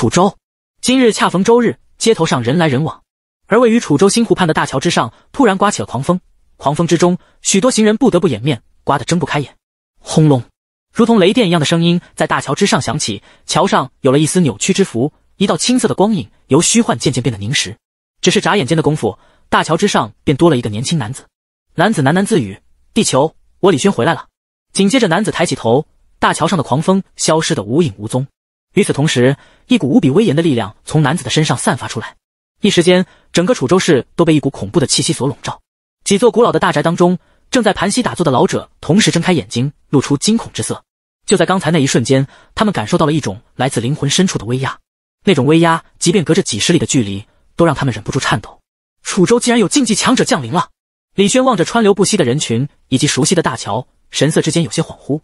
楚州，今日恰逢周日，街头上人来人往。而位于楚州新湖畔的大桥之上，突然刮起了狂风。狂风之中，许多行人不得不掩面，刮得睁不开眼。轰隆，如同雷电一样的声音在大桥之上响起，桥上有了一丝扭曲之符，一道青色的光影由虚幻渐渐变得凝实。只是眨眼间的功夫，大桥之上便多了一个年轻男子。男子喃喃自语：“地球，我李轩回来了。”紧接着，男子抬起头，大桥上的狂风消失得无影无踪。与此同时，一股无比威严的力量从男子的身上散发出来，一时间，整个楚州市都被一股恐怖的气息所笼罩。几座古老的大宅当中，正在盘膝打坐的老者同时睁开眼睛，露出惊恐之色。就在刚才那一瞬间，他们感受到了一种来自灵魂深处的威压，那种威压即便隔着几十里的距离，都让他们忍不住颤抖。楚州竟然有禁忌强者降临了！李轩望着川流不息的人群以及熟悉的大桥，神色之间有些恍惚。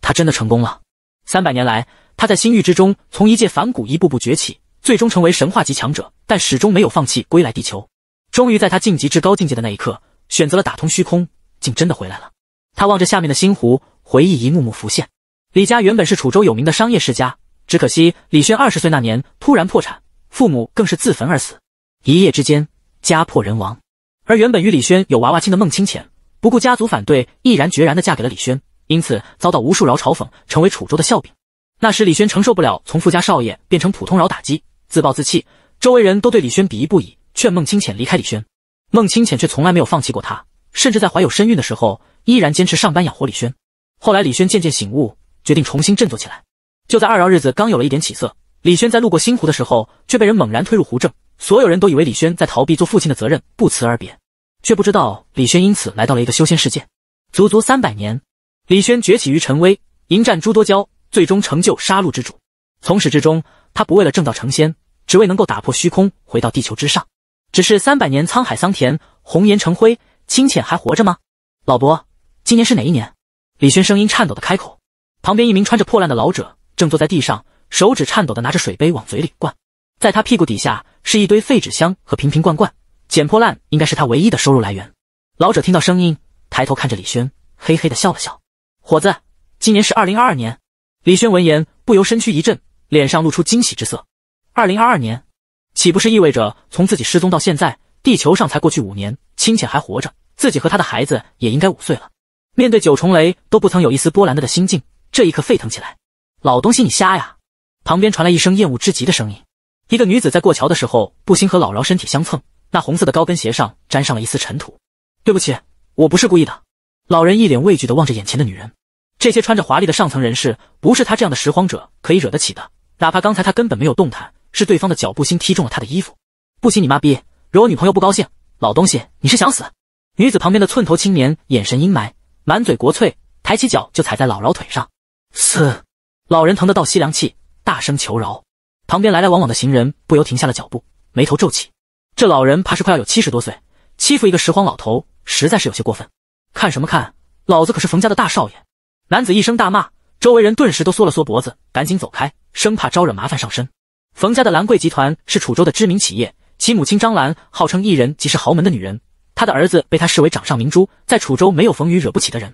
他真的成功了，三百年来。他在星域之中，从一介凡骨一步步崛起，最终成为神话级强者，但始终没有放弃归来地球。终于，在他晋级至高境界的那一刻，选择了打通虚空，竟真的回来了。他望着下面的星湖，回忆一幕幕浮现。李家原本是楚州有名的商业世家，只可惜李轩二十岁那年突然破产，父母更是自焚而死，一夜之间家破人亡。而原本与李轩有娃娃亲的孟清浅，不顾家族反对，毅然决然的嫁给了李轩，因此遭到无数饶嘲讽，成为楚州的笑柄。那时，李轩承受不了从富家少爷变成普通饶打击，自暴自弃。周围人都对李轩鄙夷不已，劝孟清浅离开李轩。孟清浅却从来没有放弃过他，甚至在怀有身孕的时候，依然坚持上班养活李轩。后来，李轩渐渐醒悟，决定重新振作起来。就在二饶日子刚有了一点起色，李轩在路过星湖的时候，却被人猛然推入湖政。所有人都以为李轩在逃避做父亲的责任，不辞而别，却不知道李轩因此来到了一个修仙世界，足足三百年。李轩崛起于陈威，迎战诸多娇，最终成就杀戮之主。从始至终，他不为了正道成仙，只为能够打破虚空，回到地球之上。只是三百年沧海桑田，红颜成灰，清浅还活着吗？老伯，今年是哪一年？李轩声音颤抖的开口。旁边一名穿着破烂的老者正坐在地上，手指颤抖的拿着水杯往嘴里灌。在他屁股底下是一堆废纸箱和瓶瓶罐罐，捡破烂应该是他唯一的收入来源。老者听到声音，抬头看着李轩，嘿嘿的笑了笑。伙子，今年是二零二二年。李轩闻言，不由身躯一震，脸上露出惊喜之色。二零二二年，岂不是意味着从自己失踪到现在，地球上才过去五年？清浅还活着，自己和他的孩子也应该五岁了。面对九重雷都不曾有一丝波澜的的心境，这一刻沸腾起来。老东西，你瞎呀！旁边传来一声厌恶之极的声音。一个女子在过桥的时候，不心和老饶身体相蹭，那红色的高跟鞋上沾上了一丝尘土。对不起，我不是故意的。老人一脸畏惧的望着眼前的女人。这些穿着华丽的上层人士，不是他这样的拾荒者可以惹得起的。哪怕刚才他根本没有动弹，是对方的脚步心踢中了他的衣服。不行，你妈逼，惹我女朋友不高兴！老东西，你是想死？女子旁边的寸头青年眼神阴霾，满嘴国粹，抬起脚就踩在老饶腿上。嘶！老人疼得倒吸凉气，大声求饶。旁边来来往往的行人不由停下了脚步，眉头皱起。这老人怕是快要有七十多岁，欺负一个拾荒老头，实在是有些过分。看什么看？老子可是冯家的大少爷！男子一声大骂，周围人顿时都缩了缩脖子，赶紧走开，生怕招惹麻烦上身。冯家的兰桂集团是楚州的知名企业，其母亲张兰号称一人即是豪门的女人，她的儿子被她视为掌上明珠，在楚州没有冯宇惹不起的人。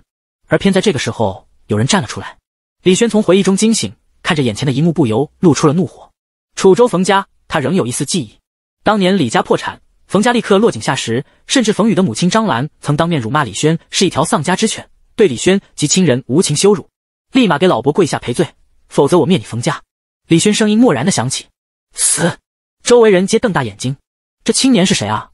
而偏在这个时候，有人站了出来。李轩从回忆中惊醒，看着眼前的一幕，不由露出了怒火。楚州冯家，他仍有一丝记忆。当年李家破产，冯家立刻落井下石，甚至冯宇的母亲张兰曾当面辱骂李轩是一条丧家之犬。对李轩及亲人无情羞辱，立马给老伯跪下赔罪，否则我灭你冯家！李轩声音漠然的响起。死！周围人皆瞪大眼睛，这青年是谁啊？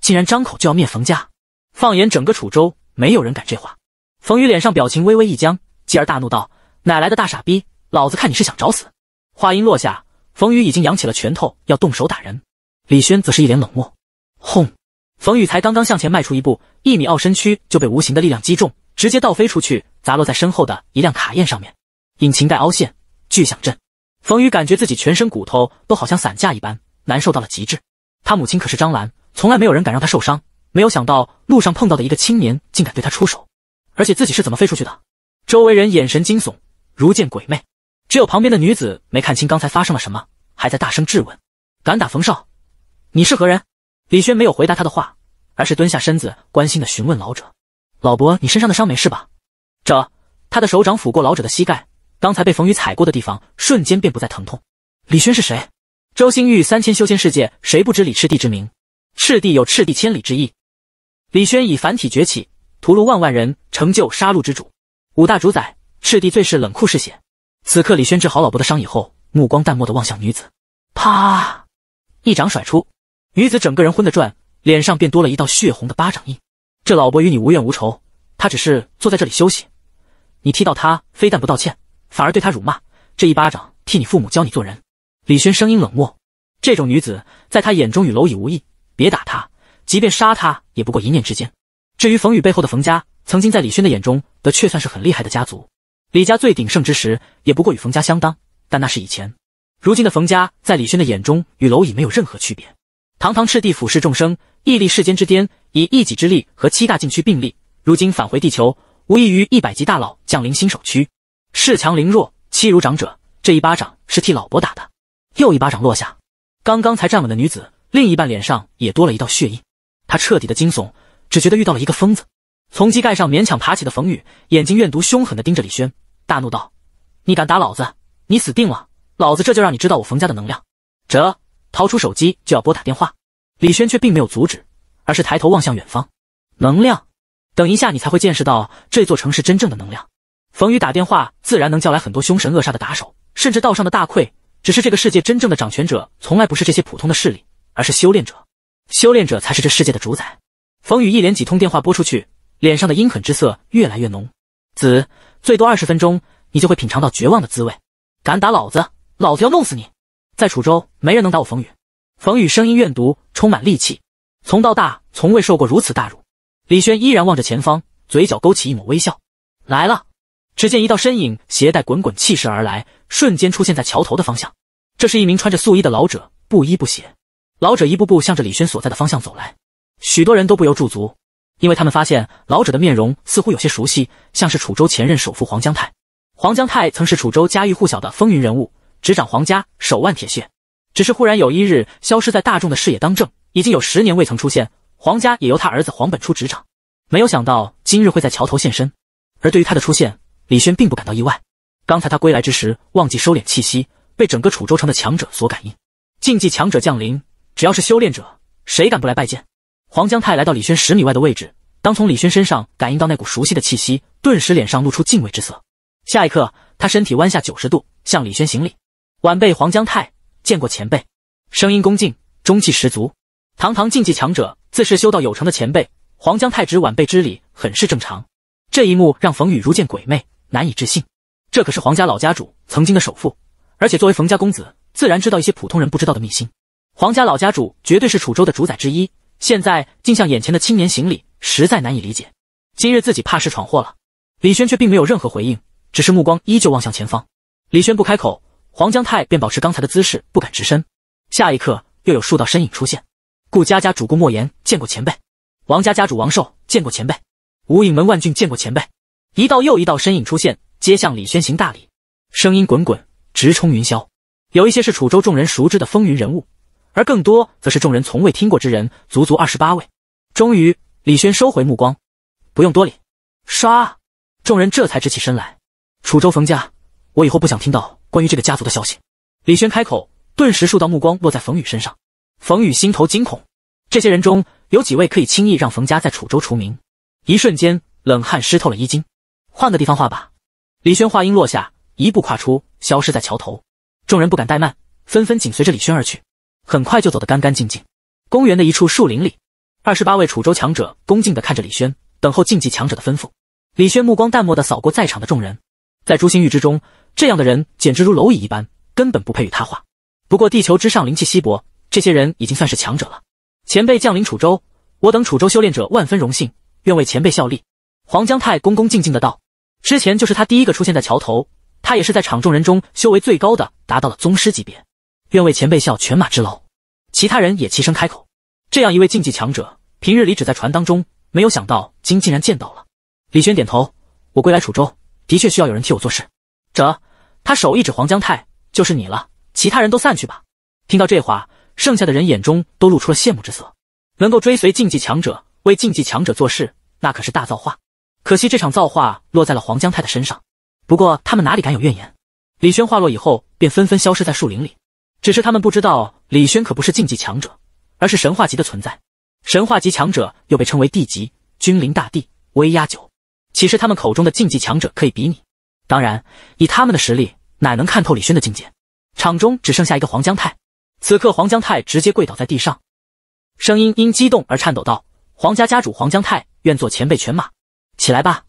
竟然张口就要灭冯家！放眼整个楚州，没有人敢这话。冯宇脸上表情微微一僵，继而大怒道：“哪来的大傻逼？老子看你是想找死！”话音落下，冯宇已经扬起了拳头要动手打人。李轩则是一脸冷漠。轰！冯宇才刚刚向前迈出一步，一米奥身躯就被无形的力量击中，直接倒飞出去，砸落在身后的一辆卡宴上面，引擎盖凹陷，巨响震。冯宇感觉自己全身骨头都好像散架一般，难受到了极致。他母亲可是张兰，从来没有人敢让他受伤，没有想到路上碰到的一个青年竟敢对他出手，而且自己是怎么飞出去的？周围人眼神惊悚，如见鬼魅。只有旁边的女子没看清刚才发生了什么，还在大声质问：“敢打冯少，你是何人？”李轩没有回答他的话，而是蹲下身子，关心的询问老者：“老伯，你身上的伤没事吧？”这，他的手掌抚过老者的膝盖，刚才被冯宇踩过的地方，瞬间便不再疼痛。李轩是谁？周星玉三千修仙世界，谁不知李赤帝之名？赤帝有赤帝千里之意。李轩以凡体崛起，屠戮万万人，成就杀戮之主。五大主宰，赤帝最是冷酷嗜血。此刻，李轩治好老伯的伤以后，目光淡漠的望向女子，啪，一掌甩出。女子整个人昏的转，脸上便多了一道血红的巴掌印。这老伯与你无怨无仇，他只是坐在这里休息。你踢到他，非但不道歉，反而对他辱骂。这一巴掌，替你父母教你做人。李轩声音冷漠，这种女子在他眼中与蝼蚁无异。别打她，即便杀她，也不过一念之间。至于冯宇背后的冯家，曾经在李轩的眼中的确算是很厉害的家族。李家最鼎盛之时，也不过与冯家相当。但那是以前，如今的冯家，在李轩的眼中与蝼蚁没有任何区别。堂堂赤帝俯视众生，屹立世间之巅，以一己之力和七大禁区并立。如今返回地球，无异于一百级大佬降临新手区，恃强凌弱，欺辱长者。这一巴掌是替老伯打的。又一巴掌落下，刚刚才站稳的女子，另一半脸上也多了一道血印。她彻底的惊悚，只觉得遇到了一个疯子。从机盖上勉强爬起的冯宇，眼睛怨毒凶狠的盯着李轩，大怒道：“你敢打老子，你死定了！老子这就让你知道我冯家的能量。”这。掏出手机就要拨打电话，李轩却并没有阻止，而是抬头望向远方。能量，等一下你才会见识到这座城市真正的能量。冯宇打电话自然能叫来很多凶神恶煞的打手，甚至道上的大溃。只是这个世界真正的掌权者从来不是这些普通的势力，而是修炼者。修炼者才是这世界的主宰。冯宇一连几通电话拨出去，脸上的阴狠之色越来越浓。子，最多二十分钟，你就会品尝到绝望的滋味。敢打老子，老子要弄死你！在楚州，没人能打我。冯宇，冯宇声音怨毒，充满戾气。从到大，从未受过如此大辱。李轩依然望着前方，嘴角勾起一抹微笑。来了，只见一道身影携带滚滚气势而来，瞬间出现在桥头的方向。这是一名穿着素衣的老者，不衣不鞋。老者一步步向着李轩所在的方向走来，许多人都不由驻足，因为他们发现老者的面容似乎有些熟悉，像是楚州前任首富黄江泰。黄江泰曾是楚州家喻户晓的风云人物。执掌皇家，手腕铁血，只是忽然有一日消失在大众的视野，当政已经有十年未曾出现。皇家也由他儿子黄本初执掌。没有想到今日会在桥头现身。而对于他的出现，李轩并不感到意外。刚才他归来之时，忘记收敛气息，被整个楚州城的强者所感应。禁忌强者降临，只要是修炼者，谁敢不来拜见？黄江泰来到李轩十米外的位置，当从李轩身上感应到那股熟悉的气息，顿时脸上露出敬畏之色。下一刻，他身体弯下九十度，向李轩行礼。晚辈黄江泰见过前辈，声音恭敬，中气十足。堂堂竞技强者，自是修道有成的前辈。黄江泰执晚辈之礼，很是正常。这一幕让冯宇如见鬼魅，难以置信。这可是黄家老家主曾经的首富，而且作为冯家公子，自然知道一些普通人不知道的秘辛。黄家老家主绝对是楚州的主宰之一，现在竟向眼前的青年行礼，实在难以理解。今日自己怕是闯祸了。李轩却并没有任何回应，只是目光依旧望向前方。李轩不开口。黄江泰便保持刚才的姿势，不敢直身。下一刻，又有数道身影出现。顾家家主顾莫言见过前辈，王家家主王寿见过前辈，无影门万俊见过前辈。一道又一道身影出现，皆向李轩行大礼，声音滚滚，直冲云霄。有一些是楚州众人熟知的风云人物，而更多则是众人从未听过之人，足足二十八位。终于，李轩收回目光，不用多礼。唰，众人这才直起身来。楚州冯家。我以后不想听到关于这个家族的消息。李轩开口，顿时数道目光落在冯宇身上。冯宇心头惊恐，这些人中有几位可以轻易让冯家在楚州除名？一瞬间，冷汗湿透了衣襟。换个地方画吧。李轩话音落下，一步跨出，消失在桥头。众人不敢怠慢，纷纷紧随着李轩而去，很快就走得干干净净。公园的一处树林里，二十八位楚州强者恭敬地看着李轩，等候禁忌强者的吩咐。李轩目光淡漠地扫过在场的众人，在朱心玉之中。这样的人简直如蝼蚁一般，根本不配与他话。不过地球之上灵气稀薄，这些人已经算是强者了。前辈降临楚州，我等楚州修炼者万分荣幸，愿为前辈效力。黄江泰恭恭敬敬的道：“之前就是他第一个出现在桥头，他也是在场众人中修为最高的，达到了宗师级别，愿为前辈效犬马之劳。”其他人也齐声开口：“这样一位竞技强者，平日里只在船当中，没有想到今竟然见到了。”李轩点头：“我归来楚州，的确需要有人替我做事。”者。他手一指黄江泰，就是你了。其他人都散去吧。听到这话，剩下的人眼中都露出了羡慕之色。能够追随禁忌强者，为禁忌强者做事，那可是大造化。可惜这场造化落在了黄江泰的身上。不过他们哪里敢有怨言？李轩话落以后，便纷纷消失在树林里。只是他们不知道，李轩可不是禁忌强者，而是神话级的存在。神话级强者又被称为帝级，君临大地，威压九，岂是他们口中的禁忌强者可以比拟？当然，以他们的实力。哪能看透李轩的境界？场中只剩下一个黄江泰，此刻黄江泰直接跪倒在地上，声音因激动而颤抖道：“黄家家主黄江泰愿做前辈犬马。”起来吧！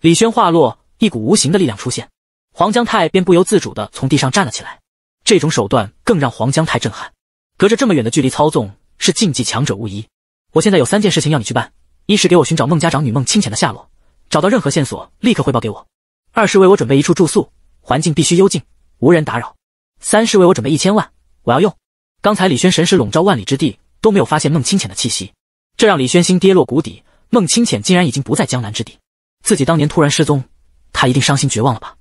李轩话落，一股无形的力量出现，黄江泰便不由自主的从地上站了起来。这种手段更让黄江泰震撼，隔着这么远的距离操纵，是禁忌强者无疑。我现在有三件事情要你去办：一是给我寻找孟家长女孟清浅的下落，找到任何线索立刻汇报给我；二是为我准备一处住宿。环境必须幽静，无人打扰。三是为我准备一千万，我要用。刚才李轩神识笼罩万里之地，都没有发现孟清浅的气息，这让李轩心跌落谷底。孟清浅竟然已经不在江南之地，自己当年突然失踪，他一定伤心绝望了吧？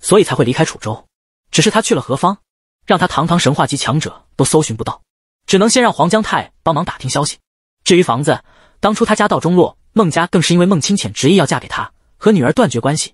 所以才会离开楚州。只是他去了何方？让他堂堂神话级强者都搜寻不到，只能先让黄江泰帮忙打听消息。至于房子，当初他家道中落，孟家更是因为孟清浅执意要嫁给他，和女儿断绝关系。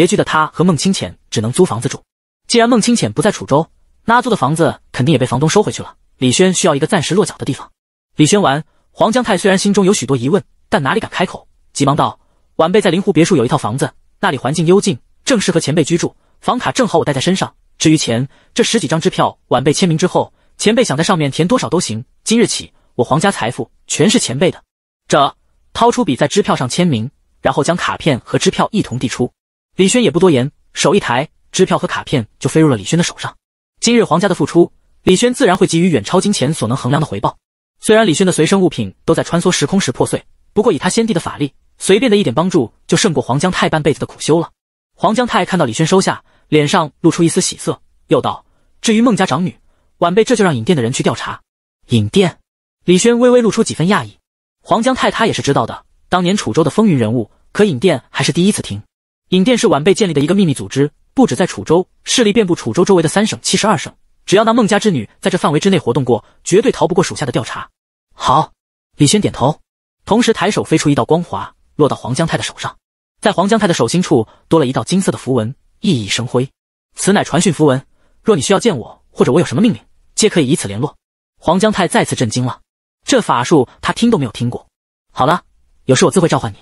拮据的他和孟清浅只能租房子住。既然孟清浅不在楚州，那租的房子肯定也被房东收回去了。李轩需要一个暂时落脚的地方。李轩完，黄江泰虽然心中有许多疑问，但哪里敢开口，急忙道：“晚辈在灵湖别墅有一套房子，那里环境幽静，正适合前辈居住。房卡正好我带在身上。至于钱，这十几张支票，晚辈签名之后，前辈想在上面填多少都行。今日起，我黄家财富全是前辈的。”这掏出笔在支票上签名，然后将卡片和支票一同递出。李轩也不多言，手一抬，支票和卡片就飞入了李轩的手上。今日皇家的付出，李轩自然会给予远超金钱所能衡量的回报。虽然李轩的随身物品都在穿梭时空时破碎，不过以他先帝的法力，随便的一点帮助就胜过黄江泰半辈子的苦修了。黄江泰看到李轩收下，脸上露出一丝喜色，又道：“至于孟家长女，晚辈这就让尹店的人去调查。”尹店。李轩微微露出几分讶异。黄江泰他也是知道的，当年楚州的风云人物，可尹店还是第一次听。影殿是晚辈建立的一个秘密组织，不止在楚州，势力遍布楚州周围的三省七十二省。只要那孟家之女在这范围之内活动过，绝对逃不过属下的调查。好，李轩点头，同时抬手飞出一道光华，落到黄江泰的手上，在黄江泰的手心处多了一道金色的符文，熠熠生辉。此乃传讯符文，若你需要见我，或者我有什么命令，皆可以以此联络。黄江泰再次震惊了，这法术他听都没有听过。好了，有事我自会召唤你。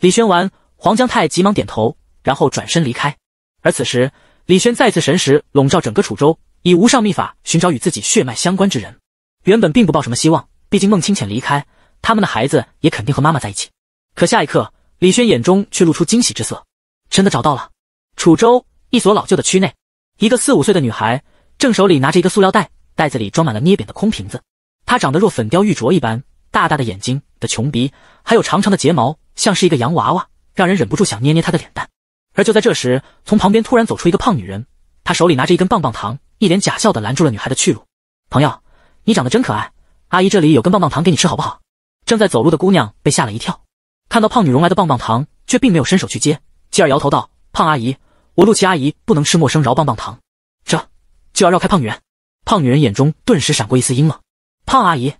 李轩完，黄江泰急忙点头。然后转身离开，而此时李轩再次神识笼罩整个楚州，以无上秘法寻找与自己血脉相关之人。原本并不抱什么希望，毕竟孟清浅离开，他们的孩子也肯定和妈妈在一起。可下一刻，李轩眼中却露出惊喜之色，真的找到了。楚州一所老旧的区内，一个四五岁的女孩正手里拿着一个塑料袋，袋子里装满了捏扁的空瓶子。她长得若粉雕玉琢一般，大大的眼睛、的穷鼻，还有长长的睫毛，像是一个洋娃娃，让人忍不住想捏捏她的脸蛋。而就在这时，从旁边突然走出一个胖女人，她手里拿着一根棒棒糖，一脸假笑的拦住了女孩的去路。朋友，你长得真可爱，阿姨这里有根棒棒糖给你吃，好不好？正在走路的姑娘被吓了一跳，看到胖女人来的棒棒糖，却并没有伸手去接，继而摇头道：“胖阿姨，我陆琪阿姨不能吃陌生饶棒棒糖。”这就要绕开胖女人。胖女人眼中顿时闪过一丝阴冷。胖阿姨，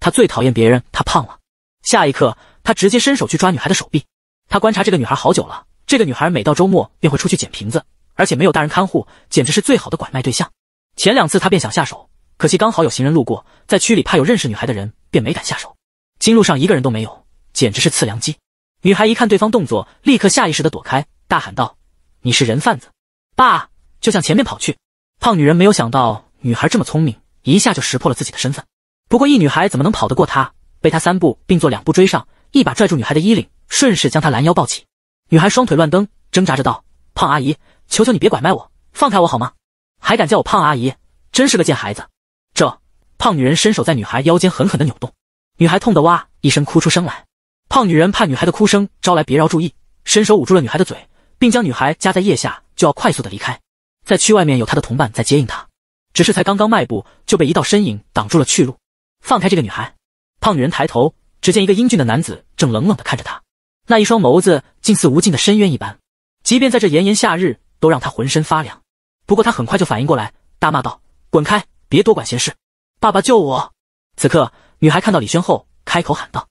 她最讨厌别人她胖了。下一刻，她直接伸手去抓女孩的手臂。她观察这个女孩好久了。这个女孩每到周末便会出去捡瓶子，而且没有大人看护，简直是最好的拐卖对象。前两次她便想下手，可惜刚好有行人路过，在区里怕有认识女孩的人，便没敢下手。金路上一个人都没有，简直是次良机。女孩一看对方动作，立刻下意识的躲开，大喊道：“你是人贩子！”爸，就向前面跑去。胖女人没有想到女孩这么聪明，一下就识破了自己的身份。不过一女孩怎么能跑得过他？被他三步并作两步追上，一把拽住女孩的衣领，顺势将她拦腰抱起。女孩双腿乱蹬，挣扎着道：“胖阿姨，求求你别拐卖我，放开我好吗？还敢叫我胖阿姨，真是个贱孩子！”这胖女人伸手在女孩腰间狠狠的扭动，女孩痛得哇一声哭出声来。胖女人怕女孩的哭声招来别饶注意，伸手捂住了女孩的嘴，并将女孩夹在腋下，就要快速的离开。在区外面有她的同伴在接应她，只是才刚刚迈步，就被一道身影挡住了去路。放开这个女孩！胖女人抬头，只见一个英俊的男子正冷冷的看着她。那一双眸子竟似无尽的深渊一般，即便在这炎炎夏日，都让他浑身发凉。不过他很快就反应过来，大骂道：“滚开，别多管闲事！爸爸救我！”此刻，女孩看到李轩后，开口喊道：“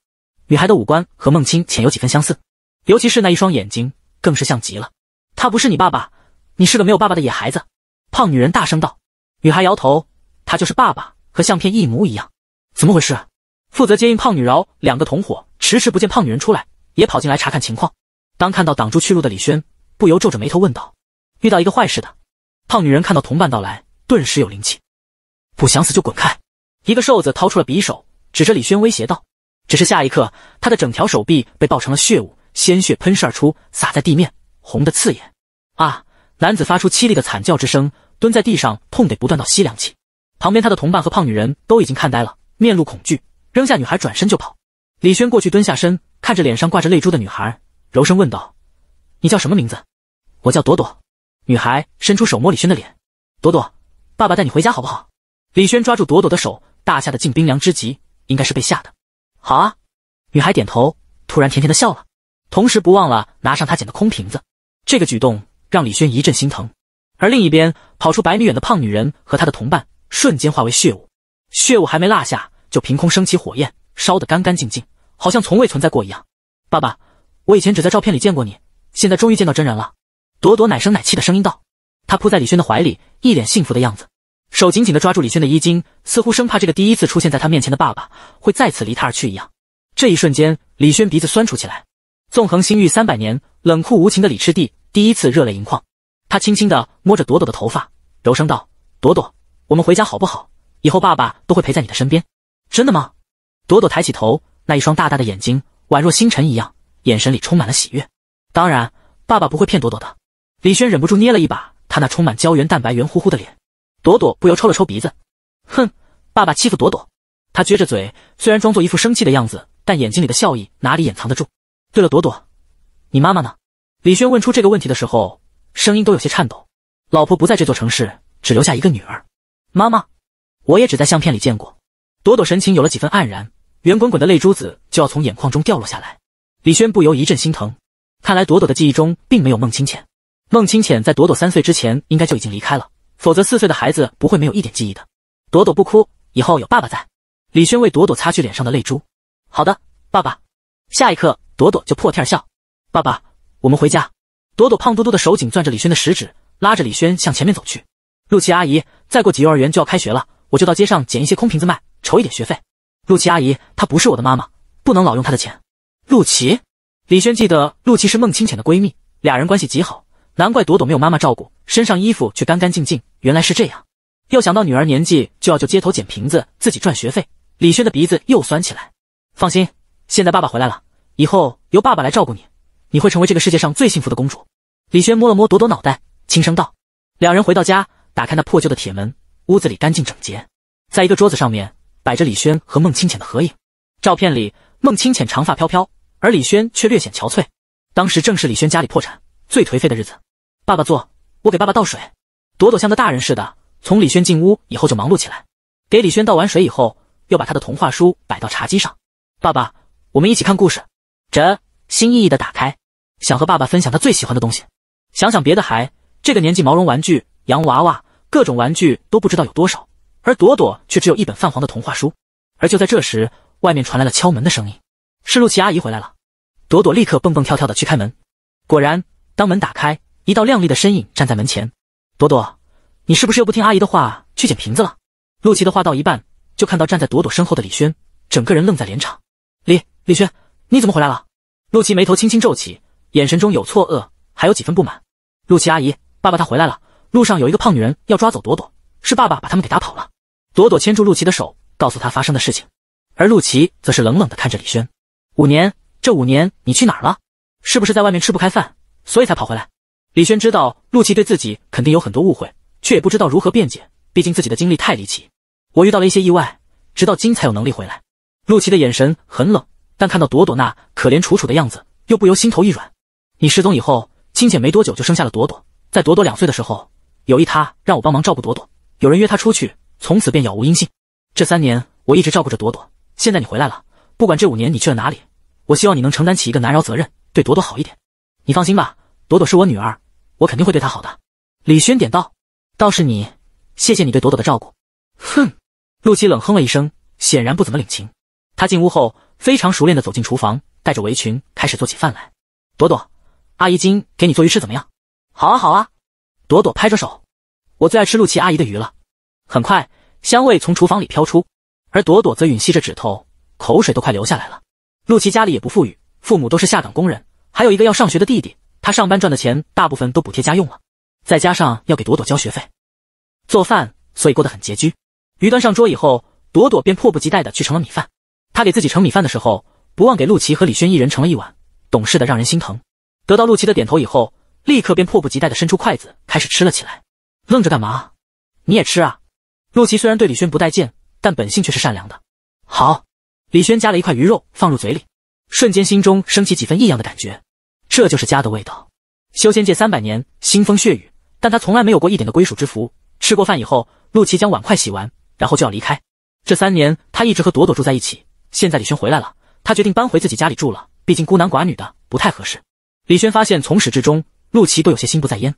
女孩的五官和孟青浅有几分相似，尤其是那一双眼睛，更是像极了。”“他不是你爸爸，你是个没有爸爸的野孩子！”胖女人大声道。女孩摇头：“他就是爸爸，和相片一模一样。”“怎么回事？”负责接应胖女饶两个同伙，迟迟不见胖女人出来。也跑进来查看情况，当看到挡住去路的李轩，不由皱着眉头问道：“遇到一个坏事的胖女人，看到同伴到来，顿时有灵气，不想死就滚开。”一个瘦子掏出了匕首，指着李轩威胁道。只是下一刻，他的整条手臂被爆成了血雾，鲜血喷射而出，洒在地面，红的刺眼。啊！男子发出凄厉的惨叫之声，蹲在地上，痛得不断到吸凉气。旁边他的同伴和胖女人都已经看呆了，面露恐惧，扔下女孩转身就跑。李轩过去蹲下身。看着脸上挂着泪珠的女孩，柔声问道：“你叫什么名字？”“我叫朵朵。”女孩伸出手摸李轩的脸。“朵朵，爸爸带你回家好不好？”李轩抓住朵朵的手，大夏的竟冰凉之极，应该是被吓的。“好啊！”女孩点头，突然甜甜的笑了，同时不忘了拿上她捡的空瓶子。这个举动让李轩一阵心疼。而另一边，跑出百米远的胖女人和她的同伴，瞬间化为血雾。血雾还没落下，就凭空升起火焰，烧得干干净净。好像从未存在过一样，爸爸，我以前只在照片里见过你，现在终于见到真人了。朵朵奶声奶气的声音道，她扑在李轩的怀里，一脸幸福的样子，手紧紧的抓住李轩的衣襟，似乎生怕这个第一次出现在他面前的爸爸会再次离他而去一样。这一瞬间，李轩鼻子酸楚起来。纵横星域三百年，冷酷无情的李赤帝第一次热泪盈眶，他轻轻的摸着朵朵的头发，柔声道：“朵朵，我们回家好不好？以后爸爸都会陪在你的身边。”真的吗？朵朵抬起头。那一双大大的眼睛宛若星辰一样，眼神里充满了喜悦。当然，爸爸不会骗朵朵的。李轩忍不住捏了一把他那充满胶原蛋白、圆乎乎的脸。朵朵不由抽了抽鼻子，哼，爸爸欺负朵朵。他撅着嘴，虽然装作一副生气的样子，但眼睛里的笑意哪里掩藏得住？对了，朵朵，你妈妈呢？李轩问出这个问题的时候，声音都有些颤抖。老婆不在这座城市，只留下一个女儿。妈妈，我也只在相片里见过。朵朵神情有了几分黯然。圆滚滚的泪珠子就要从眼眶中掉落下来，李轩不由一阵心疼。看来朵朵的记忆中并没有孟清浅，孟清浅在朵朵三岁之前应该就已经离开了，否则四岁的孩子不会没有一点记忆的。朵朵不哭，以后有爸爸在。李轩为朵朵擦去脸上的泪珠。好的，爸爸。下一刻，朵朵就破涕而笑。爸爸，我们回家。朵朵胖嘟嘟的手紧攥着李轩的食指，拉着李轩向前面走去。陆琪阿姨，再过几幼儿园就要开学了，我就到街上捡一些空瓶子卖，筹一点学费。陆琪阿姨，她不是我的妈妈，不能老用她的钱。陆琪，李轩记得陆琪是孟清浅的闺蜜，俩人关系极好，难怪朵朵没有妈妈照顾，身上衣服却干干净净。原来是这样。又想到女儿年纪就要就街头捡瓶子自己赚学费，李轩的鼻子又酸起来。放心，现在爸爸回来了，以后由爸爸来照顾你，你会成为这个世界上最幸福的公主。李轩摸了摸朵朵脑袋，轻声道。两人回到家，打开那破旧的铁门，屋子里干净整洁，在一个桌子上面。摆着李轩和孟清浅的合影，照片里孟清浅长发飘飘，而李轩却略显憔悴。当时正是李轩家里破产最颓废的日子。爸爸坐，我给爸爸倒水。朵朵像个大人似的，从李轩进屋以后就忙碌起来，给李轩倒完水以后，又把他的童话书摆到茶几上。爸爸，我们一起看故事。这，心意意的打开，想和爸爸分享他最喜欢的东西。想想别的孩，这个年纪毛绒玩具、洋娃娃、各种玩具都不知道有多少。而朵朵却只有一本泛黄的童话书。而就在这时，外面传来了敲门的声音，是陆琪阿姨回来了。朵朵立刻蹦蹦跳跳的去开门。果然，当门打开，一道亮丽的身影站在门前。朵朵，你是不是又不听阿姨的话，去捡瓶子了？陆琪的话到一半，就看到站在朵朵身后的李轩，整个人愣在脸场。李李轩，你怎么回来了？陆琪眉头轻轻皱起，眼神中有错愕，还有几分不满。陆琪阿姨，爸爸他回来了。路上有一个胖女人要抓走朵朵，是爸爸把他们给打跑了。朵朵牵住陆琪的手，告诉他发生的事情，而陆琪则是冷冷的看着李轩。五年，这五年你去哪儿了？是不是在外面吃不开饭，所以才跑回来？李轩知道陆琪对自己肯定有很多误会，却也不知道如何辩解，毕竟自己的经历太离奇。我遇到了一些意外，直到今才有能力回来。陆琪的眼神很冷，但看到朵朵那可怜楚楚的样子，又不由心头一软。你失踪以后，清姐没多久就生下了朵朵。在朵朵两岁的时候，有意她让我帮忙照顾朵朵。有人约她出去。从此便杳无音信。这三年我一直照顾着朵朵。现在你回来了，不管这五年你去了哪里，我希望你能承担起一个男人责任，对朵朵好一点。你放心吧，朵朵是我女儿，我肯定会对她好的。李轩点道：“倒是你，谢谢你对朵朵的照顾。”哼，陆琪冷哼了一声，显然不怎么领情。他进屋后，非常熟练地走进厨房，带着围裙开始做起饭来。朵朵，阿姨今给你做鱼吃，怎么样？好啊，好啊！朵朵拍着手，我最爱吃陆琪阿姨的鱼了。很快，香味从厨房里飘出，而朵朵则吮吸着指头，口水都快流下来了。陆琪家里也不富裕，父母都是下岗工人，还有一个要上学的弟弟，他上班赚的钱大部分都补贴家用了，再加上要给朵朵交学费、做饭，所以过得很拮据。鱼端上桌以后，朵朵便迫不及待地去盛了米饭。她给自己盛米饭的时候，不忘给陆琪和李轩一人盛了一碗，懂事的让人心疼。得到陆琪的点头以后，立刻便迫不及待地伸出筷子开始吃了起来。愣着干嘛？你也吃啊！陆琪虽然对李轩不待见，但本性却是善良的。好，李轩夹了一块鱼肉放入嘴里，瞬间心中升起几分异样的感觉，这就是家的味道。修仙界三百年，腥风血雨，但他从来没有过一点的归属之福。吃过饭以后，陆琪将碗筷洗完，然后就要离开。这三年，他一直和朵朵住在一起，现在李轩回来了，他决定搬回自己家里住了，毕竟孤男寡女的不太合适。李轩发现从始至终，陆琪都有些心不在焉，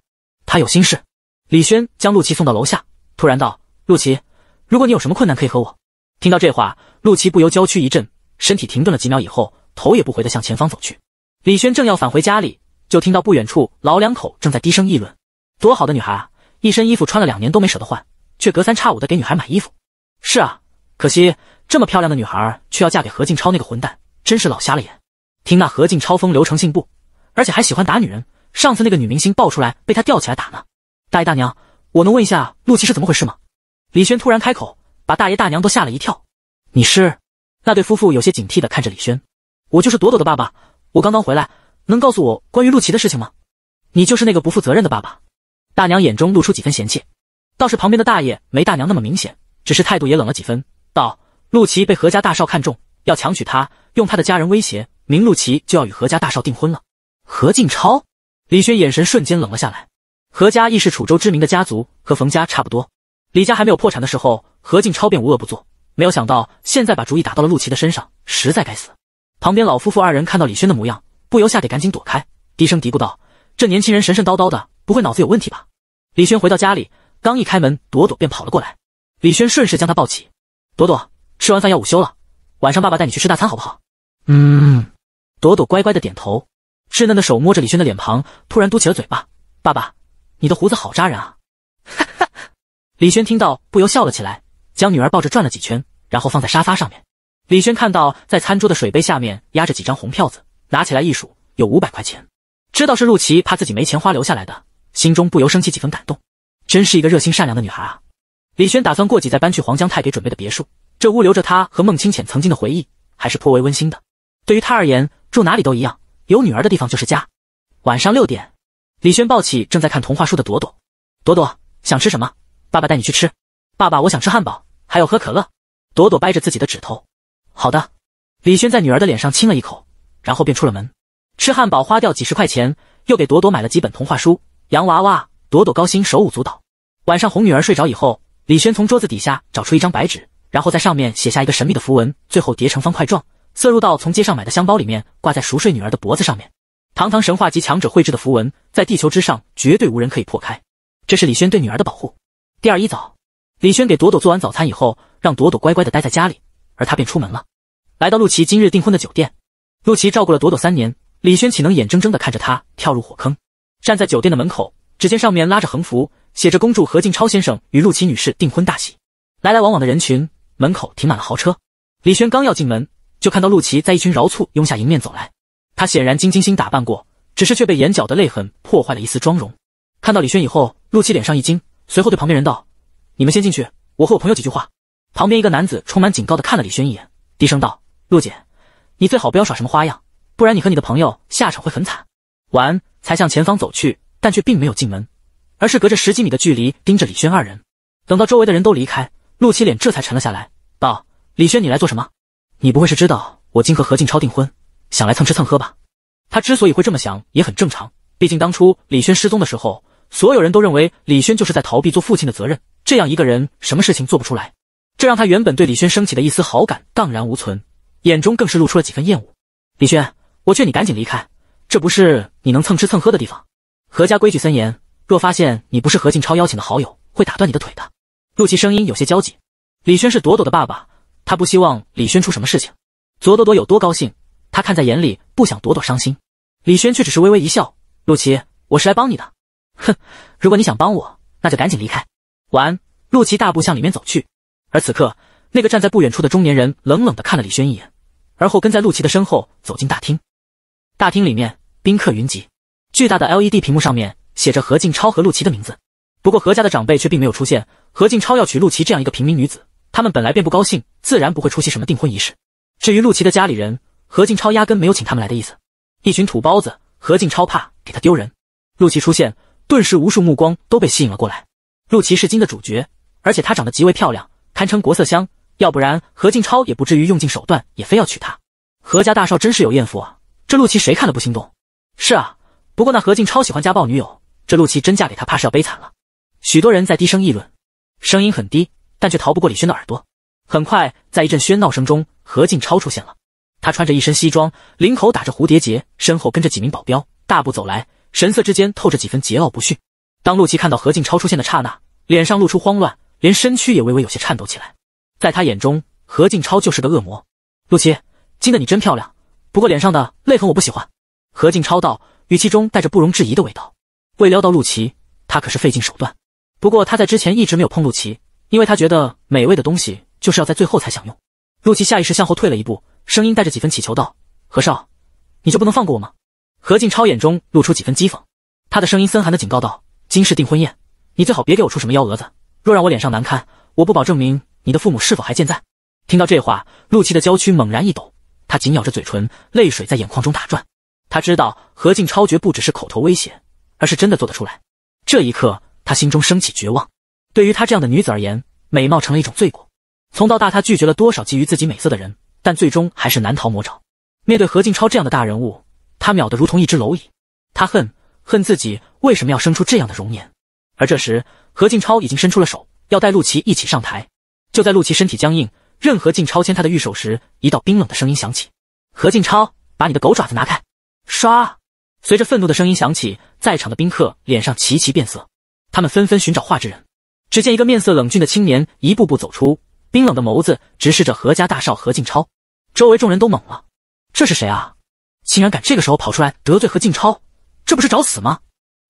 他有心事。李轩将陆琪送到楼下，突然道。陆琪，如果你有什么困难，可以和我。听到这话，陆琪不由娇躯一震，身体停顿了几秒以后，头也不回的向前方走去。李轩正要返回家里，就听到不远处老两口正在低声议论：“多好的女孩啊，一身衣服穿了两年都没舍得换，却隔三差五的给女孩买衣服。”“是啊，可惜这么漂亮的女孩却要嫁给何静超那个混蛋，真是老瞎了眼。”“听那何静超风流成性不？而且还喜欢打女人，上次那个女明星爆出来被他吊起来打呢。”“大爷大娘，我能问一下陆琪是怎么回事吗？”李轩突然开口，把大爷大娘都吓了一跳。你是？那对夫妇有些警惕的看着李轩。我就是朵朵的爸爸，我刚刚回来，能告诉我关于陆琪的事情吗？你就是那个不负责任的爸爸。大娘眼中露出几分嫌弃，倒是旁边的大爷没大娘那么明显，只是态度也冷了几分。道陆琪被何家大少看中，要强娶她，用他的家人威胁明陆琪就要与何家大少订婚了。何静超，李轩眼神瞬间冷了下来。何家亦是楚州知名的家族，和冯家差不多。李家还没有破产的时候，何静超便无恶不作。没有想到现在把主意打到了陆琪的身上，实在该死。旁边老夫妇二人看到李轩的模样，不由吓得赶紧躲开，低声嘀咕道：“这年轻人神神叨叨的，不会脑子有问题吧？”李轩回到家里，刚一开门，朵朵便跑了过来。李轩顺势将他抱起：“朵朵，吃完饭要午休了，晚上爸爸带你去吃大餐，好不好？”“嗯。”朵朵乖乖的点头，稚嫩的手摸着李轩的脸庞，突然嘟起了嘴巴：“爸爸，你的胡子好扎人啊。”李轩听到，不由笑了起来，将女儿抱着转了几圈，然后放在沙发上面。李轩看到在餐桌的水杯下面压着几张红票子，拿起来一数，有五百块钱，知道是陆琪怕自己没钱花留下来的，心中不由升起几分感动，真是一个热心善良的女孩啊！李轩打算过几再搬去黄江泰给准备的别墅，这屋留着他和孟清浅曾经的回忆，还是颇为温馨的。对于他而言，住哪里都一样，有女儿的地方就是家。晚上六点，李轩抱起正在看童话书的朵朵，朵朵想吃什么？爸爸带你去吃，爸爸，我想吃汉堡，还有喝可乐。朵朵掰着自己的指头。好的，李轩在女儿的脸上亲了一口，然后便出了门。吃汉堡花掉几十块钱，又给朵朵买了几本童话书、洋娃娃。朵朵高兴，手舞足蹈。晚上哄女儿睡着以后，李轩从桌子底下找出一张白纸，然后在上面写下一个神秘的符文，最后叠成方块状，塞入到从街上买的香包里面，挂在熟睡女儿的脖子上面。堂堂神话级强者绘制的符文，在地球之上绝对无人可以破开。这是李轩对女儿的保护。第二一早，李轩给朵朵做完早餐以后，让朵朵乖乖的待在家里，而他便出门了，来到陆琪今日订婚的酒店。陆琪照顾了朵朵三年，李轩岂能眼睁睁的看着她跳入火坑？站在酒店的门口，只见上面拉着横幅，写着“恭祝何静超先生与陆琪女士订婚大喜”。来来往往的人群，门口停满了豪车。李轩刚要进门，就看到陆琪在一群饶簇拥下迎面走来。他显然精精心打扮过，只是却被眼角的泪痕破坏了一丝妆容。看到李轩以后，陆琪脸上一惊。随后对旁边人道：“你们先进去，我和我朋友几句话。”旁边一个男子充满警告的看了李轩一眼，低声道：“陆姐，你最好不要耍什么花样，不然你和你的朋友下场会很惨。”完才向前方走去，但却并没有进门，而是隔着十几米的距离盯着李轩二人。等到周围的人都离开，陆七脸这才沉了下来，道：“李轩，你来做什么？你不会是知道我今和何静超订婚，想来蹭吃蹭喝吧？”他之所以会这么想，也很正常，毕竟当初李轩失踪的时候。所有人都认为李轩就是在逃避做父亲的责任，这样一个人什么事情做不出来？这让他原本对李轩升起的一丝好感荡然无存，眼中更是露出了几分厌恶。李轩，我劝你赶紧离开，这不是你能蹭吃蹭喝的地方。何家规矩森严，若发现你不是何静超邀请的好友，会打断你的腿的。陆琪声音有些焦急。李轩是朵朵的爸爸，他不希望李轩出什么事情。左朵朵有多高兴，他看在眼里，不想朵朵伤心。李轩却只是微微一笑。陆琪，我是来帮你的。哼，如果你想帮我，那就赶紧离开。完，陆琪大步向里面走去。而此刻，那个站在不远处的中年人冷冷的看了李轩一眼，而后跟在陆琪的身后走进大厅。大厅里面宾客云集，巨大的 LED 屏幕上面写着何静超和陆琪的名字。不过何家的长辈却并没有出现。何静超要娶陆琪这样一个平民女子，他们本来便不高兴，自然不会出席什么订婚仪式。至于陆琪的家里人，何静超压根没有请他们来的意思。一群土包子，何静超怕给他丢人。陆琪出现。顿时，无数目光都被吸引了过来。陆琪是金的主角，而且她长得极为漂亮，堪称国色香。要不然，何静超也不至于用尽手段也非要娶她。何家大少真是有艳福啊！这陆琪谁看了不心动？是啊，不过那何静超喜欢家暴女友，这陆琪真嫁给他，怕是要悲惨了。许多人在低声议论，声音很低，但却逃不过李轩的耳朵。很快，在一阵喧闹声中，何静超出现了。他穿着一身西装，领口打着蝴蝶结，身后跟着几名保镖，大步走来。神色之间透着几分桀骜不驯。当陆琪看到何静超出现的刹那，脸上露出慌乱，连身躯也微微有些颤抖起来。在他眼中，何静超就是个恶魔。陆琪，今的你真漂亮，不过脸上的泪痕我不喜欢。何静超道，语气中带着不容置疑的味道。未撩到陆琪，他可是费尽手段。不过他在之前一直没有碰陆琪，因为他觉得美味的东西就是要在最后才享用。陆琪下意识向后退了一步，声音带着几分乞求道：“何少，你就不能放过我吗？”何静超眼中露出几分讥讽，他的声音森寒的警告道：“今世订婚宴，你最好别给我出什么幺蛾子。若让我脸上难堪，我不保证明你的父母是否还健在。”听到这话，陆琪的娇躯猛然一抖，她紧咬着嘴唇，泪水在眼眶中打转。他知道何静超绝不只是口头威胁，而是真的做得出来。这一刻，他心中升起绝望。对于他这样的女子而言，美貌成了一种罪过。从到大，他拒绝了多少觊觎自己美色的人，但最终还是难逃魔爪。面对何静超这样的大人物。他秒得如同一只蝼蚁，他恨恨自己为什么要生出这样的容颜。而这时，何静超已经伸出了手，要带陆琪一起上台。就在陆琪身体僵硬，任何静超牵他的玉手时，一道冰冷的声音响起：“何静超，把你的狗爪子拿开！”唰，随着愤怒的声音响起，在场的宾客脸上齐齐变色，他们纷纷寻找画之人。只见一个面色冷峻的青年一步步走出，冰冷的眸子直视着何家大少何静超。周围众人都懵了，这是谁啊？竟然敢这个时候跑出来得罪何静超，这不是找死吗？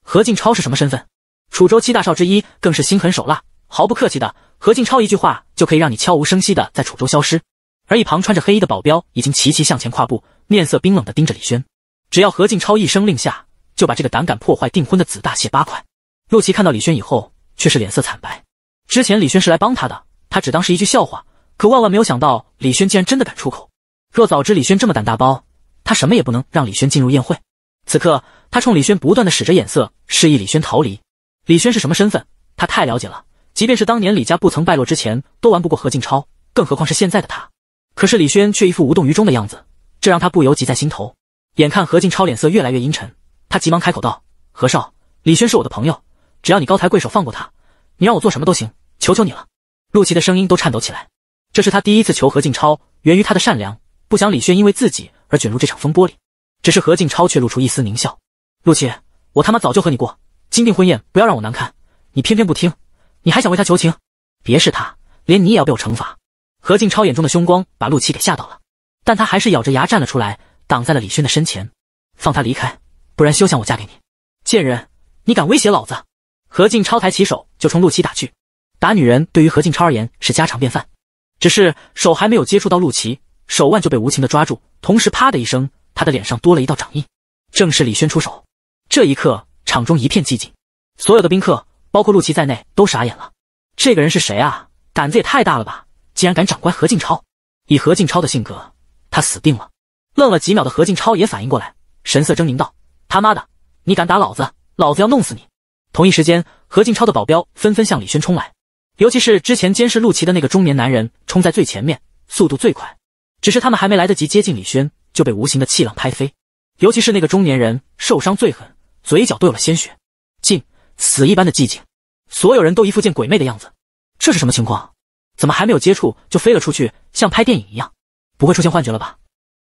何静超是什么身份？楚州七大少之一，更是心狠手辣，毫不客气的。何静超一句话就可以让你悄无声息的在楚州消失。而一旁穿着黑衣的保镖已经齐齐向前跨步，面色冰冷的盯着李轩。只要何静超一声令下，就把这个胆敢破坏订婚的子大卸八块。陆琪看到李轩以后，却是脸色惨白。之前李轩是来帮他的，他只当是一句笑话，可万万没有想到李轩竟然真的敢出口。若早知李轩这么胆大包。他什么也不能让李轩进入宴会。此刻，他冲李轩不断的使着眼色，示意李轩逃离。李轩是什么身份，他太了解了。即便是当年李家不曾败落之前，都玩不过何靖超，更何况是现在的他。可是李轩却一副无动于衷的样子，这让他不由急在心头。眼看何靖超脸色越来越阴沉，他急忙开口道：“何少，李轩是我的朋友，只要你高抬贵手放过他，你让我做什么都行，求求你了。”陆琪的声音都颤抖起来，这是他第一次求何靖超，源于他的善良，不想李轩因为自己。而卷入这场风波里，只是何静超却露出一丝狞笑。陆琪，我他妈早就和你过，金定婚宴不要让我难堪，你偏偏不听，你还想为他求情？别是他，连你也要被我惩罚。何静超眼中的凶光把陆琪给吓到了，但他还是咬着牙站了出来，挡在了李轩的身前，放他离开，不然休想我嫁给你！贱人，你敢威胁老子？何静超抬起手就冲陆琪打去，打女人对于何静超而言是家常便饭，只是手还没有接触到陆琪，手腕就被无情的抓住。同时，啪的一声，他的脸上多了一道掌印，正是李轩出手。这一刻，场中一片寂静，所有的宾客，包括陆琪在内，都傻眼了。这个人是谁啊？胆子也太大了吧！竟然敢掌掴何靖超！以何靖超的性格，他死定了。愣了几秒的何靖超也反应过来，神色狰狞道：“他妈的，你敢打老子，老子要弄死你！”同一时间，何靖超的保镖纷纷向李轩冲来，尤其是之前监视陆琪的那个中年男人，冲在最前面，速度最快。只是他们还没来得及接近李轩，就被无形的气浪拍飞。尤其是那个中年人受伤最狠，嘴角都有了鲜血。静死一般的寂静，所有人都一副见鬼魅的样子。这是什么情况？怎么还没有接触就飞了出去，像拍电影一样？不会出现幻觉了吧？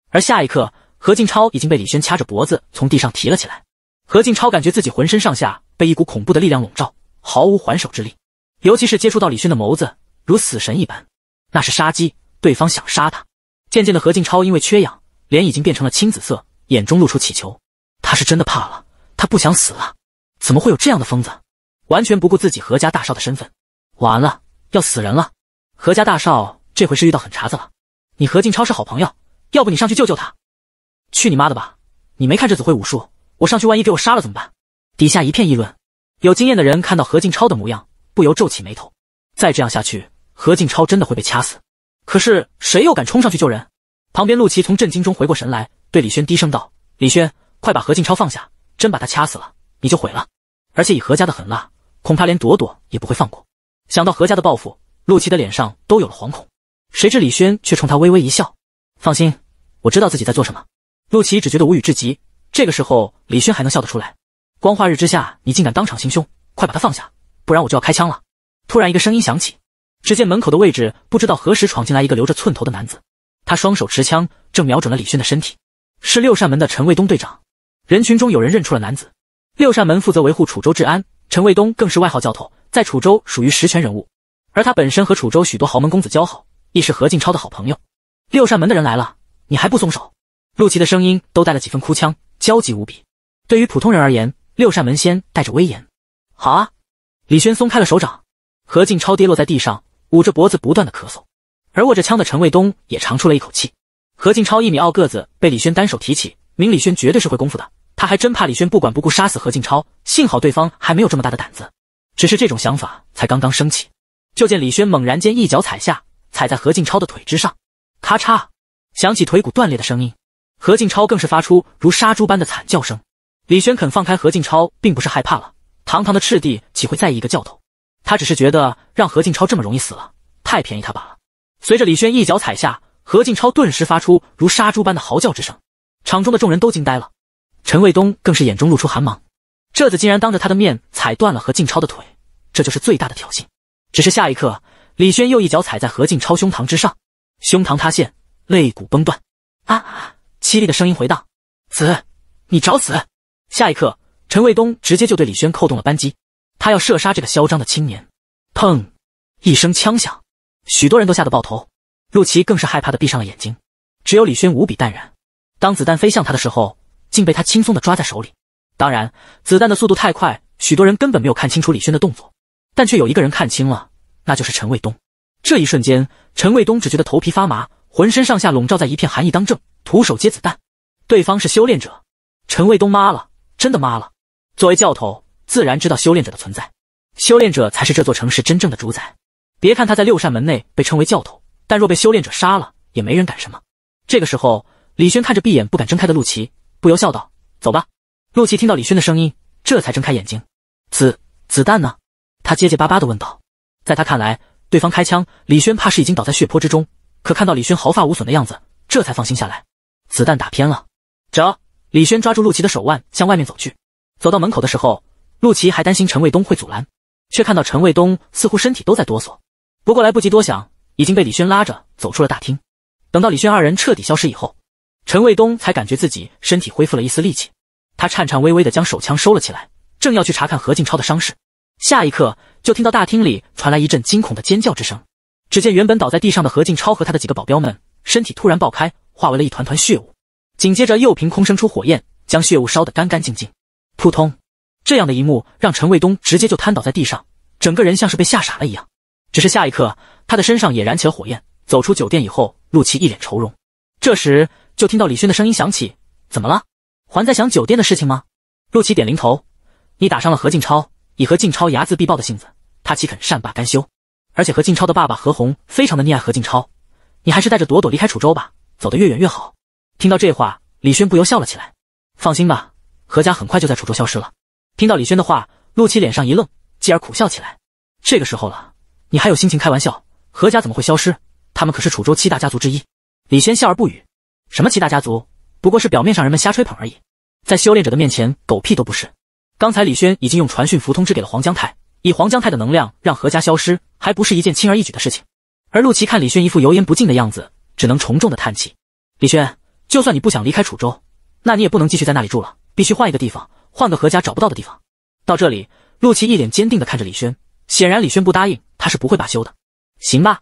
而下一刻，何静超已经被李轩掐着脖子从地上提了起来。何静超感觉自己浑身上下被一股恐怖的力量笼罩，毫无还手之力。尤其是接触到李轩的眸子，如死神一般，那是杀机，对方想杀他。渐渐的，何静超因为缺氧，脸已经变成了青紫色，眼中露出乞求。他是真的怕了，他不想死了。怎么会有这样的疯子，完全不顾自己何家大少的身份？完了，要死人了！何家大少这回是遇到狠茬子了。你何静超是好朋友，要不你上去救救他？去你妈的吧！你没看这子会武术，我上去万一给我杀了怎么办？底下一片议论。有经验的人看到何静超的模样，不由皱起眉头。再这样下去，何静超真的会被掐死。可是谁又敢冲上去救人？旁边陆琪从震惊中回过神来，对李轩低声道：“李轩，快把何静超放下，真把他掐死了，你就毁了。而且以何家的狠辣，恐怕连朵朵也不会放过。”想到何家的报复，陆琪的脸上都有了惶恐。谁知李轩却冲他微微一笑：“放心，我知道自己在做什么。”陆琪只觉得无语至极。这个时候，李轩还能笑得出来？光化日之下，你竟敢当场行凶！快把他放下，不然我就要开枪了！突然，一个声音响起。只见门口的位置，不知道何时闯进来一个留着寸头的男子，他双手持枪，正瞄准了李轩的身体。是六扇门的陈卫东队长。人群中有人认出了男子，六扇门负责维护楚州治安，陈卫东更是外号教头，在楚州属于实权人物。而他本身和楚州许多豪门公子交好，亦是何静超的好朋友。六扇门的人来了，你还不松手？陆琪的声音都带了几分哭腔，焦急无比。对于普通人而言，六扇门先带着威严。好啊，李轩松开了手掌。何静超跌落在地上，捂着脖子不断的咳嗽，而握着枪的陈卫东也长出了一口气。何静超一米二个子被李轩单手提起，明李轩绝对是会功夫的，他还真怕李轩不管不顾杀死何静超。幸好对方还没有这么大的胆子，只是这种想法才刚刚升起，就见李轩猛然间一脚踩下，踩在何静超的腿之上，咔嚓响起腿骨断裂的声音，何静超更是发出如杀猪般的惨叫声。李轩肯放开何静超，并不是害怕了，堂堂的赤帝岂会在意一个教头？他只是觉得让何静超这么容易死了，太便宜他罢了。随着李轩一脚踩下，何静超顿时发出如杀猪般的嚎叫之声，场中的众人都惊呆了，陈卫东更是眼中露出寒芒。这次竟然当着他的面踩断了何静超的腿，这就是最大的挑衅。只是下一刻，李轩又一脚踩在何静超胸膛之上，胸膛塌陷，肋骨崩断，啊！凄厉的声音回荡，子，你找死！下一刻，陈卫东直接就对李轩扣动了扳机。他要射杀这个嚣张的青年，砰！一声枪响，许多人都吓得爆头，陆琪更是害怕的闭上了眼睛。只有李轩无比淡然，当子弹飞向他的时候，竟被他轻松的抓在手里。当然，子弹的速度太快，许多人根本没有看清楚李轩的动作，但却有一个人看清了，那就是陈卫东。这一瞬间，陈卫东只觉得头皮发麻，浑身上下笼罩在一片寒意。当政，徒手接子弹，对方是修炼者，陈卫东妈了，真的妈了。作为教头。自然知道修炼者的存在，修炼者才是这座城市真正的主宰。别看他在六扇门内被称为教头，但若被修炼者杀了，也没人敢什么。这个时候，李轩看着闭眼不敢睁开的陆琪，不由笑道：“走吧。”陆琪听到李轩的声音，这才睁开眼睛。子子弹呢？他结结巴巴地问道。在他看来，对方开枪，李轩怕是已经倒在血泊之中。可看到李轩毫发无损的样子，这才放心下来。子弹打偏了，着。李轩抓住陆琪的手腕，向外面走去。走到门口的时候。陆琪还担心陈卫东会阻拦，却看到陈卫东似乎身体都在哆嗦。不过来不及多想，已经被李轩拉着走出了大厅。等到李轩二人彻底消失以后，陈卫东才感觉自己身体恢复了一丝力气。他颤颤巍巍地将手枪收了起来，正要去查看何静超的伤势，下一刻就听到大厅里传来一阵惊恐的尖叫之声。只见原本倒在地上的何静超和他的几个保镖们身体突然爆开，化为了一团团血雾。紧接着又凭空生出火焰，将血雾烧得干干净净。扑通。这样的一幕让陈卫东直接就瘫倒在地上，整个人像是被吓傻了一样。只是下一刻，他的身上也燃起了火焰。走出酒店以后，陆琪一脸愁容。这时，就听到李轩的声音响起：“怎么了？还在想酒店的事情吗？”陆琪点零头：“你打伤了何静超，以何静超睚眦必报的性子，他岂肯善罢甘休？而且何静超的爸爸何红非常的溺爱何静超，你还是带着朵朵离开楚州吧，走得越远越好。”听到这话，李轩不由笑了起来：“放心吧，何家很快就在楚州消失了。”听到李轩的话，陆琪脸上一愣，继而苦笑起来。这个时候了，你还有心情开玩笑？何家怎么会消失？他们可是楚州七大家族之一。李轩笑而不语。什么七大家族？不过是表面上人们瞎吹捧而已，在修炼者的面前，狗屁都不是。刚才李轩已经用传讯符通知给了黄江泰，以黄江泰的能量，让何家消失，还不是一件轻而易举的事情。而陆琪看李轩一副油盐不进的样子，只能重重的叹气。李轩，就算你不想离开楚州，那你也不能继续在那里住了，必须换一个地方。换个何家找不到的地方。到这里，陆琪一脸坚定地看着李轩，显然李轩不答应，他是不会罢休的。行吧，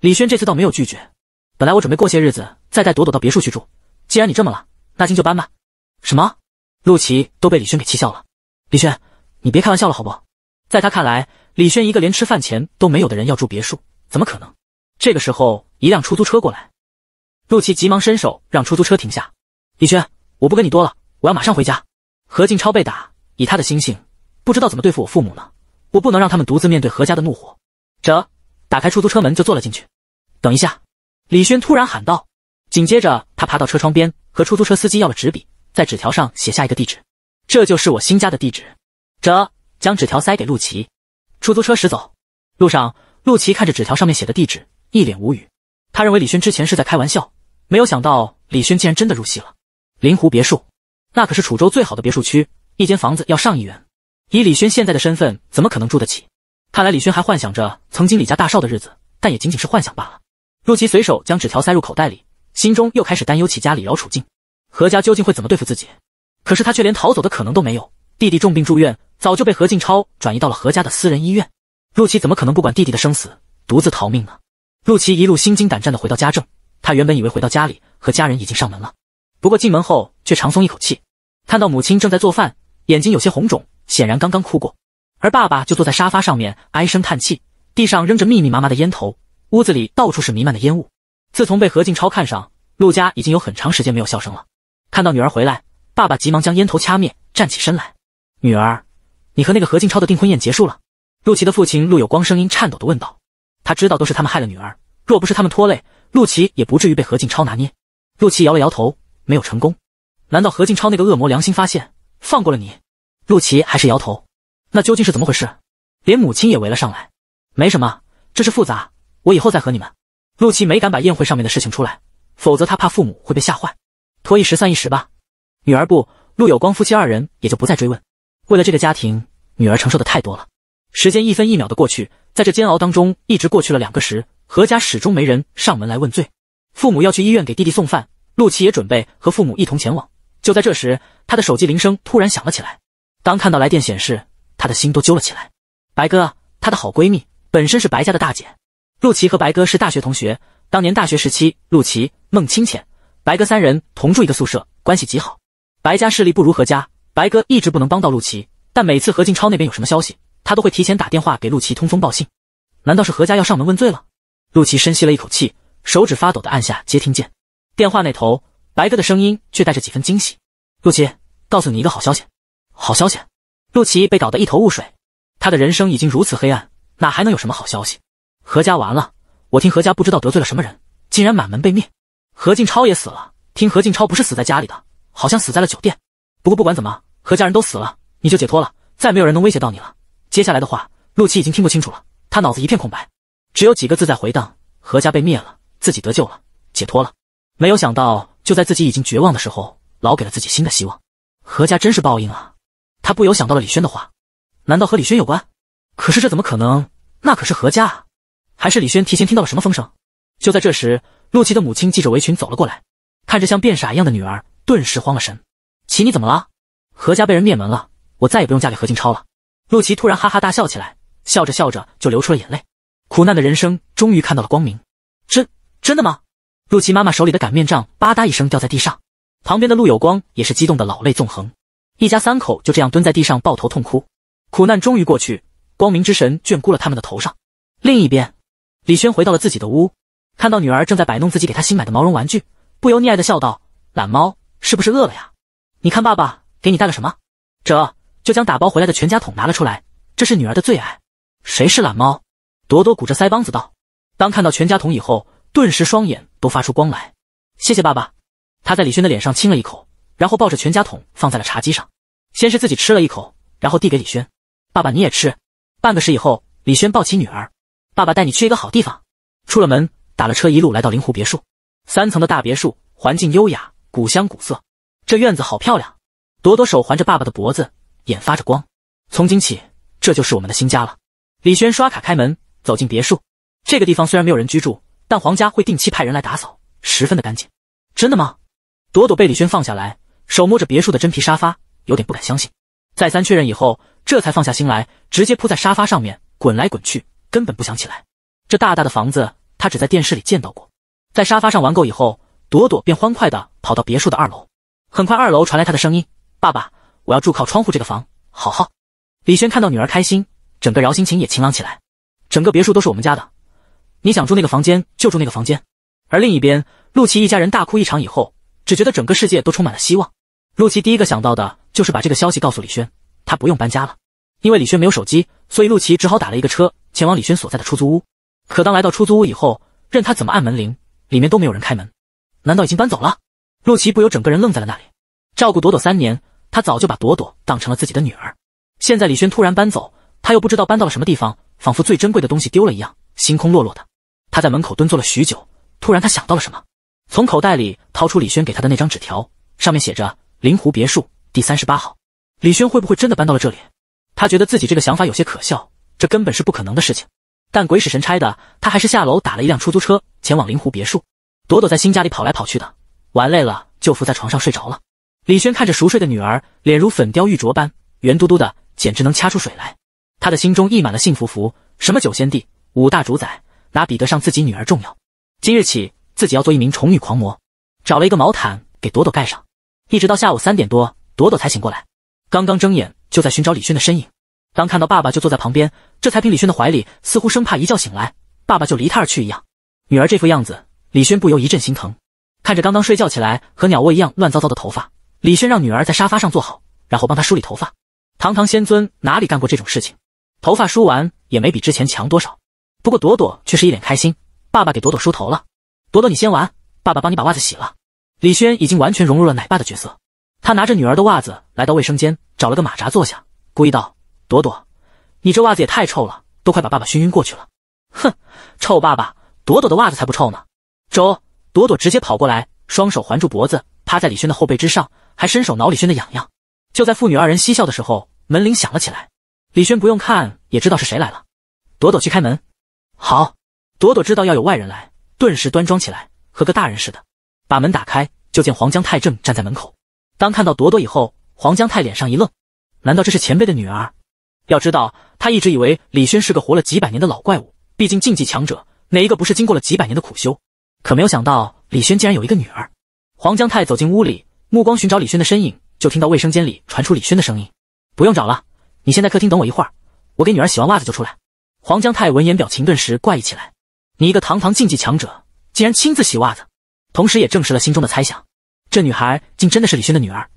李轩这次倒没有拒绝。本来我准备过些日子再带朵朵到别墅去住，既然你这么了，那今就搬吧。什么？陆琪都被李轩给气笑了。李轩，你别开玩笑了，好不？在他看来，李轩一个连吃饭钱都没有的人要住别墅，怎么可能？这个时候，一辆出租车过来，陆琪急忙伸手让出租车停下。李轩，我不跟你多了，我要马上回家。何靖超被打，以他的心性，不知道怎么对付我父母呢。我不能让他们独自面对何家的怒火。这，打开出租车门就坐了进去。等一下，李轩突然喊道。紧接着，他爬到车窗边，和出租车司机要了纸笔，在纸条上写下一个地址。这就是我新家的地址。这，将纸条塞给陆琪。出租车驶走，路上，陆琪看着纸条上面写的地址，一脸无语。他认为李轩之前是在开玩笑，没有想到李轩竟然真的入戏了。灵湖别墅。那可是楚州最好的别墅区，一间房子要上亿元。以李轩现在的身份，怎么可能住得起？看来李轩还幻想着曾经李家大少的日子，但也仅仅是幻想罢了。陆琪随手将纸条塞入口袋里，心中又开始担忧起家里饶处境。何家究竟会怎么对付自己？可是他却连逃走的可能都没有。弟弟重病住院，早就被何静超转移到了何家的私人医院。陆琪怎么可能不管弟弟的生死，独自逃命呢？陆琪一路心惊胆战的回到家政，他原本以为回到家里，和家人已经上门了。不过进门后却长松一口气，看到母亲正在做饭，眼睛有些红肿，显然刚刚哭过。而爸爸就坐在沙发上面唉声叹气，地上扔着密密麻麻的烟头，屋子里到处是弥漫的烟雾。自从被何静超看上，陆家已经有很长时间没有笑声了。看到女儿回来，爸爸急忙将烟头掐灭，站起身来：“女儿，你和那个何静超的订婚宴结束了？”陆琪的父亲陆有光声音颤抖的问道。他知道都是他们害了女儿，若不是他们拖累，陆琪也不至于被何静超拿捏。陆琪摇了摇头。没有成功，难道何静超那个恶魔良心发现放过了你？陆琪还是摇头。那究竟是怎么回事？连母亲也围了上来。没什么，这是复杂，我以后再和你们。陆琪没敢把宴会上面的事情出来，否则他怕父母会被吓坏。拖一时算一时吧。女儿不，陆有光夫妻二人也就不再追问。为了这个家庭，女儿承受的太多了。时间一分一秒的过去，在这煎熬当中，一直过去了两个时，何家始终没人上门来问罪。父母要去医院给弟弟送饭。陆琪也准备和父母一同前往。就在这时，他的手机铃声突然响了起来。当看到来电显示，他的心都揪了起来。白哥，他的好闺蜜，本身是白家的大姐。陆琪和白哥是大学同学，当年大学时期，陆琪、孟清浅、白哥三人同住一个宿舍，关系极好。白家势力不如何家，白哥一直不能帮到陆琪，但每次何静超那边有什么消息，他都会提前打电话给陆琪通风报信。难道是何家要上门问罪了？陆琪深吸了一口气，手指发抖的按下接听键。电话那头，白哥的声音却带着几分惊喜：“陆琪，告诉你一个好消息。”“好消息？”陆琪被搞得一头雾水。他的人生已经如此黑暗，哪还能有什么好消息？何家完了！我听何家不知道得罪了什么人，竟然满门被灭。何静超也死了。听何静超不是死在家里的，好像死在了酒店。不过不管怎么，何家人都死了，你就解脱了，再没有人能威胁到你了。接下来的话，陆琪已经听不清楚了，他脑子一片空白，只有几个字在回荡：何家被灭了，自己得救了，解脱了。没有想到，就在自己已经绝望的时候，老给了自己新的希望。何家真是报应啊！他不由想到了李轩的话，难道和李轩有关？可是这怎么可能？那可是何家啊！还是李轩提前听到了什么风声？就在这时，陆琪的母亲系着围裙走了过来，看着像变傻一样的女儿，顿时慌了神：“琪，你怎么了？何家被人灭门了，我再也不用嫁给何静超了。”陆琪突然哈哈大笑起来，笑着笑着就流出了眼泪。苦难的人生终于看到了光明，真真的吗？陆琪妈妈手里的擀面杖吧嗒一声掉在地上，旁边的陆有光也是激动的老泪纵横，一家三口就这样蹲在地上抱头痛哭，苦难终于过去，光明之神眷顾了他们的头上。另一边，李轩回到了自己的屋，看到女儿正在摆弄自己给她新买的毛绒玩具，不由溺爱的笑道：“懒猫是不是饿了呀？你看爸爸给你带了什么？”这就将打包回来的全家桶拿了出来，这是女儿的最爱。谁是懒猫？朵朵鼓着腮帮子道。当看到全家桶以后。顿时双眼都发出光来，谢谢爸爸。他在李轩的脸上亲了一口，然后抱着全家桶放在了茶几上，先是自己吃了一口，然后递给李轩：“爸爸你也吃。”半个时以后，李轩抱起女儿：“爸爸带你去一个好地方。”出了门，打了车，一路来到灵湖别墅。三层的大别墅，环境优雅，古香古色。这院子好漂亮。朵朵手环着爸爸的脖子，眼发着光。从今起，这就是我们的新家了。李轩刷卡开门，走进别墅。这个地方虽然没有人居住。但皇家会定期派人来打扫，十分的干净。真的吗？朵朵被李轩放下来，手摸着别墅的真皮沙发，有点不敢相信。再三确认以后，这才放下心来，直接扑在沙发上面滚来滚去，根本不想起来。这大大的房子，他只在电视里见到过。在沙发上玩够以后，朵朵便欢快的跑到别墅的二楼。很快，二楼传来她的声音：“爸爸，我要住靠窗户这个房，好好。”李轩看到女儿开心，整个饶心情也晴朗起来。整个别墅都是我们家的。你想住那个房间就住那个房间，而另一边，陆琪一家人大哭一场以后，只觉得整个世界都充满了希望。陆琪第一个想到的就是把这个消息告诉李轩，他不用搬家了，因为李轩没有手机，所以陆琪只好打了一个车前往李轩所在的出租屋。可当来到出租屋以后，任他怎么按门铃，里面都没有人开门。难道已经搬走了？陆琪不由整个人愣在了那里。照顾朵朵三年，他早就把朵朵当成了自己的女儿。现在李轩突然搬走，他又不知道搬到了什么地方，仿佛最珍贵的东西丢了一样，心空落落的。他在门口蹲坐了许久，突然他想到了什么，从口袋里掏出李轩给他的那张纸条，上面写着“灵湖别墅第三十八号”。李轩会不会真的搬到了这里？他觉得自己这个想法有些可笑，这根本是不可能的事情。但鬼使神差的，他还是下楼打了一辆出租车前往灵湖别墅。朵朵在新家里跑来跑去的，玩累了就伏在床上睡着了。李轩看着熟睡的女儿，脸如粉雕玉琢般圆嘟嘟的，简直能掐出水来。他的心中溢满了幸福符，什么九仙帝、五大主宰。哪比得上自己女儿重要？今日起，自己要做一名宠女狂魔。找了一个毛毯给朵朵盖上，一直到下午三点多，朵朵才醒过来。刚刚睁眼就在寻找李轩的身影，当看到爸爸就坐在旁边，这才凭李轩的怀里，似乎生怕一觉醒来，爸爸就离他而去一样。女儿这副样子，李轩不由一阵心疼。看着刚刚睡觉起来和鸟窝一样乱糟糟的头发，李轩让女儿在沙发上坐好，然后帮她梳理头发。堂堂仙尊哪里干过这种事情？头发梳完也没比之前强多少。不过朵朵却是一脸开心，爸爸给朵朵梳头了。朵朵，你先玩，爸爸帮你把袜子洗了。李轩已经完全融入了奶爸的角色，他拿着女儿的袜子来到卫生间，找了个马扎坐下，故意道：“朵朵，你这袜子也太臭了，都快把爸爸熏晕过去了。”哼，臭爸爸！朵朵的袜子才不臭呢。周，朵朵直接跑过来，双手环住脖子，趴在李轩的后背之上，还伸手挠李轩的痒痒。就在父女二人嬉笑的时候，门铃响了起来。李轩不用看也知道是谁来了，朵朵去开门。好，朵朵知道要有外人来，顿时端庄起来，和个大人似的，把门打开，就见黄江太正站在门口。当看到朵朵以后，黄江太脸上一愣，难道这是前辈的女儿？要知道，他一直以为李轩是个活了几百年的老怪物，毕竟禁忌强者哪一个不是经过了几百年的苦修？可没有想到，李轩竟然有一个女儿。黄江太走进屋里，目光寻找李轩的身影，就听到卫生间里传出李轩的声音：“不用找了，你先在客厅等我一会儿，我给女儿洗完袜子就出来。”黄江泰闻言，表情顿时怪异起来。你一个堂堂竞技强者，竟然亲自洗袜子，同时也证实了心中的猜想，这女孩竟真的是李轩的女儿。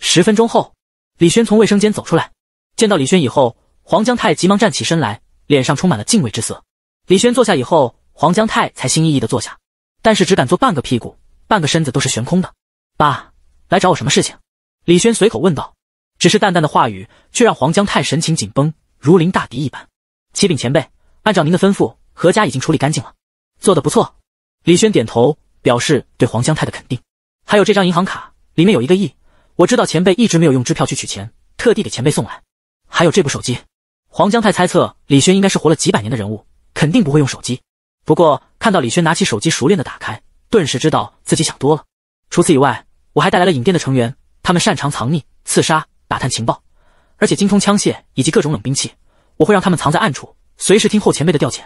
十分钟后，李轩从卫生间走出来，见到李轩以后，黄江泰急忙站起身来，脸上充满了敬畏之色。李轩坐下以后，黄江泰才心翼翼的坐下，但是只敢坐半个屁股，半个身子都是悬空的。爸，来找我什么事情？李轩随口问道，只是淡淡的话语，却让黄江泰神情紧绷，如临大敌一般。启禀前辈，按照您的吩咐，何家已经处理干净了，做得不错。李轩点头表示对黄江泰的肯定。还有这张银行卡里面有一个亿，我知道前辈一直没有用支票去取钱，特地给前辈送来。还有这部手机。黄江泰猜测李轩应该是活了几百年的人物，肯定不会用手机。不过看到李轩拿起手机熟练的打开，顿时知道自己想多了。除此以外，我还带来了影店的成员，他们擅长藏匿、刺杀、打探情报，而且精通枪械以及各种冷兵器。我会让他们藏在暗处，随时听候前辈的调遣。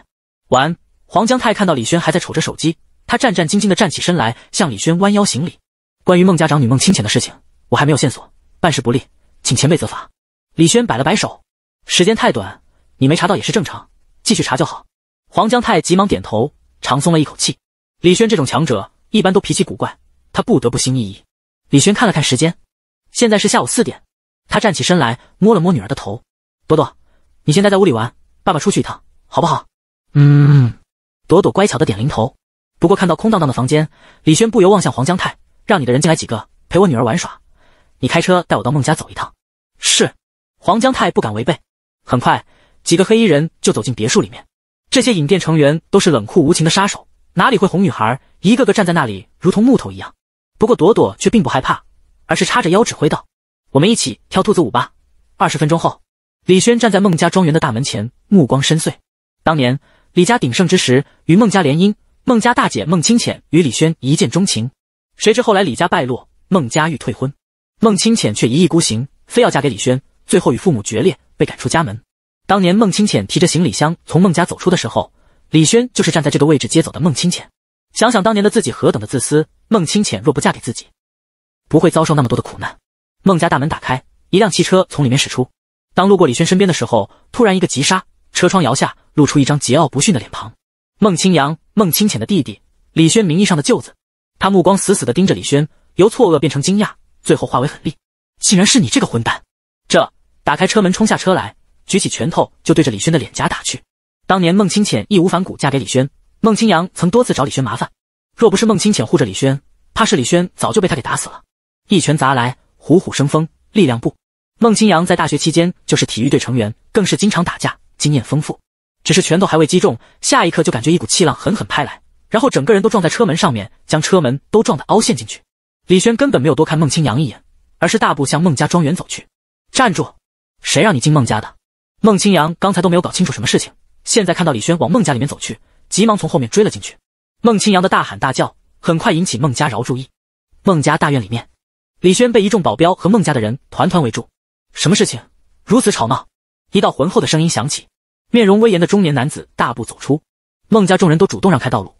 完，黄江泰看到李轩还在瞅着手机，他战战兢兢地站起身来，向李轩弯腰行礼。关于孟家长女孟清浅的事情，我还没有线索，办事不力，请前辈责罚。李轩摆了摆手，时间太短，你没查到也是正常，继续查就好。黄江泰急忙点头，长松了一口气。李轩这种强者一般都脾气古怪，他不得不心依依。李轩看了看时间，现在是下午四点，他站起身来，摸了摸女儿的头，多多。你现在在屋里玩，爸爸出去一趟，好不好？嗯，朵朵乖巧的点零头。不过看到空荡荡的房间，李轩不由望向黄江泰，让你的人进来几个陪我女儿玩耍。你开车带我到孟家走一趟。是，黄江泰不敢违背。很快，几个黑衣人就走进别墅里面。这些影店成员都是冷酷无情的杀手，哪里会哄女孩？一个个站在那里如同木头一样。不过朵朵却并不害怕，而是叉着腰指挥道：“我们一起跳兔子舞吧。二十分钟后。”李轩站在孟家庄园的大门前，目光深邃。当年李家鼎盛之时，与孟家联姻，孟家大姐孟清浅与李轩一见钟情。谁知后来李家败落，孟家欲退婚，孟清浅却一意孤行，非要嫁给李轩，最后与父母决裂，被赶出家门。当年孟清浅提着行李箱从孟家走出的时候，李轩就是站在这个位置接走的。孟清浅想想当年的自己何等的自私，孟清浅若不嫁给自己，不会遭受那么多的苦难。孟家大门打开，一辆汽车从里面驶出。当路过李轩身边的时候，突然一个急刹，车窗摇下，露出一张桀骜不驯的脸庞。孟清扬，孟清浅的弟弟，李轩名义上的舅子。他目光死死地盯着李轩，由错愕变成惊讶，最后化为狠厉：“竟然是你这个混蛋！这打开车门冲下车来，举起拳头就对着李轩的脸颊打去。当年孟清浅义无反顾嫁给李轩，孟清扬曾多次找李轩麻烦，若不是孟清浅护着李轩，怕是李轩早就被他给打死了。一拳砸来，虎虎生风，力量不。孟清扬在大学期间就是体育队成员，更是经常打架，经验丰富。只是拳头还未击中，下一刻就感觉一股气浪狠狠拍来，然后整个人都撞在车门上面，将车门都撞得凹陷进去。李轩根本没有多看孟清扬一眼，而是大步向孟家庄园走去。站住！谁让你进孟家的？孟清扬刚才都没有搞清楚什么事情，现在看到李轩往孟家里面走去，急忙从后面追了进去。孟清扬的大喊大叫很快引起孟家饶注意。孟家大院里面，李轩被一众保镖和孟家的人团团围住。什么事情如此吵闹？一道浑厚的声音响起，面容威严的中年男子大步走出。孟家众人都主动让开道路。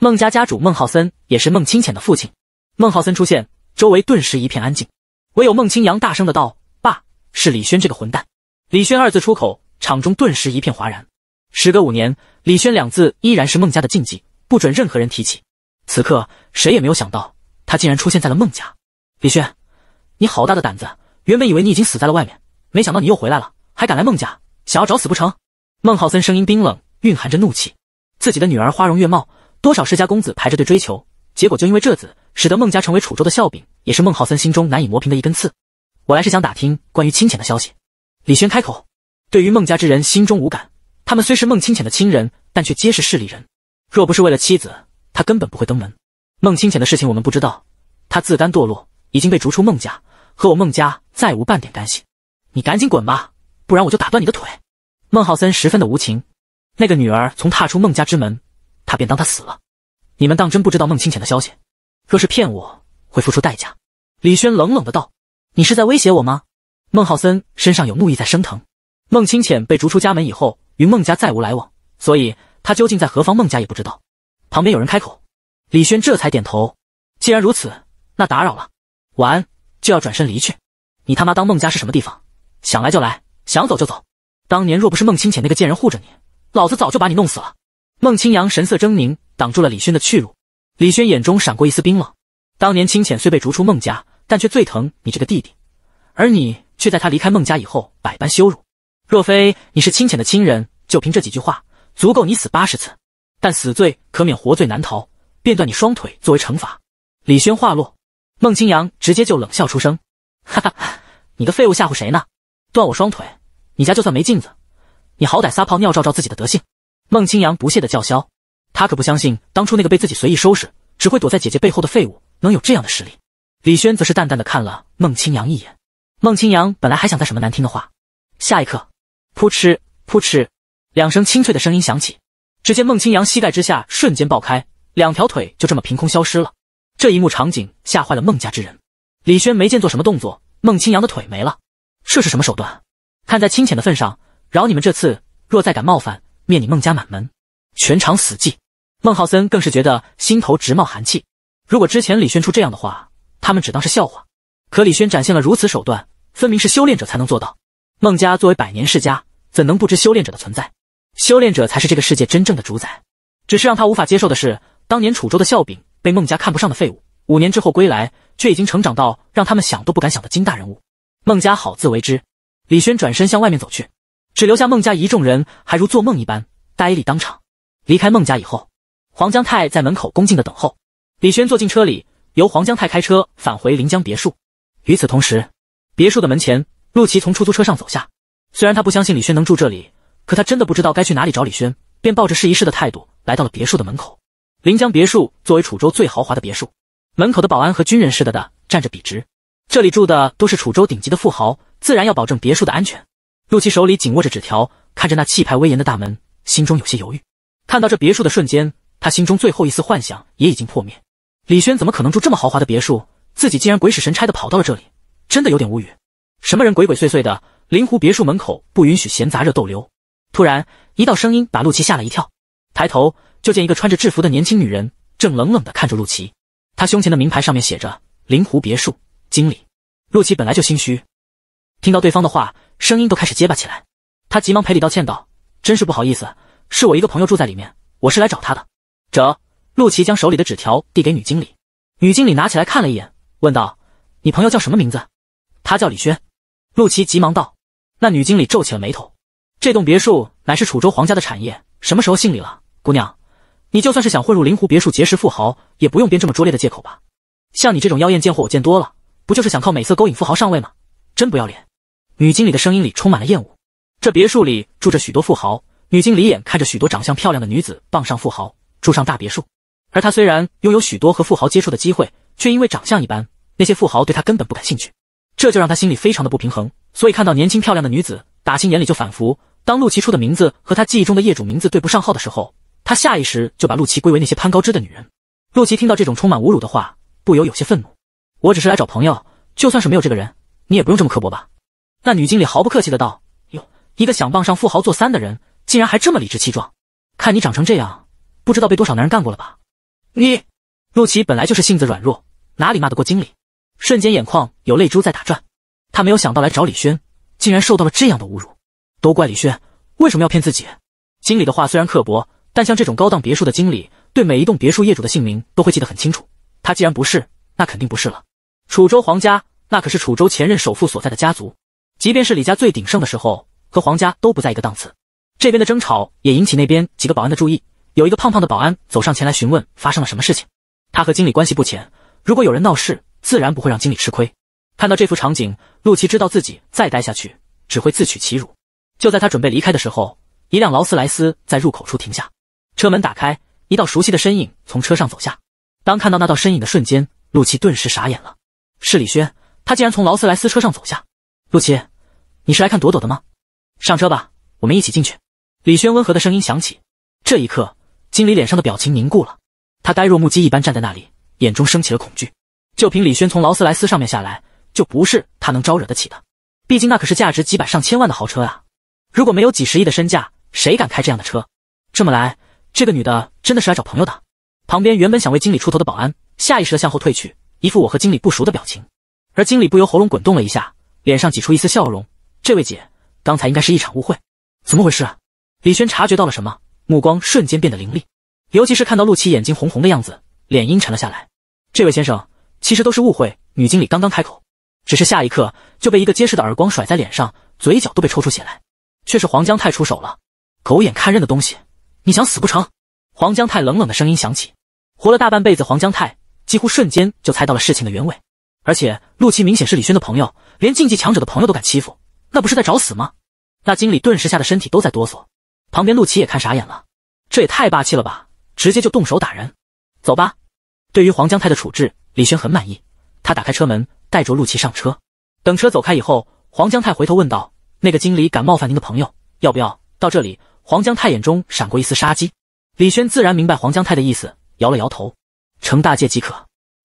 孟家家主孟浩森也是孟清浅的父亲。孟浩森出现，周围顿时一片安静，唯有孟清扬大声的道：“爸，是李轩这个混蛋！”李轩二字出口，场中顿时一片哗然。时隔五年，李轩两字依然是孟家的禁忌，不准任何人提起。此刻，谁也没有想到他竟然出现在了孟家。李轩，你好大的胆子！原本以为你已经死在了外面，没想到你又回来了，还敢来孟家，想要找死不成？孟浩森声音冰冷，蕴含着怒气。自己的女儿花容月貌，多少世家公子排着队追求，结果就因为这子，使得孟家成为楚州的笑柄，也是孟浩森心中难以磨平的一根刺。我来是想打听关于清浅的消息。李轩开口，对于孟家之人心中无感。他们虽是孟清浅的亲人，但却皆是势利人。若不是为了妻子，他根本不会登门。孟清浅的事情我们不知道，他自甘堕落，已经被逐出孟家，和我孟家。再无半点干系，你赶紧滚吧，不然我就打断你的腿！孟浩森十分的无情。那个女儿从踏出孟家之门，他便当她死了。你们当真不知道孟清浅的消息？若是骗我，会付出代价。李轩冷冷的道：“你是在威胁我吗？”孟浩森身上有怒意在升腾。孟清浅被逐出家门以后，与孟家再无来往，所以她究竟在何方，孟家也不知道。旁边有人开口，李轩这才点头。既然如此，那打扰了。完，就要转身离去。你他妈当孟家是什么地方？想来就来，想走就走。当年若不是孟清浅那个贱人护着你，老子早就把你弄死了。孟清扬神色狰狞，挡住了李轩的去路。李轩眼中闪过一丝冰冷。当年清浅虽被逐出孟家，但却最疼你这个弟弟，而你却在他离开孟家以后百般羞辱。若非你是清浅的亲人，就凭这几句话，足够你死八十次。但死罪可免，活罪难逃，便断你双腿作为惩罚。李轩话落，孟清扬直接就冷笑出声：“哈哈哈。”你个废物，吓唬谁呢？断我双腿！你家就算没镜子，你好歹撒泡尿照照自己的德行。孟清扬不屑的叫嚣，他可不相信当初那个被自己随意收拾，只会躲在姐姐背后的废物能有这样的实力。李轩则是淡淡的看了孟清扬一眼。孟清扬本来还想再什么难听的话，下一刻，扑哧扑哧两声清脆的声音响起，只见孟清扬膝盖之下瞬间爆开，两条腿就这么凭空消失了。这一幕场景吓坏了孟家之人。李轩没见做什么动作。孟清扬的腿没了，这是什么手段？看在清浅的份上，饶你们这次。若再敢冒犯，灭你孟家满门！全场死寂，孟浩森更是觉得心头直冒寒气。如果之前李轩出这样的话，他们只当是笑话。可李轩展现了如此手段，分明是修炼者才能做到。孟家作为百年世家，怎能不知修炼者的存在？修炼者才是这个世界真正的主宰。只是让他无法接受的是，当年楚州的笑柄，被孟家看不上的废物，五年之后归来。却已经成长到让他们想都不敢想的金大人物。孟家好自为之。李轩转身向外面走去，只留下孟家一众人还如做梦一般呆立当场。离开孟家以后，黄江泰在门口恭敬的等候。李轩坐进车里，由黄江泰开车返回临江别墅。与此同时，别墅的门前，陆琪从出租车上走下。虽然他不相信李轩能住这里，可他真的不知道该去哪里找李轩，便抱着试一试的态度来到了别墅的门口。临江别墅作为楚州最豪华的别墅。门口的保安和军人似的的站着笔直，这里住的都是楚州顶级的富豪，自然要保证别墅的安全。陆琪手里紧握着纸条，看着那气派威严的大门，心中有些犹豫。看到这别墅的瞬间，他心中最后一丝幻想也已经破灭。李轩怎么可能住这么豪华的别墅？自己竟然鬼使神差的跑到了这里，真的有点无语。什么人鬼鬼祟祟的？灵湖别墅门口不允许闲杂热逗留。突然，一道声音把陆琪吓了一跳，抬头就见一个穿着制服的年轻女人正冷冷的看着陆琪。他胸前的名牌上面写着“灵湖别墅经理”。陆琪本来就心虚，听到对方的话，声音都开始结巴起来。他急忙赔礼道歉道：“真是不好意思，是我一个朋友住在里面，我是来找他的。”这，陆琪将手里的纸条递给女经理，女经理拿起来看了一眼，问道：“你朋友叫什么名字？”“他叫李轩。”陆琪急忙道。那女经理皱起了眉头：“这栋别墅乃是楚州皇家的产业，什么时候姓李了，姑娘？”你就算是想混入灵湖别墅结识富豪，也不用编这么拙劣的借口吧？像你这种妖艳贱货，我见多了，不就是想靠美色勾引富豪上位吗？真不要脸！女经理的声音里充满了厌恶。这别墅里住着许多富豪，女经理眼看着许多长相漂亮的女子傍上富豪，住上大别墅，而她虽然拥有许多和富豪接触的机会，却因为长相一般，那些富豪对她根本不感兴趣，这就让她心里非常的不平衡。所以看到年轻漂亮的女子，打心眼里就反服。当陆琪初的名字和他记忆中的业主名字对不上号的时候。他下意识就把陆琪归为那些攀高枝的女人。陆琪听到这种充满侮辱的话，不由有些愤怒。我只是来找朋友，就算是没有这个人，你也不用这么刻薄吧？那女经理毫不客气的道：“哟，一个想傍上富豪做三的人，竟然还这么理直气壮。看你长成这样，不知道被多少男人干过了吧？”你，陆琪本来就是性子软弱，哪里骂得过经理？瞬间眼眶有泪珠在打转。他没有想到来找李轩，竟然受到了这样的侮辱。都怪李轩，为什么要骗自己？经理的话虽然刻薄。但像这种高档别墅的经理，对每一栋别墅业主的姓名都会记得很清楚。他既然不是，那肯定不是了。楚州黄家，那可是楚州前任首富所在的家族，即便是李家最鼎盛的时候，和黄家都不在一个档次。这边的争吵也引起那边几个保安的注意。有一个胖胖的保安走上前来询问发生了什么事情。他和经理关系不浅，如果有人闹事，自然不会让经理吃亏。看到这幅场景，陆琪知道自己再待下去只会自取其辱。就在他准备离开的时候，一辆劳斯莱斯在入口处停下。车门打开，一道熟悉的身影从车上走下。当看到那道身影的瞬间，陆琪顿时傻眼了。是李轩，他竟然从劳斯莱斯车上走下。陆琪，你是来看朵朵的吗？上车吧，我们一起进去。李轩温和的声音响起。这一刻，经理脸上的表情凝固了，他呆若木鸡一般站在那里，眼中升起了恐惧。就凭李轩从劳斯莱斯上面下来，就不是他能招惹得起的。毕竟那可是价值几百上千万的豪车啊！如果没有几十亿的身价，谁敢开这样的车？这么来。这个女的真的是来找朋友的。旁边原本想为经理出头的保安，下意识的向后退去，一副我和经理不熟的表情。而经理不由喉咙滚动了一下，脸上挤出一丝笑容。这位姐，刚才应该是一场误会，怎么回事啊？李轩察觉到了什么，目光瞬间变得凌厉。尤其是看到陆琪眼睛红红的样子，脸阴沉了下来。这位先生，其实都是误会。女经理刚刚开口，只是下一刻就被一个结实的耳光甩在脸上，嘴角都被抽出血来。却是黄江泰出手了，狗眼看人的东西。你想死不成？黄江泰冷冷的声音响起。活了大半辈子，黄江泰几乎瞬间就猜到了事情的原委。而且陆琪明显是李轩的朋友，连竞技强者的朋友都敢欺负，那不是在找死吗？那经理顿时吓得身体都在哆嗦。旁边陆琪也看傻眼了，这也太霸气了吧！直接就动手打人。走吧。对于黄江泰的处置，李轩很满意。他打开车门，带着陆琪上车。等车走开以后，黄江泰回头问道：“那个经理敢冒犯您的朋友，要不要到这里？”黄江泰眼中闪过一丝杀机，李轩自然明白黄江泰的意思，摇了摇头，成大戒即可。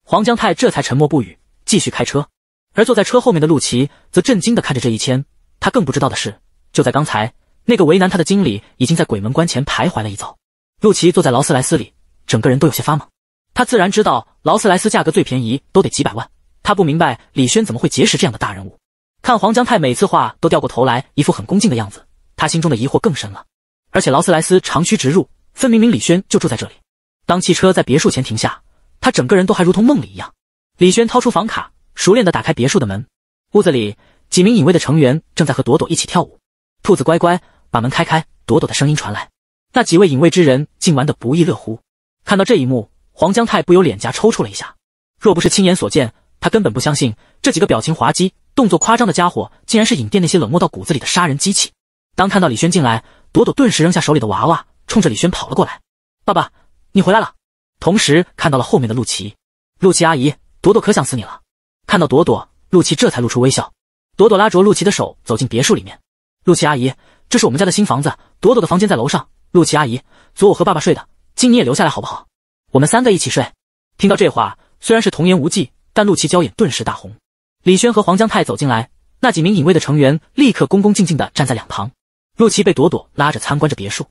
黄江泰这才沉默不语，继续开车。而坐在车后面的陆琪则震惊地看着这一千。他更不知道的是，就在刚才，那个为难他的经理已经在鬼门关前徘徊了一遭。陆琪坐在劳斯莱斯里，整个人都有些发懵。他自然知道劳斯莱斯价格最便宜都得几百万，他不明白李轩怎么会结识这样的大人物。看黄江泰每次话都掉过头来，一副很恭敬的样子，他心中的疑惑更深了。而且劳斯莱斯长驱直入，分明明李轩就住在这里。当汽车在别墅前停下，他整个人都还如同梦里一样。李轩掏出房卡，熟练地打开别墅的门。屋子里，几名影卫的成员正在和朵朵一起跳舞。兔子乖乖，把门开开！朵朵的声音传来。那几位影卫之人竟玩得不亦乐乎。看到这一幕，黄江泰不由脸颊抽搐了一下。若不是亲眼所见，他根本不相信这几个表情滑稽、动作夸张的家伙竟然是影店那些冷漠到骨子里的杀人机器。当看到李轩进来，朵朵顿时扔下手里的娃娃，冲着李轩跑了过来。爸爸，你回来了！同时看到了后面的陆琪，陆琪阿姨，朵朵可想死你了。看到朵朵，陆琪这才露出微笑。朵朵拉着陆琪的手走进别墅里面。陆琪阿姨，这是我们家的新房子，朵朵的房间在楼上。陆琪阿姨，昨我和爸爸睡的，今你也留下来好不好？我们三个一起睡。听到这话，虽然是童言无忌，但陆琪娇眼顿时大红。李轩和黄江泰走进来，那几名隐卫的成员立刻恭恭敬敬的站在两旁。陆琪被朵朵拉着参观着别墅，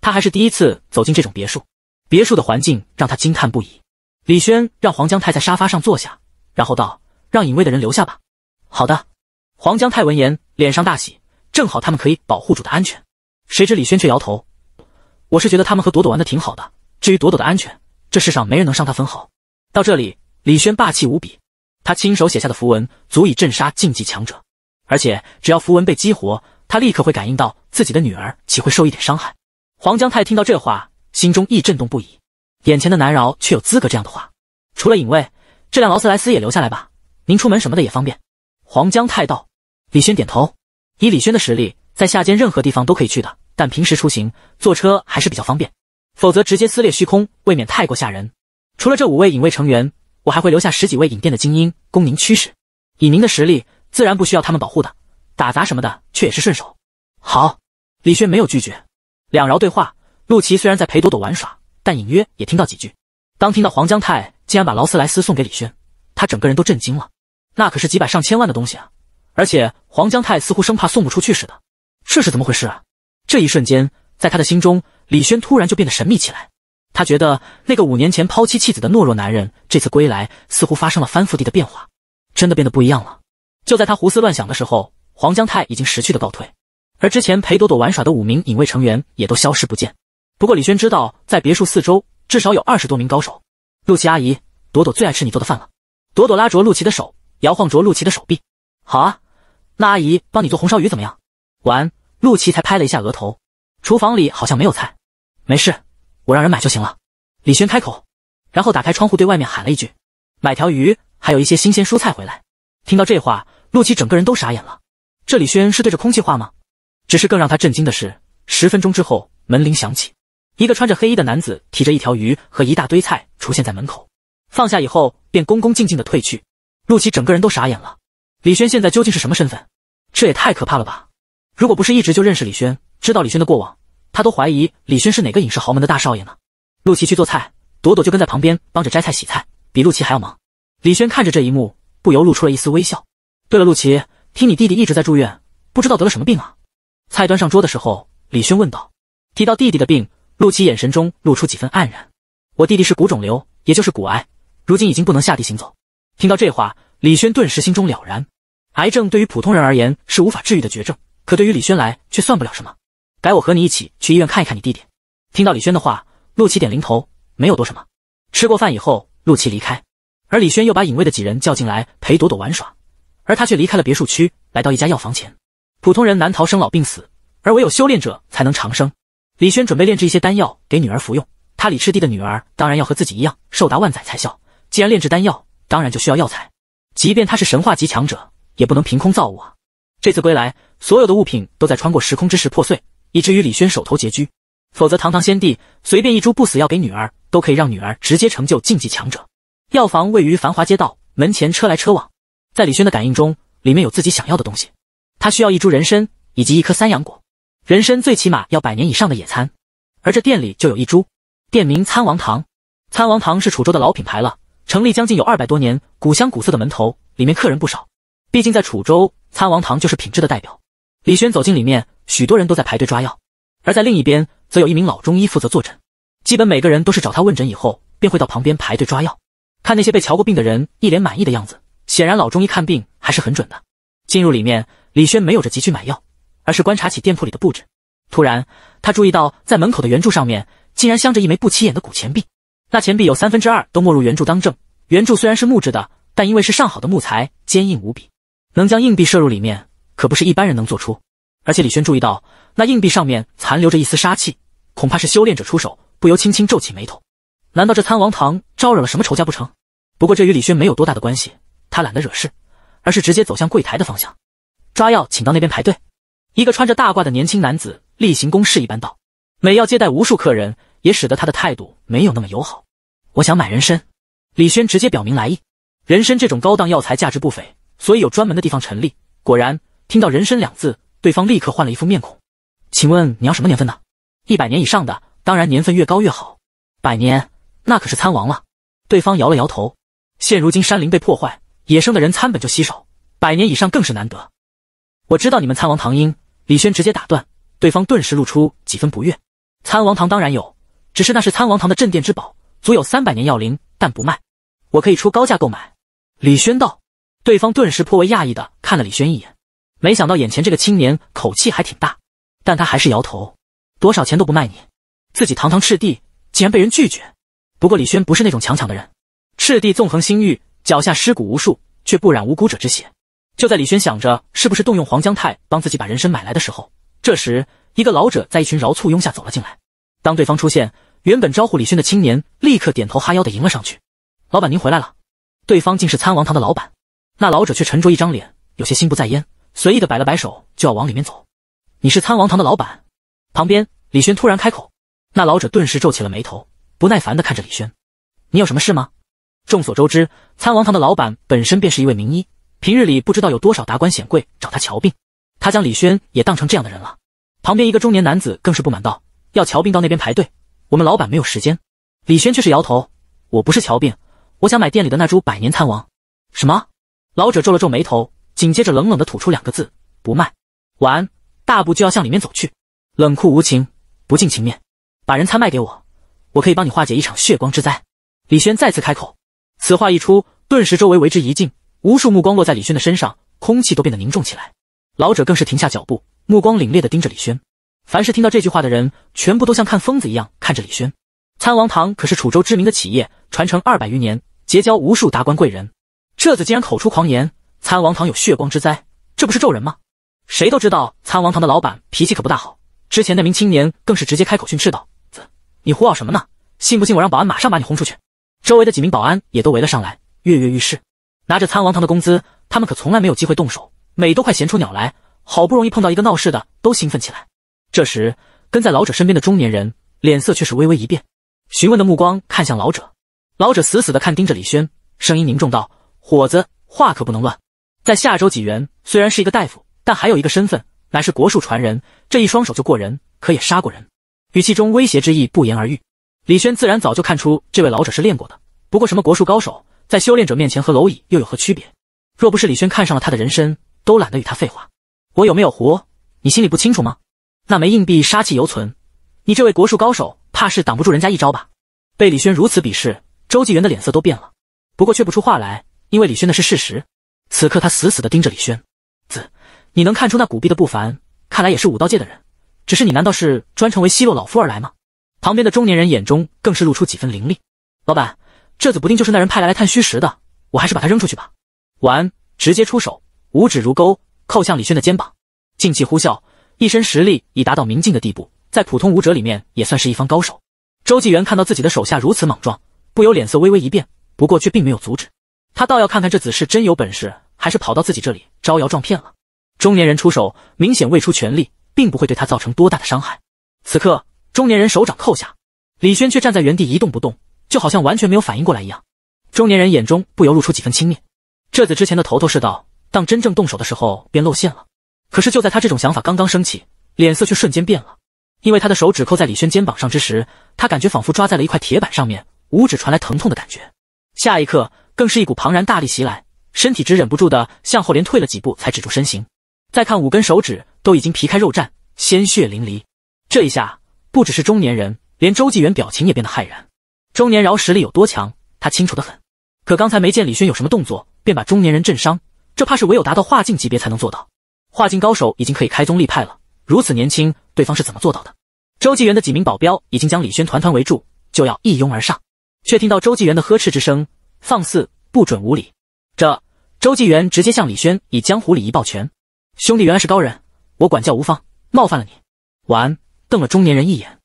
他还是第一次走进这种别墅。别墅的环境让他惊叹不已。李轩让黄江泰在沙发上坐下，然后道：“让隐卫的人留下吧。”“好的。”黄江泰闻言脸上大喜，正好他们可以保护主的安全。谁知李轩却摇头：“我是觉得他们和朵朵玩的挺好的。至于朵朵的安全，这世上没人能伤他分毫。”到这里，李轩霸气无比。他亲手写下的符文足以镇杀禁忌强者，而且只要符文被激活。他立刻会感应到自己的女儿岂会受一点伤害？黄江泰听到这话，心中亦震动不已。眼前的南饶却有资格这样的话。除了影卫，这辆劳斯莱斯也留下来吧，您出门什么的也方便。黄江泰道。李轩点头。以李轩的实力，在下间任何地方都可以去的，但平时出行坐车还是比较方便。否则直接撕裂虚空，未免太过吓人。除了这五位影卫成员，我还会留下十几位影店的精英供您驱使。以您的实力，自然不需要他们保护的。打杂什么的，却也是顺手。好，李轩没有拒绝。两饶对话，陆琪虽然在陪朵朵玩耍，但隐约也听到几句。当听到黄江泰竟然把劳斯莱斯送给李轩，他整个人都震惊了。那可是几百上千万的东西啊！而且黄江泰似乎生怕送不出去似的，这是怎么回事？啊？这一瞬间，在他的心中，李轩突然就变得神秘起来。他觉得那个五年前抛妻弃子的懦弱男人，这次归来似乎发生了翻覆地的变化，真的变得不一样了。就在他胡思乱想的时候，黄江泰已经识趣的告退，而之前陪朵朵玩耍的五名隐卫成员也都消失不见。不过李轩知道，在别墅四周至少有二十多名高手。陆琪阿姨，朵朵最爱吃你做的饭了。朵朵拉着陆琪的手，摇晃着陆琪的手臂。好啊，那阿姨帮你做红烧鱼怎么样？完，陆琪才拍了一下额头，厨房里好像没有菜。没事，我让人买就行了。李轩开口，然后打开窗户对外面喊了一句：“买条鱼，还有一些新鲜蔬菜回来。”听到这话，陆琪整个人都傻眼了。这李轩是对着空气画吗？只是更让他震惊的是，十分钟之后门铃响起，一个穿着黑衣的男子提着一条鱼和一大堆菜出现在门口，放下以后便恭恭敬敬的退去。陆琪整个人都傻眼了，李轩现在究竟是什么身份？这也太可怕了吧！如果不是一直就认识李轩，知道李轩的过往，他都怀疑李轩是哪个影视豪门的大少爷呢。陆琪去做菜，朵朵就跟在旁边帮着摘菜洗菜，比陆琪还要忙。李轩看着这一幕，不由露出了一丝微笑。对了，陆琪。听你弟弟一直在住院，不知道得了什么病啊？菜端上桌的时候，李轩问道。提到弟弟的病，陆琪眼神中露出几分黯然。我弟弟是骨肿瘤，也就是骨癌，如今已经不能下地行走。听到这话，李轩顿时心中了然。癌症对于普通人而言是无法治愈的绝症，可对于李轩来却算不了什么。改，我和你一起去医院看一看你弟弟。听到李轩的话，陆琪点零头，没有多什么。吃过饭以后，陆琪离开，而李轩又把隐卫的几人叫进来陪朵朵玩耍。而他却离开了别墅区，来到一家药房前。普通人难逃生老病死，而唯有修炼者才能长生。李轩准备炼制一些丹药给女儿服用。他李赤帝的女儿当然要和自己一样寿达万载才孝。既然炼制丹药，当然就需要药材。即便他是神话级强者，也不能凭空造物啊。这次归来，所有的物品都在穿过时空之时破碎，以至于李轩手头拮据。否则，堂堂先帝随便一株不死药给女儿，都可以让女儿直接成就禁忌强者。药房位于繁华街道，门前车来车往。在李轩的感应中，里面有自己想要的东西。他需要一株人参以及一颗三阳果。人参最起码要百年以上的野参，而这店里就有一株。店名参王堂，参王堂是楚州的老品牌了，成立将近有二百多年，古香古色的门头，里面客人不少。毕竟在楚州，参王堂就是品质的代表。李轩走进里面，许多人都在排队抓药，而在另一边则有一名老中医负责坐诊，基本每个人都是找他问诊以后，便会到旁边排队抓药。看那些被瞧过病的人一脸满意的样子。显然老中医看病还是很准的。进入里面，李轩没有着急去买药，而是观察起店铺里的布置。突然，他注意到在门口的圆柱上面竟然镶着一枚不起眼的古钱币。那钱币有三分之二都没入圆柱当正。圆柱虽然是木质的，但因为是上好的木材，坚硬无比，能将硬币射入里面可不是一般人能做出。而且李轩注意到那硬币上面残留着一丝杀气，恐怕是修炼者出手，不由轻轻皱起眉头。难道这参王堂招惹了什么仇家不成？不过这与李轩没有多大的关系。他懒得惹事，而是直接走向柜台的方向，抓药请到那边排队。一个穿着大褂的年轻男子例行公事一般道：“每药接待无数客人，也使得他的态度没有那么友好。”我想买人参，李轩直接表明来意。人参这种高档药材价值不菲，所以有专门的地方陈列。果然，听到“人参”两字，对方立刻换了一副面孔。请问你要什么年份的？一百年以上的，当然年份越高越好。百年那可是参王了。对方摇了摇头。现如今山林被破坏。野生的人参本就稀少，百年以上更是难得。我知道你们参王唐英、李轩直接打断，对方顿时露出几分不悦。参王堂当然有，只是那是参王堂的镇店之宝，足有三百年药龄，但不卖。我可以出高价购买。李轩道，对方顿时颇为讶异的看了李轩一眼，没想到眼前这个青年口气还挺大，但他还是摇头，多少钱都不卖你。自己堂堂赤帝，竟然被人拒绝。不过李轩不是那种强抢的人，赤帝纵横星域。脚下尸骨无数，却不染无辜者之血。就在李轩想着是不是动用黄江泰帮自己把人参买来的时候，这时一个老者在一群饶簇拥下走了进来。当对方出现，原本招呼李轩的青年立刻点头哈腰的迎了上去：“老板您回来了。”对方竟是参王堂的老板。那老者却沉着一张脸，有些心不在焉，随意的摆了摆手，就要往里面走。“你是参王堂的老板？”旁边李轩突然开口。那老者顿时皱起了眉头，不耐烦的看着李轩：“你有什么事吗？”众所周知，参王堂的老板本身便是一位名医，平日里不知道有多少达官显贵找他瞧病。他将李轩也当成这样的人了。旁边一个中年男子更是不满道：“要瞧病到那边排队，我们老板没有时间。”李轩却是摇头：“我不是瞧病，我想买店里的那株百年参王。”什么？老者皱了皱眉头，紧接着冷冷的吐出两个字：“不卖。”完，大步就要向里面走去，冷酷无情，不近情面。把人参卖给我，我可以帮你化解一场血光之灾。”李轩再次开口。此话一出，顿时周围为之一静，无数目光落在李轩的身上，空气都变得凝重起来。老者更是停下脚步，目光凛冽地盯着李轩。凡是听到这句话的人，全部都像看疯子一样看着李轩。参王堂可是楚州知名的企业，传承二百余年，结交无数达官贵人。这子竟然口出狂言，参王堂有血光之灾，这不是咒人吗？谁都知道参王堂的老板脾气可不大好。之前那名青年更是直接开口训斥道：“子，你胡闹什么呢？信不信我让保安马上把你轰出去？”周围的几名保安也都围了上来，跃跃欲试。拿着参王堂的工资，他们可从来没有机会动手，每都快闲出鸟来。好不容易碰到一个闹事的，都兴奋起来。这时，跟在老者身边的中年人脸色却是微微一变，询问的目光看向老者。老者死死的看盯着李轩，声音凝重道：“伙子，话可不能乱。”在下周，纪元虽然是一个大夫，但还有一个身份，乃是国术传人。这一双手就过人，可也杀过人。语气中威胁之意不言而喻。李轩自然早就看出这位老者是练过的，不过什么国术高手，在修炼者面前和蝼蚁又有何区别？若不是李轩看上了他的人参，都懒得与他废话。我有没有活，你心里不清楚吗？那枚硬币杀气犹存，你这位国术高手，怕是挡不住人家一招吧？被李轩如此鄙视，周纪元的脸色都变了，不过却不出话来，因为李轩的是事实。此刻他死死地盯着李轩，子，你能看出那古币的不凡，看来也是武道界的人。只是你难道是专程为奚落老夫而来吗？旁边的中年人眼中更是露出几分凌厉。老板，这子不定就是那人派来来探虚实的，我还是把他扔出去吧。完，直接出手，五指如钩，扣向李轩的肩膀，静气呼啸，一身实力已达到明镜的地步，在普通武者里面也算是一方高手。周纪元看到自己的手下如此莽撞，不由脸色微微一变，不过却并没有阻止。他倒要看看这子是真有本事，还是跑到自己这里招摇撞骗了。中年人出手明显未出全力，并不会对他造成多大的伤害。此刻。中年人手掌扣下，李轩却站在原地一动不动，就好像完全没有反应过来一样。中年人眼中不由露出几分轻蔑。这子之前的头头是道，当真正动手的时候便露馅了。可是就在他这种想法刚刚升起，脸色却瞬间变了，因为他的手指扣在李轩肩膀上之时，他感觉仿佛抓在了一块铁板上面，五指传来疼痛的感觉。下一刻，更是一股庞然大力袭来，身体只忍不住的向后连退了几步才止住身形。再看五根手指都已经皮开肉绽，鲜血淋漓。这一下。不只是中年人，连周纪元表情也变得骇然。中年饶实力有多强，他清楚的很。可刚才没见李轩有什么动作，便把中年人震伤，这怕是唯有达到化境级别才能做到。化境高手已经可以开宗立派了，如此年轻，对方是怎么做到的？周纪元的几名保镖已经将李轩团团围住，就要一拥而上，却听到周纪元的呵斥之声：“放肆，不准无礼！”这周纪元直接向李轩以江湖礼仪抱拳：“兄弟原来是高人，我管教无方，冒犯了你，完。”瞪了中年人一眼，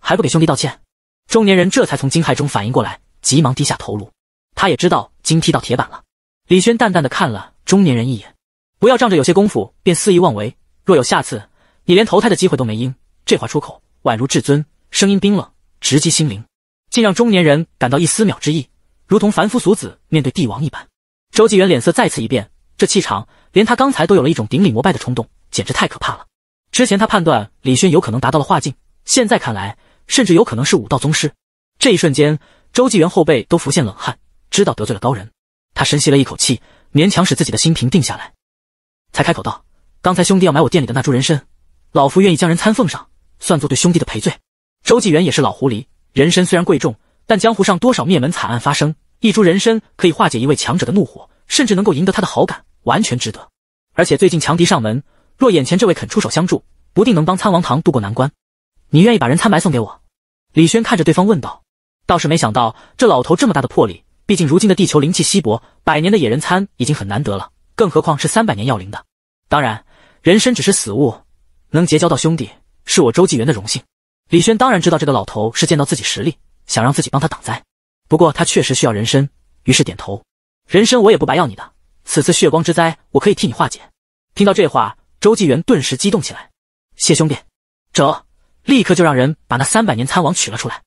还不给兄弟道歉？中年人这才从惊骇中反应过来，急忙低下头颅。他也知道惊踢到铁板了。李轩淡淡的看了中年人一眼，不要仗着有些功夫便肆意妄为。若有下次，你连投胎的机会都没。应这话出口，宛如至尊，声音冰冷，直击心灵，竟让中年人感到一丝渺之意，如同凡夫俗子面对帝王一般。周纪元脸色再次一变，这气场，连他刚才都有了一种顶礼膜拜的冲动，简直太可怕了。之前他判断李轩有可能达到了化境，现在看来，甚至有可能是武道宗师。这一瞬间，周纪元后背都浮现冷汗，知道得罪了高人。他深吸了一口气，勉强使自己的心平静下来，才开口道：“刚才兄弟要买我店里的那株人参，老夫愿意将人参奉上，算作对兄弟的赔罪。”周纪元也是老狐狸，人参虽然贵重，但江湖上多少灭门惨案发生，一株人参可以化解一位强者的怒火，甚至能够赢得他的好感，完全值得。而且最近强敌上门。若眼前这位肯出手相助，不定能帮参王堂渡过难关。你愿意把人参白送给我？李轩看着对方问道。倒是没想到这老头这么大的魄力。毕竟如今的地球灵气稀薄，百年的野人参已经很难得了，更何况是三百年药灵的。当然，人参只是死物，能结交到兄弟是我周纪元的荣幸。李轩当然知道这个老头是见到自己实力，想让自己帮他挡灾。不过他确实需要人参，于是点头。人参我也不白要你的，此次血光之灾我可以替你化解。听到这话。周纪元顿时激动起来，谢兄弟，这立刻就让人把那三百年参王取了出来，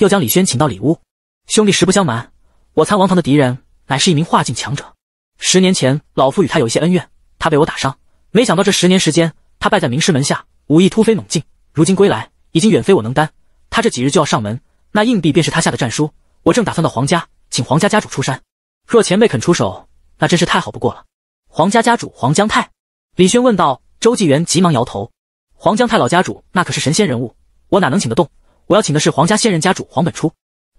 又将李轩请到里屋。兄弟，实不相瞒，我参王堂的敌人乃是一名化境强者。十年前，老夫与他有一些恩怨，他被我打伤。没想到这十年时间，他拜在名师门下，武艺突飞猛进。如今归来，已经远非我能担。他这几日就要上门，那硬币便是他下的战书。我正打算到皇家，请皇家家主出山。若前辈肯出手，那真是太好不过了。皇家家主黄江泰，李轩问道。周纪元急忙摇头，黄江太老家主那可是神仙人物，我哪能请得动？我要请的是黄家仙人家主黄本初。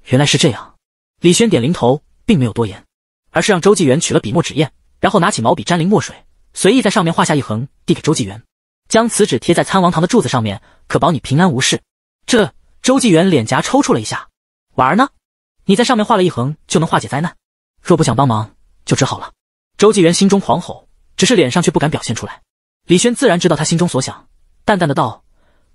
原来是这样，李轩点零头，并没有多言，而是让周纪元取了笔墨纸砚，然后拿起毛笔沾淋墨水，随意在上面画下一横，递给周纪元，将此纸贴在参王堂的柱子上面，可保你平安无事。这周纪元脸颊抽搐了一下，婉儿呢？你在上面画了一横就能化解灾难？若不想帮忙，就只好了。周纪元心中狂吼，只是脸上却不敢表现出来。李轩自然知道他心中所想，淡淡的道：“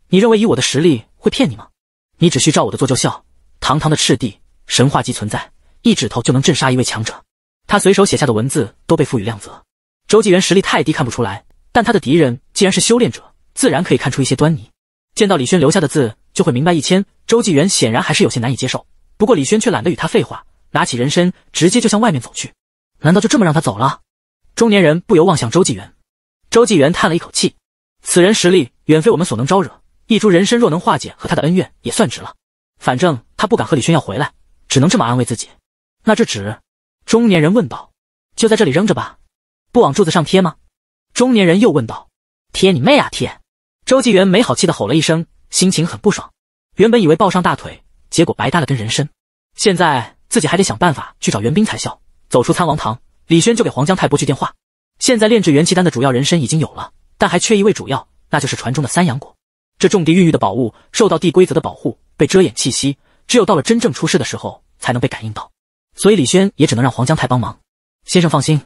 你认为以我的实力会骗你吗？你只需照我的做就效。堂堂的赤帝，神话级存在，一指头就能震杀一位强者。他随手写下的文字都被赋予亮泽。周纪元实力太低看不出来，但他的敌人既然是修炼者，自然可以看出一些端倪。见到李轩留下的字，就会明白一千。周纪元显然还是有些难以接受，不过李轩却懒得与他废话，拿起人参直接就向外面走去。难道就这么让他走了？中年人不由望向周纪元。”周纪元叹了一口气，此人实力远非我们所能招惹。一株人参若能化解和他的恩怨，也算值了。反正他不敢和李轩要回来，只能这么安慰自己。那这纸，中年人问道。就在这里扔着吧，不往柱子上贴吗？中年人又问道。贴你妹啊！贴！周纪元没好气的吼了一声，心情很不爽。原本以为抱上大腿，结果白搭了根人参。现在自己还得想办法去找袁兵才笑。走出参王堂，李轩就给黄江泰拨去电话。现在炼制元气丹的主要人参已经有了，但还缺一味主药，那就是传中的三阳果。这重地孕育的宝物受到地规则的保护，被遮掩气息，只有到了真正出世的时候才能被感应到。所以李轩也只能让黄江泰帮忙。先生放心，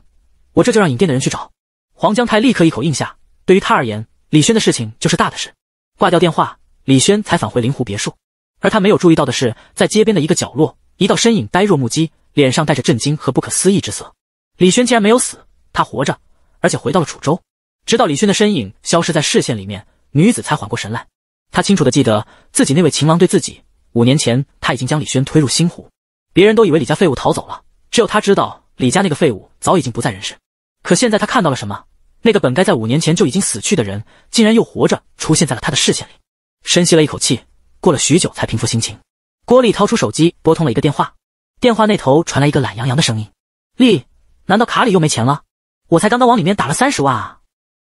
我这就让影店的人去找。黄江泰立刻一口应下。对于他而言，李轩的事情就是大的事。挂掉电话，李轩才返回灵湖别墅。而他没有注意到的是，在街边的一个角落，一道身影呆若木鸡，脸上带着震惊和不可思议之色。李轩竟然没有死，他活着。而且回到了楚州，直到李轩的身影消失在视线里面，女子才缓过神来。她清楚的记得自己那位情郎对自己。五年前，她已经将李轩推入星湖。别人都以为李家废物逃走了，只有她知道李家那个废物早已经不在人世。可现在她看到了什么？那个本该在五年前就已经死去的人，竟然又活着出现在了她的视线里。深吸了一口气，过了许久才平复心情。郭丽掏出手机拨通了一个电话，电话那头传来一个懒洋洋的声音：“丽，难道卡里又没钱了？”我才刚刚往里面打了三十万啊！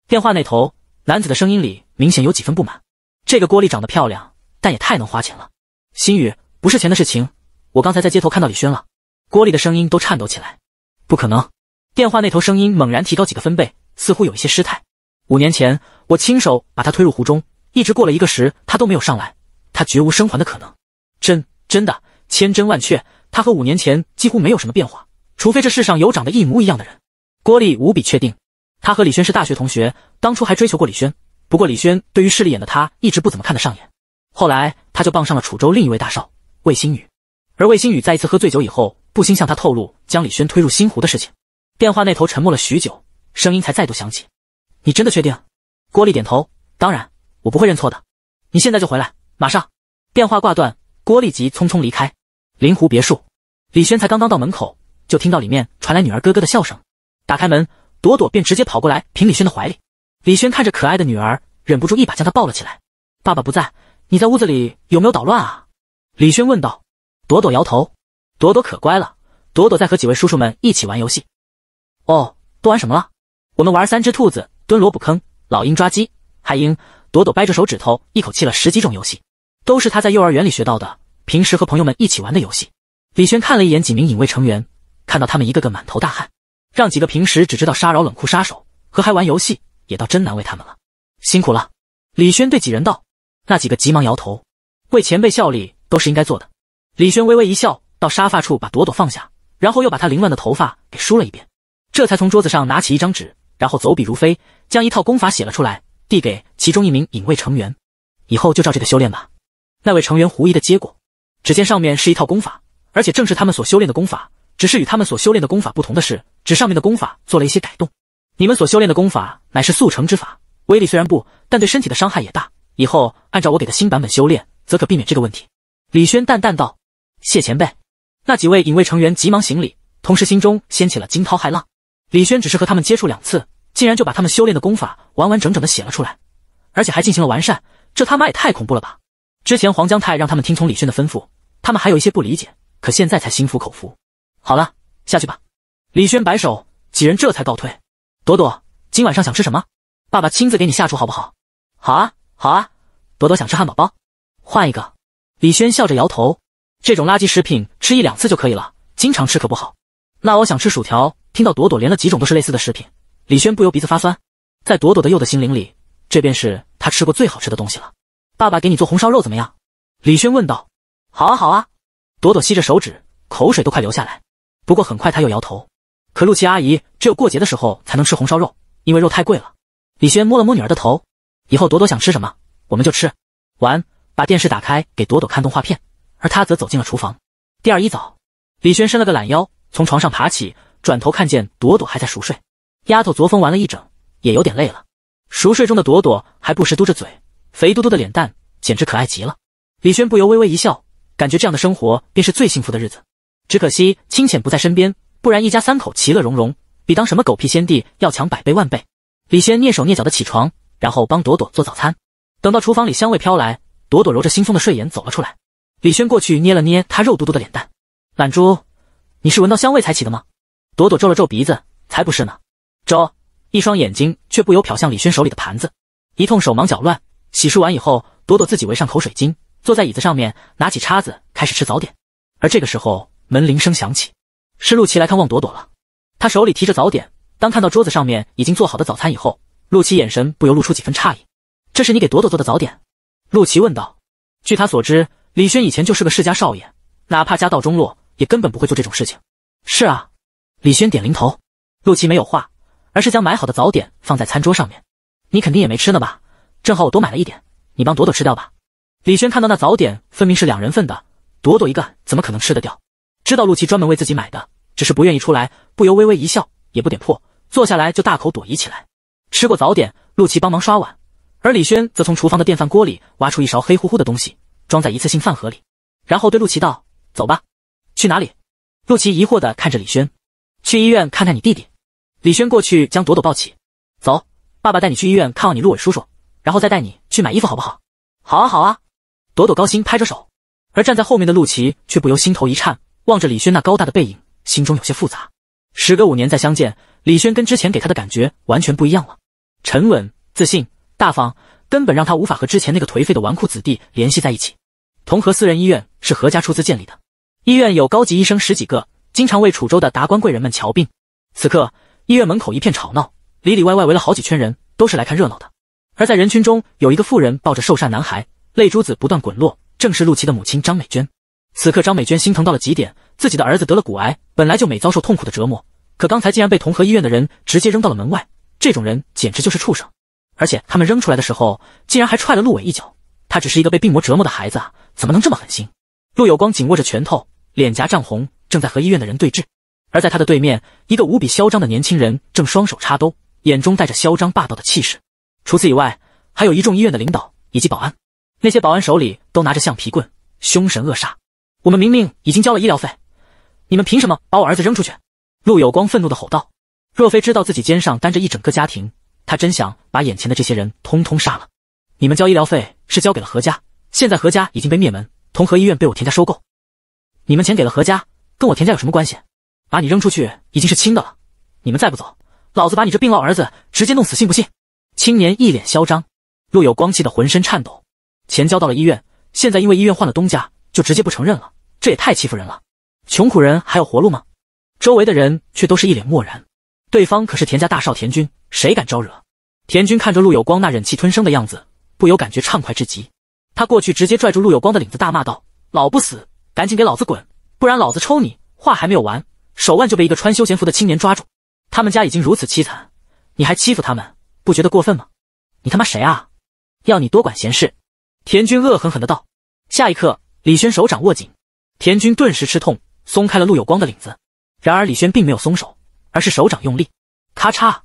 电话那头男子的声音里明显有几分不满。这个郭丽长得漂亮，但也太能花钱了。心雨不是钱的事情，我刚才在街头看到李轩了。郭丽的声音都颤抖起来。不可能！电话那头声音猛然提高几个分贝，似乎有一些失态。五年前我亲手把他推入湖中，一直过了一个时他都没有上来，他绝无生还的可能。真真的，千真万确，他和五年前几乎没有什么变化，除非这世上有长得一模一样的人。郭丽无比确定，她和李轩是大学同学，当初还追求过李轩。不过李轩对于势利眼的他一直不怎么看得上眼，后来他就傍上了楚州另一位大少魏星宇。而魏星宇在一次喝醉酒以后，不心向他透露将李轩推入星湖的事情。电话那头沉默了许久，声音才再度响起：“你真的确定？”郭丽点头：“当然，我不会认错的。你现在就回来，马上。”电话挂断，郭丽即匆匆离开临湖别墅。李轩才刚刚到门口，就听到里面传来女儿咯咯的笑声。打开门，朵朵便直接跑过来，平李轩的怀里。李轩看着可爱的女儿，忍不住一把将她抱了起来。爸爸不在，你在屋子里有没有捣乱啊？李轩问道。朵朵摇头。朵朵可乖了，朵朵在和几位叔叔们一起玩游戏。哦，都玩什么了？我们玩三只兔子蹲萝卜坑，老鹰抓鸡，海鹰。朵朵掰着手指头，一口气了十几种游戏，都是她在幼儿园里学到的，平时和朋友们一起玩的游戏。李轩看了一眼几名影卫成员，看到他们一个个满头大汗。让几个平时只知道杀扰冷酷杀手和还玩游戏，也倒真难为他们了，辛苦了。李轩对几人道。那几个急忙摇头，为前辈效力都是应该做的。李轩微微一笑，到沙发处把朵朵放下，然后又把她凌乱的头发给梳了一遍，这才从桌子上拿起一张纸，然后走笔如飞，将一套功法写了出来，递给其中一名影卫成员。以后就照这个修炼吧。那位成员狐疑的接过，只见上面是一套功法，而且正是他们所修炼的功法。只是与他们所修炼的功法不同的是，指上面的功法做了一些改动。你们所修炼的功法乃是速成之法，威力虽然不，但对身体的伤害也大。以后按照我给的新版本修炼，则可避免这个问题。李轩淡淡道：“谢前辈。”那几位隐卫成员急忙行礼，同时心中掀起了惊涛骇浪。李轩只是和他们接触两次，竟然就把他们修炼的功法完完整整的写了出来，而且还进行了完善。这他妈也太恐怖了吧！之前黄江泰让他们听从李轩的吩咐，他们还有一些不理解，可现在才心服口服。好了，下去吧。李轩摆手，几人这才告退。朵朵，今晚上想吃什么？爸爸亲自给你下厨，好不好？好啊，好啊。朵朵想吃汉堡包，换一个。李轩笑着摇头，这种垃圾食品吃一两次就可以了，经常吃可不好。那我想吃薯条。听到朵朵连了几种都是类似的食品，李轩不由鼻子发酸。在朵朵的幼的心灵里，这便是他吃过最好吃的东西了。爸爸给你做红烧肉怎么样？李轩问道。好啊，好啊。朵朵吸着手指，口水都快流下来。不过很快他又摇头，可陆琪阿姨只有过节的时候才能吃红烧肉，因为肉太贵了。李轩摸了摸女儿的头，以后朵朵想吃什么，我们就吃。完，把电视打开给朵朵看动画片，而他则走进了厨房。第二一早，李轩伸了个懒腰，从床上爬起，转头看见朵朵还在熟睡。丫头昨疯玩了一整，也有点累了。熟睡中的朵朵还不时嘟着嘴，肥嘟嘟的脸蛋简直可爱极了。李轩不由微微一笑，感觉这样的生活便是最幸福的日子。只可惜清浅不在身边，不然一家三口其乐融融，比当什么狗屁先帝要强百倍万倍。李轩蹑手蹑脚的起床，然后帮朵朵做早餐。等到厨房里香味飘来，朵朵揉着惺忪的睡眼走了出来。李轩过去捏了捏她肉嘟嘟的脸蛋，懒猪，你是闻到香味才起的吗？朵朵皱了皱鼻子，才不是呢。周一双眼睛却不由瞟向李轩手里的盘子，一通手忙脚乱。洗漱完以后，朵朵自己围上口水巾，坐在椅子上面，拿起叉子开始吃早点。而这个时候。门铃声响起，是陆琪来看望朵朵了。他手里提着早点，当看到桌子上面已经做好的早餐以后，陆琪眼神不由露出几分诧异：“这是你给朵朵做的早点？”陆琪问道。据他所知，李轩以前就是个世家少爷，哪怕家道中落，也根本不会做这种事情。是啊，李轩点零头。陆琪没有话，而是将买好的早点放在餐桌上面：“你肯定也没吃呢吧？正好我多买了一点，你帮朵朵吃掉吧。”李轩看到那早点分明是两人份的，朵朵一个怎么可能吃得掉？知道陆琪专门为自己买的，只是不愿意出来，不由微微一笑，也不点破，坐下来就大口朵颐起来。吃过早点，陆琪帮忙刷碗，而李轩则从厨房的电饭锅里挖出一勺黑乎乎的东西，装在一次性饭盒里，然后对陆琪道：“走吧，去哪里？”陆琪疑惑的看着李轩：“去医院看看你弟弟。”李轩过去将朵朵抱起，走，爸爸带你去医院看望你陆伟叔叔，然后再带你去买衣服，好不好？好啊好啊！朵朵高兴拍着手，而站在后面的陆琪却不由心头一颤。望着李轩那高大的背影，心中有些复杂。时隔五年再相见，李轩跟之前给他的感觉完全不一样了，沉稳、自信、大方，根本让他无法和之前那个颓废的纨绔子弟联系在一起。同和私人医院是何家出资建立的，医院有高级医生十几个，经常为楚州的达官贵人们瞧病。此刻，医院门口一片吵闹，里里外外围了好几圈人，都是来看热闹的。而在人群中，有一个妇人抱着受善男孩，泪珠子不断滚落，正是陆琪的母亲张美娟。此刻，张美娟心疼到了极点，自己的儿子得了骨癌，本来就没遭受痛苦的折磨，可刚才竟然被同和医院的人直接扔到了门外，这种人简直就是畜生！而且他们扔出来的时候，竟然还踹了陆伟一脚。他只是一个被病魔折磨的孩子啊，怎么能这么狠心？陆有光紧握着拳头，脸颊涨红，正在和医院的人对峙。而在他的对面，一个无比嚣张的年轻人正双手插兜，眼中带着嚣张霸道的气势。除此以外，还有一众医院的领导以及保安，那些保安手里都拿着橡皮棍，凶神恶煞。我们明明已经交了医疗费，你们凭什么把我儿子扔出去？陆有光愤怒的吼道。若非知道自己肩上担着一整个家庭，他真想把眼前的这些人通通杀了。你们交医疗费是交给了何家，现在何家已经被灭门，同和医院被我田家收购。你们钱给了何家，跟我田家有什么关系？把你扔出去已经是轻的了，你们再不走，老子把你这病痨儿子直接弄死，信不信？青年一脸嚣张，陆有光气得浑身颤抖。钱交到了医院，现在因为医院换了东家。就直接不承认了，这也太欺负人了！穷苦人还有活路吗？周围的人却都是一脸漠然。对方可是田家大少田军，谁敢招惹？田军看着陆有光那忍气吞声的样子，不由感觉畅快至极。他过去直接拽住陆有光的领子，大骂道：“老不死，赶紧给老子滚，不然老子抽你！”话还没有完，手腕就被一个穿休闲服的青年抓住。他们家已经如此凄惨，你还欺负他们，不觉得过分吗？你他妈谁啊？要你多管闲事！田军恶狠狠的道。下一刻。李轩手掌握紧，田军顿时吃痛，松开了陆有光的领子。然而李轩并没有松手，而是手掌用力，咔嚓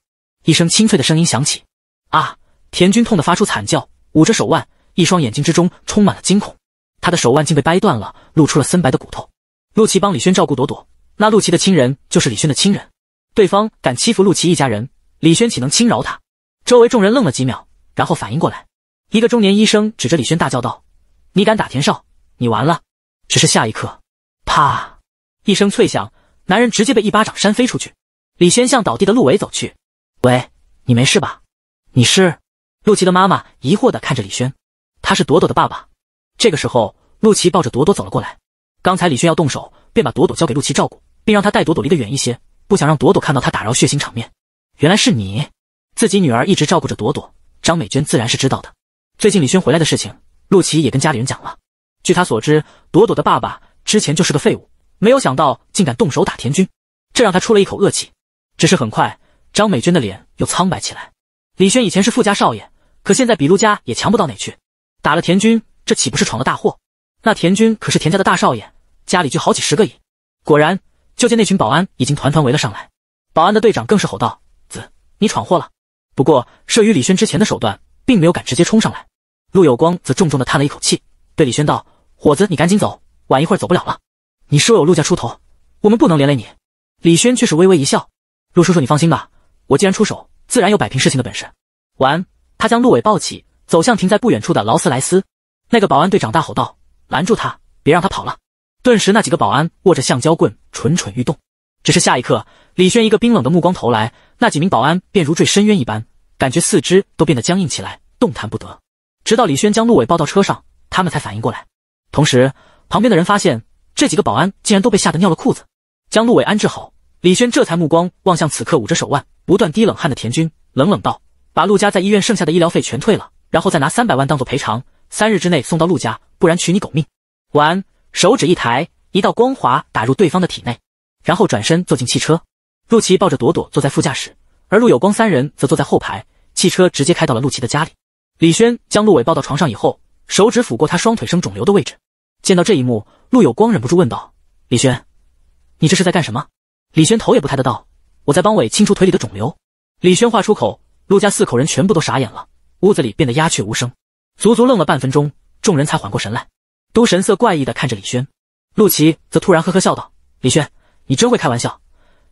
一声清脆的声音响起。啊！田军痛得发出惨叫，捂着手腕，一双眼睛之中充满了惊恐。他的手腕竟被掰断了，露出了森白的骨头。陆琪帮李轩照顾朵朵，那陆琪的亲人就是李轩的亲人。对方敢欺负陆琪一家人，李轩岂能轻饶他？周围众人愣了几秒，然后反应过来，一个中年医生指着李轩大叫道：“你敢打田少？”你完了！只是下一刻，啪，一声脆响，男人直接被一巴掌扇飞出去。李轩向倒地的陆伟走去：“喂，你没事吧？”“你是？”陆琪的妈妈疑惑地看着李轩，“他是朵朵的爸爸。”这个时候，陆琪抱着朵朵走了过来。刚才李轩要动手，便把朵朵交给陆琪照顾，并让他带朵朵离得远一些，不想让朵朵看到他打扰血腥场面。原来是你，自己女儿一直照顾着朵朵，张美娟自然是知道的。最近李轩回来的事情，陆琪也跟家里人讲了。据他所知，朵朵的爸爸之前就是个废物，没有想到竟敢动手打田军，这让他出了一口恶气。只是很快，张美娟的脸又苍白起来。李轩以前是富家少爷，可现在比陆家也强不到哪去，打了田军，这岂不是闯了大祸？那田军可是田家的大少爷，家里就好几十个亿。果然，就见那群保安已经团团围了上来，保安的队长更是吼道：“子，你闯祸了！”不过，慑于李轩之前的手段，并没有敢直接冲上来。陆有光则重重的叹了一口气。对李轩道：“伙子，你赶紧走，晚一会儿走不了了。你是为我陆家出头，我们不能连累你。”李轩却是微微一笑：“陆叔叔，你放心吧，我既然出手，自然有摆平事情的本事。”完，他将陆伟抱起，走向停在不远处的劳斯莱斯。那个保安队长大吼道：“拦住他，别让他跑了！”顿时，那几个保安握着橡胶棍，蠢蠢欲动。只是下一刻，李轩一个冰冷的目光投来，那几名保安便如坠深渊一般，感觉四肢都变得僵硬起来，动弹不得。直到李轩将陆伟抱到车上。他们才反应过来，同时旁边的人发现这几个保安竟然都被吓得尿了裤子。将陆伟安置好，李轩这才目光望向此刻捂着手腕、不断滴冷汗的田军，冷冷道：“把陆家在医院剩下的医疗费全退了，然后再拿三百万当做赔偿，三日之内送到陆家，不然取你狗命！”完，手指一抬，一道光华打入对方的体内，然后转身坐进汽车。陆琪抱着朵朵坐在副驾驶，而陆有光三人则坐在后排。汽车直接开到了陆琪的家里。李轩将陆伟抱到床上以后。手指抚过他双腿生肿瘤的位置，见到这一幕，陆有光忍不住问道：“李轩，你这是在干什么？”李轩头也不抬的道：“我在帮伟清除腿里的肿瘤。”李轩话出口，陆家四口人全部都傻眼了，屋子里变得鸦雀无声，足足愣了半分钟，众人才缓过神来，都神色怪异的看着李轩。陆琪则突然呵呵笑道：“李轩，你真会开玩笑，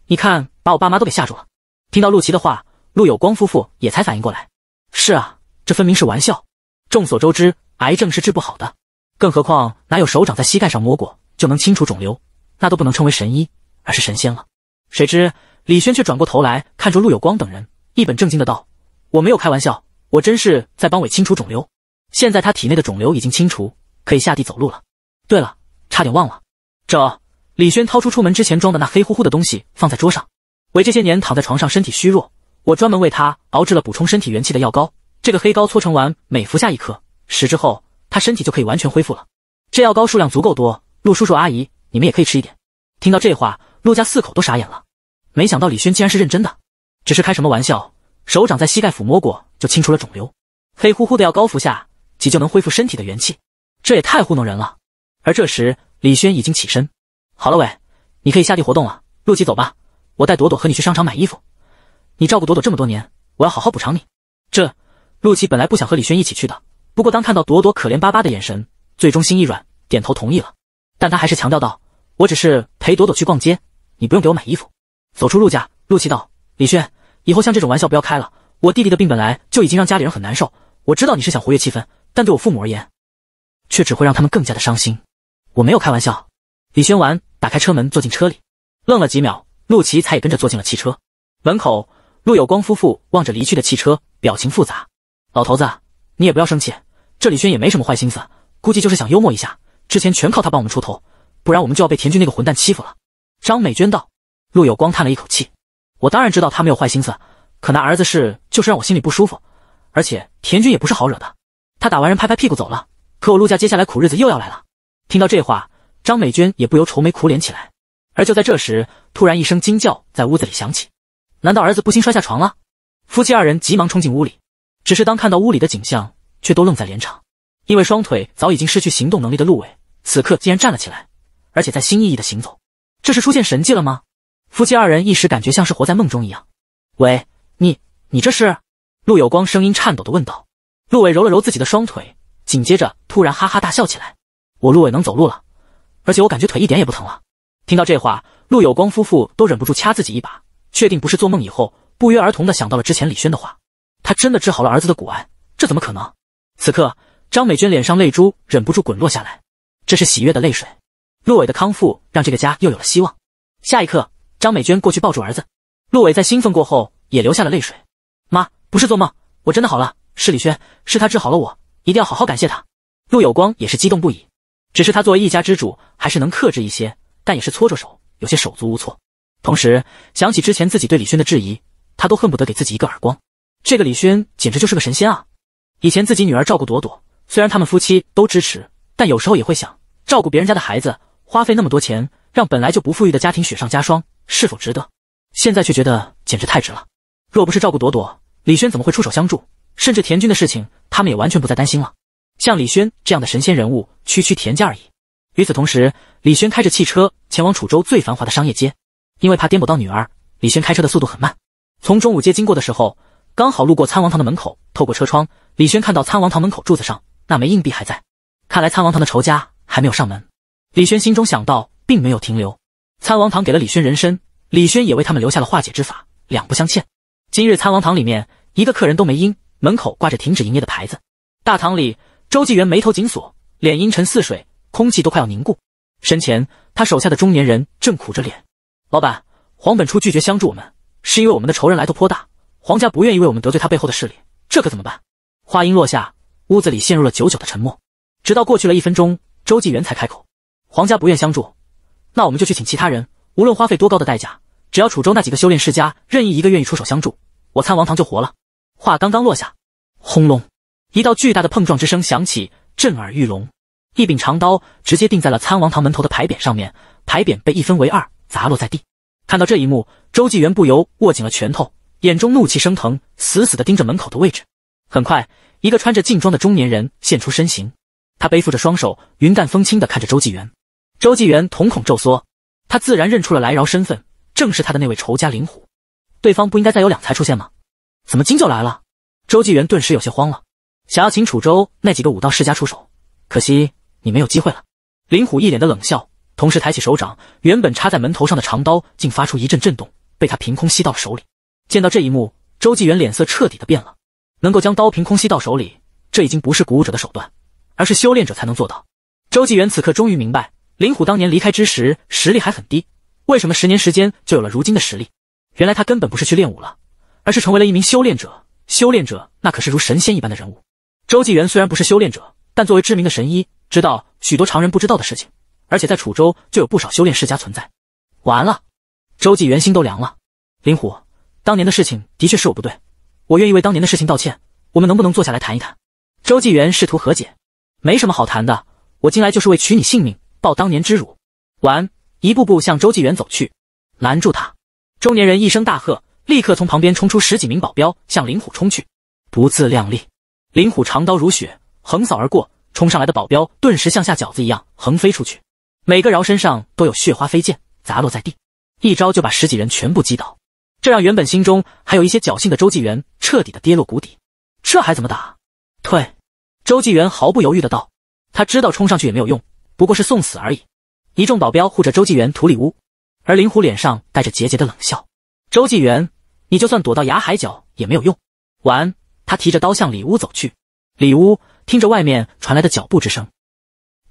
你看把我爸妈都给吓住了。”听到陆琪的话，陆有光夫妇也才反应过来：“是啊，这分明是玩笑。”众所周知。癌症是治不好的，更何况哪有手掌在膝盖上摸过就能清除肿瘤？那都不能称为神医，而是神仙了。谁知李轩却转过头来看着陆有光等人，一本正经的道：“我没有开玩笑，我真是在帮伟清除肿瘤。现在他体内的肿瘤已经清除，可以下地走路了。对了，差点忘了，这李轩掏出出门之前装的那黑乎乎的东西放在桌上。伟这些年躺在床上，身体虚弱，我专门为他熬制了补充身体元气的药膏。这个黑膏搓成丸，每服下一颗。”十之后，他身体就可以完全恢复了。这药膏数量足够多，陆叔叔、阿姨，你们也可以吃一点。听到这话，陆家四口都傻眼了。没想到李轩竟然是认真的，只是开什么玩笑？手掌在膝盖抚摸过就清除了肿瘤，黑乎乎的药膏服下即就能恢复身体的元气？这也太糊弄人了。而这时，李轩已经起身。好了，喂，你可以下地活动了。陆琪，走吧，我带朵朵和你去商场买衣服。你照顾朵朵这么多年，我要好好补偿你。这，陆琪本来不想和李轩一起去的。不过，当看到朵朵可怜巴巴的眼神，最终心一软，点头同意了。但他还是强调道：“我只是陪朵朵去逛街，你不用给我买衣服。”走出陆家，陆琪道：“李轩，以后像这种玩笑不要开了。我弟弟的病本来就已经让家里人很难受，我知道你是想活跃气氛，但对我父母而言，却只会让他们更加的伤心。”我没有开玩笑。李轩完，打开车门坐进车里，愣了几秒，陆琪才也跟着坐进了汽车。门口，陆有光夫妇望着离去的汽车，表情复杂。老头子，你也不要生气。这李轩也没什么坏心思，估计就是想幽默一下。之前全靠他帮我们出头，不然我们就要被田军那个混蛋欺负了。张美娟道。陆有光叹了一口气：“我当然知道他没有坏心思，可那儿子事就是让我心里不舒服。而且田军也不是好惹的，他打完人拍拍屁股走了，可我陆家接下来苦日子又要来了。”听到这话，张美娟也不由愁眉苦脸起来。而就在这时，突然一声惊叫在屋子里响起，难道儿子不幸摔下床了？夫妻二人急忙冲进屋里，只是当看到屋里的景象。却都愣在连场，因为双腿早已经失去行动能力的陆伟，此刻竟然站了起来，而且在新翼翼的行走，这是出现神迹了吗？夫妻二人一时感觉像是活在梦中一样。喂，你你这是？陆有光声音颤抖的问道。陆伟揉了揉自己的双腿，紧接着突然哈哈大笑起来。我陆伟能走路了，而且我感觉腿一点也不疼了。听到这话，陆有光夫妇都忍不住掐自己一把，确定不是做梦以后，不约而同的想到了之前李轩的话，他真的治好了儿子的骨癌，这怎么可能？此刻，张美娟脸上泪珠忍不住滚落下来，这是喜悦的泪水。陆伟的康复让这个家又有了希望。下一刻，张美娟过去抱住儿子，陆伟在兴奋过后也流下了泪水。妈，不是做梦，我真的好了。是李轩，是他治好了我，一定要好好感谢他。陆有光也是激动不已，只是他作为一家之主，还是能克制一些，但也是搓着手，有些手足无措。同时想起之前自己对李轩的质疑，他都恨不得给自己一个耳光。这个李轩简直就是个神仙啊！以前自己女儿照顾朵朵，虽然他们夫妻都支持，但有时候也会想，照顾别人家的孩子，花费那么多钱，让本来就不富裕的家庭雪上加霜，是否值得？现在却觉得简直太值了。若不是照顾朵朵，李轩怎么会出手相助？甚至田军的事情，他们也完全不再担心了。像李轩这样的神仙人物，区区田家而已。与此同时，李轩开着汽车前往楚州最繁华的商业街，因为怕颠簸到女儿，李轩开车的速度很慢。从中午街经过的时候，刚好路过参王堂的门口，透过车窗。李轩看到参王堂门口柱子上那枚硬币还在，看来参王堂的仇家还没有上门。李轩心中想到，并没有停留。参王堂给了李轩人参，李轩也为他们留下了化解之法，两不相欠。今日参王堂里面一个客人都没应，门口挂着停止营业的牌子。大堂里，周纪元眉头紧锁，脸阴沉似水，空气都快要凝固。身前，他手下的中年人正苦着脸：“老板黄本初拒绝相助我们，是因为我们的仇人来头颇大，黄家不愿意为我们得罪他背后的势力，这可怎么办？”话音落下，屋子里陷入了久久的沉默。直到过去了一分钟，周纪元才开口：“皇家不愿相助，那我们就去请其他人。无论花费多高的代价，只要楚州那几个修炼世家任意一个愿意出手相助，我参王堂就活了。”话刚刚落下，轰隆，一道巨大的碰撞之声响起，震耳欲聋。一柄长刀直接钉在了参王堂门头的牌匾上面，牌匾被一分为二，砸落在地。看到这一幕，周纪元不由握紧了拳头，眼中怒气升腾，死死地盯着门口的位置。很快，一个穿着劲装的中年人现出身形，他背负着双手，云淡风轻的看着周纪元。周纪元瞳孔骤缩，他自然认出了来饶身份，正是他的那位仇家林虎。对方不应该再有两才出现吗？怎么今就来了？周纪元顿时有些慌了，想要请楚州那几个武道世家出手，可惜你没有机会了。林虎一脸的冷笑，同时抬起手掌，原本插在门头上的长刀竟发出一阵震动，被他凭空吸到了手里。见到这一幕，周纪元脸色彻底的变了。能够将刀凭空吸到手里，这已经不是鼓舞者的手段，而是修炼者才能做到。周纪元此刻终于明白，林虎当年离开之时实力还很低，为什么十年时间就有了如今的实力？原来他根本不是去练武了，而是成为了一名修炼者。修炼者那可是如神仙一般的人物。周纪元虽然不是修炼者，但作为知名的神医，知道许多常人不知道的事情。而且在楚州就有不少修炼世家存在。完了，周纪元心都凉了。林虎，当年的事情的确是我不对。我愿意为当年的事情道歉，我们能不能坐下来谈一谈？周纪元试图和解，没什么好谈的，我进来就是为取你性命，报当年之辱。完，一步步向周纪元走去，拦住他。中年人一声大喝，立刻从旁边冲出十几名保镖，向林虎冲去。不自量力！林虎长刀如雪，横扫而过，冲上来的保镖顿时像下饺子一样横飞出去，每个饶身上都有血花飞溅，砸落在地，一招就把十几人全部击倒。这让原本心中还有一些侥幸的周纪元彻底的跌落谷底，这还怎么打？退！周纪元毫不犹豫的道，他知道冲上去也没有用，不过是送死而已。一众保镖护着周纪元土里屋，而林虎脸上带着桀桀的冷笑：“周纪元，你就算躲到崖涯海角也没有用。”完，他提着刀向里屋走去。里屋听着外面传来的脚步之声，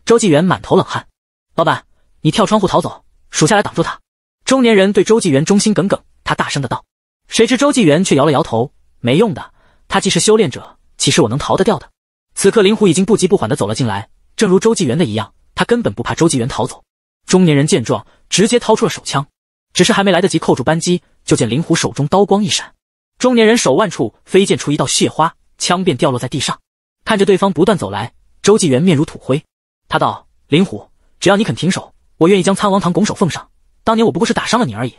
周纪元满头冷汗：“老板，你跳窗户逃走，属下来挡住他。”中年人对周纪元忠心耿耿，他大声的道：“谁知周纪元却摇了摇头，没用的，他既是修炼者，岂是我能逃得掉的？”此刻，林虎已经不急不缓的走了进来，正如周纪元的一样，他根本不怕周纪元逃走。中年人见状，直接掏出了手枪，只是还没来得及扣住扳机，就见林虎手中刀光一闪，中年人手腕处飞溅出一道血花，枪便掉落在地上。看着对方不断走来，周纪元面如土灰，他道：“林虎，只要你肯停手，我愿意将参王堂拱手奉上。”当年我不过是打伤了你而已，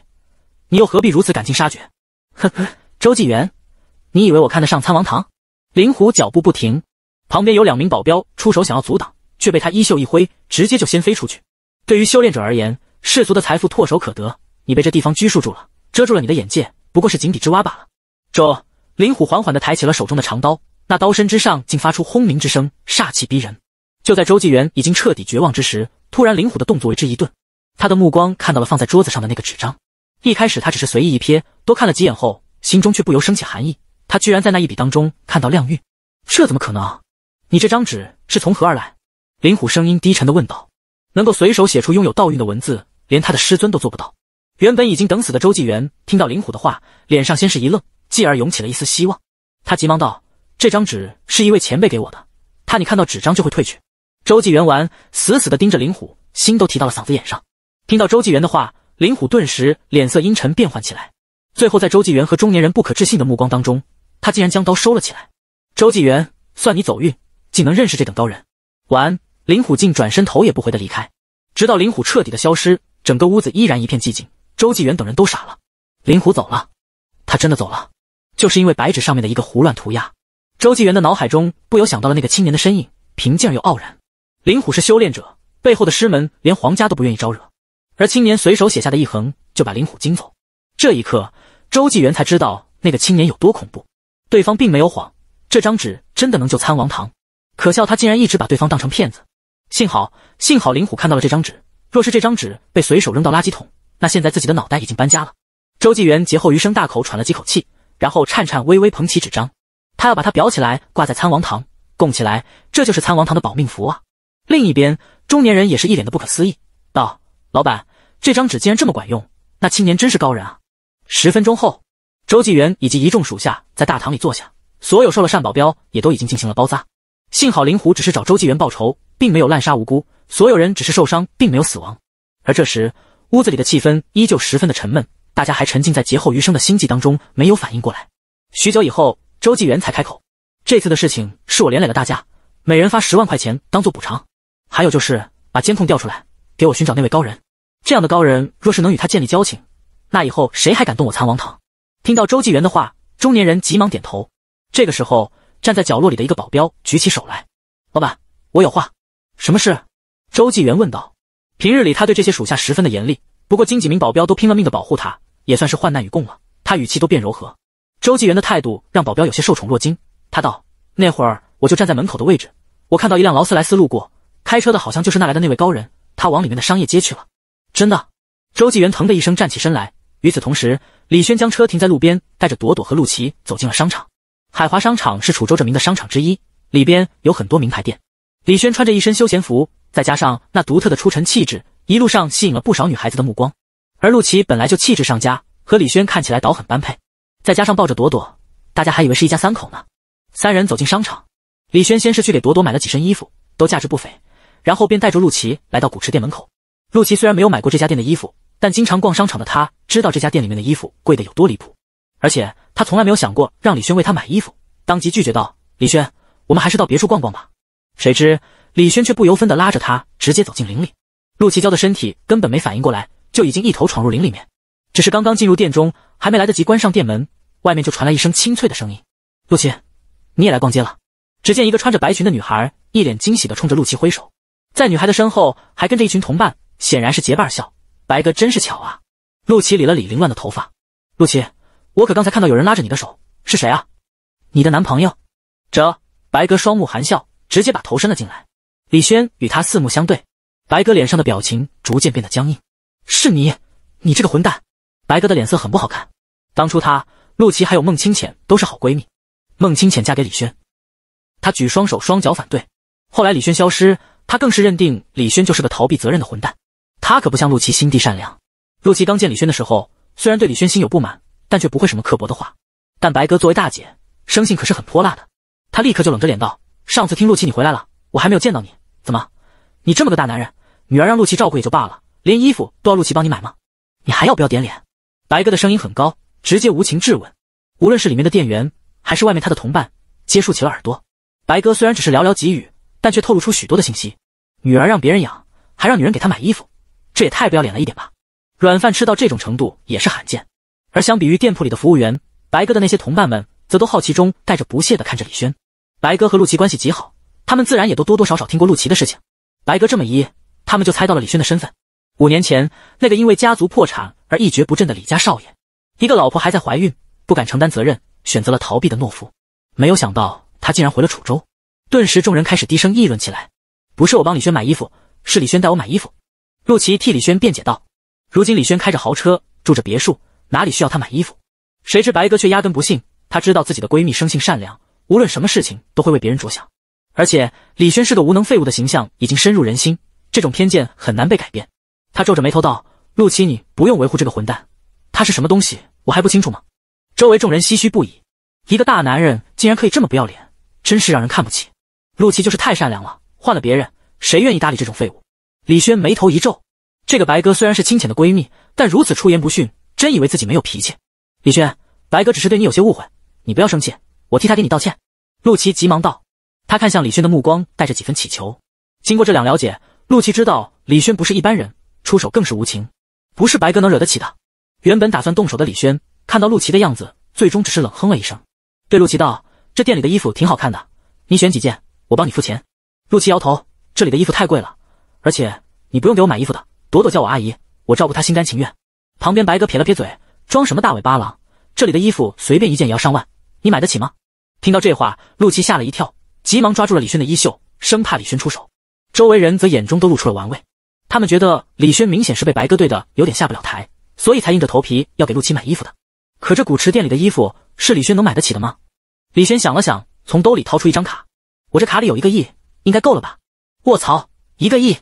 你又何必如此赶尽杀绝？呵呵，周纪元，你以为我看得上参王堂？林虎脚步不停，旁边有两名保镖出手想要阻挡，却被他衣袖一挥，直接就掀飞出去。对于修炼者而言，世俗的财富唾手可得，你被这地方拘束住了，遮住了你的眼界，不过是井底之蛙罢了。周林虎缓缓地抬起了手中的长刀，那刀身之上竟发出轰鸣之声，煞气逼人。就在周纪元已经彻底绝望之时，突然林虎的动作为之一顿。他的目光看到了放在桌子上的那个纸张，一开始他只是随意一瞥，多看了几眼后，心中却不由升起寒意。他居然在那一笔当中看到亮玉，这怎么可能？你这张纸是从何而来？林虎声音低沉的问道。能够随手写出拥有道韵的文字，连他的师尊都做不到。原本已经等死的周纪元听到林虎的话，脸上先是一愣，继而涌起了一丝希望。他急忙道：“这张纸是一位前辈给我的，他你看到纸张就会退去。”周纪元完，死死的盯着林虎，心都提到了嗓子眼上。听到周纪元的话，林虎顿时脸色阴沉，变幻起来。最后，在周纪元和中年人不可置信的目光当中，他竟然将刀收了起来。周纪元，算你走运，竟能认识这等高人。完，林虎竟转身头也不回的离开。直到林虎彻底的消失，整个屋子依然一片寂静。周纪元等人都傻了。林虎走了，他真的走了，就是因为白纸上面的一个胡乱涂鸦。周纪元的脑海中不由想到了那个青年的身影，平静又傲然。林虎是修炼者，背后的师门连皇家都不愿意招惹。而青年随手写下的一横，就把林虎惊走。这一刻，周纪元才知道那个青年有多恐怖。对方并没有谎，这张纸真的能救参王堂。可笑他竟然一直把对方当成骗子。幸好，幸好林虎看到了这张纸。若是这张纸被随手扔到垃圾桶，那现在自己的脑袋已经搬家了。周纪元劫后余生，大口喘了几口气，然后颤颤巍巍捧起纸张，他要把他裱起来，挂在参王堂，供起来。这就是参王堂的保命符啊！另一边，中年人也是一脸的不可思议，道。老板，这张纸竟然这么管用，那青年真是高人啊！十分钟后，周纪元以及一众属下在大堂里坐下，所有受了善保镖也都已经进行了包扎。幸好灵狐只是找周纪元报仇，并没有滥杀无辜，所有人只是受伤，并没有死亡。而这时，屋子里的气氛依旧十分的沉闷，大家还沉浸在劫后余生的心悸当中，没有反应过来。许久以后，周纪元才开口：“这次的事情是我连累了大家，每人发十万块钱当做补偿，还有就是把监控调出来，给我寻找那位高人。”这样的高人若是能与他建立交情，那以后谁还敢动我残王堂？听到周纪元的话，中年人急忙点头。这个时候，站在角落里的一个保镖举起手来：“老板，我有话。”“什么事？”周纪元问道。平日里他对这些属下十分的严厉，不过，经几名保镖都拼了命的保护他，也算是患难与共了。他语气都变柔和。周纪元的态度让保镖有些受宠若惊。他道：“那会儿我就站在门口的位置，我看到一辆劳斯莱斯路过，开车的好像就是那来的那位高人，他往里面的商业街去了。”真的，周纪元疼的一声站起身来。与此同时，李轩将车停在路边，带着朵朵和陆琪走进了商场。海华商场是楚州著名的商场之一，里边有很多名牌店。李轩穿着一身休闲服，再加上那独特的出尘气质，一路上吸引了不少女孩子的目光。而陆琪本来就气质上佳，和李轩看起来倒很般配。再加上抱着朵朵，大家还以为是一家三口呢。三人走进商场，李轩先是去给朵朵买了几身衣服，都价值不菲，然后便带着陆琪来到古驰店门口。陆琪虽然没有买过这家店的衣服，但经常逛商场的她知道这家店里面的衣服贵的有多离谱，而且她从来没有想过让李轩为她买衣服，当即拒绝道：“李轩，我们还是到别处逛逛吧。”谁知李轩却不由分地拉着他，直接走进林里。陆琪娇的身体根本没反应过来，就已经一头闯入林里面。只是刚刚进入店中，还没来得及关上店门，外面就传来一声清脆的声音：“陆琪，你也来逛街了？”只见一个穿着白裙的女孩一脸惊喜地冲着陆琪挥手，在女孩的身后还跟着一群同伴。显然是结伴笑，白哥真是巧啊！陆琪理了理凌乱的头发。陆琪，我可刚才看到有人拉着你的手，是谁啊？你的男朋友？这白哥双目含笑，直接把头伸了进来。李轩与他四目相对，白哥脸上的表情逐渐变得僵硬。是你，你这个混蛋！白哥的脸色很不好看。当初他、陆琪还有孟清浅都是好闺蜜，孟清浅嫁给李轩，他举双手双脚反对。后来李轩消失，他更是认定李轩就是个逃避责任的混蛋。他可不像陆琪心地善良。陆琪刚见李轩的时候，虽然对李轩心有不满，但却不会什么刻薄的话。但白哥作为大姐，生性可是很泼辣的。他立刻就冷着脸道：“上次听陆琪你回来了，我还没有见到你，怎么？你这么个大男人，女儿让陆琪照顾也就罢了，连衣服都要陆琪帮你买吗？你还要不要点脸？”白哥的声音很高，直接无情质问。无论是里面的店员，还是外面他的同伴，皆竖起了耳朵。白哥虽然只是寥寥几语，但却透露出许多的信息：女儿让别人养，还让女人给他买衣服。这也太不要脸了一点吧！软饭吃到这种程度也是罕见。而相比于店铺里的服务员，白哥的那些同伴们则都好奇中带着不屑的看着李轩。白哥和陆琪关系极好，他们自然也都多多少少听过陆琪的事情。白哥这么一，他们就猜到了李轩的身份：五年前那个因为家族破产而一蹶不振的李家少爷，一个老婆还在怀孕、不敢承担责任、选择了逃避的懦夫。没有想到他竟然回了楚州，顿时众人开始低声议论起来：“不是我帮李轩买衣服，是李轩带我买衣服。”陆琪替李轩辩解道：“如今李轩开着豪车，住着别墅，哪里需要他买衣服？”谁知白哥却压根不信。他知道自己的闺蜜生性善良，无论什么事情都会为别人着想。而且李轩是个无能废物的形象已经深入人心，这种偏见很难被改变。他皱着眉头道：“陆琪，你不用维护这个混蛋，他是什么东西，我还不清楚吗？”周围众人唏嘘不已。一个大男人竟然可以这么不要脸，真是让人看不起。陆琪就是太善良了，换了别人，谁愿意搭理这种废物？李轩眉头一皱，这个白哥虽然是清浅的闺蜜，但如此出言不逊，真以为自己没有脾气？李轩，白哥只是对你有些误会，你不要生气，我替他给你道歉。”陆琪急忙道，他看向李轩的目光带着几分乞求。经过这两了解，陆琪知道李轩不是一般人，出手更是无情，不是白哥能惹得起的。原本打算动手的李轩，看到陆琪的样子，最终只是冷哼了一声，对陆琪道：“这店里的衣服挺好看的，你选几件，我帮你付钱。”陆琪摇头：“这里的衣服太贵了。”而且你不用给我买衣服的，朵朵叫我阿姨，我照顾她心甘情愿。旁边白哥撇了撇嘴，装什么大尾巴狼？这里的衣服随便一件也要上万，你买得起吗？听到这话，陆琪吓了一跳，急忙抓住了李轩的衣袖，生怕李轩出手。周围人则眼中都露出了玩味，他们觉得李轩明显是被白哥对的有点下不了台，所以才硬着头皮要给陆琪买衣服的。可这古驰店里的衣服是李轩能买得起的吗？李轩想了想，从兜里掏出一张卡，我这卡里有一个亿，应该够了吧？卧槽，一个亿！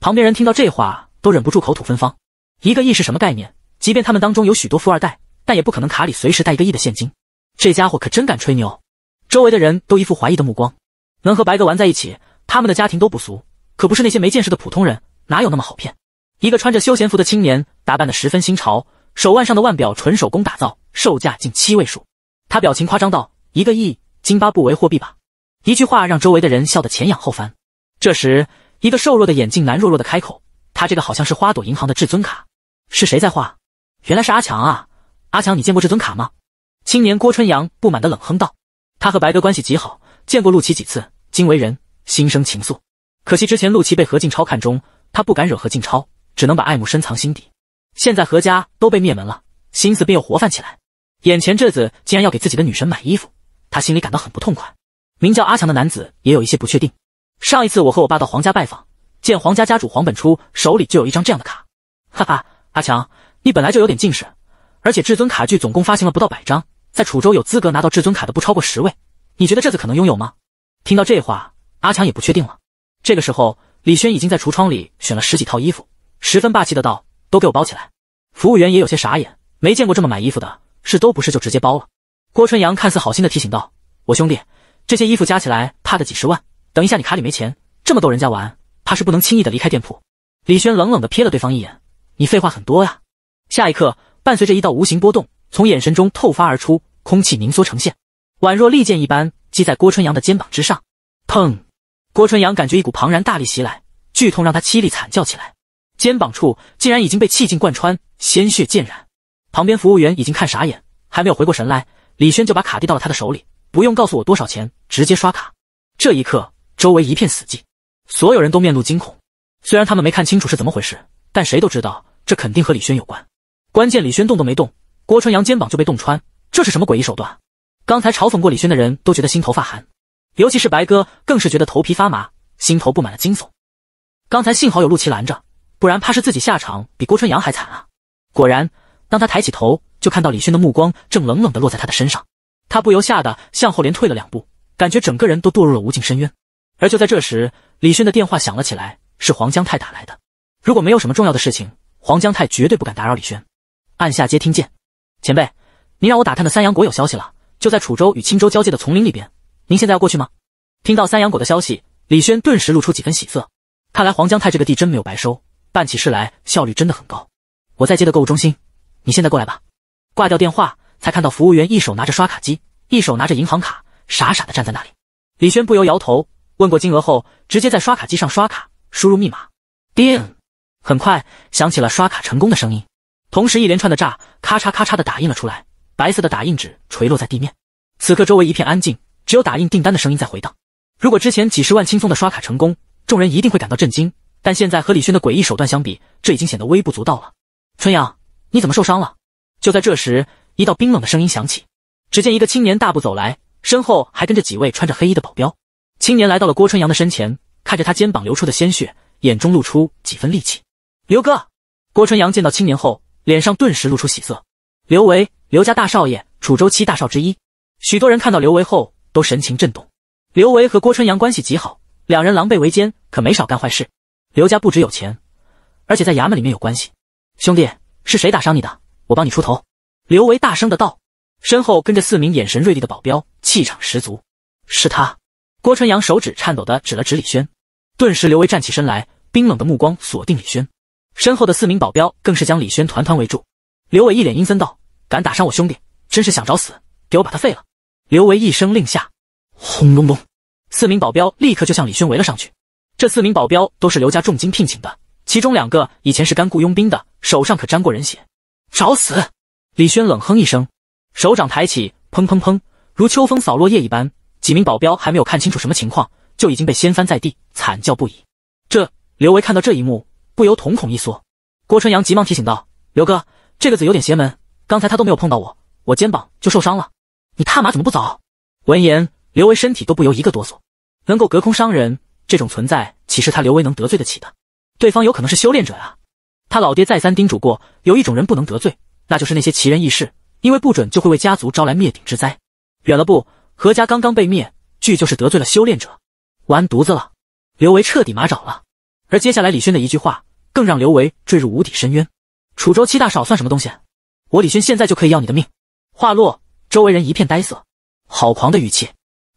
旁边人听到这话，都忍不住口吐芬芳。一个亿是什么概念？即便他们当中有许多富二代，但也不可能卡里随时带一个亿的现金。这家伙可真敢吹牛！周围的人都一副怀疑的目光。能和白哥玩在一起，他们的家庭都不俗，可不是那些没见识的普通人，哪有那么好骗？一个穿着休闲服的青年，打扮的十分新潮，手腕上的腕表纯手工打造，售价近七位数。他表情夸张道：“一个亿，津巴布韦货币吧。”一句话让周围的人笑得前仰后翻。这时。一个瘦弱的眼镜男弱弱的开口：“他这个好像是花朵银行的至尊卡，是谁在画？原来是阿强啊！阿强，你见过至尊卡吗？”青年郭春阳不满的冷哼道：“他和白哥关系极好，见过陆琪几次，惊为人心生情愫。可惜之前陆琪被何静超看中，他不敢惹何静超，只能把爱慕深藏心底。现在何家都被灭门了，心思便又活泛起来。眼前这子竟然要给自己的女神买衣服，他心里感到很不痛快。”名叫阿强的男子也有一些不确定。上一次我和我爸到黄家拜访，见黄家家主黄本初手里就有一张这样的卡，哈哈，阿强，你本来就有点近视，而且至尊卡具总共发行了不到百张，在楚州有资格拿到至尊卡的不超过十位，你觉得这次可能拥有吗？听到这话，阿强也不确定了。这个时候，李轩已经在橱窗里选了十几套衣服，十分霸气的道：“都给我包起来。”服务员也有些傻眼，没见过这么买衣服的，是都不是就直接包了。郭春阳看似好心的提醒道：“我兄弟，这些衣服加起来怕得几十万。”等一下，你卡里没钱，这么逗人家玩，怕是不能轻易的离开店铺。李轩冷冷的瞥了对方一眼，你废话很多呀！下一刻，伴随着一道无形波动从眼神中透发而出，空气凝缩呈现，宛若利剑一般击在郭春阳的肩膀之上。砰！郭春阳感觉一股庞然大力袭来，剧痛让他凄厉惨叫起来，肩膀处竟然已经被气劲贯穿，鲜血溅染。旁边服务员已经看傻眼，还没有回过神来，李轩就把卡递到了他的手里，不用告诉我多少钱，直接刷卡。这一刻。周围一片死寂，所有人都面露惊恐。虽然他们没看清楚是怎么回事，但谁都知道这肯定和李轩有关。关键李轩动都没动，郭春阳肩膀就被洞穿，这是什么诡异手段？刚才嘲讽过李轩的人都觉得心头发寒，尤其是白哥，更是觉得头皮发麻，心头布满了惊悚。刚才幸好有陆琪拦着，不然怕是自己下场比郭春阳还惨啊！果然，当他抬起头，就看到李轩的目光正冷冷地落在他的身上，他不由吓得向后连退了两步，感觉整个人都堕入了无尽深渊。而就在这时，李轩的电话响了起来，是黄江泰打来的。如果没有什么重要的事情，黄江泰绝对不敢打扰李轩。按下接听键，前辈，您让我打探的三阳国有消息了，就在楚州与青州交界的丛林里边。您现在要过去吗？听到三阳果的消息，李轩顿时露出几分喜色。看来黄江泰这个地真没有白收，办起事来效率真的很高。我在街的购物中心，你现在过来吧。挂掉电话，才看到服务员一手拿着刷卡机，一手拿着银行卡，傻傻的站在那里。李轩不由摇头。问过金额后，直接在刷卡机上刷卡，输入密码，叮，很快响起了刷卡成功的声音，同时一连串的“炸”咔嚓咔嚓的打印了出来，白色的打印纸垂落在地面。此刻周围一片安静，只有打印订单的声音在回荡。如果之前几十万轻松的刷卡成功，众人一定会感到震惊，但现在和李轩的诡异手段相比，这已经显得微不足道了。春阳，你怎么受伤了？就在这时，一道冰冷的声音响起。只见一个青年大步走来，身后还跟着几位穿着黑衣的保镖。青年来到了郭春阳的身前，看着他肩膀流出的鲜血，眼中露出几分戾气。刘哥，郭春阳见到青年后，脸上顿时露出喜色。刘维，刘家大少爷，楚州七大少之一。许多人看到刘维后，都神情震动。刘维和郭春阳关系极好，两人狼狈为奸，可没少干坏事。刘家不只有钱，而且在衙门里面有关系。兄弟，是谁打伤你的？我帮你出头。刘维大声的道，身后跟着四名眼神锐利的保镖，气场十足。是他。郭春阳手指颤抖的指了指李轩，顿时刘维站起身来，冰冷的目光锁定李轩，身后的四名保镖更是将李轩团团围住。刘伟一脸阴森道：“敢打伤我兄弟，真是想找死，给我把他废了！”刘维一声令下，轰隆隆，四名保镖立刻就向李轩围了上去。这四名保镖都是刘家重金聘请的，其中两个以前是干雇佣兵的，手上可沾过人血。找死！李轩冷哼一声，手掌抬起，砰砰砰，如秋风扫落叶一般。几名保镖还没有看清楚什么情况，就已经被掀翻在地，惨叫不已。这刘维看到这一幕，不由瞳孔一缩。郭春阳急忙提醒道：“刘哥，这个子有点邪门。刚才他都没有碰到我，我肩膀就受伤了。你踏马怎么不走？”闻言，刘维身体都不由一个哆嗦。能够隔空伤人，这种存在岂是他刘维能得罪得起的？对方有可能是修炼者啊！他老爹再三叮嘱过，有一种人不能得罪，那就是那些奇人异士，因为不准就会为家族招来灭顶之灾。远了不。何家刚刚被灭，据就是得罪了修炼者，完犊子了。刘维彻底麻爪了。而接下来李轩的一句话，更让刘维坠入无底深渊。楚州七大少算什么东西？我李轩现在就可以要你的命。话落，周围人一片呆色。好狂的语气。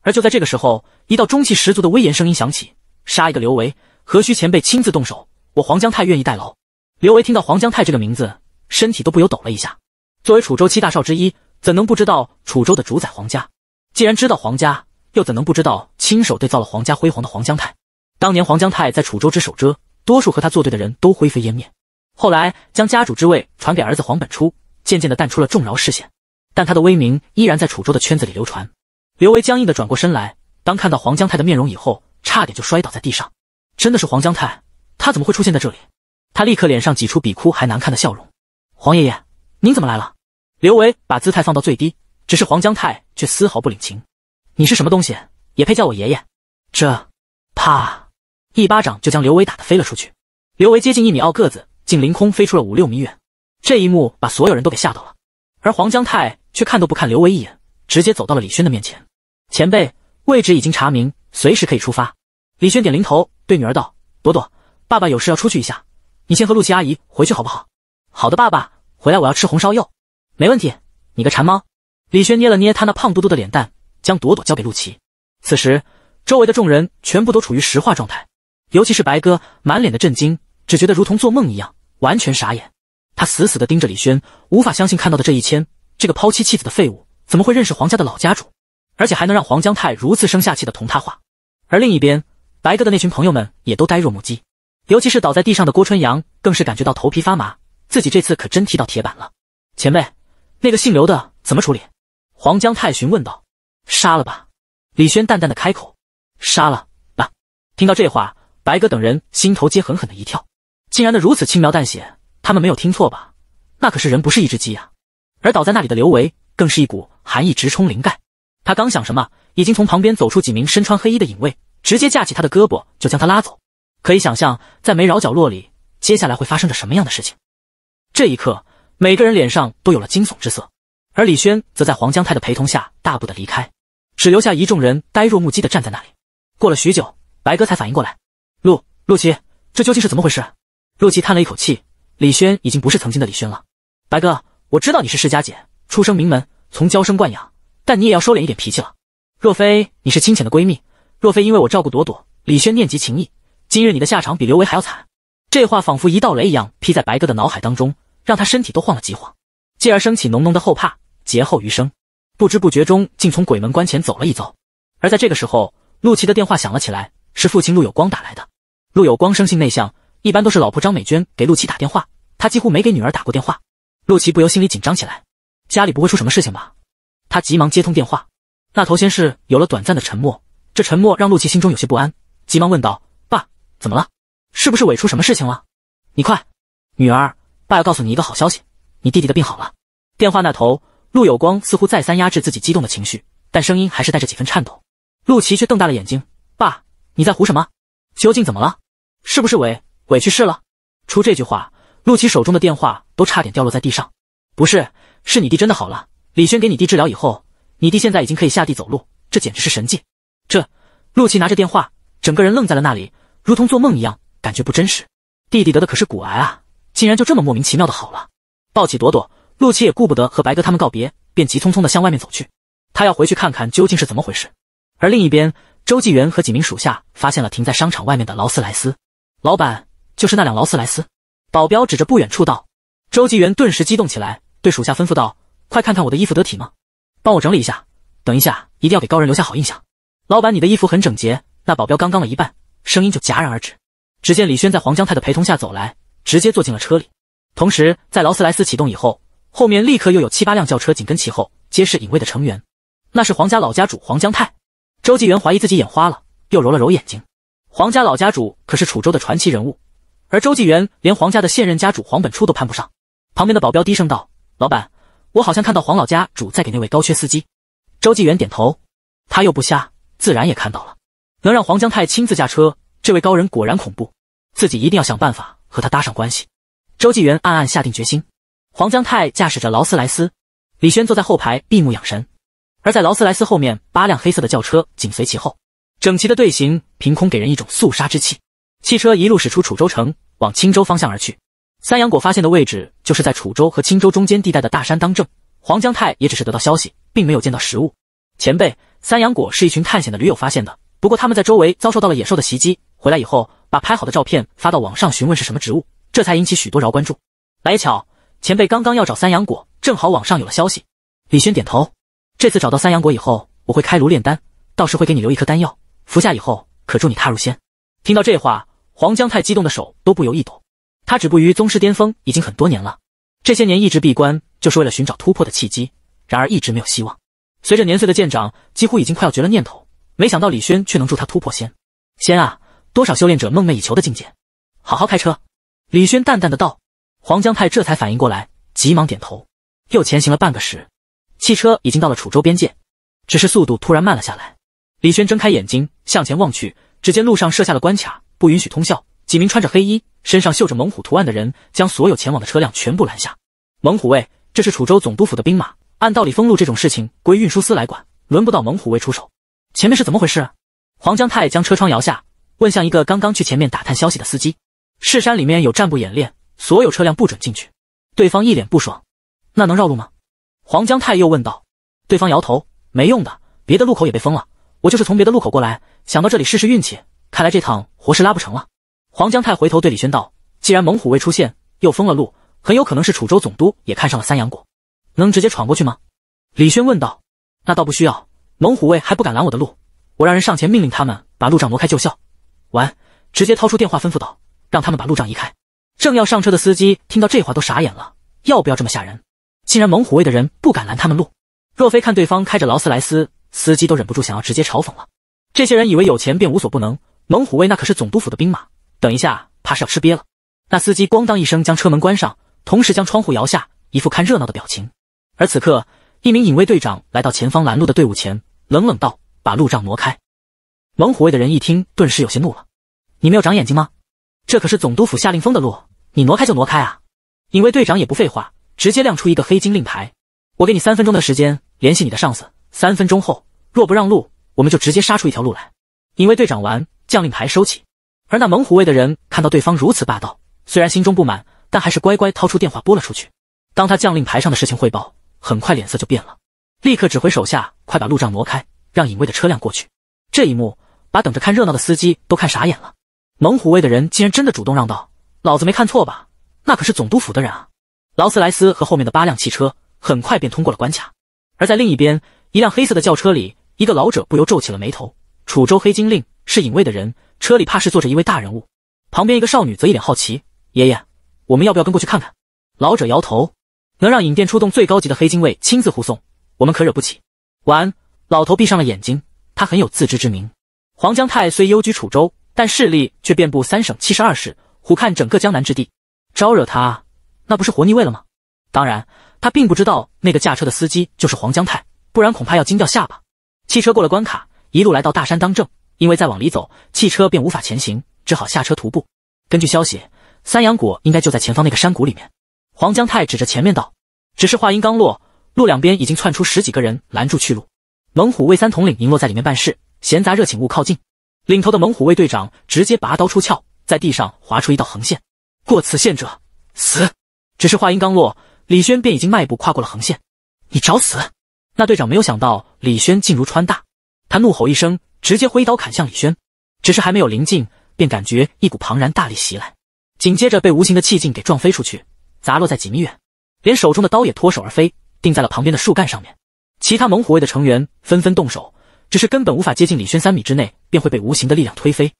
而就在这个时候，一道中气十足的威严声音响起：“杀一个刘维，何须前辈亲自动手？我黄江泰愿意代劳。”刘维听到黄江泰这个名字，身体都不由抖了一下。作为楚州七大少之一，怎能不知道楚州的主宰黄家？既然知道皇家，又怎能不知道亲手对造了皇家辉煌的黄江泰？当年黄江泰在楚州之手遮，多数和他作对的人都灰飞烟灭。后来将家主之位传给儿子黄本初，渐渐的淡出了众饶视线，但他的威名依然在楚州的圈子里流传。刘维僵硬的转过身来，当看到黄江泰的面容以后，差点就摔倒在地上。真的是黄江泰，他怎么会出现在这里？他立刻脸上挤出比哭还难看的笑容。黄爷爷，您怎么来了？刘维把姿态放到最低。只是黄江泰却丝毫不领情，你是什么东西，也配叫我爷爷？这啪一巴掌就将刘维打得飞了出去。刘维接近一米二个子，竟凌空飞出了五六米远。这一幕把所有人都给吓到了。而黄江泰却看都不看刘维一眼，直接走到了李轩的面前。前辈，位置已经查明，随时可以出发。李轩点零头，对女儿道：“朵朵，爸爸有事要出去一下，你先和露琪阿姨回去好不好？”“好的，爸爸回来我要吃红烧肉。”“没问题，你个馋猫。”李轩捏了捏他那胖嘟嘟的脸蛋，将朵朵交给陆琪。此时，周围的众人全部都处于石化状态，尤其是白哥，满脸的震惊，只觉得如同做梦一样，完全傻眼。他死死地盯着李轩，无法相信看到的这一千，这个抛妻弃子的废物，怎么会认识黄家的老家主，而且还能让黄江泰如此生下气的同他话？而另一边，白哥的那群朋友们也都呆若木鸡，尤其是倒在地上的郭春阳，更是感觉到头皮发麻，自己这次可真踢到铁板了。前辈，那个姓刘的怎么处理？黄江泰询问道：“杀了吧？”李轩淡淡的开口：“杀了吧。”听到这话，白哥等人心头皆狠狠的一跳，竟然的如此轻描淡写，他们没有听错吧？那可是人，不是一只鸡啊！而倒在那里的刘维，更是一股寒意直冲灵盖。他刚想什么，已经从旁边走出几名身穿黑衣的影卫，直接架起他的胳膊就将他拉走。可以想象，在梅饶角落里，接下来会发生着什么样的事情。这一刻，每个人脸上都有了惊悚之色。而李轩则在黄江泰的陪同下大步的离开，只留下一众人呆若木鸡的站在那里。过了许久，白哥才反应过来：“陆陆琪，这究竟是怎么回事？”陆琪叹了一口气：“李轩已经不是曾经的李轩了。”白哥，我知道你是世家姐，出生名门，从娇生惯养，但你也要收敛一点脾气了。若非你是清浅的闺蜜，若非因为我照顾朵朵，李轩念及情谊，今日你的下场比刘维还要惨。”这话仿佛一道雷一样劈在白哥的脑海当中，让他身体都晃了几晃，继而升起浓浓的后怕。劫后余生，不知不觉中竟从鬼门关前走了一遭。而在这个时候，陆琪的电话响了起来，是父亲陆有光打来的。陆有光生性内向，一般都是老婆张美娟给陆琪打电话，他几乎没给女儿打过电话。陆琪不由心里紧张起来，家里不会出什么事情吧？他急忙接通电话，那头先是有了短暂的沉默，这沉默让陆琪心中有些不安，急忙问道：“爸，怎么了？是不是伟出什么事情了？你快，女儿，爸要告诉你一个好消息，你弟弟的病好了。”电话那头。陆有光似乎再三压制自己激动的情绪，但声音还是带着几分颤抖。陆琪却瞪大了眼睛：“爸，你在胡什么？究竟怎么了？是不是委委屈事了？”出这句话，陆琪手中的电话都差点掉落在地上。不是，是你弟真的好了。李轩给你弟治疗以后，你弟现在已经可以下地走路，这简直是神迹！这……陆琪拿着电话，整个人愣在了那里，如同做梦一样，感觉不真实。弟弟得的可是骨癌啊，竟然就这么莫名其妙的好了！抱起朵朵。陆琪也顾不得和白哥他们告别，便急匆匆地向外面走去。他要回去看看究竟是怎么回事。而另一边，周纪元和几名属下发现了停在商场外面的劳斯莱斯。老板，就是那辆劳斯莱斯。保镖指着不远处道。周纪元顿时激动起来，对属下吩咐道：“快看看我的衣服得体吗？帮我整理一下。等一下一定要给高人留下好印象。”老板，你的衣服很整洁。那保镖刚刚了一半，声音就戛然而止。只见李轩在黄江泰的陪同下走来，直接坐进了车里。同时，在劳斯莱斯启动以后。后面立刻又有七八辆轿车紧跟其后，皆是隐卫的成员。那是黄家老家主黄江泰。周纪元怀疑自己眼花了，又揉了揉眼睛。黄家老家主可是楚州的传奇人物，而周纪元连黄家的现任家主黄本初都攀不上。旁边的保镖低声道：“老板，我好像看到黄老家主在给那位高缺司机。”周纪元点头，他又不瞎，自然也看到了。能让黄江泰亲自驾车，这位高人果然恐怖。自己一定要想办法和他搭上关系。周纪元暗暗下定决心。黄江泰驾驶着劳斯莱斯，李轩坐在后排闭目养神，而在劳斯莱斯后面，八辆黑色的轿车紧随其后，整齐的队形凭空给人一种肃杀之气。汽车一路驶出楚州城，往青州方向而去。三阳果发现的位置就是在楚州和青州中间地带的大山当正。黄江泰也只是得到消息，并没有见到实物。前辈，三阳果是一群探险的驴友发现的，不过他们在周围遭受到了野兽的袭击，回来以后把拍好的照片发到网上询问是什么植物，这才引起许多饶关注。来巧。前辈刚刚要找三阳果，正好网上有了消息。李轩点头，这次找到三阳果以后，我会开炉炼丹，到时会给你留一颗丹药，服下以后可助你踏入仙。听到这话，黄江泰激动的手都不由一抖。他止步于宗师巅峰已经很多年了，这些年一直闭关，就是为了寻找突破的契机，然而一直没有希望。随着年岁的渐长，几乎已经快要绝了念头。没想到李轩却能助他突破仙。仙啊，多少修炼者梦寐以求的境界。好好开车，李轩淡淡的道。黄江泰这才反应过来，急忙点头，又前行了半个时，汽车已经到了楚州边界，只是速度突然慢了下来。李轩睁开眼睛向前望去，只见路上设下了关卡，不允许通宵。几名穿着黑衣、身上绣着猛虎图案的人将所有前往的车辆全部拦下。猛虎卫，这是楚州总督府的兵马，按道理封路这种事情归运输司来管，轮不到猛虎卫出手。前面是怎么回事？黄江泰将车窗摇下，问向一个刚刚去前面打探消息的司机：“市山里面有战部演练。”所有车辆不准进去。对方一脸不爽，那能绕路吗？黄江泰又问道。对方摇头，没用的，别的路口也被封了。我就是从别的路口过来，想到这里试试运气。看来这趟活是拉不成了。黄江泰回头对李轩道：“既然猛虎卫出现，又封了路，很有可能是楚州总督也看上了三阳谷，能直接闯过去吗？”李轩问道。那倒不需要，猛虎卫还不敢拦我的路，我让人上前命令他们把路障挪开就效。完，直接掏出电话吩咐道：“让他们把路障移开。”正要上车的司机听到这话都傻眼了，要不要这么吓人？竟然猛虎卫的人不敢拦他们路，若非看对方开着劳斯莱斯，司机都忍不住想要直接嘲讽了。这些人以为有钱便无所不能，猛虎卫那可是总督府的兵马，等一下怕是要吃瘪了。那司机咣当一声将车门关上，同时将窗户摇下，一副看热闹的表情。而此刻，一名警卫队长来到前方拦路的队伍前，冷冷道：“把路障挪开。”猛虎卫的人一听，顿时有些怒了：“你没有长眼睛吗？这可是总督府下令封的路。”你挪开就挪开啊！影卫队长也不废话，直接亮出一个黑金令牌，我给你三分钟的时间联系你的上司，三分钟后若不让路，我们就直接杀出一条路来。影卫队长完，将令牌收起。而那猛虎卫的人看到对方如此霸道，虽然心中不满，但还是乖乖掏出电话拨了出去。当他将令牌上的事情汇报，很快脸色就变了，立刻指挥手下快把路障挪开，让影卫的车辆过去。这一幕把等着看热闹的司机都看傻眼了，猛虎卫的人竟然真的主动让道。老子没看错吧？那可是总督府的人啊！劳斯莱斯和后面的八辆汽车很快便通过了关卡。而在另一边，一辆黑色的轿车里，一个老者不由皱起了眉头。楚州黑金令是影卫的人，车里怕是坐着一位大人物。旁边一个少女则一脸好奇：“爷爷，我们要不要跟过去看看？”老者摇头：“能让影殿出动最高级的黑金卫亲自护送，我们可惹不起。”完，老头闭上了眼睛。他很有自知之明。黄江泰虽幽居楚州，但势力却遍布三省七十二市。虎看整个江南之地，招惹他，那不是活腻味了吗？当然，他并不知道那个驾车的司机就是黄江泰，不然恐怕要惊掉下巴。汽车过了关卡，一路来到大山当政，因为再往里走，汽车便无法前行，只好下车徒步。根据消息，三阳果应该就在前方那个山谷里面。黄江泰指着前面道：“只是话音刚落，路两边已经窜出十几个人拦住去路。猛虎卫三统领赢落在里面办事，闲杂热请勿靠近。”领头的猛虎卫队长直接拔刀出鞘。在地上划出一道横线，过此线者死。只是话音刚落，李轩便已经迈步跨过了横线。你找死！那队长没有想到李轩竟如川大，他怒吼一声，直接挥刀砍向李轩。只是还没有临近，便感觉一股庞然大力袭来，紧接着被无形的气劲给撞飞出去，砸落在几米远，连手中的刀也脱手而飞，钉在了旁边的树干上面。其他猛虎卫的成员纷纷动手，只是根本无法接近李轩三米之内，便会被无形的力量推飞。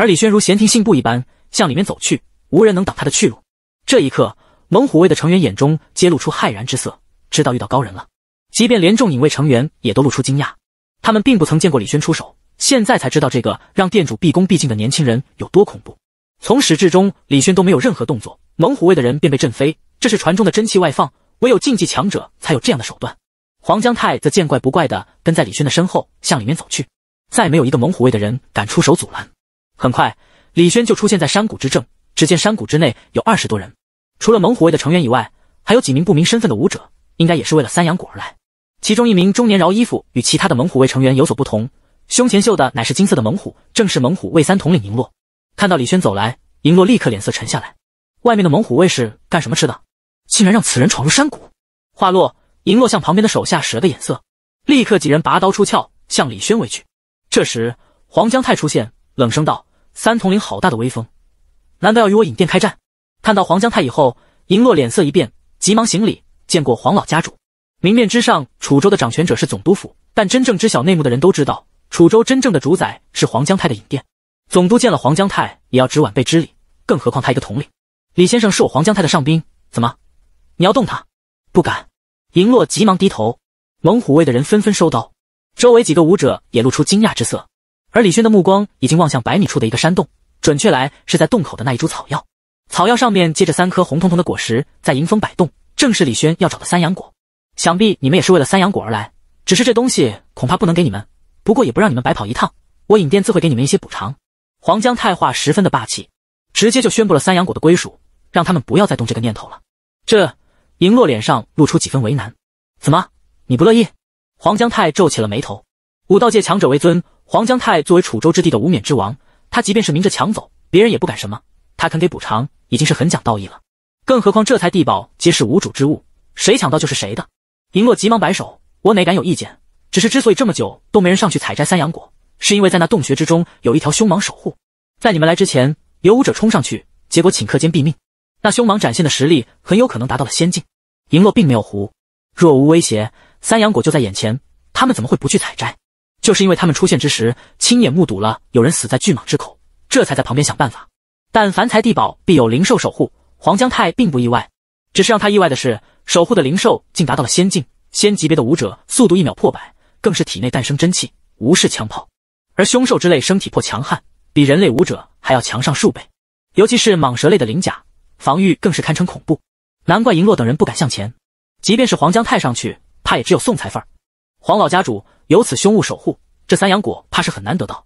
而李轩如闲庭信步一般向里面走去，无人能挡他的去路。这一刻，猛虎卫的成员眼中皆露出骇然之色，知道遇到高人了。即便连众影卫成员也都露出惊讶，他们并不曾见过李轩出手，现在才知道这个让店主毕恭毕敬的年轻人有多恐怖。从始至终，李轩都没有任何动作，猛虎卫的人便被震飞。这是船中的真气外放，唯有禁忌强者才有这样的手段。黄江泰则见怪不怪地跟在李轩的身后向里面走去，再没有一个猛虎卫的人敢出手阻拦。很快，李轩就出现在山谷之中。只见山谷之内有二十多人，除了猛虎卫的成员以外，还有几名不明身份的武者，应该也是为了三阳谷而来。其中一名中年饶衣服，与其他的猛虎卫成员有所不同，胸前绣的乃是金色的猛虎，正是猛虎卫三统领银洛。看到李轩走来，银洛立刻脸色沉下来。外面的猛虎卫是干什么吃的？竟然让此人闯入山谷！话落，银洛向旁边的手下使了个眼色，立刻几人拔刀出鞘，向李轩围去。这时，黄江泰出现，冷声道。三统领好大的威风，难道要与我影殿开战？看到黄江泰以后，银洛脸色一变，急忙行礼，见过黄老家主。明面之上，楚州的掌权者是总督府，但真正知晓内幕的人都知道，楚州真正的主宰是黄江泰的影殿。总督见了黄江泰也要执晚辈之礼，更何况他一个统领。李先生是我黄江泰的上宾，怎么，你要动他？不敢。银洛急忙低头。猛虎卫的人纷纷收刀，周围几个武者也露出惊讶之色。而李轩的目光已经望向百米处的一个山洞，准确来是在洞口的那一株草药，草药上面结着三颗红彤彤的果实，在迎风摆动，正是李轩要找的三阳果。想必你们也是为了三阳果而来，只是这东西恐怕不能给你们，不过也不让你们白跑一趟，我影殿自会给你们一些补偿。黄江太话十分的霸气，直接就宣布了三阳果的归属，让他们不要再动这个念头了。这，银洛脸上露出几分为难，怎么你不乐意？黄江太皱起了眉头，武道界强者为尊。黄江泰作为楚州之地的无冕之王，他即便是明着抢走，别人也不敢什么。他肯给补偿，已经是很讲道义了。更何况，这台地宝皆是无主之物，谁抢到就是谁的。银洛急忙摆手：“我哪敢有意见？只是之所以这么久都没人上去采摘三阳果，是因为在那洞穴之中有一条凶蟒守护。在你们来之前，有武者冲上去，结果顷刻间毙命。那凶蟒展现的实力很有可能达到了仙境。”银洛并没有胡，若无威胁，三阳果就在眼前，他们怎么会不去采摘？就是因为他们出现之时，亲眼目睹了有人死在巨蟒之口，这才在旁边想办法。但凡财地宝必有灵兽守护，黄江泰并不意外，只是让他意外的是，守护的灵兽竟达到了仙境仙级别的武者，速度一秒破百，更是体内诞生真气，无视枪炮。而凶兽之类身体破强悍，比人类武者还要强上数倍，尤其是蟒蛇类的鳞甲防御更是堪称恐怖，难怪银洛等人不敢向前。即便是黄江泰上去，怕也只有送财份儿。黄老家主。有此凶物守护，这三阳果怕是很难得到。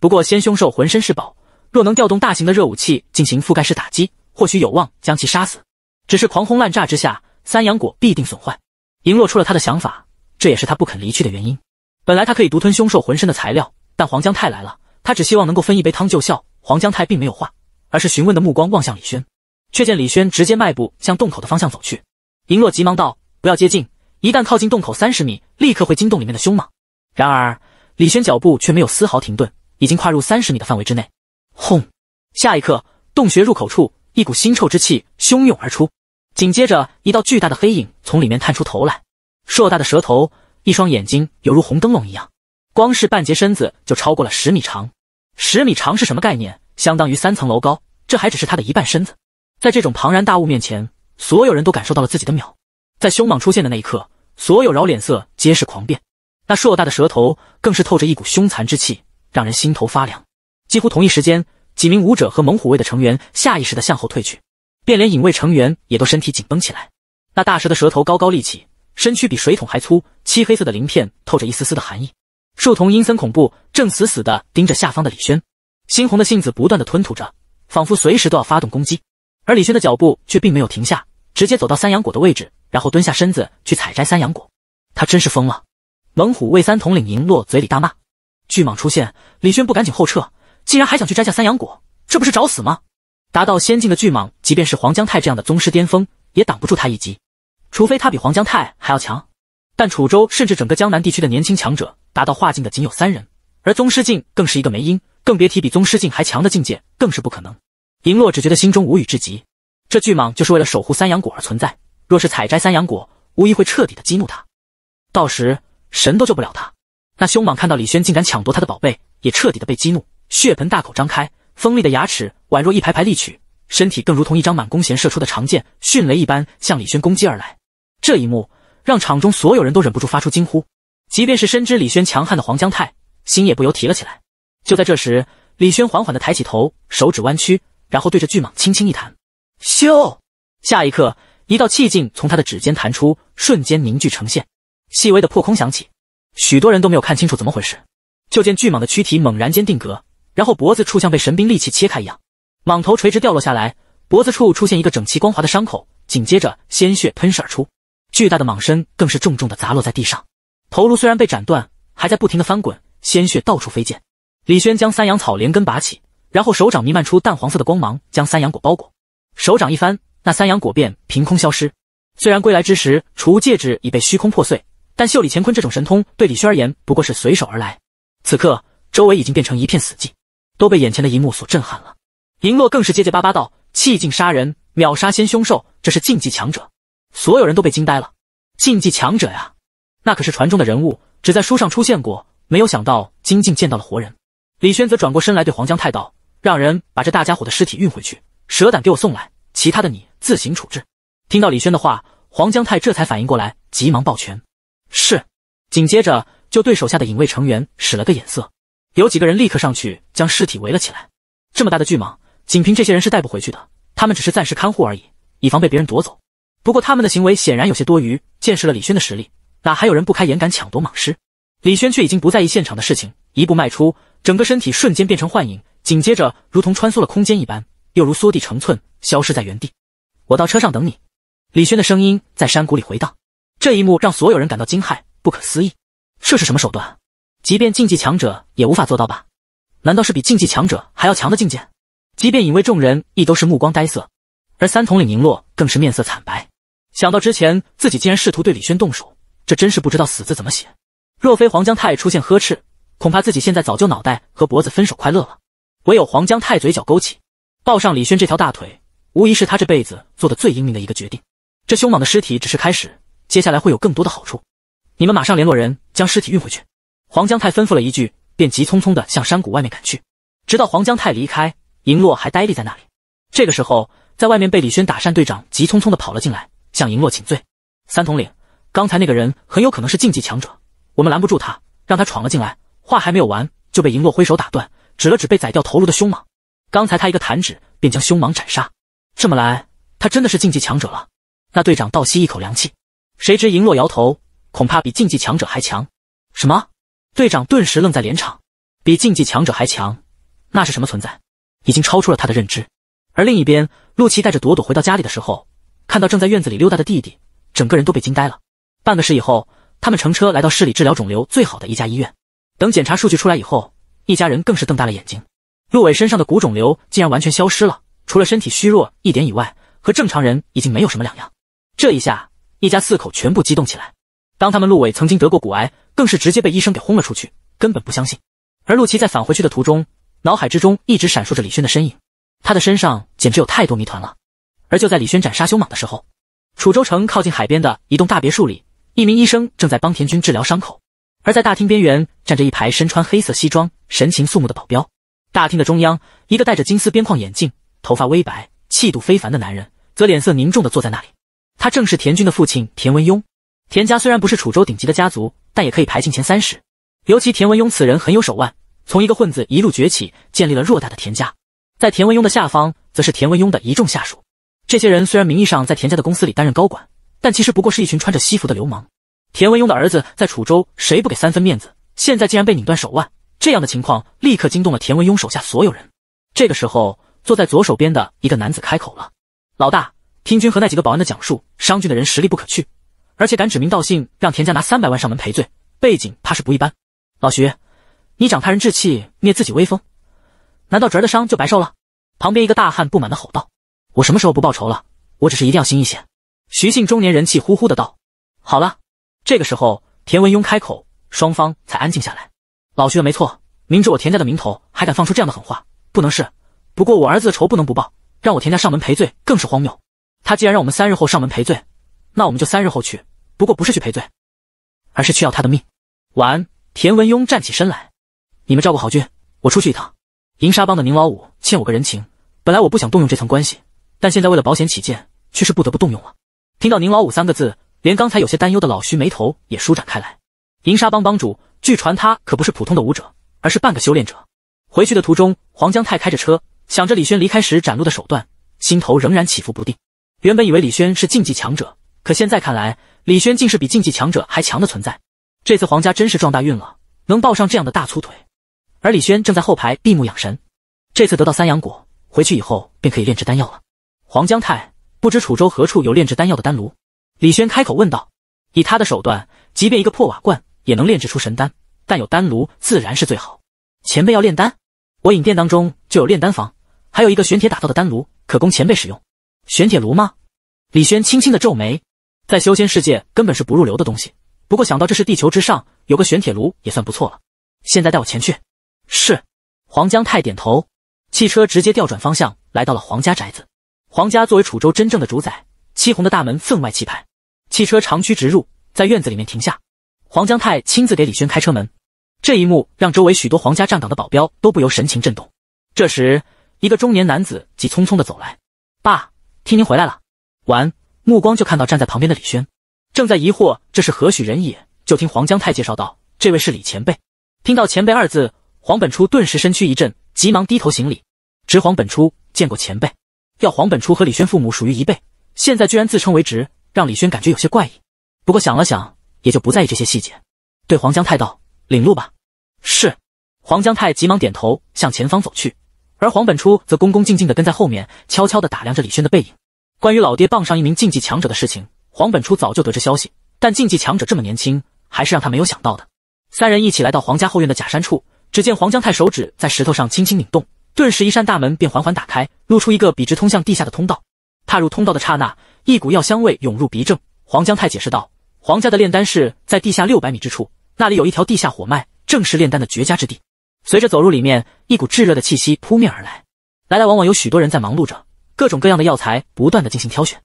不过，先凶兽浑身是宝，若能调动大型的热武器进行覆盖式打击，或许有望将其杀死。只是狂轰滥炸之下，三阳果必定损坏。银洛出了他的想法，这也是他不肯离去的原因。本来他可以独吞凶兽浑身的材料，但黄江泰来了，他只希望能够分一杯汤就笑。黄江泰并没有话，而是询问的目光望向李轩，却见李轩直接迈步向洞口的方向走去。银洛急忙道：“不要接近！”一旦靠近洞口三十米，立刻会惊动里面的凶蟒。然而，李轩脚步却没有丝毫停顿，已经跨入三十米的范围之内。轰！下一刻，洞穴入口处一股腥臭之气汹涌而出，紧接着一道巨大的黑影从里面探出头来，硕大的蛇头，一双眼睛犹如红灯笼一样，光是半截身子就超过了十米长。十米长是什么概念？相当于三层楼高。这还只是他的一半身子。在这种庞然大物面前，所有人都感受到了自己的渺。在凶蟒出现的那一刻，所有饶脸色皆是狂变，那硕大的蛇头更是透着一股凶残之气，让人心头发凉。几乎同一时间，几名武者和猛虎卫的成员下意识的向后退去，便连影卫成员也都身体紧绷起来。那大蛇的蛇头高高立起，身躯比水桶还粗，漆黑色的鳞片透着一丝丝的寒意，树童阴森恐怖，正死死的盯着下方的李轩。猩红的杏子不断的吞吐着，仿佛随时都要发动攻击。而李轩的脚步却并没有停下，直接走到三阳果的位置。然后蹲下身子去采摘三阳果，他真是疯了！猛虎卫三统领银落嘴里大骂：“巨蟒出现，李轩不赶紧后撤，竟然还想去摘下三阳果，这不是找死吗？”达到仙境的巨蟒，即便是黄江泰这样的宗师巅峰，也挡不住他一击，除非他比黄江泰还要强。但楚州甚至整个江南地区的年轻强者，达到化境的仅有三人，而宗师境更是一个梅因，更别提比宗师境还强的境界，更是不可能。银洛只觉得心中无语至极，这巨蟒就是为了守护三阳果而存在。若是采摘三阳果，无疑会彻底的激怒他，到时神都救不了他。那凶蟒看到李轩竟敢抢夺他的宝贝，也彻底的被激怒，血盆大口张开，锋利的牙齿宛若一排排利齿，身体更如同一张满弓弦射出的长剑，迅雷一般向李轩攻击而来。这一幕让场中所有人都忍不住发出惊呼，即便是深知李轩强悍的黄江泰，心也不由提了起来。就在这时，李轩缓缓的抬起头，手指弯曲，然后对着巨蟒轻轻一弹，咻！下一刻。一道气劲从他的指尖弹出，瞬间凝聚成线，细微的破空响起，许多人都没有看清楚怎么回事，就见巨蟒的躯体猛然间定格，然后脖子处像被神兵利器切开一样，蟒头垂直掉落下来，脖子处出现一个整齐光滑的伤口，紧接着鲜血喷射而出，巨大的蟒身更是重重的砸落在地上，头颅虽然被斩断，还在不停的翻滚，鲜血到处飞溅。李轩将三阳草连根拔起，然后手掌弥漫出淡黄色的光芒，将三阳果包裹，手掌一翻。那三阳果便凭空消失。虽然归来之时储物戒指已被虚空破碎，但秀里乾坤这种神通对李轩而言不过是随手而来。此刻周围已经变成一片死寂，都被眼前的一幕所震撼了。银洛更是结结巴巴道：“气境杀人，秒杀仙凶兽，这是禁忌强者。”所有人都被惊呆了。禁忌强者呀，那可是传中的人物，只在书上出现过。没有想到金靖见到了活人。李轩则转过身来对黄江泰道：“让人把这大家伙的尸体运回去，蛇胆给我送来，其他的你。”自行处置。听到李轩的话，黄江泰这才反应过来，急忙抱拳：“是。”紧接着就对手下的隐卫成员使了个眼色，有几个人立刻上去将尸体围了起来。这么大的巨蟒，仅凭这些人是带不回去的，他们只是暂时看护而已，以防被别人夺走。不过他们的行为显然有些多余。见识了李轩的实力，哪还有人不开眼敢抢夺蟒尸？李轩却已经不在意现场的事情，一步迈出，整个身体瞬间变成幻影，紧接着如同穿梭了空间一般，又如缩地成寸，消失在原地。我到车上等你。李轩的声音在山谷里回荡，这一幕让所有人感到惊骇，不可思议。这是什么手段？即便竞技强者也无法做到吧？难道是比竞技强者还要强的境界？即便引卫众人亦都是目光呆色，而三统领宁洛更是面色惨白。想到之前自己竟然试图对李轩动手，这真是不知道死字怎么写。若非黄江太出现呵斥，恐怕自己现在早就脑袋和脖子分手快乐了。唯有黄江太嘴角勾起，抱上李轩这条大腿。无疑是他这辈子做的最英明的一个决定。这凶猛的尸体只是开始，接下来会有更多的好处。你们马上联络人将尸体运回去。黄江泰吩咐了一句，便急匆匆的向山谷外面赶去。直到黄江泰离开，银洛还呆立在那里。这个时候，在外面被李轩打扇队长急匆匆的跑了进来，向银洛请罪。三统领，刚才那个人很有可能是禁忌强者，我们拦不住他，让他闯了进来。话还没有完，就被银洛挥手打断，指了指被宰掉头颅的凶蟒。刚才他一个弹指，便将凶蟒斩杀。这么来，他真的是竞技强者了。那队长倒吸一口凉气，谁知银落摇头，恐怕比竞技强者还强。什么？队长顿时愣在脸场，比竞技强者还强，那是什么存在？已经超出了他的认知。而另一边，陆奇带着朵朵回到家里的时候，看到正在院子里溜达的弟弟，整个人都被惊呆了。半个时以后，他们乘车来到市里治疗肿瘤最好的一家医院。等检查数据出来以后，一家人更是瞪大了眼睛，陆伟身上的骨肿瘤竟然完全消失了。除了身体虚弱一点以外，和正常人已经没有什么两样。这一下，一家四口全部激动起来。当他们陆伟曾经得过骨癌，更是直接被医生给轰了出去，根本不相信。而陆琪在返回去的途中，脑海之中一直闪烁着李轩的身影。他的身上简直有太多谜团了。而就在李轩斩杀凶蟒的时候，楚州城靠近海边的一栋大别墅里，一名医生正在帮田军治疗伤口。而在大厅边缘站着一排身穿黑色西装、神情肃穆的保镖。大厅的中央，一个戴着金丝边框眼镜。头发微白、气度非凡的男人，则脸色凝重的坐在那里。他正是田军的父亲田文庸。田家虽然不是楚州顶级的家族，但也可以排进前三十。尤其田文庸此人很有手腕，从一个混子一路崛起，建立了偌大的田家。在田文庸的下方，则是田文庸的一众下属。这些人虽然名义上在田家的公司里担任高管，但其实不过是一群穿着西服的流氓。田文庸的儿子在楚州谁不给三分面子？现在竟然被拧断手腕，这样的情况立刻惊动了田文庸手下所有人。这个时候。坐在左手边的一个男子开口了：“老大，听君和那几个保安的讲述，商俊的人实力不可去，而且敢指名道姓让田家拿三百万上门赔罪，背景怕是不一般。”老徐，你长他人志气，灭自己威风，难道侄儿的伤就白受了？”旁边一个大汉不满的吼道：“我什么时候不报仇了？我只是一定要心一些。”徐姓中年人气呼呼的道：“好了。”这个时候，田文庸开口，双方才安静下来。老徐的没错，明知我田家的名头，还敢放出这样的狠话，不能是。不过我儿子的仇不能不报，让我田家上门赔罪更是荒谬。他既然让我们三日后上门赔罪，那我们就三日后去。不过不是去赔罪，而是去要他的命。完，田文庸站起身来，你们照顾好俊，我出去一趟。银沙帮的宁老五欠我个人情，本来我不想动用这层关系，但现在为了保险起见，却是不得不动用了。听到宁老五三个字，连刚才有些担忧的老徐眉头也舒展开来。银沙帮帮主，据传他可不是普通的武者，而是半个修炼者。回去的途中，黄江泰开着车。想着李轩离开时展露的手段，心头仍然起伏不定。原本以为李轩是竞技强者，可现在看来，李轩竟是比竞技强者还强的存在。这次皇家真是撞大运了，能抱上这样的大粗腿。而李轩正在后排闭目养神，这次得到三阳果，回去以后便可以炼制丹药了。黄江泰，不知楚州何处有炼制丹药的丹炉？李轩开口问道。以他的手段，即便一个破瓦罐也能炼制出神丹，但有丹炉自然是最好。前辈要炼丹，我隐殿当中就有炼丹房。还有一个玄铁打造的丹炉，可供前辈使用。玄铁炉吗？李轩轻轻的皱眉，在修仙世界根本是不入流的东西。不过想到这是地球之上有个玄铁炉也算不错了。现在带我前去。是。黄江泰点头，汽车直接调转方向，来到了黄家宅子。黄家作为楚州真正的主宰，漆红的大门分外气派。汽车长驱直入，在院子里面停下。黄江泰亲自给李轩开车门，这一幕让周围许多皇家站岗的保镖都不由神情震动。这时。一个中年男子急匆匆的走来，爸，听您回来了。完，目光就看到站在旁边的李轩，正在疑惑这是何许人也，就听黄江泰介绍道：“这位是李前辈。”听到前辈二字，黄本初顿时身躯一震，急忙低头行礼：“直黄本初见过前辈。”要黄本初和李轩父母属于一辈，现在居然自称为侄，让李轩感觉有些怪异。不过想了想，也就不在意这些细节，对黄江泰道：“领路吧。”是，黄江泰急忙点头，向前方走去。而黄本初则恭恭敬敬的跟在后面，悄悄的打量着李轩的背影。关于老爹傍上一名竞技强者的事情，黄本初早就得知消息，但竞技强者这么年轻，还是让他没有想到的。三人一起来到黄家后院的假山处，只见黄江泰手指在石头上轻轻拧动，顿时一扇大门便缓缓打开，露出一个笔直通向地下的通道。踏入通道的刹那，一股药香味涌入鼻中。黄江泰解释道：“黄家的炼丹室在地下六百米之处，那里有一条地下火脉，正是炼丹的绝佳之地。”随着走入里面，一股炙热的气息扑面而来。来来往往有许多人在忙碌着，各种各样的药材不断的进行挑选。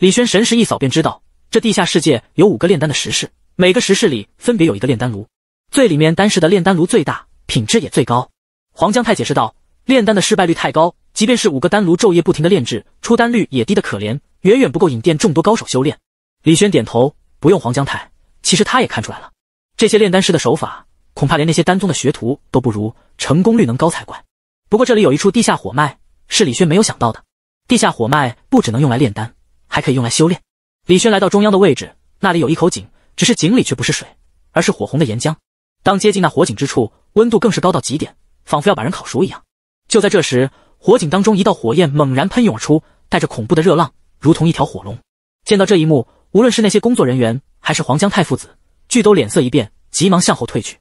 李轩神识一扫便知道，这地下世界有五个炼丹的石室，每个石室里分别有一个炼丹炉，最里面丹室的炼丹炉最大，品质也最高。黄江泰解释道：“炼丹的失败率太高，即便是五个丹炉昼夜不停的炼制，出丹率也低得可怜，远远不够引殿众多高手修炼。”李轩点头，不用黄江泰，其实他也看出来了，这些炼丹师的手法。恐怕连那些丹宗的学徒都不如，成功率能高才怪。不过这里有一处地下火脉，是李轩没有想到的。地下火脉不只能用来炼丹，还可以用来修炼。李轩来到中央的位置，那里有一口井，只是井里却不是水，而是火红的岩浆。当接近那火井之处，温度更是高到极点，仿佛要把人烤熟一样。就在这时，火井当中一道火焰猛然喷涌而出，带着恐怖的热浪，如同一条火龙。见到这一幕，无论是那些工作人员，还是黄江泰父子，俱都脸色一变，急忙向后退去。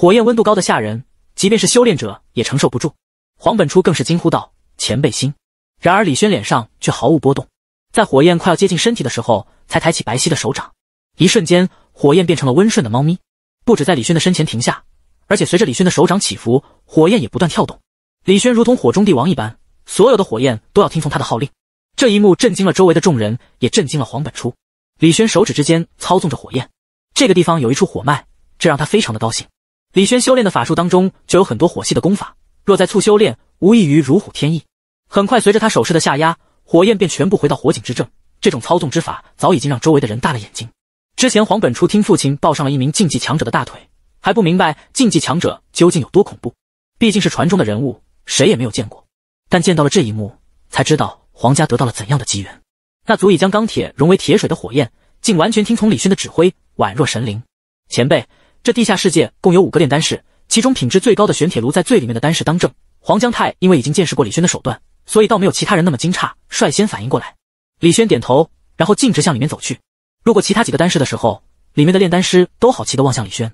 火焰温度高的吓人，即便是修炼者也承受不住。黄本初更是惊呼道：“前辈心！”然而李轩脸上却毫无波动，在火焰快要接近身体的时候，才抬起白皙的手掌。一瞬间，火焰变成了温顺的猫咪，不止在李轩的身前停下，而且随着李轩的手掌起伏，火焰也不断跳动。李轩如同火中帝王一般，所有的火焰都要听从他的号令。这一幕震惊了周围的众人，也震惊了黄本初。李轩手指之间操纵着火焰，这个地方有一处火脉，这让他非常的高兴。李轩修炼的法术当中就有很多火系的功法，若在促修炼，无异于如虎添翼。很快，随着他手势的下压，火焰便全部回到火井之中。这种操纵之法，早已经让周围的人大了眼睛。之前黄本初听父亲抱上了一名禁忌强者的大腿，还不明白禁忌强者究竟有多恐怖，毕竟是传中的人物，谁也没有见过。但见到了这一幕，才知道黄家得到了怎样的机缘。那足以将钢铁融为铁水的火焰，竟完全听从李轩的指挥，宛若神灵。前辈。这地下世界共有五个炼丹室，其中品质最高的玄铁炉在最里面的丹室当政。黄江泰因为已经见识过李轩的手段，所以倒没有其他人那么惊诧，率先反应过来。李轩点头，然后径直向里面走去。路过其他几个丹室的时候，里面的炼丹师都好奇的望向李轩，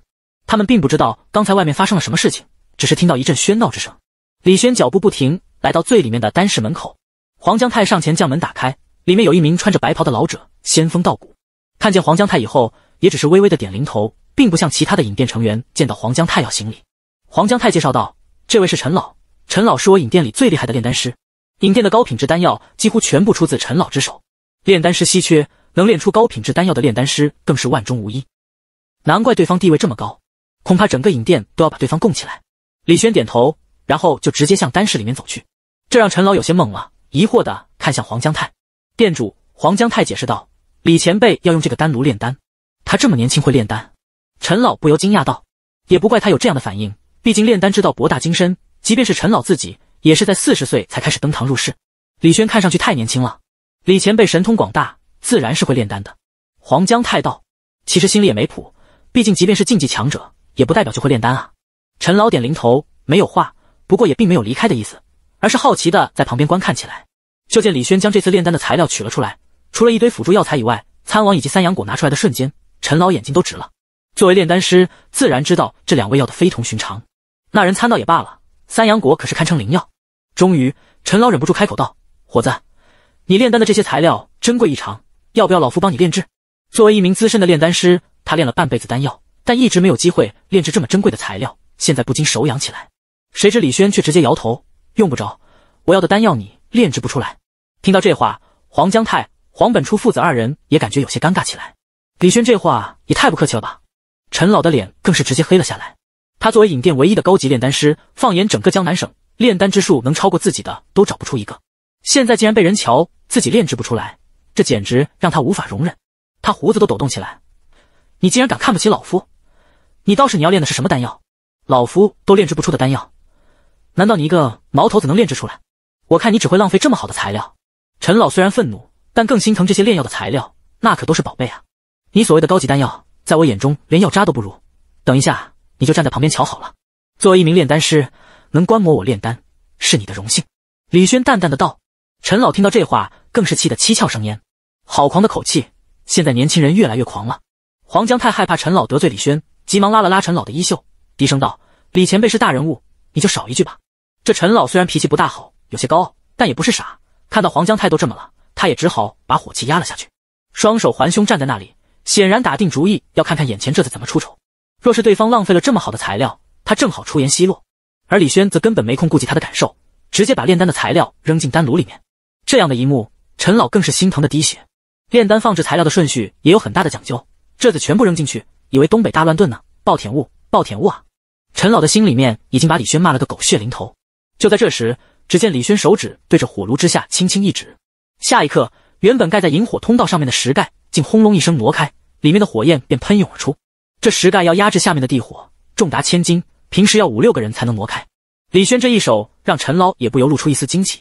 他们并不知道刚才外面发生了什么事情，只是听到一阵喧闹之声。李轩脚步不停，来到最里面的丹室门口。黄江泰上前将门打开，里面有一名穿着白袍的老者，仙风道骨。看见黄江泰以后，也只是微微的点零头。并不像其他的影店成员见到黄江泰要行礼。黄江泰介绍道：“这位是陈老，陈老是我影店里最厉害的炼丹师。影店的高品质丹药几乎全部出自陈老之手。炼丹师稀缺，能炼出高品质丹药的炼丹师更是万中无一。难怪对方地位这么高，恐怕整个影店都要把对方供起来。”李轩点头，然后就直接向丹室里面走去。这让陈老有些懵了，疑惑的看向黄江泰。店主黄江泰解释道：“李前辈要用这个丹炉炼丹，他这么年轻会炼丹？”陈老不由惊讶道：“也不怪他有这样的反应，毕竟炼丹之道博大精深，即便是陈老自己，也是在四十岁才开始登堂入室。”李轩看上去太年轻了，李前辈神通广大，自然是会炼丹的。黄江泰道，其实心里也没谱，毕竟即便是禁忌强者，也不代表就会炼丹啊。陈老点零头，没有话，不过也并没有离开的意思，而是好奇的在旁边观看起来。就见李轩将这次炼丹的材料取了出来，除了一堆辅助药材以外，参王以及三阳果拿出来的瞬间，陈老眼睛都直了。作为炼丹师，自然知道这两味药的非同寻常。那人参倒也罢了，三阳果可是堪称灵药。终于，陈老忍不住开口道：“伙子，你炼丹的这些材料珍贵异常，要不要老夫帮你炼制？”作为一名资深的炼丹师，他练了半辈子丹药，但一直没有机会炼制这么珍贵的材料，现在不禁手痒起来。谁知李轩却直接摇头：“用不着，我要的丹药你炼制不出来。”听到这话，黄江泰、黄本初父子二人也感觉有些尴尬起来。李轩这话也太不客气了吧？陈老的脸更是直接黑了下来。他作为影店唯一的高级炼丹师，放眼整个江南省，炼丹之术能超过自己的都找不出一个。现在竟然被人瞧自己炼制不出来，这简直让他无法容忍。他胡子都抖动起来：“你竟然敢看不起老夫！你倒是你要炼的是什么丹药？老夫都炼制不出的丹药，难道你一个毛头子能炼制出来？我看你只会浪费这么好的材料。”陈老虽然愤怒，但更心疼这些炼药的材料，那可都是宝贝啊！你所谓的高级丹药。在我眼中，连药渣都不如。等一下，你就站在旁边瞧好了。作为一名炼丹师，能观摩我炼丹是你的荣幸。”李轩淡淡的道。陈老听到这话，更是气得七窍生烟。好狂的口气！现在年轻人越来越狂了。黄江泰害怕陈老得罪李轩，急忙拉了拉陈老的衣袖，低声道：“李前辈是大人物，你就少一句吧。”这陈老虽然脾气不大好，有些高傲，但也不是傻。看到黄江泰都这么了，他也只好把火气压了下去，双手环胸站在那里。显然打定主意要看看眼前这次怎么出丑。若是对方浪费了这么好的材料，他正好出言奚落。而李轩则根本没空顾及他的感受，直接把炼丹的材料扔进丹炉里面。这样的一幕，陈老更是心疼的滴血。炼丹放置材料的顺序也有很大的讲究，这次全部扔进去，以为东北大乱炖呢？暴殄物，暴殄物啊！陈老的心里面已经把李轩骂了个狗血淋头。就在这时，只见李轩手指对着火炉之下轻轻一指，下一刻，原本盖在引火通道上面的石盖。竟轰隆一声挪开，里面的火焰便喷涌而出。这石盖要压制下面的地火，重达千斤，平时要五六个人才能挪开。李轩这一手让陈老也不由露出一丝惊奇，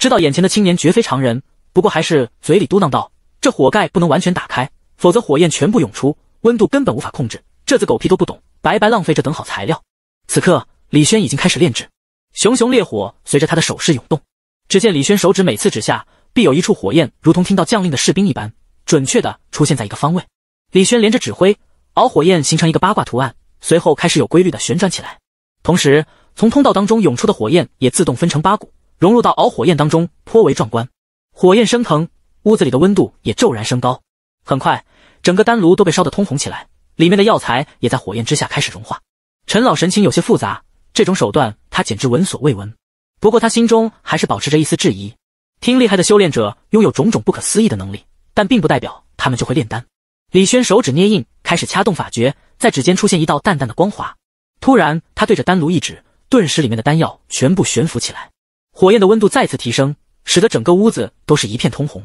知道眼前的青年绝非常人。不过还是嘴里嘟囔道：“这火盖不能完全打开，否则火焰全部涌出，温度根本无法控制。这次狗屁都不懂，白白浪费这等好材料。”此刻，李轩已经开始炼制，熊熊烈火随着他的手势涌动。只见李轩手指每次指下，必有一处火焰，如同听到将令的士兵一般。准确的出现在一个方位，李轩连着指挥熬火焰形成一个八卦图案，随后开始有规律的旋转起来。同时，从通道当中涌出的火焰也自动分成八股，融入到熬火焰当中，颇为壮观。火焰升腾，屋子里的温度也骤然升高。很快，整个丹炉都被烧得通红起来，里面的药材也在火焰之下开始融化。陈老神情有些复杂，这种手段他简直闻所未闻。不过他心中还是保持着一丝质疑。听厉害的修炼者拥有种种不可思议的能力。但并不代表他们就会炼丹。李轩手指捏印，开始掐动法诀，在指尖出现一道淡淡的光华。突然，他对着丹炉一指，顿时里面的丹药全部悬浮起来，火焰的温度再次提升，使得整个屋子都是一片通红。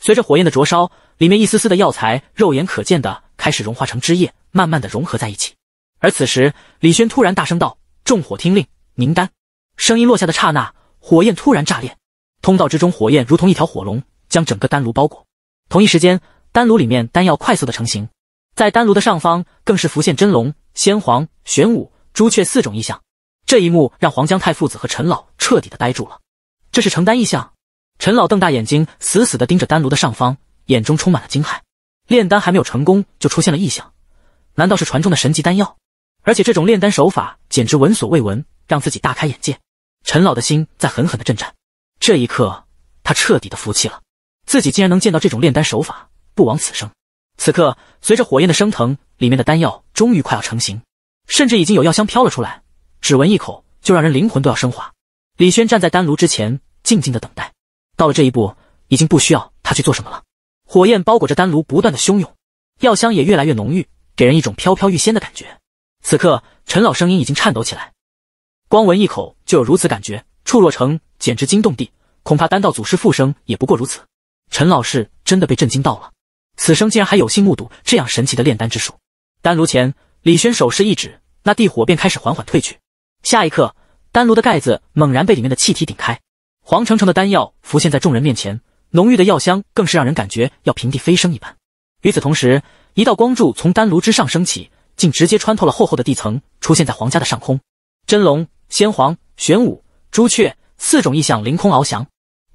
随着火焰的灼烧，里面一丝丝的药材肉眼可见的开始融化成汁液，慢慢的融合在一起。而此时，李轩突然大声道：“众火听令，凝丹！”声音落下的刹那，火焰突然炸裂，通道之中火焰如同一条火龙，将整个丹炉包裹。同一时间，丹炉里面丹药快速的成型，在丹炉的上方更是浮现真龙、仙皇、玄武、朱雀四种异象。这一幕让黄江泰父子和陈老彻底的呆住了。这是成丹异象！陈老瞪大眼睛，死死的盯着丹炉的上方，眼中充满了惊骇。炼丹还没有成功，就出现了异象，难道是传中的神级丹药？而且这种炼丹手法简直闻所未闻，让自己大开眼界。陈老的心在狠狠的震颤，这一刻他彻底的服气了。自己竟然能见到这种炼丹手法，不枉此生。此刻，随着火焰的升腾，里面的丹药终于快要成型，甚至已经有药香飘了出来，只闻一口就让人灵魂都要升华。李轩站在丹炉之前，静静的等待。到了这一步，已经不需要他去做什么了。火焰包裹着丹炉，不断的汹涌，药香也越来越浓郁，给人一种飘飘欲仙的感觉。此刻，陈老声音已经颤抖起来，光闻一口就有如此感觉，触若成，简直惊动地，恐怕丹道祖师复生也不过如此。陈老师真的被震惊到了，此生竟然还有幸目睹这样神奇的炼丹之术。丹炉前，李轩手势一指，那地火便开始缓缓退去。下一刻，丹炉的盖子猛然被里面的气体顶开，黄澄澄的丹药浮现在众人面前，浓郁的药香更是让人感觉要平地飞升一般。与此同时，一道光柱从丹炉之上升起，竟直接穿透了厚厚的地层，出现在皇家的上空。真龙、仙皇、玄武、朱雀四种异象凌空翱翔，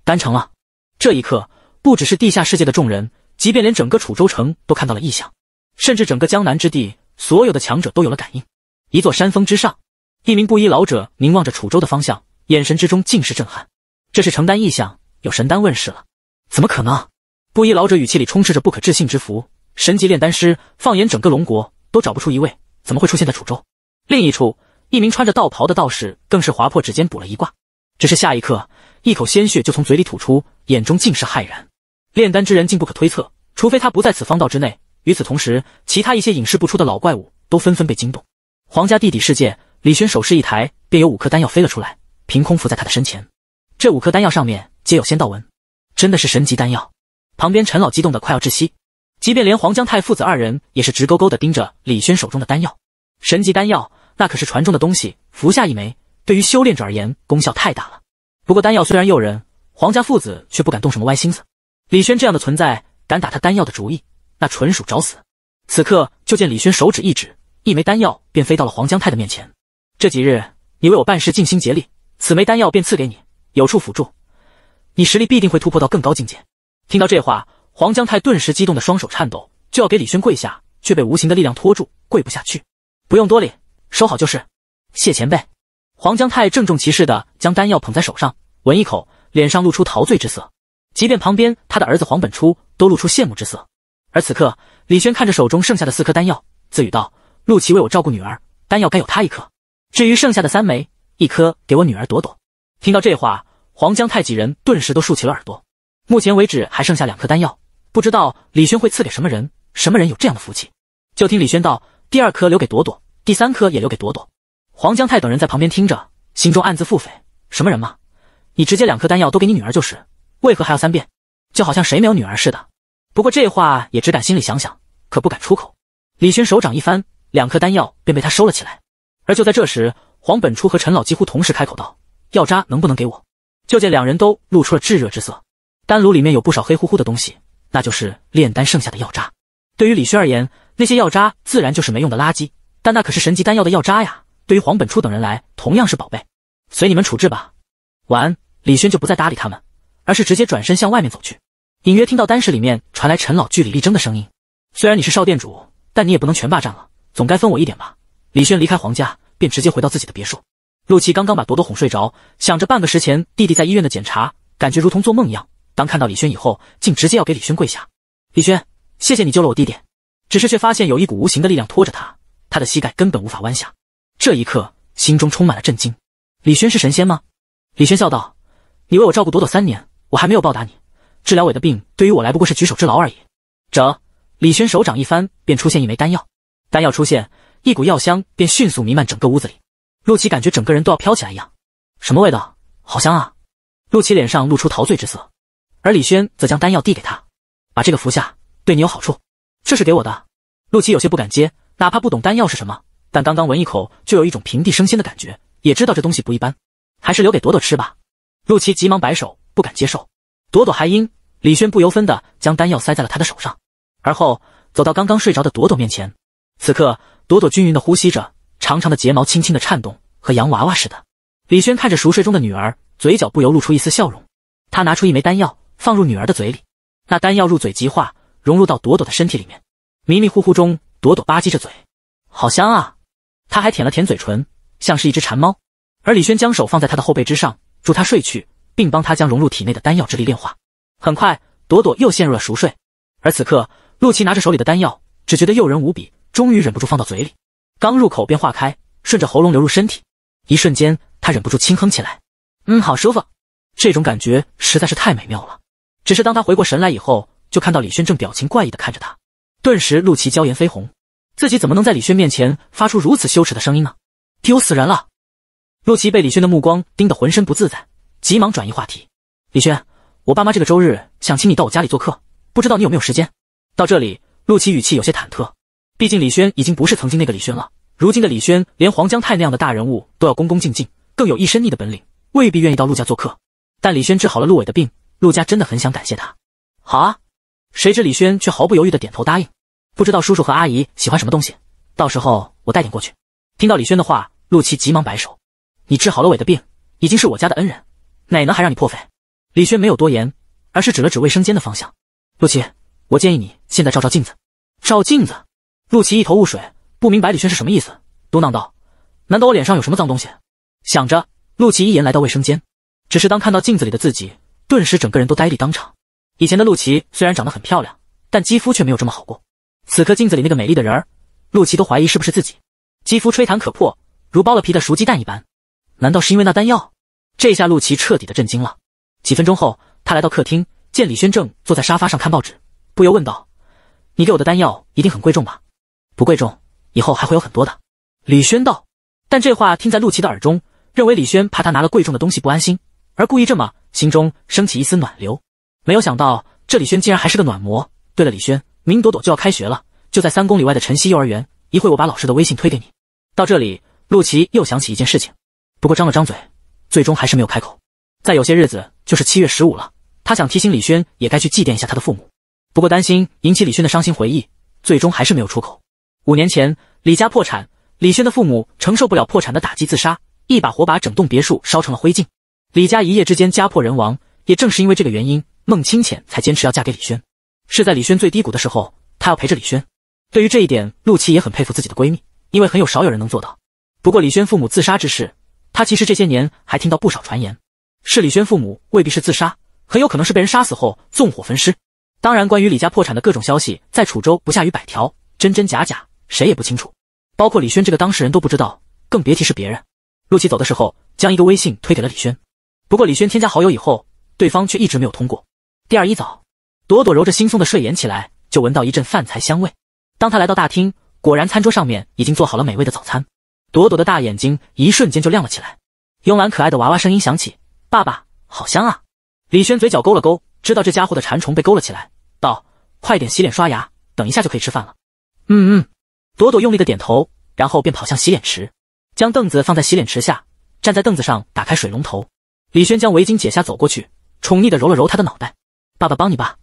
丹成了。这一刻。不只是地下世界的众人，即便连整个楚州城都看到了异象，甚至整个江南之地，所有的强者都有了感应。一座山峰之上，一名布衣老者凝望着楚州的方向，眼神之中尽是震撼。这是承丹异象，有神丹问世了！怎么可能？布衣老者语气里充斥着不可置信之福。神级炼丹师，放眼整个龙国都找不出一位，怎么会出现在楚州？另一处，一名穿着道袍的道士更是划破指尖卜了一卦，只是下一刻，一口鲜血就从嘴里吐出，眼中尽是骇然。炼丹之人竟不可推测，除非他不在此方道之内。与此同时，其他一些隐世不出的老怪物都纷纷被惊动。皇家地底世界，李轩手势一抬，便有五颗丹药飞了出来，凭空浮在他的身前。这五颗丹药上面皆有仙道纹，真的是神级丹药。旁边陈老激动的快要窒息，即便连黄江泰父子二人也是直勾勾的盯着李轩手中的丹药。神级丹药，那可是传中的东西，服下一枚，对于修炼者而言功效太大了。不过丹药虽然诱人，黄家父子却不敢动什么歪心思。李轩这样的存在，敢打他丹药的主意，那纯属找死。此刻就见李轩手指一指，一枚丹药便飞到了黄江泰的面前。这几日你为我办事尽心竭力，此枚丹药便赐给你，有处辅助，你实力必定会突破到更高境界。听到这话，黄江泰顿时激动的双手颤抖，就要给李轩跪下，却被无形的力量拖住，跪不下去。不用多礼，收好就是。谢前辈。黄江泰郑重其事的将丹药捧在手上，闻一口，脸上露出陶醉之色。即便旁边他的儿子黄本初都露出羡慕之色，而此刻李轩看着手中剩下的四颗丹药，自语道：“陆琪为我照顾女儿，丹药该有他一颗。至于剩下的三枚，一颗给我女儿朵朵。”听到这话，黄江泰几人顿时都竖起了耳朵。目前为止还剩下两颗丹药，不知道李轩会赐给什么人，什么人有这样的福气？就听李轩道：“第二颗留给朵朵，第三颗也留给朵朵。”黄江泰等人在旁边听着，心中暗自腹诽：“什么人嘛？你直接两颗丹药都给你女儿就是。”为何还要三遍？就好像谁没有女儿似的。不过这话也只敢心里想想，可不敢出口。李轩手掌一翻，两颗丹药便被他收了起来。而就在这时，黄本初和陈老几乎同时开口道：“药渣能不能给我？”就见两人都露出了炙热之色。丹炉里面有不少黑乎乎的东西，那就是炼丹剩下的药渣。对于李轩而言，那些药渣自然就是没用的垃圾。但那可是神级丹药的药渣呀，对于黄本初等人来，同样是宝贝。随你们处置吧。完，李轩就不再搭理他们。而是直接转身向外面走去，隐约听到丹室里面传来陈老据理力争的声音。虽然你是少店主，但你也不能全霸占了，总该分我一点吧。李轩离开黄家，便直接回到自己的别墅。陆琪刚刚把朵朵哄睡着，想着半个时辰弟弟在医院的检查，感觉如同做梦一样。当看到李轩以后，竟直接要给李轩跪下。李轩，谢谢你救了我弟弟。只是却发现有一股无形的力量拖着他，他的膝盖根本无法弯下。这一刻，心中充满了震惊。李轩是神仙吗？李轩笑道：“你为我照顾朵朵三年。”我还没有报答你，治疗我的病对于我来不过是举手之劳而已。这，李轩手掌一翻，便出现一枚丹药。丹药出现，一股药香便迅速弥漫整个屋子里。陆琪感觉整个人都要飘起来一样，什么味道？好香啊！陆琪脸上露出陶醉之色，而李轩则将丹药递给他，把这个服下，对你有好处。这是给我的。陆琪有些不敢接，哪怕不懂丹药是什么，但刚刚闻一口就有一种平地生仙的感觉，也知道这东西不一般，还是留给朵朵吃吧。陆琪急忙摆手。不敢接受，朵朵还婴，李轩不由分的将丹药塞在了他的手上，而后走到刚刚睡着的朵朵面前。此刻，朵朵均匀的呼吸着，长长的睫毛轻轻的颤动，和洋娃娃似的。李轩看着熟睡中的女儿，嘴角不由露出一丝笑容。他拿出一枚丹药，放入女儿的嘴里，那丹药入嘴即化，融入到朵朵的身体里面。迷迷糊糊中，朵朵吧唧着嘴，好香啊！他还舔了舔嘴唇，像是一只馋猫。而李轩将手放在他的后背之上，助他睡去。并帮他将融入体内的丹药之力炼化。很快，朵朵又陷入了熟睡。而此刻，陆琪拿着手里的丹药，只觉得诱人无比，终于忍不住放到嘴里。刚入口便化开，顺着喉咙流入身体。一瞬间，他忍不住轻哼起来：“嗯，好舒服，这种感觉实在是太美妙了。”只是当他回过神来以后，就看到李轩正表情怪异的看着他。顿时，陆琪娇颜绯红，自己怎么能在李轩面前发出如此羞耻的声音呢？丢死人了！陆琪被李轩的目光盯得浑身不自在。急忙转移话题，李轩，我爸妈这个周日想请你到我家里做客，不知道你有没有时间？到这里，陆琪语气有些忐忑，毕竟李轩已经不是曾经那个李轩了。如今的李轩，连黄江泰那样的大人物都要恭恭敬敬，更有一身逆的本领，未必愿意到陆家做客。但李轩治好了陆伟的病，陆家真的很想感谢他。好啊，谁知李轩却毫不犹豫的点头答应。不知道叔叔和阿姨喜欢什么东西，到时候我带点过去。听到李轩的话，陆琪急忙摆手，你治好了伟的病，已经是我家的恩人。哪能还让你破费？李轩没有多言，而是指了指卫生间的方向。陆琪，我建议你现在照照镜子。照镜子？陆琪一头雾水，不明白李轩是什么意思，嘟囔道：“难道我脸上有什么脏东西？”想着，陆琪一言来到卫生间，只是当看到镜子里的自己，顿时整个人都呆立当场。以前的陆琪虽然长得很漂亮，但肌肤却没有这么好过。此刻镜子里那个美丽的人儿，陆琪都怀疑是不是自己。肌肤吹弹可破，如剥了皮的熟鸡蛋一般。难道是因为那丹药？这下陆琪彻底的震惊了。几分钟后，他来到客厅，见李轩正坐在沙发上看报纸，不由问道：“你给我的丹药一定很贵重吧？”“不贵重，以后还会有很多的。”李轩道。但这话听在陆琪的耳中，认为李轩怕他拿了贵重的东西不安心，而故意这么，心中升起一丝暖流。没有想到，这李轩竟然还是个暖模。对了，李轩，明朵朵就要开学了，就在三公里外的晨曦幼儿园。一会我把老师的微信推给你。到这里，陆琪又想起一件事情，不过张了张嘴。最终还是没有开口。再有些日子就是七月十五了，他想提醒李轩也该去祭奠一下他的父母，不过担心引起李轩的伤心回忆，最终还是没有出口。五年前，李家破产，李轩的父母承受不了破产的打击，自杀，一把火把整栋别墅烧成了灰烬，李家一夜之间家破人亡。也正是因为这个原因，孟清浅才坚持要嫁给李轩，是在李轩最低谷的时候，她要陪着李轩。对于这一点，陆琪也很佩服自己的闺蜜，因为很有少有人能做到。不过李轩父母自杀之事。他其实这些年还听到不少传言，是李轩父母未必是自杀，很有可能是被人杀死后纵火焚尸。当然，关于李家破产的各种消息，在楚州不下于百条，真真假假，谁也不清楚。包括李轩这个当事人都不知道，更别提是别人。陆琪走的时候，将一个微信推给了李轩。不过李轩添加好友以后，对方却一直没有通过。第二一早，朵朵揉着惺忪的睡眼起来，就闻到一阵饭菜香味。当他来到大厅，果然餐桌上面已经做好了美味的早餐。朵朵的大眼睛一瞬间就亮了起来，慵懒可爱的娃娃声音响起：“爸爸，好香啊！”李轩嘴角勾了勾，知道这家伙的馋虫被勾了起来，道：“快点洗脸刷牙，等一下就可以吃饭了。”嗯嗯，朵朵用力的点头，然后便跑向洗脸池，将凳子放在洗脸池下，站在凳子上打开水龙头。李轩将围巾解下，走过去，宠溺的揉了揉他的脑袋：“爸爸帮你吧。”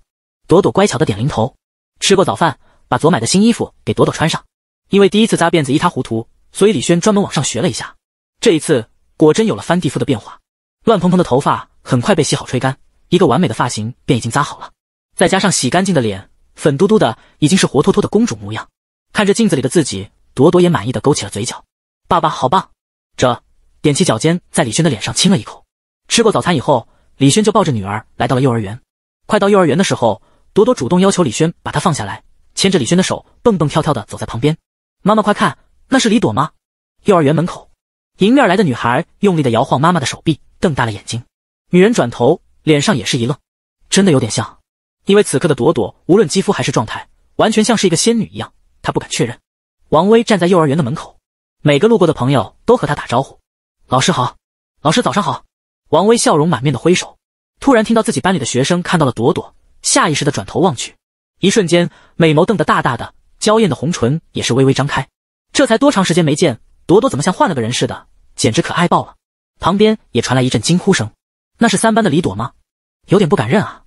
朵朵乖巧的点零头。吃过早饭，把昨买的新衣服给朵朵穿上，因为第一次扎辫子一塌糊涂。所以李轩专门往上学了一下，这一次果真有了翻地覆的变化。乱蓬蓬的头发很快被洗好吹干，一个完美的发型便已经扎好了。再加上洗干净的脸，粉嘟嘟的，已经是活脱脱的公主模样。看着镜子里的自己，朵朵也满意的勾起了嘴角。爸爸好棒，这踮起脚尖在李轩的脸上亲了一口。吃过早餐以后，李轩就抱着女儿来到了幼儿园。快到幼儿园的时候，朵朵主动要求李轩把她放下来，牵着李轩的手蹦蹦跳跳的走在旁边。妈妈快看！那是李朵吗？幼儿园门口，迎面来的女孩用力的摇晃妈妈的手臂，瞪大了眼睛。女人转头，脸上也是一愣，真的有点像。因为此刻的朵朵，无论肌肤还是状态，完全像是一个仙女一样。她不敢确认。王威站在幼儿园的门口，每个路过的朋友都和他打招呼：“老师好，老师早上好。”王威笑容满面的挥手，突然听到自己班里的学生看到了朵朵，下意识的转头望去，一瞬间美眸瞪得大大的，娇艳的红唇也是微微张开。这才多长时间没见，朵朵怎么像换了个人似的，简直可爱爆了！旁边也传来一阵惊呼声，那是三班的李朵吗？有点不敢认啊！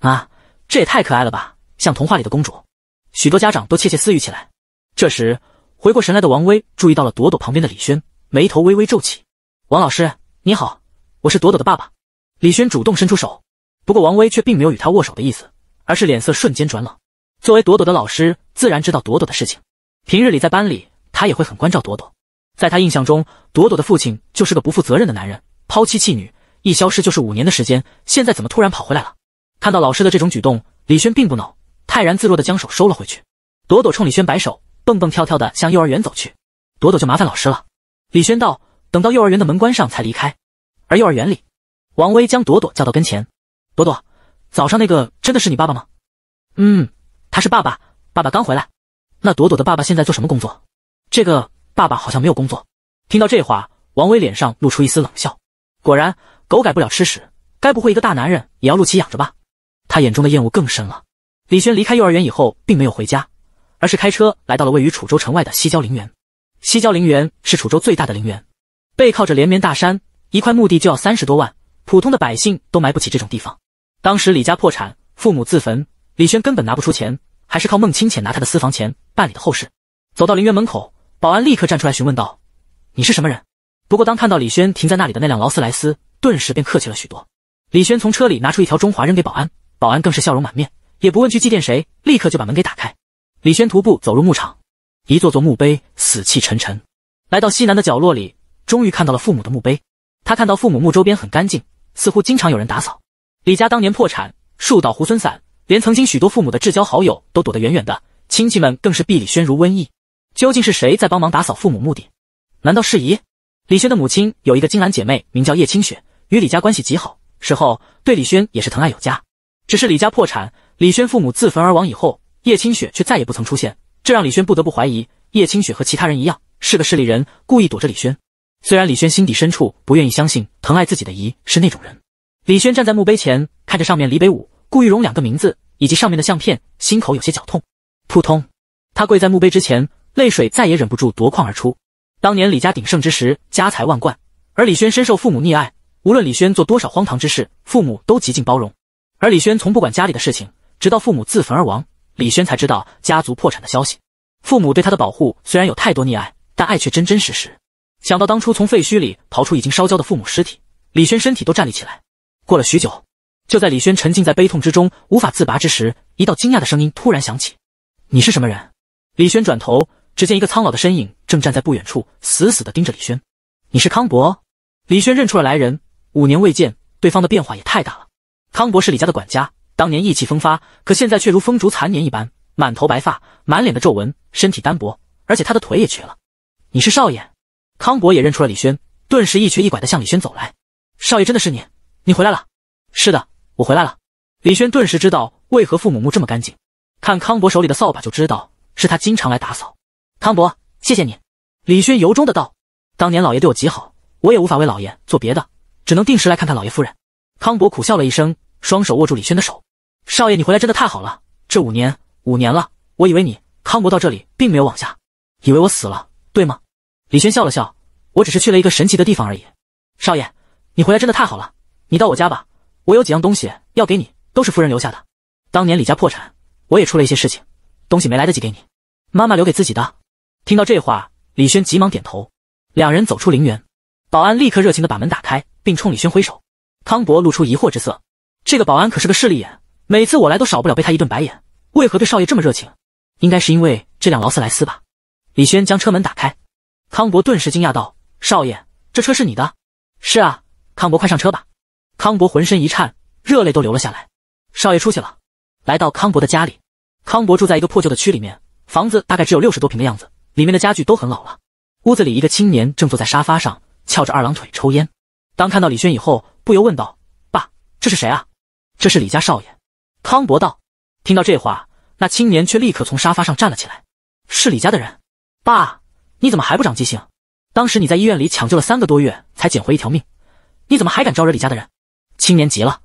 啊，这也太可爱了吧，像童话里的公主！许多家长都窃窃私语起来。这时，回过神来的王威注意到了朵朵旁边的李轩，眉头微微皱起。王老师，你好，我是朵朵的爸爸。李轩主动伸出手，不过王威却并没有与他握手的意思，而是脸色瞬间转冷。作为朵朵的老师，自然知道朵朵的事情，平日里在班里。他也会很关照朵朵，在他印象中，朵朵的父亲就是个不负责任的男人，抛妻弃女，一消失就是五年的时间，现在怎么突然跑回来了？看到老师的这种举动，李轩并不恼，泰然自若的将手收了回去。朵朵冲李轩摆手，蹦蹦跳跳的向幼儿园走去。朵朵就麻烦老师了。李轩道，等到幼儿园的门关上才离开。而幼儿园里，王威将朵朵叫到跟前。朵朵，早上那个真的是你爸爸吗？嗯，他是爸爸，爸爸刚回来。那朵朵的爸爸现在做什么工作？这个爸爸好像没有工作。听到这话，王威脸上露出一丝冷笑。果然，狗改不了吃屎。该不会一个大男人也要露起养着吧？他眼中的厌恶更深了。李轩离开幼儿园以后，并没有回家，而是开车来到了位于楚州城外的西郊陵园。西郊陵园是楚州最大的陵园，背靠着连绵大山，一块墓地就要三十多万，普通的百姓都买不起这种地方。当时李家破产，父母自焚，李轩根本拿不出钱，还是靠孟清浅拿他的私房钱办理的后事。走到陵园门口。保安立刻站出来询问道：“你是什么人？”不过当看到李轩停在那里的那辆劳斯莱斯，顿时便客气了许多。李轩从车里拿出一条中华扔给保安，保安更是笑容满面，也不问去祭奠谁，立刻就把门给打开。李轩徒步走入牧场，一座座墓碑死气沉沉。来到西南的角落里，终于看到了父母的墓碑。他看到父母墓周边很干净，似乎经常有人打扫。李家当年破产，树倒猢狲散，连曾经许多父母的至交好友都躲得远远的，亲戚们更是避李轩如瘟疫。究竟是谁在帮忙打扫父母墓地？难道是姨？李轩的母亲有一个金兰姐妹，名叫叶清雪，与李家关系极好，事后对李轩也是疼爱有加。只是李家破产，李轩父母自焚而亡以后，叶清雪却再也不曾出现，这让李轩不得不怀疑，叶清雪和其他人一样是个势利人，故意躲着李轩。虽然李轩心底深处不愿意相信，疼爱自己的姨是那种人。李轩站在墓碑前，看着上面李北武、顾玉荣两个名字以及上面的相片，心口有些绞痛。扑通，他跪在墓碑之前。泪水再也忍不住夺眶而出。当年李家鼎盛之时，家财万贯，而李轩深受父母溺爱。无论李轩做多少荒唐之事，父母都极尽包容。而李轩从不管家里的事情，直到父母自焚而亡，李轩才知道家族破产的消息。父母对他的保护虽然有太多溺爱，但爱却真真实实。想到当初从废墟里刨出已经烧焦的父母尸体，李轩身体都站立起来。过了许久，就在李轩沉浸在悲痛之中无法自拔之时，一道惊讶的声音突然响起：“你是什么人？”李轩转头。只见一个苍老的身影正站在不远处，死死地盯着李轩。你是康伯？李轩认出了来人。五年未见，对方的变化也太大了。康伯是李家的管家，当年意气风发，可现在却如风烛残年一般，满头白发，满脸的皱纹，身体单薄，而且他的腿也瘸了。你是少爷？康伯也认出了李轩，顿时一瘸一拐地向李轩走来。少爷真的是你？你回来了？是的，我回来了。李轩顿时知道为何父母墓这么干净，看康伯手里的扫把就知道是他经常来打扫。康伯，谢谢你，李轩由衷的道。当年老爷对我极好，我也无法为老爷做别的，只能定时来看看老爷夫人。康伯苦笑了一声，双手握住李轩的手：“少爷，你回来真的太好了。这五年，五年了，我以为你康伯到这里并没有往下，以为我死了，对吗？”李轩笑了笑：“我只是去了一个神奇的地方而已。少爷，你回来真的太好了。你到我家吧，我有几样东西要给你，都是夫人留下的。当年李家破产，我也出了一些事情，东西没来得及给你，妈妈留给自己的。”听到这话，李轩急忙点头。两人走出陵园，保安立刻热情的把门打开，并冲李轩挥手。康博露出疑惑之色，这个保安可是个势利眼，每次我来都少不了被他一顿白眼，为何对少爷这么热情？应该是因为这辆劳斯莱斯吧。李轩将车门打开，康博顿时惊讶道：“少爷，这车是你的？”“是啊，康博，快上车吧。”康博浑身一颤，热泪都流了下来。少爷出去了，来到康博的家里。康博住在一个破旧的区里面，房子大概只有六十多平的样子。里面的家具都很老了，屋子里一个青年正坐在沙发上翘着二郎腿抽烟。当看到李轩以后，不由问道：“爸，这是谁啊？”“这是李家少爷。”康博道。听到这话，那青年却立刻从沙发上站了起来：“是李家的人？爸，你怎么还不长记性？当时你在医院里抢救了三个多月才捡回一条命，你怎么还敢招惹李家的人？”青年急了。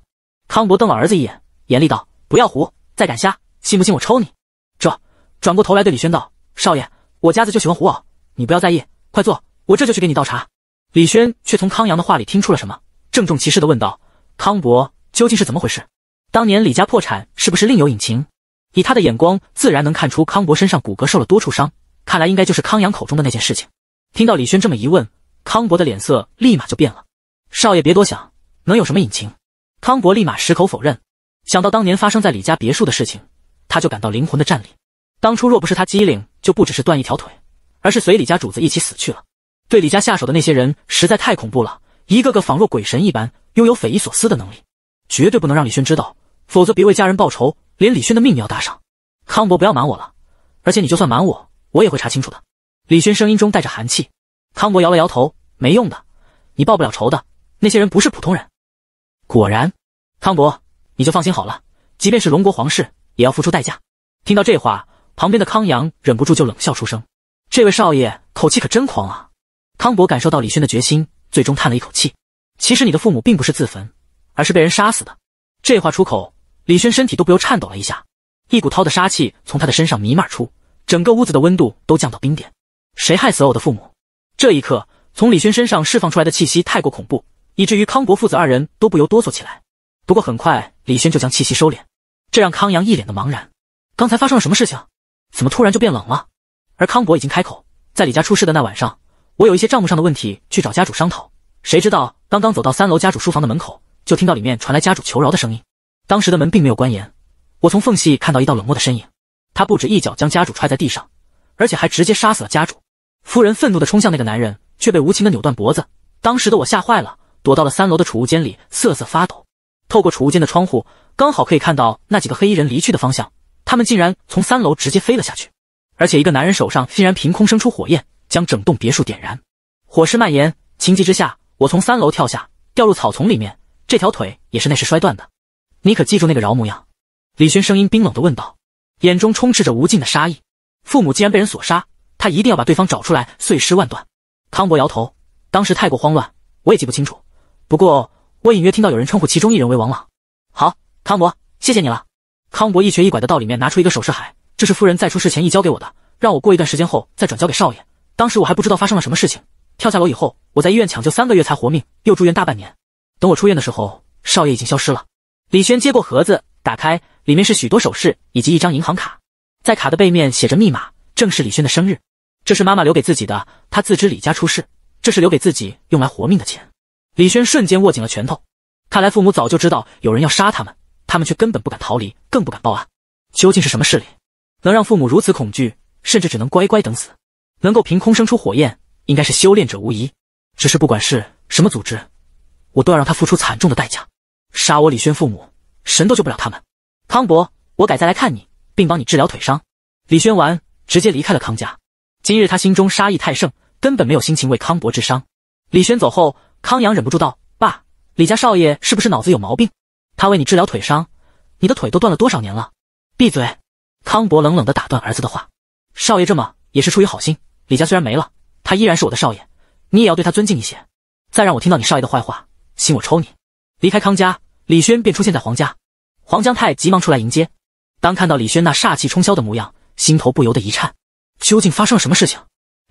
康博瞪了儿子一眼，严厉道：“不要胡，再敢瞎，信不信我抽你？”这转过头来对李轩道：“少爷。”我家子就喜欢胡闹，你不要在意，快坐，我这就去给你倒茶。李轩却从康阳的话里听出了什么，郑重其事的问道：“康伯，究竟是怎么回事？当年李家破产是不是另有隐情？”以他的眼光，自然能看出康伯身上骨骼受了多处伤，看来应该就是康阳口中的那件事情。听到李轩这么一问，康伯的脸色立马就变了。少爷别多想，能有什么隐情？康伯立马矢口否认。想到当年发生在李家别墅的事情，他就感到灵魂的战栗。当初若不是他机灵，就不只是断一条腿，而是随李家主子一起死去了。对李家下手的那些人实在太恐怖了，一个个仿若鬼神一般，拥有匪夷所思的能力。绝对不能让李轩知道，否则别为家人报仇，连李轩的命也要搭上。康伯，不要瞒我了，而且你就算瞒我，我也会查清楚的。李轩声音中带着寒气。康伯摇了摇头，没用的，你报不了仇的。那些人不是普通人。果然，康伯，你就放心好了，即便是龙国皇室，也要付出代价。听到这话。旁边的康阳忍不住就冷笑出声：“这位少爷口气可真狂啊！”康伯感受到李轩的决心，最终叹了一口气：“其实你的父母并不是自焚，而是被人杀死的。”这话出口，李轩身体都不由颤抖了一下，一股滔的杀气从他的身上弥漫出，整个屋子的温度都降到冰点。谁害死我的父母？这一刻，从李轩身上释放出来的气息太过恐怖，以至于康伯父子二人都不由哆嗦起来。不过很快，李轩就将气息收敛，这让康阳一脸的茫然：“刚才发生了什么事情？”怎么突然就变冷了？而康伯已经开口，在李家出事的那晚上，我有一些账目上的问题，去找家主商讨。谁知道刚刚走到三楼家主书房的门口，就听到里面传来家主求饶的声音。当时的门并没有关严，我从缝隙看到一道冷漠的身影，他不止一脚将家主踹在地上，而且还直接杀死了家主夫人。愤怒的冲向那个男人，却被无情的扭断脖子。当时的我吓坏了，躲到了三楼的储物间里，瑟瑟发抖。透过储物间的窗户，刚好可以看到那几个黑衣人离去的方向。他们竟然从三楼直接飞了下去，而且一个男人手上竟然凭空生出火焰，将整栋别墅点燃，火势蔓延。情急之下，我从三楼跳下，掉入草丛里面。这条腿也是那时摔断的。你可记住那个饶模样。李轩声音冰冷地问道，眼中充斥着无尽的杀意。父母竟然被人所杀，他一定要把对方找出来，碎尸万段。康伯摇头，当时太过慌乱，我也记不清楚。不过我隐约听到有人称呼其中一人为王朗。好，康伯，谢谢你了。康伯一瘸一拐的到里面拿出一个首饰海，这是夫人在出事前一交给我的，让我过一段时间后再转交给少爷。当时我还不知道发生了什么事情，跳下楼以后，我在医院抢救三个月才活命，又住院大半年。等我出院的时候，少爷已经消失了。李轩接过盒子，打开，里面是许多首饰以及一张银行卡，在卡的背面写着密码，正是李轩的生日。这是妈妈留给自己的，她自知李家出事，这是留给自己用来活命的钱。李轩瞬间握紧了拳头，看来父母早就知道有人要杀他们。他们却根本不敢逃离，更不敢报案。究竟是什么势力，能让父母如此恐惧，甚至只能乖乖等死？能够凭空生出火焰，应该是修炼者无疑。只是不管是什么组织，我都要让他付出惨重的代价。杀我李轩父母，神都救不了他们。康伯，我改再来看你，并帮你治疗腿伤。李轩完，直接离开了康家。今日他心中杀意太盛，根本没有心情为康伯治伤。李轩走后，康阳忍不住道：“爸，李家少爷是不是脑子有毛病？”他为你治疗腿伤，你的腿都断了多少年了？闭嘴！康伯冷冷地打断儿子的话。少爷这么也是出于好心。李家虽然没了，他依然是我的少爷，你也要对他尊敬一些。再让我听到你少爷的坏话，信我抽你！离开康家，李轩便出现在黄家。黄江泰急忙出来迎接，当看到李轩那煞气冲霄的模样，心头不由得一颤。究竟发生了什么事情，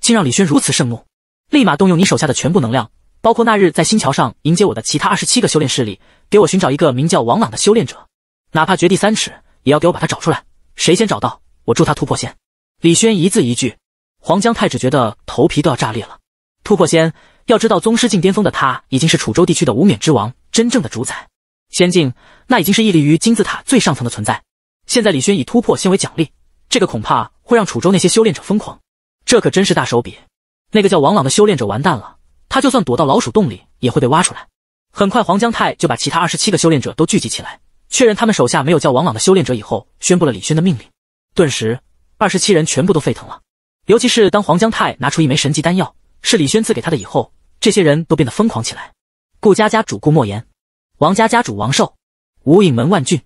竟让李轩如此盛怒？立马动用你手下的全部能量！包括那日在星桥上迎接我的其他二十七个修炼势力，给我寻找一个名叫王朗的修炼者，哪怕掘地三尺也要给我把他找出来。谁先找到，我助他突破仙。李轩一字一句，黄江太只觉得头皮都要炸裂了。突破仙，要知道宗师境巅峰的他已经是楚州地区的无冕之王，真正的主宰。仙境，那已经是屹立于金字塔最上层的存在。现在李轩以突破仙为奖励，这个恐怕会让楚州那些修炼者疯狂。这可真是大手笔。那个叫王朗的修炼者完蛋了。他就算躲到老鼠洞里，也会被挖出来。很快，黄江泰就把其他二十七个修炼者都聚集起来，确认他们手下没有叫王朗的修炼者以后，宣布了李轩的命令。顿时，二十七人全部都沸腾了。尤其是当黄江泰拿出一枚神级丹药，是李轩赐给他的以后，这些人都变得疯狂起来。顾家家主顾莫言，王家家主王寿，无影门万俊，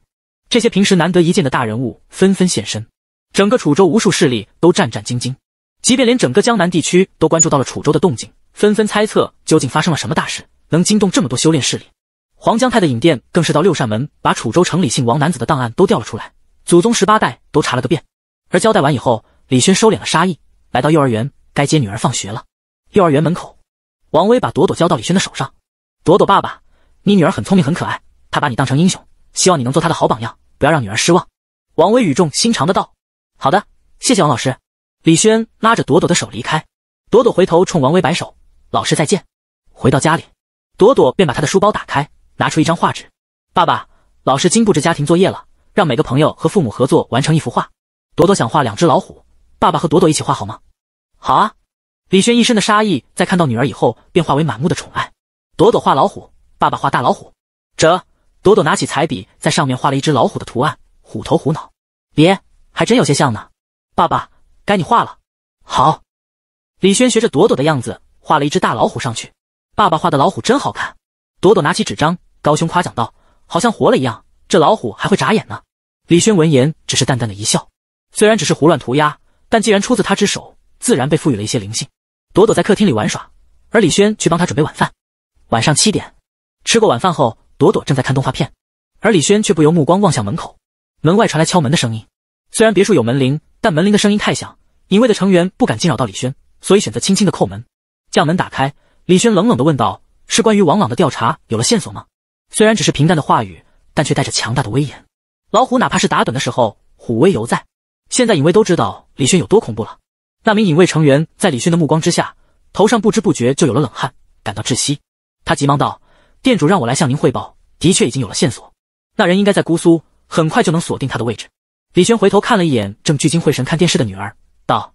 这些平时难得一见的大人物纷纷现身，整个楚州无数势力都战战兢兢，即便连整个江南地区都关注到了楚州的动静。纷纷猜测究竟发生了什么大事，能惊动这么多修炼势力？黄江泰的影店更是到六扇门，把楚州城里姓王男子的档案都调了出来，祖宗十八代都查了个遍。而交代完以后，李轩收敛了杀意，来到幼儿园，该接女儿放学了。幼儿园门口，王威把朵朵交到李轩的手上。朵朵爸爸，你女儿很聪明，很可爱，她把你当成英雄，希望你能做她的好榜样，不要让女儿失望。王威语重心长的道。好的，谢谢王老师。李轩拉着朵朵的手离开，朵朵回头冲王威摆手。老师再见。回到家里，朵朵便把她的书包打开，拿出一张画纸。爸爸，老师今布置家庭作业了，让每个朋友和父母合作完成一幅画。朵朵想画两只老虎，爸爸和朵朵一起画好吗？好啊！李轩一身的杀意在看到女儿以后，便化为满目的宠爱。朵朵画老虎，爸爸画大老虎。这，朵朵拿起彩笔在上面画了一只老虎的图案，虎头虎脑。别，还真有些像呢。爸爸，该你画了。好。李轩学着朵朵的样子。画了一只大老虎上去，爸爸画的老虎真好看。朵朵拿起纸张，高兄夸奖道：“好像活了一样，这老虎还会眨眼呢。”李轩闻言只是淡淡的一笑。虽然只是胡乱涂鸦，但既然出自他之手，自然被赋予了一些灵性。朵朵在客厅里玩耍，而李轩去帮他准备晚饭。晚上七点，吃过晚饭后，朵朵正在看动画片，而李轩却不由目光望向门口。门外传来敲门的声音。虽然别墅有门铃，但门铃的声音太响，隐卫的成员不敢惊扰到李轩，所以选择轻轻的叩门。将门打开，李轩冷冷地问道：“是关于王朗的调查有了线索吗？”虽然只是平淡的话语，但却带着强大的威严。老虎哪怕是打盹的时候，虎威犹在。现在隐卫都知道李轩有多恐怖了。那名隐卫成员在李轩的目光之下，头上不知不觉就有了冷汗，感到窒息。他急忙道：“店主让我来向您汇报，的确已经有了线索。那人应该在姑苏，很快就能锁定他的位置。”李轩回头看了一眼正聚精会神看电视的女儿，道：“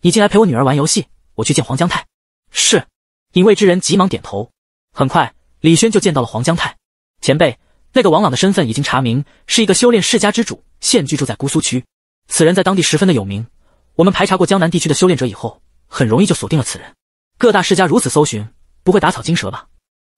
你进来陪我女儿玩游戏，我去见黄江泰。”是，隐卫之人急忙点头。很快，李轩就见到了黄江泰前辈。那个王朗的身份已经查明，是一个修炼世家之主，现居住在姑苏区。此人在当地十分的有名。我们排查过江南地区的修炼者以后，很容易就锁定了此人。各大世家如此搜寻，不会打草惊蛇吧？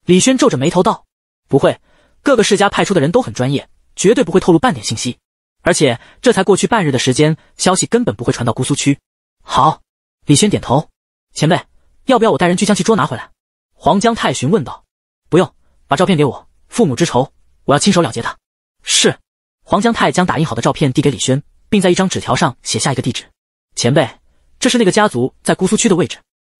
李轩皱着眉头道：“不会，各个世家派出的人都很专业，绝对不会透露半点信息。而且这才过去半日的时间，消息根本不会传到姑苏区。”好，李轩点头，前辈。要不要我带人去将其捉拿回来？黄江泰询问道。不用，把照片给我。父母之仇，我要亲手了结他。是。黄江泰将打印好的照片递给李轩，并在一张纸条上写下一个地址。前辈，这是那个家族在姑苏区的位置。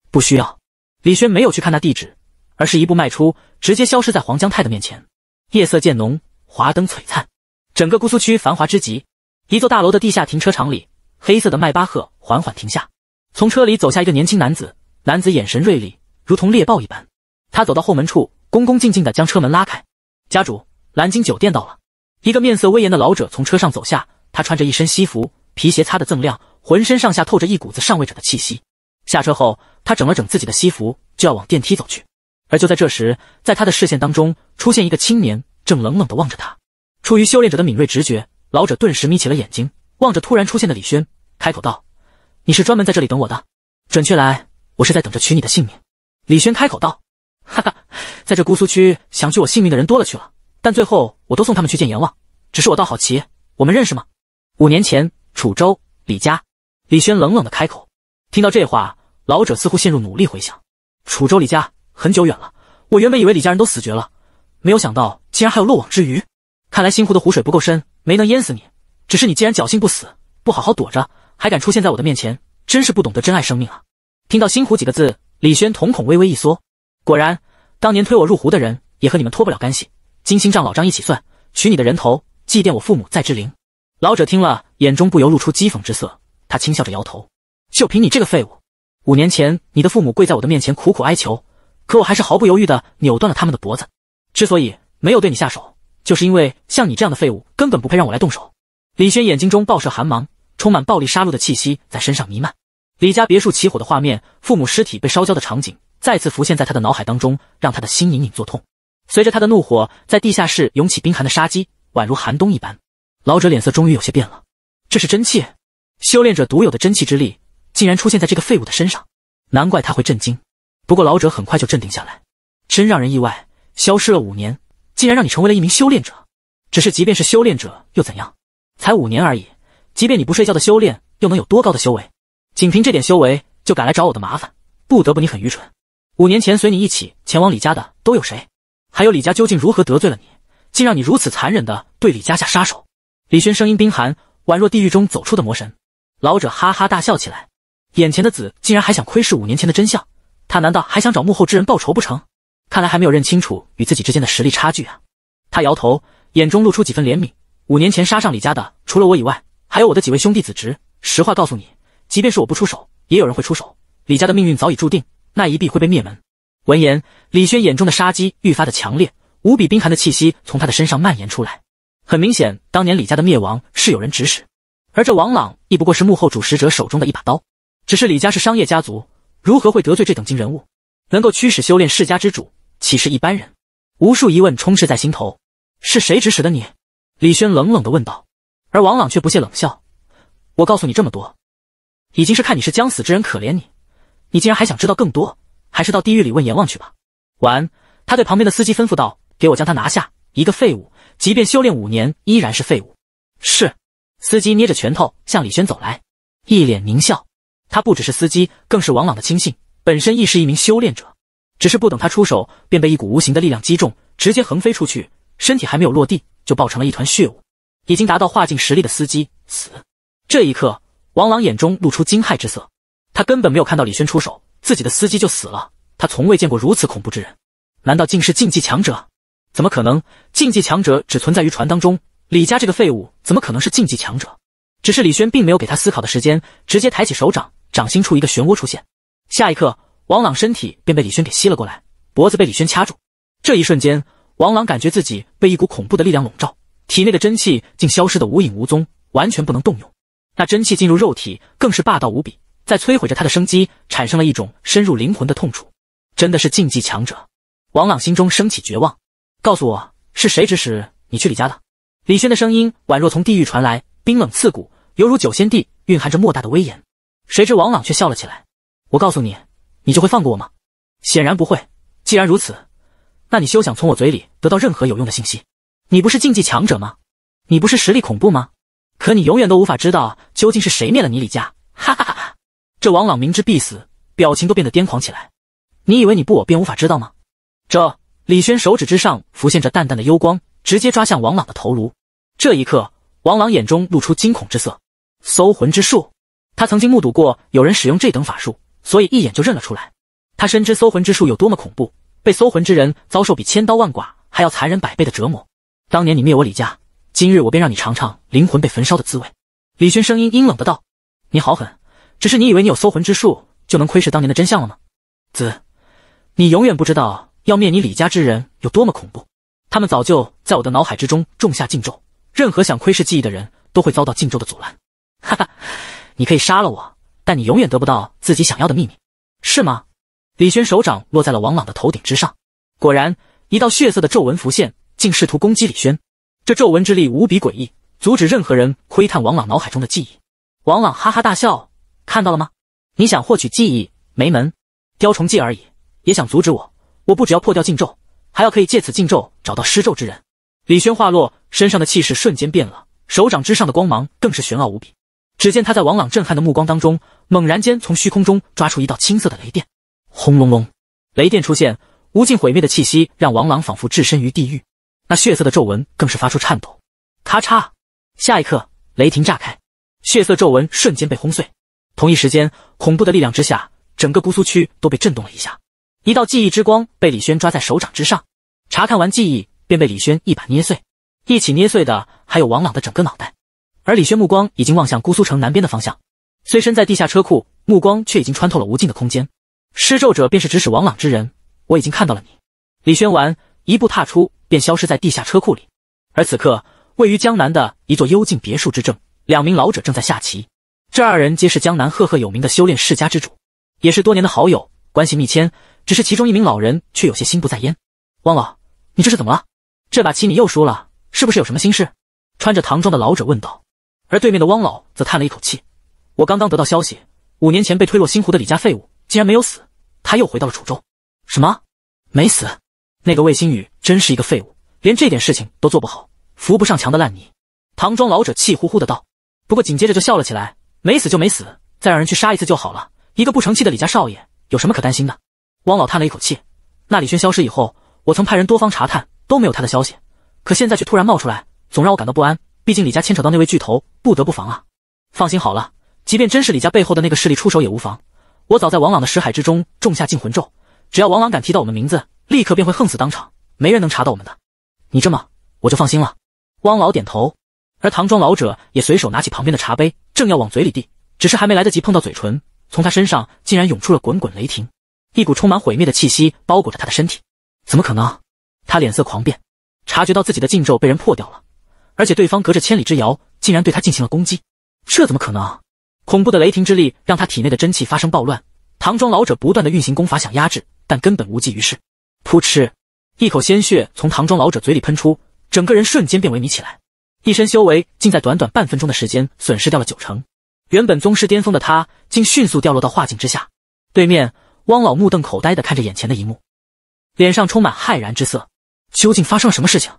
不需要。李轩没有去看那地址，而是一步迈出，直接消失在黄江泰的面前。夜色渐浓，华灯璀璨，整个姑苏区繁华之极。一座大楼的地下停车场里，黑色的迈巴赫缓缓停下，从车里走下一个年轻男子。男子眼神锐利，如同猎豹一般。他走到后门处，恭恭敬敬地将车门拉开。家主，蓝鲸酒店到了。一个面色威严的老者从车上走下，他穿着一身西服，皮鞋擦得锃亮，浑身上下透着一股子上位者的气息。下车后，他整了整自己的西服，就要往电梯走去。而就在这时，在他的视线当中出现一个青年，正冷冷地望着他。出于修炼者的敏锐直觉，老者顿时眯起了眼睛，望着突然出现的李轩，开口道：“你是专门在这里等我的？准确来。”我是在等着取你的性命。”李轩开口道，“哈哈，在这姑苏区，想取我性命的人多了去了，但最后我都送他们去见阎王。只是我倒好奇，我们认识吗？五年前，楚州李家。”李轩冷冷的开口。听到这话，老者似乎陷入努力回想。楚州李家，很久远了。我原本以为李家人都死绝了，没有想到竟然还有漏网之鱼。看来新湖的湖水不够深，没能淹死你。只是你既然侥幸不死，不好好躲着，还敢出现在我的面前，真是不懂得珍爱生命啊！听到“星狐几个字，李轩瞳孔微微一缩。果然，当年推我入湖的人也和你们脱不了干系。金星账老账一起算，取你的人头祭奠我父母在之灵。老者听了，眼中不由露出讥讽之色。他轻笑着摇头：“就凭你这个废物！五年前，你的父母跪在我的面前苦苦哀求，可我还是毫不犹豫地扭断了他们的脖子。之所以没有对你下手，就是因为像你这样的废物根本不配让我来动手。”李轩眼睛中爆射寒芒，充满暴力杀戮的气息在身上弥漫。李家别墅起火的画面，父母尸体被烧焦的场景再次浮现在他的脑海当中，让他的心隐隐作痛。随着他的怒火在地下室涌起，冰寒的杀机宛如寒冬一般。老者脸色终于有些变了。这是真气，修炼者独有的真气之力，竟然出现在这个废物的身上，难怪他会震惊。不过老者很快就镇定下来，真让人意外，消失了五年，竟然让你成为了一名修炼者。只是即便是修炼者又怎样？才五年而已，即便你不睡觉的修炼，又能有多高的修为？仅凭这点修为就敢来找我的麻烦，不得不你很愚蠢。五年前随你一起前往李家的都有谁？还有李家究竟如何得罪了你，竟让你如此残忍的对李家下杀手？李轩声音冰寒，宛若地狱中走出的魔神。老者哈哈大笑起来，眼前的子竟然还想窥视五年前的真相？他难道还想找幕后之人报仇不成？看来还没有认清楚与自己之间的实力差距啊！他摇头，眼中露出几分怜悯。五年前杀上李家的，除了我以外，还有我的几位兄弟子侄。实话告诉你。即便是我不出手，也有人会出手。李家的命运早已注定，那一辈会被灭门。闻言，李轩眼中的杀机愈发的强烈，无比冰寒的气息从他的身上蔓延出来。很明显，当年李家的灭亡是有人指使，而这王朗亦不过是幕后主使者手中的一把刀。只是李家是商业家族，如何会得罪这等惊人物？能够驱使修炼世家之主，岂是一般人？无数疑问充斥在心头。是谁指使的你？李轩冷冷的问道。而王朗却不屑冷笑：“我告诉你这么多。”已经是看你是将死之人，可怜你，你竟然还想知道更多，还是到地狱里问阎王去吧。完，他对旁边的司机吩咐道：“给我将他拿下，一个废物，即便修炼五年依然是废物。”是。司机捏着拳头向李轩走来，一脸狞笑。他不只是司机，更是王朗的亲信，本身亦是一名修炼者。只是不等他出手，便被一股无形的力量击中，直接横飞出去，身体还没有落地就爆成了一团血雾。已经达到化境实力的司机死。这一刻。王朗眼中露出惊骇之色，他根本没有看到李轩出手，自己的司机就死了。他从未见过如此恐怖之人，难道竟是禁忌强者？怎么可能？禁忌强者只存在于船当中，李家这个废物怎么可能是禁忌强者？只是李轩并没有给他思考的时间，直接抬起手掌，掌心处一个漩涡出现。下一刻，王朗身体便被李轩给吸了过来，脖子被李轩掐住。这一瞬间，王朗感觉自己被一股恐怖的力量笼罩，体内的真气竟消失的无影无踪，完全不能动用。那真气进入肉体，更是霸道无比，在摧毁着他的生机，产生了一种深入灵魂的痛楚。真的是禁忌强者！王朗心中升起绝望。告诉我，是谁指使你去李家的？李轩的声音宛若从地狱传来，冰冷刺骨，犹如九仙帝，蕴含着莫大的威严。谁知王朗却笑了起来：“我告诉你，你就会放过我吗？显然不会。既然如此，那你休想从我嘴里得到任何有用的信息。你不是禁忌强者吗？你不是实力恐怖吗？”可你永远都无法知道究竟是谁灭了你李家，哈哈哈哈！这王朗明知必死，表情都变得癫狂起来。你以为你不我便无法知道吗？这李轩手指之上浮现着淡淡的幽光，直接抓向王朗的头颅。这一刻，王朗眼中露出惊恐之色。搜魂之术，他曾经目睹过有人使用这等法术，所以一眼就认了出来。他深知搜魂之术有多么恐怖，被搜魂之人遭受比千刀万剐还要残忍百倍的折磨。当年你灭我李家。今日我便让你尝尝灵魂被焚烧的滋味。”李轩声音阴冷的道，“你好狠，只是你以为你有搜魂之术就能窥视当年的真相了吗？子，你永远不知道要灭你李家之人有多么恐怖。他们早就在我的脑海之中种下禁咒，任何想窥视记忆的人都会遭到禁咒的阻拦。哈哈，你可以杀了我，但你永远得不到自己想要的秘密，是吗？”李轩手掌落在了王朗的头顶之上，果然一道血色的皱纹浮现，竟试图攻击李轩。这咒文之力无比诡异，阻止任何人窥探王朗脑海中的记忆。王朗哈哈大笑，看到了吗？你想获取记忆，没门！雕虫记而已，也想阻止我？我不只要破掉禁咒，还要可以借此禁咒找到施咒之人。李轩话落，身上的气势瞬间变了，手掌之上的光芒更是玄奥无比。只见他在王朗震撼的目光当中，猛然间从虚空中抓出一道青色的雷电，轰隆隆，雷电出现，无尽毁灭的气息让王朗仿佛置身于地狱。那血色的皱纹更是发出颤抖，咔嚓！下一刻，雷霆炸开，血色皱纹瞬间被轰碎。同一时间，恐怖的力量之下，整个姑苏区都被震动了一下。一道记忆之光被李轩抓在手掌之上，查看完记忆，便被李轩一把捏碎。一起捏碎的还有王朗的整个脑袋。而李轩目光已经望向姑苏城南边的方向，虽身在地下车库，目光却已经穿透了无尽的空间。施咒者便是指使王朗之人，我已经看到了你。李轩完，一步踏出。便消失在地下车库里，而此刻位于江南的一座幽静别墅之中，两名老者正在下棋。这二人皆是江南赫赫有名的修炼世家之主，也是多年的好友，关系密切。只是其中一名老人却有些心不在焉。汪老，你这是怎么了？这把棋你又输了，是不是有什么心事？穿着唐装的老者问道。而对面的汪老则叹了一口气：“我刚刚得到消息，五年前被推落星湖的李家废物竟然没有死，他又回到了楚州。”什么？没死？那个魏星宇真是一个废物，连这点事情都做不好，扶不上墙的烂泥。唐庄老者气呼呼的道，不过紧接着就笑了起来。没死就没死，再让人去杀一次就好了。一个不成器的李家少爷，有什么可担心的？汪老叹了一口气。那李轩消失以后，我曾派人多方查探，都没有他的消息，可现在却突然冒出来，总让我感到不安。毕竟李家牵扯到那位巨头，不得不防啊。放心好了，即便真是李家背后的那个势力出手也无妨。我早在王朗的识海之中种下禁魂咒。只要王朗敢提到我们名字，立刻便会横死当场。没人能查到我们的。你这么，我就放心了。汪老点头，而唐庄老者也随手拿起旁边的茶杯，正要往嘴里递，只是还没来得及碰到嘴唇，从他身上竟然涌出了滚滚雷霆，一股充满毁灭的气息包裹着他的身体。怎么可能？他脸色狂变，察觉到自己的禁咒被人破掉了，而且对方隔着千里之遥，竟然对他进行了攻击，这怎么可能？恐怖的雷霆之力让他体内的真气发生暴乱，唐庄老者不断的运行功法想压制。但根本无济于事。噗嗤，一口鲜血从唐装老者嘴里喷出，整个人瞬间变萎靡起来。一身修为竟在短短半分钟的时间损失掉了九成，原本宗师巅峰的他，竟迅速掉落到化境之下。对面，汪老目瞪口呆地看着眼前的一幕，脸上充满骇然之色。究竟发生了什么事情？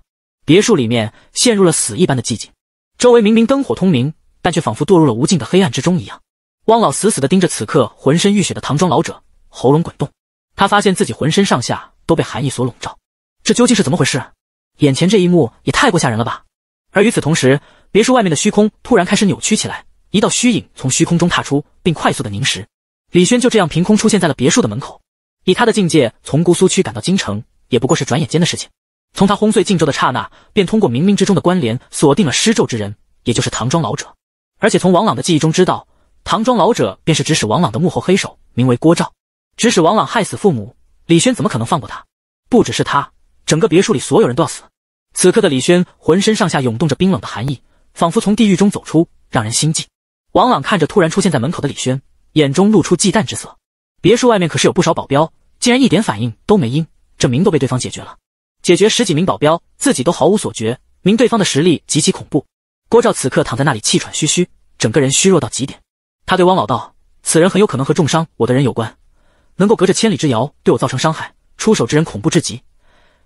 别墅里面陷入了死一般的寂静，周围明明灯火通明，但却仿佛堕入了无尽的黑暗之中一样。汪老死死地盯着此刻浑身浴血的唐装老者，喉咙滚动。他发现自己浑身上下都被寒意所笼罩，这究竟是怎么回事？眼前这一幕也太过吓人了吧！而与此同时，别墅外面的虚空突然开始扭曲起来，一道虚影从虚空中踏出，并快速的凝实。李轩就这样凭空出现在了别墅的门口。以他的境界，从姑苏区赶到京城，也不过是转眼间的事情。从他轰碎禁咒的刹那，便通过冥冥之中的关联，锁定了施咒之人，也就是唐庄老者。而且从王朗的记忆中知道，唐庄老者便是指使王朗的幕后黑手，名为郭照。指使王朗害死父母，李轩怎么可能放过他？不只是他，整个别墅里所有人都要死。此刻的李轩浑身上下涌动着冰冷的寒意，仿佛从地狱中走出，让人心悸。王朗看着突然出现在门口的李轩，眼中露出忌惮之色。别墅外面可是有不少保镖，竟然一点反应都没，因这名都被对方解决了。解决十几名保镖，自己都毫无所觉，明对方的实力极其恐怖。郭照此刻躺在那里，气喘吁吁，整个人虚弱到极点。他对汪老道：“此人很有可能和重伤我的人有关。”能够隔着千里之遥对我造成伤害，出手之人恐怖至极。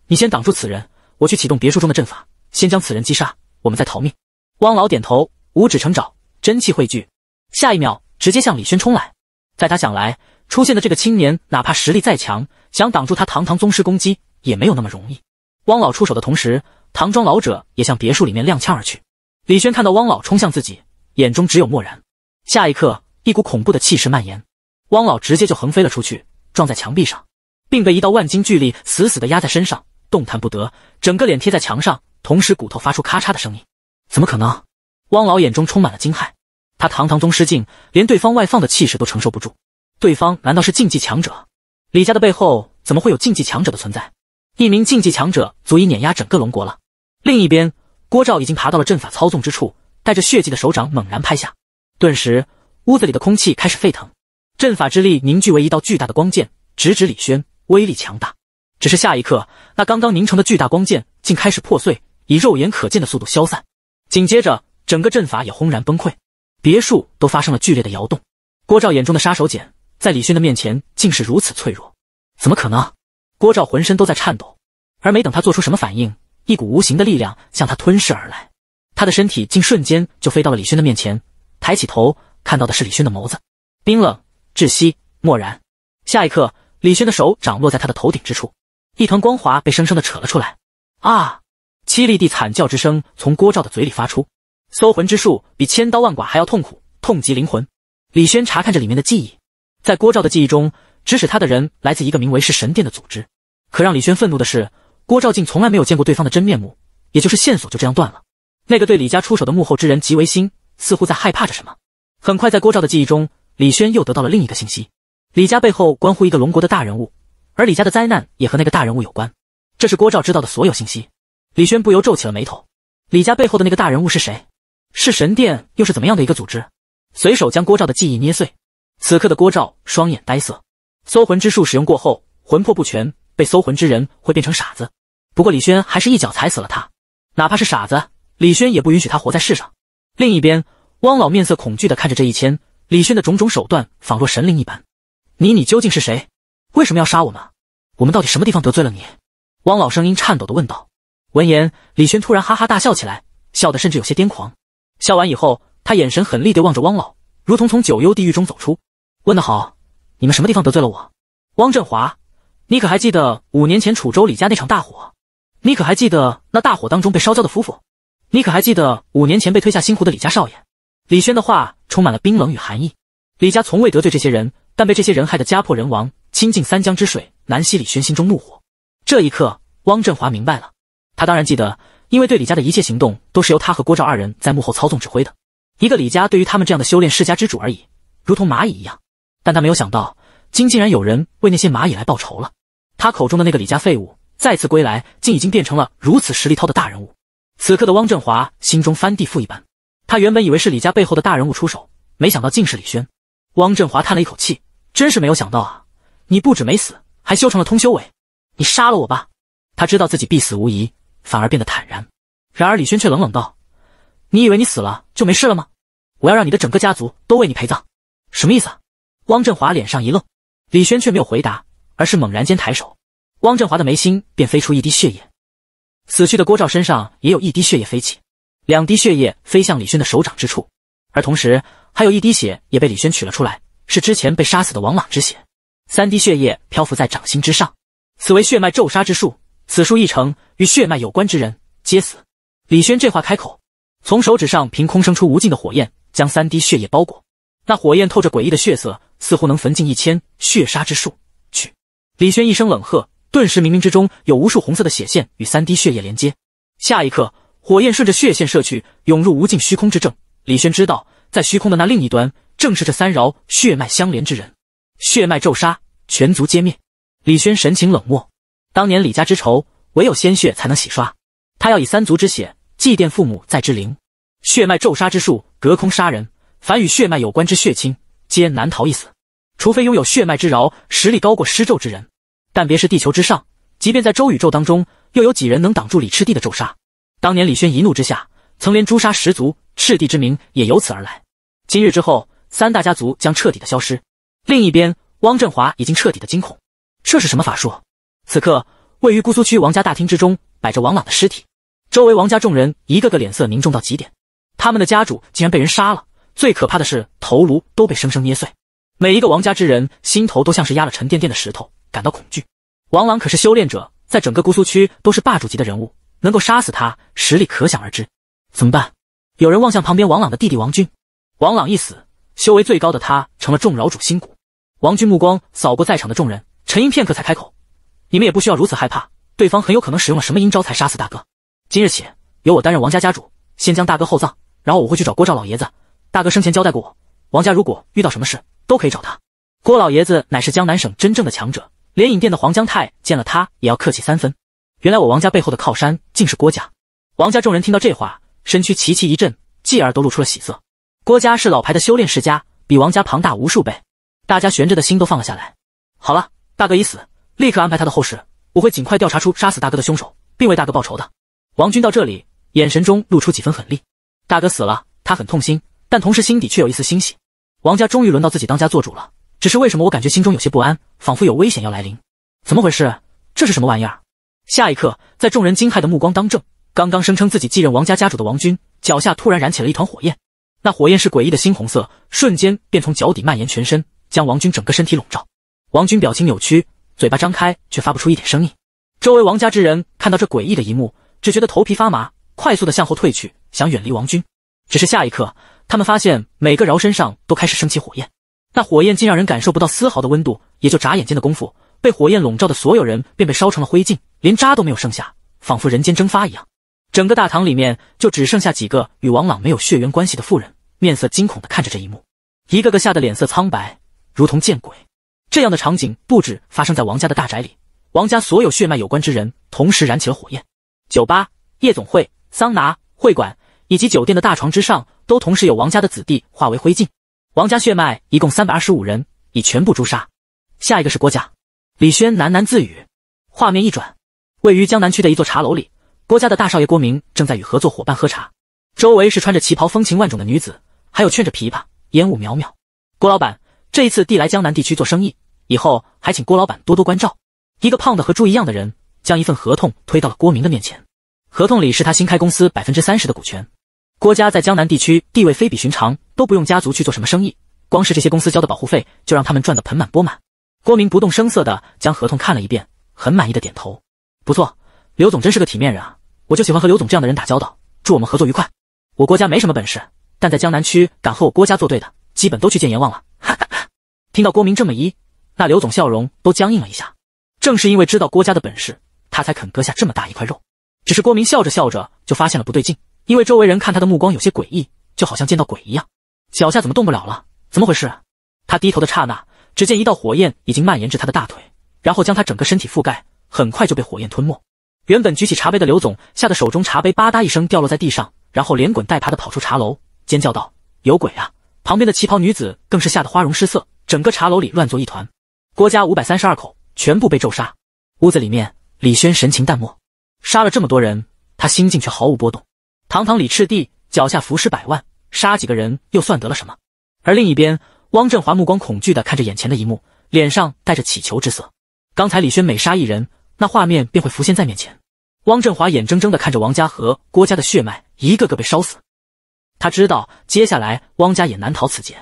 你先挡住此人，我去启动别墅中的阵法，先将此人击杀，我们再逃命。汪老点头，五指成爪，真气汇聚，下一秒直接向李轩冲来。在他想来，出现的这个青年，哪怕实力再强，想挡住他堂堂宗师攻击也没有那么容易。汪老出手的同时，唐庄老者也向别墅里面踉跄而去。李轩看到汪老冲向自己，眼中只有漠然。下一刻，一股恐怖的气势蔓延。汪老直接就横飞了出去，撞在墙壁上，并被一道万斤巨力死死的压在身上，动弹不得，整个脸贴在墙上，同时骨头发出咔嚓的声音。怎么可能？汪老眼中充满了惊骇，他堂堂宗师境，连对方外放的气势都承受不住。对方难道是禁忌强者？李家的背后怎么会有禁忌强者的存在？一名禁忌强者足以碾压整个龙国了。另一边，郭照已经爬到了阵法操纵之处，带着血迹的手掌猛然拍下，顿时屋子里的空气开始沸腾。阵法之力凝聚为一道巨大的光剑，直指李轩，威力强大。只是下一刻，那刚刚凝成的巨大光剑竟开始破碎，以肉眼可见的速度消散。紧接着，整个阵法也轰然崩溃，别墅都发生了剧烈的摇动。郭照眼中的杀手锏，在李轩的面前竟是如此脆弱，怎么可能？郭照浑身都在颤抖。而没等他做出什么反应，一股无形的力量向他吞噬而来，他的身体竟瞬间就飞到了李轩的面前，抬起头，看到的是李轩的眸子，冰冷。窒息，漠然。下一刻，李轩的手掌落在他的头顶之处，一团光华被生生的扯了出来。啊！凄厉地惨叫之声从郭照的嘴里发出。搜魂之术比千刀万剐还要痛苦，痛及灵魂。李轩查看着里面的记忆，在郭照的记忆中，指使他的人来自一个名为“是神殿”的组织。可让李轩愤怒的是，郭照竟从来没有见过对方的真面目，也就是线索就这样断了。那个对李家出手的幕后之人极为心，似乎在害怕着什么。很快，在郭照的记忆中。李轩又得到了另一个信息，李家背后关乎一个龙国的大人物，而李家的灾难也和那个大人物有关。这是郭照知道的所有信息。李轩不由皱起了眉头，李家背后的那个大人物是谁？是神殿又是怎么样的一个组织？随手将郭照的记忆捏碎。此刻的郭照双眼呆涩，搜魂之术使用过后，魂魄不全，被搜魂之人会变成傻子。不过李轩还是一脚踩死了他，哪怕是傻子，李轩也不允许他活在世上。另一边，汪老面色恐惧的看着这一千。李轩的种种手段仿若神灵一般，你你究竟是谁？为什么要杀我们？我们到底什么地方得罪了你？汪老声音颤抖的问道。闻言，李轩突然哈哈大笑起来，笑得甚至有些癫狂。笑完以后，他眼神狠厉地望着汪老，如同从九幽地狱中走出，问得好，你们什么地方得罪了我？汪振华，你可还记得五年前楚州李家那场大火？你可还记得那大火当中被烧焦的夫妇？你可还记得五年前被推下星湖的李家少爷？李轩的话充满了冰冷与寒意。李家从未得罪这些人，但被这些人害得家破人亡，倾尽三江之水。南溪李轩心中怒火。这一刻，汪振华明白了。他当然记得，因为对李家的一切行动都是由他和郭照二人在幕后操纵指挥的。一个李家，对于他们这样的修炼世家之主而已，如同蚂蚁一样。但他没有想到，今竟然有人为那些蚂蚁来报仇了。他口中的那个李家废物再次归来，竟已经变成了如此实力滔的大人物。此刻的汪振华心中翻地覆一般。他原本以为是李家背后的大人物出手，没想到竟是李轩。汪振华叹了一口气，真是没有想到啊！你不止没死，还修成了通修为。你杀了我吧！他知道自己必死无疑，反而变得坦然。然而李轩却冷冷道：“你以为你死了就没事了吗？我要让你的整个家族都为你陪葬。”什么意思？啊？汪振华脸上一愣，李轩却没有回答，而是猛然间抬手，汪振华的眉心便飞出一滴血液，死去的郭照身上也有一滴血液飞起。两滴血液飞向李轩的手掌之处，而同时还有一滴血也被李轩取了出来，是之前被杀死的王朗之血。三滴血液漂浮在掌心之上，此为血脉咒杀之术，此术一成，与血脉有关之人皆死。李轩这话开口，从手指上凭空生出无尽的火焰，将三滴血液包裹。那火焰透着诡异的血色，似乎能焚尽一千血杀之术。去！李轩一声冷喝，顿时冥冥之中有无数红色的血线与三滴血液连接。下一刻。火焰顺着血线射去，涌入无尽虚空之中。李轩知道，在虚空的那另一端，正是这三饶血脉相连之人。血脉咒杀，全族皆灭。李轩神情冷漠。当年李家之仇，唯有鲜血才能洗刷。他要以三族之血祭奠父母在之灵。血脉咒杀之术，隔空杀人，凡与血脉有关之血亲，皆难逃一死。除非拥有血脉之饶，实力高过施咒之人。但别是地球之上，即便在周宇宙当中，又有几人能挡住李赤帝的咒杀？当年李轩一怒之下，曾连诛杀十族，赤帝之名也由此而来。今日之后，三大家族将彻底的消失。另一边，汪振华已经彻底的惊恐，这是什么法术？此刻，位于姑苏区王家大厅之中，摆着王朗的尸体，周围王家众人一个个脸色凝重到极点。他们的家主竟然被人杀了，最可怕的是头颅都被生生捏碎。每一个王家之人心头都像是压了沉甸甸的石头，感到恐惧。王朗可是修炼者，在整个姑苏区都是霸主级的人物。能够杀死他，实力可想而知。怎么办？有人望向旁边王朗的弟弟王军。王朗一死，修为最高的他成了众饶主心骨。王军目光扫过在场的众人，沉吟片刻才开口：“你们也不需要如此害怕，对方很有可能使用了什么阴招才杀死大哥。今日起，由我担任王家家主，先将大哥厚葬，然后我会去找郭赵老爷子。大哥生前交代过我，王家如果遇到什么事，都可以找他。郭老爷子乃是江南省真正的强者，连影殿的黄江泰见了他也要客气三分。”原来我王家背后的靠山竟是郭家，王家众人听到这话，身躯齐齐一震，继而都露出了喜色。郭家是老牌的修炼世家，比王家庞大无数倍，大家悬着的心都放了下来。好了，大哥已死，立刻安排他的后事，我会尽快调查出杀死大哥的凶手，并为大哥报仇的。王军到这里，眼神中露出几分狠厉。大哥死了，他很痛心，但同时心底却有一丝欣喜。王家终于轮到自己当家做主了，只是为什么我感觉心中有些不安，仿佛有危险要来临？怎么回事？这是什么玩意儿？下一刻，在众人惊骇的目光当正，刚刚声称自己继任王家家主的王军脚下突然燃起了一团火焰，那火焰是诡异的猩红色，瞬间便从脚底蔓延全身，将王军整个身体笼罩。王军表情扭曲，嘴巴张开，却发不出一点声音。周围王家之人看到这诡异的一幕，只觉得头皮发麻，快速的向后退去，想远离王军。只是下一刻，他们发现每个饶身上都开始升起火焰，那火焰竟让人感受不到丝毫的温度，也就眨眼间的功夫。被火焰笼罩的所有人便被烧成了灰烬，连渣都没有剩下，仿佛人间蒸发一样。整个大堂里面就只剩下几个与王朗没有血缘关系的妇人，面色惊恐地看着这一幕，一个个吓得脸色苍白，如同见鬼。这样的场景不止发生在王家的大宅里，王家所有血脉有关之人同时燃起了火焰。酒吧、夜总会、桑拿会馆以及酒店的大床之上，都同时有王家的子弟化为灰烬。王家血脉一共三百二十五人，已全部诛杀。下一个是郭家。李轩喃喃自语。画面一转，位于江南区的一座茶楼里，郭家的大少爷郭明正在与合作伙伴喝茶。周围是穿着旗袍风情万种的女子，还有劝着琵琶，烟雾渺渺。郭老板，这一次递来江南地区做生意，以后还请郭老板多多关照。一个胖的和猪一样的人将一份合同推到了郭明的面前，合同里是他新开公司百分之三十的股权。郭家在江南地区地位非比寻常，都不用家族去做什么生意，光是这些公司交的保护费就让他们赚得盆满钵满。郭明不动声色地将合同看了一遍，很满意的点头。不错，刘总真是个体面人啊，我就喜欢和刘总这样的人打交道。祝我们合作愉快。我郭家没什么本事，但在江南区敢和我郭家作对的，基本都去见阎王了。哈哈。听到郭明这么一，那刘总笑容都僵硬了一下。正是因为知道郭家的本事，他才肯割下这么大一块肉。只是郭明笑着笑着就发现了不对劲，因为周围人看他的目光有些诡异，就好像见到鬼一样。脚下怎么动不了了？怎么回事？他低头的刹那。只见一道火焰已经蔓延至他的大腿，然后将他整个身体覆盖，很快就被火焰吞没。原本举起茶杯的刘总吓得手中茶杯吧嗒一声掉落在地上，然后连滚带爬的跑出茶楼，尖叫道：“有鬼啊！”旁边的旗袍女子更是吓得花容失色，整个茶楼里乱作一团。郭家五百三十二口全部被咒杀。屋子里面，李轩神情淡漠，杀了这么多人，他心境却毫无波动。堂堂李赤帝，脚下浮尸百万，杀几个人又算得了什么？而另一边。汪振华目光恐惧地看着眼前的一幕，脸上带着乞求之色。刚才李轩每杀一人，那画面便会浮现在面前。汪振华眼睁睁地看着王家和郭家的血脉一个个被烧死，他知道接下来汪家也难逃此劫。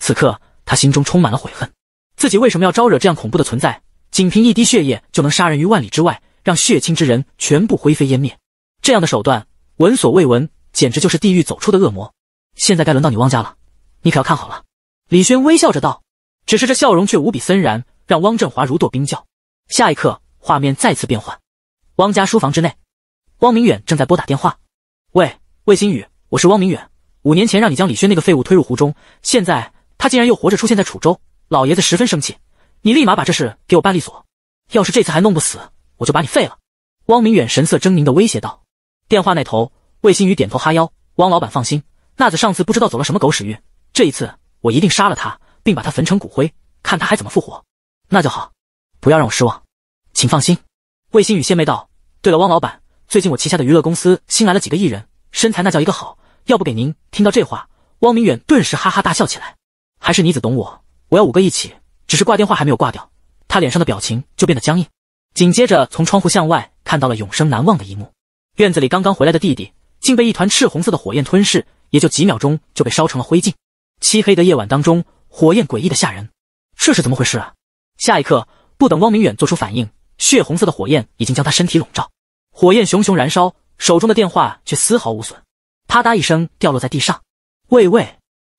此刻他心中充满了悔恨，自己为什么要招惹这样恐怖的存在？仅凭一滴血液就能杀人于万里之外，让血亲之人全部灰飞烟灭，这样的手段闻所未闻，简直就是地狱走出的恶魔。现在该轮到你汪家了，你可要看好了。李轩微笑着道，只是这笑容却无比森然，让汪振华如堕冰窖。下一刻，画面再次变换，汪家书房之内，汪明远正在拨打电话：“喂，魏新宇，我是汪明远。五年前让你将李轩那个废物推入湖中，现在他竟然又活着出现在楚州，老爷子十分生气，你立马把这事给我办利索。要是这次还弄不死，我就把你废了。”汪明远神色狰狞的威胁道。电话那头，魏新宇点头哈腰：“汪老板放心，娜子上次不知道走了什么狗屎运，这一次……”我一定杀了他，并把他焚成骨灰，看他还怎么复活。那就好，不要让我失望，请放心。魏新宇献媚道。对了，汪老板，最近我旗下的娱乐公司新来了几个艺人，身材那叫一个好，要不给您听到这话，汪明远顿时哈哈大笑起来。还是你子懂我，我要五个一起。只是挂电话还没有挂掉，他脸上的表情就变得僵硬，紧接着从窗户向外看到了永生难忘的一幕：院子里刚刚回来的弟弟，竟被一团赤红色的火焰吞噬，也就几秒钟就被烧成了灰烬。漆黑的夜晚当中，火焰诡异的吓人，这是怎么回事？啊？下一刻，不等汪明远做出反应，血红色的火焰已经将他身体笼罩，火焰熊熊燃烧，手中的电话却丝毫无损，啪嗒一声掉落在地上。喂喂，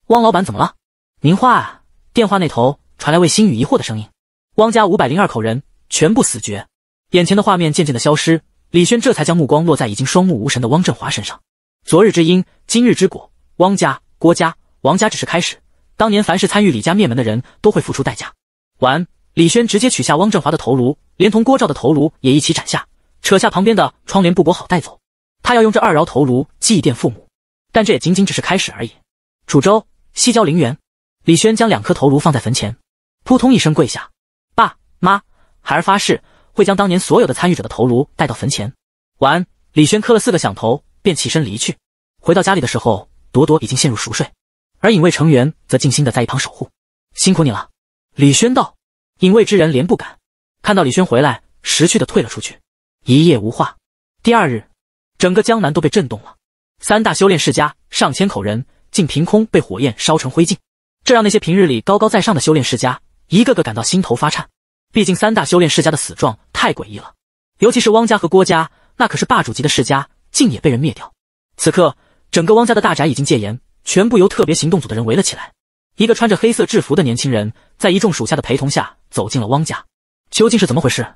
汪老板怎么了？您话。啊！电话那头传来魏新宇疑惑的声音。汪家五百零二口人全部死绝，眼前的画面渐渐的消失，李轩这才将目光落在已经双目无神的汪振华身上。昨日之因，今日之果。汪家、郭家。王家只是开始，当年凡是参与李家灭门的人都会付出代价。完，李轩直接取下汪振华的头颅，连同郭照的头颅也一起斩下，扯下旁边的窗帘布裹好带走。他要用这二饶头颅祭奠父母，但这也仅仅只是开始而已。楚州西郊陵园，李轩将两颗头颅放在坟前，扑通一声跪下，爸妈，孩儿发誓会将当年所有的参与者的头颅带到坟前。完，李轩磕了四个响头，便起身离去。回到家里的时候，朵朵已经陷入熟睡。而隐卫成员则尽心的在一旁守护，辛苦你了，李轩道。隐卫之人连不敢看到李轩回来，识趣的退了出去。一夜无话。第二日，整个江南都被震动了。三大修炼世家上千口人竟凭空被火焰烧成灰烬，这让那些平日里高高在上的修炼世家一个个感到心头发颤。毕竟三大修炼世家的死状太诡异了，尤其是汪家和郭家，那可是霸主级的世家，竟也被人灭掉。此刻，整个汪家的大宅已经戒严。全部由特别行动组的人围了起来。一个穿着黑色制服的年轻人，在一众属下的陪同下走进了汪家。究竟是怎么回事？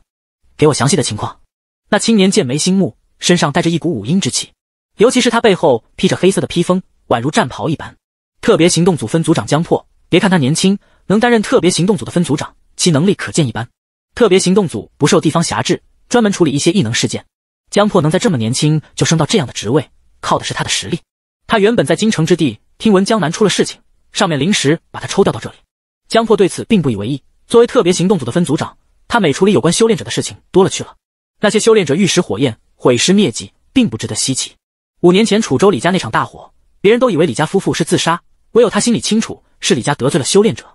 给我详细的情况。那青年剑眉星目，身上带着一股武阴之气，尤其是他背后披着黑色的披风，宛如战袍一般。特别行动组分组长江破，别看他年轻，能担任特别行动组的分组长，其能力可见一斑。特别行动组不受地方辖制，专门处理一些异能事件。江破能在这么年轻就升到这样的职位，靠的是他的实力。他原本在京城之地，听闻江南出了事情，上面临时把他抽调到这里。江破对此并不以为意。作为特别行动组的分组长，他每处理有关修炼者的事情多了去了。那些修炼者玉石火焰毁尸灭迹，并不值得稀奇。五年前楚州李家那场大火，别人都以为李家夫妇是自杀，唯有他心里清楚是李家得罪了修炼者。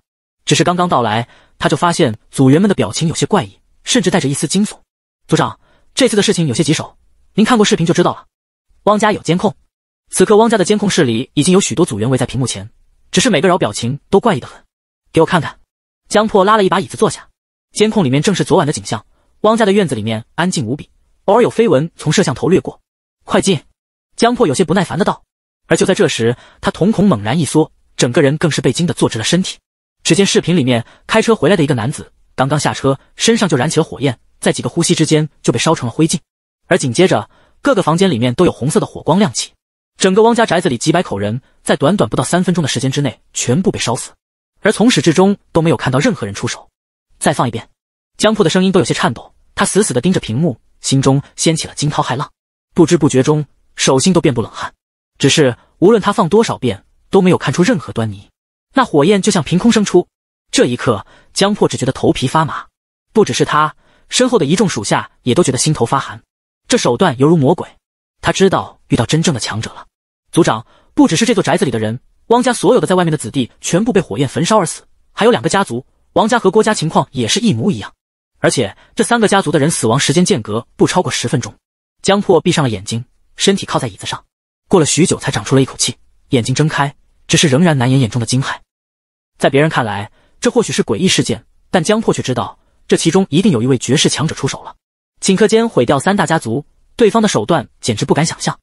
只是刚刚到来，他就发现组员们的表情有些怪异，甚至带着一丝惊悚。组长，这次的事情有些棘手，您看过视频就知道了。汪家有监控。此刻，汪家的监控室里已经有许多组员围在屏幕前，只是每个饶表情都怪异的很。给我看看。江破拉了一把椅子坐下，监控里面正是昨晚的景象。汪家的院子里面安静无比，偶尔有飞蚊从摄像头掠过。快进！江破有些不耐烦的道。而就在这时，他瞳孔猛然一缩，整个人更是被惊的坐直了身体。只见视频里面开车回来的一个男子，刚刚下车，身上就燃起了火焰，在几个呼吸之间就被烧成了灰烬。而紧接着，各个房间里面都有红色的火光亮起。整个汪家宅子里几百口人在短短不到三分钟的时间之内全部被烧死，而从始至终都没有看到任何人出手。再放一遍，江破的声音都有些颤抖，他死死地盯着屏幕，心中掀起了惊涛骇浪。不知不觉中，手心都遍布冷汗。只是无论他放多少遍，都没有看出任何端倪。那火焰就像凭空生出。这一刻，江破只觉得头皮发麻。不只是他，身后的一众属下也都觉得心头发寒。这手段犹如魔鬼，他知道遇到真正的强者了。族长，不只是这座宅子里的人，汪家所有的在外面的子弟全部被火焰焚烧而死，还有两个家族，王家和郭家情况也是一模一样。而且这三个家族的人死亡时间间隔不超过十分钟。江破闭上了眼睛，身体靠在椅子上，过了许久才长出了一口气，眼睛睁开，只是仍然难掩眼中的惊骇。在别人看来，这或许是诡异事件，但江破却知道这其中一定有一位绝世强者出手了，顷刻间毁掉三大家族，对方的手段简直不敢想象。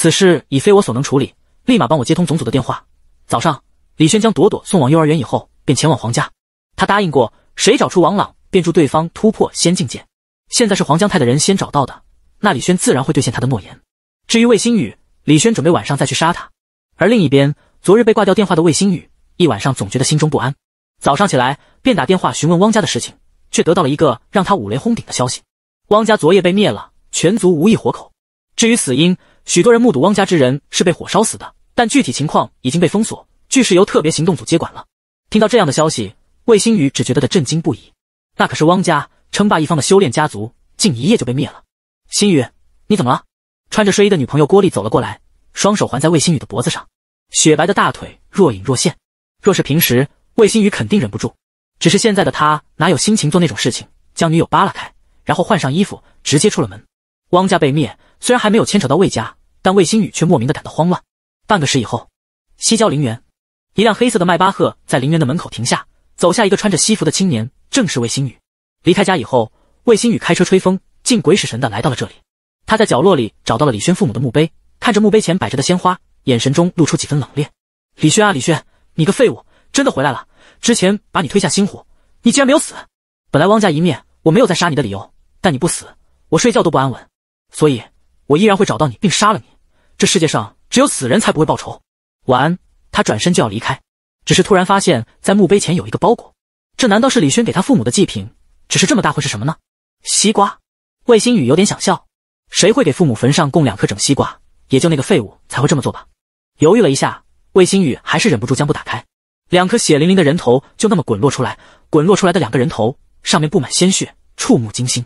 此事已非我所能处理，立马帮我接通总组的电话。早上，李轩将朵朵送往幼儿园以后，便前往黄家。他答应过，谁找出王朗，便助对方突破仙境界。现在是黄江泰的人先找到的，那李轩自然会兑现他的诺言。至于魏星宇，李轩准备晚上再去杀他。而另一边，昨日被挂掉电话的魏星宇，一晚上总觉得心中不安。早上起来便打电话询问汪家的事情，却得到了一个让他五雷轰顶的消息：汪家昨夜被灭了，全族无一活口。至于死因，许多人目睹汪家之人是被火烧死的，但具体情况已经被封锁，据是由特别行动组接管了。听到这样的消息，魏星宇只觉得的震惊不已。那可是汪家称霸一方的修炼家族，竟一夜就被灭了。星宇，你怎么了？穿着睡衣的女朋友郭丽走了过来，双手环在魏星宇的脖子上，雪白的大腿若隐若现。若是平时，魏星宇肯定忍不住，只是现在的他哪有心情做那种事情？将女友扒拉开，然后换上衣服，直接出了门。汪家被灭，虽然还没有牵扯到魏家。但魏星宇却莫名的感到慌乱。半个时以后，西郊陵园，一辆黑色的迈巴赫在陵园的门口停下，走下一个穿着西服的青年，正是魏星宇。离开家以后，魏星宇开车吹风，竟鬼使神的来到了这里。他在角落里找到了李轩父母的墓碑，看着墓碑前摆着的鲜花，眼神中露出几分冷冽。李轩啊，李轩，你个废物，真的回来了！之前把你推下星湖，你竟然没有死。本来汪家一面，我没有再杀你的理由，但你不死，我睡觉都不安稳，所以我依然会找到你并杀了你。这世界上只有死人才不会报仇。完，他转身就要离开，只是突然发现，在墓碑前有一个包裹。这难道是李轩给他父母的祭品？只是这么大会是什么呢？西瓜？魏星宇有点想笑。谁会给父母坟上供两颗整西瓜？也就那个废物才会这么做吧。犹豫了一下，魏星宇还是忍不住将布打开，两颗血淋淋的人头就那么滚落出来。滚落出来的两个人头上面布满鲜血，触目惊心。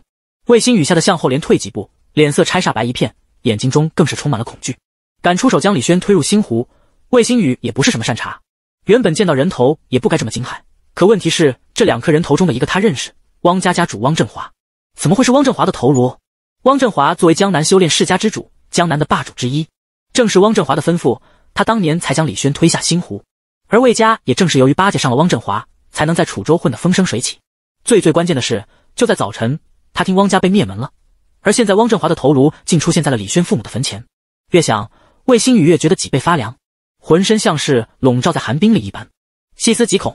魏星宇吓得向后连退几步，脸色差煞白一片，眼睛中更是充满了恐惧。敢出手将李轩推入星湖，魏星宇也不是什么善茬。原本见到人头也不该这么惊骇，可问题是这两颗人头中的一个他认识，汪家家主汪振华，怎么会是汪振华的头颅？汪振华作为江南修炼世家之主，江南的霸主之一，正是汪振华的吩咐，他当年才将李轩推下星湖。而魏家也正是由于巴结上了汪振华，才能在楚州混得风生水起。最最关键的是，就在早晨，他听汪家被灭门了，而现在汪振华的头颅竟出现在了李轩父母的坟前，越想。魏星宇越觉得脊背发凉，浑身像是笼罩在寒冰里一般，细思极恐。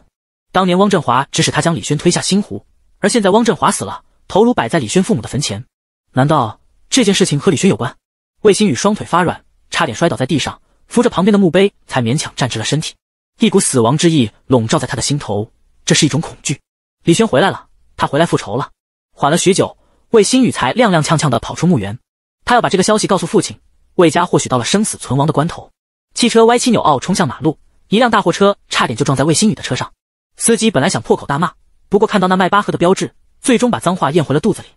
当年汪振华指使他将李轩推下星湖，而现在汪振华死了，头颅摆在李轩父母的坟前，难道这件事情和李轩有关？魏星宇双腿发软，差点摔倒在地上，扶着旁边的墓碑才勉强站直了身体。一股死亡之意笼罩在他的心头，这是一种恐惧。李轩回来了，他回来复仇了。缓了许久，魏星宇才踉踉跄跄地跑出墓园，他要把这个消息告诉父亲。魏家或许到了生死存亡的关头，汽车歪七扭二冲向马路，一辆大货车差点就撞在魏星宇的车上。司机本来想破口大骂，不过看到那迈巴赫的标志，最终把脏话咽回了肚子里。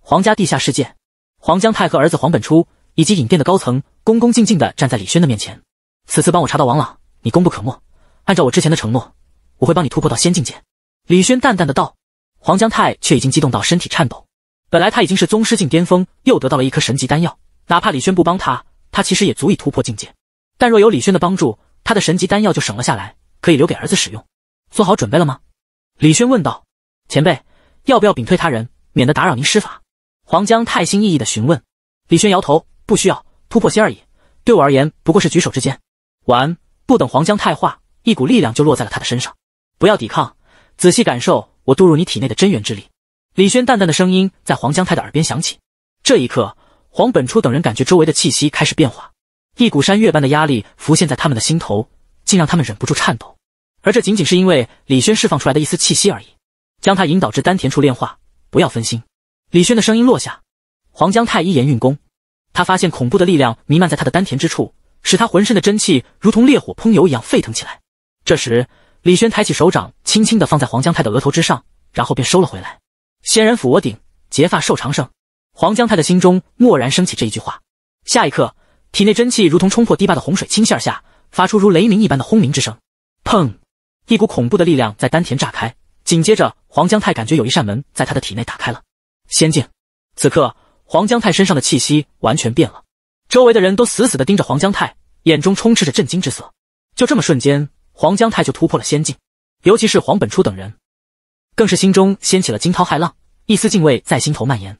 皇家地下世界，黄江泰和儿子黄本初以及影店的高层恭恭敬敬地站在李轩的面前。此次帮我查到王朗，你功不可没。按照我之前的承诺，我会帮你突破到仙境界。李轩淡淡的道。黄江泰却已经激动到身体颤抖。本来他已经是宗师境巅峰，又得到了一颗神级丹药，哪怕李轩不帮他。他其实也足以突破境界，但若有李轩的帮助，他的神级丹药就省了下来，可以留给儿子使用。做好准备了吗？李轩问道。前辈，要不要屏退他人，免得打扰您施法？黄江泰心翼的询问。李轩摇头，不需要，突破些而已，对我而言不过是举手之间。完，不等黄江泰话，一股力量就落在了他的身上。不要抵抗，仔细感受我注入你体内的真元之力。李轩淡淡的声音在黄江泰的耳边响起。这一刻。黄本初等人感觉周围的气息开始变化，一股山岳般的压力浮现在他们的心头，竟让他们忍不住颤抖。而这仅仅是因为李轩释放出来的一丝气息而已。将他引导至丹田处炼化，不要分心。李轩的声音落下，黄江太一言运功。他发现恐怖的力量弥漫在他的丹田之处，使他浑身的真气如同烈火烹油一样沸腾起来。这时，李轩抬起手掌，轻轻地放在黄江太的额头之上，然后便收了回来。仙人抚我顶，结发寿长生。黄江泰的心中蓦然升起这一句话，下一刻，体内真气如同冲破堤坝的洪水倾泻而下，发出如雷鸣一般的轰鸣之声。砰！一股恐怖的力量在丹田炸开，紧接着，黄江泰感觉有一扇门在他的体内打开了。仙境。此刻，黄江泰身上的气息完全变了，周围的人都死死地盯着黄江泰，眼中充斥着震惊之色。就这么瞬间，黄江泰就突破了仙境，尤其是黄本初等人，更是心中掀起了惊涛骇浪，一丝敬畏在心头蔓延。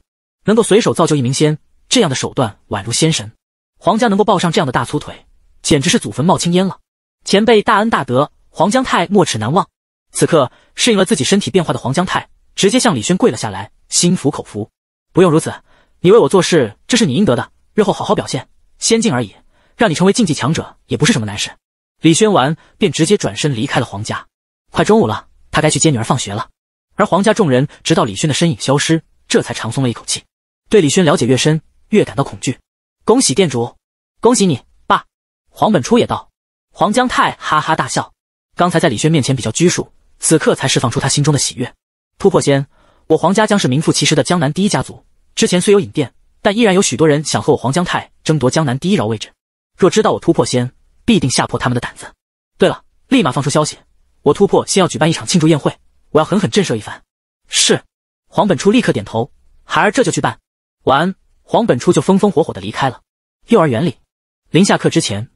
能够随手造就一名仙，这样的手段宛如仙神。黄家能够抱上这样的大粗腿，简直是祖坟冒青烟了。前辈大恩大德，黄江泰没齿难忘。此刻适应了自己身体变化的黄江泰，直接向李轩跪了下来，心服口服。不用如此，你为我做事，这是你应得的。日后好好表现，仙境而已，让你成为禁忌强者也不是什么难事。李轩完便直接转身离开了黄家。快中午了，他该去接女儿放学了。而黄家众人直到李轩的身影消失，这才长松了一口气。对李轩了解越深，越感到恐惧。恭喜店主，恭喜你，爸！黄本初也道。黄江泰哈哈大笑。刚才在李轩面前比较拘束，此刻才释放出他心中的喜悦。突破仙，我黄家将是名副其实的江南第一家族。之前虽有隐殿，但依然有许多人想和我黄江泰争夺江南第一饶位置。若知道我突破仙，必定吓破他们的胆子。对了，立马放出消息，我突破先要举办一场庆祝宴会，我要狠狠震慑一番。是，黄本初立刻点头，孩儿这就去办。完，黄本初就风风火火的离开了。幼儿园里，临下课之前，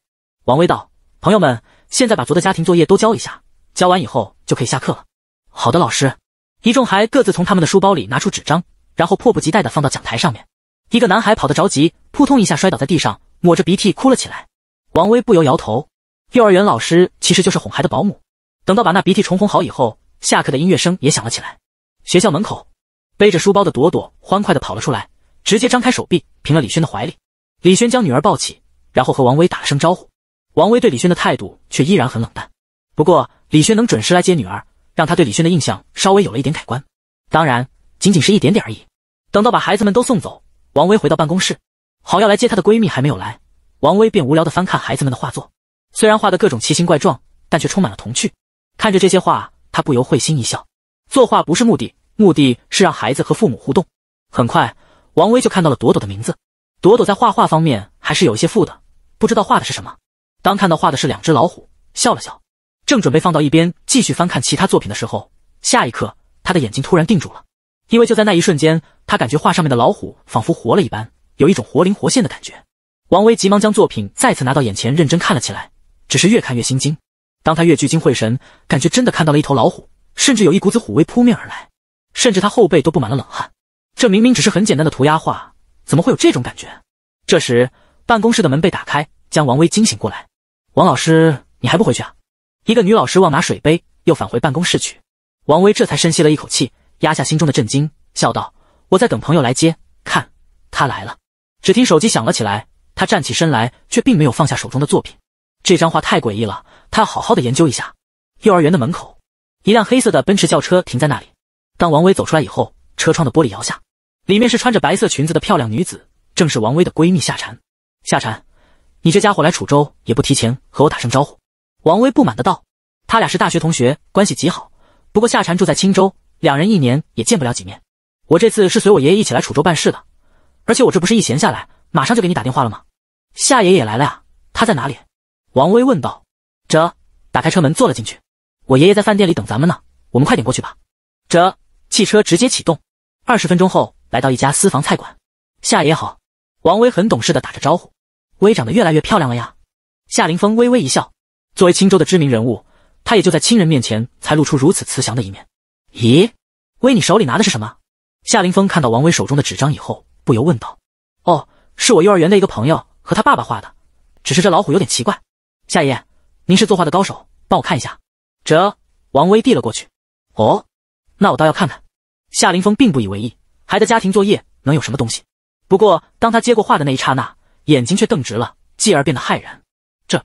王威道：“朋友们，现在把昨的家庭作业都交一下，交完以后就可以下课了。”“好的，老师。”一众孩各自从他们的书包里拿出纸张，然后迫不及待的放到讲台上面。一个男孩跑得着急，扑通一下摔倒在地上，抹着鼻涕哭了起来。王威不由摇头。幼儿园老师其实就是哄孩的保姆。等到把那鼻涕重哄好以后，下课的音乐声也响了起来。学校门口，背着书包的朵朵欢快的跑了出来。直接张开手臂，平了李轩的怀里。李轩将女儿抱起，然后和王威打了声招呼。王威对李轩的态度却依然很冷淡。不过，李轩能准时来接女儿，让他对李轩的印象稍微有了一点改观，当然，仅仅是一点点而已。等到把孩子们都送走，王威回到办公室，好要来接她的闺蜜还没有来，王威便无聊地翻看孩子们的画作。虽然画的各种奇形怪状，但却充满了童趣。看着这些画，他不由会心一笑。作画不是目的，目的是让孩子和父母互动。很快。王威就看到了朵朵的名字。朵朵在画画方面还是有一些富的，不知道画的是什么。当看到画的是两只老虎，笑了笑，正准备放到一边继续翻看其他作品的时候，下一刻他的眼睛突然定住了，因为就在那一瞬间，他感觉画上面的老虎仿佛活了一般，有一种活灵活现的感觉。王威急忙将作品再次拿到眼前认真看了起来，只是越看越心惊。当他越聚精会神，感觉真的看到了一头老虎，甚至有一股子虎威扑面而来，甚至他后背都布满了冷汗。这明明只是很简单的涂鸦画，怎么会有这种感觉？这时，办公室的门被打开，将王威惊醒过来。王老师，你还不回去啊？一个女老师忘拿水杯，又返回办公室去。王威这才深吸了一口气，压下心中的震惊，笑道：“我在等朋友来接，看他来了。”只听手机响了起来，他站起身来，却并没有放下手中的作品。这张画太诡异了，他要好好的研究一下。幼儿园的门口，一辆黑色的奔驰轿车停在那里。当王威走出来以后。车窗的玻璃摇下，里面是穿着白色裙子的漂亮女子，正是王威的闺蜜夏蝉。夏蝉，你这家伙来楚州也不提前和我打声招呼。王威不满的道。他俩是大学同学，关系极好。不过夏蝉住在青州，两人一年也见不了几面。我这次是随我爷爷一起来楚州办事的，而且我这不是一闲下来，马上就给你打电话了吗？夏爷爷来了呀，他在哪里？王威问道。这打开车门坐了进去，我爷爷在饭店里等咱们呢，我们快点过去吧。这汽车直接启动，二十分钟后来到一家私房菜馆。夏爷好，王威很懂事的打着招呼。威长得越来越漂亮了呀。夏凌峰微微一笑，作为青州的知名人物，他也就在亲人面前才露出如此慈祥的一面。咦，威你手里拿的是什么？夏凌峰看到王威手中的纸张以后，不由问道。哦，是我幼儿园的一个朋友和他爸爸画的，只是这老虎有点奇怪。夏爷，您是作画的高手，帮我看一下。这，王威递了过去。哦，那我倒要看看。夏凌峰并不以为意，孩子的家庭作业能有什么东西？不过当他接过画的那一刹那，眼睛却瞪直了，继而变得骇然。这，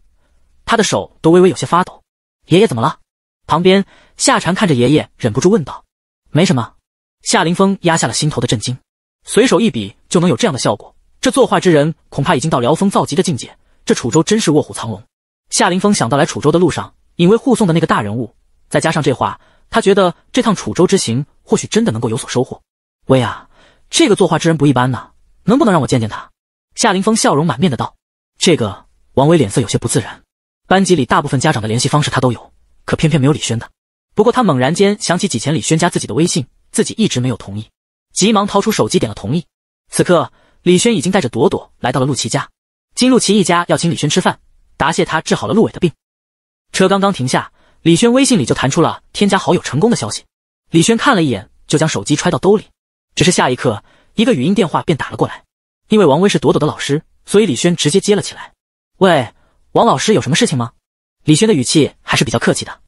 他的手都微微有些发抖。爷爷怎么了？旁边夏蝉看着爷爷，忍不住问道：“没什么。”夏凌峰压下了心头的震惊，随手一笔就能有这样的效果，这作画之人恐怕已经到登峰造极的境界。这楚州真是卧虎藏龙。夏凌峰想到来楚州的路上，尹威护送的那个大人物，再加上这话，他觉得这趟楚州之行。或许真的能够有所收获。薇啊，这个作画之人不一般呢，能不能让我见见他？夏凌峰笑容满面的道。这个王威脸色有些不自然。班级里大部分家长的联系方式他都有，可偏偏没有李轩的。不过他猛然间想起几前李轩加自己的微信，自己一直没有同意，急忙掏出手机点了同意。此刻李轩已经带着朵朵来到了陆琪家，金陆琪一家要请李轩吃饭，答谢他治好了陆伟的病。车刚刚停下，李轩微信里就弹出了添加好友成功的消息。李轩看了一眼，就将手机揣到兜里。只是下一刻，一个语音电话便打了过来。因为王威是朵朵的老师，所以李轩直接接了起来。“喂，王老师，有什么事情吗？”李轩的语气还是比较客气的。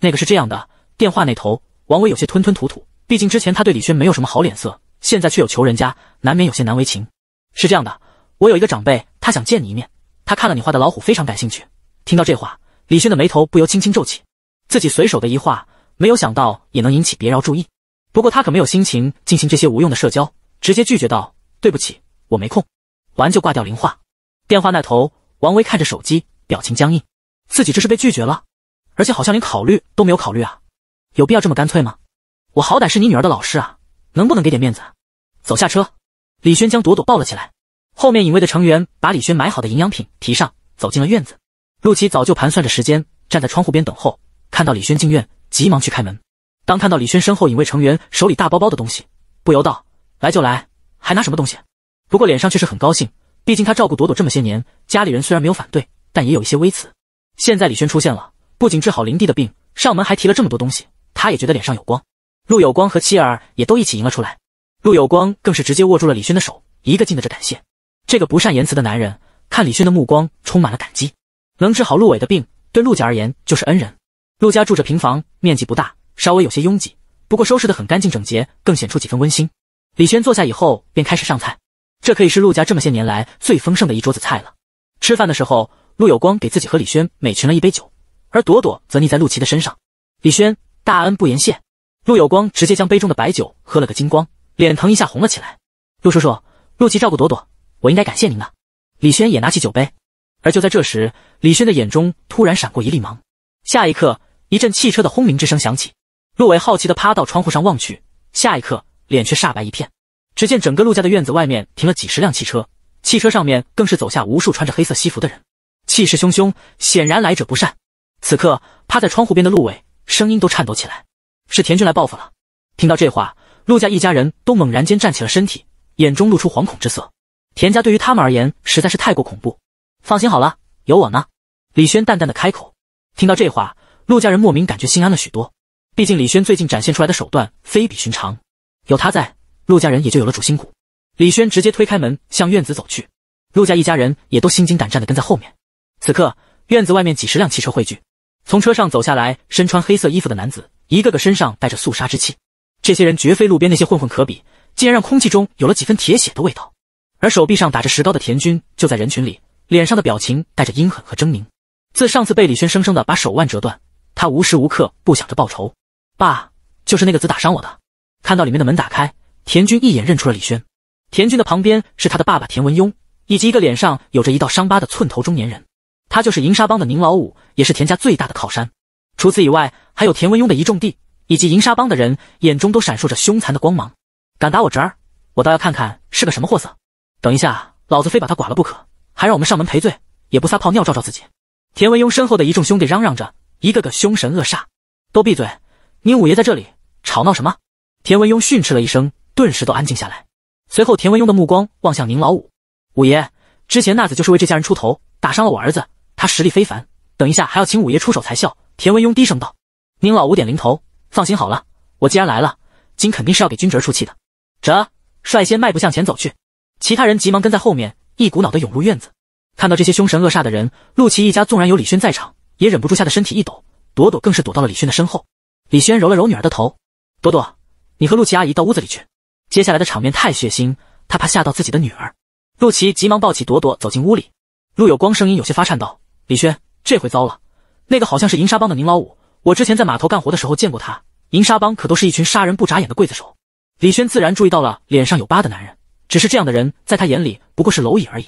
那个是这样的，电话那头，王威有些吞吞吐吐，毕竟之前他对李轩没有什么好脸色，现在却有求人家，难免有些难为情。是这样的，我有一个长辈，他想见你一面。他看了你画的老虎非常感兴趣。听到这话，李轩的眉头不由轻轻皱起，自己随手的一画。没有想到也能引起别饶注意，不过他可没有心情进行这些无用的社交，直接拒绝道：“对不起，我没空。”完就挂掉。灵话电话那头，王威看着手机，表情僵硬，自己这是被拒绝了，而且好像连考虑都没有考虑啊，有必要这么干脆吗？我好歹是你女儿的老师啊，能不能给点面子？走下车，李轩将朵朵抱了起来，后面隐卫的成员把李轩买好的营养品提上，走进了院子。陆琪早就盘算着时间，站在窗户边等候，看到李轩进院。急忙去开门，当看到李轩身后隐卫成员手里大包包的东西，不由道：“来就来，还拿什么东西？”不过脸上却是很高兴，毕竟他照顾朵朵这么些年，家里人虽然没有反对，但也有一些微词。现在李轩出现了，不仅治好林地的病，上门还提了这么多东西，他也觉得脸上有光。陆有光和妻儿也都一起迎了出来，陆有光更是直接握住了李轩的手，一个劲的着感谢。这个不善言辞的男人，看李轩的目光充满了感激。能治好陆伟的病，对陆家而言就是恩人。陆家住着平房。面积不大，稍微有些拥挤，不过收拾得很干净整洁，更显出几分温馨。李轩坐下以后，便开始上菜，这可以是陆家这么些年来最丰盛的一桌子菜了。吃饭的时候，陆有光给自己和李轩每群了一杯酒，而朵朵则腻在陆琪的身上。李轩大恩不言谢，陆有光直接将杯中的白酒喝了个精光，脸腾一下红了起来。陆叔叔，陆琪照顾朵朵，我应该感谢您的。李轩也拿起酒杯，而就在这时，李轩的眼中突然闪过一粒芒，下一刻。一阵汽车的轰鸣之声响起，陆伟好奇的趴到窗户上望去，下一刻脸却煞白一片。只见整个陆家的院子外面停了几十辆汽车，汽车上面更是走下无数穿着黑色西服的人，气势汹汹，显然来者不善。此刻趴在窗户边的陆伟声音都颤抖起来：“是田军来报复了。”听到这话，陆家一家人都猛然间站起了身体，眼中露出惶恐之色。田家对于他们而言实在是太过恐怖。放心好了，有我呢。”李轩淡淡的开口。听到这话。陆家人莫名感觉心安了许多，毕竟李轩最近展现出来的手段非比寻常，有他在，陆家人也就有了主心骨。李轩直接推开门，向院子走去，陆家一家人也都心惊胆战的跟在后面。此刻，院子外面几十辆汽车汇聚，从车上走下来，身穿黑色衣服的男子，一个个身上带着肃杀之气，这些人绝非路边那些混混可比，竟然让空气中有了几分铁血的味道。而手臂上打着石膏的田军就在人群里，脸上的表情带着阴狠和狰狞，自上次被李轩生生的把手腕折断。他无时无刻不想着报仇。爸，就是那个子打伤我的。看到里面的门打开，田军一眼认出了李轩。田军的旁边是他的爸爸田文庸，以及一个脸上有着一道伤疤的寸头中年人，他就是银沙帮的宁老五，也是田家最大的靠山。除此以外，还有田文庸的一众弟，以及银沙帮的人，眼中都闪烁着凶残的光芒。敢打我侄儿，我倒要看看是个什么货色。等一下，老子非把他剐了不可，还让我们上门赔罪，也不撒泡尿照照自己。田文庸身后的一众兄弟嚷嚷着。一个个凶神恶煞，都闭嘴！宁五爷在这里，吵闹什么？田文庸训斥了一声，顿时都安静下来。随后，田文庸的目光望向宁老五，五爷，之前那子就是为这家人出头，打伤了我儿子，他实力非凡，等一下还要请五爷出手才笑。田文庸低声道：“宁老五点零头，放心好了，我既然来了，今肯定是要给君哲出气的。”哲率先迈步向前走去，其他人急忙跟在后面，一股脑的涌入院子。看到这些凶神恶煞的人，陆琪一家纵然有李轩在场。也忍不住吓得身体一抖，朵朵更是躲到了李轩的身后。李轩揉了揉女儿的头：“朵朵，你和陆琪阿姨到屋子里去。”接下来的场面太血腥，他怕吓到自己的女儿。陆琪急忙抱起朵朵走进屋里。陆有光声音有些发颤道：“李轩，这回糟了，那个好像是银沙帮的宁老五，我之前在码头干活的时候见过他。银沙帮可都是一群杀人不眨眼的刽子手。”李轩自然注意到了脸上有疤的男人，只是这样的人在他眼里不过是蝼蚁而已。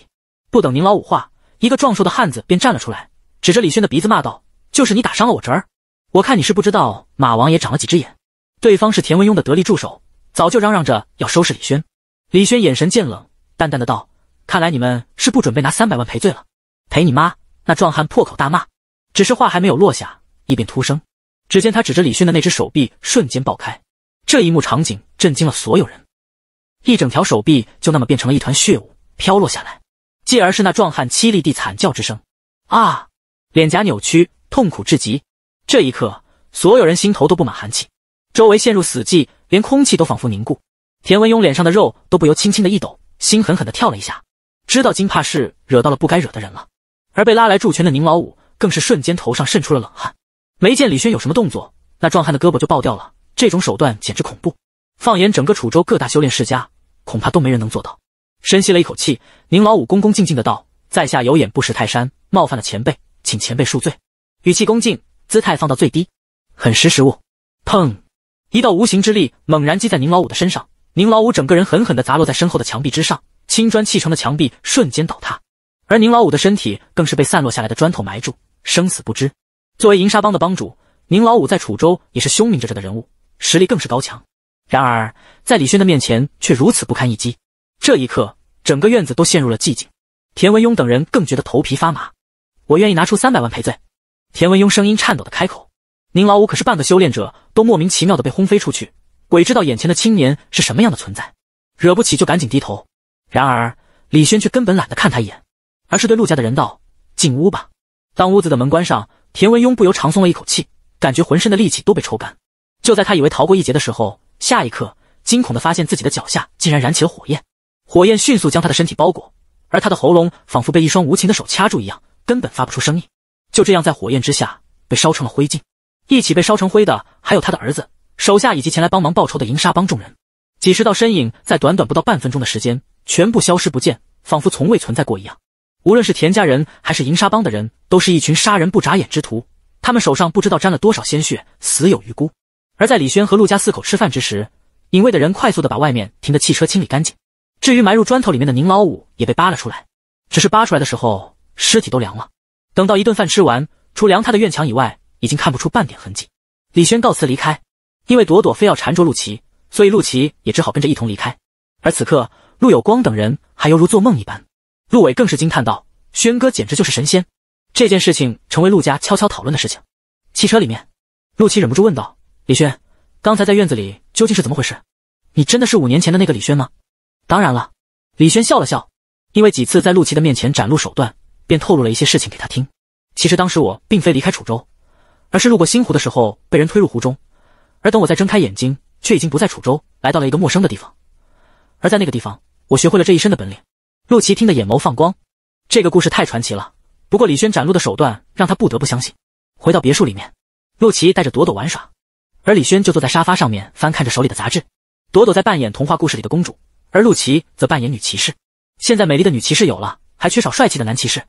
不等宁老五话，一个壮硕的汉子便站了出来。指着李轩的鼻子骂道：“就是你打伤了我侄儿，我看你是不知道马王爷长了几只眼。”对方是田文庸的得力助手，早就嚷嚷着要收拾李轩。李轩眼神渐冷，淡淡的道：“看来你们是不准备拿三百万赔罪了。”赔你妈！那壮汉破口大骂，只是话还没有落下，异变突生。只见他指着李轩的那只手臂瞬间爆开，这一幕场景震惊了所有人，一整条手臂就那么变成了一团血雾飘落下来，继而是那壮汉凄厉地惨叫之声：“啊！”脸颊扭曲，痛苦至极。这一刻，所有人心头都布满寒气，周围陷入死寂，连空气都仿佛凝固。田文庸脸上的肉都不由轻轻的一抖，心狠狠的跳了一下，知道金怕是惹到了不该惹的人了。而被拉来助拳的宁老五更是瞬间头上渗出了冷汗。没见李轩有什么动作，那壮汉的胳膊就爆掉了。这种手段简直恐怖，放眼整个楚州各大修炼世家，恐怕都没人能做到。深吸了一口气，宁老五恭恭敬敬的道：“在下有眼不识泰山，冒犯了前辈。”请前辈恕罪，语气恭敬，姿态放到最低，很识时务。砰！一道无形之力猛然击在宁老五的身上，宁老五整个人狠狠地砸落在身后的墙壁之上，青砖砌成的墙壁瞬间倒塌，而宁老五的身体更是被散落下来的砖头埋住，生死不知。作为银沙帮的帮主，宁老五在楚州也是凶名着着的人物，实力更是高强，然而在李轩的面前却如此不堪一击。这一刻，整个院子都陷入了寂静，田文庸等人更觉得头皮发麻。我愿意拿出三百万赔罪。”田文庸声音颤抖的开口。“您老五可是半个修炼者，都莫名其妙的被轰飞出去，鬼知道眼前的青年是什么样的存在，惹不起就赶紧低头。”然而李轩却根本懒得看他一眼，而是对陆家的人道：“进屋吧。”当屋子的门关上，田文庸不由长松了一口气，感觉浑身的力气都被抽干。就在他以为逃过一劫的时候，下一刻惊恐的发现自己的脚下竟然燃起了火焰，火焰迅速将他的身体包裹，而他的喉咙仿佛被一双无情的手掐住一样。根本发不出声音，就这样在火焰之下被烧成了灰烬。一起被烧成灰的还有他的儿子、手下以及前来帮忙报仇的银沙帮众人。几十道身影在短短不到半分钟的时间全部消失不见，仿佛从未存在过一样。无论是田家人还是银沙帮的人，都是一群杀人不眨眼之徒。他们手上不知道沾了多少鲜血，死有余辜。而在李轩和陆家四口吃饭之时，隐卫的人快速的把外面停的汽车清理干净。至于埋入砖头里面的宁老五也被扒了出来，只是扒出来的时候。尸体都凉了，等到一顿饭吃完，除凉他的院墙以外，已经看不出半点痕迹。李轩告辞离开，因为朵朵非要缠着陆琪，所以陆琪也只好跟着一同离开。而此刻，陆有光等人还犹如做梦一般。陆伟更是惊叹道：“轩哥简直就是神仙！”这件事情成为陆家悄悄讨论的事情。汽车里面，陆琪忍不住问道：“李轩，刚才在院子里究竟是怎么回事？你真的是五年前的那个李轩吗？”“当然了。”李轩笑了笑，因为几次在陆琪的面前展露手段。便透露了一些事情给他听。其实当时我并非离开楚州，而是路过星湖的时候被人推入湖中，而等我再睁开眼睛，却已经不在楚州，来到了一个陌生的地方。而在那个地方，我学会了这一身的本领。陆琪听得眼眸放光，这个故事太传奇了。不过李轩展露的手段让他不得不相信。回到别墅里面，陆琪带着朵朵玩耍，而李轩就坐在沙发上面翻看着手里的杂志。朵朵在扮演童话故事里的公主，而陆琪则扮演女骑士。现在美丽的女骑士有了，还缺少帅气的男骑士。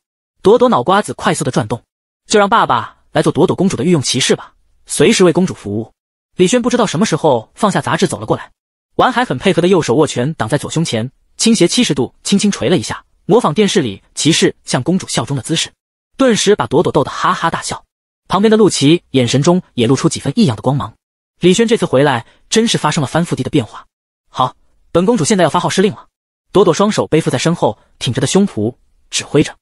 朵朵脑瓜子快速的转动，就让爸爸来做朵朵公主的御用骑士吧，随时为公主服务。李轩不知道什么时候放下杂志走了过来，完海很配合的右手握拳挡在左胸前，倾斜七十度，轻轻捶了一下，模仿电视里骑士向公主效忠的姿势，顿时把朵朵逗得哈哈大笑。旁边的陆琪眼神中也露出几分异样的光芒。李轩这次回来真是发生了翻覆地的变化。好，本公主现在要发号施令了。朵朵双手背负在身后，挺着的胸脯指挥着。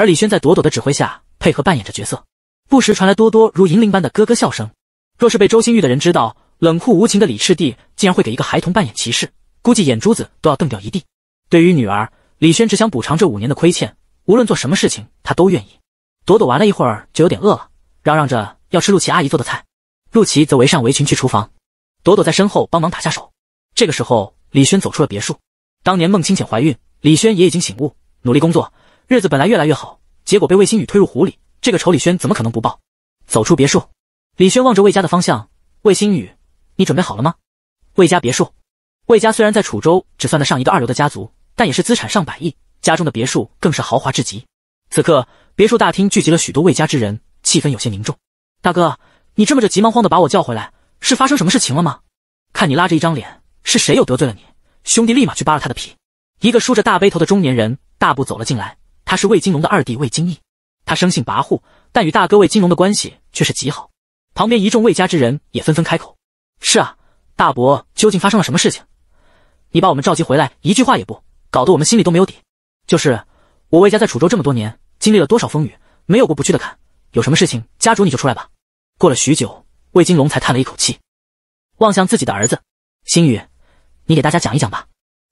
而李轩在朵朵的指挥下配合扮演着角色，不时传来多多如银铃般的咯咯笑声。若是被周星玉的人知道，冷酷无情的李赤帝竟然会给一个孩童扮演骑士，估计眼珠子都要瞪掉一地。对于女儿，李轩只想补偿这五年的亏欠，无论做什么事情，他都愿意。朵朵玩了一会儿就有点饿了，嚷嚷着要吃陆琪阿姨做的菜。陆琪则围上围裙去厨房，朵朵在身后帮忙打下手。这个时候，李轩走出了别墅。当年孟清浅怀孕，李轩也已经醒悟，努力工作。日子本来越来越好，结果被魏星宇推入湖里。这个丑李轩怎么可能不报？走出别墅，李轩望着魏家的方向：“魏星宇，你准备好了吗？”魏家别墅，魏家虽然在楚州只算得上一个二流的家族，但也是资产上百亿，家中的别墅更是豪华至极。此刻，别墅大厅聚集了许多魏家之人，气氛有些凝重。大哥，你这么着急忙慌的把我叫回来，是发生什么事情了吗？看你拉着一张脸，是谁又得罪了你？兄弟，立马去扒了他的皮！一个梳着大背头的中年人大步走了进来。他是魏金龙的二弟魏金义，他生性跋扈，但与大哥魏金龙的关系却是极好。旁边一众魏家之人也纷纷开口：“是啊，大伯究竟发生了什么事情？你把我们召集回来，一句话也不，搞得我们心里都没有底。就是我魏家在楚州这么多年，经历了多少风雨，没有过不去的坎。有什么事情，家主你就出来吧。”过了许久，魏金龙才叹了一口气，望向自己的儿子：“星宇，你给大家讲一讲吧。”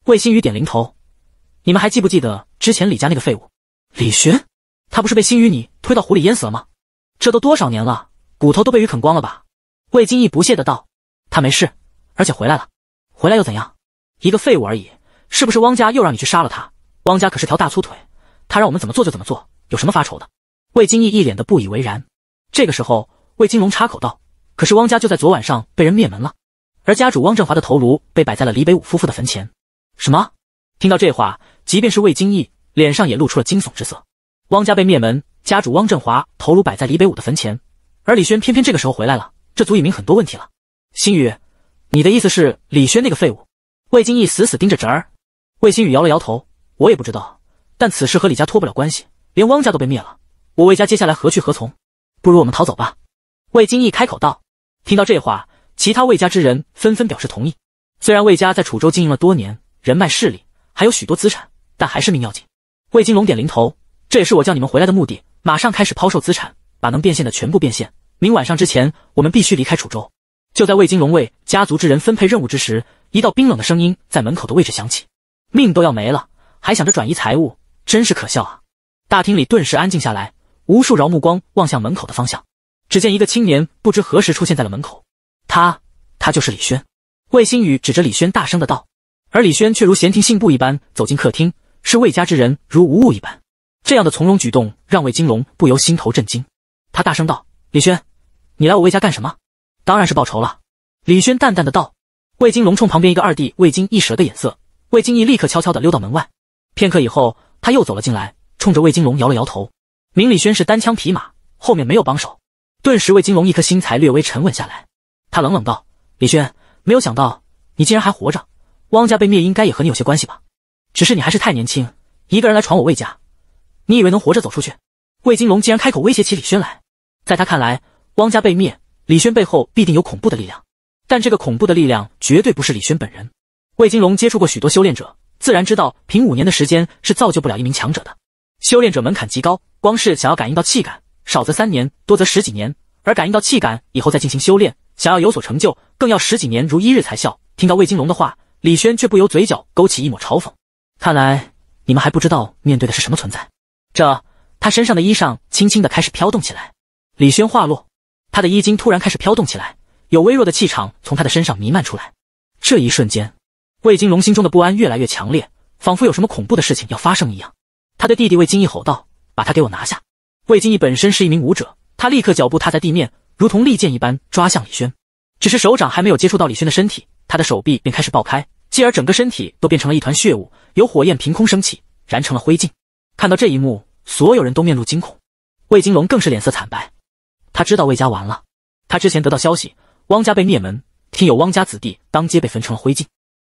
魏星宇点零头：“你们还记不记得之前李家那个废物？”李寻，他不是被新宇你推到湖里淹死了吗？这都多少年了，骨头都被鱼啃光了吧？魏金义不屑的道。他没事，而且回来了。回来又怎样？一个废物而已，是不是？汪家又让你去杀了他？汪家可是条大粗腿，他让我们怎么做就怎么做，有什么发愁的？魏金义一脸的不以为然。这个时候，魏金龙插口道：“可是汪家就在昨晚上被人灭门了，而家主汪振华的头颅被摆在了李北武夫妇的坟前。”什么？听到这话，即便是魏金义。脸上也露出了惊悚之色。汪家被灭门，家主汪振华头颅摆在李北武的坟前，而李轩偏偏这个时候回来了，这足以明很多问题了。星宇，你的意思是李轩那个废物？魏金义死死盯着侄儿。魏星宇摇了摇头，我也不知道，但此事和李家脱不了关系，连汪家都被灭了，我魏家接下来何去何从？不如我们逃走吧。魏金义开口道。听到这话，其他魏家之人纷纷表示同意。虽然魏家在楚州经营了多年，人脉势力还有许多资产，但还是命要紧。魏金龙点零头，这也是我叫你们回来的目的。马上开始抛售资产，把能变现的全部变现。明晚上之前，我们必须离开楚州。就在魏金龙为家族之人分配任务之时，一道冰冷的声音在门口的位置响起：“命都要没了，还想着转移财物，真是可笑啊！”大厅里顿时安静下来，无数饶目光望向门口的方向。只见一个青年不知何时出现在了门口。他，他就是李轩。魏星宇指着李轩大声的道。而李轩却如闲庭信步一般走进客厅。是魏家之人如无物一般，这样的从容举动让魏金龙不由心头震惊。他大声道：“李轩，你来我魏家干什么？当然是报仇了。”李轩淡淡的道。魏金龙冲旁边一个二弟魏金义使了个眼色，魏金义立刻悄悄的溜到门外。片刻以后，他又走了进来，冲着魏金龙摇了摇头。明李轩是单枪匹马，后面没有帮手，顿时魏金龙一颗心才略微沉稳下来。他冷冷道：“李轩，没有想到你竟然还活着。汪家被灭，应该也和你有些关系吧？”只是你还是太年轻，一个人来闯我魏家，你以为能活着走出去？魏金龙竟然开口威胁起李轩来。在他看来，汪家被灭，李轩背后必定有恐怖的力量，但这个恐怖的力量绝对不是李轩本人。魏金龙接触过许多修炼者，自然知道，凭五年的时间是造就不了一名强者的。修炼者门槛极高，光是想要感应到气感，少则三年，多则十几年；而感应到气感以后再进行修炼，想要有所成就，更要十几年如一日才效。听到魏金龙的话，李轩却不由嘴角勾起一抹嘲讽。看来你们还不知道面对的是什么存在。这，他身上的衣裳轻轻的开始飘动起来。李轩话落，他的衣襟突然开始飘动起来，有微弱的气场从他的身上弥漫出来。这一瞬间，魏金龙心中的不安越来越强烈，仿佛有什么恐怖的事情要发生一样。他对弟弟魏金义吼道：“把他给我拿下！”魏金义本身是一名武者，他立刻脚步踏在地面，如同利剑一般抓向李轩。只是手掌还没有接触到李轩的身体，他的手臂便开始爆开。继而，整个身体都变成了一团血雾，由火焰凭空升起，燃成了灰烬。看到这一幕，所有人都面露惊恐，魏金龙更是脸色惨白。他知道魏家完了。他之前得到消息，汪家被灭门，听有汪家子弟当街被焚成了灰烬。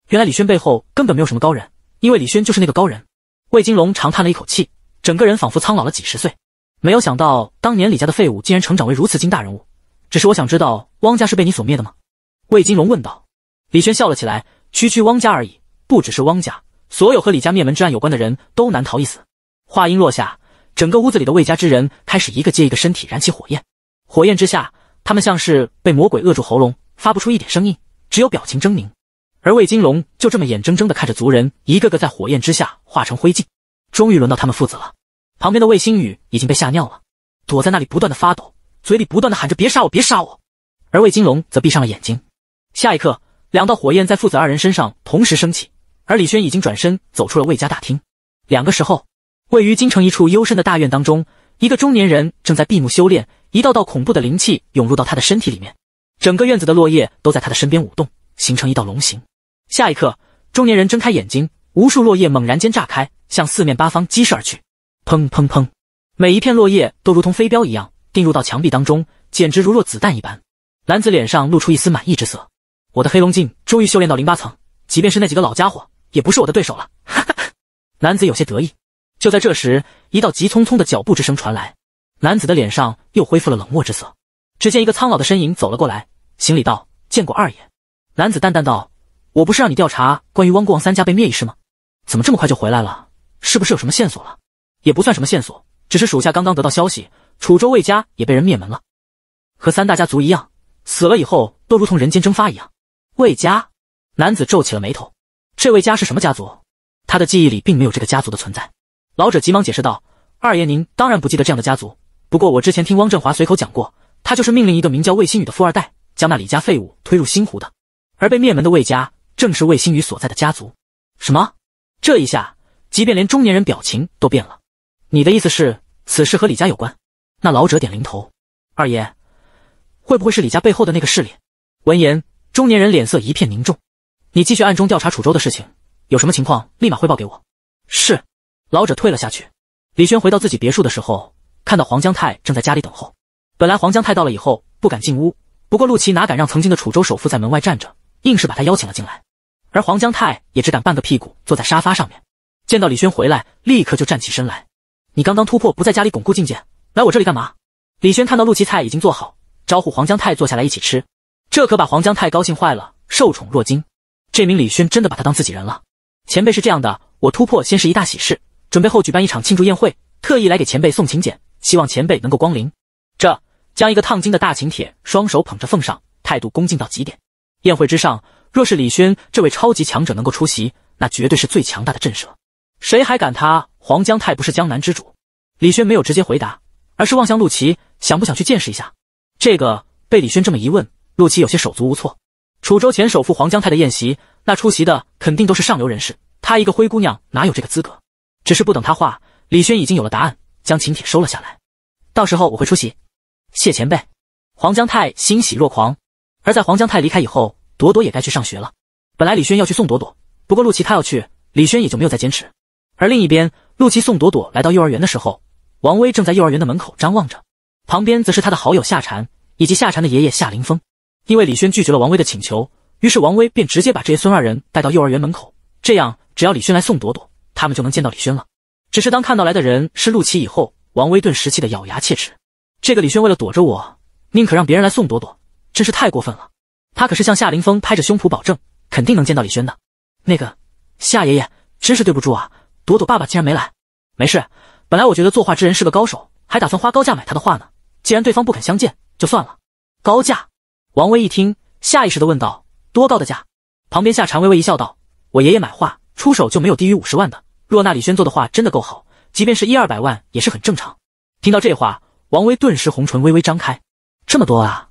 原来李轩背后根本没有什么高人，因为李轩就是那个高人。魏金龙长叹了一口气，整个人仿佛苍老了几十岁。没有想到，当年李家的废物竟然成长为如此惊大人物。只是我想知道，汪家是被你所灭的吗？魏金龙问道。李轩笑了起来。区区汪家而已，不只是汪家，所有和李家灭门之案有关的人都难逃一死。话音落下，整个屋子里的魏家之人开始一个接一个身体燃起火焰，火焰之下，他们像是被魔鬼扼住喉咙，发不出一点声音，只有表情狰狞。而魏金龙就这么眼睁睁的看着族人一个个在火焰之下化成灰烬。终于轮到他们父子了，旁边的魏星宇已经被吓尿了，躲在那里不断的发抖，嘴里不断的喊着别杀我，别杀我。而魏金龙则闭上了眼睛，下一刻。两道火焰在父子二人身上同时升起，而李轩已经转身走出了魏家大厅。两个时候，位于京城一处幽深的大院当中，一个中年人正在闭目修炼，一道道恐怖的灵气涌入到他的身体里面，整个院子的落叶都在他的身边舞动，形成一道龙形。下一刻，中年人睁开眼睛，无数落叶猛然间炸开，向四面八方激射而去。砰砰砰！每一片落叶都如同飞镖一样钉入到墙壁当中，简直如若子弹一般。男子脸上露出一丝满意之色。我的黑龙镜终于修炼到零八层，即便是那几个老家伙也不是我的对手了。哈哈，男子有些得意。就在这时，一道急匆匆的脚步之声传来，男子的脸上又恢复了冷漠之色。只见一个苍老的身影走了过来，行礼道：“见过二爷。”男子淡淡道：“我不是让你调查关于汪国王三家被灭一事吗？怎么这么快就回来了？是不是有什么线索了？也不算什么线索，只是属下刚刚得到消息，楚州魏家也被人灭门了，和三大家族一样，死了以后都如同人间蒸发一样。”魏家男子皱起了眉头，这位家是什么家族？他的记忆里并没有这个家族的存在。老者急忙解释道：“二爷，您当然不记得这样的家族。不过我之前听汪振华随口讲过，他就是命令一个名叫魏星宇的富二代，将那李家废物推入星湖的。而被灭门的魏家，正是魏星宇所在的家族。”什么？这一下，即便连中年人表情都变了。你的意思是，此事和李家有关？那老者点零头：“二爷，会不会是李家背后的那个势力？”闻言。中年人脸色一片凝重，你继续暗中调查楚州的事情，有什么情况立马汇报给我。是，老者退了下去。李轩回到自己别墅的时候，看到黄江泰正在家里等候。本来黄江泰到了以后不敢进屋，不过陆琪哪敢让曾经的楚州首富在门外站着，硬是把他邀请了进来。而黄江泰也只敢半个屁股坐在沙发上面。见到李轩回来，立刻就站起身来。你刚刚突破不在家里巩固境界，来我这里干嘛？李轩看到陆琪菜已经做好，招呼黄江泰坐下来一起吃。这可把黄江泰高兴坏了，受宠若惊。这名李轩真的把他当自己人了。前辈是这样的，我突破先是一大喜事，准备后举办一场庆祝宴会，特意来给前辈送请柬，希望前辈能够光临。这将一个烫金的大请帖，双手捧着奉上，态度恭敬到极点。宴会之上，若是李轩这位超级强者能够出席，那绝对是最强大的震慑，谁还敢？他黄江泰不是江南之主。李轩没有直接回答，而是望向陆琪，想不想去见识一下？”这个被李轩这么一问。陆琪有些手足无措。楚州前首富黄江泰的宴席，那出席的肯定都是上流人士，他一个灰姑娘哪有这个资格？只是不等他话，李轩已经有了答案，将请帖收了下来。到时候我会出席，谢前辈。黄江泰欣喜若狂。而在黄江泰离开以后，朵朵也该去上学了。本来李轩要去送朵朵，不过陆琪他要去，李轩也就没有再坚持。而另一边，陆琪送朵朵来到幼儿园的时候，王威正在幼儿园的门口张望着，旁边则是他的好友夏蝉以及夏蝉的爷爷夏凌峰。因为李轩拒绝了王威的请求，于是王威便直接把这些孙二人带到幼儿园门口。这样，只要李轩来送朵朵，他们就能见到李轩了。只是当看到来的人是陆琪以后，王威顿时气得咬牙切齿。这个李轩为了躲着我，宁可让别人来送朵朵，真是太过分了。他可是向夏凌峰拍着胸脯保证，肯定能见到李轩的那个夏爷爷，真是对不住啊！朵朵爸爸竟然没来。没事，本来我觉得作画之人是个高手，还打算花高价买他的画呢。既然对方不肯相见，就算了。高价。王威一听，下意识的问道：“多高的价？”旁边夏蝉微微一笑，道：“我爷爷买画，出手就没有低于五十万的。若那李轩做的话，真的够好，即便是一二百万，也是很正常。”听到这话，王威顿时红唇微微张开：“这么多啊！”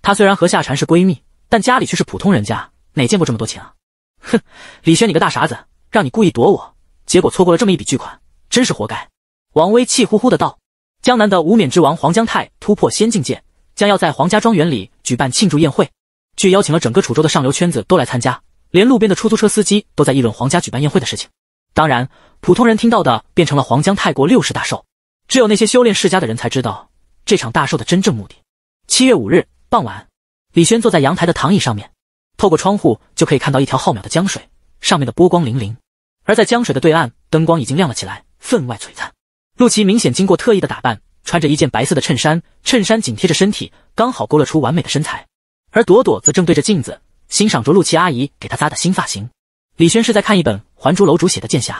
他虽然和夏蝉是闺蜜，但家里却是普通人家，哪见过这么多钱啊？哼，李轩，你个大傻子，让你故意躲我，结果错过了这么一笔巨款，真是活该！”王威气呼呼的道：“江南的无冕之王黄江泰突破仙境界。”将要在皇家庄园里举办庆祝宴会，据邀请了整个楚州的上流圈子都来参加，连路边的出租车司机都在议论皇家举办宴会的事情。当然，普通人听到的变成了黄江泰国六十大寿，只有那些修炼世家的人才知道这场大寿的真正目的。七月五日傍晚，李轩坐在阳台的躺椅上面，透过窗户就可以看到一条浩渺的江水，上面的波光粼粼。而在江水的对岸，灯光已经亮了起来，分外璀璨。陆琪明显经过特意的打扮。穿着一件白色的衬衫，衬衫紧贴着身体，刚好勾勒出完美的身材。而朵朵则正对着镜子，欣赏着陆琪阿姨给她扎的新发型。李轩是在看一本《还珠楼主》写的《剑侠》。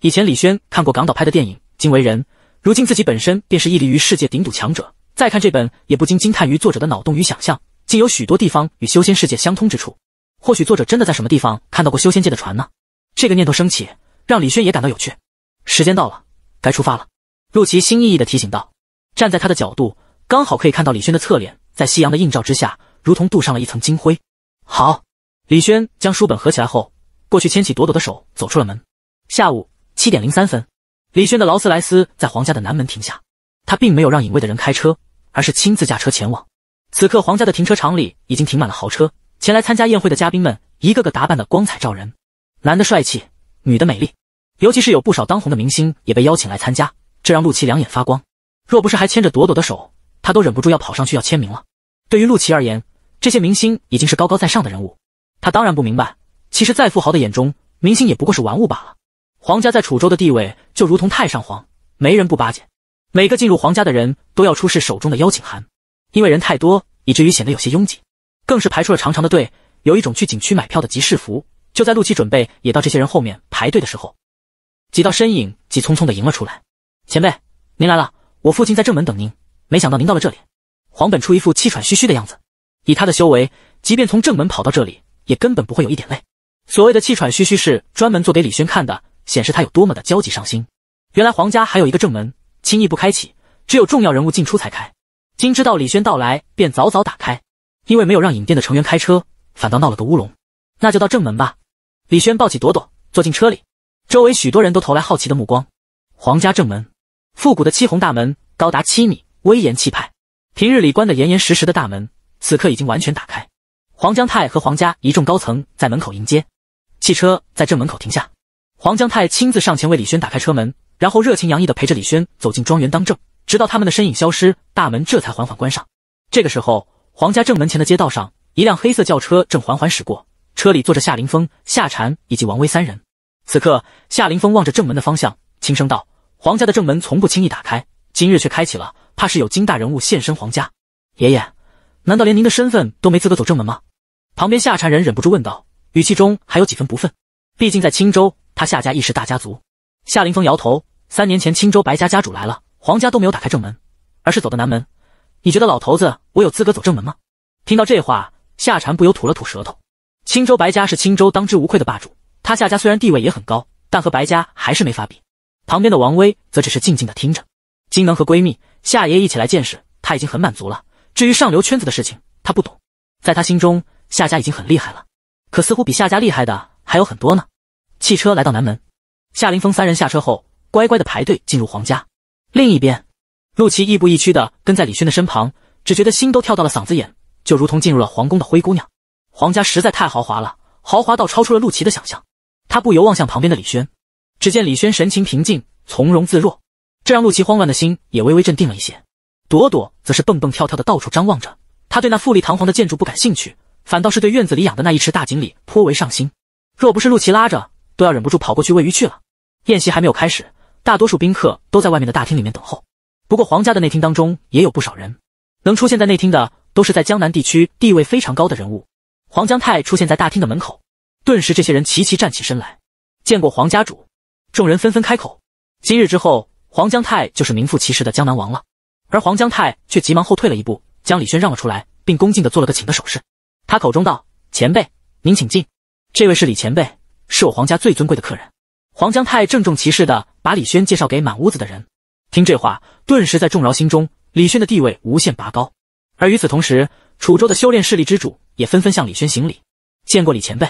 以前李轩看过港岛拍的电影《惊为人》，如今自己本身便是屹立于世界顶堵强者，再看这本也不禁惊叹于作者的脑洞与想象，竟有许多地方与修仙世界相通之处。或许作者真的在什么地方看到过修仙界的船呢？这个念头升起，让李轩也感到有趣。时间到了，该出发了。陆琪心意意的提醒道。站在他的角度，刚好可以看到李轩的侧脸，在夕阳的映照之下，如同镀上了一层金辉。好，李轩将书本合起来后，过去牵起朵朵的手，走出了门。下午七点零三分，李轩的劳斯莱斯在皇家的南门停下。他并没有让隐卫的人开车，而是亲自驾车前往。此刻，皇家的停车场里已经停满了豪车。前来参加宴会的嘉宾们，一个个打扮的光彩照人，男的帅气，女的美丽。尤其是有不少当红的明星也被邀请来参加，这让陆琪两眼发光。若不是还牵着朵朵的手，他都忍不住要跑上去要签名了。对于陆琪而言，这些明星已经是高高在上的人物，他当然不明白，其实，在富豪的眼中，明星也不过是玩物罢了。皇家在楚州的地位就如同太上皇，没人不巴结。每个进入皇家的人都要出示手中的邀请函，因为人太多，以至于显得有些拥挤，更是排出了长长的队，有一种去景区买票的集市服。就在陆琪准备也到这些人后面排队的时候，几道身影急匆匆的迎了出来：“前辈，您来了。”我父亲在正门等您，没想到您到了这里。黄本初一副气喘吁吁的样子，以他的修为，即便从正门跑到这里，也根本不会有一点累。所谓的气喘吁吁是专门做给李轩看的，显示他有多么的焦急上心。原来黄家还有一个正门，轻易不开启，只有重要人物进出才开。今知道李轩到来，便早早打开，因为没有让影店的成员开车，反倒闹了个乌龙。那就到正门吧。李轩抱起朵朵，坐进车里，周围许多人都投来好奇的目光。皇家正门。复古的七红大门高达七米，威严气派。平日里关得严严实实的大门，此刻已经完全打开。黄江泰和黄家一众高层在门口迎接，汽车在正门口停下。黄江泰亲自上前为李轩打开车门，然后热情洋溢地陪着李轩走进庄园当政。直到他们的身影消失，大门这才缓缓关上。这个时候，黄家正门前的街道上，一辆黑色轿车正缓缓驶过，车里坐着夏凌峰、夏蝉以及王威三人。此刻，夏凌峰望着正门的方向，轻声道。皇家的正门从不轻易打开，今日却开启了，怕是有金大人物现身皇家。爷爷，难道连您的身份都没资格走正门吗？旁边夏蝉人忍不住问道，语气中还有几分不忿。毕竟在青州，他夏家亦是大家族。夏凌峰摇头，三年前青州白家家主来了，皇家都没有打开正门，而是走的南门。你觉得老头子我有资格走正门吗？听到这话，夏蝉不由吐了吐舌头。青州白家是青州当之无愧的霸主，他夏家虽然地位也很高，但和白家还是没法比。旁边的王威则只是静静的听着，金能和闺蜜夏爷一起来见识，他已经很满足了。至于上流圈子的事情，他不懂。在他心中，夏家已经很厉害了，可似乎比夏家厉害的还有很多呢。汽车来到南门，夏凌峰三人下车后，乖乖的排队进入皇家。另一边，陆琪亦步亦趋的跟在李轩的身旁，只觉得心都跳到了嗓子眼，就如同进入了皇宫的灰姑娘。皇家实在太豪华了，豪华到超出了陆琪的想象。他不由望向旁边的李轩。只见李轩神情平静，从容自若，这让陆琪慌乱的心也微微镇定了一些。朵朵则是蹦蹦跳跳的到处张望着，他对那富丽堂皇的建筑不感兴趣，反倒是对院子里养的那一池大锦鲤颇为上心。若不是陆琪拉着，都要忍不住跑过去喂鱼去了。宴席还没有开始，大多数宾客都在外面的大厅里面等候。不过皇家的内厅当中也有不少人，能出现在内厅的都是在江南地区地位非常高的人物。黄江泰出现在大厅的门口，顿时这些人齐齐站起身来，见过黄家主。众人纷纷开口，今日之后，黄江泰就是名副其实的江南王了。而黄江泰却急忙后退了一步，将李轩让了出来，并恭敬的做了个请的手势。他口中道：“前辈，您请进。这位是李前辈，是我黄家最尊贵的客人。”黄江泰郑重其事的把李轩介绍给满屋子的人。听这话，顿时在众饶心中，李轩的地位无限拔高。而与此同时，楚州的修炼势力之主也纷纷向李轩行礼，见过李前辈，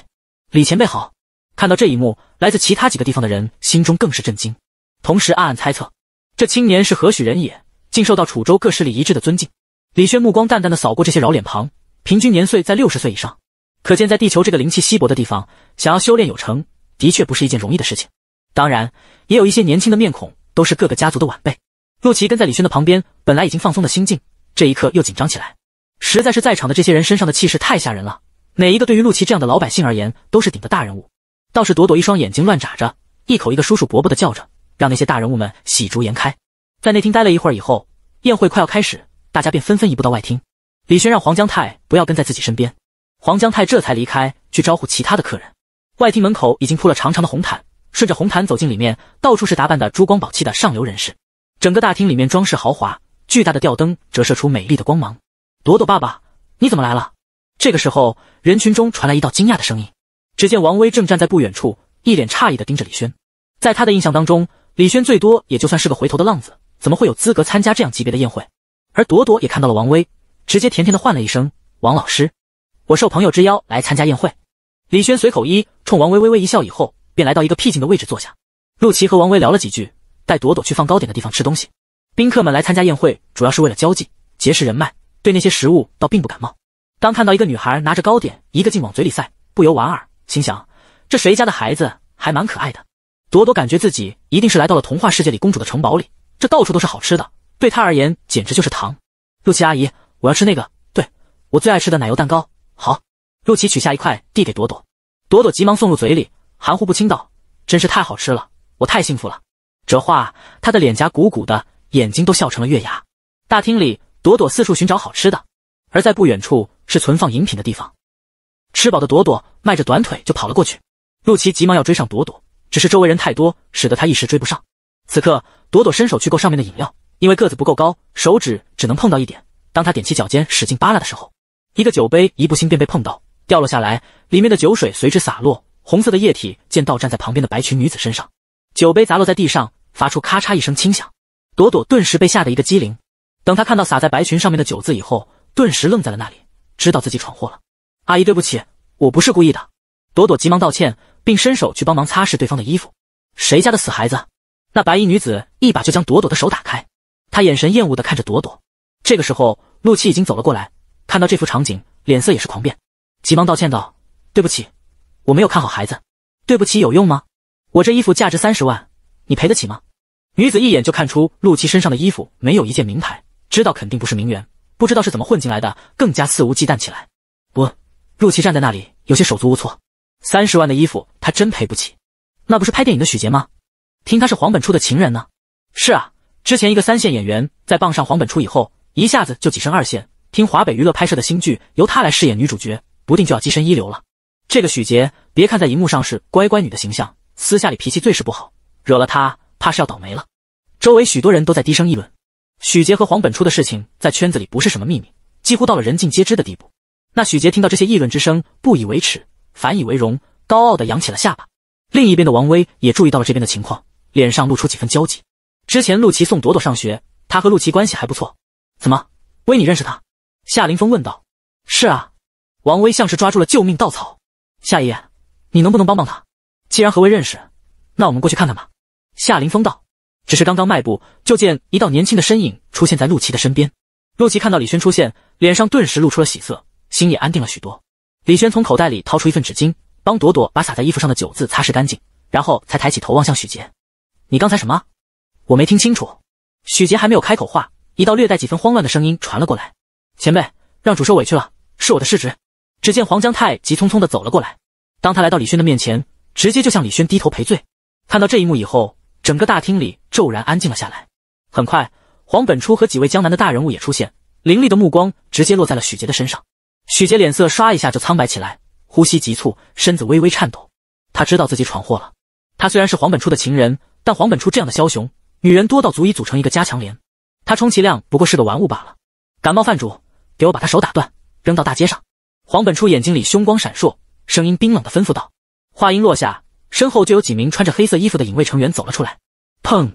李前辈好。看到这一幕，来自其他几个地方的人心中更是震惊，同时暗暗猜测，这青年是何许人也，竟受到楚州各势力一致的尊敬。李轩目光淡淡的扫过这些老脸庞，平均年岁在六十岁以上，可见在地球这个灵气稀薄的地方，想要修炼有成，的确不是一件容易的事情。当然，也有一些年轻的面孔，都是各个家族的晚辈。陆琪跟在李轩的旁边，本来已经放松的心境，这一刻又紧张起来。实在是在场的这些人身上的气势太吓人了，哪一个对于陆琪这样的老百姓而言，都是顶的大人物。倒是朵朵一双眼睛乱眨着，一口一个叔叔伯伯的叫着，让那些大人物们喜逐颜开。在内厅待了一会儿以后，宴会快要开始，大家便纷纷移步到外厅。李轩让黄江泰不要跟在自己身边，黄江泰这才离开去招呼其他的客人。外厅门口已经铺了长长的红毯，顺着红毯走进里面，到处是打扮的珠光宝气的上流人士。整个大厅里面装饰豪华，巨大的吊灯折射出美丽的光芒。朵朵爸爸，你怎么来了？这个时候，人群中传来一道惊讶的声音。只见王威正站在不远处，一脸诧异的盯着李轩。在他的印象当中，李轩最多也就算是个回头的浪子，怎么会有资格参加这样级别的宴会？而朵朵也看到了王威，直接甜甜的唤了一声：“王老师，我受朋友之邀来参加宴会。”李轩随口一冲，王威微微一笑，以后便来到一个僻静的位置坐下。陆琪和王威聊了几句，带朵朵去放糕点的地方吃东西。宾客们来参加宴会，主要是为了交际、结识人脉，对那些食物倒并不感冒。当看到一个女孩拿着糕点，一个劲往嘴里塞，不由莞尔。心想，这谁家的孩子还蛮可爱的。朵朵感觉自己一定是来到了童话世界里公主的城堡里，这到处都是好吃的，对她而言简直就是糖。陆琪阿姨，我要吃那个，对我最爱吃的奶油蛋糕。好，陆琪取下一块递给朵朵，朵朵急忙送入嘴里，含糊不清道：“真是太好吃了，我太幸福了。”这话，她的脸颊鼓鼓的，眼睛都笑成了月牙。大厅里，朵朵四处寻找好吃的，而在不远处是存放饮品的地方。吃饱的朵朵迈着短腿就跑了过去，陆琪急忙要追上朵朵，只是周围人太多，使得他一时追不上。此刻，朵朵伸手去够上面的饮料，因为个子不够高，手指只能碰到一点。当他踮起脚尖使劲扒拉的时候，一个酒杯一不心便被碰到，掉落下来，里面的酒水随之洒落，红色的液体溅到站在旁边的白裙女子身上。酒杯砸落在地上，发出咔嚓一声轻响，朵朵顿时被吓得一个激灵。等她看到洒在白裙上面的酒渍以后，顿时愣在了那里，知道自己闯祸了。阿姨，对不起，我不是故意的。朵朵急忙道歉，并伸手去帮忙擦拭对方的衣服。谁家的死孩子？那白衣女子一把就将朵朵的手打开，她眼神厌恶地看着朵朵。这个时候，陆琪已经走了过来，看到这幅场景，脸色也是狂变，急忙道歉道：“对不起，我没有看好孩子。”“对不起有用吗？我这衣服价值三十万，你赔得起吗？”女子一眼就看出陆琪身上的衣服没有一件名牌，知道肯定不是名媛，不知道是怎么混进来的，更加肆无忌惮起来。不。陆琪站在那里，有些手足无措。三十万的衣服，他真赔不起。那不是拍电影的许杰吗？听他是黄本初的情人呢。是啊，之前一个三线演员，在傍上黄本初以后，一下子就跻身二线。听华北娱乐拍摄的新剧，由他来饰演女主角，不定就要跻身一流了。这个许杰，别看在荧幕上是乖乖女的形象，私下里脾气最是不好，惹了他，怕是要倒霉了。周围许多人都在低声议论，许杰和黄本初的事情在圈子里不是什么秘密，几乎到了人尽皆知的地步。那许杰听到这些议论之声，不以为耻，反以为荣，高傲的扬起了下巴。另一边的王威也注意到了这边的情况，脸上露出几分焦急。之前陆琪送朵朵上学，他和陆琪关系还不错，怎么？威，你认识他？夏凌峰问道。是啊，王威像是抓住了救命稻草。夏爷，你能不能帮帮他？既然何威认识，那我们过去看看吧。夏凌峰道。只是刚刚迈步，就见一道年轻的身影出现在陆琪的身边。陆琪看到李轩出现，脸上顿时露出了喜色。心也安定了许多。李轩从口袋里掏出一份纸巾，帮朵朵把洒在衣服上的酒渍擦拭干净，然后才抬起头望向许杰：“你刚才什么？我没听清楚。”许杰还没有开口话，一道略带几分慌乱的声音传了过来：“前辈，让主受委屈了，是我的失职。”只见黄江泰急匆匆的走了过来，当他来到李轩的面前，直接就向李轩低头赔罪。看到这一幕以后，整个大厅里骤然安静了下来。很快，黄本初和几位江南的大人物也出现，凌厉的目光直接落在了许杰的身上。许杰脸色唰一下就苍白起来，呼吸急促，身子微微颤抖。他知道自己闯祸了。他虽然是黄本初的情人，但黄本初这样的枭雄，女人多到足以组成一个加强连，他充其量不过是个玩物罢了。感冒饭主，给我把他手打断，扔到大街上！黄本初眼睛里凶光闪烁，声音冰冷的吩咐道。话音落下，身后就有几名穿着黑色衣服的影卫成员走了出来。砰！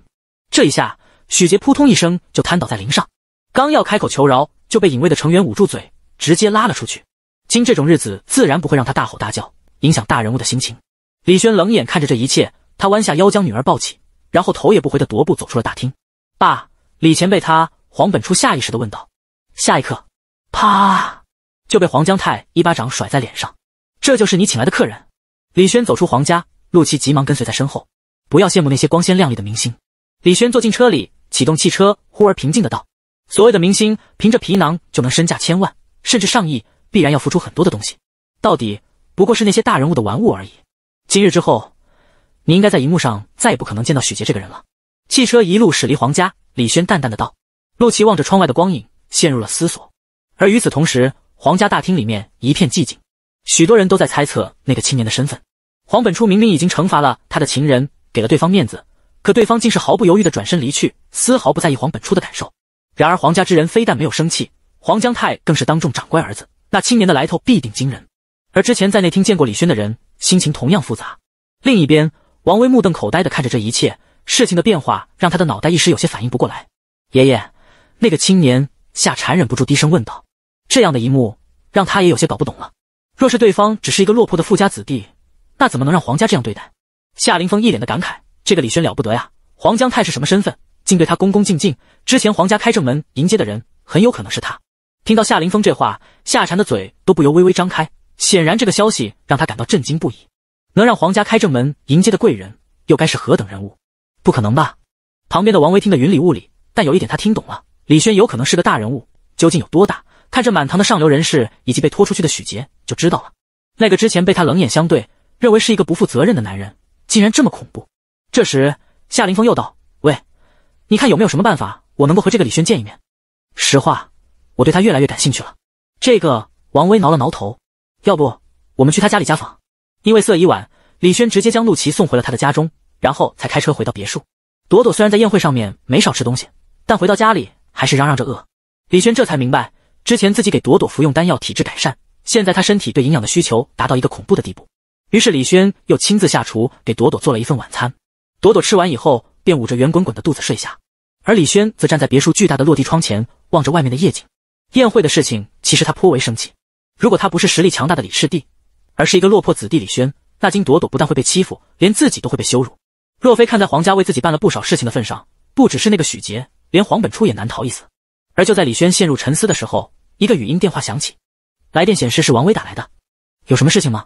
这一下，许杰扑通一声就瘫倒在林上，刚要开口求饶，就被影卫的成员捂住嘴。直接拉了出去。今这种日子，自然不会让他大吼大叫，影响大人物的心情。李轩冷眼看着这一切，他弯下腰将女儿抱起，然后头也不回的踱步走出了大厅。爸，李前辈，他黄本初下意识的问道。下一刻，啪，就被黄江泰一巴掌甩在脸上。这就是你请来的客人？李轩走出黄家，陆琪急忙跟随在身后。不要羡慕那些光鲜亮丽的明星。李轩坐进车里，启动汽车，忽而平静的道：“所谓的明星，凭着皮囊就能身价千万？”甚至上亿，必然要付出很多的东西。到底不过是那些大人物的玩物而已。今日之后，你应该在荧幕上再也不可能见到许杰这个人了。汽车一路驶离黄家，李轩淡淡的道。陆琪望着窗外的光影，陷入了思索。而与此同时，皇家大厅里面一片寂静，许多人都在猜测那个青年的身份。黄本初明明已经惩罚了他的情人，给了对方面子，可对方竟是毫不犹豫的转身离去，丝毫不在意黄本初的感受。然而皇家之人非但没有生气。黄江泰更是当众掌掴儿子，那青年的来头必定惊人。而之前在内厅见过李轩的人，心情同样复杂。另一边，王威目瞪口呆地看着这一切，事情的变化让他的脑袋一时有些反应不过来。爷爷，那个青年夏蝉忍不住低声问道：“这样的一幕，让他也有些搞不懂了。若是对方只是一个落魄的富家子弟，那怎么能让黄家这样对待？”夏凌峰一脸的感慨：“这个李轩了不得呀！黄江泰是什么身份，竟对他恭恭敬敬？之前黄家开正门迎接的人，很有可能是他。”听到夏凌风这话，夏蝉的嘴都不由微微张开，显然这个消息让他感到震惊不已。能让皇家开正门迎接的贵人，又该是何等人物？不可能吧？旁边的王维听得云里雾里，但有一点他听懂了：李轩有可能是个大人物。究竟有多大？看这满堂的上流人士以及被拖出去的许杰就知道了。那个之前被他冷眼相对，认为是一个不负责任的男人，竟然这么恐怖。这时，夏凌风又道：“喂，你看有没有什么办法，我能够和这个李轩见一面？”实话。我对他越来越感兴趣了。这个王威挠了挠头，要不我们去他家里家访？因为色已晚，李轩直接将陆琪送回了他的家中，然后才开车回到别墅。朵朵虽然在宴会上面没少吃东西，但回到家里还是嚷嚷着饿。李轩这才明白，之前自己给朵朵服用丹药，体质改善，现在她身体对营养的需求达到一个恐怖的地步。于是李轩又亲自下厨给朵朵做了一份晚餐。朵朵吃完以后，便捂着圆滚滚的肚子睡下，而李轩则站在别墅巨大的落地窗前，望着外面的夜景。宴会的事情，其实他颇为生气。如果他不是实力强大的李赤帝，而是一个落魄子弟李轩，那金朵朵不但会被欺负，连自己都会被羞辱。若非看在皇家为自己办了不少事情的份上，不只是那个许杰，连黄本初也难逃一死。而就在李轩陷入沉思的时候，一个语音电话响起，来电显示是王威打来的。有什么事情吗？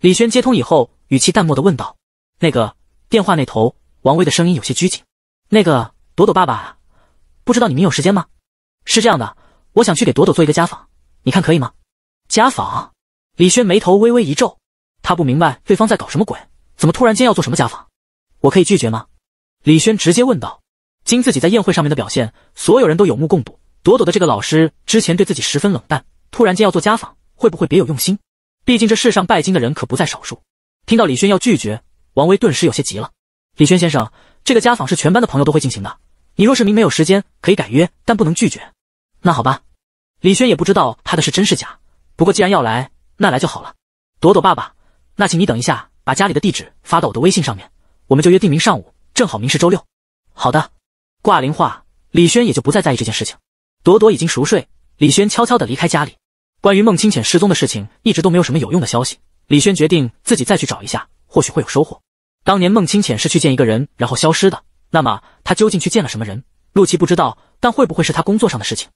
李轩接通以后，语气淡漠的问道。那个电话那头，王威的声音有些拘谨。那个朵朵爸爸，不知道你们有时间吗？是这样的。我想去给朵朵做一个家访，你看可以吗？家访？李轩眉头微微一皱，他不明白对方在搞什么鬼，怎么突然间要做什么家访？我可以拒绝吗？李轩直接问道。经自己在宴会上面的表现，所有人都有目共睹，朵朵的这个老师之前对自己十分冷淡，突然间要做家访，会不会别有用心？毕竟这世上拜金的人可不在少数。听到李轩要拒绝，王威顿时有些急了。李轩先生，这个家访是全班的朋友都会进行的，你若是明没有时间，可以改约，但不能拒绝。那好吧，李轩也不知道他的是真是假，不过既然要来，那来就好了。朵朵爸爸，那请你等一下，把家里的地址发到我的微信上面，我们就约定明上午，正好明是周六。好的，挂铃话，李轩也就不再在意这件事情。朵朵已经熟睡，李轩悄悄的离开家里。关于孟清浅失踪的事情，一直都没有什么有用的消息。李轩决定自己再去找一下，或许会有收获。当年孟清浅是去见一个人，然后消失的。那么他究竟去见了什么人？陆琪不知道，但会不会是他工作上的事情？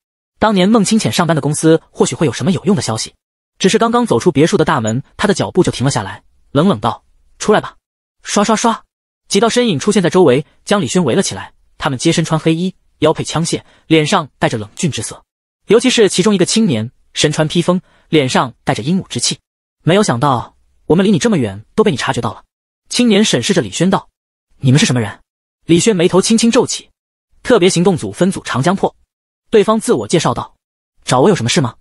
当年孟清浅上班的公司，或许会有什么有用的消息。只是刚刚走出别墅的大门，他的脚步就停了下来，冷冷道：“出来吧！”刷刷刷，几道身影出现在周围，将李轩围了起来。他们皆身穿黑衣，腰配枪械，脸上带着冷峻之色。尤其是其中一个青年，身穿披风，脸上带着英武之气。没有想到，我们离你这么远，都被你察觉到了。青年审视着李轩道：“你们是什么人？”李轩眉头轻轻皱起：“特别行动组分组，长江破。”对方自我介绍道：“找我有什么事吗？”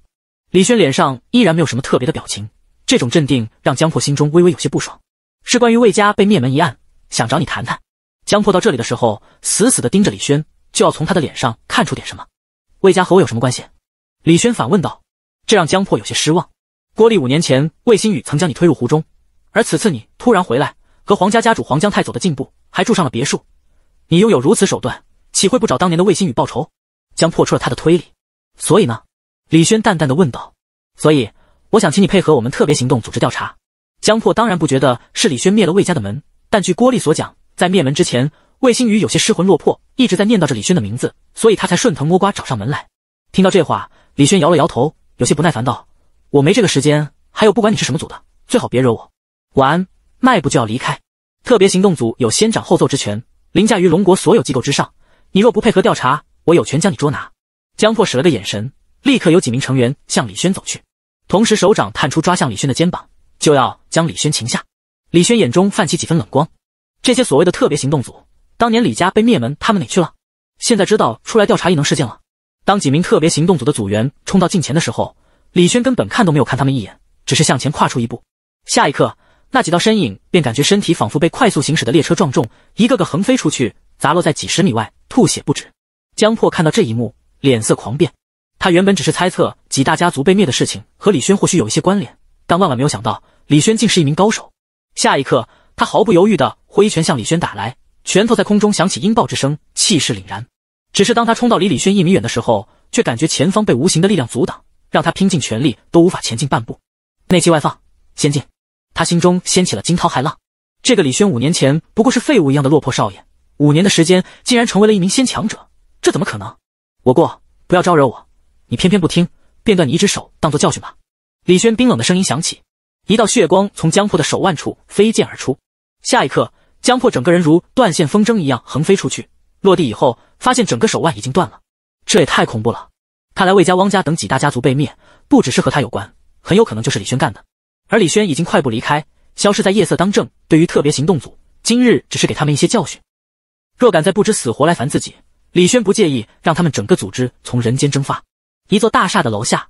李轩脸上依然没有什么特别的表情，这种镇定让江破心中微微有些不爽。是关于魏家被灭门一案，想找你谈谈。江破到这里的时候，死死的盯着李轩，就要从他的脸上看出点什么。魏家和我有什么关系？李轩反问道，这让江破有些失望。郭丽五年前，魏新宇曾将你推入湖中，而此次你突然回来，和黄家家主黄江太走的近步，还住上了别墅。你拥有如此手段，岂会不找当年的魏新宇报仇？江破出了他的推理，所以呢？李轩淡淡的问道。所以，我想请你配合我们特别行动组织调查。江破当然不觉得是李轩灭了魏家的门，但据郭丽所讲，在灭门之前，魏星宇有些失魂落魄，一直在念叨着李轩的名字，所以他才顺藤摸瓜找上门来。听到这话，李轩摇了摇头，有些不耐烦道：“我没这个时间。还有，不管你是什么组的，最好别惹我。”完，迈步就要离开。特别行动组有先斩后奏之权，凌驾于龙国所有机构之上。你若不配合调查，我有权将你捉拿。江破使了个眼神，立刻有几名成员向李轩走去，同时手掌探出抓向李轩的肩膀，就要将李轩擒下。李轩眼中泛起几分冷光，这些所谓的特别行动组，当年李家被灭门，他们哪去了？现在知道出来调查异能事件了？当几名特别行动组的组员冲到近前的时候，李轩根本看都没有看他们一眼，只是向前跨出一步。下一刻，那几道身影便感觉身体仿佛被快速行驶的列车撞中，一个个横飞出去，砸落在几十米外，吐血不止。江破看到这一幕，脸色狂变。他原本只是猜测几大家族被灭的事情和李轩或许有一些关联，但万万没有想到李轩竟是一名高手。下一刻，他毫不犹豫地挥拳向李轩打来，拳头在空中响起音爆之声，气势凛然。只是当他冲到离李轩一米远的时候，却感觉前方被无形的力量阻挡，让他拼尽全力都无法前进半步。内气外放，先进。他心中掀起了惊涛骇浪。这个李轩五年前不过是废物一样的落魄少爷，五年的时间竟然成为了一名先强者。这怎么可能？我过不要招惹我，你偏偏不听，便断你一只手，当做教训吧。李轩冰冷的声音响起，一道血光从江破的手腕处飞溅而出，下一刻，江破整个人如断线风筝一样横飞出去，落地以后发现整个手腕已经断了，这也太恐怖了。看来魏家、汪家等几大家族被灭，不只是和他有关，很有可能就是李轩干的。而李轩已经快步离开，消失在夜色当政。对于特别行动组，今日只是给他们一些教训，若敢再不知死活来烦自己。李轩不介意让他们整个组织从人间蒸发。一座大厦的楼下，“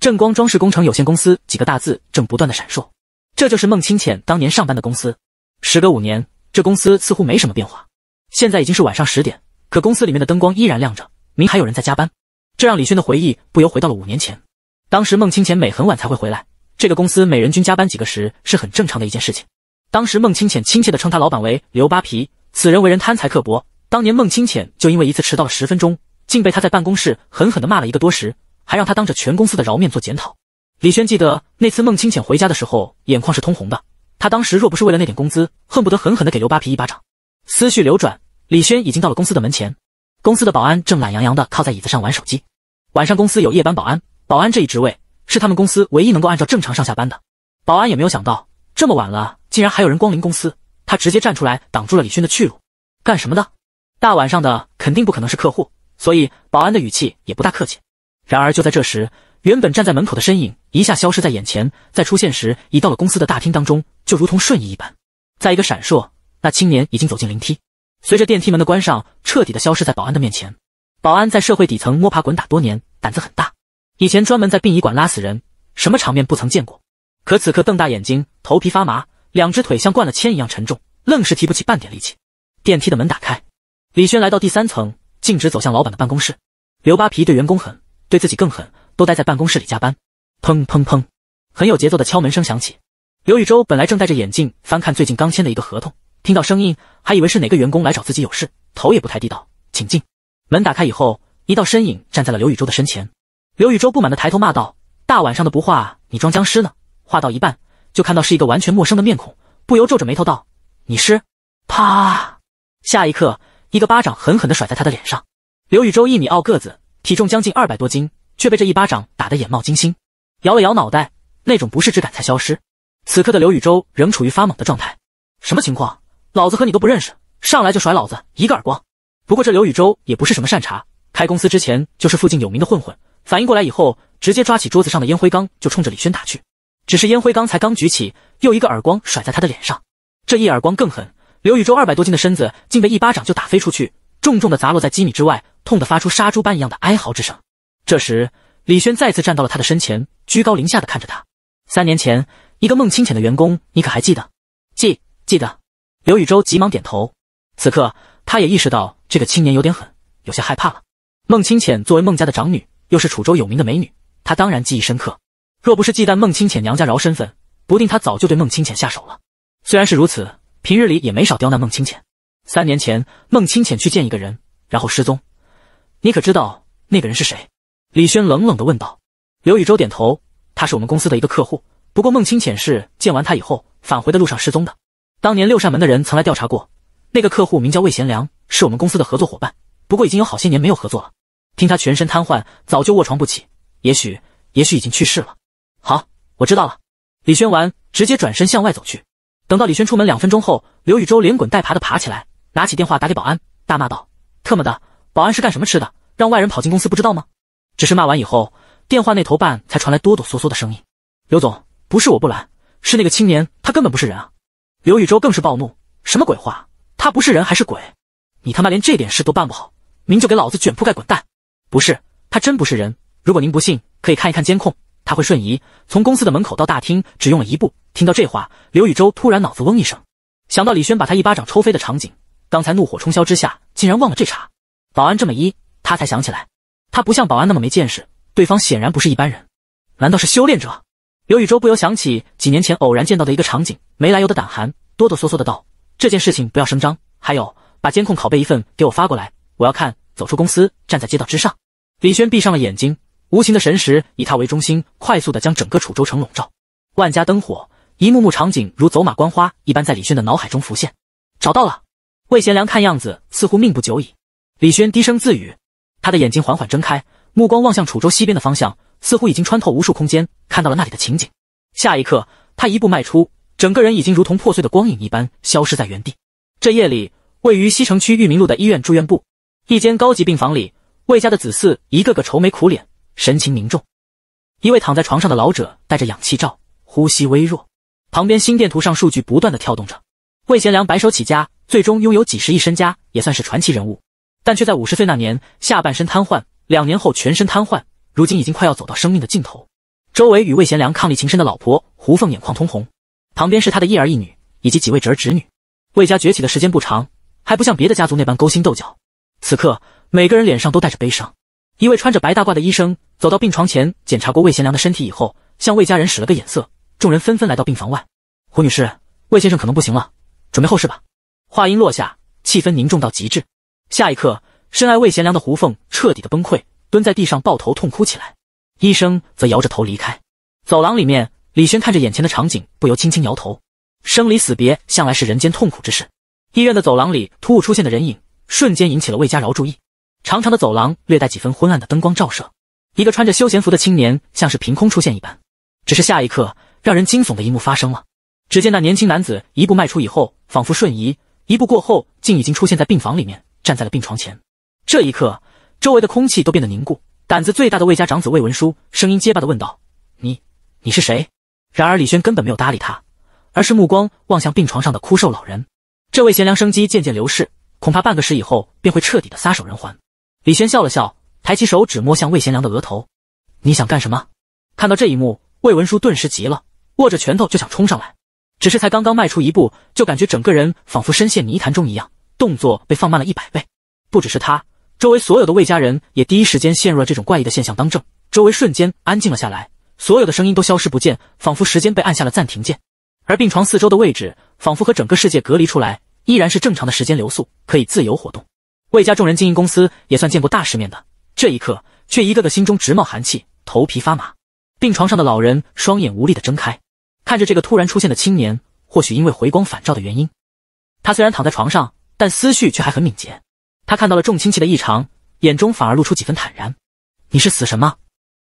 正光装饰工程有限公司”几个大字正不断的闪烁，这就是孟清浅当年上班的公司。时隔五年，这公司似乎没什么变化。现在已经是晚上十点，可公司里面的灯光依然亮着，明还有人在加班。这让李轩的回忆不由回到了五年前。当时孟清浅每很晚才会回来，这个公司每人均加班几个时是很正常的一件事情。当时孟清浅亲切的称他老板为刘扒皮，此人为人贪财刻薄。当年孟清浅就因为一次迟到了十分钟，竟被他在办公室狠狠地骂了一个多时，还让他当着全公司的饶面做检讨。李轩记得那次孟清浅回家的时候，眼眶是通红的。他当时若不是为了那点工资，恨不得狠狠地给刘扒皮一巴掌。思绪流转，李轩已经到了公司的门前。公司的保安正懒洋洋地靠在椅子上玩手机。晚上公司有夜班保安，保安这一职位是他们公司唯一能够按照正常上下班的。保安也没有想到这么晚了，竟然还有人光临公司，他直接站出来挡住了李轩的去路。干什么的？大晚上的，肯定不可能是客户，所以保安的语气也不大客气。然而就在这时，原本站在门口的身影一下消失在眼前，再出现时已到了公司的大厅当中，就如同瞬移一般。在一个闪烁，那青年已经走进灵梯，随着电梯门的关上，彻底的消失在保安的面前。保安在社会底层摸爬滚打多年，胆子很大，以前专门在殡仪馆拉死人，什么场面不曾见过。可此刻瞪大眼睛，头皮发麻，两只腿像灌了铅一样沉重，愣是提不起半点力气。电梯的门打开。李轩来到第三层，径直走向老板的办公室。刘扒皮对员工狠，对自己更狠，都待在办公室里加班。砰砰砰，很有节奏的敲门声响起。刘宇宙本来正戴着眼镜翻看最近刚签的一个合同，听到声音，还以为是哪个员工来找自己有事，头也不抬地道：“请进。”门打开以后，一道身影站在了刘宇宙的身前。刘宇宙不满地抬头骂道：“大晚上的不画，你装僵尸呢？”画到一半，就看到是一个完全陌生的面孔，不由皱着眉头道：“你是？”啪！下一刻。一个巴掌狠狠的甩在他的脸上，刘宇洲一米二个子，体重将近二百多斤，却被这一巴掌打得眼冒金星，摇了摇脑袋，那种不适之感才消失。此刻的刘宇洲仍处于发懵的状态，什么情况？老子和你都不认识，上来就甩老子一个耳光。不过这刘宇洲也不是什么善茬，开公司之前就是附近有名的混混。反应过来以后，直接抓起桌子上的烟灰缸就冲着李轩打去。只是烟灰缸才刚举起，又一个耳光甩在他的脸上，这一耳光更狠。刘宇宙二百多斤的身子，竟被一巴掌就打飞出去，重重的砸落在几米之外，痛得发出杀猪般一样的哀嚎之声。这时，李轩再次站到了他的身前，居高临下的看着他。三年前，一个孟清浅的员工，你可还记得？记记得？刘宇宙急忙点头。此刻，他也意识到这个青年有点狠，有些害怕了。孟清浅作为孟家的长女，又是楚州有名的美女，他当然记忆深刻。若不是忌惮孟清浅娘家饶身份，不定他早就对孟清浅下手了。虽然是如此。平日里也没少刁难孟清浅。三年前，孟清浅去见一个人，然后失踪。你可知道那个人是谁？李轩冷冷的问道。刘宇宙点头，他是我们公司的一个客户。不过孟清浅是见完他以后，返回的路上失踪的。当年六扇门的人曾来调查过，那个客户名叫魏贤良，是我们公司的合作伙伴。不过已经有好些年没有合作了。听他全身瘫痪，早就卧床不起，也许，也许已经去世了。好，我知道了。李轩完，直接转身向外走去。等到李轩出门两分钟后，刘宇洲连滚带爬的爬起来，拿起电话打给保安，大骂道：“特么的，保安是干什么吃的？让外人跑进公司不知道吗？”只是骂完以后，电话那头办才传来哆哆嗦嗦的声音：“刘总，不是我不拦，是那个青年，他根本不是人啊！”刘宇洲更是暴怒：“什么鬼话？他不是人还是鬼？你他妈连这点事都办不好，明就给老子卷铺盖滚蛋！”不是，他真不是人。如果您不信，可以看一看监控，他会瞬移，从公司的门口到大厅只用了一步。听到这话，刘宇洲突然脑子嗡一声，想到李轩把他一巴掌抽飞的场景，刚才怒火冲霄之下，竟然忘了这茬。保安这么一，他才想起来，他不像保安那么没见识，对方显然不是一般人，难道是修炼者？刘宇洲不由想起几年前偶然见到的一个场景，没来由的胆寒，哆哆嗦嗦的道：“这件事情不要声张，还有，把监控拷贝一份给我发过来，我要看。”走出公司，站在街道之上，李轩闭上了眼睛，无形的神识以他为中心，快速的将整个楚州城笼罩，万家灯火。一幕幕场景如走马观花一般在李轩的脑海中浮现。找到了，魏贤良看样子似乎命不久矣。李轩低声自语，他的眼睛缓缓睁开，目光望向楚州西边的方向，似乎已经穿透无数空间，看到了那里的情景。下一刻，他一步迈出，整个人已经如同破碎的光影一般消失在原地。这夜里，位于西城区玉明路的医院住院部，一间高级病房里，魏家的子嗣一个个愁眉苦脸，神情凝重。一位躺在床上的老者戴着氧气罩，呼吸微弱。旁边心电图上数据不断的跳动着。魏贤良白手起家，最终拥有几十亿身家，也算是传奇人物，但却在五十岁那年下半身瘫痪，两年后全身瘫痪，如今已经快要走到生命的尽头。周围与魏贤良伉俪情深的老婆胡凤眼眶通红，旁边是他的一儿一女以及几位侄儿侄女。魏家崛起的时间不长，还不像别的家族那般勾心斗角。此刻每个人脸上都带着悲伤。一位穿着白大褂的医生走到病床前，检查过魏贤良的身体以后，向魏家人使了个眼色。众人纷纷来到病房外。胡女士、魏先生可能不行了，准备后事吧。话音落下，气氛凝重到极致。下一刻，深爱魏贤良的胡凤彻底的崩溃，蹲在地上抱头痛哭起来。医生则摇着头离开。走廊里面，李轩看着眼前的场景，不由轻轻摇头。生离死别向来是人间痛苦之事。医院的走廊里突兀出现的人影，瞬间引起了魏佳饶注意。长长的走廊，略带几分昏暗的灯光照射，一个穿着休闲服的青年像是凭空出现一般。只是下一刻。让人惊悚的一幕发生了，只见那年轻男子一步迈出以后，仿佛瞬移，一步过后，竟已经出现在病房里面，站在了病床前。这一刻，周围的空气都变得凝固。胆子最大的魏家长子魏文书声音结巴的问道：“你，你是谁？”然而李轩根本没有搭理他，而是目光望向病床上的枯瘦老人。这位贤良生机渐渐流逝，恐怕半个时以后便会彻底的撒手人寰。李轩笑了笑，抬起手指摸向魏贤良的额头：“你想干什么？”看到这一幕，魏文书顿时急了。握着拳头就想冲上来，只是才刚刚迈出一步，就感觉整个人仿佛深陷泥潭中一样，动作被放慢了一百倍。不只是他，周围所有的魏家人也第一时间陷入了这种怪异的现象。当中，周围瞬间安静了下来，所有的声音都消失不见，仿佛时间被按下了暂停键。而病床四周的位置仿佛和整个世界隔离出来，依然是正常的时间流速，可以自由活动。魏家众人经营公司也算见过大世面的，这一刻却一个个心中直冒寒气，头皮发麻。病床上的老人双眼无力地睁开。看着这个突然出现的青年，或许因为回光返照的原因，他虽然躺在床上，但思绪却还很敏捷。他看到了众亲戚的异常，眼中反而露出几分坦然。你是死神吗？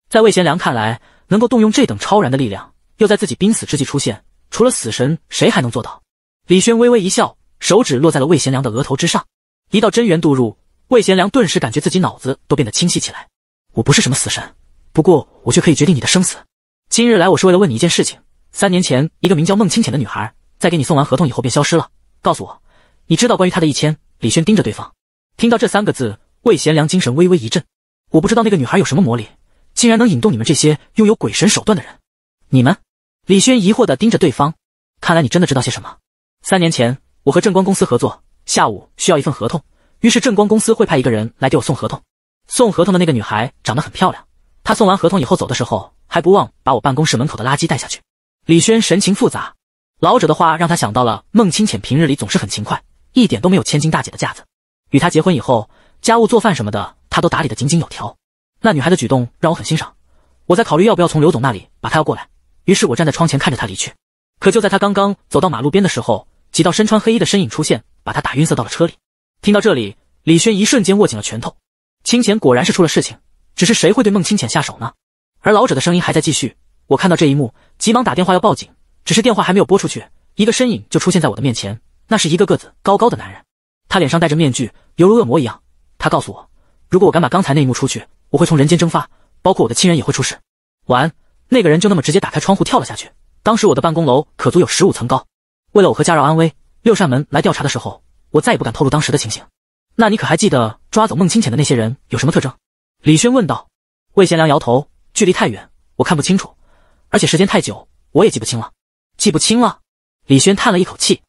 在魏贤良看来，能够动用这等超然的力量，又在自己濒死之际出现，除了死神，谁还能做到？李轩微微一笑，手指落在了魏贤良的额头之上，一道真元渡入，魏贤良顿时感觉自己脑子都变得清晰起来。我不是什么死神，不过我却可以决定你的生死。今日来我是为了问你一件事情。三年前，一个名叫孟清浅的女孩，在给你送完合同以后便消失了。告诉我，你知道关于她的一千？李轩盯着对方，听到这三个字，魏贤良精神微微一震。我不知道那个女孩有什么魔力，竟然能引动你们这些拥有鬼神手段的人。你们？李轩疑惑地盯着对方。看来你真的知道些什么。三年前，我和正光公司合作，下午需要一份合同，于是正光公司会派一个人来给我送合同。送合同的那个女孩长得很漂亮，她送完合同以后走的时候，还不忘把我办公室门口的垃圾带下去。李轩神情复杂，老者的话让他想到了孟清浅。平日里总是很勤快，一点都没有千金大姐的架子。与她结婚以后，家务做饭什么的，她都打理得井井有条。那女孩的举动让我很欣赏，我在考虑要不要从刘总那里把她要过来。于是我站在窗前看着她离去。可就在她刚刚走到马路边的时候，几道身穿黑衣的身影出现，把她打晕塞到了车里。听到这里，李轩一瞬间握紧了拳头。清浅果然是出了事情，只是谁会对孟清浅下手呢？而老者的声音还在继续。我看到这一幕，急忙打电话要报警，只是电话还没有拨出去，一个身影就出现在我的面前。那是一个个子高高的男人，他脸上戴着面具，犹如恶魔一样。他告诉我，如果我敢把刚才那一幕出去，我会从人间蒸发，包括我的亲人也会出事。完，那个人就那么直接打开窗户跳了下去。当时我的办公楼可足有十五层高。为了我和家饶安危，六扇门来调查的时候，我再也不敢透露当时的情形。那你可还记得抓走孟清浅的那些人有什么特征？李轩问道。魏贤良摇头，距离太远，我看不清楚。而且时间太久，我也记不清了。记不清了。李轩叹了一口气，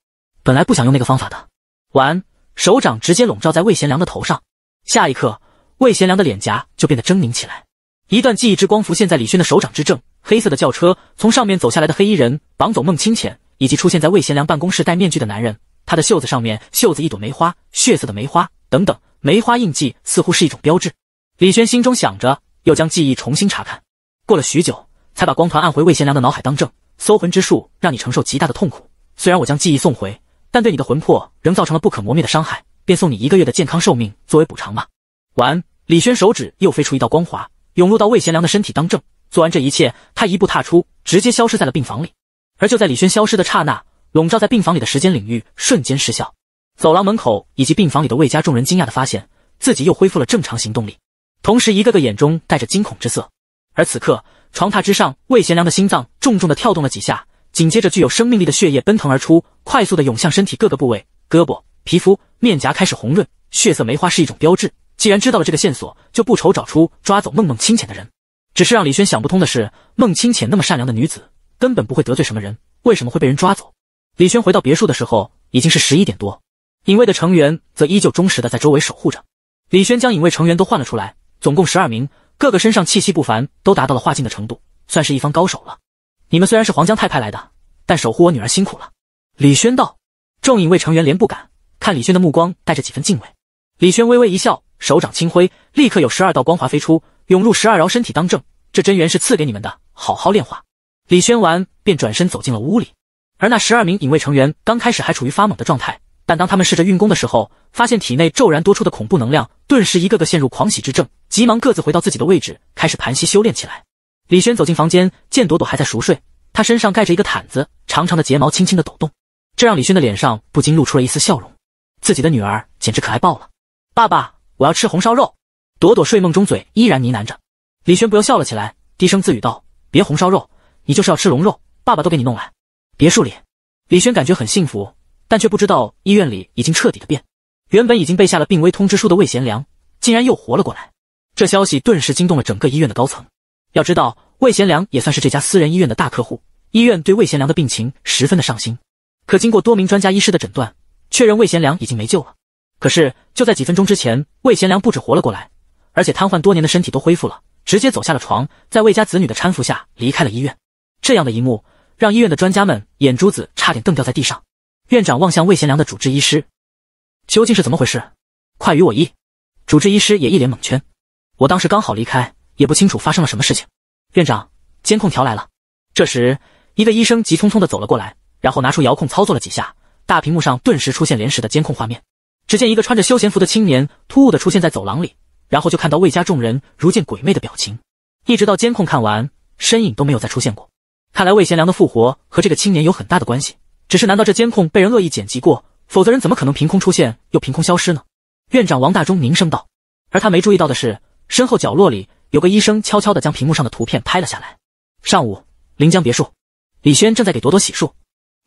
本来不想用那个方法的。完，手掌直接笼罩在魏贤良的头上。下一刻，魏贤良的脸颊就变得狰狞起来。一段记忆之光浮现在李轩的手掌之中，黑色的轿车从上面走下来的黑衣人绑走孟清浅，以及出现在魏贤良办公室戴面具的男人，他的袖子上面袖子一朵梅花，血色的梅花等等，梅花印记似乎是一种标志。李轩心中想着，又将记忆重新查看。过了许久。才把光团按回魏贤良的脑海当正，搜魂之术让你承受极大的痛苦。虽然我将记忆送回，但对你的魂魄仍造成了不可磨灭的伤害，便送你一个月的健康寿命作为补偿吧。完，李轩手指又飞出一道光华，涌入到魏贤良的身体当正。做完这一切，他一步踏出，直接消失在了病房里。而就在李轩消失的刹那，笼罩在病房里的时间领域瞬间失效。走廊门口以及病房里的魏家众人惊讶的发现自己又恢复了正常行动力，同时一个个眼中带着惊恐之色。而此刻，床榻之上，魏贤良的心脏重重的跳动了几下，紧接着具有生命力的血液奔腾而出，快速的涌向身体各个部位，胳膊、皮肤、面颊开始红润。血色梅花是一种标志，既然知道了这个线索，就不愁找出抓走孟梦清浅的人。只是让李轩想不通的是，孟清浅那么善良的女子，根本不会得罪什么人，为什么会被人抓走？李轩回到别墅的时候，已经是十一点多，影卫的成员则依旧忠实的在周围守护着。李轩将影卫成员都换了出来，总共十二名。各个身上气息不凡，都达到了化境的程度，算是一方高手了。你们虽然是黄江泰派来的，但守护我女儿辛苦了。李轩道。众影卫成员连不敢看李轩的目光，带着几分敬畏。李轩微微一笑，手掌轻挥，立刻有十二道光华飞出，涌入十二饶身体当政，这真元是赐给你们的，好好炼化。李轩完便转身走进了屋里。而那十二名影卫成员刚开始还处于发懵的状态。但当他们试着运功的时候，发现体内骤然多出的恐怖能量，顿时一个个陷入狂喜之症，急忙各自回到自己的位置，开始盘膝修炼起来。李轩走进房间，见朵朵还在熟睡，她身上盖着一个毯子，长长的睫毛轻轻的抖动，这让李轩的脸上不禁露出了一丝笑容。自己的女儿简直可爱爆了！爸爸，我要吃红烧肉。朵朵睡梦中嘴依然呢喃着，李轩不由笑了起来，低声自语道：“别红烧肉，你就是要吃龙肉，爸爸都给你弄来。”别墅里，李轩感觉很幸福。但却不知道医院里已经彻底的变，原本已经被下了病危通知书的魏贤良竟然又活了过来。这消息顿时惊动了整个医院的高层。要知道，魏贤良也算是这家私人医院的大客户，医院对魏贤良的病情十分的上心。可经过多名专家医师的诊断，确认魏贤良已经没救了。可是就在几分钟之前，魏贤良不止活了过来，而且瘫痪多年的身体都恢复了，直接走下了床，在魏家子女的搀扶下离开了医院。这样的一幕让医院的专家们眼珠子差点瞪掉在地上。院长望向魏贤良的主治医师，究竟是怎么回事？快与我议！主治医师也一脸懵圈。我当时刚好离开，也不清楚发生了什么事情。院长，监控条来了。这时，一个医生急匆匆的走了过来，然后拿出遥控操作了几下，大屏幕上顿时出现连时的监控画面。只见一个穿着休闲服的青年突兀的出现在走廊里，然后就看到魏家众人如见鬼魅的表情。一直到监控看完，身影都没有再出现过。看来魏贤良的复活和这个青年有很大的关系。只是，难道这监控被人恶意剪辑过？否则人怎么可能凭空出现又凭空消失呢？院长王大中凝声道。而他没注意到的是，身后角落里有个医生悄悄地将屏幕上的图片拍了下来。上午，临江别墅，李轩正在给朵朵洗漱。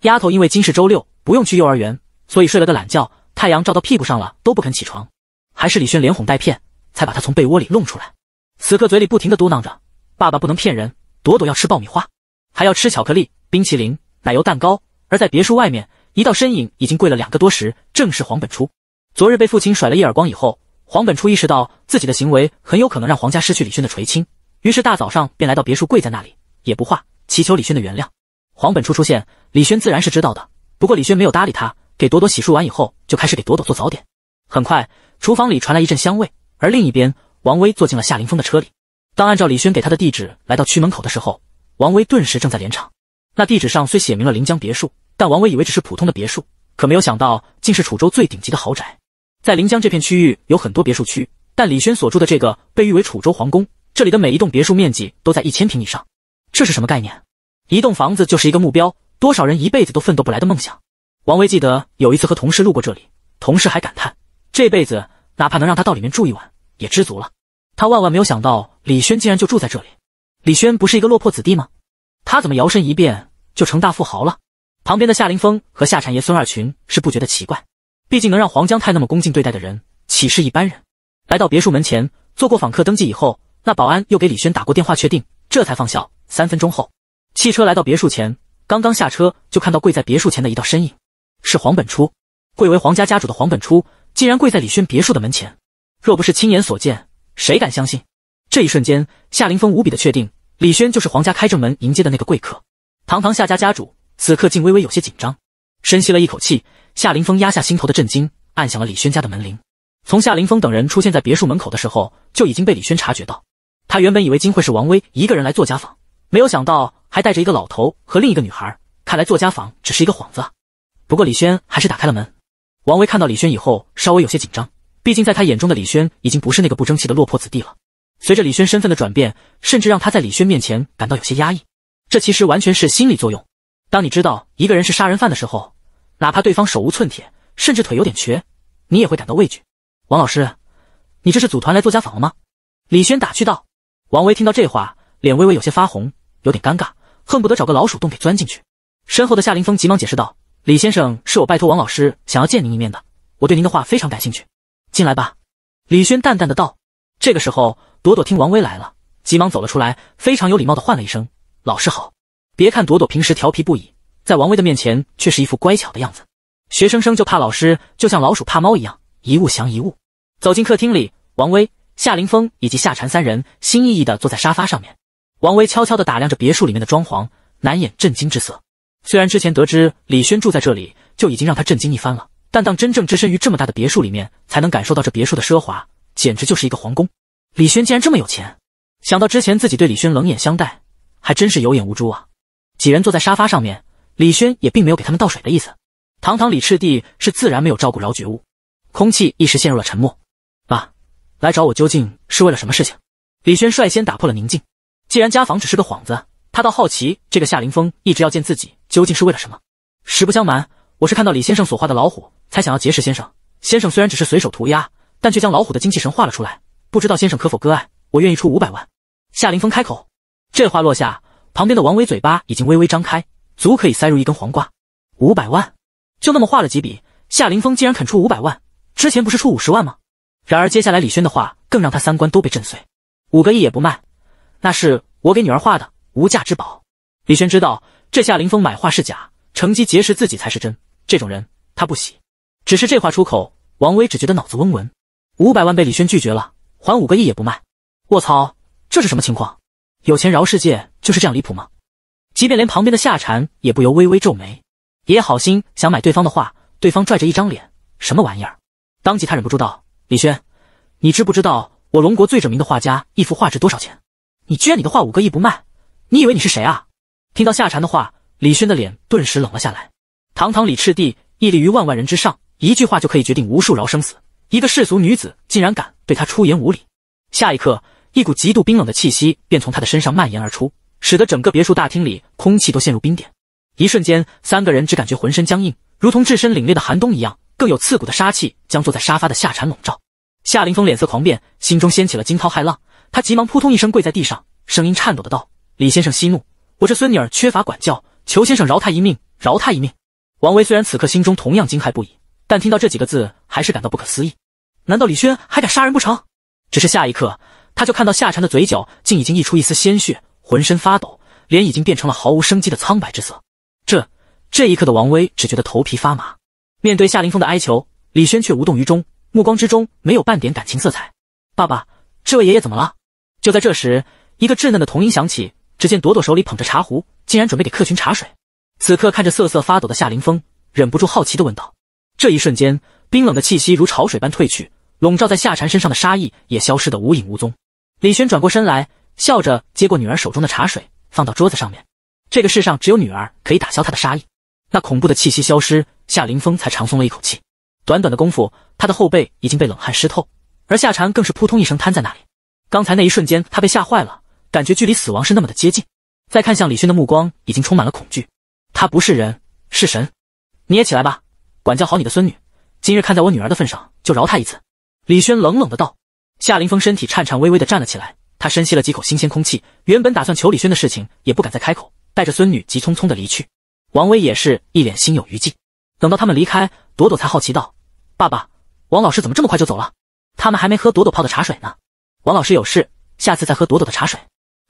丫头因为今是周六，不用去幼儿园，所以睡了个懒觉。太阳照到屁股上了都不肯起床，还是李轩连哄带骗才把她从被窝里弄出来。此刻嘴里不停地嘟囔着：“爸爸不能骗人，朵朵要吃爆米花，还要吃巧克力、冰淇淋、奶油蛋糕。”而在别墅外面，一道身影已经跪了两个多时，正是黄本初。昨日被父亲甩了一耳光以后，黄本初意识到自己的行为很有可能让黄家失去李轩的垂青，于是大早上便来到别墅跪在那里，也不话，祈求李轩的原谅。黄本初出现，李轩自然是知道的，不过李轩没有搭理他，给朵朵洗漱完以后，就开始给朵朵做早点。很快，厨房里传来一阵香味。而另一边，王威坐进了夏凌峰的车里。当按照李轩给他的地址来到区门口的时候，王威顿时正在连场。那地址上虽写明了临江别墅，但王威以为只是普通的别墅，可没有想到竟是楚州最顶级的豪宅。在临江这片区域有很多别墅区，但李轩所住的这个被誉为楚州皇宫，这里的每一栋别墅面积都在一千平以上。这是什么概念？一栋房子就是一个目标，多少人一辈子都奋斗不来的梦想。王威记得有一次和同事路过这里，同事还感叹这辈子哪怕能让他到里面住一晚也知足了。他万万没有想到李轩竟然就住在这里。李轩不是一个落魄子弟吗？他怎么摇身一变就成大富豪了？旁边的夏凌峰和夏禅爷孙二群是不觉得奇怪，毕竟能让黄江泰那么恭敬对待的人，岂是一般人？来到别墅门前，做过访客登记以后，那保安又给李轩打过电话确定，这才放效。三分钟后，汽车来到别墅前，刚刚下车就看到跪在别墅前的一道身影，是黄本初。贵为黄家家主的黄本初，竟然跪在李轩别墅的门前，若不是亲眼所见，谁敢相信？这一瞬间，夏凌峰无比的确定。李轩就是皇家开正门迎接的那个贵客，堂堂夏家家主，此刻竟微微有些紧张，深吸了一口气。夏凌峰压下心头的震惊，按响了李轩家的门铃。从夏凌峰等人出现在别墅门口的时候，就已经被李轩察觉到。他原本以为金慧是王威一个人来做家访，没有想到还带着一个老头和另一个女孩。看来做家访只是一个幌子。不过李轩还是打开了门。王威看到李轩以后，稍微有些紧张，毕竟在他眼中的李轩已经不是那个不争气的落魄子弟了。随着李轩身份的转变，甚至让他在李轩面前感到有些压抑。这其实完全是心理作用。当你知道一个人是杀人犯的时候，哪怕对方手无寸铁，甚至腿有点瘸，你也会感到畏惧。王老师，你这是组团来做家访了吗？李轩打趣道。王威听到这话，脸微微有些发红，有点尴尬，恨不得找个老鼠洞给钻进去。身后的夏林峰急忙解释道：“李先生，是我拜托王老师想要见您一面的。我对您的话非常感兴趣。”进来吧，李轩淡淡的道。这个时候。朵朵听王威来了，急忙走了出来，非常有礼貌的唤了一声：“老师好。”别看朵朵平时调皮不已，在王威的面前却是一副乖巧的样子。学生生就怕老师，就像老鼠怕猫一样，一物降一物。走进客厅里，王威、夏凌峰以及夏蝉三人，心意意的坐在沙发上面。王威悄悄的打量着别墅里面的装潢，难掩震惊之色。虽然之前得知李轩住在这里，就已经让他震惊一番了，但当真正置身于这么大的别墅里面，才能感受到这别墅的奢华，简直就是一个皇宫。李轩竟然这么有钱，想到之前自己对李轩冷眼相待，还真是有眼无珠啊！几人坐在沙发上面，李轩也并没有给他们倒水的意思。堂堂李赤帝是自然没有照顾饶觉悟。空气一时陷入了沉默。爸，来找我究竟是为了什么事情？李轩率先打破了宁静。既然家访只是个幌子，他倒好奇这个夏凌峰一直要见自己究竟是为了什么。实不相瞒，我是看到李先生所画的老虎才想要结识先生。先生虽然只是随手涂鸦，但却将老虎的精气神画了出来。不知道先生可否割爱？我愿意出五百万。夏凌峰开口，这话落下，旁边的王威嘴巴已经微微张开，足可以塞入一根黄瓜。五百万，就那么画了几笔，夏凌峰竟然肯出五百万？之前不是出五十万吗？然而接下来李轩的话更让他三观都被震碎。五个亿也不卖，那是我给女儿画的无价之宝。李轩知道这夏凌峰买画是假，乘机结识自己才是真。这种人他不喜。只是这话出口，王威只觉得脑子嗡嗡。五百万被李轩拒绝了。还五个亿也不卖，我操，这是什么情况？有钱饶世界就是这样离谱吗？即便连旁边的夏蝉也不由微微皱眉。爷爷好心想买对方的画，对方拽着一张脸，什么玩意儿？当即他忍不住道：“李轩，你知不知道我龙国最着名的画家一幅画值多少钱？你居然你的画五个亿不卖，你以为你是谁啊？”听到夏蝉的话，李轩的脸顿时冷了下来。堂堂李赤帝，屹立于万万人之上，一句话就可以决定无数饶生死。一个世俗女子竟然敢对他出言无礼，下一刻，一股极度冰冷的气息便从他的身上蔓延而出，使得整个别墅大厅里空气都陷入冰点。一瞬间，三个人只感觉浑身僵硬，如同置身凛冽的寒冬一样，更有刺骨的杀气将坐在沙发的夏蝉笼罩。夏凌峰脸色狂变，心中掀起了惊涛骇浪，他急忙扑通一声跪在地上，声音颤抖的道：“李先生息怒，我这孙女儿缺乏管教，求先生饶她一命，饶她一命。”王维虽然此刻心中同样惊骇不已。但听到这几个字，还是感到不可思议。难道李轩还敢杀人不成？只是下一刻，他就看到夏蝉的嘴角竟已经溢出一丝鲜血，浑身发抖，脸已经变成了毫无生机的苍白之色。这这一刻的王威只觉得头皮发麻。面对夏凌峰的哀求，李轩却无动于衷，目光之中没有半点感情色彩。爸爸，这位爷爷怎么了？就在这时，一个稚嫩的童音响起。只见朵朵手里捧着茶壶，竟然准备给客群茶水。此刻看着瑟瑟发抖的夏凌峰，忍不住好奇地问道。这一瞬间，冰冷的气息如潮水般退去，笼罩在夏蝉身上的杀意也消失得无影无踪。李轩转过身来，笑着接过女儿手中的茶水，放到桌子上面。这个世上只有女儿可以打消他的杀意。那恐怖的气息消失，夏凌风才长松了一口气。短短的功夫，他的后背已经被冷汗湿透，而夏蝉更是扑通一声瘫在那里。刚才那一瞬间，他被吓坏了，感觉距离死亡是那么的接近。再看向李轩的目光已经充满了恐惧。他不是人，是神。你也起来吧。管教好你的孙女，今日看在我女儿的份上，就饶她一次。”李轩冷冷的道。夏凌峰身体颤颤巍巍的站了起来，他深吸了几口新鲜空气，原本打算求李轩的事情也不敢再开口，带着孙女急匆匆的离去。王威也是一脸心有余悸。等到他们离开，朵朵才好奇道：“爸爸，王老师怎么这么快就走了？他们还没喝朵朵泡的茶水呢。”王老师有事，下次再喝朵朵的茶水。”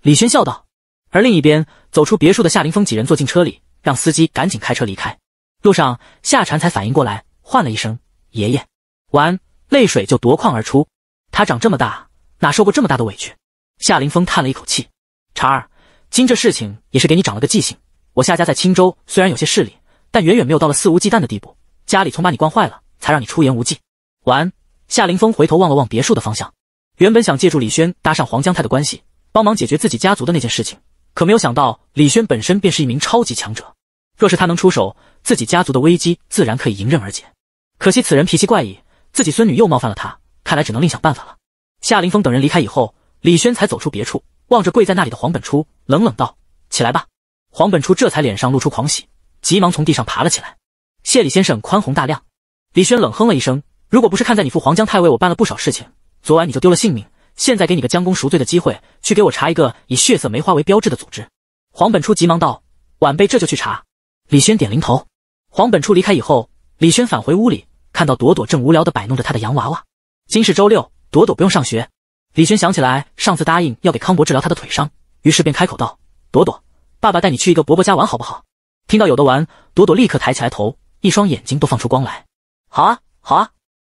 李轩笑道。而另一边，走出别墅的夏凌峰几人坐进车里，让司机赶紧开车离开。路上，夏蝉才反应过来，唤了一声“爷爷”，完，泪水就夺眶而出。他长这么大，哪受过这么大的委屈？夏凌峰叹了一口气：“蝉儿，今这事情也是给你长了个记性。我夏家在青州虽然有些势力，但远远没有到了肆无忌惮的地步。家里从把你惯坏了，才让你出言无忌。”完，夏凌峰回头望了望别墅的方向。原本想借助李轩搭上黄江泰的关系，帮忙解决自己家族的那件事情，可没有想到李轩本身便是一名超级强者。若是他能出手，自己家族的危机自然可以迎刃而解。可惜此人脾气怪异，自己孙女又冒犯了他，看来只能另想办法了。夏凌峰等人离开以后，李轩才走出别处，望着跪在那里的黄本初，冷冷道：“起来吧。”黄本初这才脸上露出狂喜，急忙从地上爬了起来：“谢李先生宽宏大量。”李轩冷哼了一声：“如果不是看在你父黄江太尉，我办了不少事情，昨晚你就丢了性命。现在给你个将功赎罪的机会，去给我查一个以血色梅花为标志的组织。”黄本初急忙道：“晚辈这就去查。”李轩点零头，黄本初离开以后，李轩返回屋里，看到朵朵正无聊的摆弄着他的洋娃娃。今是周六，朵朵不用上学。李轩想起来上次答应要给康伯治疗他的腿伤，于是便开口道：“朵朵，爸爸带你去一个伯伯家玩，好不好？”听到有的玩，朵朵立刻抬起来头，一双眼睛都放出光来：“好啊，好啊！”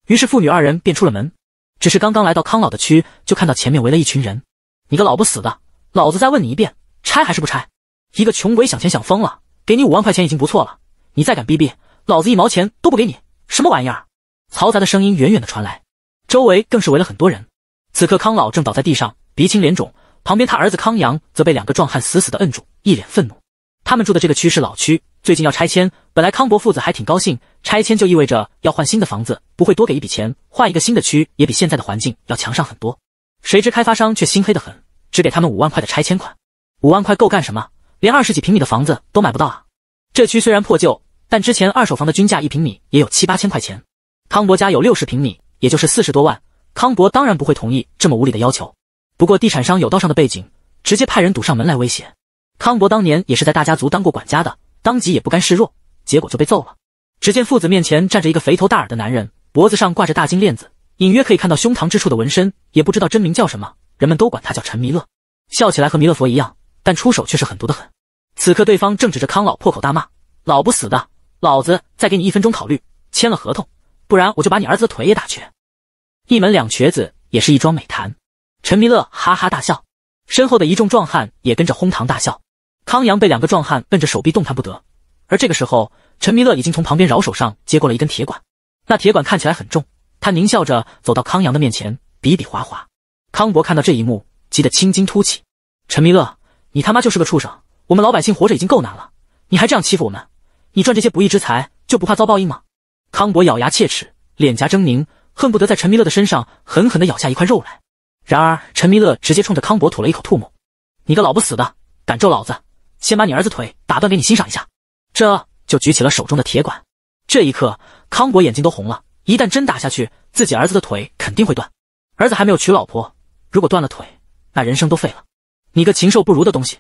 于是父女二人便出了门。只是刚刚来到康老的区，就看到前面围了一群人。“你个老不死的，老子再问你一遍，拆还是不拆？一个穷鬼想钱想疯了。”给你五万块钱已经不错了，你再敢逼逼，老子一毛钱都不给你！什么玩意儿？嘈杂的声音远远的传来，周围更是围了很多人。此刻康老正倒在地上，鼻青脸肿，旁边他儿子康阳则被两个壮汉死死的摁住，一脸愤怒。他们住的这个区是老区，最近要拆迁，本来康伯父子还挺高兴，拆迁就意味着要换新的房子，不会多给一笔钱，换一个新的区也比现在的环境要强上很多。谁知开发商却心黑的很，只给他们五万块的拆迁款，五万块够干什么？连二十几平米的房子都买不到啊！这区虽然破旧，但之前二手房的均价一平米也有七八千块钱。康博家有六十平米，也就是四十多万。康博当然不会同意这么无理的要求。不过地产商有道上的背景，直接派人堵上门来威胁。康博当年也是在大家族当过管家的，当即也不甘示弱，结果就被揍了。只见父子面前站着一个肥头大耳的男人，脖子上挂着大金链子，隐约可以看到胸膛之处的纹身，也不知道真名叫什么，人们都管他叫陈弥勒。笑起来和弥勒佛一样，但出手却是狠毒的很。此刻，对方正指着康老破口大骂：“老不死的，老子再给你一分钟考虑，签了合同，不然我就把你儿子的腿也打瘸。”一门两瘸子也是一桩美谈。陈弥勒哈哈大笑，身后的一众壮汉也跟着哄堂大笑。康阳被两个壮汉摁着手臂动弹不得，而这个时候，陈弥勒已经从旁边饶手上接过了一根铁管，那铁管看起来很重。他狞笑着走到康阳的面前，比比划划。康伯看到这一幕，急得青筋凸起：“陈弥勒，你他妈就是个畜生！”我们老百姓活着已经够难了，你还这样欺负我们，你赚这些不义之财就不怕遭报应吗？康博咬牙切齿，脸颊狰狞，恨不得在陈弥勒的身上狠狠地咬下一块肉来。然而陈弥勒直接冲着康博吐了一口唾沫：“你个老不死的，敢咒老子，先把你儿子腿打断给你欣赏一下。”这就举起了手中的铁管。这一刻，康博眼睛都红了，一旦真打下去，自己儿子的腿肯定会断。儿子还没有娶老婆，如果断了腿，那人生都废了。你个禽兽不如的东西！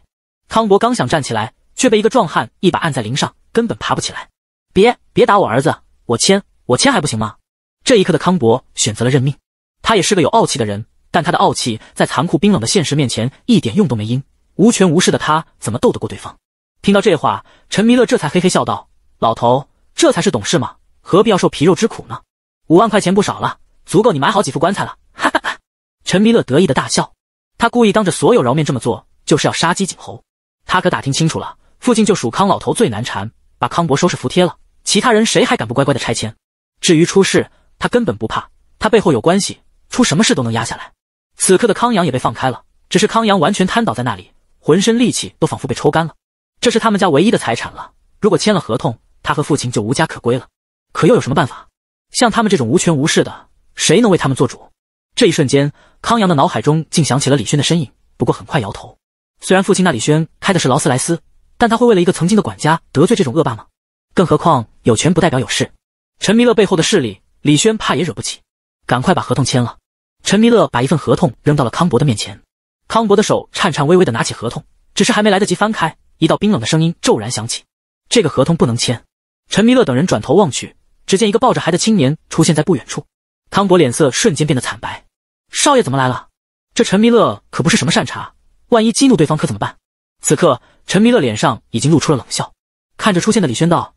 康博刚想站起来，却被一个壮汉一把按在林上，根本爬不起来。别别打我儿子，我签，我签还不行吗？这一刻的康博选择了认命。他也是个有傲气的人，但他的傲气在残酷冰冷的现实面前一点用都没因。无权无势的他怎么斗得过对方？听到这话，陈弥勒这才嘿嘿笑道：“老头，这才是懂事嘛，何必要受皮肉之苦呢？五万块钱不少了，足够你买好几副棺材了。”哈哈哈！陈弥勒得意的大笑。他故意当着所有饶面这么做，就是要杀鸡儆猴。他可打听清楚了，附近就属康老头最难缠，把康伯收拾服帖了，其他人谁还敢不乖乖的拆迁？至于出事，他根本不怕，他背后有关系，出什么事都能压下来。此刻的康阳也被放开了，只是康阳完全瘫倒在那里，浑身力气都仿佛被抽干了。这是他们家唯一的财产了，如果签了合同，他和父亲就无家可归了。可又有什么办法？像他们这种无权无势的，谁能为他们做主？这一瞬间，康阳的脑海中竟想起了李轩的身影，不过很快摇头。虽然父亲那李轩开的是劳斯莱斯，但他会为了一个曾经的管家得罪这种恶霸吗？更何况有权不代表有势，陈弥勒背后的势力，李轩怕也惹不起。赶快把合同签了。陈弥勒把一份合同扔到了康博的面前，康博的手颤颤巍巍的拿起合同，只是还没来得及翻开，一道冰冷的声音骤然响起：“这个合同不能签。”陈弥勒等人转头望去，只见一个抱着孩的青年出现在不远处，康博脸色瞬间变得惨白：“少爷怎么来了？这陈弥勒可不是什么善茬。”万一激怒对方可怎么办？此刻，陈弥勒脸上已经露出了冷笑，看着出现的李轩道：“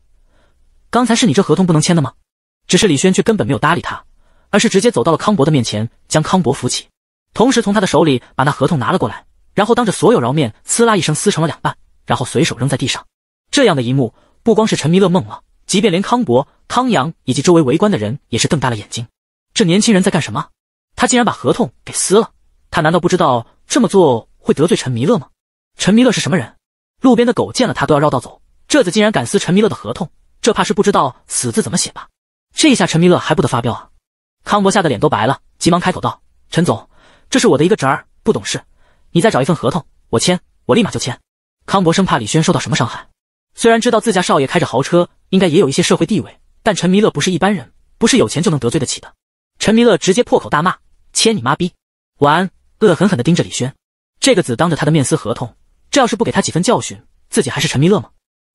刚才是你这合同不能签的吗？”只是李轩却根本没有搭理他，而是直接走到了康博的面前，将康博扶起，同时从他的手里把那合同拿了过来，然后当着所有饶面撕拉一声撕成了两半，然后随手扔在地上。这样的一幕，不光是陈弥勒懵了，即便连康博、康阳以及周围围观的人也是瞪大了眼睛。这年轻人在干什么？他竟然把合同给撕了！他难道不知道这么做？会得罪陈弥勒吗？陈弥勒是什么人？路边的狗见了他都要绕道走。这子竟然敢撕陈弥勒的合同，这怕是不知道死字怎么写吧？这下陈弥勒还不得发飙啊？康博吓得脸都白了，急忙开口道：“陈总，这是我的一个侄儿，不懂事。你再找一份合同，我签，我立马就签。”康博生怕李轩受到什么伤害。虽然知道自家少爷开着豪车，应该也有一些社会地位，但陈弥勒不是一般人，不是有钱就能得罪得起的。陈弥勒直接破口大骂：“签你妈逼！完，恶狠狠地盯着李轩。”这个子当着他的面撕合同，这要是不给他几分教训，自己还是陈迷乐吗？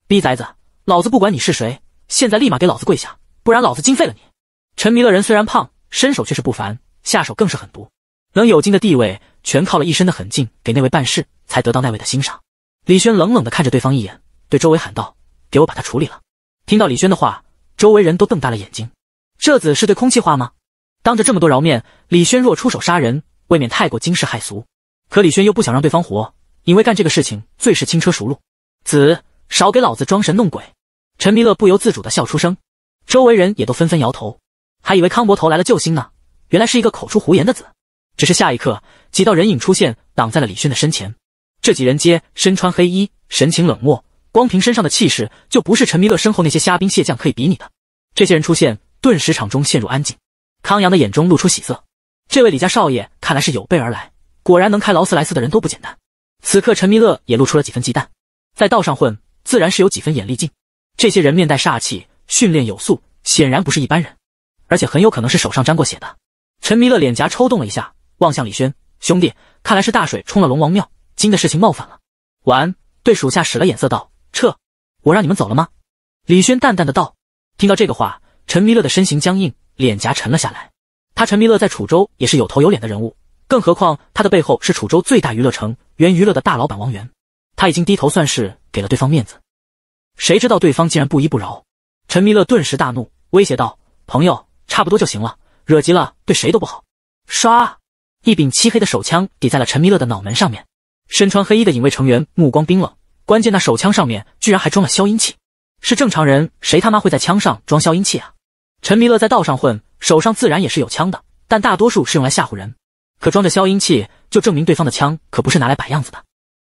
逼崽子，老子不管你是谁，现在立马给老子跪下，不然老子经废了你！沉迷乐人虽然胖，身手却是不凡，下手更是狠毒。能有今的地位，全靠了一身的狠劲，给那位办事才得到那位的欣赏。李轩冷冷的看着对方一眼，对周围喊道：“给我把他处理了！”听到李轩的话，周围人都瞪大了眼睛。这子是对空气话吗？当着这么多饶面，李轩若出手杀人，未免太过惊世骇俗。可李轩又不想让对方活，因为干这个事情最是轻车熟路。子，少给老子装神弄鬼！陈弥勒不由自主的笑出声，周围人也都纷纷摇头，还以为康伯头来了救星呢，原来是一个口出胡言的子。只是下一刻，几道人影出现，挡在了李轩的身前。这几人皆身穿黑衣，神情冷漠，光凭身上的气势，就不是陈弥勒身后那些虾兵蟹将可以比拟的。这些人出现，顿时场中陷入安静。康阳的眼中露出喜色，这位李家少爷看来是有备而来。果然能开劳斯莱斯的人都不简单。此刻，陈弥勒也露出了几分忌惮。在道上混，自然是有几分眼力劲。这些人面带煞气，训练有素，显然不是一般人，而且很有可能是手上沾过血的。陈弥勒脸颊抽动了一下，望向李轩：“兄弟，看来是大水冲了龙王庙，金的事情冒犯了。”完，对属下使了眼色，道：“撤，我让你们走了吗？”李轩淡淡的道。听到这个话，陈弥勒的身形僵硬，脸颊沉了下来。他陈弥勒在楚州也是有头有脸的人物。更何况他的背后是楚州最大娱乐城元娱乐的大老板王源，他已经低头算是给了对方面子，谁知道对方竟然不依不饶，陈弥勒顿时大怒，威胁道：“朋友，差不多就行了，惹急了对谁都不好。”唰，一柄漆黑的手枪抵在了陈弥勒的脑门上面，身穿黑衣的影卫成员目光冰冷，关键那手枪上面居然还装了消音器，是正常人谁他妈会在枪上装消音器啊？陈弥勒在道上混，手上自然也是有枪的，但大多数是用来吓唬人。可装着消音器，就证明对方的枪可不是拿来摆样子的。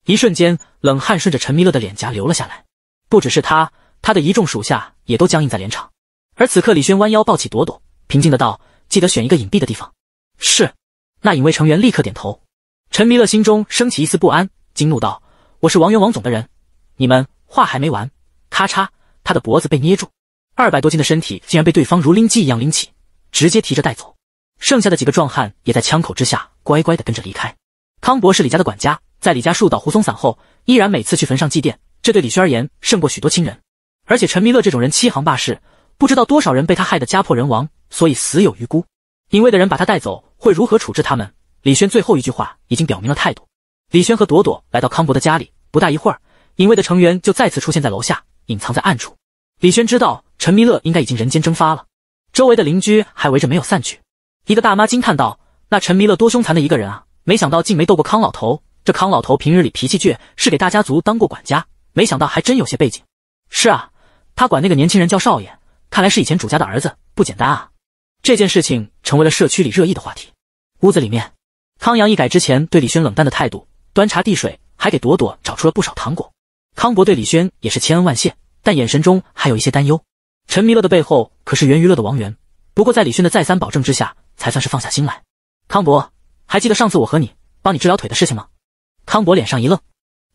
一瞬间，冷汗顺着陈弥勒的脸颊流了下来。不只是他，他的一众属下也都僵硬在连场。而此刻，李轩弯腰抱起朵朵，平静的道：“记得选一个隐蔽的地方。”是。那影卫成员立刻点头。陈弥勒心中升起一丝不安，惊怒道：“我是王源王总的人，你们话还没完！”咔嚓，他的脖子被捏住，二百多斤的身体竟然被对方如拎鸡一样拎起，直接提着带走。剩下的几个壮汉也在枪口之下乖乖的跟着离开。康博是李家的管家，在李家树倒猢松散后，依然每次去坟上祭奠，这对李轩而言胜过许多亲人。而且陈弥勒这种人欺行霸市，不知道多少人被他害得家破人亡，所以死有余辜。隐卫的人把他带走，会如何处置他们？李轩最后一句话已经表明了态度。李轩和朵朵来到康博的家里，不大一会儿，隐卫的成员就再次出现在楼下，隐藏在暗处。李轩知道陈弥勒应该已经人间蒸发了，周围的邻居还围着没有散去。一个大妈惊叹道：“那陈弥勒多凶残的一个人啊，没想到竟没斗过康老头。这康老头平日里脾气倔，是给大家族当过管家，没想到还真有些背景。是啊，他管那个年轻人叫少爷，看来是以前主家的儿子，不简单啊。”这件事情成为了社区里热议的话题。屋子里面，康阳一改之前对李轩冷淡的态度，端茶递水，还给朵朵找出了不少糖果。康伯对李轩也是千恩万谢，但眼神中还有一些担忧。陈弥勒的背后可是源娱乐的王源，不过在李轩的再三保证之下。才算是放下心来。康伯，还记得上次我和你帮你治疗腿的事情吗？康伯脸上一愣，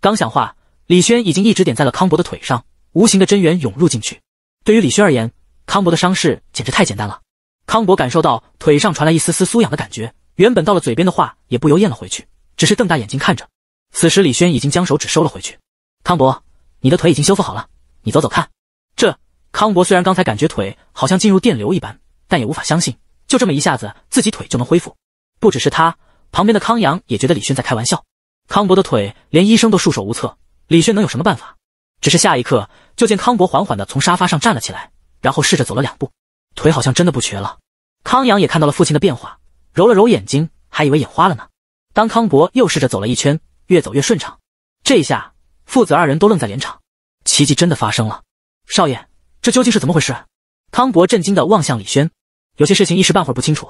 刚想话，李轩已经一直点在了康伯的腿上，无形的真元涌入进去。对于李轩而言，康伯的伤势简直太简单了。康伯感受到腿上传来一丝丝酥痒的感觉，原本到了嘴边的话也不由咽了回去，只是瞪大眼睛看着。此时李轩已经将手指收了回去。康伯，你的腿已经修复好了，你走走看。这康伯虽然刚才感觉腿好像进入电流一般，但也无法相信。就这么一下子，自己腿就能恢复？不只是他，旁边的康阳也觉得李轩在开玩笑。康伯的腿连医生都束手无策，李轩能有什么办法？只是下一刻，就见康伯缓缓的从沙发上站了起来，然后试着走了两步，腿好像真的不瘸了。康阳也看到了父亲的变化，揉了揉眼睛，还以为眼花了呢。当康伯又试着走了一圈，越走越顺畅，这一下，父子二人都愣在脸场，奇迹真的发生了。少爷，这究竟是怎么回事？康伯震惊的望向李轩。有些事情一时半会儿不清楚，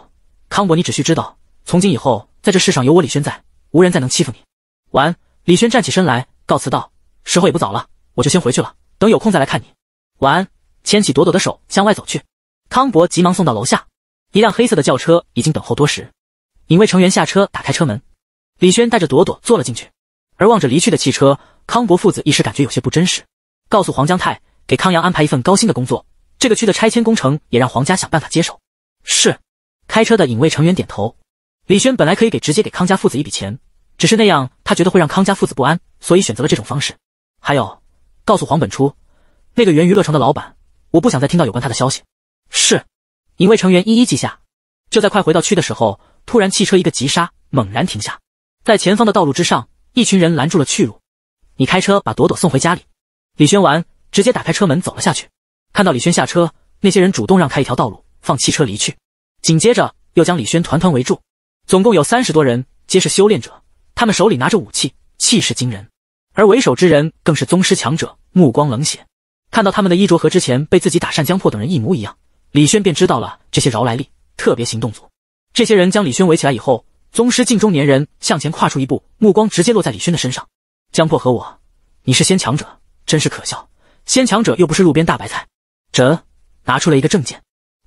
康伯，你只需知道，从今以后，在这世上有我李轩在，无人再能欺负你。完，李轩站起身来告辞道：“时候也不早了，我就先回去了，等有空再来看你。”晚安，牵起朵朵的手向外走去。康伯急忙送到楼下，一辆黑色的轿车已经等候多时。隐卫成员下车，打开车门，李轩带着朵朵坐了进去。而望着离去的汽车，康伯父子一时感觉有些不真实。告诉黄江泰，给康阳安排一份高薪的工作，这个区的拆迁工程也让黄家想办法接手。是，开车的影卫成员点头。李轩本来可以给直接给康家父子一笔钱，只是那样他觉得会让康家父子不安，所以选择了这种方式。还有，告诉黄本初，那个原娱乐城的老板，我不想再听到有关他的消息。是，影卫成员一一记下。就在快回到区的时候，突然汽车一个急刹，猛然停下，在前方的道路之上，一群人拦住了去路。你开车把朵朵送回家里。李轩完，直接打开车门走了下去。看到李轩下车，那些人主动让开一条道路。放汽车离去，紧接着又将李轩团团围住，总共有三十多人，皆是修炼者，他们手里拿着武器，气势惊人，而为首之人更是宗师强者，目光冷血。看到他们的衣着和之前被自己打善江破等人一模一样，李轩便知道了这些饶来历特别行动组。这些人将李轩围起来以后，宗师镜中年人向前跨出一步，目光直接落在李轩的身上。江破和我，你是先强者，真是可笑，先强者又不是路边大白菜。这拿出了一个证件。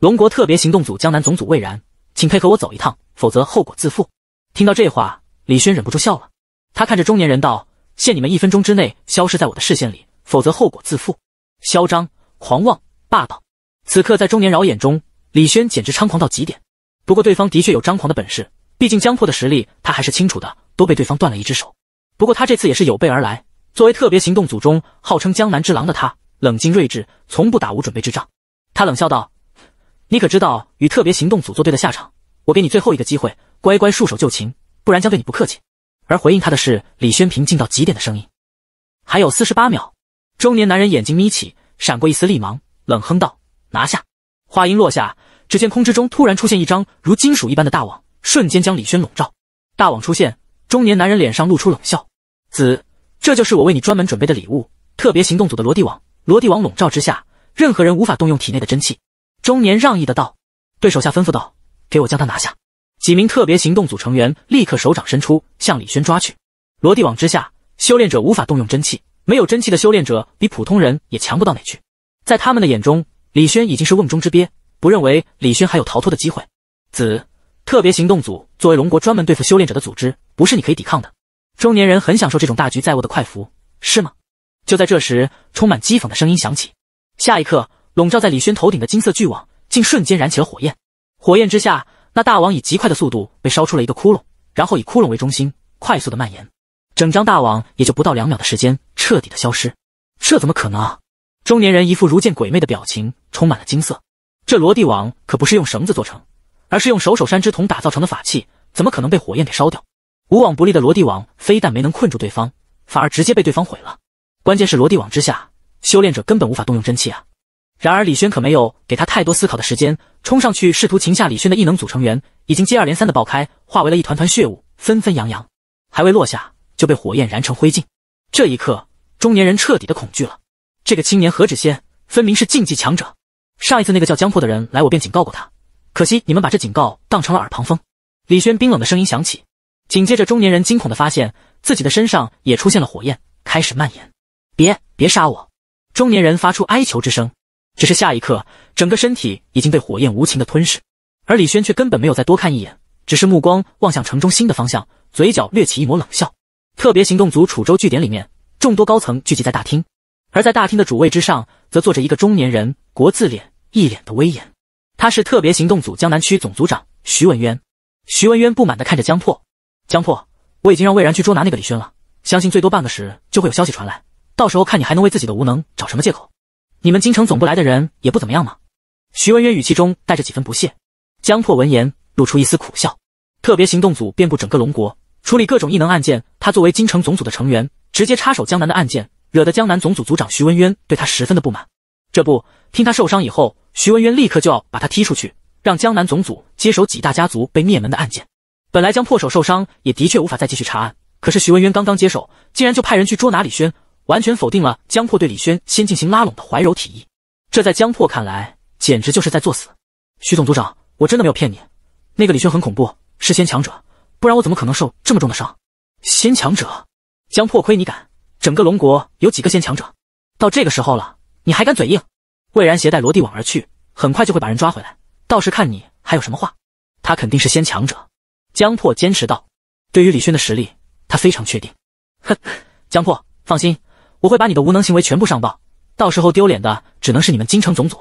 龙国特别行动组江南总组魏然，请配合我走一趟，否则后果自负。听到这话，李轩忍不住笑了。他看着中年人道：“限你们一分钟之内消失在我的视线里，否则后果自负。”嚣张、狂妄、霸道，此刻在中年饶眼中，李轩简直猖狂到极点。不过对方的确有张狂的本事，毕竟江破的实力他还是清楚的，都被对方断了一只手。不过他这次也是有备而来，作为特别行动组中号称江南之狼的他，冷静睿智，从不打无准备之仗。他冷笑道。你可知道与特别行动组作对的下场？我给你最后一个机会，乖乖束手就擒，不然将对你不客气。而回应他的是李轩平静到极点的声音。还有四十八秒。中年男人眼睛眯起，闪过一丝厉芒，冷哼道：“拿下！”话音落下，只见空之中突然出现一张如金属一般的大网，瞬间将李轩笼罩。大网出现，中年男人脸上露出冷笑：“子，这就是我为你专门准备的礼物。特别行动组的罗地网，罗地网笼罩之下，任何人无法动用体内的真气。”中年让意的道，对手下吩咐道：“给我将他拿下！”几名特别行动组成员立刻手掌伸出，向李轩抓去。罗地网之下，修炼者无法动用真气，没有真气的修炼者比普通人也强不到哪去。在他们的眼中，李轩已经是瓮中之鳖，不认为李轩还有逃脱的机会。子特别行动组作为龙国专门对付修炼者的组织，不是你可以抵抗的。中年人很享受这种大局在握的快服，是吗？就在这时，充满讥讽的声音响起。下一刻。笼罩在李轩头顶的金色巨网，竟瞬间燃起了火焰。火焰之下，那大网以极快的速度被烧出了一个窟窿，然后以窟窿为中心快速的蔓延，整张大网也就不到两秒的时间彻底的消失。这怎么可能？中年人一副如见鬼魅的表情，充满了惊色。这罗地网可不是用绳子做成，而是用首首山之铜打造成的法器，怎么可能被火焰给烧掉？无往不利的罗地网非但没能困住对方，反而直接被对方毁了。关键是罗地网之下，修炼者根本无法动用真气啊！然而李轩可没有给他太多思考的时间，冲上去试图擒下李轩的异能组成员，已经接二连三的爆开，化为了一团团血雾，纷纷扬扬，还未落下就被火焰燃成灰烬。这一刻，中年人彻底的恐惧了。这个青年何止仙，分明是禁忌强者。上一次那个叫江破的人来，我便警告过他，可惜你们把这警告当成了耳旁风。李轩冰冷的声音响起，紧接着中年人惊恐的发现自己的身上也出现了火焰，开始蔓延。别别杀我！中年人发出哀求之声。只是下一刻，整个身体已经被火焰无情的吞噬，而李轩却根本没有再多看一眼，只是目光望向城中心的方向，嘴角掠起一抹冷笑。特别行动组楚州据点里面，众多高层聚集在大厅，而在大厅的主位之上，则坐着一个中年人，国字脸，一脸的威严。他是特别行动组江南区总组长徐文渊。徐文渊不满地看着江破，江破，我已经让魏然去捉拿那个李轩了，相信最多半个时就会有消息传来，到时候看你还能为自己的无能找什么借口。你们京城总部来的人也不怎么样吗？徐文渊语气中带着几分不屑。江破闻言露出一丝苦笑。特别行动组遍布整个龙国，处理各种异能案件。他作为京城总组的成员，直接插手江南的案件，惹得江南总组组长徐文渊对他十分的不满。这不，听他受伤以后，徐文渊立刻就要把他踢出去，让江南总组接手几大家族被灭门的案件。本来江破手受伤也的确无法再继续查案，可是徐文渊刚刚接手，竟然就派人去捉拿李轩。完全否定了江破对李轩先进行拉拢的怀柔提议，这在江破看来简直就是在作死。徐总组长，我真的没有骗你，那个李轩很恐怖，是先强者，不然我怎么可能受这么重的伤？先强者？江破，亏你敢！整个龙国有几个先强者？到这个时候了，你还敢嘴硬？魏然携带罗地网而去，很快就会把人抓回来，到时看你还有什么话。他肯定是先强者，江破坚持道。对于李轩的实力，他非常确定。哼，江破，放心。我会把你的无能行为全部上报，到时候丢脸的只能是你们京城总组。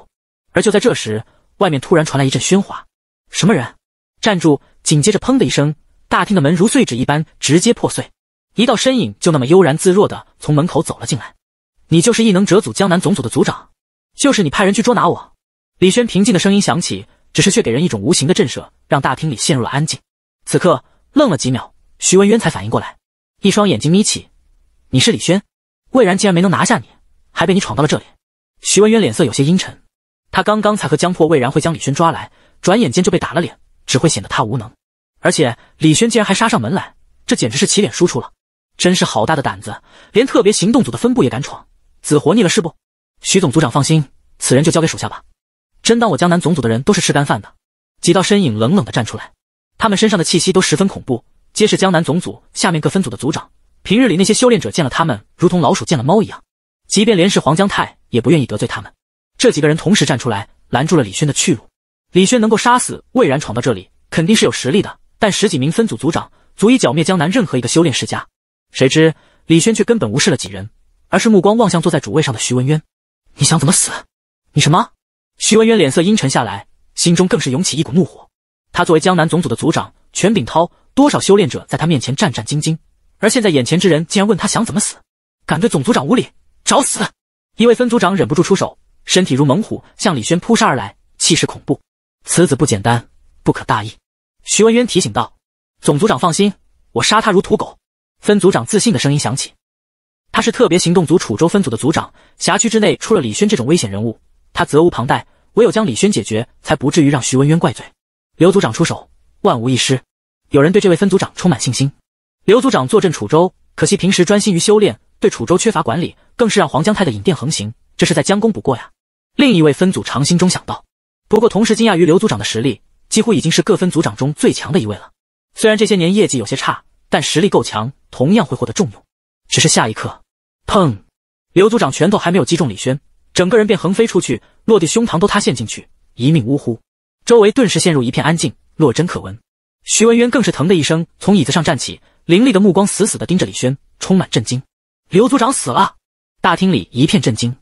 而就在这时，外面突然传来一阵喧哗。什么人？站住！紧接着，砰的一声，大厅的门如碎纸一般直接破碎，一道身影就那么悠然自若的从门口走了进来。你就是异能者组江南总组的组长，就是你派人去捉拿我。李轩平静的声音响起，只是却给人一种无形的震慑，让大厅里陷入了安静。此刻，愣了几秒，徐文渊才反应过来，一双眼睛眯起。你是李轩？魏然竟然没能拿下你，还被你闯到了这里。徐文渊脸色有些阴沉，他刚刚才和江破、魏然会将李轩抓来，转眼间就被打了脸，只会显得他无能。而且李轩竟然还杀上门来，这简直是起脸输出了，真是好大的胆子，连特别行动组的分部也敢闯，子活腻了是不？徐总组长放心，此人就交给属下吧。真当我江南总组的人都是吃干饭的？几道身影冷冷的站出来，他们身上的气息都十分恐怖，皆是江南总组下面各分组的组长。平日里那些修炼者见了他们，如同老鼠见了猫一样，即便连是黄江泰也不愿意得罪他们。这几个人同时站出来，拦住了李轩的去路。李轩能够杀死魏然闯到这里，肯定是有实力的。但十几名分组组长足以剿灭江南任何一个修炼世家。谁知李轩却根本无视了几人，而是目光望向坐在主位上的徐文渊：“你想怎么死？”“你什么？”徐文渊脸色阴沉下来，心中更是涌起一股怒火。他作为江南总组的组长，权炳涛多少修炼者在他面前战战兢兢。而现在，眼前之人竟然问他想怎么死？敢对总组长无礼，找死！一位分组长忍不住出手，身体如猛虎向李轩扑杀而来，气势恐怖。此子不简单，不可大意。徐文渊提醒道：“总组长放心，我杀他如土狗。”分组长自信的声音响起：“他是特别行动组楚州分组的组长，辖区之内出了李轩这种危险人物，他责无旁贷，唯有将李轩解决，才不至于让徐文渊怪罪。”刘组长出手，万无一失。有人对这位分组长充满信心。刘组长坐镇楚州，可惜平时专心于修炼，对楚州缺乏管理，更是让黄江泰的影店横行。这是在将功补过呀。另一位分组长心中想到，不过同时惊讶于刘组长的实力，几乎已经是各分组长中最强的一位了。虽然这些年业绩有些差，但实力够强，同样会获得重用。只是下一刻，砰！刘组长拳头还没有击中李轩，整个人便横飞出去，落地胸膛都塌陷进去，一命呜呼。周围顿时陷入一片安静，落针可闻。徐文渊更是疼的一声从椅子上站起。凌厉的目光死死地盯着李轩，充满震惊。刘组长死了，大厅里一片震惊。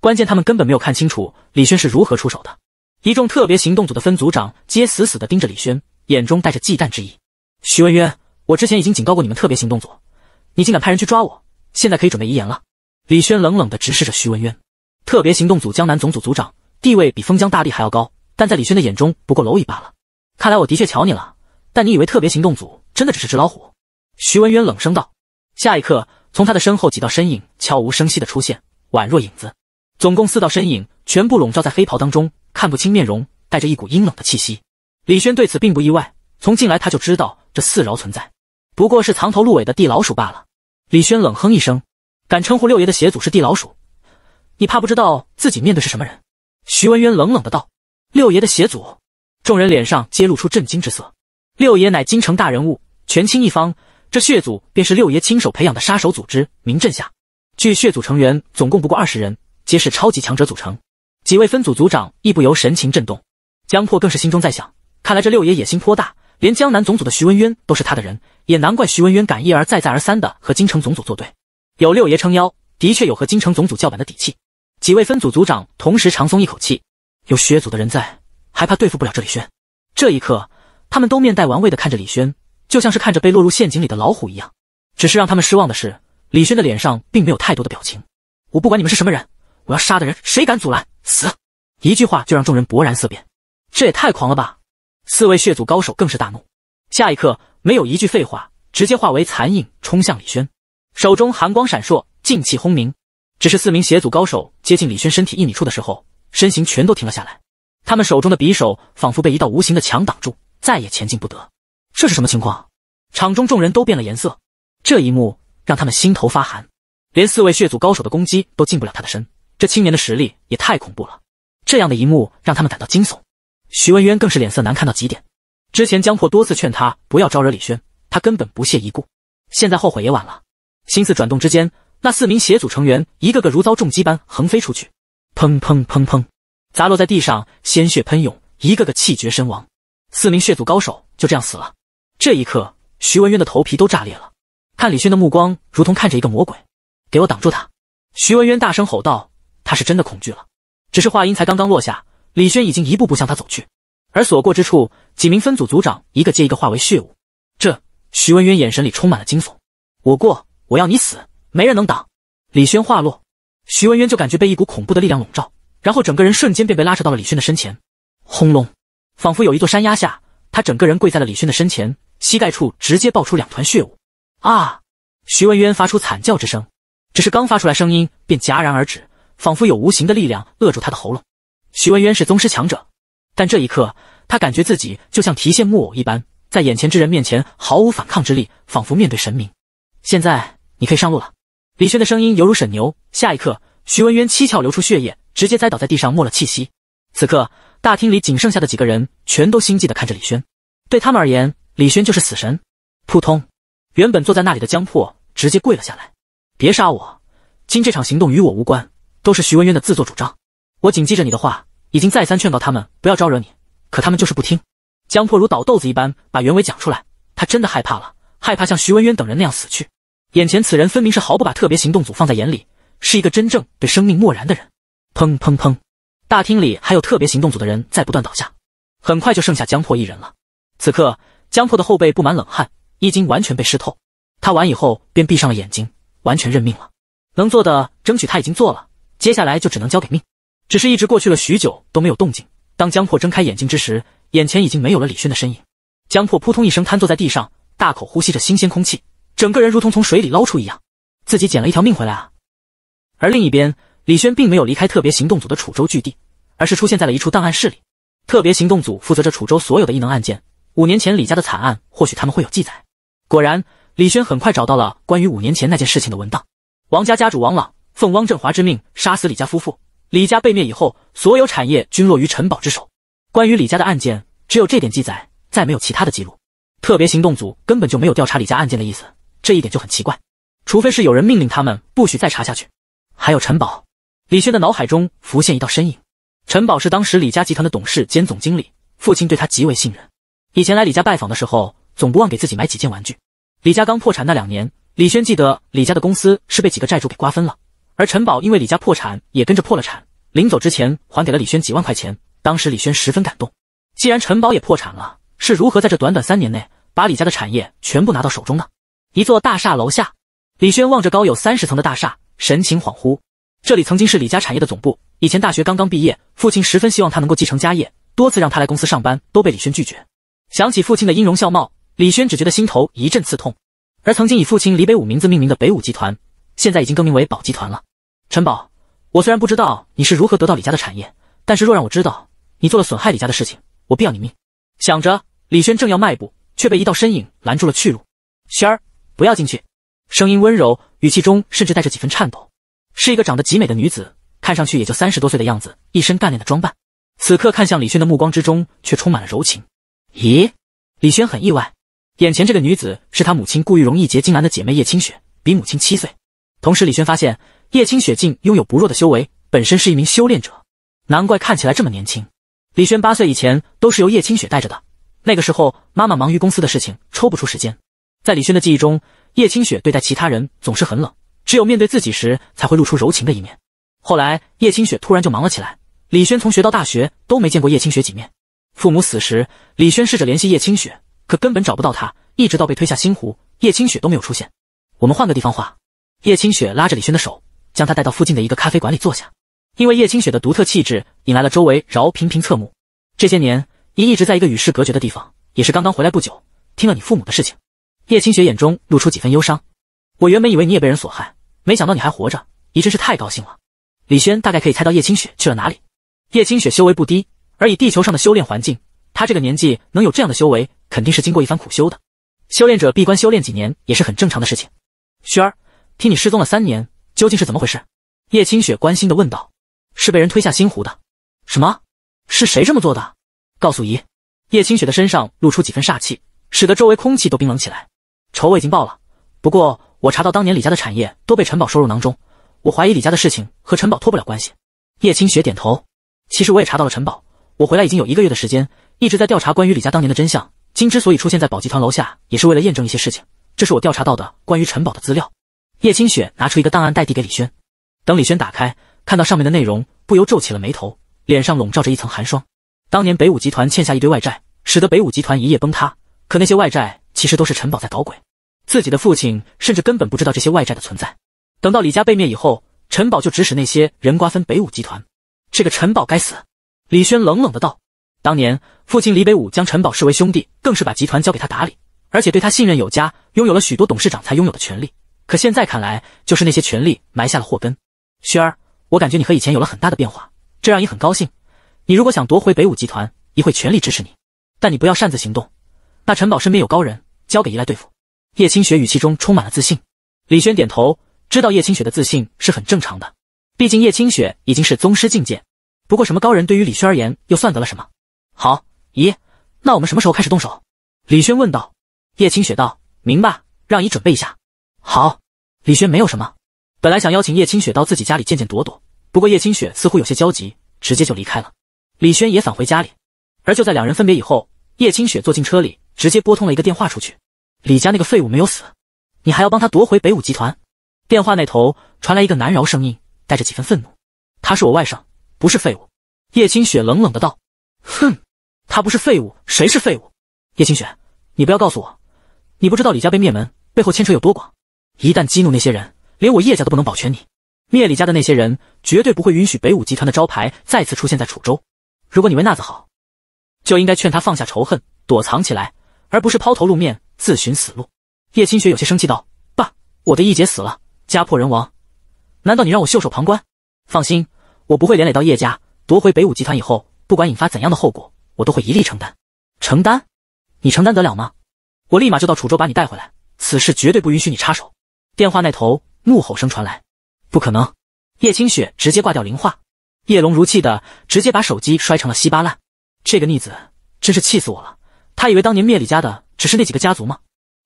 关键他们根本没有看清楚李轩是如何出手的。一众特别行动组的分组长皆死死地盯着李轩，眼中带着忌惮之意。徐文渊，我之前已经警告过你们特别行动组，你竟敢派人去抓我！现在可以准备遗言了。李轩冷冷地直视着徐文渊，特别行动组江南总组组长地位比封疆大吏还要高，但在李轩的眼中不过蝼蚁罢了。看来我的确瞧你了，但你以为特别行动组真的只是纸老虎？徐文渊冷声道：“下一刻，从他的身后几道身影悄无声息的出现，宛若影子。总共四道身影，全部笼罩在黑袍当中，看不清面容，带着一股阴冷的气息。”李轩对此并不意外，从进来他就知道这四饶存在，不过是藏头露尾的地老鼠罢了。李轩冷哼一声：“敢称呼六爷的邪祖是地老鼠，你怕不知道自己面对是什么人？”徐文渊冷冷的道：“六爷的邪祖。”众人脸上皆露出震惊之色。六爷乃京城大人物，权倾一方。这血组便是六爷亲手培养的杀手组织，名震下。据血组成员总共不过二十人，皆是超级强者组成。几位分组组长亦不由神情震动，江破更是心中在想：看来这六爷野心颇大，连江南总组的徐文渊都是他的人，也难怪徐文渊敢一而再再而三的和京城总组作对。有六爷撑腰，的确有和京城总组叫板的底气。几位分组组长同时长松一口气，有血组的人在，还怕对付不了这李轩？这一刻，他们都面带玩味的看着李轩。就像是看着被落入陷阱里的老虎一样，只是让他们失望的是，李轩的脸上并没有太多的表情。我不管你们是什么人，我要杀的人谁敢阻拦，死！一句话就让众人勃然色变，这也太狂了吧！四位血祖高手更是大怒，下一刻没有一句废话，直接化为残影冲向李轩，手中寒光闪烁，劲气轰鸣。只是四名血祖高手接近李轩身体一米处的时候，身形全都停了下来，他们手中的匕首仿佛被一道无形的墙挡住，再也前进不得。这是什么情况？场中众人都变了颜色，这一幕让他们心头发寒，连四位血祖高手的攻击都近不了他的身，这青年的实力也太恐怖了。这样的一幕让他们感到惊悚，徐文渊更是脸色难看到极点。之前江破多次劝他不要招惹李轩，他根本不屑一顾，现在后悔也晚了。心思转动之间，那四名邪祖成员一个个如遭重击般横飞出去，砰砰砰砰，砸落在地上，鲜血喷涌，一个个气绝身亡。四名血祖高手就这样死了。这一刻，徐文渊的头皮都炸裂了，看李轩的目光如同看着一个魔鬼，给我挡住他！徐文渊大声吼道，他是真的恐惧了。只是话音才刚刚落下，李轩已经一步步向他走去，而所过之处，几名分组组长一个接一个化为血雾。这徐文渊眼神里充满了惊悚，我过，我要你死，没人能挡！李轩话落，徐文渊就感觉被一股恐怖的力量笼罩，然后整个人瞬间便被拉扯到了李轩的身前。轰隆，仿佛有一座山压下，他整个人跪在了李轩的身前。膝盖处直接爆出两团血雾，啊！徐文渊发出惨叫之声，只是刚发出来声音便戛然而止，仿佛有无形的力量扼住他的喉咙。徐文渊是宗师强者，但这一刻他感觉自己就像提线木偶一般，在眼前之人面前毫无反抗之力，仿佛面对神明。现在你可以上路了。李轩的声音犹如沈牛。下一刻，徐文渊七窍流出血液，直接栽倒在地上，没了气息。此刻大厅里仅剩下的几个人全都心悸地看着李轩，对他们而言。李轩就是死神，扑通！原本坐在那里的江破直接跪了下来。别杀我，今这场行动与我无关，都是徐文渊的自作主张。我谨记着你的话，已经再三劝告他们不要招惹你，可他们就是不听。江破如倒豆子一般把原委讲出来，他真的害怕了，害怕像徐文渊等人那样死去。眼前此人分明是毫不把特别行动组放在眼里，是一个真正对生命漠然的人。砰砰砰！大厅里还有特别行动组的人在不断倒下，很快就剩下江破一人了。此刻。江破的后背布满冷汗，衣襟完全被湿透。他完以后便闭上了眼睛，完全认命了。能做的争取他已经做了，接下来就只能交给命。只是一直过去了许久都没有动静。当江破睁开眼睛之时，眼前已经没有了李轩的身影。江破扑通一声瘫坐在地上，大口呼吸着新鲜空气，整个人如同从水里捞出一样，自己捡了一条命回来啊！而另一边，李轩并没有离开特别行动组的楚州据地，而是出现在了一处档案室里。特别行动组负责着楚州所有的异能案件。五年前李家的惨案，或许他们会有记载。果然，李轩很快找到了关于五年前那件事情的文档。王家家主王朗奉汪振华之命杀死李家夫妇。李家被灭以后，所有产业均落于陈宝之手。关于李家的案件，只有这点记载，再没有其他的记录。特别行动组根本就没有调查李家案件的意思，这一点就很奇怪。除非是有人命令他们不许再查下去。还有陈宝，李轩的脑海中浮现一道身影。陈宝是当时李家集团的董事兼总经理，父亲对他极为信任。以前来李家拜访的时候，总不忘给自己买几件玩具。李家刚破产那两年，李轩记得李家的公司是被几个债主给瓜分了，而陈宝因为李家破产也跟着破了产。临走之前，还给了李轩几万块钱。当时李轩十分感动。既然陈宝也破产了，是如何在这短短三年内把李家的产业全部拿到手中呢？一座大厦楼下，李轩望着高有三十层的大厦，神情恍惚。这里曾经是李家产业的总部。以前大学刚刚毕业，父亲十分希望他能够继承家业，多次让他来公司上班，都被李轩拒绝。想起父亲的音容笑貌，李轩只觉得心头一阵刺痛。而曾经以父亲李北武名字命名的北武集团，现在已经更名为宝集团了。陈宝，我虽然不知道你是如何得到李家的产业，但是若让我知道你做了损害李家的事情，我必要你命。想着，李轩正要迈步，却被一道身影拦住了去路。轩儿，不要进去。声音温柔，语气中甚至带着几分颤抖，是一个长得极美的女子，看上去也就三十多岁的样子，一身干练的装扮，此刻看向李轩的目光之中却充满了柔情。咦，李轩很意外，眼前这个女子是他母亲顾玉容义结金兰的姐妹叶清雪，比母亲七岁。同时，李轩发现叶清雪竟拥有不弱的修为，本身是一名修炼者，难怪看起来这么年轻。李轩八岁以前都是由叶清雪带着的，那个时候妈妈忙于公司的事情，抽不出时间。在李轩的记忆中，叶清雪对待其他人总是很冷，只有面对自己时才会露出柔情的一面。后来叶清雪突然就忙了起来，李轩从学到大学都没见过叶清雪几面。父母死时，李轩试着联系叶清雪，可根本找不到她，一直到被推下星湖，叶清雪都没有出现。我们换个地方画。叶清雪拉着李轩的手，将他带到附近的一个咖啡馆里坐下。因为叶清雪的独特气质，引来了周围饶频频侧目。这些年，你一直在一个与世隔绝的地方，也是刚刚回来不久。听了你父母的事情，叶清雪眼中露出几分忧伤。我原本以为你也被人所害，没想到你还活着，你真是太高兴了。李轩大概可以猜到叶清雪去了哪里。叶清雪修为不低。而以地球上的修炼环境，他这个年纪能有这样的修为，肯定是经过一番苦修的。修炼者闭关修炼几年也是很正常的事情。萱儿，听你失踪了三年，究竟是怎么回事？叶清雪关心的问道。是被人推下星湖的。什么？是谁这么做的？告诉姨。叶清雪的身上露出几分煞气，使得周围空气都冰冷起来。仇我已经报了，不过我查到当年李家的产业都被陈宝收入囊中，我怀疑李家的事情和陈宝脱不了关系。叶清雪点头。其实我也查到了陈宝。我回来已经有一个月的时间，一直在调查关于李家当年的真相。金之所以出现在宝集团楼下，也是为了验证一些事情。这是我调查到的关于陈宝的资料。叶清雪拿出一个档案袋递给李轩，等李轩打开，看到上面的内容，不由皱起了眉头，脸上笼罩着一层寒霜。当年北武集团欠下一堆外债，使得北武集团一夜崩塌。可那些外债其实都是陈宝在搞鬼，自己的父亲甚至根本不知道这些外债的存在。等到李家被灭以后，陈宝就指使那些人瓜分北武集团。这个陈宝该死！李轩冷冷的道：“当年父亲李北武将陈宝视为兄弟，更是把集团交给他打理，而且对他信任有加，拥有了许多董事长才拥有的权利。可现在看来，就是那些权力埋下了祸根。轩儿，我感觉你和以前有了很大的变化，这让你很高兴。你如果想夺回北武集团，姨会全力支持你，但你不要擅自行动。那陈宝身边有高人，交给姨来对付。”叶清雪语气中充满了自信。李轩点头，知道叶清雪的自信是很正常的，毕竟叶清雪已经是宗师境界。不过，什么高人对于李轩而言又算得了什么？好，咦，那我们什么时候开始动手？李轩问道。叶清雪道：“明白，让你准备一下。”好。李轩没有什么，本来想邀请叶清雪到自己家里见见朵朵，不过叶清雪似乎有些焦急，直接就离开了。李轩也返回家里。而就在两人分别以后，叶清雪坐进车里，直接拨通了一个电话出去。李家那个废物没有死，你还要帮他夺回北武集团？电话那头传来一个难饶声音，带着几分愤怒：“他是我外甥。”不是废物，叶清雪冷冷的道：“哼，他不是废物，谁是废物？叶清雪，你不要告诉我，你不知道李家被灭门背后牵扯有多广，一旦激怒那些人，连我叶家都不能保全你。灭李家的那些人绝对不会允许北武集团的招牌再次出现在楚州。如果你为娜子好，就应该劝他放下仇恨，躲藏起来，而不是抛头露面，自寻死路。”叶清雪有些生气道：“爸，我的义姐死了，家破人亡，难道你让我袖手旁观？放心。”我不会连累到叶家，夺回北武集团以后，不管引发怎样的后果，我都会一力承担。承担？你承担得了吗？我立马就到楚州把你带回来，此事绝对不允许你插手。电话那头怒吼声传来，不可能！叶清雪直接挂掉灵话。叶龙如气的直接把手机摔成了稀巴烂。这个逆子真是气死我了！他以为当年灭李家的只是那几个家族吗？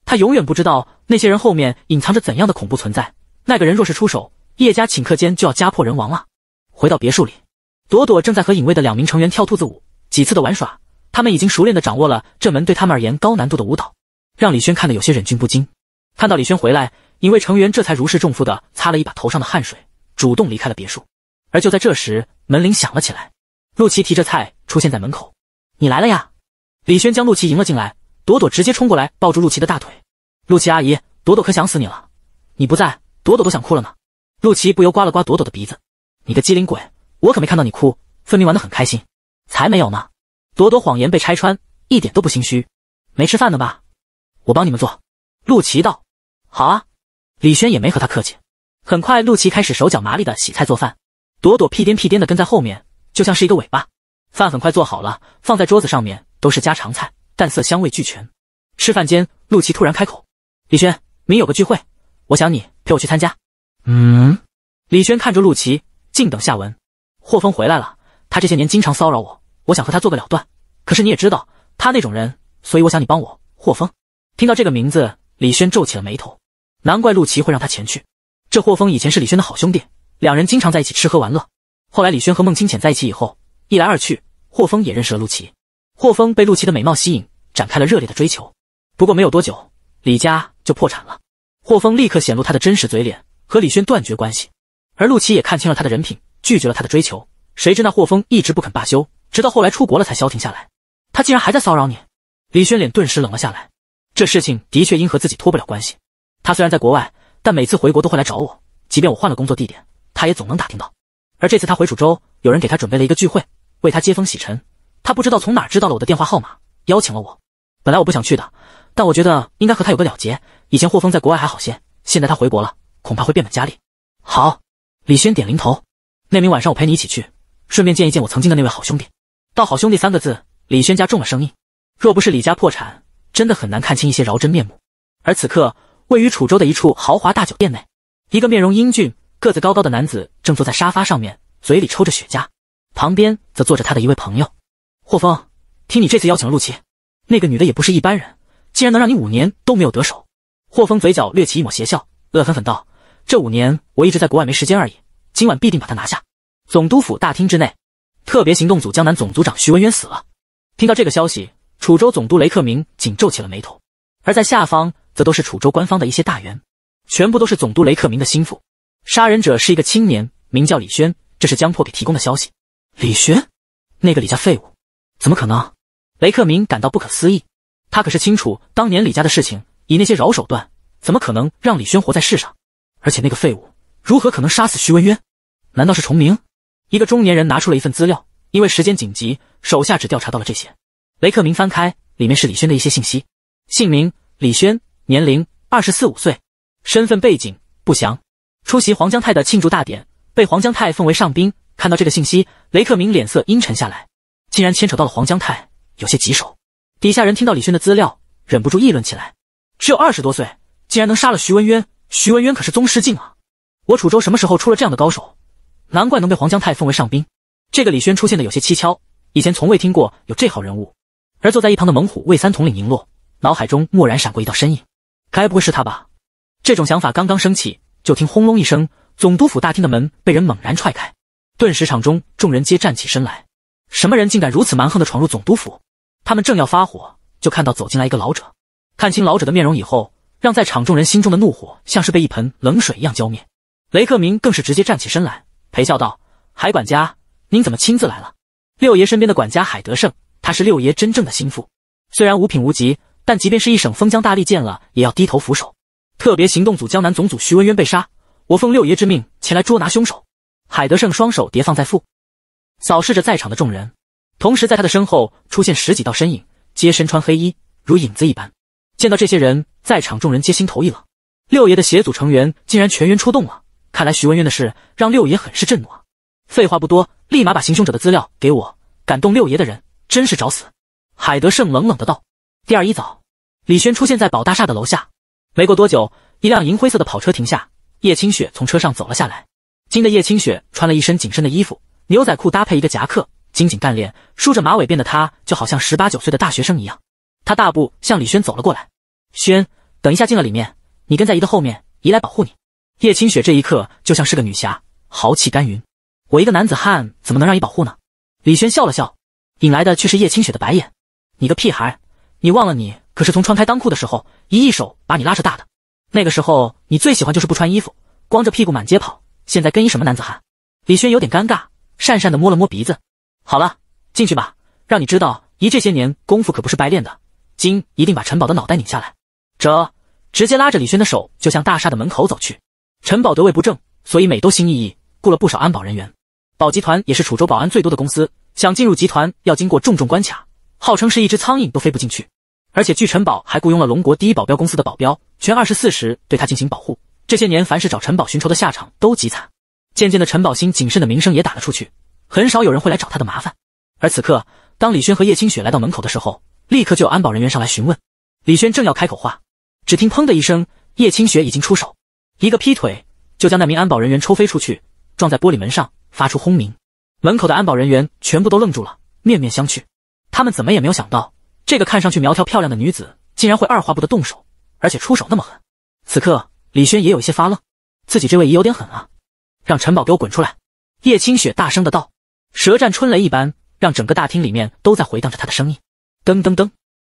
他永远不知道那些人后面隐藏着怎样的恐怖存在。那个人若是出手，叶家顷刻间就要家破人亡了。回到别墅里，朵朵正在和影卫的两名成员跳兔子舞。几次的玩耍，他们已经熟练的掌握了这门对他们而言高难度的舞蹈，让李轩看得有些忍俊不禁。看到李轩回来，影卫成员这才如释重负的擦了一把头上的汗水，主动离开了别墅。而就在这时，门铃响了起来。陆琪提着菜出现在门口：“你来了呀！”李轩将陆琪迎了进来，朵朵直接冲过来抱住陆琪的大腿：“陆琪阿姨，朵朵可想死你了，你不在，朵朵都想哭了呢。”陆琪不由刮了刮朵朵的鼻子。你个机灵鬼，我可没看到你哭，分明玩得很开心，才没有呢！朵朵谎言被拆穿，一点都不心虚。没吃饭呢吧？我帮你们做。陆琪道。好啊，李轩也没和他客气。很快，陆琪开始手脚麻利的洗菜做饭，朵朵屁颠屁颠的跟在后面，就像是一个尾巴。饭很快做好了，放在桌子上面，都是家常菜，淡色香味俱全。吃饭间，陆琪突然开口：“李轩，明有个聚会，我想你陪我去参加。”嗯。李轩看着陆琪，静等下文。霍峰回来了，他这些年经常骚扰我，我想和他做个了断。可是你也知道他那种人，所以我想你帮我。霍峰听到这个名字，李轩皱起了眉头。难怪陆琪会让他前去。这霍峰以前是李轩的好兄弟，两人经常在一起吃喝玩乐。后来李轩和孟清浅在一起以后，一来二去，霍峰也认识了陆琪。霍峰被陆琪的美貌吸引，展开了热烈的追求。不过没有多久，李家就破产了，霍峰立刻显露他的真实嘴脸，和李轩断绝关系。而陆琪也看清了他的人品，拒绝了他的追求。谁知那霍峰一直不肯罢休，直到后来出国了才消停下来。他竟然还在骚扰你！李轩脸顿时冷了下来。这事情的确因和自己脱不了关系。他虽然在国外，但每次回国都会来找我，即便我换了工作地点，他也总能打听到。而这次他回楚州，有人给他准备了一个聚会，为他接风洗尘。他不知道从哪知道了我的电话号码，邀请了我。本来我不想去的，但我觉得应该和他有个了结。以前霍峰在国外还好些，现在他回国了，恐怕会变本加厉。好。李轩点零头，那名晚上我陪你一起去，顺便见一见我曾经的那位好兄弟。到好兄弟三个字，李轩加重了声音。若不是李家破产，真的很难看清一些饶真面目。而此刻，位于楚州的一处豪华大酒店内，一个面容英俊、个子高高的男子正坐在沙发上面，嘴里抽着雪茄，旁边则坐着他的一位朋友霍峰。听你这次邀请了陆琪，那个女的也不是一般人，竟然能让你五年都没有得手。霍峰嘴角掠起一抹邪笑，恶狠狠道。这五年我一直在国外没时间而已，今晚必定把他拿下。总督府大厅之内，特别行动组江南总组长徐文渊死了。听到这个消息，楚州总督雷克明紧皱起了眉头。而在下方，则都是楚州官方的一些大员，全部都是总督雷克明的心腹。杀人者是一个青年，名叫李轩，这是江破给提供的消息。李轩，那个李家废物，怎么可能？雷克明感到不可思议。他可是清楚当年李家的事情，以那些饶手段，怎么可能让李轩活在世上？而且那个废物如何可能杀死徐文渊？难道是重明？一个中年人拿出了一份资料，因为时间紧急，手下只调查到了这些。雷克明翻开，里面是李轩的一些信息：姓名李轩，年龄二十四五岁，身份背景不详。出席黄江泰的庆祝大典，被黄江泰奉为上宾。看到这个信息，雷克明脸色阴沉下来，竟然牵扯到了黄江泰，有些棘手。底下人听到李轩的资料，忍不住议论起来：只有二十多岁，竟然能杀了徐文渊。徐文渊可是宗师境啊！我楚州什么时候出了这样的高手？难怪能被黄江泰奉为上宾。这个李轩出现的有些蹊跷，以前从未听过有这号人物。而坐在一旁的猛虎魏三统领凝洛，脑海中蓦然闪过一道身影，该不会是他吧？这种想法刚刚升起，就听轰隆一声，总督府大厅的门被人猛然踹开，顿时场中众人皆站起身来。什么人竟敢如此蛮横的闯入总督府？他们正要发火，就看到走进来一个老者。看清老者的面容以后，让在场众人心中的怒火像是被一盆冷水一样浇灭。雷克明更是直接站起身来，陪笑道：“海管家，您怎么亲自来了？”六爷身边的管家海德胜，他是六爷真正的心腹。虽然五品无级，但即便是一省封疆大吏见了也要低头俯首。特别行动组江南总组徐文渊被杀，我奉六爷之命前来捉拿凶手。海德胜双手叠放在腹，扫视着在场的众人，同时在他的身后出现十几道身影，皆身穿黑衣，如影子一般。见到这些人，在场众人皆心头一冷。六爷的邪组成员竟然全员出动了，看来徐文渊的事让六爷很是震怒啊！废话不多，立马把行凶者的资料给我！敢动六爷的人，真是找死！海德胜冷冷的道。第二一早，李轩出现在宝大厦的楼下。没过多久，一辆银灰色的跑车停下，叶清雪从车上走了下来。惊的叶清雪穿了一身紧身的衣服，牛仔裤搭配一个夹克，精简干练，梳着马尾辫的她，就好像十八九岁的大学生一样。他大步向李轩走了过来，轩，等一下进了里面，你跟在姨的后面，姨来保护你。叶清雪这一刻就像是个女侠，豪气干云。我一个男子汉，怎么能让你保护呢？李轩笑了笑，引来的却是叶清雪的白眼。你个屁孩！你忘了，你可是从穿开裆裤的时候，姨一手把你拉扯大的。那个时候，你最喜欢就是不穿衣服，光着屁股满街跑。现在跟一什么男子汉？李轩有点尴尬，讪讪的摸了摸鼻子。好了，进去吧，让你知道姨这些年功夫可不是白练的。今一定把陈宝的脑袋拧下来，这直接拉着李轩的手就向大厦的门口走去。陈宝得位不正，所以每都心翼翼雇了不少安保人员。宝集团也是楚州保安最多的公司，想进入集团要经过重重关卡，号称是一只苍蝇都飞不进去。而且据陈宝还雇佣了龙国第一保镖公司的保镖，全二十四时对他进行保护。这些年，凡是找陈宝寻仇的下场都极惨。渐渐的，陈宝心谨慎的名声也打了出去，很少有人会来找他的麻烦。而此刻，当李轩和叶清雪来到门口的时候。立刻就有安保人员上来询问，李轩正要开口话，只听砰的一声，叶清雪已经出手，一个劈腿就将那名安保人员抽飞出去，撞在玻璃门上，发出轰鸣。门口的安保人员全部都愣住了，面面相觑。他们怎么也没有想到，这个看上去苗条漂亮的女子竟然会二话不的动手，而且出手那么狠。此刻李轩也有一些发愣，自己这位也有点狠啊！让陈宝给我滚出来！叶清雪大声的道，舌战春雷一般，让整个大厅里面都在回荡着她的声音。噔噔噔！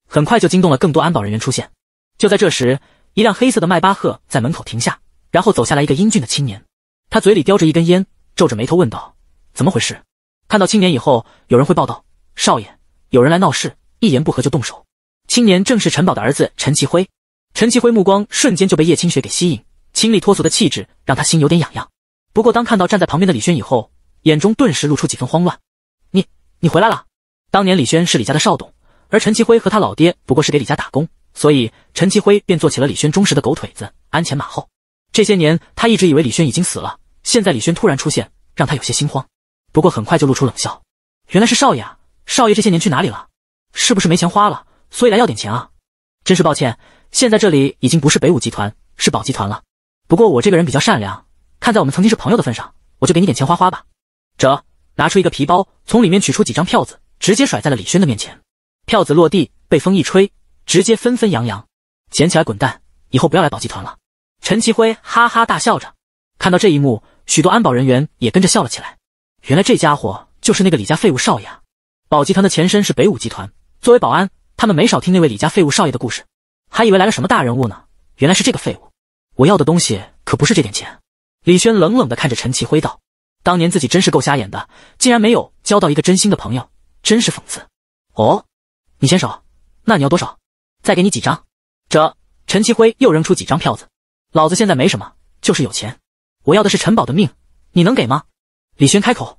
很快就惊动了更多安保人员出现。就在这时，一辆黑色的迈巴赫在门口停下，然后走下来一个英俊的青年。他嘴里叼着一根烟，皱着眉头问道：“怎么回事？”看到青年以后，有人会报道：“少爷，有人来闹事，一言不合就动手。”青年正是陈宝的儿子陈其辉。陈其辉目光瞬间就被叶清雪给吸引，清丽脱俗的气质让他心有点痒痒。不过，当看到站在旁边的李轩以后，眼中顿时露出几分慌乱：“你，你回来了！当年李轩是李家的少董。”而陈其辉和他老爹不过是给李家打工，所以陈其辉便做起了李轩忠实的狗腿子，鞍前马后。这些年他一直以为李轩已经死了，现在李轩突然出现，让他有些心慌。不过很快就露出冷笑，原来是少爷啊！少爷这些年去哪里了？是不是没钱花了，所以来要点钱啊？真是抱歉，现在这里已经不是北武集团，是宝集团了。不过我这个人比较善良，看在我们曾经是朋友的份上，我就给你点钱花花吧。这，拿出一个皮包，从里面取出几张票子，直接甩在了李轩的面前。票子落地，被风一吹，直接纷纷扬扬。捡起来滚蛋，以后不要来保集团了。陈其辉哈哈大笑着，看到这一幕，许多安保人员也跟着笑了起来。原来这家伙就是那个李家废物少爷啊！保集团的前身是北武集团，作为保安，他们没少听那位李家废物少爷的故事，还以为来了什么大人物呢，原来是这个废物。我要的东西可不是这点钱。李轩冷冷地看着陈其辉道：“当年自己真是够瞎眼的，竟然没有交到一个真心的朋友，真是讽刺。”哦。你嫌少，那你要多少？再给你几张。这陈其辉又扔出几张票子。老子现在没什么，就是有钱。我要的是陈宝的命，你能给吗？李轩开口。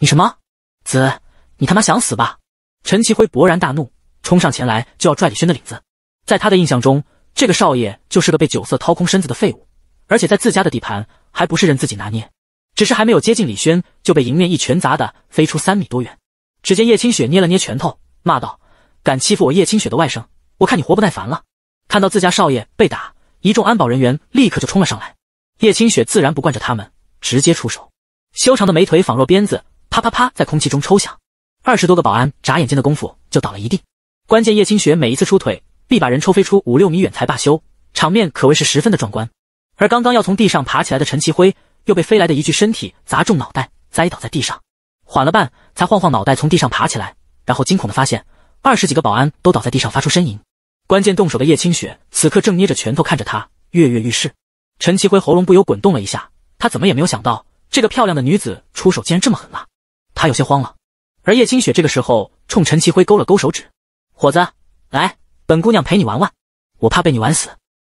你什么子？你他妈想死吧！陈其辉勃然大怒，冲上前来就要拽李轩的领子。在他的印象中，这个少爷就是个被酒色掏空身子的废物，而且在自家的地盘还不是人自己拿捏。只是还没有接近李轩，就被迎面一拳砸的飞出三米多远。只见叶清雪捏了捏拳头，骂道。敢欺负我叶清雪的外甥，我看你活不耐烦了！看到自家少爷被打，一众安保人员立刻就冲了上来。叶清雪自然不惯着他们，直接出手。修长的美腿仿若鞭子，啪啪啪在空气中抽响。二十多个保安眨眼间的功夫就倒了一地。关键叶清雪每一次出腿，必把人抽飞出五六米远才罢休，场面可谓是十分的壮观。而刚刚要从地上爬起来的陈其辉，又被飞来的一具身体砸中脑袋，栽倒在地上，缓了半才晃晃脑袋从地上爬起来，然后惊恐的发现。二十几个保安都倒在地上，发出呻吟。关键动手的叶清雪此刻正捏着拳头看着他，跃跃欲试。陈奇辉喉咙不由滚动了一下，他怎么也没有想到，这个漂亮的女子出手竟然这么狠辣，他有些慌了。而叶清雪这个时候冲陈奇辉勾了勾手指：“伙子，来，本姑娘陪你玩玩，我怕被你玩死。”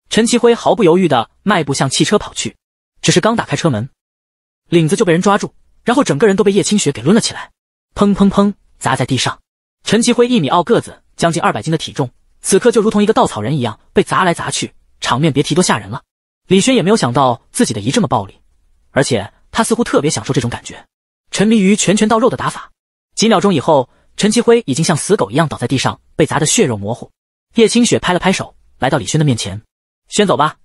陈奇辉毫不犹豫的迈步向汽车跑去，只是刚打开车门，领子就被人抓住，然后整个人都被叶清雪给抡了起来，砰砰砰，砸在地上。陈其辉一米二个子，将近二百斤的体重，此刻就如同一个稻草人一样被砸来砸去，场面别提多吓人了。李轩也没有想到自己的姨这么暴力，而且他似乎特别享受这种感觉，沉迷于拳拳到肉的打法。几秒钟以后，陈其辉已经像死狗一样倒在地上，被砸得血肉模糊。叶清雪拍了拍手，来到李轩的面前：“轩走吧，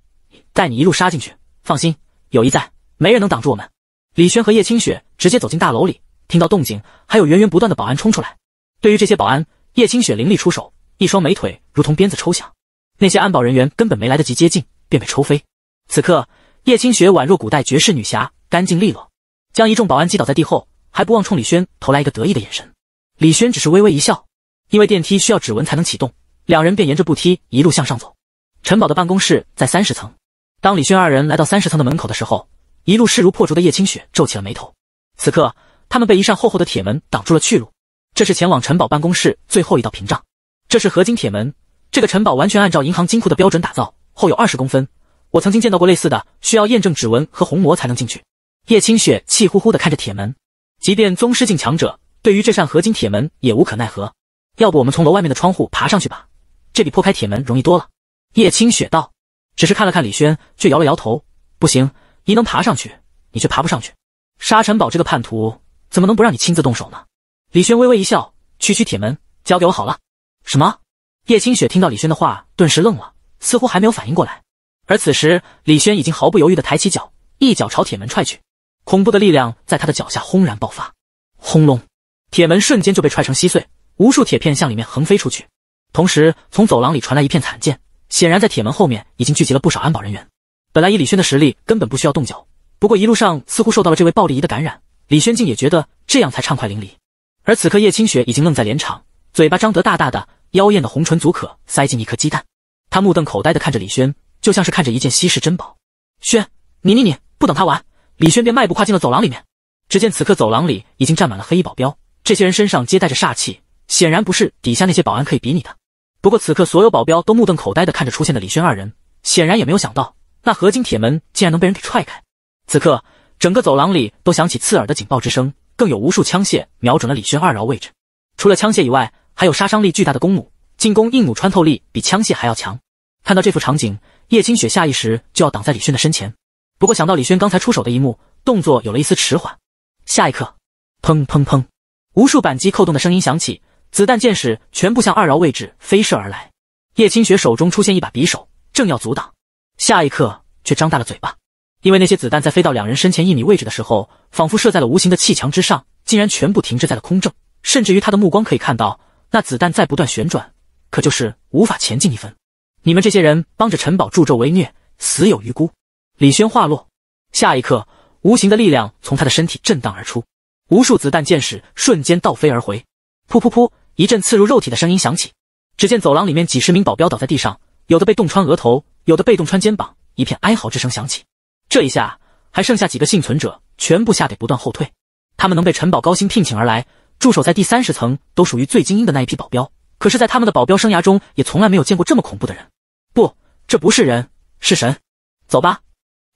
带你一路杀进去。放心，有姨在，没人能挡住我们。”李轩和叶清雪直接走进大楼里，听到动静，还有源源不断的保安冲出来。对于这些保安，叶清雪凌厉出手，一双美腿如同鞭子抽响，那些安保人员根本没来得及接近，便被抽飞。此刻，叶清雪宛若古代绝世女侠，干净利落，将一众保安击倒在地后，还不忘冲李轩投来一个得意的眼神。李轩只是微微一笑，因为电梯需要指纹才能启动，两人便沿着步梯一路向上走。陈宝的办公室在三十层。当李轩二人来到三十层的门口的时候，一路势如破竹的叶清雪皱起了眉头。此刻，他们被一扇厚厚的铁门挡住了去路。这是前往城堡办公室最后一道屏障，这是合金铁门。这个城堡完全按照银行金库的标准打造，厚有二十公分。我曾经见到过类似的，需要验证指纹和虹膜才能进去。叶清雪气呼呼地看着铁门，即便宗师境强者，对于这扇合金铁门也无可奈何。要不我们从楼外面的窗户爬上去吧，这比破开铁门容易多了。叶清雪道，只是看了看李轩，却摇了摇头，不行，你能爬上去，你却爬不上去。沙尘堡这个叛徒怎么能不让你亲自动手呢？李轩微微一笑，区区铁门交给我好了。什么？叶清雪听到李轩的话，顿时愣了，似乎还没有反应过来。而此时，李轩已经毫不犹豫的抬起脚，一脚朝铁门踹去。恐怖的力量在他的脚下轰然爆发，轰隆，铁门瞬间就被踹成稀碎，无数铁片向里面横飞出去。同时，从走廊里传来一片惨叫，显然在铁门后面已经聚集了不少安保人员。本来以李轩的实力，根本不需要动脚，不过一路上似乎受到了这位暴力仪的感染，李轩竟也觉得这样才畅快淋漓。而此刻，叶清雪已经愣在连场，嘴巴张得大大的，妖艳的红唇足可塞进一颗鸡蛋。她目瞪口呆的看着李轩，就像是看着一件稀世珍宝。轩，你你你不等他玩，李轩便迈步跨进了走廊里面。只见此刻走廊里已经站满了黑衣保镖，这些人身上皆带着煞气，显然不是底下那些保安可以比拟的。不过此刻所有保镖都目瞪口呆的看着出现的李轩二人，显然也没有想到那合金铁门竟然能被人给踹开。此刻整个走廊里都响起刺耳的警报之声。更有无数枪械瞄准了李轩二饶位置，除了枪械以外，还有杀伤力巨大的弓弩，进攻硬弩穿透力比枪械还要强。看到这幅场景，叶清雪下意识就要挡在李轩的身前，不过想到李轩刚才出手的一幕，动作有了一丝迟缓。下一刻，砰砰砰，无数扳机扣动的声音响起，子弹箭矢全部向二饶位置飞射而来。叶清雪手中出现一把匕首，正要阻挡，下一刻却张大了嘴巴。因为那些子弹在飞到两人身前一米位置的时候，仿佛射在了无形的气墙之上，竟然全部停滞在了空中。甚至于他的目光可以看到，那子弹在不断旋转，可就是无法前进一分。你们这些人帮着陈宝助纣为虐，死有余辜！李轩话落，下一刻，无形的力量从他的身体震荡而出，无数子弹箭矢瞬间倒飞而回。噗噗噗，一阵刺入肉体的声音响起。只见走廊里面几十名保镖倒在地上，有的被洞穿额头，有的被洞穿肩膀，一片哀嚎之声响起。这一下还剩下几个幸存者，全部吓得不断后退。他们能被陈宝高薪聘请而来，驻守在第三十层，都属于最精英的那一批保镖。可是，在他们的保镖生涯中，也从来没有见过这么恐怖的人。不，这不是人，是神。走吧。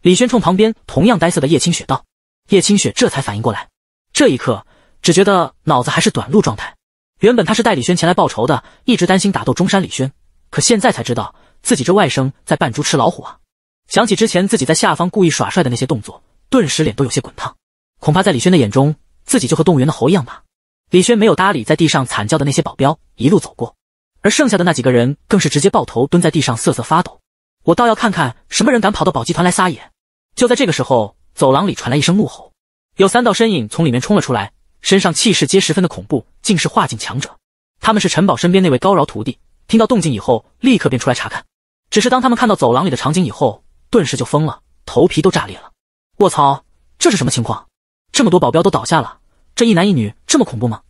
李轩冲旁边同样呆色的叶清雪道。叶清雪这才反应过来，这一刻只觉得脑子还是短路状态。原本他是带李轩前来报仇的，一直担心打斗中山李轩，可现在才知道自己这外甥在扮猪吃老虎啊。想起之前自己在下方故意耍帅的那些动作，顿时脸都有些滚烫。恐怕在李轩的眼中，自己就和动物园的猴一样吧。李轩没有搭理在地上惨叫的那些保镖，一路走过，而剩下的那几个人更是直接抱头蹲在地上瑟瑟发抖。我倒要看看什么人敢跑到保集团来撒野。就在这个时候，走廊里传来一声怒吼，有三道身影从里面冲了出来，身上气势皆十分的恐怖，竟是化境强者。他们是陈宝身边那位高饶徒弟，听到动静以后立刻便出来查看。只是当他们看到走廊里的场景以后，顿时就疯了，头皮都炸裂了！卧槽，这是什么情况？这么多保镖都倒下了，这一男一女这么恐怖吗？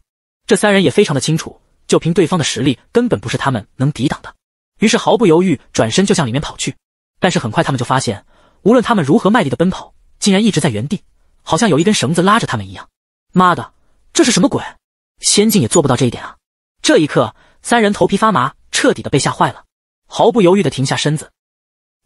这三人也非常的清楚，就凭对方的实力，根本不是他们能抵挡的。于是毫不犹豫转身就向里面跑去。但是很快他们就发现，无论他们如何卖力的奔跑，竟然一直在原地，好像有一根绳子拉着他们一样。妈的，这是什么鬼？仙境也做不到这一点啊！这一刻，三人头皮发麻，彻底的被吓坏了，毫不犹豫的停下身子。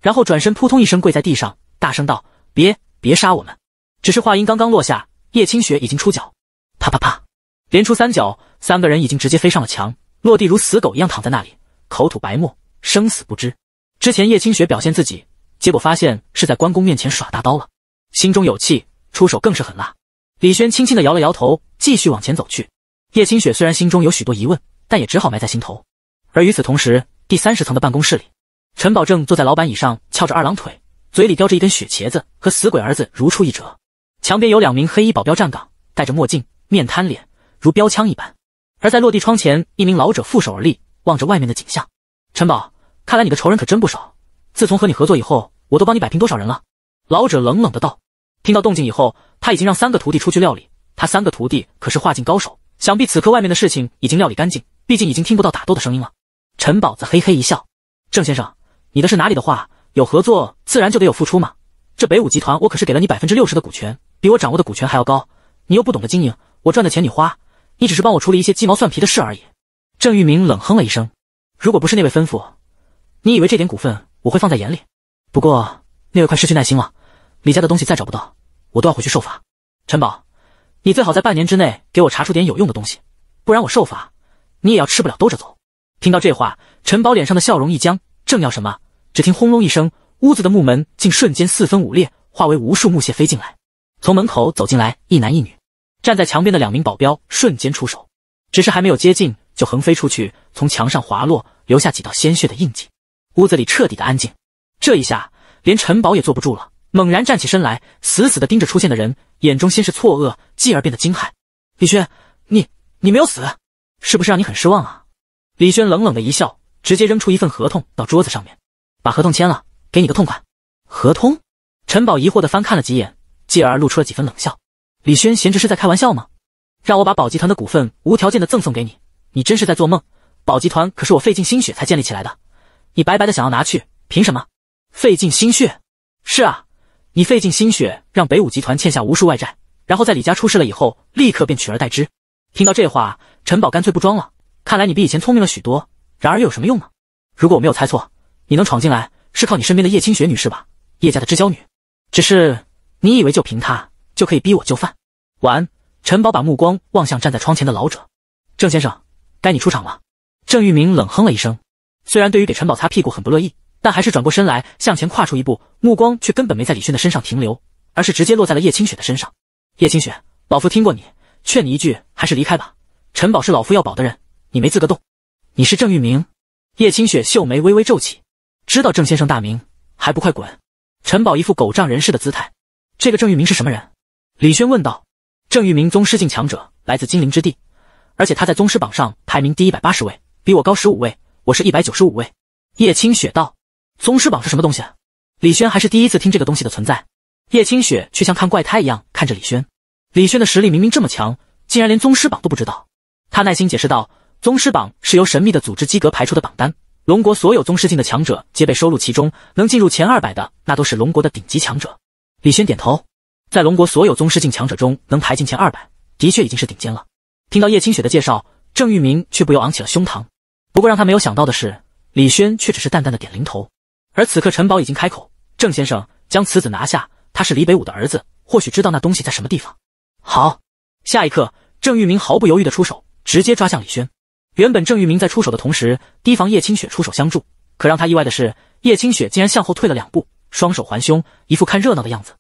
然后转身，扑通一声跪在地上，大声道：“别别杀我们！”只是话音刚刚落下，叶清雪已经出脚，啪啪啪，连出三脚，三个人已经直接飞上了墙，落地如死狗一样躺在那里，口吐白沫，生死不知。之前叶清雪表现自己，结果发现是在关公面前耍大刀了，心中有气，出手更是狠辣。李轩轻轻的摇了摇头，继续往前走去。叶清雪虽然心中有许多疑问，但也只好埋在心头。而与此同时，第三十层的办公室里。陈宝正坐在老板椅上，翘着二郎腿，嘴里叼着一根雪茄子，和死鬼儿子如出一辙。墙边有两名黑衣保镖站岗，戴着墨镜，面瘫脸，如标枪一般。而在落地窗前，一名老者负手而立，望着外面的景象。陈宝，看来你的仇人可真不少。自从和你合作以后，我都帮你摆平多少人了？老者冷冷的道。听到动静以后，他已经让三个徒弟出去料理。他三个徒弟可是化境高手，想必此刻外面的事情已经料理干净。毕竟已经听不到打斗的声音了。陈宝则嘿嘿一笑，郑先生。你的是哪里的话？有合作自然就得有付出嘛。这北武集团我可是给了你百分之六十的股权，比我掌握的股权还要高。你又不懂得经营，我赚的钱你花，你只是帮我处理一些鸡毛蒜皮的事而已。郑玉明冷哼了一声：“如果不是那位吩咐，你以为这点股份我会放在眼里？不过那位快失去耐心了，李家的东西再找不到，我都要回去受罚。陈宝，你最好在半年之内给我查出点有用的东西，不然我受罚，你也要吃不了兜着走。”听到这话，陈宝脸上的笑容一僵，正要什么。只听轰隆一声，屋子的木门竟瞬间四分五裂，化为无数木屑飞进来。从门口走进来一男一女，站在墙边的两名保镖瞬间出手，只是还没有接近，就横飞出去，从墙上滑落，留下几道鲜血的印记。屋子里彻底的安静。这一下，连陈宝也坐不住了，猛然站起身来，死死的盯着出现的人，眼中先是错愕，继而变得惊骇。李轩，你你没有死，是不是让你很失望啊？李轩冷冷的一笑，直接扔出一份合同到桌子上面。把合同签了，给你个痛快。合同？陈宝疑惑的翻看了几眼，继而露出了几分冷笑。李轩，贤侄是在开玩笑吗？让我把宝集团的股份无条件的赠送给你，你真是在做梦。宝集团可是我费尽心血才建立起来的，你白白的想要拿去，凭什么？费尽心血？是啊，你费尽心血让北武集团欠下无数外债，然后在李家出事了以后，立刻便取而代之。听到这话，陈宝干脆不装了。看来你比以前聪明了许多。然而又有什么用呢？如果我没有猜错。你能闯进来，是靠你身边的叶清雪女士吧？叶家的知交女。只是你以为就凭她就可以逼我就范？完，陈宝把目光望向站在窗前的老者，郑先生，该你出场了。郑玉明冷哼了一声，虽然对于给陈宝擦屁股很不乐意，但还是转过身来向前跨出一步，目光却根本没在李迅的身上停留，而是直接落在了叶清雪的身上。叶清雪，老夫听过你，劝你一句，还是离开吧。陈宝是老夫要保的人，你没资格动。你是郑玉明？叶清雪秀眉微微皱起。知道郑先生大名，还不快滚！陈宝一副狗仗人势的姿态。这个郑玉明是什么人？李轩问道。郑玉明宗师境强者，来自金陵之地，而且他在宗师榜上排名第一百八十位，比我高十五位，我是一百九十五位。叶清雪道。宗师榜是什么东西啊？李轩还是第一次听这个东西的存在。叶清雪却像看怪胎一样看着李轩。李轩的实力明明这么强，竟然连宗师榜都不知道。他耐心解释道：宗师榜是由神秘的组织机阁排出的榜单。龙国所有宗师境的强者皆被收录其中，能进入前二百的那都是龙国的顶级强者。李轩点头，在龙国所有宗师境强者中能排进前二百，的确已经是顶尖了。听到叶清雪的介绍，郑玉明却不由昂起了胸膛。不过让他没有想到的是，李轩却只是淡淡的点零头。而此刻陈宝已经开口：“郑先生，将此子拿下，他是李北武的儿子，或许知道那东西在什么地方。”好，下一刻，郑玉明毫不犹豫的出手，直接抓向李轩。原本郑玉明在出手的同时，提防叶清雪出手相助，可让他意外的是，叶清雪竟然向后退了两步，双手环胸，一副看热闹的样子。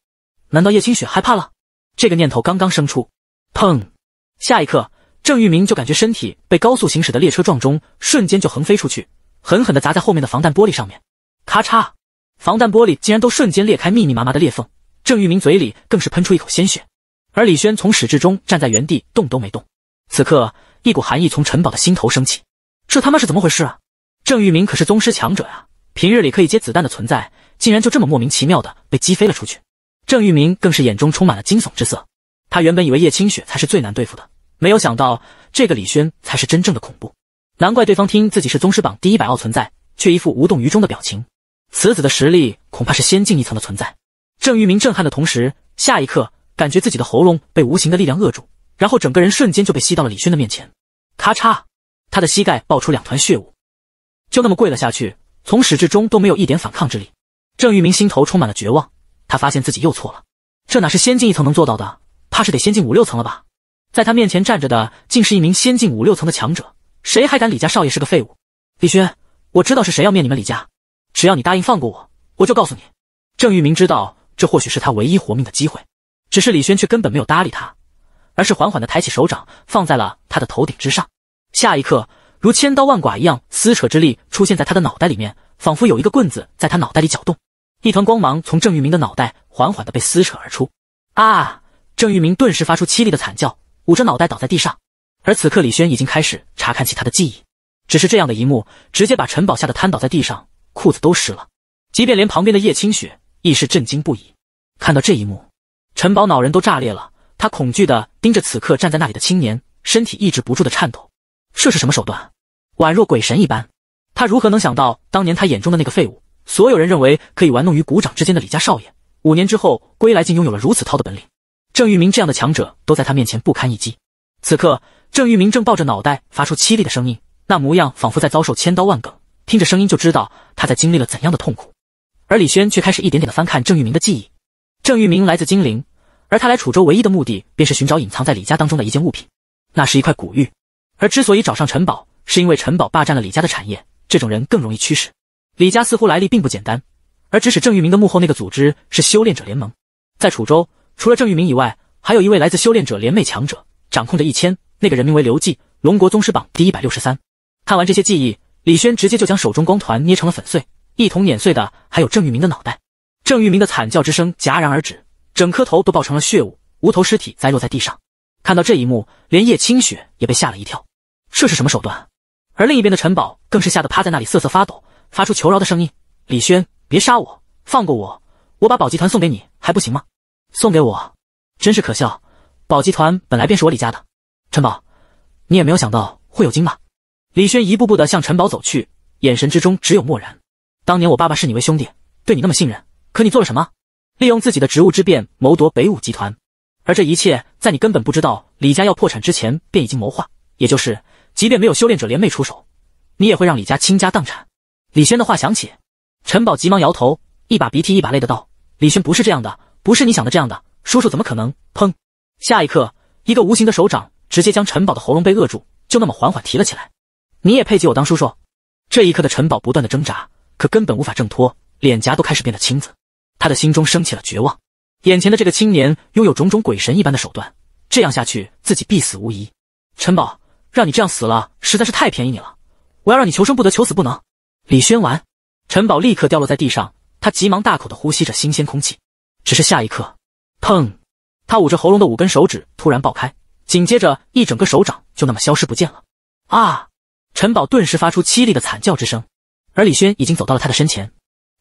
难道叶清雪害怕了？这个念头刚刚生出，砰！下一刻，郑玉明就感觉身体被高速行驶的列车撞中，瞬间就横飞出去，狠狠地砸在后面的防弹玻璃上面。咔嚓！防弹玻璃竟然都瞬间裂开密密麻麻的裂缝，郑玉明嘴里更是喷出一口鲜血。而李轩从始至终站在原地，动都没动。此刻。一股寒意从陈宝的心头升起，这他妈是怎么回事啊？郑玉明可是宗师强者啊，平日里可以接子弹的存在，竟然就这么莫名其妙的被击飞了出去。郑玉明更是眼中充满了惊悚之色，他原本以为叶清雪才是最难对付的，没有想到这个李轩才是真正的恐怖。难怪对方听自己是宗师榜第一百傲存在，却一副无动于衷的表情。此子的实力恐怕是先进一层的存在。郑玉明震撼的同时，下一刻感觉自己的喉咙被无形的力量扼住，然后整个人瞬间就被吸到了李轩的面前。咔嚓，他的膝盖爆出两团血雾，就那么跪了下去，从始至终都没有一点反抗之力。郑玉明心头充满了绝望，他发现自己又错了，这哪是先进一层能做到的，怕是得先进五六层了吧？在他面前站着的竟是一名先进五六层的强者，谁还敢李家少爷是个废物？李轩，我知道是谁要灭你们李家，只要你答应放过我，我就告诉你。郑玉明知道这或许是他唯一活命的机会，只是李轩却根本没有搭理他。而是缓缓地抬起手掌，放在了他的头顶之上。下一刻，如千刀万剐一样撕扯之力出现在他的脑袋里面，仿佛有一个棍子在他脑袋里搅动。一团光芒从郑玉明的脑袋缓缓地被撕扯而出。啊！郑玉明顿时发出凄厉的惨叫，捂着脑袋倒在地上。而此刻，李轩已经开始查看起他的记忆。只是这样的一幕，直接把陈宝吓得瘫倒在地上，裤子都湿了。即便连旁边的叶清雪亦是震惊不已。看到这一幕，陈宝脑仁都炸裂了。他恐惧地盯着此刻站在那里的青年，身体抑制不住的颤抖。这是什么手段？宛若鬼神一般，他如何能想到，当年他眼中的那个废物，所有人认为可以玩弄于股掌之间的李家少爷，五年之后归来，竟拥有了如此滔的本领？郑玉明这样的强者，都在他面前不堪一击。此刻，郑玉明正抱着脑袋，发出凄厉的声音，那模样仿佛在遭受千刀万梗，听着声音就知道他在经历了怎样的痛苦。而李轩却开始一点点的翻看郑玉明的记忆。郑玉明来自金陵。而他来楚州唯一的目的，便是寻找隐藏在李家当中的一件物品，那是一块古玉。而之所以找上陈宝，是因为陈宝霸占了李家的产业，这种人更容易驱使。李家似乎来历并不简单，而指使郑玉明的幕后那个组织是修炼者联盟。在楚州，除了郑玉明以外，还有一位来自修炼者联袂强者，掌控着一千。那个人名为刘季，龙国宗师榜第一百六十三。看完这些记忆，李轩直接就将手中光团捏成了粉碎，一同碾碎的还有郑玉明的脑袋。郑玉明的惨叫之声戛然而止。整颗头都爆成了血雾，无头尸体栽落在地上。看到这一幕，连叶清雪也被吓了一跳。这是什么手段？而另一边的陈宝更是吓得趴在那里瑟瑟发抖，发出求饶的声音：“李轩，别杀我，放过我，我把宝集团送给你还不行吗？送给我？真是可笑！宝集团本来便是我李家的。陈宝，你也没有想到会有今吧？”李轩一步步的向陈宝走去，眼神之中只有漠然。当年我爸爸视你为兄弟，对你那么信任，可你做了什么？利用自己的职务之便谋夺北武集团，而这一切在你根本不知道李家要破产之前便已经谋划。也就是，即便没有修炼者联袂出手，你也会让李家倾家荡产。李轩的话响起，陈宝急忙摇头，一把鼻涕一把泪的道：“李轩不是这样的，不是你想的这样的，叔叔怎么可能？”砰！下一刻，一个无形的手掌直接将陈宝的喉咙被扼住，就那么缓缓提了起来。你也配给我当叔叔？这一刻的陈宝不断的挣扎，可根本无法挣脱，脸颊都开始变得青紫。他的心中升起了绝望，眼前的这个青年拥有种种鬼神一般的手段，这样下去自己必死无疑。陈宝，让你这样死了实在是太便宜你了，我要让你求生不得，求死不能！李轩完，陈宝立刻掉落在地上，他急忙大口的呼吸着新鲜空气。只是下一刻，砰！他捂着喉咙的五根手指突然爆开，紧接着一整个手掌就那么消失不见了。啊！陈宝顿时发出凄厉的惨叫之声，而李轩已经走到了他的身前，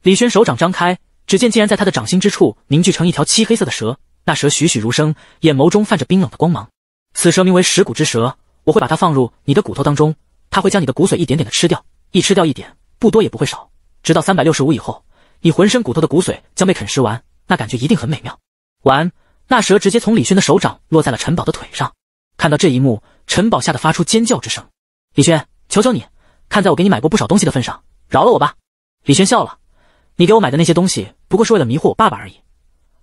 李轩手掌张开。只见竟然在他的掌心之处凝聚成一条漆黑色的蛇，那蛇栩栩如生，眼眸中泛着冰冷的光芒。此蛇名为食骨之蛇，我会把它放入你的骨头当中，它会将你的骨髓一点点的吃掉，一吃掉一点，不多也不会少，直到三百六十五以后，你浑身骨头的骨髓将被啃食完，那感觉一定很美妙。完，那蛇直接从李轩的手掌落在了陈宝的腿上。看到这一幕，陈宝吓得发出尖叫之声。李轩，求求你，看在我给你买过不少东西的份上，饶了我吧。李轩笑了。你给我买的那些东西，不过是为了迷惑我爸爸而已。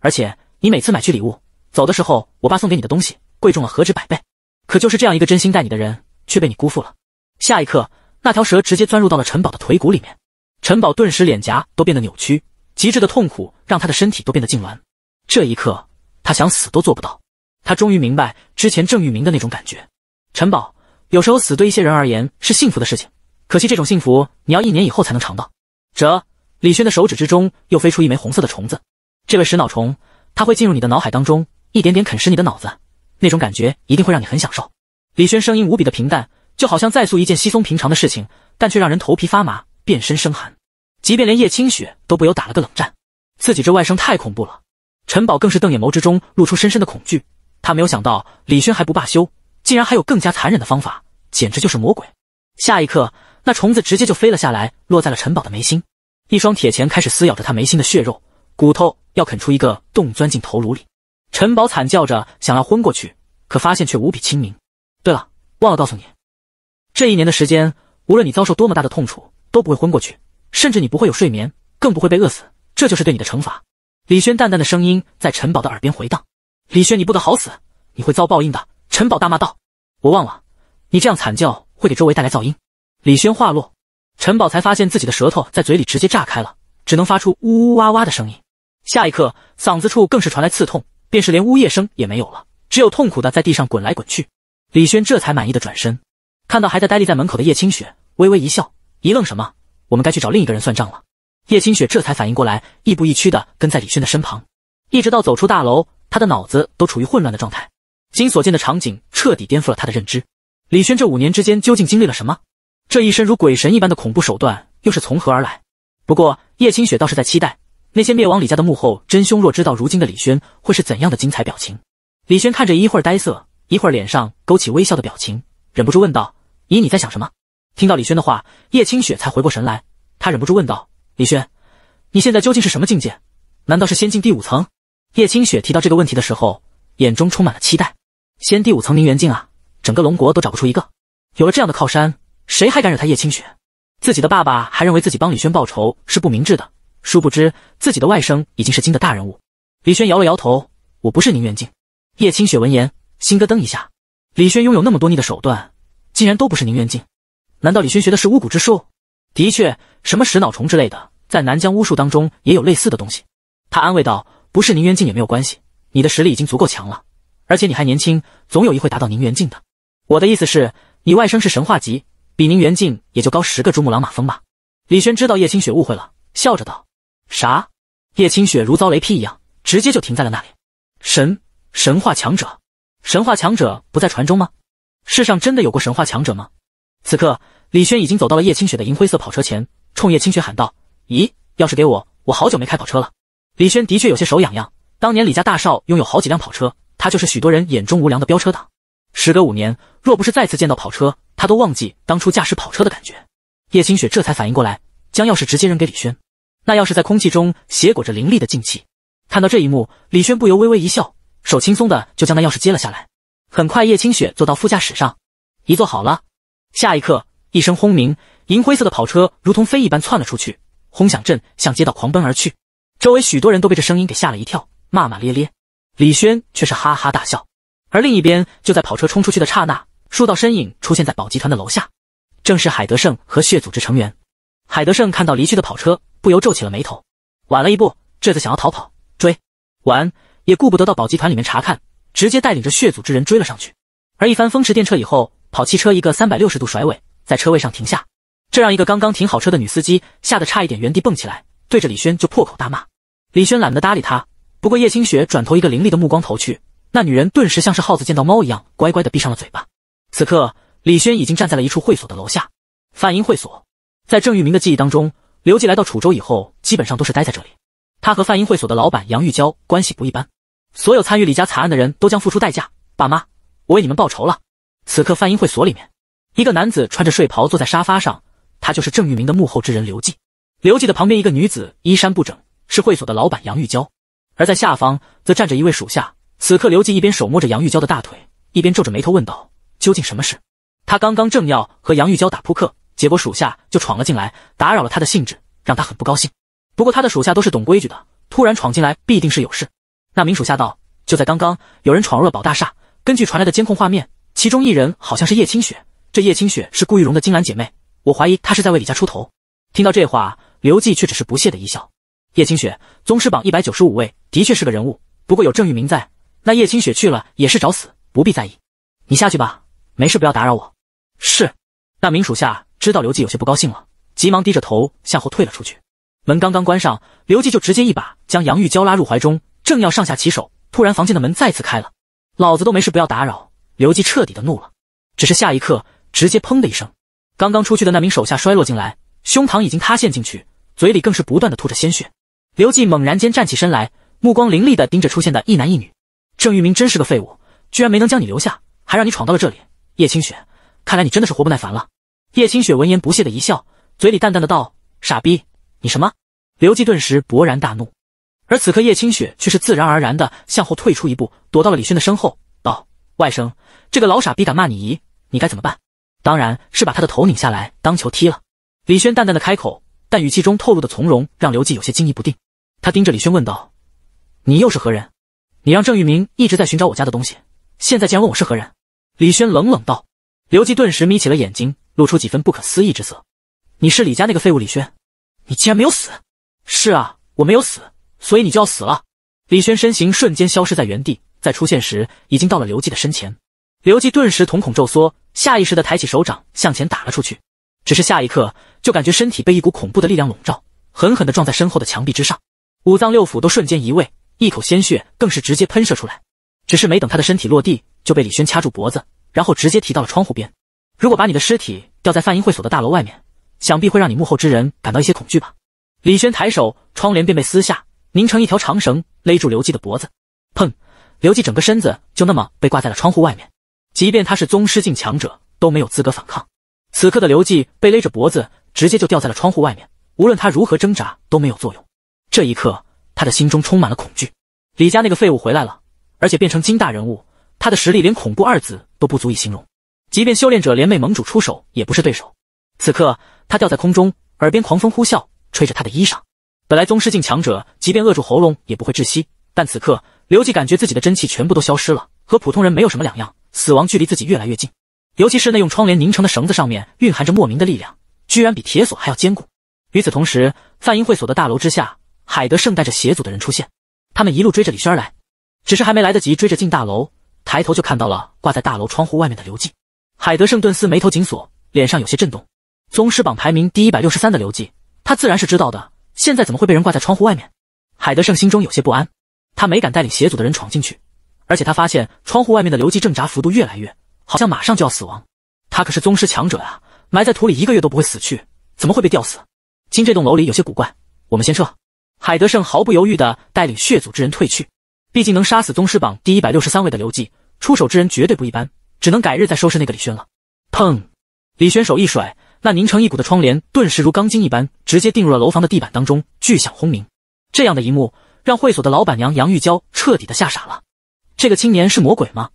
而且你每次买去礼物，走的时候，我爸送给你的东西贵重了何止百倍。可就是这样一个真心待你的人，却被你辜负了。下一刻，那条蛇直接钻入到了陈宝的腿骨里面，陈宝顿时脸颊都变得扭曲，极致的痛苦让他的身体都变得痉挛。这一刻，他想死都做不到。他终于明白之前郑玉明的那种感觉。陈宝，有时候死对一些人而言是幸福的事情，可惜这种幸福你要一年以后才能尝到。这。李轩的手指之中又飞出一枚红色的虫子，这位食脑虫，它会进入你的脑海当中，一点点啃食你的脑子，那种感觉一定会让你很享受。李轩声音无比的平淡，就好像在诉一件稀松平常的事情，但却让人头皮发麻，遍身生寒。即便连叶清雪都不由打了个冷战，自己这外甥太恐怖了。陈宝更是瞪眼眸之中露出深深的恐惧，他没有想到李轩还不罢休，竟然还有更加残忍的方法，简直就是魔鬼。下一刻，那虫子直接就飞了下来，落在了陈宝的眉心。一双铁钳开始撕咬着他眉心的血肉，骨头要啃出一个洞，钻进头颅里。陈宝惨叫着，想要昏过去，可发现却无比清明。对了，忘了告诉你，这一年的时间，无论你遭受多么大的痛楚，都不会昏过去，甚至你不会有睡眠，更不会被饿死。这就是对你的惩罚。李轩淡淡的声音在陈宝的耳边回荡。李轩，你不得好死，你会遭报应的！陈宝大骂道。我忘了，你这样惨叫会给周围带来噪音。李轩话落。陈宝才发现自己的舌头在嘴里直接炸开了，只能发出呜呜哇哇的声音。下一刻，嗓子处更是传来刺痛，便是连呜咽声也没有了，只有痛苦的在地上滚来滚去。李轩这才满意的转身，看到还在呆立在门口的叶清雪，微微一笑，一愣，什么？我们该去找另一个人算账了。叶清雪这才反应过来，亦步亦趋的跟在李轩的身旁，一直到走出大楼，他的脑子都处于混乱的状态。今所见的场景彻底颠覆了他的认知。李轩这五年之间究竟经历了什么？这一身如鬼神一般的恐怖手段又是从何而来？不过叶清雪倒是在期待那些灭亡李家的幕后真凶若知道如今的李轩会是怎样的精彩表情。李轩看着一会儿呆色，一会儿脸上勾起微笑的表情，忍不住问道：“姨，你在想什么？”听到李轩的话，叶清雪才回过神来，她忍不住问道：“李轩，你现在究竟是什么境界？难道是仙境第五层？”叶清雪提到这个问题的时候，眼中充满了期待。仙第五层凝元境啊，整个龙国都找不出一个。有了这样的靠山。谁还敢惹他？叶清雪，自己的爸爸还认为自己帮李轩报仇是不明智的。殊不知自己的外甥已经是金的大人物。李轩摇了摇头：“我不是宁元境。”叶清雪闻言，心咯噔一下。李轩拥有那么多逆的手段，竟然都不是宁元境？难道李轩学的是巫蛊之术？的确，什么石脑虫之类的，在南疆巫术当中也有类似的东西。他安慰道：“不是宁元境也没有关系，你的实力已经足够强了，而且你还年轻，总有一会达到宁元境的。我的意思是，你外甥是神话级。”比您元境也就高十个珠穆朗玛峰吧。李轩知道叶清雪误会了，笑着道：“啥？”叶清雪如遭雷劈一样，直接就停在了那里。神神话强者，神话强者不在传中吗？世上真的有过神话强者吗？此刻，李轩已经走到了叶清雪的银灰色跑车前，冲叶清雪喊道：“咦，钥匙给我，我好久没开跑车了。”李轩的确有些手痒痒。当年李家大少拥有好几辆跑车，他就是许多人眼中无良的飙车党。时隔五年，若不是再次见到跑车，他都忘记当初驾驶跑车的感觉。叶清雪这才反应过来，将钥匙直接扔给李轩。那钥匙在空气中携裹着凌厉的劲气。看到这一幕，李轩不由微微一笑，手轻松的就将那钥匙接了下来。很快，叶清雪坐到副驾驶上，一坐好了，下一刻，一声轰鸣，银灰色的跑车如同飞一般窜了出去，轰响阵向街道狂奔而去。周围许多人都被这声音给吓了一跳，骂骂咧咧。李轩却是哈哈大笑。而另一边，就在跑车冲出去的刹那，数道身影出现在宝集团的楼下，正是海德胜和血组织成员。海德胜看到离去的跑车，不由皱起了眉头，晚了一步，这次想要逃跑，追完也顾不得到宝集团里面查看，直接带领着血组织人追了上去。而一番风驰电掣以后，跑汽车一个三百六十度甩尾，在车位上停下，这让一个刚刚停好车的女司机吓得差一点原地蹦起来，对着李轩就破口大骂。李轩懒得搭理他，不过叶清雪转头一个凌厉的目光投去。那女人顿时像是耗子见到猫一样，乖乖的闭上了嘴巴。此刻，李轩已经站在了一处会所的楼下，泛音会所。在郑玉明的记忆当中，刘季来到楚州以后，基本上都是待在这里。他和泛音会所的老板杨玉娇关系不一般。所有参与李家惨案的人都将付出代价。爸妈，我为你们报仇了。此刻，泛音会所里面，一个男子穿着睡袍坐在沙发上，他就是郑玉明的幕后之人刘季。刘季的旁边一个女子衣衫不整，是会所的老板杨玉娇。而在下方，则站着一位属下。此刻，刘季一边手摸着杨玉娇的大腿，一边皱着眉头问道：“究竟什么事？”他刚刚正要和杨玉娇打扑克，结果属下就闯了进来，打扰了他的兴致，让他很不高兴。不过他的属下都是懂规矩的，突然闯进来必定是有事。那名属下道：“就在刚刚，有人闯入了宝大厦。根据传来的监控画面，其中一人好像是叶清雪。这叶清雪是顾玉荣的金兰姐妹，我怀疑她是在为李家出头。”听到这话，刘季却只是不屑的一笑：“叶清雪，宗师榜一百九十五位，的确是个人物。不过有郑玉明在。”那叶清雪去了也是找死，不必在意。你下去吧，没事不要打扰我。是那名属下知道刘季有些不高兴了，急忙低着头向后退了出去。门刚刚关上，刘季就直接一把将杨玉娇拉入怀中，正要上下其手，突然房间的门再次开了。老子都没事，不要打扰！刘季彻底的怒了。只是下一刻，直接砰的一声，刚刚出去的那名手下摔落进来，胸膛已经塌陷进去，嘴里更是不断的吐着鲜血。刘季猛然间站起身来，目光凌厉的盯着出现的一男一女。郑玉明真是个废物，居然没能将你留下，还让你闯到了这里。叶清雪，看来你真的是活不耐烦了。叶清雪闻言不屑的一笑，嘴里淡淡的道：“傻逼，你什么？”刘季顿时勃然大怒，而此刻叶清雪却是自然而然的向后退出一步，躲到了李轩的身后，道：“外甥，这个老傻逼敢骂你姨，你该怎么办？当然是把他的头拧下来当球踢了。”李轩淡淡的开口，但语气中透露的从容，让刘季有些惊疑不定。他盯着李轩问道：“你又是何人？”你让郑玉明一直在寻找我家的东西，现在竟然问我是何人？李轩冷冷道。刘季顿时眯起了眼睛，露出几分不可思议之色。你是李家那个废物李轩？你竟然没有死？是啊，我没有死，所以你就要死了。李轩身形瞬间消失在原地，再出现时已经到了刘季的身前。刘季顿时瞳孔骤缩，下意识的抬起手掌向前打了出去。只是下一刻就感觉身体被一股恐怖的力量笼罩，狠狠的撞在身后的墙壁之上，五脏六腑都瞬间移位。一口鲜血更是直接喷射出来，只是没等他的身体落地，就被李轩掐住脖子，然后直接提到了窗户边。如果把你的尸体吊在泛音会所的大楼外面，想必会让你幕后之人感到一些恐惧吧？李轩抬手，窗帘便被撕下，拧成一条长绳勒住刘季的脖子。砰！刘季整个身子就那么被挂在了窗户外面，即便他是宗师境强者，都没有资格反抗。此刻的刘季被勒着脖子，直接就掉在了窗户外面，无论他如何挣扎都没有作用。这一刻。他的心中充满了恐惧。李家那个废物回来了，而且变成金大人物。他的实力连“恐怖”二字都不足以形容。即便修炼者连袂盟主出手也不是对手。此刻他吊在空中，耳边狂风呼啸，吹着他的衣裳。本来宗师境强者即便扼住喉咙也不会窒息，但此刻刘季感觉自己的真气全部都消失了，和普通人没有什么两样。死亡距离自己越来越近。尤其是那用窗帘凝成的绳子上面蕴含着莫名的力量，居然比铁索还要坚固。与此同时，泛音会所的大楼之下。海德胜带着邪祖的人出现，他们一路追着李轩来，只是还没来得及追着进大楼，抬头就看到了挂在大楼窗户外面的刘季。海德胜顿时眉头紧锁，脸上有些震动。宗师榜排名第一百六十三的刘季，他自然是知道的。现在怎么会被人挂在窗户外面？海德胜心中有些不安，他没敢带领邪祖的人闯进去，而且他发现窗户外面的刘季挣扎幅度越来越，好像马上就要死亡。他可是宗师强者啊，埋在土里一个月都不会死去，怎么会被吊死？今这栋楼里有些古怪，我们先撤。海德胜毫不犹豫地带领血族之人退去，毕竟能杀死宗师榜第一百六十三位的刘季，出手之人绝对不一般，只能改日再收拾那个李轩了。砰！李轩手一甩，那凝成一股的窗帘顿时如钢筋一般，直接钉入了楼房的地板当中，巨响轰鸣。这样的一幕，让会所的老板娘杨玉娇彻底的吓傻了。这个青年是魔鬼吗？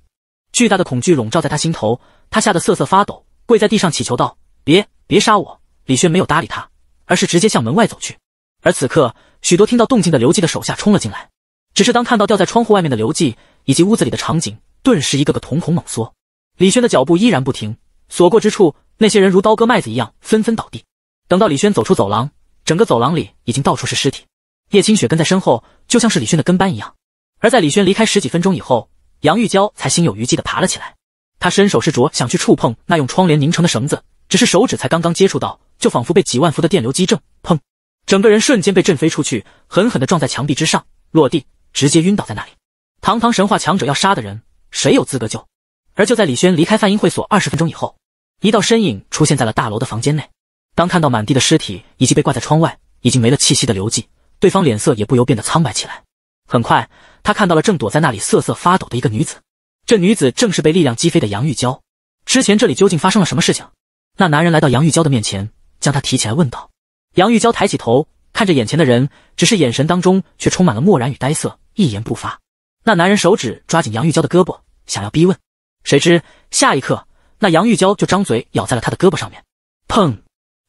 巨大的恐惧笼罩在她心头，她吓得瑟瑟发抖，跪在地上祈求道：“别别杀我！”李轩没有搭理他，而是直接向门外走去。而此刻。许多听到动静的刘季的手下冲了进来，只是当看到掉在窗户外面的刘季以及屋子里的场景，顿时一个个瞳孔猛缩。李轩的脚步依然不停，所过之处，那些人如刀割麦子一样纷纷倒地。等到李轩走出走廊，整个走廊里已经到处是尸体。叶清雪跟在身后，就像是李轩的跟班一样。而在李轩离开十几分钟以后，杨玉娇才心有余悸地爬了起来。她伸手试着想去触碰那用窗帘拧成的绳子，只是手指才刚刚接触到，就仿佛被几万伏的电流击中，砰！整个人瞬间被震飞出去，狠狠地撞在墙壁之上，落地直接晕倒在那里。堂堂神话强者要杀的人，谁有资格救？而就在李轩离开泛音会所二十分钟以后，一道身影出现在了大楼的房间内。当看到满地的尸体以及被挂在窗外已经没了气息的刘季，对方脸色也不由变得苍白起来。很快，他看到了正躲在那里瑟瑟发抖的一个女子。这女子正是被力量击飞的杨玉娇。之前这里究竟发生了什么事情？那男人来到杨玉娇的面前，将她提起来问道。杨玉娇抬起头，看着眼前的人，只是眼神当中却充满了漠然与呆色，一言不发。那男人手指抓紧杨玉娇的胳膊，想要逼问，谁知下一刻，那杨玉娇就张嘴咬在了他的胳膊上面。砰！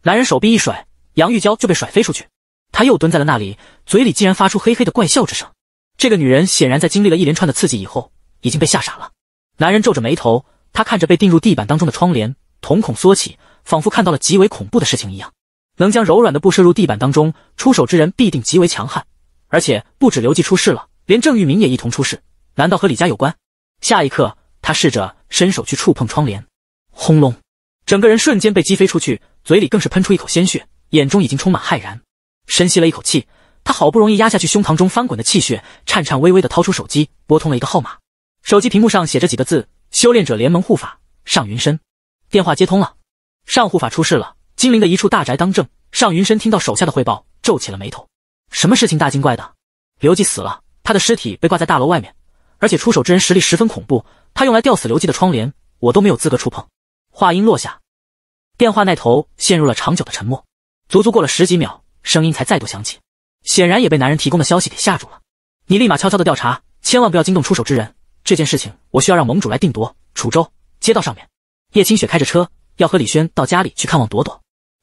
男人手臂一甩，杨玉娇就被甩飞出去。他又蹲在了那里，嘴里竟然发出嘿嘿的怪笑之声。这个女人显然在经历了一连串的刺激以后，已经被吓傻了。男人皱着眉头，他看着被钉入地板当中的窗帘，瞳孔缩起，仿佛看到了极为恐怖的事情一样。能将柔软的布射入地板当中，出手之人必定极为强悍，而且不止刘季出事了，连郑玉明也一同出事。难道和李家有关？下一刻，他试着伸手去触碰窗帘，轰隆，整个人瞬间被击飞出去，嘴里更是喷出一口鲜血，眼中已经充满骇然。深吸了一口气，他好不容易压下去胸膛中翻滚的气血，颤颤巍巍地掏出手机，拨通了一个号码。手机屏幕上写着几个字：“修炼者联盟护法上云深。”电话接通了，上护法出事了。金陵的一处大宅当政，尚云深听到手下的汇报，皱起了眉头。什么事情大惊怪的？刘季死了，他的尸体被挂在大楼外面，而且出手之人实力十分恐怖。他用来吊死刘季的窗帘，我都没有资格触碰。话音落下，电话那头陷入了长久的沉默，足足过了十几秒，声音才再度响起。显然也被男人提供的消息给吓住了。你立马悄悄的调查，千万不要惊动出手之人。这件事情我需要让盟主来定夺。楚州街道上面，叶清雪开着车要和李轩到家里去看望朵朵。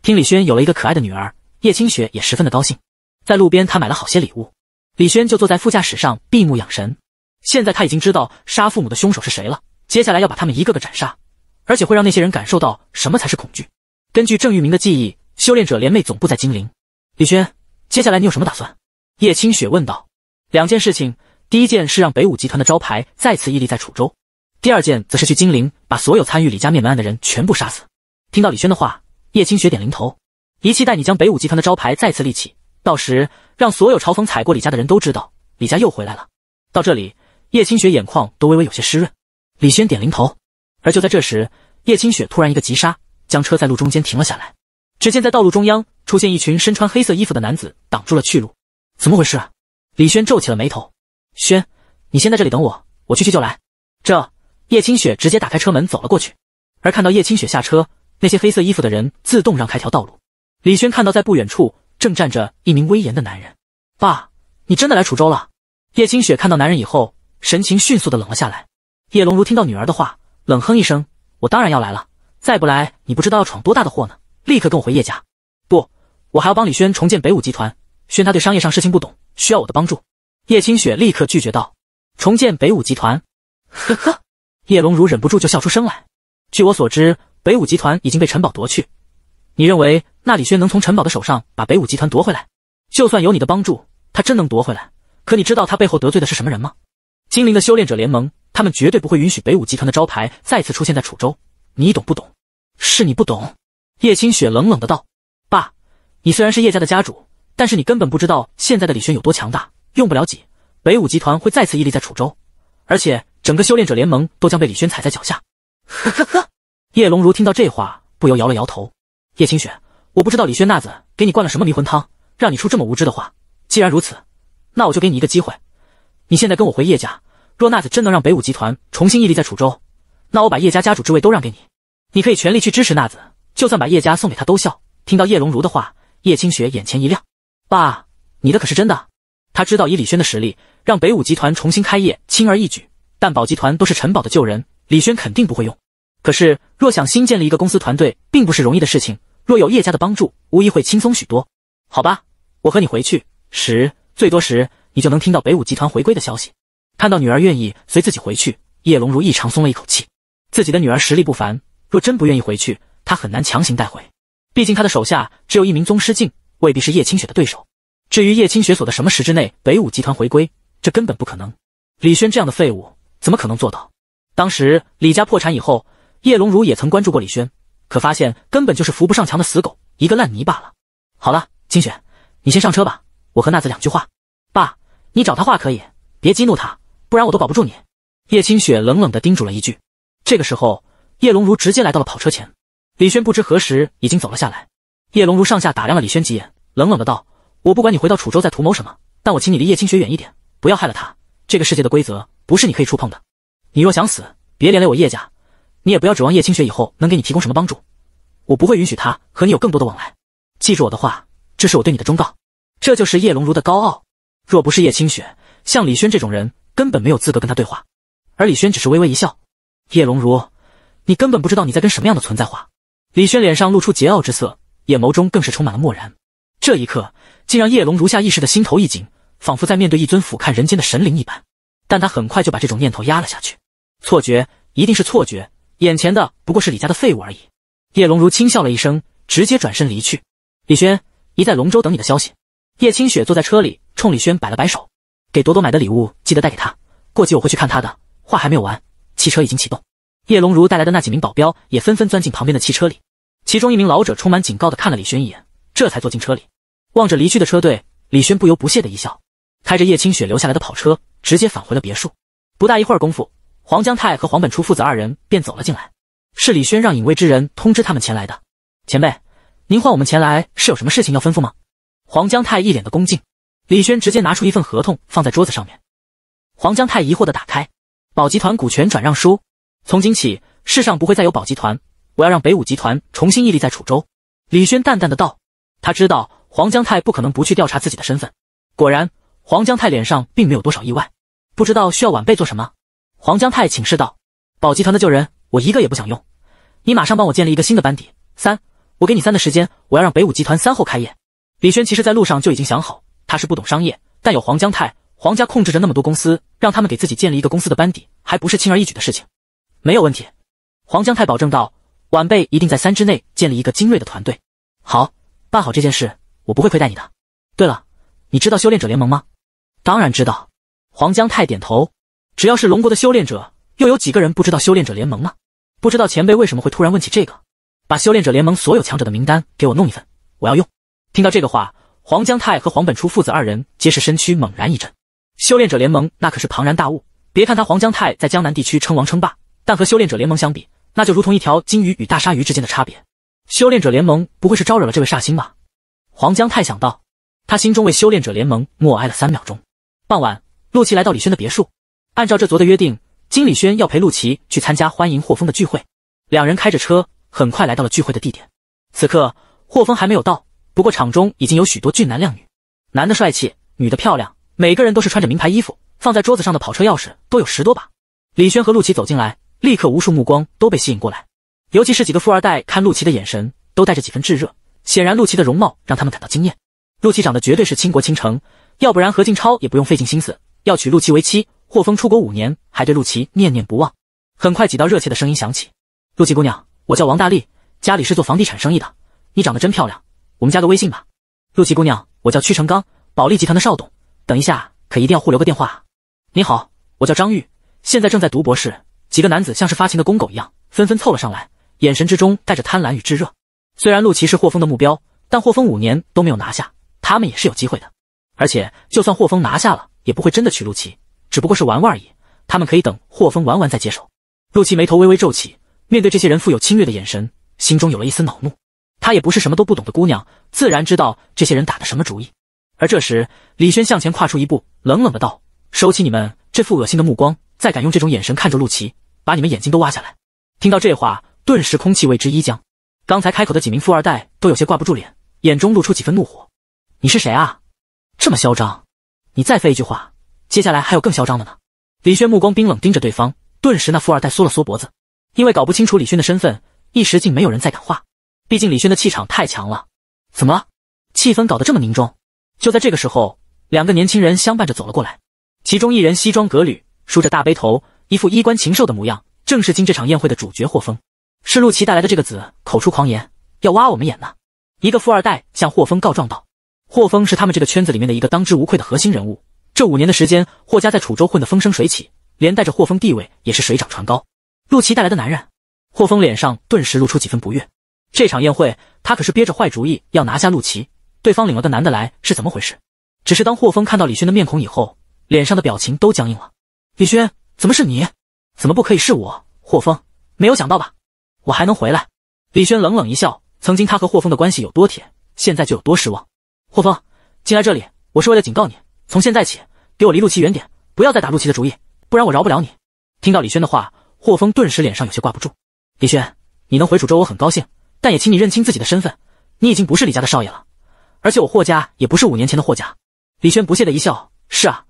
听李轩有了一个可爱的女儿，叶清雪也十分的高兴。在路边，他买了好些礼物。李轩就坐在副驾驶上闭目养神。现在他已经知道杀父母的凶手是谁了，接下来要把他们一个个斩杀，而且会让那些人感受到什么才是恐惧。根据郑玉明的记忆，修炼者联袂总部在金陵。李轩，接下来你有什么打算？叶清雪问道。两件事情，第一件是让北武集团的招牌再次屹立在楚州，第二件则是去金陵把所有参与李家灭门案的人全部杀死。听到李轩的话。叶清雪点零头，一气带你将北武集团的招牌再次立起，到时让所有嘲讽踩过李家的人都知道，李家又回来了。到这里，叶清雪眼眶都微微有些湿润。李轩点零头，而就在这时，叶清雪突然一个急刹，将车在路中间停了下来。只见在道路中央出现一群身穿黑色衣服的男子，挡住了去路。怎么回事？李轩皱起了眉头。轩，你先在这里等我，我去去就来。这，叶清雪直接打开车门走了过去。而看到叶清雪下车。那些黑色衣服的人自动让开条道路，李轩看到在不远处正站着一名威严的男人。爸，你真的来楚州了？叶清雪看到男人以后，神情迅速的冷了下来。叶龙如听到女儿的话，冷哼一声：“我当然要来了，再不来你不知道要闯多大的祸呢！”立刻跟我回叶家。不，我还要帮李轩重建北武集团。轩他对商业上事情不懂，需要我的帮助。叶清雪立刻拒绝道：“重建北武集团。”呵呵，叶龙如忍不住就笑出声来。据我所知。北武集团已经被陈宝夺去，你认为那李轩能从陈宝的手上把北武集团夺回来？就算有你的帮助，他真能夺回来？可你知道他背后得罪的是什么人吗？精灵的修炼者联盟，他们绝对不会允许北武集团的招牌再次出现在楚州，你懂不懂？是你不懂。叶清雪冷冷的道：“爸，你虽然是叶家的家主，但是你根本不知道现在的李轩有多强大。用不了几，北武集团会再次屹立在楚州，而且整个修炼者联盟都将被李轩踩在脚下。”呵呵呵。叶龙如听到这话，不由摇了摇头。叶清雪，我不知道李轩那子给你灌了什么迷魂汤，让你出这么无知的话。既然如此，那我就给你一个机会。你现在跟我回叶家。若那子真能让北武集团重新屹立在楚州，那我把叶家家主之位都让给你。你可以全力去支持那子，就算把叶家送给他都笑。听到叶龙如的话，叶清雪眼前一亮。爸，你的可是真的？他知道以李轩的实力，让北武集团重新开业轻而易举，但宝集团都是陈宝的旧人，李轩肯定不会用。可是，若想新建立一个公司团队，并不是容易的事情。若有叶家的帮助，无疑会轻松许多。好吧，我和你回去十，最多时，你就能听到北武集团回归的消息。看到女儿愿意随自己回去，叶龙如异常松了一口气。自己的女儿实力不凡，若真不愿意回去，他很难强行带回。毕竟他的手下只有一名宗师境，未必是叶清雪的对手。至于叶清雪所的什么时之内北武集团回归，这根本不可能。李轩这样的废物，怎么可能做到？当时李家破产以后。叶龙如也曾关注过李轩，可发现根本就是扶不上墙的死狗，一个烂泥罢了。好了，清雪，你先上车吧，我和娜子两句话。爸，你找他话可以，别激怒他，不然我都保不住你。叶清雪冷冷地叮嘱了一句。这个时候，叶龙如直接来到了跑车前，李轩不知何时已经走了下来。叶龙如上下打量了李轩几眼，冷冷的道：“我不管你回到楚州在图谋什么，但我请你离叶清雪远一点，不要害了她。这个世界的规则不是你可以触碰的。你若想死，别连累我叶家。”你也不要指望叶清雪以后能给你提供什么帮助，我不会允许他和你有更多的往来。记住我的话，这是我对你的忠告。这就是叶龙如的高傲。若不是叶清雪，像李轩这种人根本没有资格跟他对话。而李轩只是微微一笑：“叶龙如，你根本不知道你在跟什么样的存在话。”李轩脸上露出桀骜之色，眼眸中更是充满了漠然。这一刻，竟让叶龙如下意识的心头一紧，仿佛在面对一尊俯瞰人间的神灵一般。但他很快就把这种念头压了下去，错觉一定是错觉。眼前的不过是李家的废物而已。叶龙如轻笑了一声，直接转身离去。李轩，一在龙州等你的消息。叶清雪坐在车里，冲李轩摆了摆手，给朵朵买的礼物记得带给她。过几我会去看她的。话还没有完，汽车已经启动。叶龙如带来的那几名保镖也纷纷钻进旁边的汽车里。其中一名老者充满警告的看了李轩一眼，这才坐进车里。望着离去的车队，李轩不由不屑的一笑，开着叶清雪留下来的跑车，直接返回了别墅。不大一会儿功夫。黄江泰和黄本初父子二人便走了进来，是李轩让隐卫之人通知他们前来的。前辈，您唤我们前来是有什么事情要吩咐吗？黄江泰一脸的恭敬。李轩直接拿出一份合同放在桌子上面。黄江泰疑惑的打开，宝集团股权转让书。从今起，世上不会再有宝集团，我要让北武集团重新屹立在楚州。李轩淡淡的道。他知道黄江泰不可能不去调查自己的身份，果然，黄江泰脸上并没有多少意外。不知道需要晚辈做什么。黄江泰请示道：“宝集团的旧人，我一个也不想用。你马上帮我建立一个新的班底。三，我给你三的时间。我要让北武集团三后开业。”李轩其实在路上就已经想好，他是不懂商业，但有黄江泰，黄家控制着那么多公司，让他们给自己建立一个公司的班底，还不是轻而易举的事情？没有问题。黄江泰保证道：“晚辈一定在三之内建立一个精锐的团队。好，办好这件事，我不会亏待你的。对了，你知道修炼者联盟吗？”“当然知道。”黄江泰点头。只要是龙国的修炼者，又有几个人不知道修炼者联盟呢？不知道前辈为什么会突然问起这个？把修炼者联盟所有强者的名单给我弄一份，我要用。听到这个话，黄江泰和黄本初父子二人皆是身躯猛然一震。修炼者联盟那可是庞然大物，别看他黄江泰在江南地区称王称霸，但和修炼者联盟相比，那就如同一条金鱼与大鲨鱼之间的差别。修炼者联盟不会是招惹了这位煞星吧？黄江泰想到，他心中为修炼者联盟默哀了三秒钟。傍晚，陆琪来到李轩的别墅。按照这昨的约定，金李轩要陪陆琪去参加欢迎霍峰的聚会。两人开着车，很快来到了聚会的地点。此刻，霍峰还没有到，不过场中已经有许多俊男靓女，男的帅气，女的漂亮，每个人都是穿着名牌衣服。放在桌子上的跑车钥匙都有十多把。李轩和陆琪走进来，立刻无数目光都被吸引过来。尤其是几个富二代看陆琪的眼神，都带着几分炙热。显然，陆琪的容貌让他们感到惊艳。陆琪长得绝对是倾国倾城，要不然何靖超也不用费尽心思要娶陆琪为妻。霍峰出国五年，还对陆琪念念不忘。很快，几道热切的声音响起：“陆琪姑娘，我叫王大力，家里是做房地产生意的。你长得真漂亮，我们加个微信吧。”“陆琪姑娘，我叫屈成刚，保利集团的少董。等一下，可一定要互留个电话。”“你好，我叫张玉，现在正在读博士。”几个男子像是发情的公狗一样，纷纷凑了上来，眼神之中带着贪婪与炙热。虽然陆琪是霍峰的目标，但霍峰五年都没有拿下，他们也是有机会的。而且，就算霍峰拿下了，也不会真的娶陆琪。只不过是玩玩而已，他们可以等霍峰玩完再接手。陆琪眉头微微皱起，面对这些人富有侵略的眼神，心中有了一丝恼怒。她也不是什么都不懂的姑娘，自然知道这些人打的什么主意。而这时，李轩向前跨出一步，冷冷的道：“收起你们这副恶心的目光，再敢用这种眼神看着陆琪，把你们眼睛都挖下来！”听到这话，顿时空气为之一僵。刚才开口的几名富二代都有些挂不住脸，眼中露出几分怒火：“你是谁啊？这么嚣张！你再废一句话！”接下来还有更嚣张的呢。李轩目光冰冷，盯着对方，顿时那富二代缩了缩脖子，因为搞不清楚李轩的身份，一时竟没有人再敢画。毕竟李轩的气场太强了。怎么了？气氛搞得这么凝重？就在这个时候，两个年轻人相伴着走了过来，其中一人西装革履，梳着大背头，一副衣冠禽兽的模样，正是今这场宴会的主角霍峰。是陆琪带来的这个子口出狂言，要挖我们眼呢？一个富二代向霍峰告状道。霍峰是他们这个圈子里面的一个当之无愧的核心人物。这五年的时间，霍家在楚州混得风生水起，连带着霍峰地位也是水涨船高。陆琪带来的男人，霍峰脸上顿时露出几分不悦。这场宴会，他可是憋着坏主意要拿下陆琪。对方领了个男的来是怎么回事？只是当霍峰看到李轩的面孔以后，脸上的表情都僵硬了。李轩，怎么是你？怎么不可以是我？霍峰没有想到吧？我还能回来？李轩冷冷一笑，曾经他和霍峰的关系有多铁，现在就有多失望。霍峰，进来这里，我是为了警告你。从现在起，给我离陆琪远点，不要再打陆琪的主意，不然我饶不了你。听到李轩的话，霍峰顿时脸上有些挂不住。李轩，你能回楚州我很高兴，但也请你认清自己的身份，你已经不是李家的少爷了，而且我霍家也不是五年前的霍家。李轩不屑的一笑：“是啊，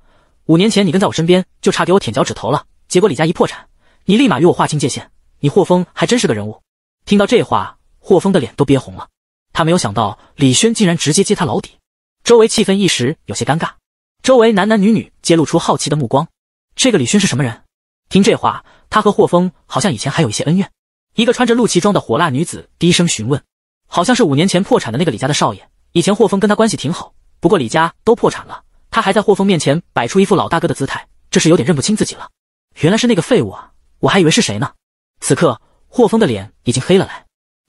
五年前你跟在我身边就差给我舔脚趾头了，结果李家一破产，你立马与我划清界限，你霍峰还真是个人物。”听到这话，霍峰的脸都憋红了，他没有想到李轩竟然直接揭他老底，周围气氛一时有些尴尬。周围男男女女揭露出好奇的目光。这个李轩是什么人？听这话，他和霍峰好像以前还有一些恩怨。一个穿着露脐装的火辣女子低声询问：“好像是五年前破产的那个李家的少爷。以前霍峰跟他关系挺好，不过李家都破产了，他还在霍峰面前摆出一副老大哥的姿态，这是有点认不清自己了。原来是那个废物啊！我还以为是谁呢。”此刻，霍峰的脸已经黑了来。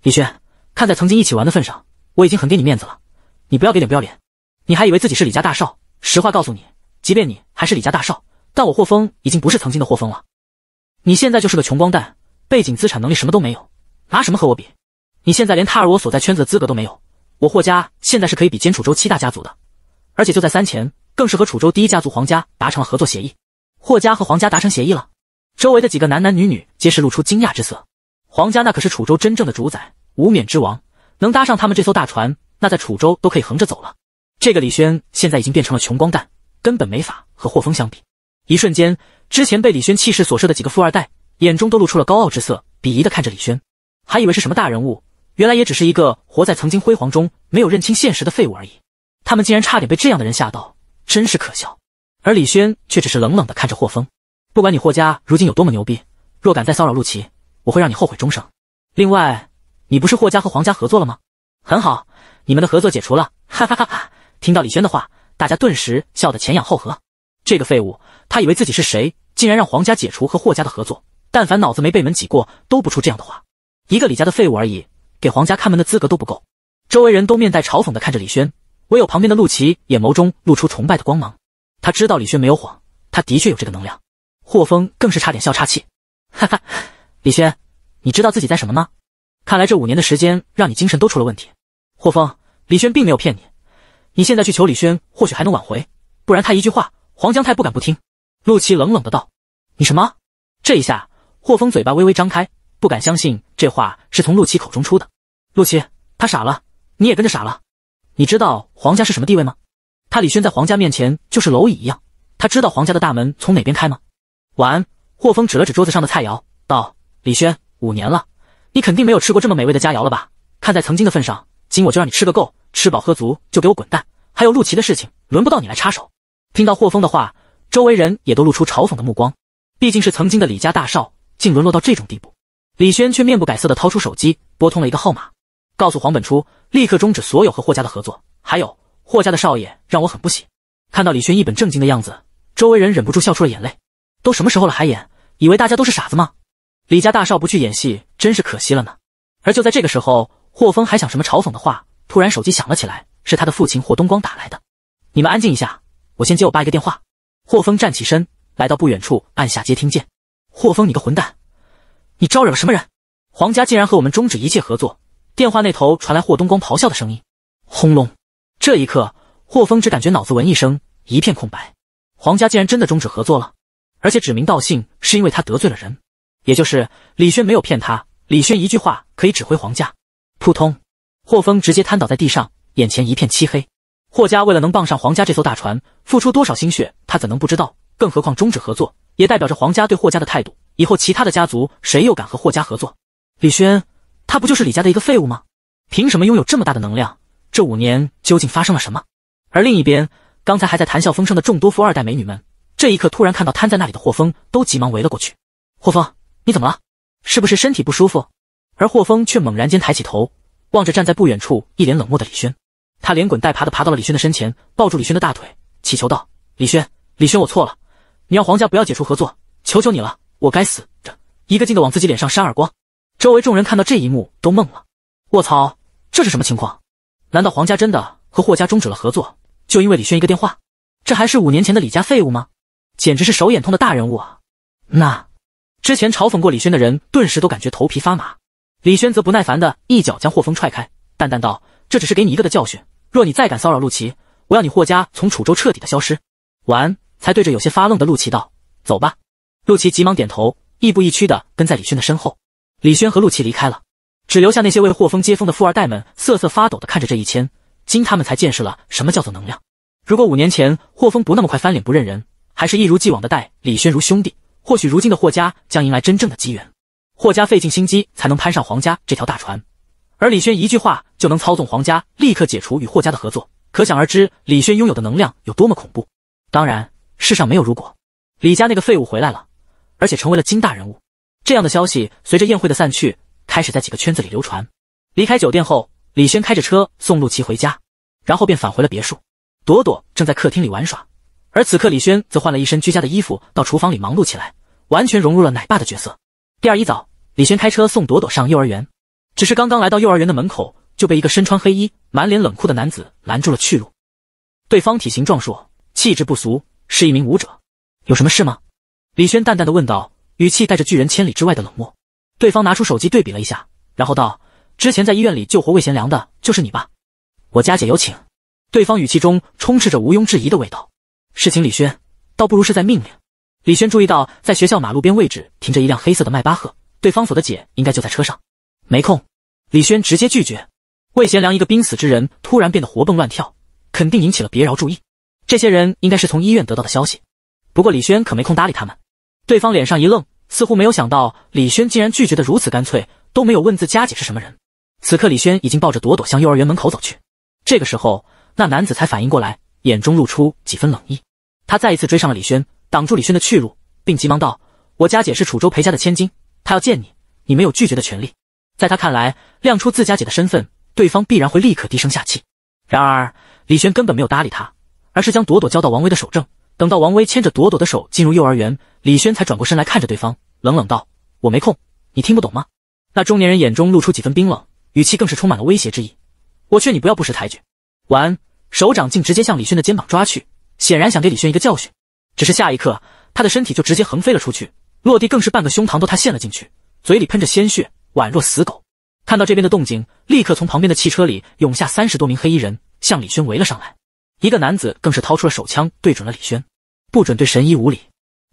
李轩，看在曾经一起玩的份上，我已经很给你面子了，你不要给脸不要脸。你还以为自己是李家大少？实话告诉你，即便你还是李家大少，但我霍峰已经不是曾经的霍峰了。你现在就是个穷光蛋，背景、资产、能力什么都没有，拿什么和我比？你现在连踏入我所在圈子的资格都没有。我霍家现在是可以比肩楚州七大家族的，而且就在三前，更是和楚州第一家族皇家达成了合作协议。霍家和皇家达成协议了？周围的几个男男女女皆是露出惊讶之色。皇家那可是楚州真正的主宰，无冕之王，能搭上他们这艘大船，那在楚州都可以横着走了。这个李轩现在已经变成了穷光蛋，根本没法和霍峰相比。一瞬间，之前被李轩气势所慑的几个富二代眼中都露出了高傲之色，鄙夷的看着李轩，还以为是什么大人物，原来也只是一个活在曾经辉煌中没有认清现实的废物而已。他们竟然差点被这样的人吓到，真是可笑。而李轩却只是冷冷的看着霍峰，不管你霍家如今有多么牛逼，若敢再骚扰陆琪，我会让你后悔终生。另外，你不是霍家和黄家合作了吗？很好，你们的合作解除了，哈哈哈哈！听到李轩的话，大家顿时笑得前仰后合。这个废物，他以为自己是谁？竟然让黄家解除和霍家的合作？但凡脑子没被门挤过，都不出这样的话。一个李家的废物而已，给黄家看门的资格都不够。周围人都面带嘲讽地看着李轩，唯有旁边的陆琪眼眸中露出崇拜的光芒。他知道李轩没有谎，他的确有这个能量。霍峰更是差点笑岔气，哈哈，李轩，你知道自己在什么吗？看来这五年的时间让你精神都出了问题。霍峰，李轩并没有骗你。你现在去求李轩，或许还能挽回，不然他一句话，黄江泰不敢不听。陆琪冷冷的道：“你什么？”这一下，霍峰嘴巴微微张开，不敢相信这话是从陆琪口中出的。陆琪，他傻了，你也跟着傻了。你知道黄家是什么地位吗？他李轩在黄家面前就是蝼蚁一样。他知道黄家的大门从哪边开吗？完，霍峰指了指桌子上的菜肴，道：“李轩，五年了，你肯定没有吃过这么美味的佳肴了吧？看在曾经的份上，今我就让你吃个够。”吃饱喝足就给我滚蛋！还有陆琪的事情，轮不到你来插手。听到霍峰的话，周围人也都露出嘲讽的目光。毕竟是曾经的李家大少，竟沦落到这种地步。李轩却面不改色地掏出手机，拨通了一个号码，告诉黄本初立刻终止所有和霍家的合作。还有霍家的少爷，让我很不喜。看到李轩一本正经的样子，周围人忍不住笑出了眼泪。都什么时候了还演？以为大家都是傻子吗？李家大少不去演戏，真是可惜了呢。而就在这个时候，霍峰还想什么嘲讽的话？突然手机响了起来，是他的父亲霍东光打来的。你们安静一下，我先接我爸一个电话。霍峰站起身，来到不远处按下接听键。霍峰，你个混蛋，你招惹了什么人？黄家竟然和我们终止一切合作！电话那头传来霍东光咆哮的声音。轰隆！这一刻，霍峰只感觉脑子嗡一声，一片空白。黄家竟然真的终止合作了，而且指名道姓是因为他得罪了人，也就是李轩没有骗他，李轩一句话可以指挥黄家。扑通。霍峰直接瘫倒在地上，眼前一片漆黑。霍家为了能傍上黄家这艘大船，付出多少心血，他怎能不知道？更何况终止合作，也代表着黄家对霍家的态度。以后其他的家族谁又敢和霍家合作？李轩，他不就是李家的一个废物吗？凭什么拥有这么大的能量？这五年究竟发生了什么？而另一边，刚才还在谈笑风生的众多富二代美女们，这一刻突然看到瘫在那里的霍峰，都急忙围了过去。霍峰，你怎么了？是不是身体不舒服？而霍峰却猛然间抬起头。望着站在不远处一脸冷漠的李轩，他连滚带爬的爬到了李轩的身前，抱住李轩的大腿，乞求道：“李轩，李轩，我错了，你让黄家不要解除合作，求求你了，我该死！”这一个劲的往自己脸上扇耳光。周围众人看到这一幕都懵了：“卧槽，这是什么情况？难道黄家真的和霍家终止了合作？就因为李轩一个电话？这还是五年前的李家废物吗？简直是手眼通的大人物啊！”那之前嘲讽过李轩的人顿时都感觉头皮发麻。李轩则不耐烦的一脚将霍峰踹开，淡淡道：“这只是给你一个的教训，若你再敢骚扰陆琪，我要你霍家从楚州彻底的消失。”完，才对着有些发愣的陆琪道：“走吧。”陆琪急忙点头，亦步亦趋的跟在李轩的身后。李轩和陆琪离开了，只留下那些为霍峰接风的富二代们瑟瑟发抖的看着这一千今他们才见识了什么叫做能量。如果五年前霍峰不那么快翻脸不认人，还是一如既往的待李轩如兄弟，或许如今的霍家将迎来真正的机缘。霍家费尽心机才能攀上皇家这条大船，而李轩一句话就能操纵皇家立刻解除与霍家的合作，可想而知李轩拥有的能量有多么恐怖。当然，世上没有如果。李家那个废物回来了，而且成为了金大人物。这样的消息随着宴会的散去开始在几个圈子里流传。离开酒店后，李轩开着车送陆琪回家，然后便返回了别墅。朵朵正在客厅里玩耍，而此刻李轩则换了一身居家的衣服到厨房里忙碌起来，完全融入了奶爸的角色。第二一早，李轩开车送朵朵上幼儿园，只是刚刚来到幼儿园的门口，就被一个身穿黑衣、满脸冷酷的男子拦住了去路。对方体型壮硕，气质不俗，是一名武者。有什么事吗？李轩淡淡的问道，语气带着拒人千里之外的冷漠。对方拿出手机对比了一下，然后道：“之前在医院里救活魏贤良的就是你吧？我家姐有请。”对方语气中充斥着毋庸置疑的味道。事情李轩，倒不如是在命令。李轩注意到，在学校马路边位置停着一辆黑色的迈巴赫，对方锁的姐应该就在车上，没空。李轩直接拒绝。魏贤良一个濒死之人突然变得活蹦乱跳，肯定引起了别饶注意。这些人应该是从医院得到的消息，不过李轩可没空搭理他们。对方脸上一愣，似乎没有想到李轩竟然拒绝的如此干脆，都没有问自家姐是什么人。此刻李轩已经抱着朵朵向幼儿园门口走去。这个时候，那男子才反应过来，眼中露出几分冷意，他再一次追上了李轩。挡住李轩的去路，并急忙道：“我家姐是楚州裴家的千金，她要见你，你没有拒绝的权利。”在他看来，亮出自家姐的身份，对方必然会立刻低声下气。然而李轩根本没有搭理他，而是将朵朵交到王威的手中。等到王威牵着朵朵的手进入幼儿园，李轩才转过身来看着对方，冷冷道：“我没空，你听不懂吗？”那中年人眼中露出几分冰冷，语气更是充满了威胁之意：“我劝你不要不识抬举。”完，手掌竟直接向李轩的肩膀抓去，显然想给李轩一个教训。只是下一刻，他的身体就直接横飞了出去，落地更是半个胸膛都塌陷了进去，嘴里喷着鲜血，宛若死狗。看到这边的动静，立刻从旁边的汽车里涌下三十多名黑衣人，向李轩围了上来。一个男子更是掏出了手枪，对准了李轩：“不准对神医无礼！”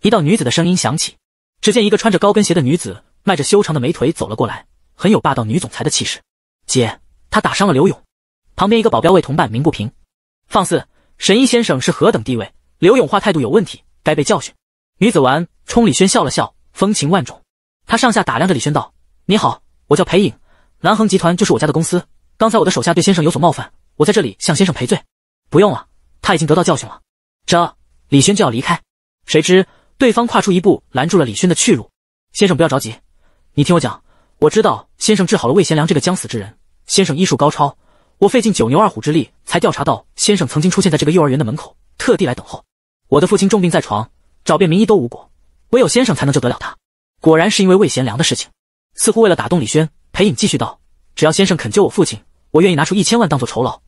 一道女子的声音响起。只见一个穿着高跟鞋的女子，迈着修长的美腿走了过来，很有霸道女总裁的气势。姐，他打伤了刘勇。旁边一个保镖为同伴鸣不平：“放肆！神医先生是何等地位？”刘永化态度有问题，该被教训。女子玩冲李轩笑了笑，风情万种。他上下打量着李轩，道：“你好，我叫裴颖，南恒集团就是我家的公司。刚才我的手下对先生有所冒犯，我在这里向先生赔罪。不用了，他已经得到教训了。”这李轩就要离开，谁知对方跨出一步，拦住了李轩的去路。“先生不要着急，你听我讲，我知道先生治好了魏贤良这个将死之人。先生医术高超，我费尽九牛二虎之力才调查到先生曾经出现在这个幼儿园的门口，特地来等候。”我的父亲重病在床，找遍名医都无果，唯有先生才能救得了他。果然是因为魏贤良的事情，似乎为了打动李轩，裴影继续道：“只要先生肯救我父亲，我愿意拿出一千万当做酬劳，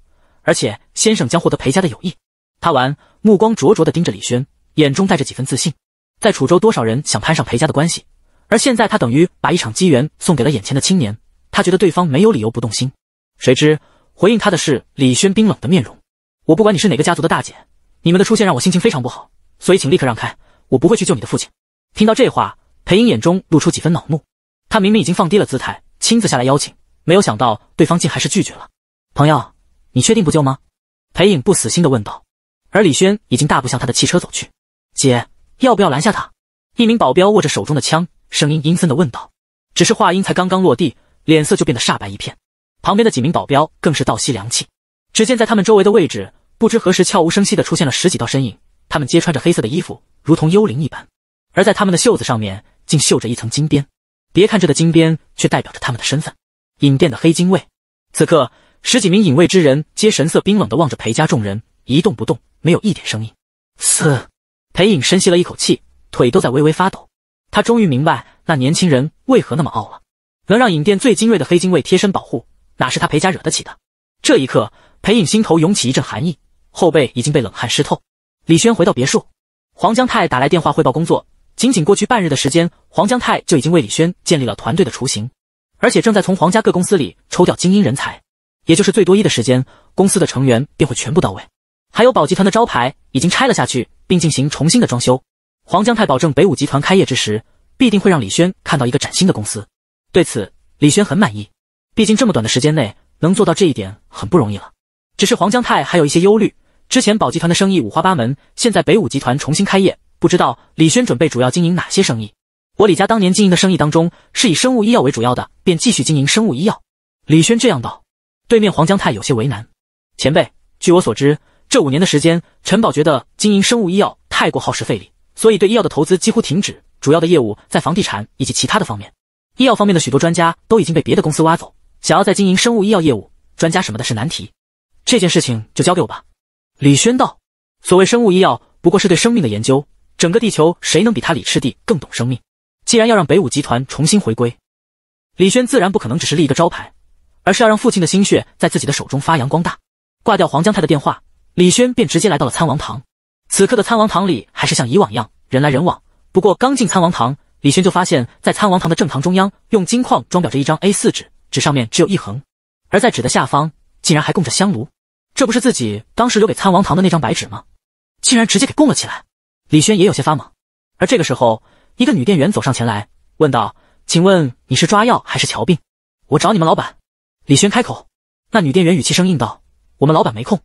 而且先生将获得裴家的友谊。”他完，目光灼灼地盯着李轩，眼中带着几分自信。在楚州，多少人想攀上裴家的关系，而现在他等于把一场机缘送给了眼前的青年，他觉得对方没有理由不动心。谁知回应他的是李轩冰冷的面容：“我不管你是哪个家族的大姐。”你们的出现让我心情非常不好，所以请立刻让开，我不会去救你的父亲。听到这话，裴影眼中露出几分恼怒，他明明已经放低了姿态，亲自下来邀请，没有想到对方竟还是拒绝了。朋友，你确定不救吗？裴影不死心的问道。而李轩已经大步向他的汽车走去。姐，要不要拦下他？一名保镖握着手中的枪，声音阴森的问道。只是话音才刚刚落地，脸色就变得煞白一片，旁边的几名保镖更是倒吸凉气。只见在他们周围的位置。不知何时，悄无声息的出现了十几道身影。他们皆穿着黑色的衣服，如同幽灵一般。而在他们的袖子上面，竟绣着一层金边。别看这的金边，却代表着他们的身份——影殿的黑金卫。此刻，十几名影卫之人皆神色冰冷的望着裴家众人，一动不动，没有一点声音。嘶！裴影深吸了一口气，腿都在微微发抖。他终于明白那年轻人为何那么傲了。能让影殿最精锐的黑金卫贴身保护，哪是他裴家惹得起的？这一刻，裴影心头涌起一阵寒意。后背已经被冷汗湿透。李轩回到别墅，黄江泰打来电话汇报工作。仅仅过去半日的时间，黄江泰就已经为李轩建立了团队的雏形，而且正在从黄家各公司里抽调精英人才。也就是最多一的时间，公司的成员便会全部到位。还有宝集团的招牌已经拆了下去，并进行重新的装修。黄江泰保证，北武集团开业之时，必定会让李轩看到一个崭新的公司。对此，李轩很满意，毕竟这么短的时间内能做到这一点，很不容易了。只是黄江泰还有一些忧虑。之前宝集团的生意五花八门，现在北武集团重新开业，不知道李轩准备主要经营哪些生意？我李家当年经营的生意当中是以生物医药为主要的，便继续经营生物医药。李轩这样道。对面黄江泰有些为难，前辈，据我所知，这五年的时间，陈宝觉得经营生物医药太过耗时费力，所以对医药的投资几乎停止，主要的业务在房地产以及其他的方面。医药方面的许多专家都已经被别的公司挖走，想要再经营生物医药业务，专家什么的是难题。这件事情就交给我吧。李轩道：“所谓生物医药，不过是对生命的研究。整个地球，谁能比他李赤帝更懂生命？既然要让北武集团重新回归，李轩自然不可能只是立一个招牌，而是要让父亲的心血在自己的手中发扬光大。”挂掉黄江泰的电话，李轩便直接来到了参王堂。此刻的参王堂里还是像以往一样人来人往，不过刚进参王堂，李轩就发现，在参王堂的正堂中央，用金矿装裱着一张 A 四纸，纸上面只有一横，而在纸的下方，竟然还供着香炉。这不是自己当时留给参王堂的那张白纸吗？竟然直接给供了起来！李轩也有些发懵。而这个时候，一个女店员走上前来，问道：“请问你是抓药还是瞧病？我找你们老板。”李轩开口。那女店员语气生硬道：“我们老板没空。”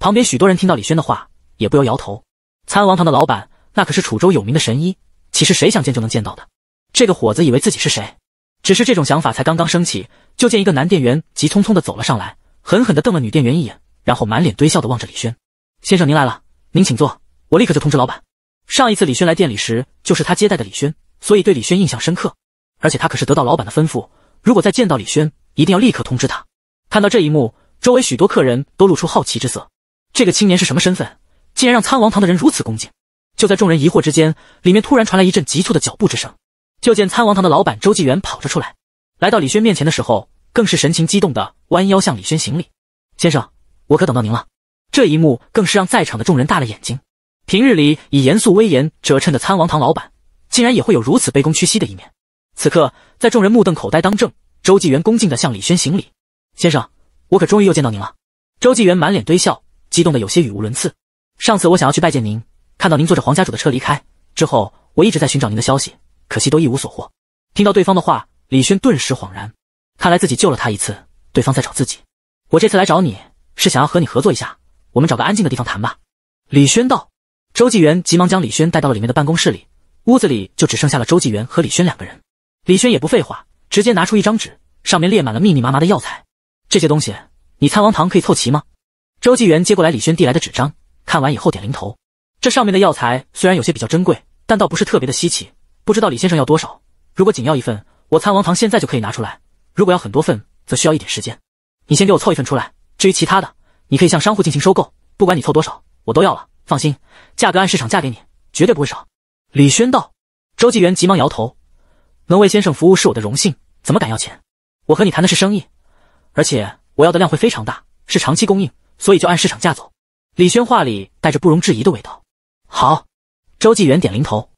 旁边许多人听到李轩的话，也不由摇头。参王堂的老板那可是楚州有名的神医，岂是谁想见就能见到的？这个伙子以为自己是谁？只是这种想法才刚刚升起，就见一个男店员急匆匆的走了上来，狠狠的瞪了女店员一眼。然后满脸堆笑的望着李轩，先生您来了，您请坐，我立刻就通知老板。上一次李轩来店里时，就是他接待的李轩，所以对李轩印象深刻。而且他可是得到老板的吩咐，如果再见到李轩，一定要立刻通知他。看到这一幕，周围许多客人都露出好奇之色。这个青年是什么身份？竟然让参王堂的人如此恭敬？就在众人疑惑之间，里面突然传来一阵急促的脚步之声。就见参王堂的老板周继元跑着出来，来到李轩面前的时候，更是神情激动的弯腰向李轩行礼，先生。我可等到您了！这一幕更是让在场的众人大了眼睛。平日里以严肃威严折称的参王堂老板，竟然也会有如此卑躬屈膝的一面。此刻，在众人目瞪口呆当政，周纪元恭敬的向李轩行礼：“先生，我可终于又见到您了。”周纪元满脸堆笑，激动的有些语无伦次。上次我想要去拜见您，看到您坐着黄家主的车离开之后，我一直在寻找您的消息，可惜都一无所获。听到对方的话，李轩顿时恍然，看来自己救了他一次，对方在找自己。我这次来找你。是想要和你合作一下，我们找个安静的地方谈吧。李轩道。周纪元急忙将李轩带到了里面的办公室里，屋子里就只剩下了周纪元和李轩两个人。李轩也不废话，直接拿出一张纸，上面列满了密密麻麻的药材。这些东西，你参王堂可以凑齐吗？周纪元接过来李轩递来的纸张，看完以后点零头。这上面的药材虽然有些比较珍贵，但倒不是特别的稀奇。不知道李先生要多少？如果仅要一份，我参王堂现在就可以拿出来；如果要很多份，则需要一点时间。你先给我凑一份出来。至于其他的，你可以向商户进行收购，不管你凑多少，我都要了。放心，价格按市场价给你，绝对不会少。李轩道。周纪元急忙摇头，能为先生服务是我的荣幸，怎么敢要钱？我和你谈的是生意，而且我要的量会非常大，是长期供应，所以就按市场价走。李轩话里带着不容置疑的味道。好，周纪元点零头。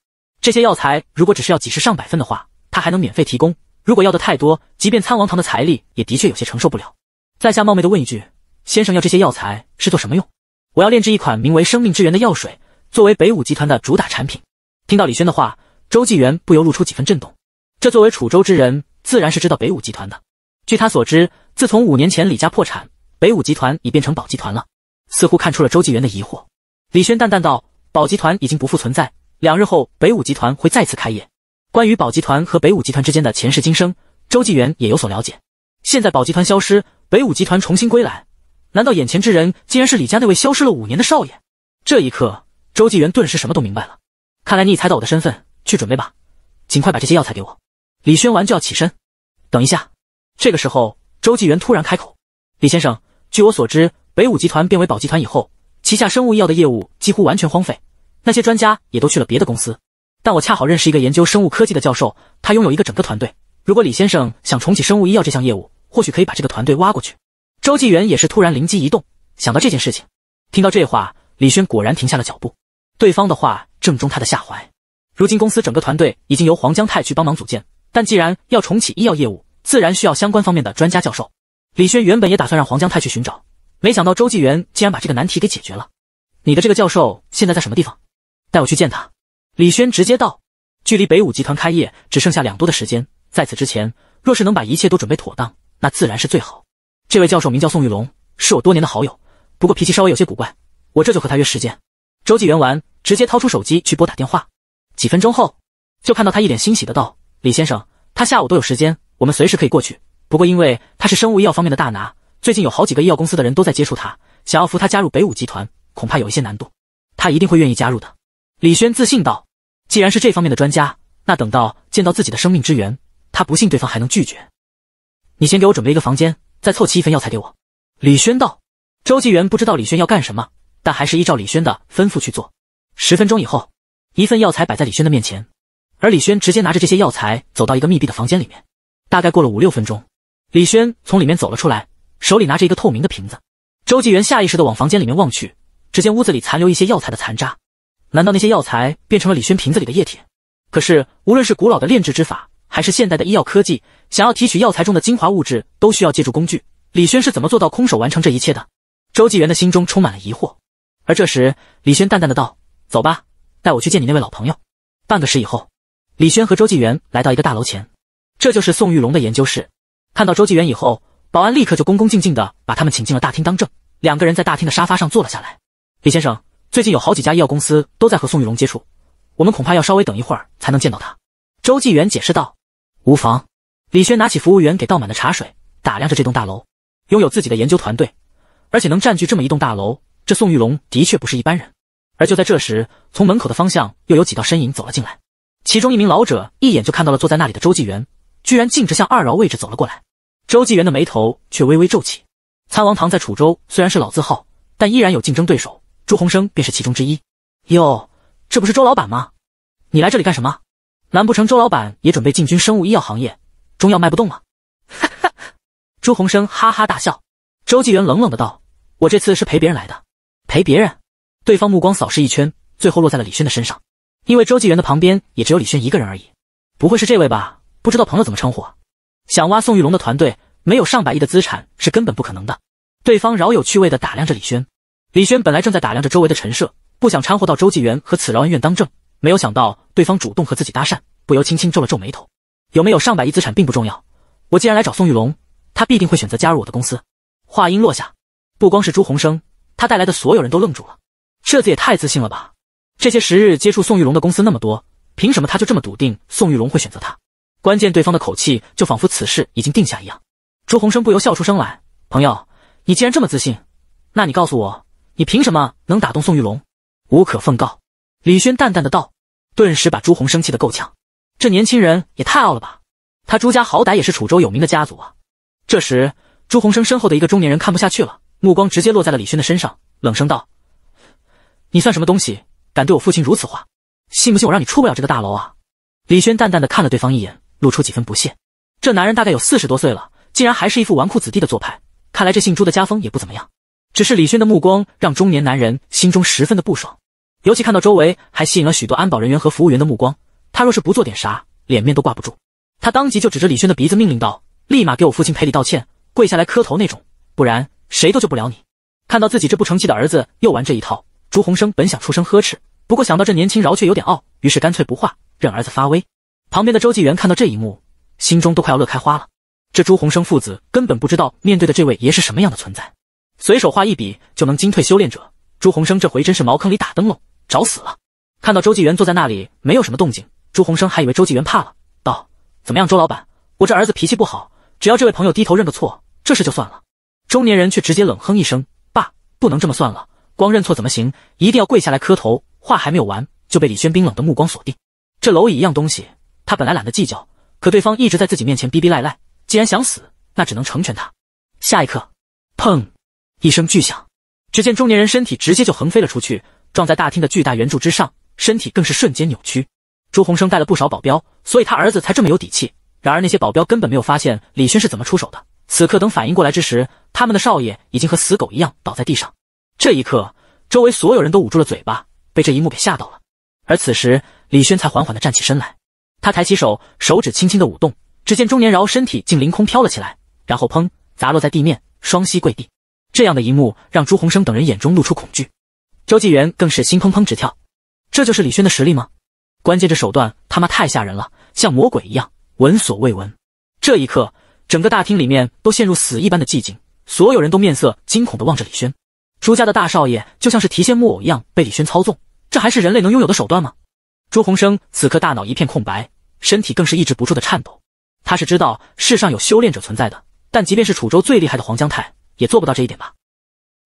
这些药材如果只是要几十上百份的话，他还能免费提供；如果要的太多，即便参王堂的财力也的确有些承受不了。在下冒昧的问一句，先生要这些药材是做什么用？我要炼制一款名为“生命之源”的药水，作为北武集团的主打产品。听到李轩的话，周纪元不由露出几分震动。这作为楚州之人，自然是知道北武集团的。据他所知，自从五年前李家破产，北武集团已变成宝集团了。似乎看出了周纪元的疑惑，李轩淡淡道：“宝集团已经不复存在，两日后北武集团会再次开业。关于宝集团和北武集团之间的前世今生，周纪元也有所了解。现在宝集团消失。”北武集团重新归来，难道眼前之人竟然是李家那位消失了五年的少爷？这一刻，周纪元顿时什么都明白了。看来你猜到我的身份，去准备吧，尽快把这些药材给我。李轩完就要起身，等一下。这个时候，周纪元突然开口：“李先生，据我所知，北武集团变为宝集团以后，旗下生物医药的业务几乎完全荒废，那些专家也都去了别的公司。但我恰好认识一个研究生物科技的教授，他拥有一个整个团队。如果李先生想重启生物医药这项业务，”或许可以把这个团队挖过去。周纪元也是突然灵机一动，想到这件事情。听到这话，李轩果然停下了脚步。对方的话正中他的下怀。如今公司整个团队已经由黄江泰去帮忙组建，但既然要重启医药业务，自然需要相关方面的专家教授。李轩原本也打算让黄江泰去寻找，没想到周纪元竟然把这个难题给解决了。你的这个教授现在在什么地方？带我去见他。李轩直接道：“距离北武集团开业只剩下两多的时间，在此之前，若是能把一切都准备妥当。”那自然是最好。这位教授名叫宋玉龙，是我多年的好友，不过脾气稍微有些古怪。我这就和他约时间。周继元完，直接掏出手机去拨打电话。几分钟后，就看到他一脸欣喜的道：“李先生，他下午都有时间，我们随时可以过去。不过因为他是生物医药方面的大拿，最近有好几个医药公司的人都在接触他，想要扶他加入北武集团，恐怕有一些难度。他一定会愿意加入的。”李轩自信道：“既然是这方面的专家，那等到见到自己的生命之源，他不信对方还能拒绝。”你先给我准备一个房间，再凑齐一份药材给我。李轩道。周纪元不知道李轩要干什么，但还是依照李轩的吩咐去做。十分钟以后，一份药材摆在李轩的面前，而李轩直接拿着这些药材走到一个密闭的房间里面。大概过了五六分钟，李轩从里面走了出来，手里拿着一个透明的瓶子。周纪元下意识的往房间里面望去，只见屋子里残留一些药材的残渣，难道那些药材变成了李轩瓶子里的液体？可是无论是古老的炼制之法。还是现代的医药科技，想要提取药材中的精华物质，都需要借助工具。李轩是怎么做到空手完成这一切的？周纪元的心中充满了疑惑。而这时，李轩淡淡的道：“走吧，带我去见你那位老朋友。”半个时以后，李轩和周纪元来到一个大楼前，这就是宋玉龙的研究室。看到周纪元以后，保安立刻就恭恭敬敬的把他们请进了大厅当正。两个人在大厅的沙发上坐了下来。李先生，最近有好几家医药公司都在和宋玉龙接触，我们恐怕要稍微等一会儿才能见到他。”周纪元解释道。无妨，李轩拿起服务员给倒满的茶水，打量着这栋大楼。拥有自己的研究团队，而且能占据这么一栋大楼，这宋玉龙的确不是一般人。而就在这时，从门口的方向又有几道身影走了进来。其中一名老者一眼就看到了坐在那里的周纪元，居然径直向二饶位置走了过来。周纪元的眉头却微微皱起。参王堂在楚州虽然是老字号，但依然有竞争对手，朱鸿生便是其中之一。哟，这不是周老板吗？你来这里干什么？难不成周老板也准备进军生物医药行业？中药卖不动了？哈哈，朱洪生哈哈大笑。周纪元冷冷的道：“我这次是陪别人来的，陪别人。”对方目光扫视一圈，最后落在了李轩的身上，因为周纪元的旁边也只有李轩一个人而已。不会是这位吧？不知道朋友怎么称呼？想挖宋玉龙的团队，没有上百亿的资产是根本不可能的。对方饶有趣味的打量着李轩。李轩本来正在打量着周围的陈设，不想掺和到周纪元和此饶恩怨当政。没有想到对方主动和自己搭讪，不由轻轻皱了皱眉头。有没有上百亿资产并不重要，我既然来找宋玉龙，他必定会选择加入我的公司。话音落下，不光是朱鸿生，他带来的所有人都愣住了。这次也太自信了吧！这些时日接触宋玉龙的公司那么多，凭什么他就这么笃定宋玉龙会选择他？关键对方的口气就仿佛此事已经定下一样。朱鸿生不由笑出声来：“朋友，你既然这么自信，那你告诉我，你凭什么能打动宋玉龙？无可奉告。”李轩淡淡的道，顿时把朱红生气的够呛。这年轻人也太傲了吧！他朱家好歹也是楚州有名的家族啊。这时，朱红生身后的一个中年人看不下去了，目光直接落在了李轩的身上，冷声道：“你算什么东西？敢对我父亲如此话？信不信我让你出不了这个大楼啊？”李轩淡淡的看了对方一眼，露出几分不屑。这男人大概有四十多岁了，竟然还是一副纨绔子弟的做派，看来这姓朱的家风也不怎么样。只是李轩的目光让中年男人心中十分的不爽。尤其看到周围还吸引了许多安保人员和服务员的目光，他若是不做点啥，脸面都挂不住。他当即就指着李轩的鼻子命令道：“立马给我父亲赔礼道歉，跪下来磕头那种，不然谁都救不了你。”看到自己这不成器的儿子又玩这一套，朱洪生本想出声呵斥，不过想到这年轻饶却有点傲，于是干脆不话，任儿子发威。旁边的周纪元看到这一幕，心中都快要乐开花了。这朱洪生父子根本不知道面对的这位爷是什么样的存在，随手画一笔就能惊退修炼者。朱洪生这回真是茅坑里打灯笼。找死了！看到周纪元坐在那里没有什么动静，朱洪生还以为周纪元怕了，道：“怎么样，周老板，我这儿子脾气不好，只要这位朋友低头认个错，这事就算了。”中年人却直接冷哼一声：“爸，不能这么算了，光认错怎么行？一定要跪下来磕头。”话还没有完，就被李轩冰冷的目光锁定。这蝼蚁一样东西，他本来懒得计较，可对方一直在自己面前逼逼赖赖，既然想死，那只能成全他。下一刻，砰！一声巨响，只见中年人身体直接就横飞了出去。撞在大厅的巨大圆柱之上，身体更是瞬间扭曲。朱洪生带了不少保镖，所以他儿子才这么有底气。然而那些保镖根本没有发现李轩是怎么出手的。此刻等反应过来之时，他们的少爷已经和死狗一样倒在地上。这一刻，周围所有人都捂住了嘴巴，被这一幕给吓到了。而此时，李轩才缓缓的站起身来，他抬起手，手指轻轻的舞动，只见中年饶身体竟凌空飘了起来，然后砰砸落在地面，双膝跪地。这样的一幕让朱洪生等人眼中露出恐惧。周纪元更是心砰砰直跳，这就是李轩的实力吗？关键这手段他妈太吓人了，像魔鬼一样，闻所未闻。这一刻，整个大厅里面都陷入死一般的寂静，所有人都面色惊恐的望着李轩。朱家的大少爷就像是提线木偶一样被李轩操纵，这还是人类能拥有的手段吗？朱洪生此刻大脑一片空白，身体更是抑制不住的颤抖。他是知道世上有修炼者存在的，但即便是楚州最厉害的黄江泰也做不到这一点吧？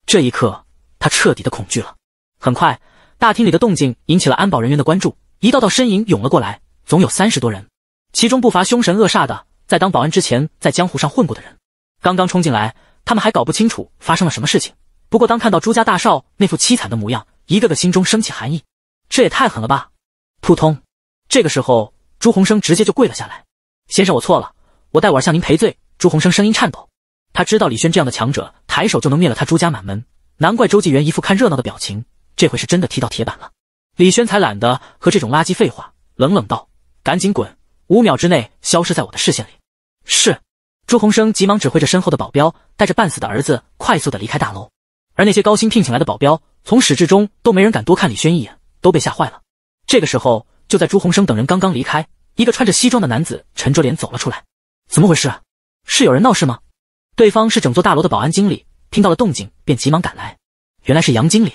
这一刻，他彻底的恐惧了。很快，大厅里的动静引起了安保人员的关注，一道道身影涌了过来，总有三十多人，其中不乏凶神恶煞的，在当保安之前在江湖上混过的人。刚刚冲进来，他们还搞不清楚发生了什么事情。不过，当看到朱家大少那副凄惨的模样，一个个心中升起寒意，这也太狠了吧！扑通，这个时候，朱洪生直接就跪了下来：“先生，我错了，我代婉儿向您赔罪。”朱洪生声音颤抖，他知道李轩这样的强者，抬手就能灭了他朱家满门，难怪周纪元一副看热闹的表情。这回是真的踢到铁板了，李轩才懒得和这种垃圾废话，冷冷道：“赶紧滚，五秒之内消失在我的视线里。”是朱洪生急忙指挥着身后的保镖，带着半死的儿子快速的离开大楼。而那些高薪聘请来的保镖，从始至终都没人敢多看李轩一眼，都被吓坏了。这个时候，就在朱洪生等人刚刚离开，一个穿着西装的男子沉着脸走了出来。怎么回事？是有人闹事吗？对方是整座大楼的保安经理，听到了动静便急忙赶来。原来是杨经理。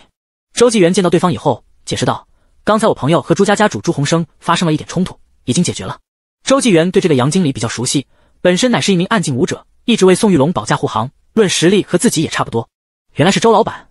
周纪元见到对方以后，解释道：“刚才我朋友和朱家家主朱洪生发生了一点冲突，已经解决了。”周纪元对这个杨经理比较熟悉，本身乃是一名暗境武者，一直为宋玉龙保驾护航，论实力和自己也差不多。原来是周老板。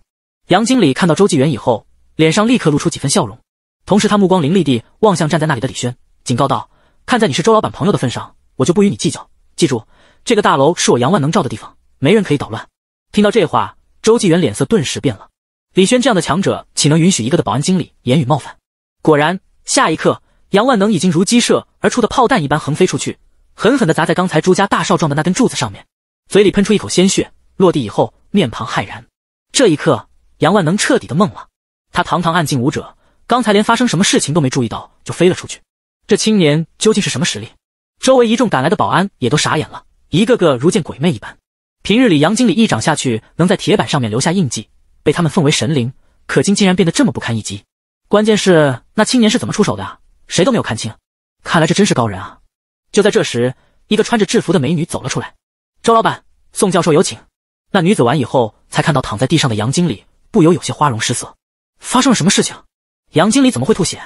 杨经理看到周纪元以后，脸上立刻露出几分笑容，同时他目光凌厉地望向站在那里的李轩，警告道：“看在你是周老板朋友的份上，我就不与你计较。记住，这个大楼是我杨万能罩的地方，没人可以捣乱。”听到这话，周纪元脸色顿时变了。李轩这样的强者，岂能允许一个的保安经理言语冒犯？果然，下一刻，杨万能已经如鸡射而出的炮弹一般横飞出去，狠狠地砸在刚才朱家大少壮的那根柱子上面，嘴里喷出一口鲜血，落地以后面庞骇然。这一刻，杨万能彻底的懵了。他堂堂暗境武者，刚才连发生什么事情都没注意到，就飞了出去。这青年究竟是什么实力？周围一众赶来的保安也都傻眼了，一个个如见鬼魅一般。平日里，杨经理一掌下去，能在铁板上面留下印记。被他们奉为神灵，可今竟然变得这么不堪一击。关键是那青年是怎么出手的啊？谁都没有看清。看来这真是高人啊！就在这时，一个穿着制服的美女走了出来。周老板，宋教授有请。那女子完以后，才看到躺在地上的杨经理，不由有些花容失色。发生了什么事情？杨经理怎么会吐血？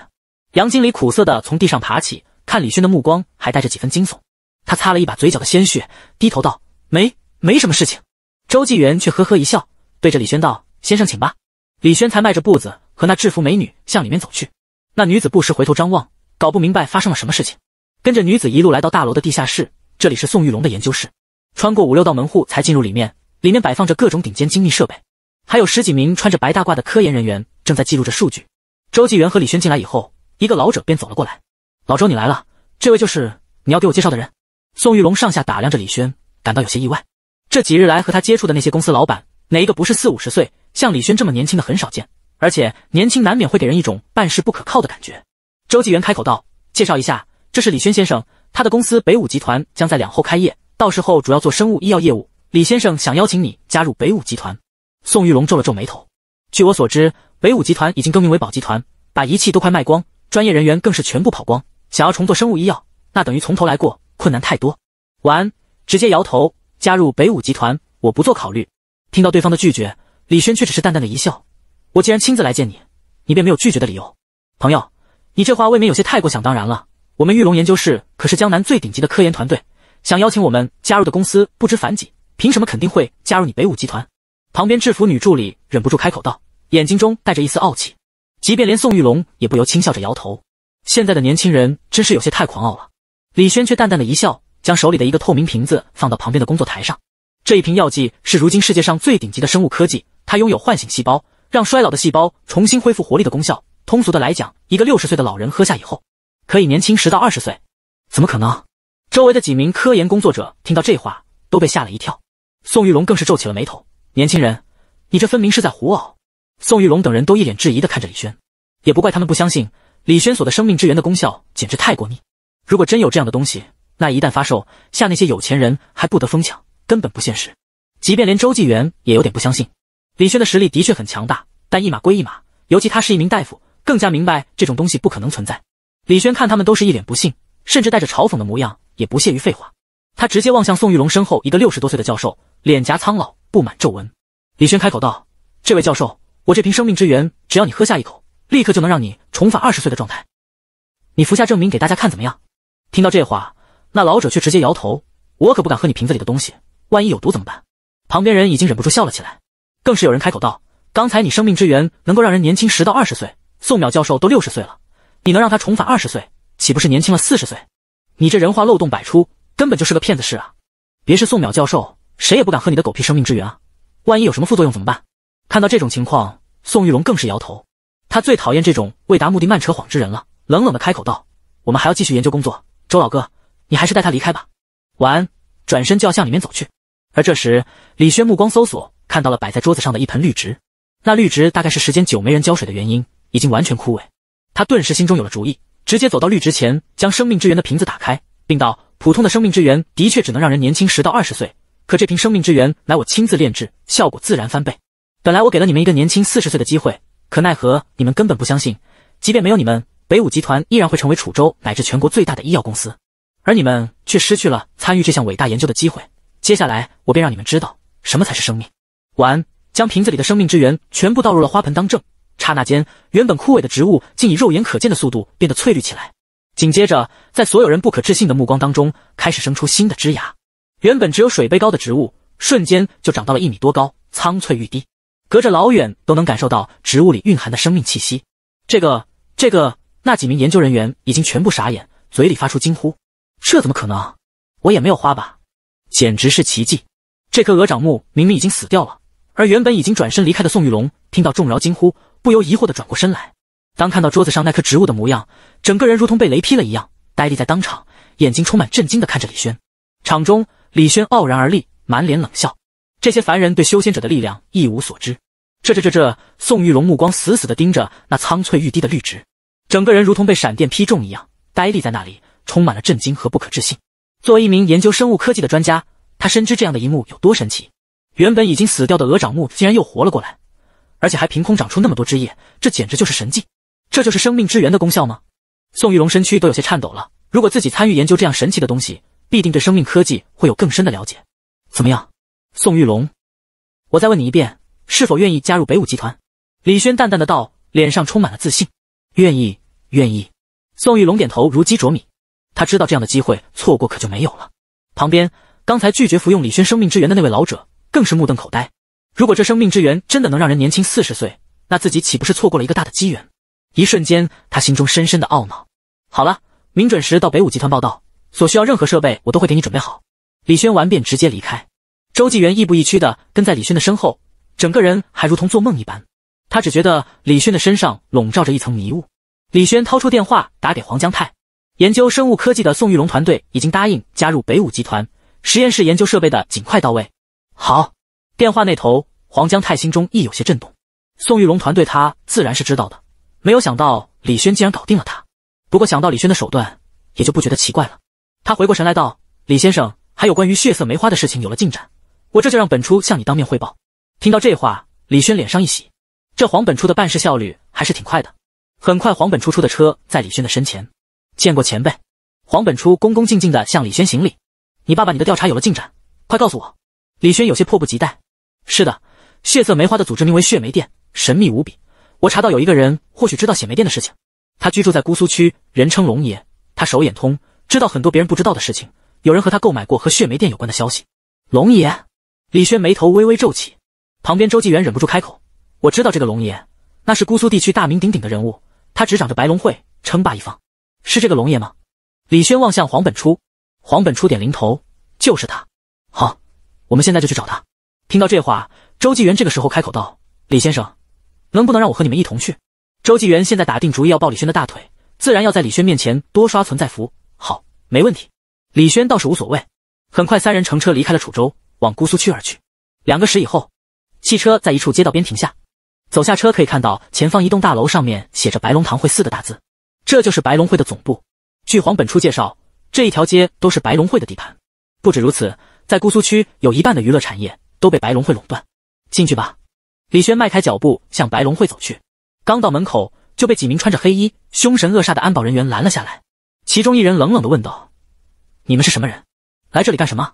杨经理苦涩的从地上爬起，看李轩的目光还带着几分惊悚。他擦了一把嘴角的鲜血，低头道：“没，没什么事情。”周纪元却呵呵一笑，对着李轩道。先生请吧。李轩才迈着步子和那制服美女向里面走去。那女子不时回头张望，搞不明白发生了什么事情。跟着女子一路来到大楼的地下室，这里是宋玉龙的研究室。穿过五六道门户才进入里面，里面摆放着各种顶尖精密设备，还有十几名穿着白大褂的科研人员正在记录着数据。周纪元和李轩进来以后，一个老者便走了过来：“老周，你来了。这位就是你要给我介绍的人。”宋玉龙上下打量着李轩，感到有些意外。这几日来和他接触的那些公司老板。哪一个不是四五十岁？像李轩这么年轻的很少见，而且年轻难免会给人一种办事不可靠的感觉。周纪元开口道：“介绍一下，这是李轩先生，他的公司北武集团将在两后开业，到时候主要做生物医药业务。李先生想邀请你加入北武集团。”宋玉龙皱了皱眉头：“据我所知，北武集团已经更名为宝集团，把仪器都快卖光，专业人员更是全部跑光，想要重做生物医药，那等于从头来过，困难太多。”完，直接摇头：“加入北武集团，我不做考虑。”听到对方的拒绝，李轩却只是淡淡的一笑。我既然亲自来见你，你便没有拒绝的理由。朋友，你这话未免有些太过想当然了。我们玉龙研究室可是江南最顶级的科研团队，想邀请我们加入的公司不知凡几，凭什么肯定会加入你北武集团？旁边制服女助理忍不住开口道，眼睛中带着一丝傲气。即便连宋玉龙也不由轻笑着摇头。现在的年轻人真是有些太狂傲了。李轩却淡淡的一笑，将手里的一个透明瓶子放到旁边的工作台上。这一瓶药剂是如今世界上最顶级的生物科技，它拥有唤醒细胞、让衰老的细胞重新恢复活力的功效。通俗的来讲，一个六十岁的老人喝下以后，可以年轻十到二十岁。怎么可能？周围的几名科研工作者听到这话，都被吓了一跳。宋玉龙更是皱起了眉头：“年轻人，你这分明是在胡熬。”宋玉龙等人都一脸质疑的看着李轩，也不怪他们不相信。李轩所的生命之源的功效简直太过腻。如果真有这样的东西，那一旦发售，下那些有钱人还不得疯抢？根本不现实，即便连周纪元也有点不相信。李轩的实力的确很强大，但一码归一码，尤其他是一名大夫，更加明白这种东西不可能存在。李轩看他们都是一脸不信，甚至带着嘲讽的模样，也不屑于废话，他直接望向宋玉龙身后一个六十多岁的教授，脸颊苍老，布满皱纹。李轩开口道：“这位教授，我这瓶生命之源，只要你喝下一口，立刻就能让你重返二十岁的状态。你服下证明给大家看，怎么样？”听到这话，那老者却直接摇头：“我可不敢喝你瓶子里的东西。”万一有毒怎么办？旁边人已经忍不住笑了起来，更是有人开口道：“刚才你生命之源能够让人年轻十到二十岁，宋淼教授都六十岁了，你能让他重返二十岁，岂不是年轻了四十岁？你这人话漏洞百出，根本就是个骗子是啊！别是宋淼教授，谁也不敢喝你的狗屁生命之源啊！万一有什么副作用怎么办？”看到这种情况，宋玉龙更是摇头，他最讨厌这种为达目的慢扯谎之人了，冷冷的开口道：“我们还要继续研究工作，周老哥，你还是带他离开吧。”完，转身就要向里面走去。而这时，李轩目光搜索，看到了摆在桌子上的一盆绿植。那绿植大概是时间久没人浇水的原因，已经完全枯萎。他顿时心中有了主意，直接走到绿植前，将生命之源的瓶子打开，并道：“普通的生命之源的确只能让人年轻十到二十岁，可这瓶生命之源乃我亲自炼制，效果自然翻倍。本来我给了你们一个年轻四十岁的机会，可奈何你们根本不相信。即便没有你们，北武集团依然会成为楚州乃至全国最大的医药公司，而你们却失去了参与这项伟大研究的机会。”接下来，我便让你们知道什么才是生命。完，将瓶子里的生命之源全部倒入了花盆当中。刹那间，原本枯萎的植物竟以肉眼可见的速度变得翠绿起来。紧接着，在所有人不可置信的目光当中，开始生出新的枝芽。原本只有水杯高的植物，瞬间就长到了一米多高，苍翠欲滴，隔着老远都能感受到植物里蕴含的生命气息。这个、这个……那几名研究人员已经全部傻眼，嘴里发出惊呼：“这怎么可能？我也没有花吧？”简直是奇迹！这棵鹅掌木明明已经死掉了，而原本已经转身离开的宋玉龙，听到众饶惊呼，不由疑惑的转过身来。当看到桌子上那棵植物的模样，整个人如同被雷劈了一样，呆立在当场，眼睛充满震惊的看着李轩。场中，李轩傲然而立，满脸冷笑。这些凡人对修仙者的力量一无所知。这这这这！宋玉龙目光死死的盯着那苍翠欲滴的绿植，整个人如同被闪电劈中一样，呆立在那里，充满了震惊和不可置信。作为一名研究生物科技的专家，他深知这样的一幕有多神奇。原本已经死掉的鹅掌木竟然又活了过来，而且还凭空长出那么多枝叶，这简直就是神迹！这就是生命之源的功效吗？宋玉龙身躯都有些颤抖了。如果自己参与研究这样神奇的东西，必定对生命科技会有更深的了解。怎么样，宋玉龙？我再问你一遍，是否愿意加入北武集团？李轩淡淡的道，脸上充满了自信。愿意，愿意。宋玉龙点头如鸡啄米。他知道这样的机会错过可就没有了。旁边，刚才拒绝服用李轩生命之源的那位老者更是目瞪口呆。如果这生命之源真的能让人年轻四十岁，那自己岂不是错过了一个大的机缘？一瞬间，他心中深深的懊恼。好了，明准时到北武集团报道，所需要任何设备我都会给你准备好。李轩完便直接离开。周纪元亦步亦趋的跟在李轩的身后，整个人还如同做梦一般。他只觉得李轩的身上笼罩着一层迷雾。李轩掏出电话打给黄江泰。研究生物科技的宋玉龙团队已经答应加入北武集团，实验室研究设备的尽快到位。好，电话那头黄江泰心中亦有些震动。宋玉龙团队他自然是知道的，没有想到李轩竟然搞定了他。不过想到李轩的手段，也就不觉得奇怪了。他回过神来道：“李先生，还有关于血色梅花的事情有了进展，我这就让本初向你当面汇报。”听到这话，李轩脸上一喜，这黄本初的办事效率还是挺快的。很快，黄本初出的车在李轩的身前。见过前辈，黄本初恭恭敬敬地向李轩行礼。你爸爸你的调查有了进展，快告诉我！李轩有些迫不及待。是的，血色梅花的组织名为血梅殿，神秘无比。我查到有一个人或许知道血梅殿的事情，他居住在姑苏区，人称龙爷。他手眼通，知道很多别人不知道的事情。有人和他购买过和血梅殿有关的消息。龙爷？李轩眉头微微皱起。旁边周纪元忍不住开口：“我知道这个龙爷，那是姑苏地区大名鼎鼎的人物，他执掌着白龙会，称霸一方。”是这个龙爷吗？李轩望向黄本初，黄本初点零头，就是他。好，我们现在就去找他。听到这话，周纪元这个时候开口道：“李先生，能不能让我和你们一同去？”周纪元现在打定主意要抱李轩的大腿，自然要在李轩面前多刷存在服。好，没问题。李轩倒是无所谓。很快，三人乘车离开了楚州，往姑苏区而去。两个时以后，汽车在一处街道边停下，走下车可以看到前方一栋大楼上面写着“白龙堂会”四个大字。这就是白龙会的总部。据黄本初介绍，这一条街都是白龙会的地盘。不止如此，在姑苏区有一半的娱乐产业都被白龙会垄断。进去吧。李轩迈开脚步向白龙会走去，刚到门口就被几名穿着黑衣、凶神恶煞的安保人员拦了下来。其中一人冷冷地问道：“你们是什么人？来这里干什么？”“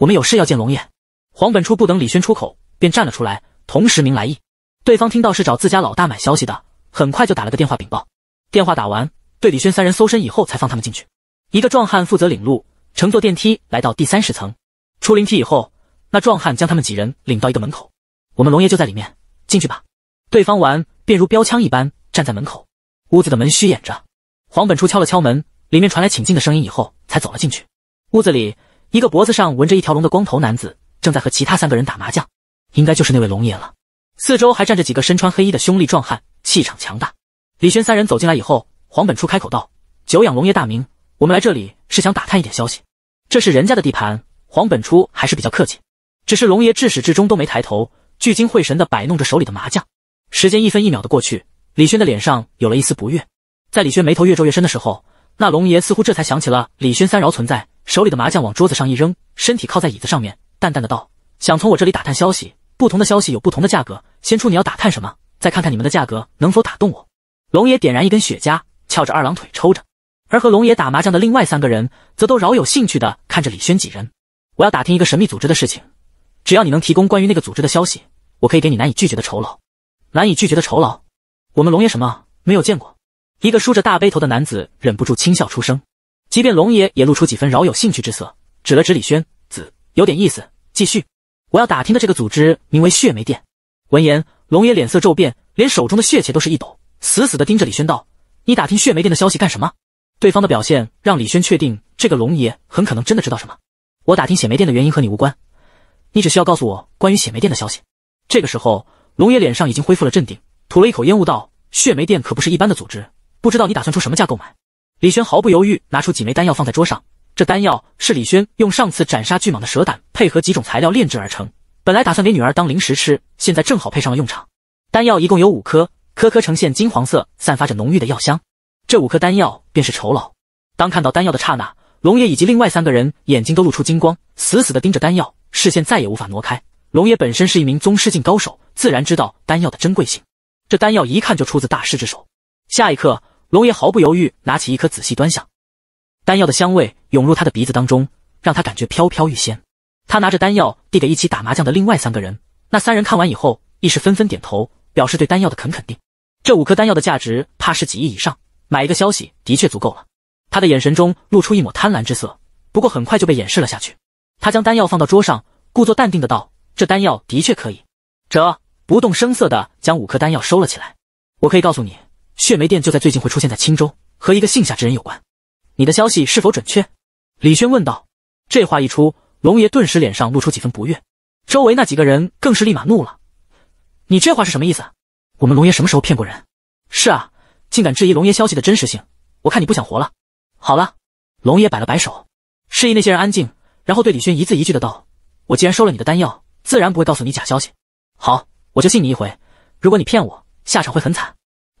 我们有事要见龙爷。”黄本初不等李轩出口，便站了出来，同时明来意。对方听到是找自家老大买消息的，很快就打了个电话禀报。电话打完。对李轩三人搜身以后，才放他们进去。一个壮汉负责领路，乘坐电梯来到第三十层。出灵梯以后，那壮汉将他们几人领到一个门口。我们龙爷就在里面，进去吧。对方完便如标枪一般站在门口。屋子的门虚掩着，黄本初敲了敲门，里面传来请进的声音，以后才走了进去。屋子里，一个脖子上纹着一条龙的光头男子正在和其他三个人打麻将，应该就是那位龙爷了。四周还站着几个身穿黑衣的凶力壮汉，气场强大。李轩三人走进来以后。黄本初开口道：“久仰龙爷大名，我们来这里是想打探一点消息。这是人家的地盘，黄本初还是比较客气。只是龙爷至始至终都没抬头，聚精会神的摆弄着手里的麻将。时间一分一秒的过去，李轩的脸上有了一丝不悦。在李轩眉头越皱越深的时候，那龙爷似乎这才想起了李轩三饶存在手里的麻将往桌子上一扔，身体靠在椅子上面，淡淡的道：想从我这里打探消息，不同的消息有不同的价格。先出你要打探什么，再看看你们的价格能否打动我。龙爷点燃一根雪茄。”翘着二郎腿抽着，而和龙爷打麻将的另外三个人则都饶有兴趣的看着李轩几人。我要打听一个神秘组织的事情，只要你能提供关于那个组织的消息，我可以给你难以拒绝的酬劳。难以拒绝的酬劳？我们龙爷什么没有见过？一个梳着大背头的男子忍不住轻笑出声，即便龙爷也露出几分饶有兴趣之色，指了指李轩子，有点意思，继续。我要打听的这个组织名为血梅店。闻言，龙爷脸色骤变，连手中的血茄都是一抖，死死的盯着李轩道。你打听血梅店的消息干什么？对方的表现让李轩确定这个龙爷很可能真的知道什么。我打听血梅店的原因和你无关，你只需要告诉我关于血梅店的消息。这个时候，龙爷脸上已经恢复了镇定，吐了一口烟雾道：“血梅店可不是一般的组织，不知道你打算出什么价购买？”李轩毫不犹豫拿出几枚丹药放在桌上，这丹药是李轩用上次斩杀巨蟒的蛇胆配合几种材料炼制而成，本来打算给女儿当零食吃，现在正好配上了用场。丹药一共有五颗。颗颗呈现金黄色，散发着浓郁的药香。这五颗丹药便是酬劳。当看到丹药的刹那，龙爷以及另外三个人眼睛都露出金光，死死的盯着丹药，视线再也无法挪开。龙爷本身是一名宗师境高手，自然知道丹药的珍贵性。这丹药一看就出自大师之手。下一刻，龙爷毫不犹豫拿起一颗，仔细端详。丹药的香味涌入他的鼻子当中，让他感觉飘飘欲仙。他拿着丹药递给一起打麻将的另外三个人，那三人看完以后，亦是纷纷点头，表示对丹药的肯肯定。这五颗丹药的价值怕是几亿以上，买一个消息的确足够了。他的眼神中露出一抹贪婪之色，不过很快就被掩饰了下去。他将丹药放到桌上，故作淡定的道：“这丹药的确可以。”哲不动声色的将五颗丹药收了起来。我可以告诉你，血梅殿就在最近会出现在青州，和一个姓夏之人有关。你的消息是否准确？李轩问道。这话一出，龙爷顿时脸上露出几分不悦，周围那几个人更是立马怒了：“你这话是什么意思？”我们龙爷什么时候骗过人？是啊，竟敢质疑龙爷消息的真实性，我看你不想活了。好了，龙爷摆了摆手，示意那些人安静，然后对李轩一字一句的道：“我既然收了你的丹药，自然不会告诉你假消息。好，我就信你一回，如果你骗我，下场会很惨。”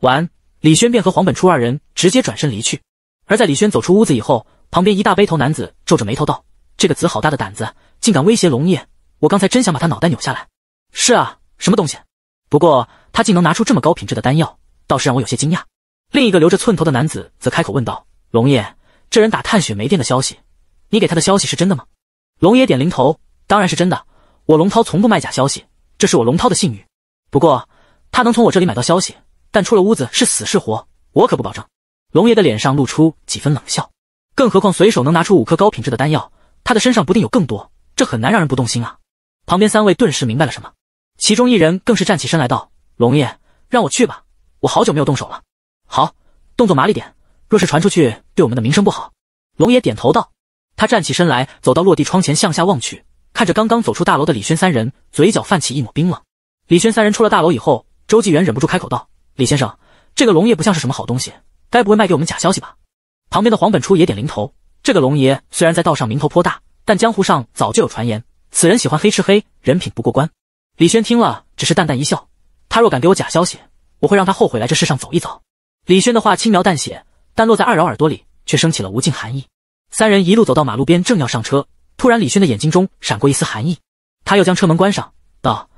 完，李轩便和黄本初二人直接转身离去。而在李轩走出屋子以后，旁边一大背头男子皱着眉头道：“这个子好大的胆子，竟敢威胁龙爷！我刚才真想把他脑袋扭下来。”是啊，什么东西？不过。他竟能拿出这么高品质的丹药，倒是让我有些惊讶。另一个留着寸头的男子则开口问道：“龙爷，这人打探雪梅店的消息，你给他的消息是真的吗？”龙爷点零头：“当然是真的，我龙涛从不卖假消息，这是我龙涛的信誉。不过，他能从我这里买到消息，但出了屋子是死是活，我可不保证。”龙爷的脸上露出几分冷笑。更何况随手能拿出五颗高品质的丹药，他的身上不定有更多，这很难让人不动心啊！旁边三位顿时明白了什么，其中一人更是站起身来道。龙爷，让我去吧，我好久没有动手了。好，动作麻利点，若是传出去，对我们的名声不好。龙爷点头道。他站起身来，走到落地窗前，向下望去，看着刚刚走出大楼的李轩三人，嘴角泛起一抹冰冷。李轩三人出了大楼以后，周纪元忍不住开口道：“李先生，这个龙爷不像是什么好东西，该不会卖给我们假消息吧？”旁边的黄本初也点零头：“这个龙爷虽然在道上名头颇大，但江湖上早就有传言，此人喜欢黑吃黑，人品不过关。”李轩听了，只是淡淡一笑。他若敢给我假消息，我会让他后悔来这世上走一走。李轩的话轻描淡写，但落在二饶耳朵里，却生起了无尽寒意。三人一路走到马路边，正要上车，突然李轩的眼睛中闪过一丝寒意，他又将车门关上，道：“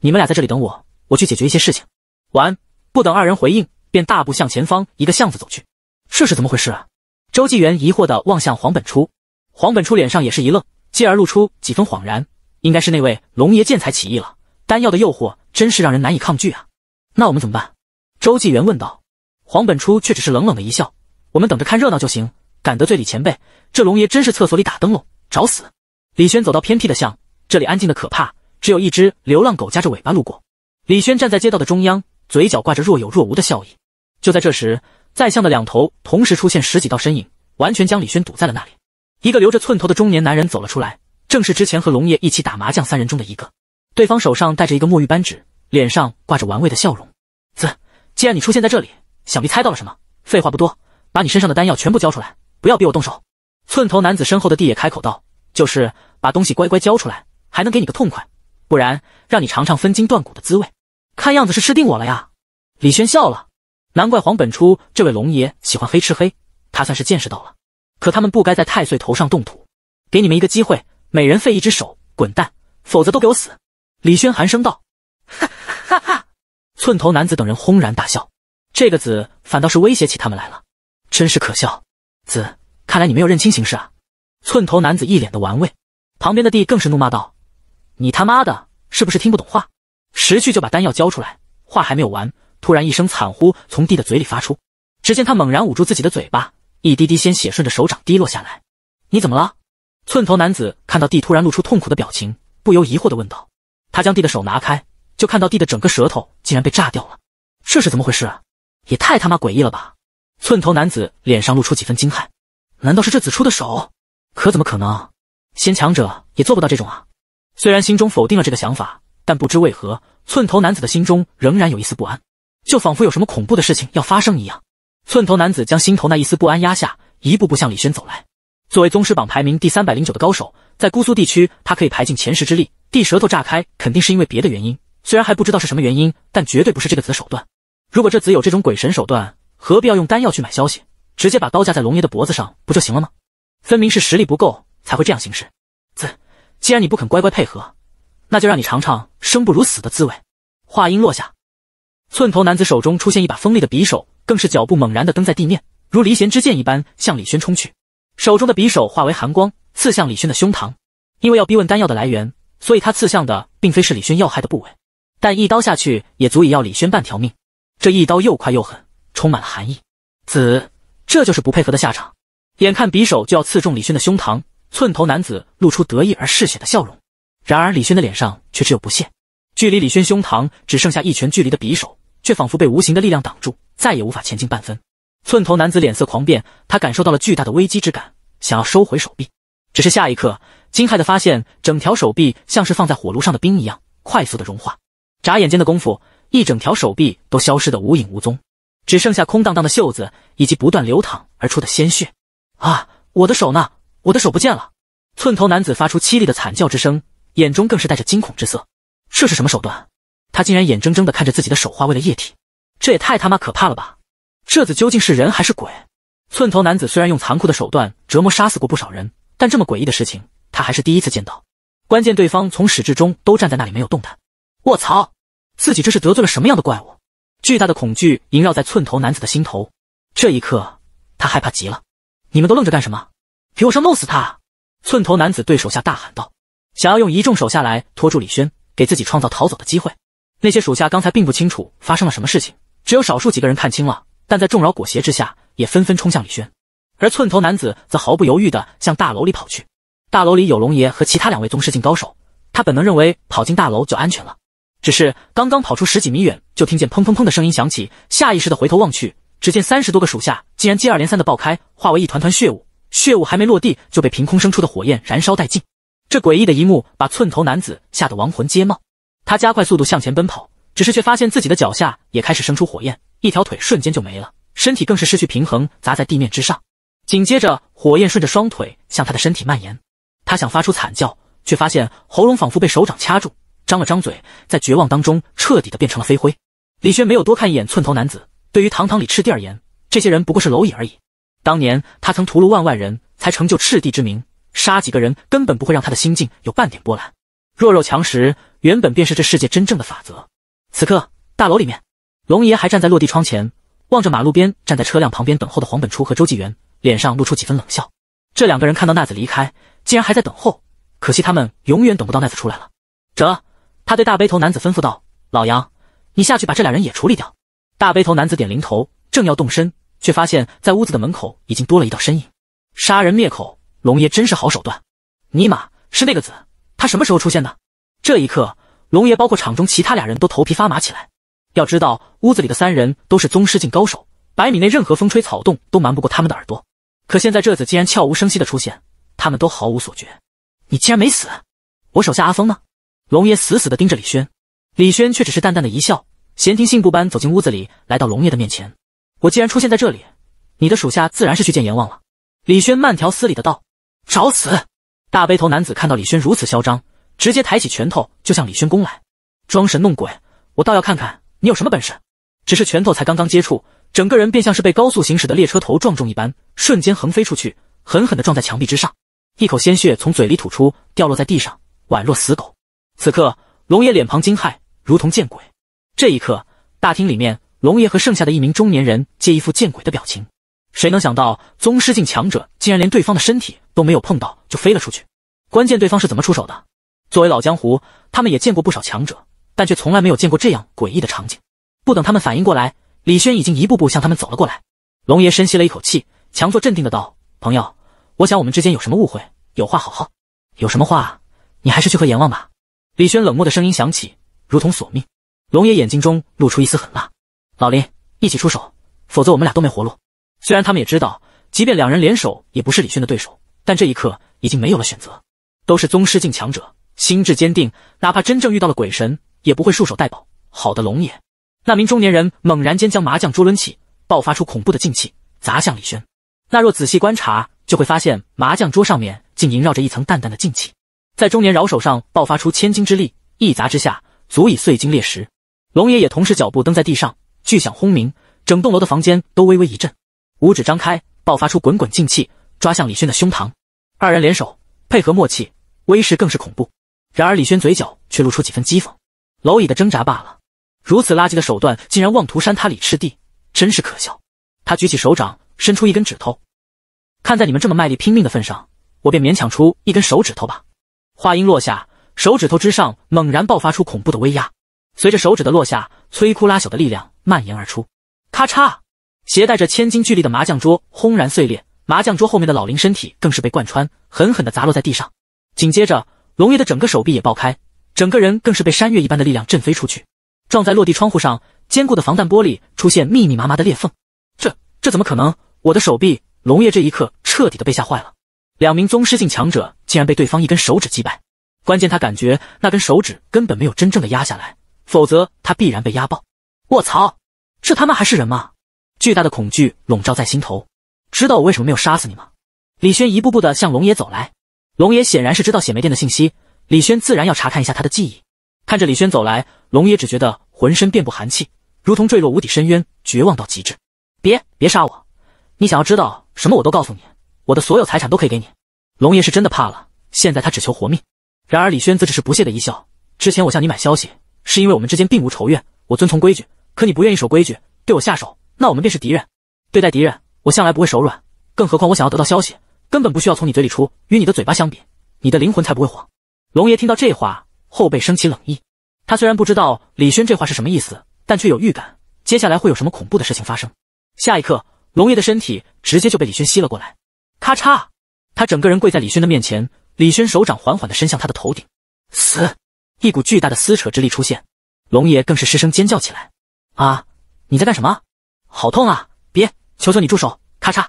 你们俩在这里等我，我去解决一些事情。”晚。不等二人回应，便大步向前方一个巷子走去。这是怎么回事？啊？周纪元疑惑地望向黄本初，黄本初脸上也是一愣，继而露出几分恍然，应该是那位龙爷见财起意了。丹药的诱惑真是让人难以抗拒啊！那我们怎么办？周纪元问道。黄本初却只是冷冷的一笑：“我们等着看热闹就行。敢得罪李前辈，这龙爷真是厕所里打灯笼找死。”李轩走到偏僻的巷，这里安静的可怕，只有一只流浪狗夹着尾巴路过。李轩站在街道的中央，嘴角挂着若有若无的笑意。就在这时，在巷的两头同时出现十几道身影，完全将李轩堵在了那里。一个留着寸头的中年男人走了出来，正是之前和龙爷一起打麻将三人中的一个。对方手上戴着一个墨玉扳指，脸上挂着玩味的笑容。子，既然你出现在这里，想必猜到了什么。废话不多，把你身上的丹药全部交出来，不要逼我动手。寸头男子身后的地也开口道：“就是把东西乖乖交出来，还能给你个痛快，不然让你尝尝分筋断骨的滋味。”看样子是吃定我了呀！李轩笑了，难怪黄本初这位龙爷喜欢黑吃黑，他算是见识到了。可他们不该在太岁头上动土。给你们一个机会，每人废一只手，滚蛋，否则都给我死！李轩寒声道：“哈哈！”哈！”寸头男子等人轰然大笑。这个子反倒是威胁起他们来了，真是可笑。子，看来你没有认清形势啊！”寸头男子一脸的玩味，旁边的弟更是怒骂道：“你他妈的是不是听不懂话？识趣就把丹药交出来！”话还没有完，突然一声惨呼从弟的嘴里发出。只见他猛然捂住自己的嘴巴，一滴滴鲜血顺着手掌滴落下来。“你怎么了？”寸头男子看到弟突然露出痛苦的表情，不由疑惑的问道。他将弟的手拿开，就看到弟的整个舌头竟然被炸掉了，这是怎么回事？啊？也太他妈诡异了吧！寸头男子脸上露出几分惊骇，难道是这子初的手？可怎么可能？先强者也做不到这种啊！虽然心中否定了这个想法，但不知为何，寸头男子的心中仍然有一丝不安，就仿佛有什么恐怖的事情要发生一样。寸头男子将心头那一丝不安压下，一步步向李轩走来。作为宗师榜排名第三百零九的高手，在姑苏地区，他可以排进前十之力。地舌头炸开，肯定是因为别的原因。虽然还不知道是什么原因，但绝对不是这个子的手段。如果这子有这种鬼神手段，何必要用丹药去买消息？直接把刀架在龙爷的脖子上不就行了吗？分明是实力不够才会这样行事。子，既然你不肯乖乖配合，那就让你尝尝生不如死的滋味。话音落下，寸头男子手中出现一把锋利的匕首，更是脚步猛然的蹬在地面，如离弦之箭一般向李轩冲去。手中的匕首化为寒光，刺向李轩的胸膛。因为要逼问丹药的来源，所以他刺向的并非是李轩要害的部位，但一刀下去也足以要李轩半条命。这一刀又快又狠，充满了寒意。子，这就是不配合的下场。眼看匕首就要刺中李轩的胸膛，寸头男子露出得意而嗜血的笑容。然而李轩的脸上却只有不屑。距离李轩胸膛只剩下一拳距离的匕首，却仿佛被无形的力量挡住，再也无法前进半分。寸头男子脸色狂变，他感受到了巨大的危机之感，想要收回手臂，只是下一刻惊骇的发现，整条手臂像是放在火炉上的冰一样，快速的融化。眨眼间的功夫，一整条手臂都消失的无影无踪，只剩下空荡荡的袖子以及不断流淌而出的鲜血。啊！我的手呢？我的手不见了！寸头男子发出凄厉的惨叫之声，眼中更是带着惊恐之色。这是什么手段？他竟然眼睁睁的看着自己的手化为了液体，这也太他妈可怕了吧！这子究竟是人还是鬼？寸头男子虽然用残酷的手段折磨杀死过不少人，但这么诡异的事情他还是第一次见到。关键对方从始至终都站在那里没有动弹。卧槽，自己这是得罪了什么样的怪物？巨大的恐惧萦绕在寸头男子的心头。这一刻，他害怕极了。你们都愣着干什么？给我上，弄死他！寸头男子对手下大喊道，想要用一众手下来拖住李轩，给自己创造逃走的机会。那些属下刚才并不清楚发生了什么事情，只有少数几个人看清了。但在众饶裹挟之下，也纷纷冲向李轩，而寸头男子则毫不犹豫地向大楼里跑去。大楼里有龙爷和其他两位宗师境高手，他本能认为跑进大楼就安全了。只是刚刚跑出十几米远，就听见砰砰砰的声音响起，下意识地回头望去，只见三十多个属下竟然接二连三的爆开，化为一团团血雾。血雾还没落地，就被凭空生出的火焰燃烧殆尽。这诡异的一幕把寸头男子吓得亡魂皆冒，他加快速度向前奔跑，只是却发现自己的脚下也开始生出火焰。一条腿瞬间就没了，身体更是失去平衡，砸在地面之上。紧接着，火焰顺着双腿向他的身体蔓延。他想发出惨叫，却发现喉咙仿佛被手掌掐住，张了张嘴，在绝望当中彻底的变成了飞灰。李轩没有多看一眼寸头男子，对于堂堂李赤帝而言，这些人不过是蝼蚁而已。当年他曾屠戮万万人，才成就赤帝之名，杀几个人根本不会让他的心境有半点波澜。弱肉强食，原本便是这世界真正的法则。此刻，大楼里面。龙爷还站在落地窗前，望着马路边站在车辆旁边等候的黄本初和周纪元，脸上露出几分冷笑。这两个人看到娜子离开，竟然还在等候，可惜他们永远等不到娜子出来了。这，他对大背头男子吩咐道：“老杨，你下去把这俩人也处理掉。”大背头男子点零头，正要动身，却发现，在屋子的门口已经多了一道身影。杀人灭口，龙爷真是好手段！尼玛，是那个子，他什么时候出现的？这一刻，龙爷包括场中其他俩人都头皮发麻起来。要知道，屋子里的三人都是宗师境高手，百米内任何风吹草动都瞒不过他们的耳朵。可现在这子竟然悄无声息的出现，他们都毫无所觉。你竟然没死？我手下阿峰呢？龙爷死死的盯着李轩，李轩却只是淡淡的一笑，闲庭信步般走进屋子里，来到龙爷的面前。我既然出现在这里，你的属下自然是去见阎王了。李轩慢条斯理的道。找死！大背头男子看到李轩如此嚣张，直接抬起拳头就向李轩攻来。装神弄鬼，我倒要看看。你有什么本事？只是拳头才刚刚接触，整个人便像是被高速行驶的列车头撞中一般，瞬间横飞出去，狠狠的撞在墙壁之上，一口鲜血从嘴里吐出，掉落在地上，宛若死狗。此刻，龙爷脸庞惊骇，如同见鬼。这一刻，大厅里面，龙爷和剩下的一名中年人皆一副见鬼的表情。谁能想到，宗师境强者竟然连对方的身体都没有碰到就飞了出去？关键对方是怎么出手的？作为老江湖，他们也见过不少强者。但却从来没有见过这样诡异的场景。不等他们反应过来，李轩已经一步步向他们走了过来。龙爷深吸了一口气，强作镇定的道：“朋友，我想我们之间有什么误会，有话好好。有什么话，你还是去和阎王吧。”李轩冷漠的声音响起，如同索命。龙爷眼睛中露出一丝狠辣：“老林，一起出手，否则我们俩都没活路。”虽然他们也知道，即便两人联手也不是李轩的对手，但这一刻已经没有了选择。都是宗师境强者，心智坚定，哪怕真正遇到了鬼神。也不会束手待保。好的，龙爷。那名中年人猛然间将麻将桌抡起，爆发出恐怖的劲气，砸向李轩。那若仔细观察，就会发现麻将桌上面竟萦绕着一层淡淡的劲气。在中年饶手上爆发出千斤之力，一砸之下足以碎金裂石。龙爷也同时脚步蹬在地上，巨响轰鸣，整栋楼的房间都微微一震。五指张开，爆发出滚滚劲气，抓向李轩的胸膛。二人联手，配合默契，威势更是恐怖。然而李轩嘴角却露出几分讥讽。蝼蚁的挣扎罢了，如此垃圾的手段，竟然妄图扇他李赤帝，真是可笑。他举起手掌，伸出一根指头，看在你们这么卖力拼命的份上，我便勉强出一根手指头吧。话音落下，手指头之上猛然爆发出恐怖的威压，随着手指的落下，摧枯拉朽的力量蔓延而出。咔嚓，携带着千斤巨力的麻将桌轰然碎裂，麻将桌后面的老林身体更是被贯穿，狠狠地砸落在地上。紧接着，龙爷的整个手臂也爆开。整个人更是被山岳一般的力量震飞出去，撞在落地窗户上，坚固的防弹玻璃出现密密麻麻的裂缝。这这怎么可能？我的手臂！龙爷这一刻彻底的被吓坏了。两名宗师境强者竟然被对方一根手指击败，关键他感觉那根手指根本没有真正的压下来，否则他必然被压爆。卧槽，这他妈还是人吗？巨大的恐惧笼罩在心头。知道我为什么没有杀死你吗？李轩一步步的向龙爷走来。龙爷显然是知道血梅店的信息。李轩自然要查看一下他的记忆。看着李轩走来，龙爷只觉得浑身遍布寒气，如同坠落无底深渊，绝望到极致。别别杀我！你想要知道什么，我都告诉你，我的所有财产都可以给你。龙爷是真的怕了，现在他只求活命。然而李轩则只是不屑的一笑。之前我向你买消息，是因为我们之间并无仇怨，我遵从规矩。可你不愿意守规矩，对我下手，那我们便是敌人。对待敌人，我向来不会手软。更何况我想要得到消息，根本不需要从你嘴里出，与你的嘴巴相比，你的灵魂才不会慌。龙爷听到这话，后背升起冷意。他虽然不知道李轩这话是什么意思，但却有预感，接下来会有什么恐怖的事情发生。下一刻，龙爷的身体直接就被李轩吸了过来。咔嚓，他整个人跪在李轩的面前。李轩手掌缓缓的伸向他的头顶，死！一股巨大的撕扯之力出现，龙爷更是失声尖叫起来：“啊！你在干什么？好痛啊！别！求求你住手！”咔嚓，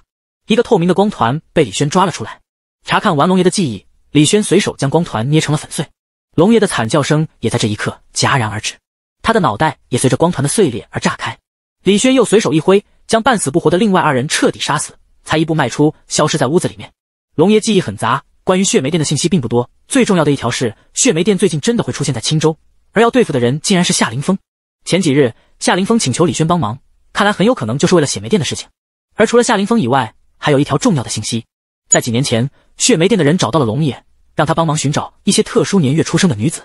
一个透明的光团被李轩抓了出来，查看完龙爷的记忆。李轩随手将光团捏成了粉碎，龙爷的惨叫声也在这一刻戛然而止，他的脑袋也随着光团的碎裂而炸开。李轩又随手一挥，将半死不活的另外二人彻底杀死，才一步迈出，消失在屋子里面。龙爷记忆很杂，关于血梅店的信息并不多，最重要的一条是血梅店最近真的会出现在青州，而要对付的人竟然是夏凌风。前几日，夏凌风请求李轩帮忙，看来很有可能就是为了血梅店的事情。而除了夏凌风以外，还有一条重要的信息。在几年前，血梅店的人找到了龙爷，让他帮忙寻找一些特殊年月出生的女子，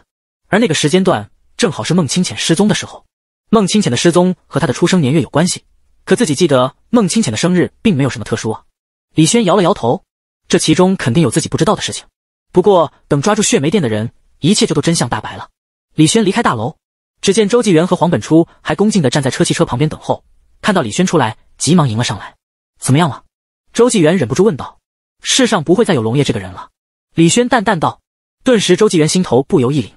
而那个时间段正好是孟清浅失踪的时候。孟清浅的失踪和他的出生年月有关系，可自己记得孟清浅的生日并没有什么特殊啊。李轩摇了摇头，这其中肯定有自己不知道的事情。不过等抓住血梅店的人，一切就都真相大白了。李轩离开大楼，只见周纪元和黄本初还恭敬的站在车汽车旁边等候，看到李轩出来，急忙迎了上来。怎么样了？周纪元忍不住问道。世上不会再有龙爷这个人了，李轩淡淡道。顿时，周纪元心头不由一凛，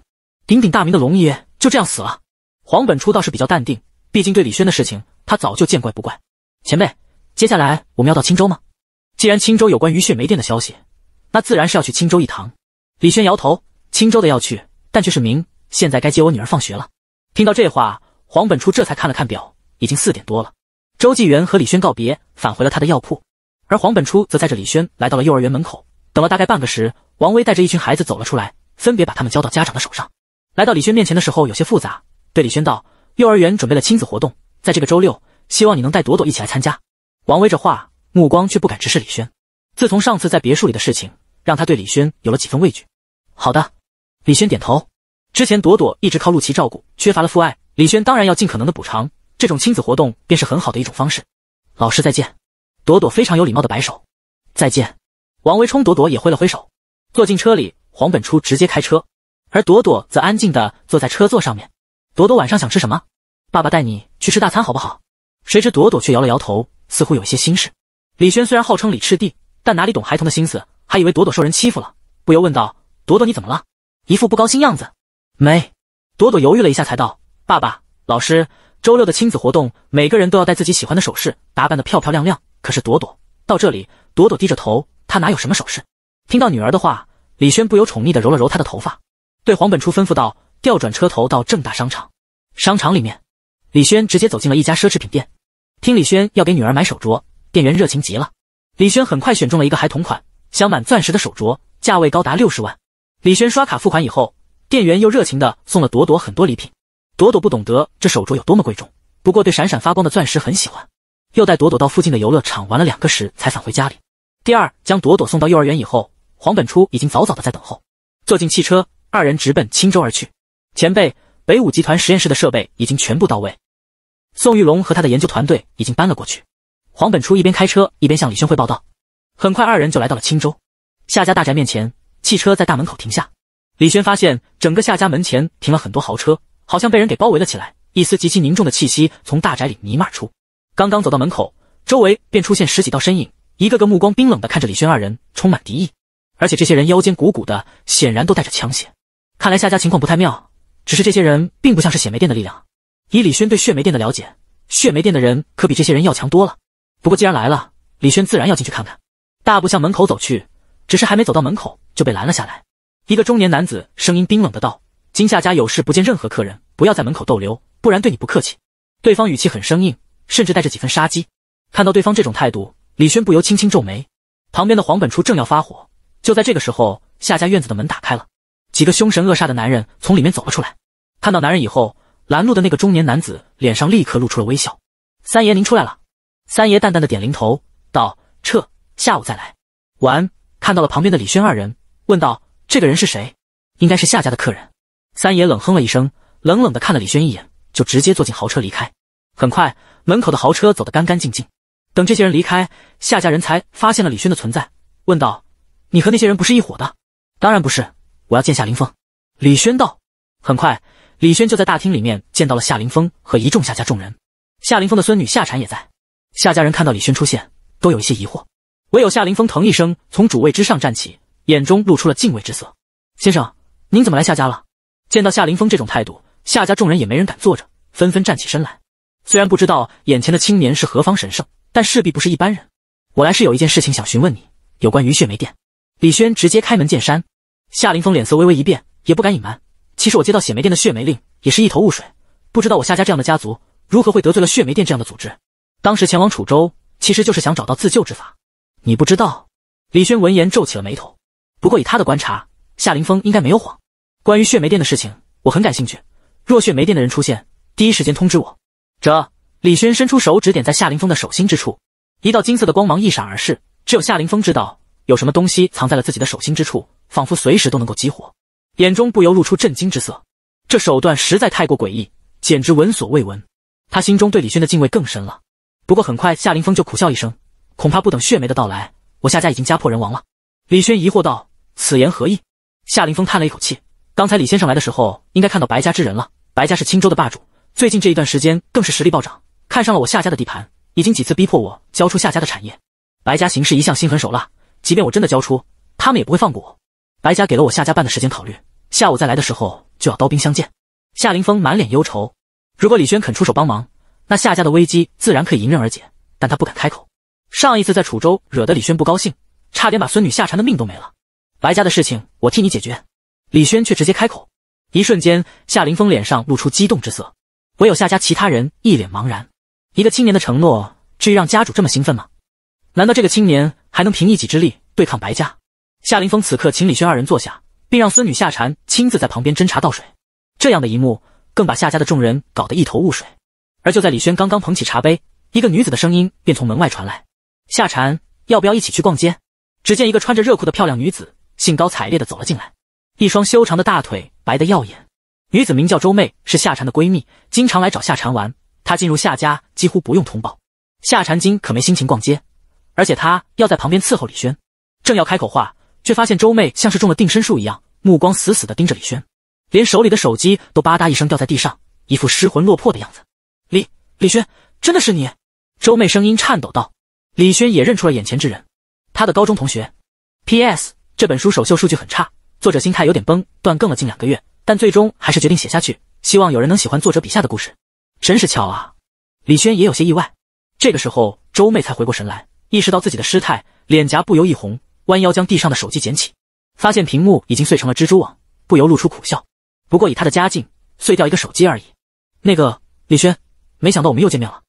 鼎鼎大名的龙爷就这样死了。黄本初倒是比较淡定，毕竟对李轩的事情，他早就见怪不怪。前辈，接下来我们要到青州吗？既然青州有关于血煤电的消息，那自然是要去青州一堂。李轩摇头，青州的要去，但却是明。现在该接我女儿放学了。听到这话，黄本初这才看了看表，已经四点多了。周纪元和李轩告别，返回了他的药铺。而黄本初则载着李轩来到了幼儿园门口，等了大概半个时，王威带着一群孩子走了出来，分别把他们交到家长的手上。来到李轩面前的时候，有些复杂，对李轩道：“幼儿园准备了亲子活动，在这个周六，希望你能带朵朵一起来参加。”王威这话，目光却不敢直视李轩。自从上次在别墅里的事情，让他对李轩有了几分畏惧。好的，李轩点头。之前朵朵一直靠陆琪照顾，缺乏了父爱，李轩当然要尽可能的补偿。这种亲子活动便是很好的一种方式。老师再见。朵朵非常有礼貌的摆手，再见。王维冲朵朵也挥了挥手，坐进车里。黄本初直接开车，而朵朵则安静的坐在车座上面。朵朵晚上想吃什么？爸爸带你去吃大餐好不好？谁知朵朵却摇了摇头，似乎有些心事。李轩虽然号称李赤帝，但哪里懂孩童的心思，还以为朵朵受人欺负了，不由问道：“朵朵你怎么了？”一副不高兴样子。没。朵朵犹豫了一下才道：“爸爸，老师，周六的亲子活动，每个人都要带自己喜欢的首饰，打扮的漂漂亮亮。”可是朵朵到这里，朵朵低着头，她哪有什么首饰？听到女儿的话，李轩不由宠溺的揉了揉她的头发，对黄本初吩咐道：“调转车头到正大商场。”商场里面，李轩直接走进了一家奢侈品店。听李轩要给女儿买手镯，店员热情极了。李轩很快选中了一个还同款镶满钻石的手镯，价位高达六十万。李轩刷卡付款以后，店员又热情的送了朵朵很多礼品。朵朵不懂得这手镯有多么贵重，不过对闪闪发光的钻石很喜欢。又带朵朵到附近的游乐场玩了两个时，才返回家里。第二，将朵朵送到幼儿园以后，黄本初已经早早的在等候。坐进汽车，二人直奔青州而去。前辈，北武集团实验室的设备已经全部到位，宋玉龙和他的研究团队已经搬了过去。黄本初一边开车一边向李轩汇报道。很快，二人就来到了青州夏家大宅面前。汽车在大门口停下。李轩发现，整个夏家门前停了很多豪车，好像被人给包围了起来。一丝极其凝重的气息从大宅里弥漫出。刚刚走到门口，周围便出现十几道身影，一个个目光冰冷的看着李轩二人，充满敌意。而且这些人腰间鼓鼓的，显然都带着枪械。看来夏家情况不太妙。只是这些人并不像是血梅店的力量。以李轩对血梅店的了解，血梅店的人可比这些人要强多了。不过既然来了，李轩自然要进去看看。大步向门口走去，只是还没走到门口就被拦了下来。一个中年男子声音冰冷的道：“今夏家有事，不见任何客人，不要在门口逗留，不然对你不客气。”对方语气很生硬。甚至带着几分杀机。看到对方这种态度，李轩不由轻轻皱眉。旁边的黄本初正要发火，就在这个时候，夏家院子的门打开了，几个凶神恶煞的男人从里面走了出来。看到男人以后，拦路的那个中年男子脸上立刻露出了微笑：“三爷，您出来了。”三爷淡淡的点零头，道：“撤，下午再来。”完，看到了旁边的李轩二人，问道：“这个人是谁？应该是夏家的客人。”三爷冷哼了一声，冷冷的看了李轩一眼，就直接坐进豪车离开。很快，门口的豪车走得干干净净。等这些人离开，夏家人才发现了李轩的存在，问道：“你和那些人不是一伙的？”“当然不是，我要见夏凌峰。”李轩道。很快，李轩就在大厅里面见到了夏凌峰和一众夏家众人。夏凌峰的孙女夏蝉也在。夏家人看到李轩出现，都有一些疑惑。唯有夏凌峰腾一声从主位之上站起，眼中露出了敬畏之色。“先生，您怎么来夏家了？”见到夏凌峰这种态度，夏家众人也没人敢坐着，纷纷站起身来。虽然不知道眼前的青年是何方神圣，但势必不是一般人。我来是有一件事情想询问你，有关于血梅店。李轩直接开门见山。夏凌峰脸色微微一变，也不敢隐瞒。其实我接到血梅店的血梅令，也是一头雾水，不知道我夏家这样的家族如何会得罪了血梅店这样的组织。当时前往楚州，其实就是想找到自救之法。你不知道？李轩闻言皱起了眉头。不过以他的观察，夏凌峰应该没有谎。关于血梅店的事情，我很感兴趣。若血梅店的人出现，第一时间通知我。这李轩伸出手指点在夏凌风的手心之处，一道金色的光芒一闪而逝。只有夏凌风知道有什么东西藏在了自己的手心之处，仿佛随时都能够激活，眼中不由露出震惊之色。这手段实在太过诡异，简直闻所未闻。他心中对李轩的敬畏更深了。不过很快，夏凌风就苦笑一声：“恐怕不等血梅的到来，我夏家已经家破人亡了。”李轩疑惑道：“此言何意？”夏凌风叹了一口气：“刚才李先生来的时候，应该看到白家之人了。白家是青州的霸主。”最近这一段时间更是实力暴涨，看上了我夏家的地盘，已经几次逼迫我交出夏家的产业。白家行事一向心狠手辣，即便我真的交出，他们也不会放过我。白家给了我夏家半的时间考虑，下午再来的时候就要刀兵相见。夏凌峰满脸忧愁，如果李轩肯出手帮忙，那夏家的危机自然可以迎刃而解，但他不敢开口。上一次在楚州惹得李轩不高兴，差点把孙女夏蝉的命都没了。白家的事情我替你解决，李轩却直接开口。一瞬间，夏凌峰脸上露出激动之色。唯有夏家其他人一脸茫然。一个青年的承诺，至于让家主这么兴奋吗？难道这个青年还能凭一己之力对抗白家？夏凌峰此刻请李轩二人坐下，并让孙女夏蝉亲自在旁边斟茶倒水。这样的一幕，更把夏家的众人搞得一头雾水。而就在李轩刚刚捧起茶杯，一个女子的声音便从门外传来：“夏蝉，要不要一起去逛街？”只见一个穿着热裤的漂亮女子，兴高采烈地走了进来，一双修长的大腿白得耀眼。女子名叫周妹，是夏蝉的闺蜜，经常来找夏蝉玩。她进入夏家几乎不用通报。夏蝉今可没心情逛街，而且她要在旁边伺候李轩。正要开口话，却发现周妹像是中了定身术一样，目光死死地盯着李轩，连手里的手机都吧嗒一声掉在地上，一副失魂落魄的样子。李李轩，真的是你？周妹声音颤抖道。李轩也认出了眼前之人，他的高中同学。P.S. 这本书首秀数据很差，作者心态有点崩，断更了近两个月。但最终还是决定写下去，希望有人能喜欢作者笔下的故事。真是巧啊！李轩也有些意外。这个时候，周妹才回过神来，意识到自己的失态，脸颊不由一红，弯腰将地上的手机捡起，发现屏幕已经碎成了蜘蛛网，不由露出苦笑。不过以他的家境，碎掉一个手机而已。那个李轩，没想到我们又见面了。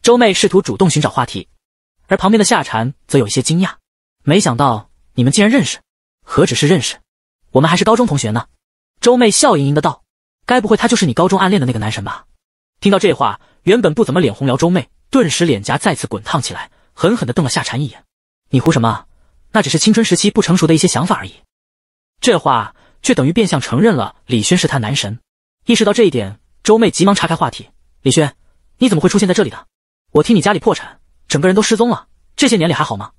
周妹试图主动寻找话题，而旁边的夏蝉则有一些惊讶，没想到你们竟然认识，何止是认识，我们还是高中同学呢。周妹笑盈盈的道：“该不会他就是你高中暗恋的那个男神吧？”听到这话，原本不怎么脸红的周妹顿时脸颊再次滚烫起来，狠狠的瞪了夏蝉一眼：“你胡什么？那只是青春时期不成熟的一些想法而已。”这话却等于变相承认了李轩是他男神。意识到这一点，周妹急忙岔开话题：“李轩，你怎么会出现在这里的？我听你家里破产，整个人都失踪了，这些年里还好吗？”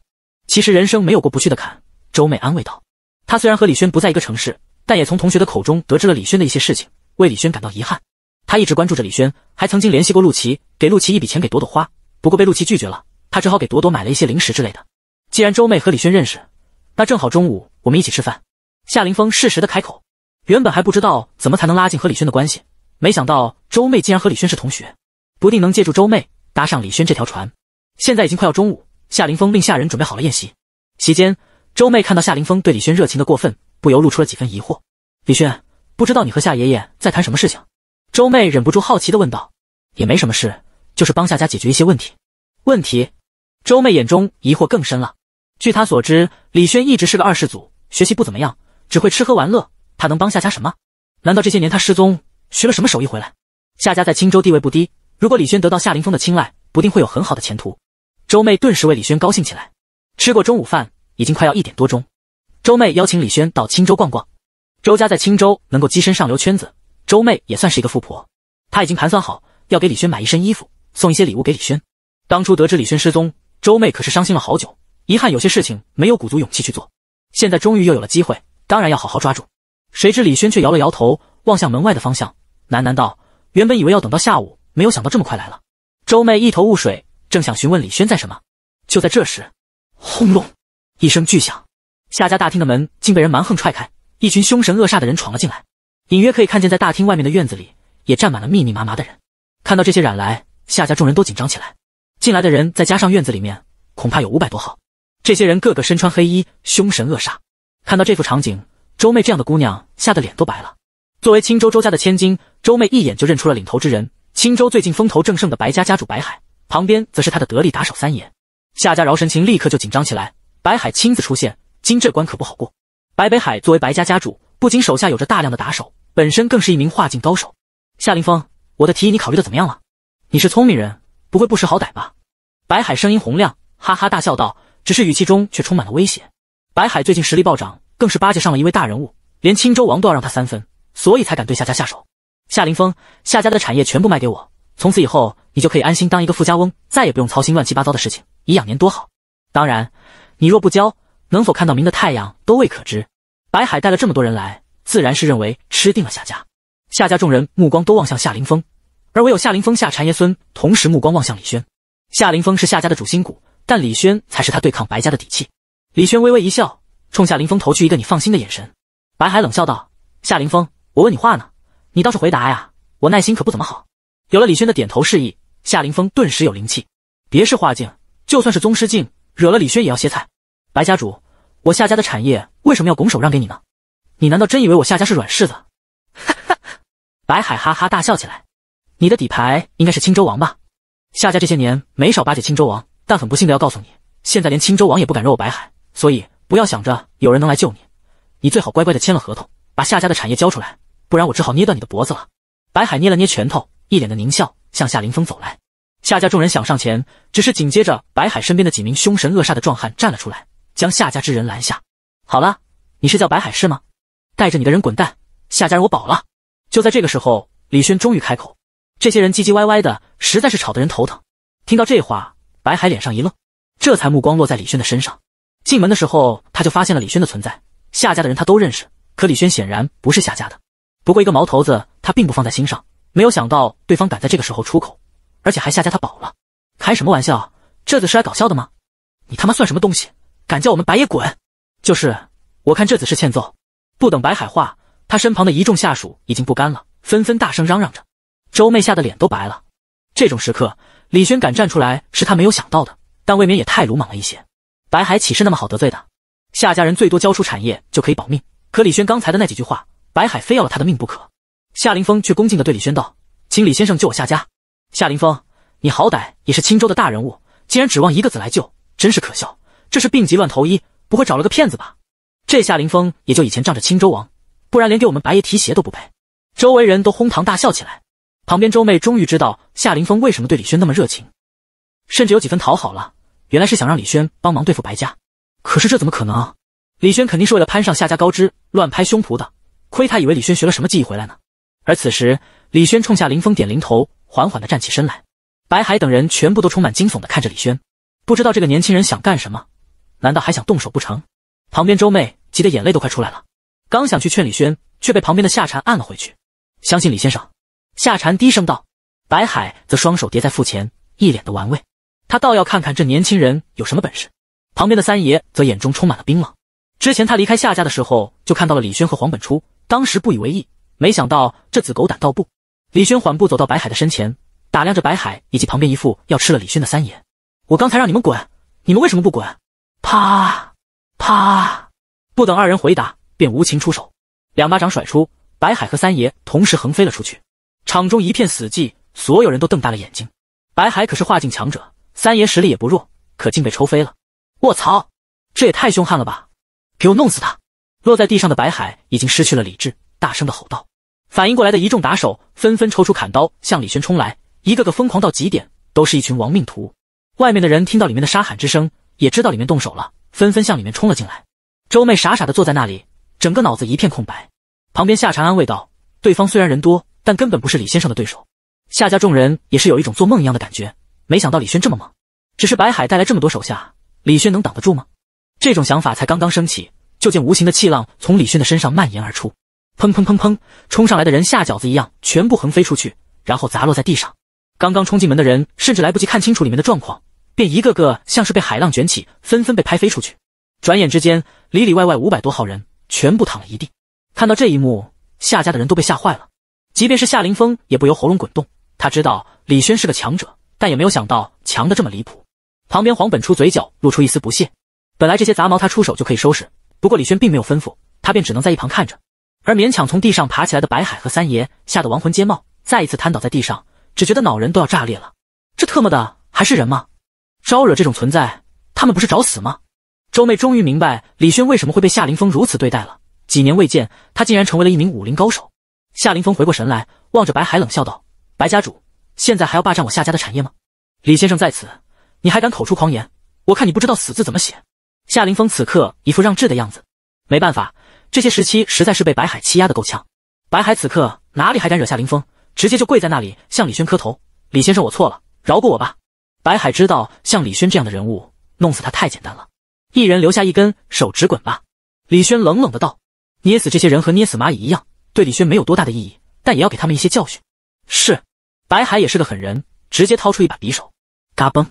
其实人生没有过不去的坎，周妹安慰道：“他虽然和李轩不在一个城市。”但也从同学的口中得知了李轩的一些事情，为李轩感到遗憾。他一直关注着李轩，还曾经联系过陆琪，给陆琪一笔钱给朵朵花，不过被陆琪拒绝了。他只好给朵朵买了一些零食之类的。既然周妹和李轩认识，那正好中午我们一起吃饭。夏凌峰适时的开口。原本还不知道怎么才能拉近和李轩的关系，没想到周妹竟然和李轩是同学，不定能借助周妹搭上李轩这条船。现在已经快要中午，夏凌峰令下人准备好了宴席。席间，周妹看到夏凌峰对李轩热情的过分。不由露出了几分疑惑。李轩，不知道你和夏爷爷在谈什么事情？周妹忍不住好奇的问道。也没什么事，就是帮夏家解决一些问题。问题？周妹眼中疑惑更深了。据她所知，李轩一直是个二世祖，学习不怎么样，只会吃喝玩乐。他能帮夏家什么？难道这些年他失踪，学了什么手艺回来？夏家在青州地位不低，如果李轩得到夏凌风的青睐，不定会有很好的前途。周妹顿时为李轩高兴起来。吃过中午饭，已经快要一点多钟。周妹邀请李轩到青州逛逛。周家在青州能够跻身上流圈子，周妹也算是一个富婆。她已经盘算好要给李轩买一身衣服，送一些礼物给李轩。当初得知李轩失踪，周妹可是伤心了好久，遗憾有些事情没有鼓足勇气去做。现在终于又有了机会，当然要好好抓住。谁知李轩却摇了摇头，望向门外的方向，喃喃道：“原本以为要等到下午，没有想到这么快来了。”周妹一头雾水，正想询问李轩在什么，就在这时，轰隆一声巨响。夏家大厅的门竟被人蛮横踹开，一群凶神恶煞的人闯了进来。隐约可以看见，在大厅外面的院子里也站满了密密麻麻的人。看到这些染来，夏家众人都紧张起来。进来的人再加上院子里面，恐怕有五百多号。这些人个个身穿黑衣，凶神恶煞。看到这幅场景，周妹这样的姑娘吓得脸都白了。作为青州周家的千金，周妹一眼就认出了领头之人——青州最近风头正盛的白家家主白海。旁边则是他的得力打手三爷。夏家饶神情立刻就紧张起来。白海亲自出现。今这关可不好过。白北海作为白家家主，不仅手下有着大量的打手，本身更是一名化境高手。夏凌峰，我的提议你考虑的怎么样了？你是聪明人，不会不识好歹吧？白海声音洪亮，哈哈大笑道，只是语气中却充满了威胁。白海最近实力暴涨，更是巴结上了一位大人物，连青州王都要让他三分，所以才敢对夏家下手。夏凌峰，夏家的产业全部卖给我，从此以后你就可以安心当一个富家翁，再也不用操心乱七八糟的事情，颐养年多好。当然，你若不交。能否看到明的太阳都未可知。白海带了这么多人来，自然是认为吃定了夏家。夏家众人目光都望向夏凌风，而唯有夏凌风、夏禅爷孙同时目光望向李轩。夏凌风是夏家的主心骨，但李轩才是他对抗白家的底气。李轩微微一笑，冲夏凌风投去一个“你放心”的眼神。白海冷笑道：“夏凌风，我问你话呢，你倒是回答呀！我耐心可不怎么好。”有了李轩的点头示意，夏凌风顿时有灵气。别是化境，就算是宗师境，惹了李轩也要歇菜。白家主，我夏家的产业为什么要拱手让给你呢？你难道真以为我夏家是软柿子？哈哈！白海哈哈大笑起来。你的底牌应该是青州王吧？夏家这些年没少巴结青州王，但很不幸的要告诉你，现在连青州王也不敢惹我白海，所以不要想着有人能来救你。你最好乖乖的签了合同，把夏家的产业交出来，不然我只好捏断你的脖子了。白海捏了捏拳头，一脸的狞笑，向夏凌峰走来。夏家众人想上前，只是紧接着白海身边的几名凶神恶煞的壮汉站了出来。将夏家之人拦下。好了，你是叫白海是吗？带着你的人滚蛋！夏家人我保了。就在这个时候，李轩终于开口。这些人唧唧歪歪的，实在是吵得人头疼。听到这话，白海脸上一愣，这才目光落在李轩的身上。进门的时候他就发现了李轩的存在。夏家的人他都认识，可李轩显然不是夏家的。不过一个毛头子，他并不放在心上。没有想到对方敢在这个时候出口，而且还夏家他保了？开什么玩笑？这次是来搞笑的吗？你他妈算什么东西？敢叫我们白爷滚？就是，我看这子是欠揍。不等白海话，他身旁的一众下属已经不甘了，纷纷大声嚷嚷着。周妹吓得脸都白了。这种时刻，李轩敢站出来，是他没有想到的，但未免也太鲁莽了一些。白海岂是那么好得罪的？夏家人最多交出产业就可以保命，可李轩刚才的那几句话，白海非要了他的命不可。夏凌峰却恭敬的对李轩道：“请李先生救我夏家。”夏凌峰，你好歹也是青州的大人物，竟然指望一个子来救，真是可笑。这是病急乱投医，不会找了个骗子吧？这夏凌峰也就以前仗着青州王，不然连给我们白爷提鞋都不配。周围人都哄堂大笑起来。旁边周妹终于知道夏凌峰为什么对李轩那么热情，甚至有几分讨好了。原来是想让李轩帮忙对付白家，可是这怎么可能？李轩肯定是为了攀上夏家高枝，乱拍胸脯的。亏他以为李轩学了什么技艺回来呢？而此时，李轩冲夏凌峰点零头，缓缓的站起身来。白海等人全部都充满惊悚的看着李轩，不知道这个年轻人想干什么。难道还想动手不成？旁边周妹急得眼泪都快出来了，刚想去劝李轩，却被旁边的夏蝉按了回去。相信李先生，夏蝉低声道。白海则双手叠在腹前，一脸的玩味，他倒要看看这年轻人有什么本事。旁边的三爷则眼中充满了冰冷。之前他离开夏家的时候，就看到了李轩和黄本初，当时不以为意，没想到这子狗胆倒不。李轩缓步走到白海的身前，打量着白海以及旁边一副要吃了李轩的三爷。我刚才让你们滚，你们为什么不滚？啪啪！不等二人回答，便无情出手，两巴掌甩出，白海和三爷同时横飞了出去。场中一片死寂，所有人都瞪大了眼睛。白海可是化境强者，三爷实力也不弱，可竟被抽飞了！我操，这也太凶悍了吧！给我弄死他！落在地上的白海已经失去了理智，大声的吼道。反应过来的一众打手纷纷抽出砍刀向李轩冲来，一个个疯狂到极点，都是一群亡命徒。外面的人听到里面的杀喊之声。也知道里面动手了，纷纷向里面冲了进来。周妹傻傻的坐在那里，整个脑子一片空白。旁边夏蝉安慰道：“对方虽然人多，但根本不是李先生的对手。”夏家众人也是有一种做梦一样的感觉，没想到李轩这么猛。只是白海带来这么多手下，李轩能挡得住吗？这种想法才刚刚升起，就见无形的气浪从李轩的身上蔓延而出，砰砰砰砰，冲上来的人下饺子一样全部横飞出去，然后砸落在地上。刚刚冲进门的人甚至来不及看清楚里面的状况。便一个个像是被海浪卷起，纷纷被拍飞出去。转眼之间，里里外外五百多号人全部躺了一地。看到这一幕，夏家的人都被吓坏了。即便是夏凌峰，也不由喉咙滚动。他知道李轩是个强者，但也没有想到强的这么离谱。旁边黄本初嘴角露出一丝不屑。本来这些杂毛他出手就可以收拾，不过李轩并没有吩咐，他便只能在一旁看着。而勉强从地上爬起来的白海和三爷，吓得亡魂皆冒，再一次瘫倒在地上，只觉得脑仁都要炸裂了。这特么的还是人吗？招惹这种存在，他们不是找死吗？周妹终于明白李轩为什么会被夏凌峰如此对待了。几年未见，他竟然成为了一名武林高手。夏凌峰回过神来，望着白海冷笑道：“白家主，现在还要霸占我夏家的产业吗？李先生在此，你还敢口出狂言？我看你不知道死字怎么写。”夏凌峰此刻一副让智的样子，没办法，这些时期实在是被白海欺压的够呛。白海此刻哪里还敢惹夏凌风，直接就跪在那里向李轩磕头：“李先生，我错了，饶过我吧。”白海知道，像李轩这样的人物，弄死他太简单了。一人留下一根手指，滚吧！李轩冷冷的道：“捏死这些人和捏死蚂蚁一样，对李轩没有多大的意义，但也要给他们一些教训。”是，白海也是个狠人，直接掏出一把匕首，嘎嘣，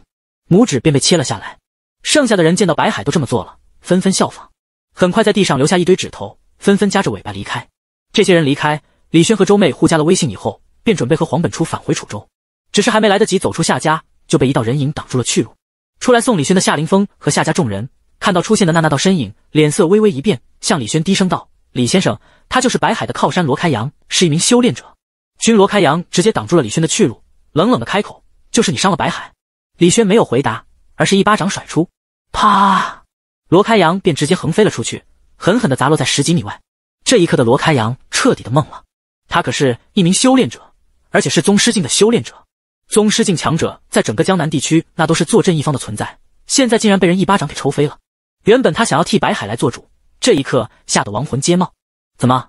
拇指便被切了下来。剩下的人见到白海都这么做了，纷纷效仿。很快，在地上留下一堆指头，纷纷夹着尾巴离开。这些人离开，李轩和周妹互加了微信以后，便准备和黄本初返回楚州。只是还没来得及走出夏家。就被一道人影挡住了去路。出来送李轩的夏凌风和夏家众人看到出现的那那道身影，脸色微微一变，向李轩低声道：“李先生，他就是白海的靠山罗开阳，是一名修炼者。”君罗开阳直接挡住了李轩的去路，冷冷的开口：“就是你伤了白海？”李轩没有回答，而是一巴掌甩出，啪！罗开阳便直接横飞了出去，狠狠的砸落在十几米外。这一刻的罗开阳彻底的懵了，他可是一名修炼者，而且是宗师境的修炼者。宗师境强者在整个江南地区，那都是坐镇一方的存在。现在竟然被人一巴掌给抽飞了！原本他想要替白海来做主，这一刻吓得亡魂皆冒。怎么，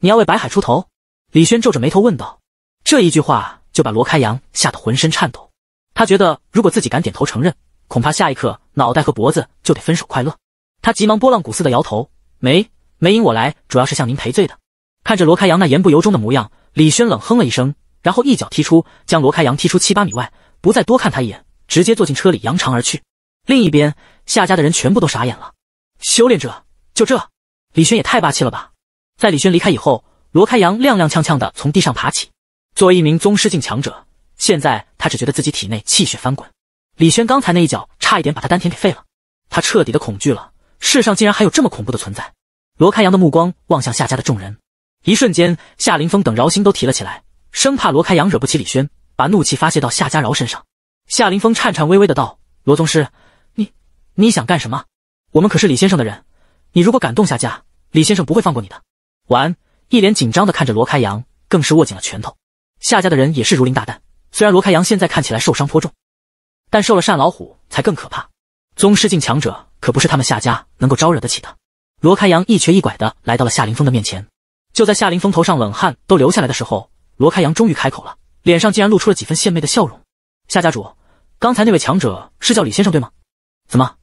你要为白海出头？李轩皱着眉头问道。这一句话就把罗开阳吓得浑身颤抖。他觉得如果自己敢点头承认，恐怕下一刻脑袋和脖子就得分手快乐。他急忙拨浪鼓似的摇头，没没引我来，主要是向您赔罪的。看着罗开阳那言不由衷的模样，李轩冷哼了一声。然后一脚踢出，将罗开阳踢出七八米外，不再多看他一眼，直接坐进车里，扬长而去。另一边，夏家的人全部都傻眼了。修炼者就这？李轩也太霸气了吧！在李轩离开以后，罗开阳踉踉跄跄的从地上爬起。作为一名宗师境强者，现在他只觉得自己体内气血翻滚。李轩刚才那一脚，差一点把他丹田给废了。他彻底的恐惧了，世上竟然还有这么恐怖的存在。罗开阳的目光望向夏家的众人，一瞬间，夏凌峰等饶星都提了起来。生怕罗开阳惹不起李轩，把怒气发泄到夏家饶身上。夏林峰颤颤巍巍的道：“罗宗师，你你想干什么？我们可是李先生的人，你如果敢动夏家，李先生不会放过你的。”完，一脸紧张的看着罗开阳，更是握紧了拳头。夏家的人也是如临大敌，虽然罗开阳现在看起来受伤颇重，但受了善老虎才更可怕。宗师境强者可不是他们夏家能够招惹得起的。罗开阳一瘸一拐的来到了夏林峰的面前，就在夏林峰头上冷汗都流下来的时候。罗开阳终于开口了，脸上竟然露出了几分献媚的笑容。夏家主，刚才那位强者是叫李先生对吗？怎么，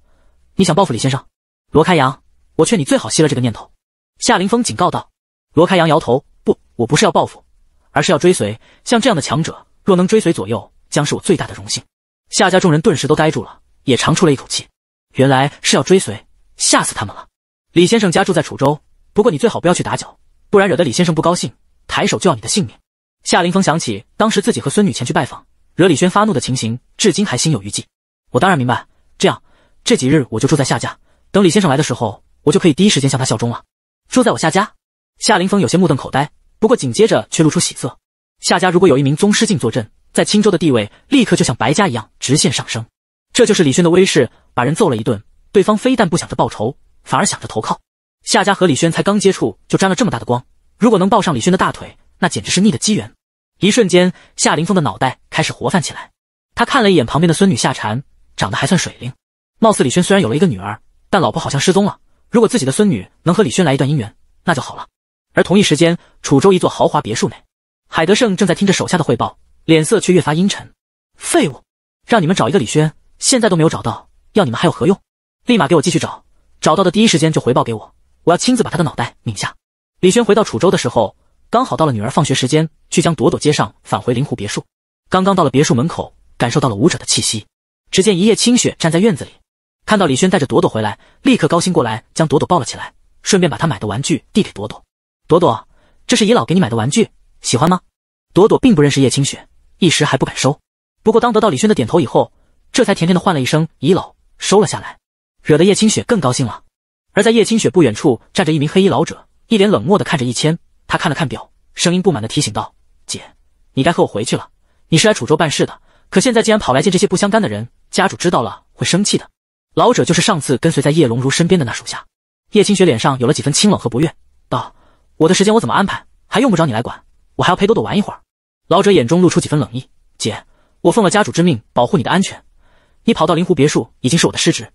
你想报复李先生？罗开阳，我劝你最好熄了这个念头。”夏凌峰警告道。罗开阳摇头：“不，我不是要报复，而是要追随。像这样的强者，若能追随左右，将是我最大的荣幸。”夏家众人顿时都呆住了，也长出了一口气。原来是要追随，吓死他们了。李先生家住在楚州，不过你最好不要去打搅，不然惹得李先生不高兴，抬手就要你的性命。夏凌峰想起当时自己和孙女前去拜访，惹李轩发怒的情形，至今还心有余悸。我当然明白，这样这几日我就住在夏家，等李先生来的时候，我就可以第一时间向他效忠了。住在我夏家？夏凌峰有些目瞪口呆，不过紧接着却露出喜色。夏家如果有一名宗师境坐镇，在青州的地位立刻就像白家一样直线上升。这就是李轩的威势，把人揍了一顿，对方非但不想着报仇，反而想着投靠。夏家和李轩才刚接触，就沾了这么大的光，如果能抱上李轩的大腿。那简直是逆的机缘。一瞬间，夏凌峰的脑袋开始活泛起来。他看了一眼旁边的孙女夏蝉，长得还算水灵。貌似李轩虽然有了一个女儿，但老婆好像失踪了。如果自己的孙女能和李轩来一段姻缘，那就好了。而同一时间，楚州一座豪华别墅内，海德胜正在听着手下的汇报，脸色却越发阴沉。废物，让你们找一个李轩，现在都没有找到，要你们还有何用？立马给我继续找，找到的第一时间就回报给我，我要亲自把他的脑袋拧下。李轩回到楚州的时候。刚好到了女儿放学时间，去将朵朵接上，返回灵湖别墅。刚刚到了别墅门口，感受到了舞者的气息，只见一夜清雪站在院子里，看到李轩带着朵朵回来，立刻高兴过来，将朵朵抱了起来，顺便把他买的玩具递给朵朵。朵朵，这是姨老给你买的玩具，喜欢吗？朵朵并不认识叶清雪，一时还不敢收。不过当得到李轩的点头以后，这才甜甜的唤了一声“姨老”，收了下来，惹得叶清雪更高兴了。而在叶清雪不远处站着一名黑衣老者，一脸冷漠的看着一千。他看了看表，声音不满地提醒道：“姐，你该和我回去了。你是来楚州办事的，可现在竟然跑来见这些不相干的人，家主知道了会生气的。”老者就是上次跟随在叶龙如身边的那属下。叶清雪脸上有了几分清冷和不悦，道：“我的时间我怎么安排，还用不着你来管。我还要陪朵朵玩一会儿。”老者眼中露出几分冷意：“姐，我奉了家主之命保护你的安全，你跑到灵湖别墅已经是我的失职。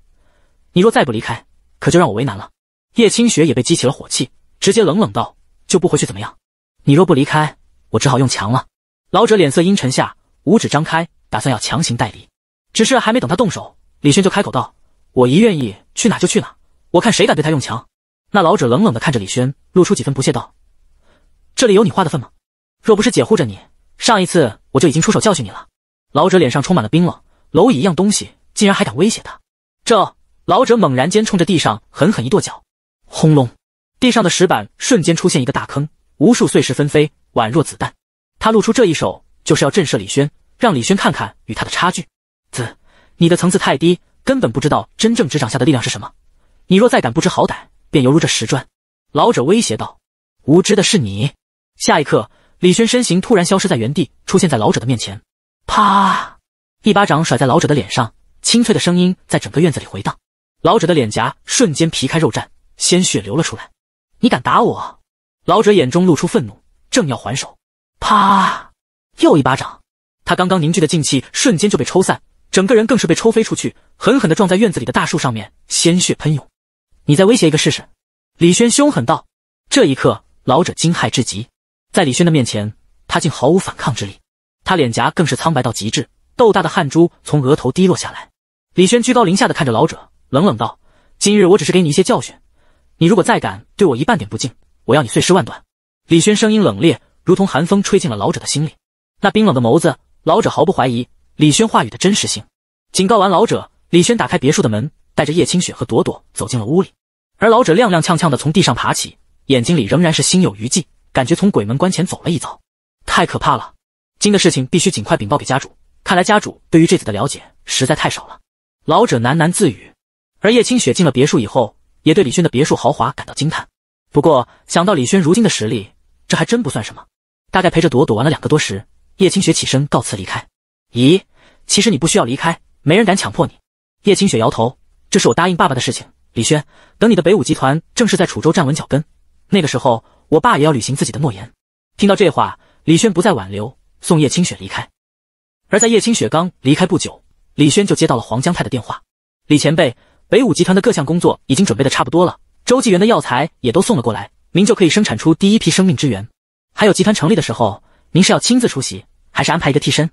你若再不离开，可就让我为难了。”叶清雪也被激起了火气，直接冷冷道。就不回去怎么样？你若不离开，我只好用强了。老者脸色阴沉下，五指张开，打算要强行带离。只是还没等他动手，李轩就开口道：“我一愿意去哪就去哪，我看谁敢对他用强。”那老者冷冷的看着李轩，露出几分不屑道：“这里有你话的份吗？若不是姐护着你，上一次我就已经出手教训你了。”老者脸上充满了冰冷，蝼蚁一样东西竟然还敢威胁他！这老者猛然间冲着地上狠狠一跺脚，轰隆。地上的石板瞬间出现一个大坑，无数碎石纷飞，宛若子弹。他露出这一手，就是要震慑李轩，让李轩看看与他的差距。子，你的层次太低，根本不知道真正执掌下的力量是什么。你若再敢不知好歹，便犹如这石砖。老者威胁道：“无知的是你。”下一刻，李轩身形突然消失在原地，出现在老者的面前。啪！一巴掌甩在老者的脸上，清脆的声音在整个院子里回荡。老者的脸颊瞬间皮开肉绽，鲜血流了出来。你敢打我！老者眼中露出愤怒，正要还手，啪，又一巴掌，他刚刚凝聚的劲气瞬间就被抽散，整个人更是被抽飞出去，狠狠地撞在院子里的大树上面，鲜血喷涌。你再威胁一个试试！李轩凶狠道。这一刻，老者惊骇至极，在李轩的面前，他竟毫无反抗之力，他脸颊更是苍白到极致，豆大的汗珠从额头滴落下来。李轩居高临下的看着老者，冷冷道：“今日我只是给你一些教训。”你如果再敢对我一半点不敬，我要你碎尸万段！李轩声音冷冽，如同寒风吹进了老者的心里。那冰冷的眸子，老者毫不怀疑李轩话语的真实性。警告完老者，李轩打开别墅的门，带着叶清雪和朵朵走进了屋里。而老者踉踉跄跄地从地上爬起，眼睛里仍然是心有余悸，感觉从鬼门关前走了一遭，太可怕了。今的事情必须尽快禀报给家主，看来家主对于这次的了解实在太少了。老者喃喃自语。而叶清雪进了别墅以后。也对李轩的别墅豪华感到惊叹，不过想到李轩如今的实力，这还真不算什么。大概陪着朵朵玩了两个多时，叶清雪起身告辞离开。咦，其实你不需要离开，没人敢强迫你。叶清雪摇头，这是我答应爸爸的事情。李轩，等你的北武集团正式在楚州站稳脚跟，那个时候，我爸也要履行自己的诺言。听到这话，李轩不再挽留，送叶清雪离开。而在叶清雪刚离开不久，李轩就接到了黄江泰的电话。李前辈。北武集团的各项工作已经准备的差不多了，周纪元的药材也都送了过来，您就可以生产出第一批生命之源。还有集团成立的时候，您是要亲自出席，还是安排一个替身？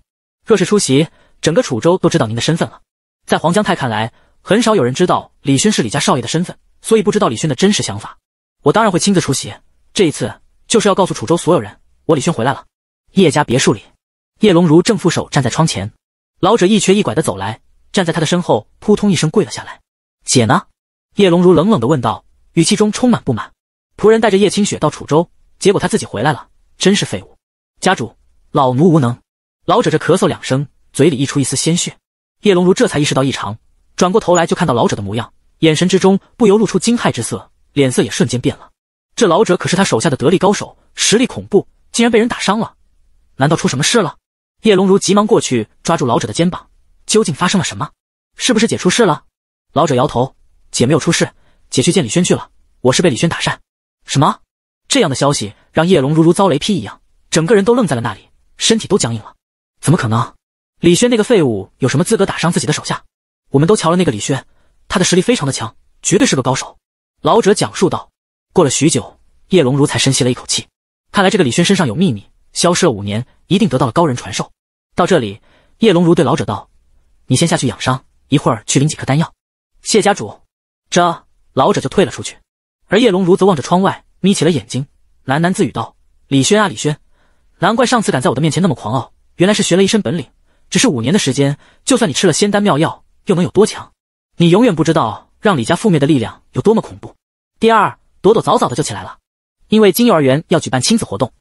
若是出席，整个楚州都知道您的身份了。在黄江泰看来，很少有人知道李轩是李家少爷的身份，所以不知道李轩的真实想法。我当然会亲自出席，这一次就是要告诉楚州所有人，我李轩回来了。叶家别墅里，叶龙如正负手站在窗前，老者一瘸一拐的走来，站在他的身后，扑通一声跪了下来。姐呢？叶龙如冷冷的问道，语气中充满不满。仆人带着叶清雪到楚州，结果他自己回来了，真是废物！家主，老奴无能。老者这咳嗽两声，嘴里溢出一丝鲜血。叶龙如这才意识到异常，转过头来就看到老者的模样，眼神之中不由露出惊骇之色，脸色也瞬间变了。这老者可是他手下的得力高手，实力恐怖，竟然被人打伤了，难道出什么事了？叶龙如急忙过去抓住老者的肩膀，究竟发生了什么？是不是姐出事了？老者摇头：“姐没有出事，姐去见李轩去了。我是被李轩打伤。”什么？这样的消息让叶龙如如遭雷劈一样，整个人都愣在了那里，身体都僵硬了。怎么可能？李轩那个废物有什么资格打伤自己的手下？我们都瞧了那个李轩，他的实力非常的强，绝对是个高手。”老者讲述道。过了许久，叶龙如才深吸了一口气。看来这个李轩身上有秘密，消失了五年，一定得到了高人传授。到这里，叶龙如对老者道：“你先下去养伤，一会儿去领几颗丹药。”谢家主，这老者就退了出去，而叶龙如则望着窗外，眯起了眼睛，喃喃自语道：“李轩啊李轩，难怪上次敢在我的面前那么狂傲，原来是学了一身本领。只是五年的时间，就算你吃了仙丹妙药，又能有多强？你永远不知道让李家覆灭的力量有多么恐怖。”第二，朵朵早早的就起来了，因为今幼儿园要举办亲子活动。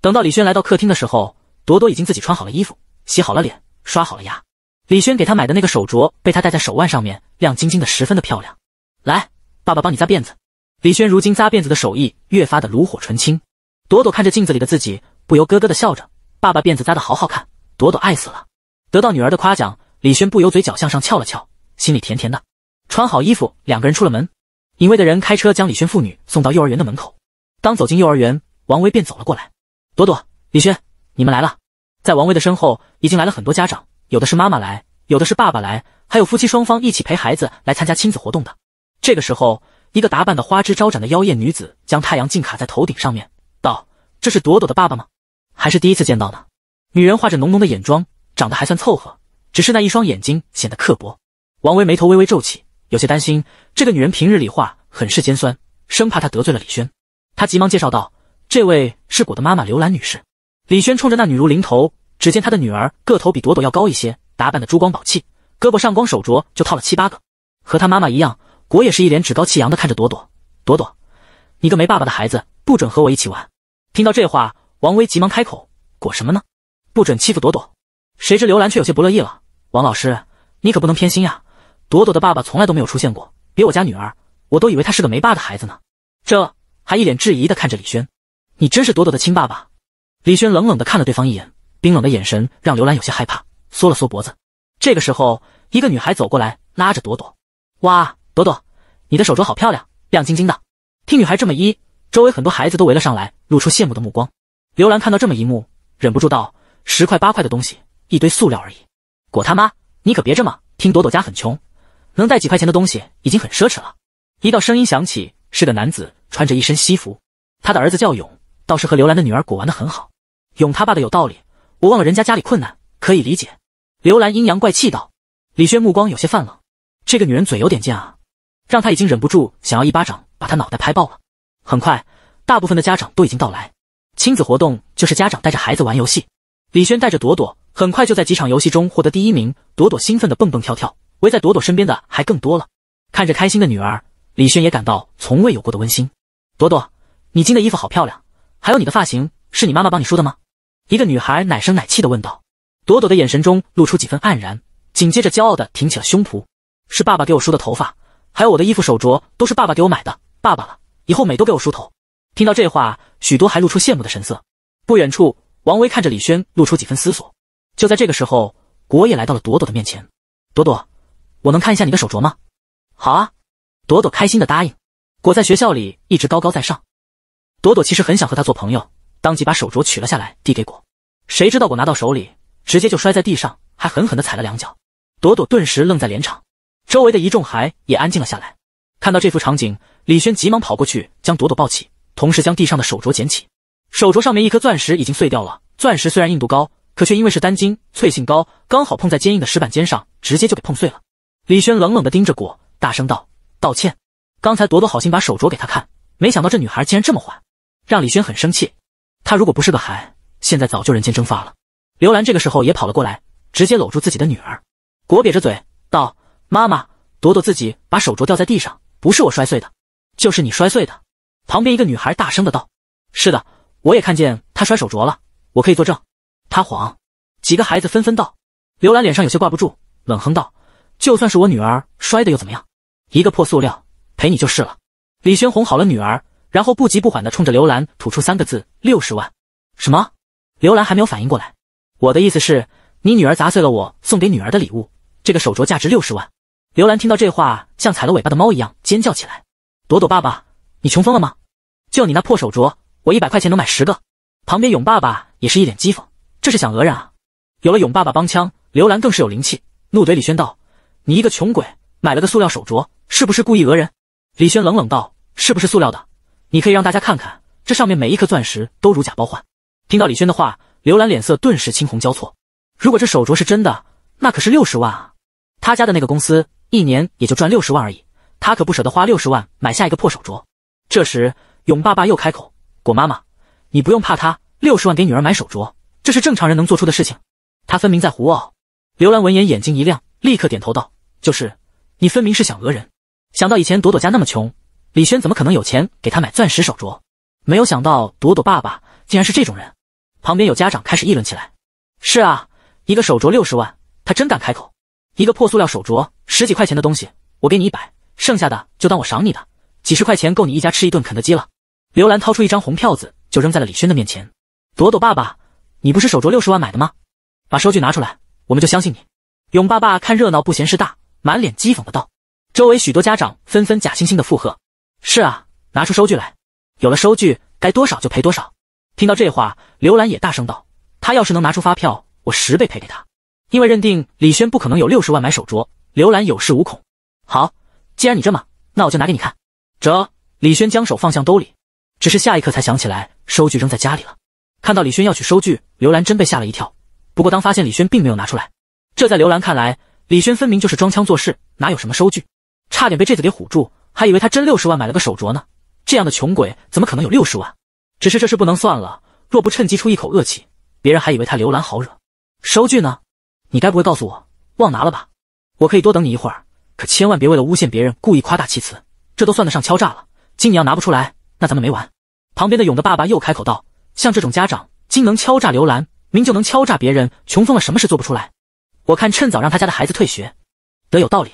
等到李轩来到客厅的时候，朵朵已经自己穿好了衣服，洗好了脸，刷好了牙。李轩给他买的那个手镯被他戴在手腕上面，亮晶晶的，十分的漂亮。来，爸爸帮你扎辫子。李轩如今扎辫子的手艺越发的炉火纯青。朵朵看着镜子里的自己，不由咯咯的笑着。爸爸辫子扎的好好看，朵朵爱死了。得到女儿的夸奖，李轩不由嘴角向上翘了翘，心里甜甜的。穿好衣服，两个人出了门。隐卫的人开车将李轩父女送到幼儿园的门口。当走进幼儿园，王威便走了过来。朵朵，李轩，你们来了。在王威的身后，已经来了很多家长。有的是妈妈来，有的是爸爸来，还有夫妻双方一起陪孩子来参加亲子活动的。这个时候，一个打扮的花枝招展的妖艳女子将太阳镜卡在头顶上面，道：“这是朵朵的爸爸吗？还是第一次见到呢。”女人画着浓浓的眼妆，长得还算凑合，只是那一双眼睛显得刻薄。王维眉头微微皱起，有些担心这个女人平日里话很是尖酸，生怕她得罪了李轩。他急忙介绍道：“这位是果的妈妈刘兰女士。”李轩冲着那女如临头。只见他的女儿个头比朵朵要高一些，打扮的珠光宝气，胳膊上光手镯就套了七八个，和他妈妈一样，果也是一脸趾高气扬的看着朵朵。朵朵，你个没爸爸的孩子，不准和我一起玩。听到这话，王威急忙开口：“果什么呢？不准欺负朵朵。”谁知刘兰却有些不乐意了：“王老师，你可不能偏心呀，朵朵的爸爸从来都没有出现过，别我家女儿，我都以为他是个没爸的孩子呢。”这还一脸质疑的看着李轩：“你真是朵朵的亲爸爸？”李轩冷冷的看了对方一眼。冰冷的眼神让刘兰有些害怕，缩了缩脖子。这个时候，一个女孩走过来，拉着朵朵：“哇，朵朵，你的手镯好漂亮，亮晶晶的。”听女孩这么一，周围很多孩子都围了上来，露出羡慕的目光。刘兰看到这么一幕，忍不住道：“十块八块的东西，一堆塑料而已。果他妈，你可别这么。”听朵朵家很穷，能带几块钱的东西已经很奢侈了。一道声音响起，是个男子，穿着一身西服，他的儿子叫勇，倒是和刘兰的女儿果玩的很好。勇他爸的有道理。我忘了人家家里困难，可以理解。”刘兰阴阳怪气道。李轩目光有些泛冷，这个女人嘴有点贱啊，让他已经忍不住想要一巴掌把她脑袋拍爆了。很快，大部分的家长都已经到来。亲子活动就是家长带着孩子玩游戏。李轩带着朵朵，很快就在几场游戏中获得第一名。朵朵兴奋的蹦蹦跳跳，围在朵朵身边的还更多了。看着开心的女儿，李轩也感到从未有过的温馨。朵朵，你今的衣服好漂亮，还有你的发型，是你妈妈帮你梳的吗？一个女孩奶声奶气的问道，朵朵的眼神中露出几分黯然，紧接着骄傲的挺起了胸脯。是爸爸给我梳的头发，还有我的衣服、手镯都是爸爸给我买的。爸爸了，以后每都给我梳头。听到这话，许多还露出羡慕的神色。不远处，王威看着李轩，露出几分思索。就在这个时候，果也来到了朵朵的面前。朵朵，我能看一下你的手镯吗？好啊，朵朵开心的答应。果在学校里一直高高在上，朵朵其实很想和他做朋友。当即把手镯取了下来，递给果。谁知道果拿到手里，直接就摔在地上，还狠狠地踩了两脚。朵朵顿时愣在连场，周围的一众孩也安静了下来。看到这幅场景，李轩急忙跑过去将朵朵抱起，同时将地上的手镯捡起。手镯上面一颗钻石已经碎掉了。钻石虽然硬度高，可却因为是单晶，脆性高，刚好碰在坚硬的石板尖上，直接就给碰碎了。李轩冷冷地盯着果，大声道：“道歉！刚才朵朵好心把手镯给他看，没想到这女孩竟然这么坏，让李轩很生气。”他如果不是个孩，现在早就人间蒸发了。刘兰这个时候也跑了过来，直接搂住自己的女儿，裹瘪着嘴道：“妈妈，朵朵自己把手镯掉在地上，不是我摔碎的，就是你摔碎的。”旁边一个女孩大声的道：“是的，我也看见他摔手镯了，我可以作证。”他谎。几个孩子纷纷道：“刘兰脸上有些挂不住，冷哼道：就算是我女儿摔的又怎么样？一个破塑料，赔你就是了。”李轩哄好了女儿。然后不急不缓地冲着刘兰吐出三个字：“六十万。”什么？刘兰还没有反应过来。我的意思是，你女儿砸碎了我送给女儿的礼物，这个手镯价值六十万。刘兰听到这话，像踩了尾巴的猫一样尖叫起来：“朵朵爸爸，你穷疯了吗？就你那破手镯，我一百块钱能买十个。”旁边勇爸爸也是一脸讥讽：“这是想讹人啊！”有了勇爸爸帮腔，刘兰更是有灵气，怒怼李轩道：“你一个穷鬼，买了个塑料手镯，是不是故意讹人？”李轩冷冷道：“是不是塑料的？”你可以让大家看看，这上面每一颗钻石都如假包换。听到李轩的话，刘兰脸色顿时青红交错。如果这手镯是真的，那可是六十万啊！他家的那个公司一年也就赚六十万而已，他可不舍得花六十万买下一个破手镯。这时，勇爸爸又开口：“果妈妈，你不用怕他，六十万给女儿买手镯，这是正常人能做出的事情。他分明在胡闹。”刘兰闻言眼睛一亮，立刻点头道：“就是，你分明是想讹人。想到以前朵朵家那么穷。”李轩怎么可能有钱给他买钻石手镯？没有想到朵朵爸爸竟然是这种人。旁边有家长开始议论起来：“是啊，一个手镯六十万，他真敢开口！一个破塑料手镯，十几块钱的东西，我给你一百，剩下的就当我赏你的，几十块钱够你一家吃一顿肯德基了。”刘兰掏出一张红票子，就扔在了李轩的面前。“朵朵爸爸，你不是手镯六十万买的吗？把收据拿出来，我们就相信你。”勇爸爸看热闹不嫌事大，满脸讥讽的道。周围许多家长纷纷假惺惺的附和。是啊，拿出收据来，有了收据，该多少就赔多少。听到这话，刘兰也大声道：“他要是能拿出发票，我十倍赔给他。”因为认定李轩不可能有六十万买手镯，刘兰有恃无恐。好，既然你这么，那我就拿给你看。这，李轩将手放向兜里，只是下一刻才想起来收据扔在家里了。看到李轩要取收据，刘兰真被吓了一跳。不过当发现李轩并没有拿出来，这在刘兰看来，李轩分明就是装腔作势，哪有什么收据？差点被这子给唬住。还以为他真六十万买了个手镯呢，这样的穷鬼怎么可能有六十万？只是这事不能算了，若不趁机出一口恶气，别人还以为他刘兰好惹。收据呢？你该不会告诉我忘拿了吧？我可以多等你一会儿，可千万别为了诬陷别人故意夸大其词，这都算得上敲诈了。今你要拿不出来，那咱们没完。旁边的勇的爸爸又开口道：“像这种家长，今能敲诈刘兰，明就能敲诈别人，穷疯了，什么事做不出来？我看趁早让他家的孩子退学，得有道理。”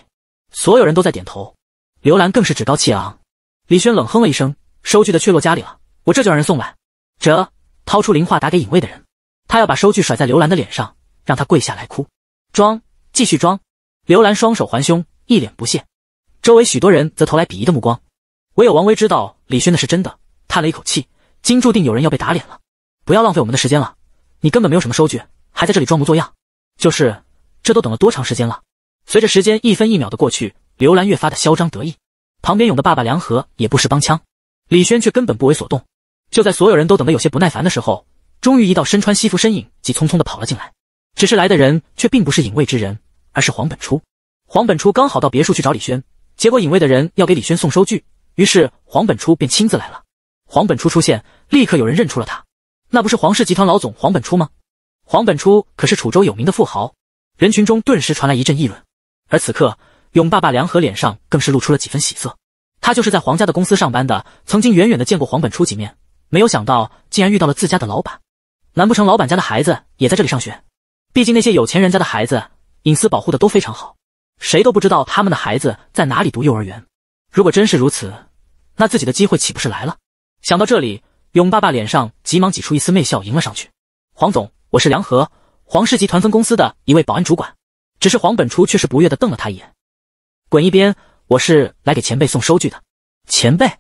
所有人都在点头。刘兰更是趾高气昂，李轩冷哼了一声：“收据的确落家里了，我这就让人送来。”这掏出零化打给影卫的人，他要把收据甩在刘兰的脸上，让他跪下来哭，装继续装。刘兰双手环胸，一脸不屑，周围许多人则投来鄙夷的目光，唯有王威知道李轩的是真的，叹了一口气：今注定有人要被打脸了。不要浪费我们的时间了，你根本没有什么收据，还在这里装模作样。就是，这都等了多长时间了？随着时间一分一秒的过去。刘兰越发的嚣张得意，旁边勇的爸爸梁和也不时帮腔，李轩却根本不为所动。就在所有人都等得有些不耐烦的时候，终于一道身穿西服身影急匆匆的跑了进来，只是来的人却并不是影卫之人，而是黄本初。黄本初刚好到别墅去找李轩，结果影卫的人要给李轩送收据，于是黄本初便亲自来了。黄本初出现，立刻有人认出了他，那不是黄氏集团老总黄本初吗？黄本初可是楚州有名的富豪，人群中顿时传来一阵议论，而此刻。勇爸爸梁和脸上更是露出了几分喜色，他就是在黄家的公司上班的，曾经远远的见过黄本初几面，没有想到竟然遇到了自家的老板，难不成老板家的孩子也在这里上学？毕竟那些有钱人家的孩子隐私保护的都非常好，谁都不知道他们的孩子在哪里读幼儿园。如果真是如此，那自己的机会岂不是来了？想到这里，勇爸爸脸上急忙挤出一丝媚笑，迎了上去。黄总，我是梁和，黄氏集团分公司的一位保安主管。只是黄本初却是不悦的瞪了他一眼。滚一边！我是来给前辈送收据的。前辈，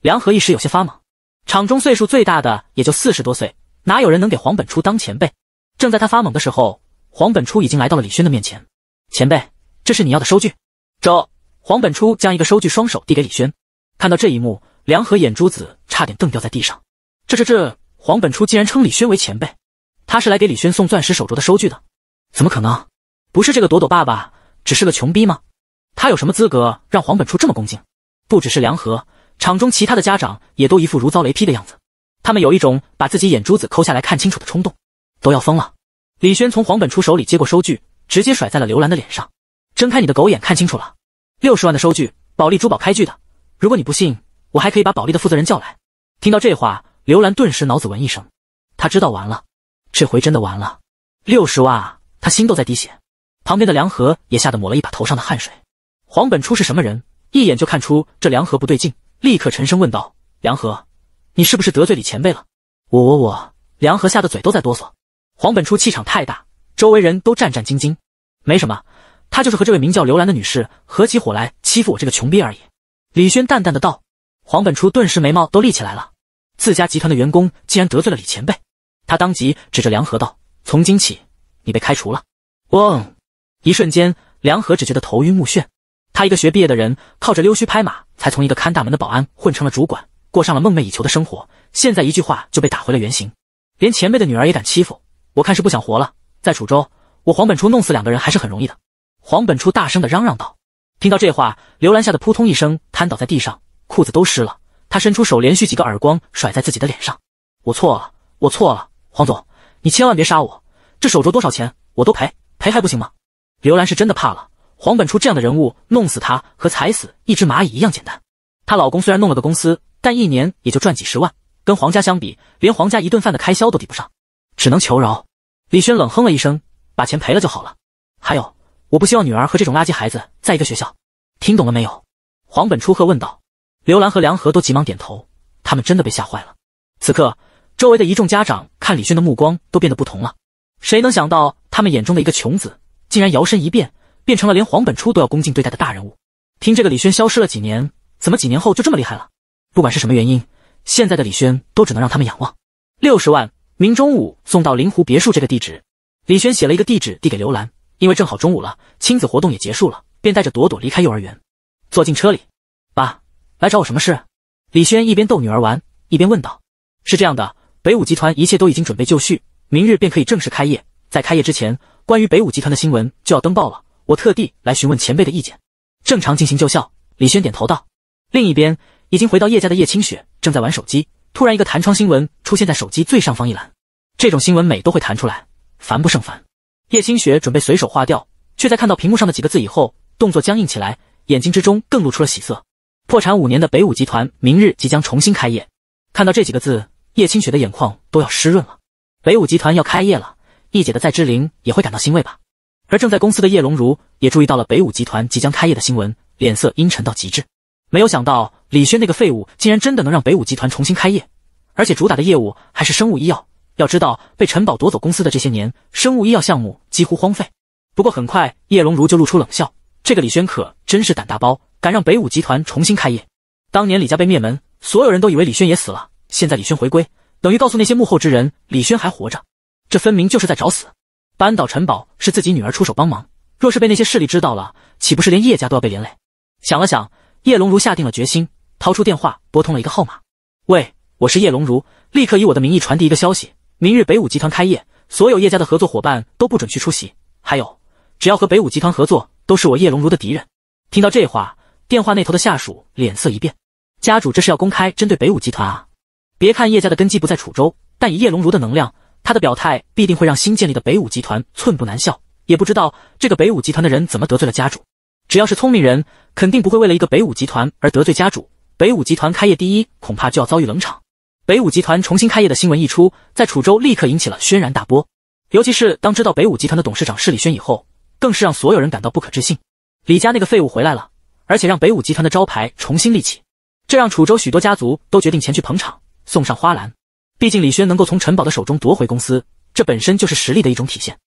梁和一时有些发懵。场中岁数最大的也就四十多岁，哪有人能给黄本初当前辈？正在他发懵的时候，黄本初已经来到了李轩的面前。前辈，这是你要的收据。周黄本初将一个收据双手递给李轩。看到这一幕，梁和眼珠子差点瞪掉在地上。这这这，黄本初竟然称李轩为前辈？他是来给李轩送钻石手镯的收据的？怎么可能？不是这个朵朵爸爸，只是个穷逼吗？他有什么资格让黄本初这么恭敬？不只是梁河，场中其他的家长也都一副如遭雷劈的样子，他们有一种把自己眼珠子抠下来看清楚的冲动，都要疯了。李轩从黄本初手里接过收据，直接甩在了刘兰的脸上：“睁开你的狗眼，看清楚了，六十万的收据，保利珠宝开具的。如果你不信，我还可以把保利的负责人叫来。”听到这话，刘兰顿时脑子嗡一声，他知道完了，这回真的完了，六十万啊，他心都在滴血。旁边的梁河也吓得抹了一把头上的汗水。黄本初是什么人？一眼就看出这梁和不对劲，立刻沉声问道：“梁和，你是不是得罪李前辈了？”我我我！梁和吓得嘴都在哆嗦。黄本初气场太大，周围人都战战兢兢。没什么，他就是和这位名叫刘兰的女士合起伙来欺负我这个穷逼而已。”李轩淡淡的道。黄本初顿时眉毛都立起来了，自家集团的员工竟然得罪了李前辈，他当即指着梁和道：“从今起，你被开除了。”嗡，一瞬间，梁和只觉得头晕目眩。他一个学毕业的人，靠着溜须拍马，才从一个看大门的保安混成了主管，过上了梦寐以求的生活。现在一句话就被打回了原形，连前辈的女儿也敢欺负，我看是不想活了。在楚州，我黄本初弄死两个人还是很容易的。黄本初大声的嚷嚷道。听到这话，刘兰吓得扑通一声瘫倒在地上，裤子都湿了。他伸出手，连续几个耳光甩在自己的脸上。我错了，我错了，黄总，你千万别杀我。这手镯多少钱？我都赔，赔还不行吗？刘兰是真的怕了。黄本初这样的人物，弄死他和踩死一只蚂蚁一样简单。她老公虽然弄了个公司，但一年也就赚几十万，跟黄家相比，连黄家一顿饭的开销都抵不上，只能求饶。李轩冷哼了一声，把钱赔了就好了。还有，我不希望女儿和这种垃圾孩子在一个学校，听懂了没有？黄本初喝问道。刘兰和梁和都急忙点头，他们真的被吓坏了。此刻，周围的一众家长看李轩的目光都变得不同了。谁能想到，他们眼中的一个穷子，竟然摇身一变？变成了连黄本初都要恭敬对待的大人物。听这个，李轩消失了几年，怎么几年后就这么厉害了？不管是什么原因，现在的李轩都只能让他们仰望。六十万，明中午送到灵湖别墅这个地址。李轩写了一个地址递给刘兰，因为正好中午了，亲子活动也结束了，便带着朵朵离开幼儿园，坐进车里。爸，来找我什么事？李轩一边逗女儿玩，一边问道。是这样的，北武集团一切都已经准备就绪，明日便可以正式开业。在开业之前，关于北武集团的新闻就要登报了。我特地来询问前辈的意见，正常进行就效。李轩点头道。另一边，已经回到叶家的叶清雪正在玩手机，突然一个弹窗新闻出现在手机最上方一栏。这种新闻每都会弹出来，烦不胜烦。叶清雪准备随手划掉，却在看到屏幕上的几个字以后，动作僵硬起来，眼睛之中更露出了喜色。破产五年的北武集团，明日即将重新开业。看到这几个字，叶清雪的眼眶都要湿润了。北武集团要开业了，易姐的在之灵也会感到欣慰吧。而正在公司的叶龙如也注意到了北武集团即将开业的新闻，脸色阴沉到极致。没有想到李轩那个废物竟然真的能让北武集团重新开业，而且主打的业务还是生物医药。要知道被陈宝夺走公司的这些年，生物医药项目几乎荒废。不过很快，叶龙如就露出冷笑：这个李轩可真是胆大包，敢让北武集团重新开业。当年李家被灭门，所有人都以为李轩也死了。现在李轩回归，等于告诉那些幕后之人李轩还活着，这分明就是在找死。扳倒陈宝是自己女儿出手帮忙，若是被那些势力知道了，岂不是连叶家都要被连累？想了想，叶龙如下定了决心，掏出电话拨通了一个号码。喂，我是叶龙如，立刻以我的名义传递一个消息：明日北武集团开业，所有叶家的合作伙伴都不准去出席。还有，只要和北武集团合作，都是我叶龙如的敌人。听到这话，电话那头的下属脸色一变。家主这是要公开针对北武集团啊！别看叶家的根基不在楚州，但以叶龙如的能量。他的表态必定会让新建立的北武集团寸步难笑。也不知道这个北武集团的人怎么得罪了家主。只要是聪明人，肯定不会为了一个北武集团而得罪家主。北武集团开业第一，恐怕就要遭遇冷场。北武集团重新开业的新闻一出，在楚州立刻引起了轩然大波。尤其是当知道北武集团的董事长是李轩以后，更是让所有人感到不可置信。李家那个废物回来了，而且让北武集团的招牌重新立起，这让楚州许多家族都决定前去捧场，送上花篮。毕竟李轩能够从陈宝的手中夺回公司，这本身就是实力的一种体现。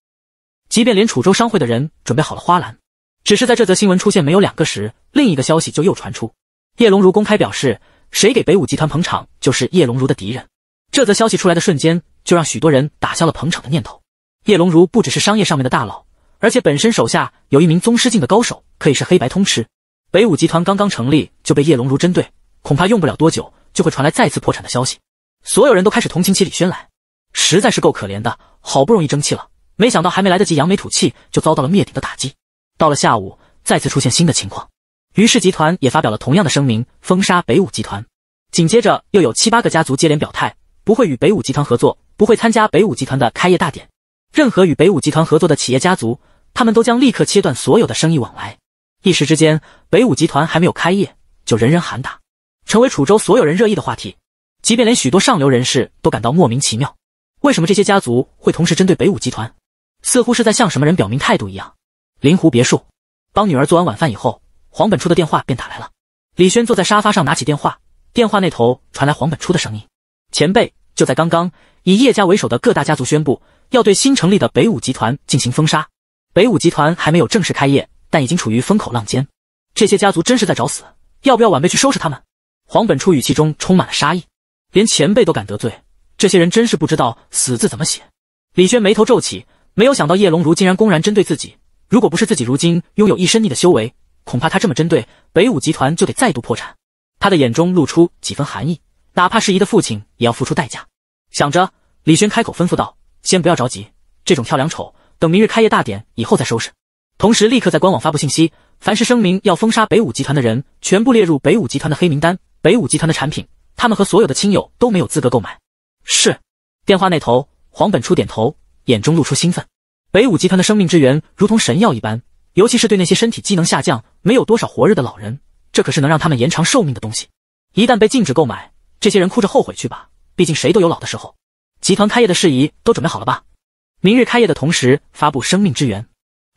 即便连楚州商会的人准备好了花篮，只是在这则新闻出现没有两个时，另一个消息就又传出：叶龙如公开表示，谁给北武集团捧场，就是叶龙如的敌人。这则消息出来的瞬间，就让许多人打消了捧场的念头。叶龙如不只是商业上面的大佬，而且本身手下有一名宗师境的高手，可以是黑白通吃。北武集团刚刚成立就被叶龙如针对，恐怕用不了多久就会传来再次破产的消息。所有人都开始同情起李轩来，实在是够可怜的。好不容易争气了，没想到还没来得及扬眉吐气，就遭到了灭顶的打击。到了下午，再次出现新的情况，于氏集团也发表了同样的声明，封杀北武集团。紧接着，又有七八个家族接连表态，不会与北武集团合作，不会参加北武集团的开业大典。任何与北武集团合作的企业家族，他们都将立刻切断所有的生意往来。一时之间，北武集团还没有开业，就人人喊打，成为楚州所有人热议的话题。即便连许多上流人士都感到莫名其妙，为什么这些家族会同时针对北武集团？似乎是在向什么人表明态度一样。临湖别墅，帮女儿做完晚饭以后，黄本初的电话便打来了。李轩坐在沙发上，拿起电话，电话那头传来黄本初的声音：“前辈，就在刚刚，以叶家为首的各大家族宣布要对新成立的北武集团进行封杀。北武集团还没有正式开业，但已经处于风口浪尖。这些家族真是在找死，要不要晚辈去收拾他们？”黄本初语气中充满了杀意。连前辈都敢得罪，这些人真是不知道死字怎么写。李轩眉头皱起，没有想到叶龙如竟然公然针对自己。如果不是自己如今拥有一身逆的修为，恐怕他这么针对北武集团，就得再度破产。他的眼中露出几分寒意，哪怕是一的父亲，也要付出代价。想着，李轩开口吩咐道：“先不要着急，这种跳梁丑，等明日开业大典以后再收拾。同时，立刻在官网发布信息，凡是声明要封杀北武集团的人，全部列入北武集团的黑名单。北武集团的产品。”他们和所有的亲友都没有资格购买。是，电话那头黄本初点头，眼中露出兴奋。北武集团的生命之源如同神药一般，尤其是对那些身体机能下降、没有多少活日的老人，这可是能让他们延长寿命的东西。一旦被禁止购买，这些人哭着后悔去吧。毕竟谁都有老的时候。集团开业的事宜都准备好了吧？明日开业的同时发布生命之源。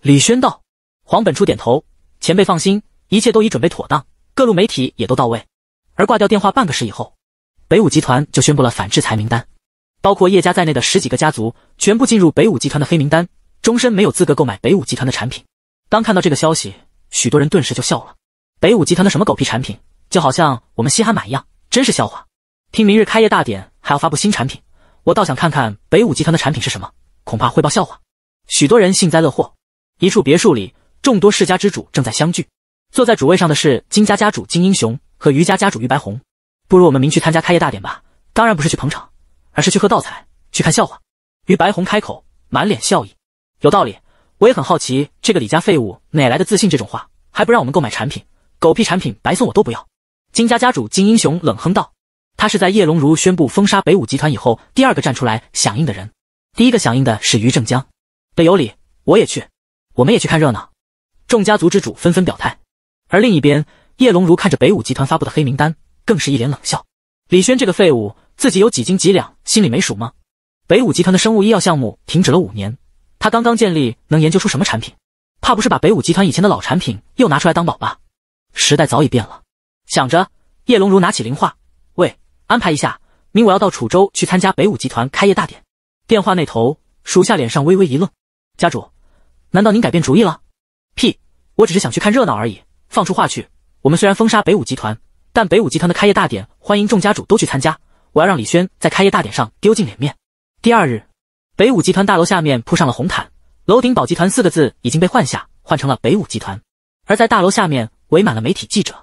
李轩道。黄本初点头。前辈放心，一切都已准备妥当，各路媒体也都到位。而挂掉电话半个时以后，北武集团就宣布了反制裁名单，包括叶家在内的十几个家族全部进入北武集团的黑名单，终身没有资格购买北武集团的产品。当看到这个消息，许多人顿时就笑了。北武集团的什么狗屁产品，就好像我们西哈马一样，真是笑话。听，明日开业大典还要发布新产品，我倒想看看北武集团的产品是什么，恐怕会爆笑话。许多人幸灾乐祸。一处别墅里，众多世家之主正在相聚，坐在主位上的是金家家主金英雄。和余家家主余白红。不如我们明去参加开业大典吧。当然不是去捧场，而是去喝倒彩，去看笑话。于白红开口，满脸笑意。有道理，我也很好奇，这个李家废物哪来的自信？这种话还不让我们购买产品，狗屁产品白送我都不要。金家家主金英雄冷哼道：“他是在叶龙如宣布封杀北武集团以后，第二个站出来响应的人。第一个响应的是于正江。”得有理，我也去，我们也去看热闹。众家族之主纷纷表态，而另一边。叶龙如看着北武集团发布的黑名单，更是一脸冷笑。李轩这个废物，自己有几斤几两，心里没数吗？北武集团的生物医药项目停止了五年，他刚刚建立，能研究出什么产品？怕不是把北武集团以前的老产品又拿出来当宝吧？时代早已变了。想着，叶龙如拿起灵话，喂，安排一下，明我要到楚州去参加北武集团开业大典。电话那头，属下脸上微微一愣：“家主，难道您改变主意了？”“屁，我只是想去看热闹而已。”放出话去。我们虽然封杀北武集团，但北武集团的开业大典欢迎众家主都去参加。我要让李轩在开业大典上丢尽脸面。第二日，北武集团大楼下面铺上了红毯，楼顶“宝集团”四个字已经被换下，换成了“北武集团”。而在大楼下面围满了媒体记者。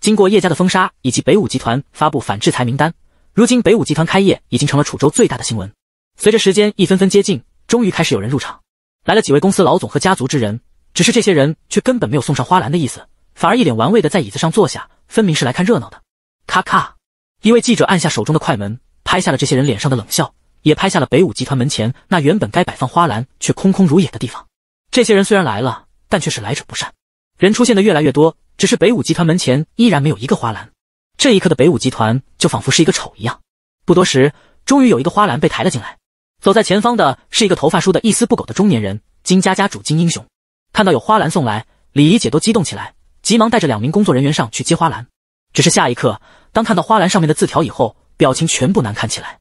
经过叶家的封杀以及北武集团发布反制裁名单，如今北武集团开业已经成了楚州最大的新闻。随着时间一分分接近，终于开始有人入场。来了几位公司老总和家族之人，只是这些人却根本没有送上花篮的意思。反而一脸玩味的在椅子上坐下，分明是来看热闹的。咔咔，一位记者按下手中的快门，拍下了这些人脸上的冷笑，也拍下了北武集团门前那原本该摆放花篮却空空如也的地方。这些人虽然来了，但却是来者不善。人出现的越来越多，只是北武集团门前依然没有一个花篮。这一刻的北武集团就仿佛是一个丑一样。不多时，终于有一个花篮被抬了进来。走在前方的是一个头发梳得一丝不苟的中年人，金家家主金英雄。看到有花篮送来，李姨姐都激动起来。急忙带着两名工作人员上去接花篮，只是下一刻，当看到花篮上面的字条以后，表情全部难看起来。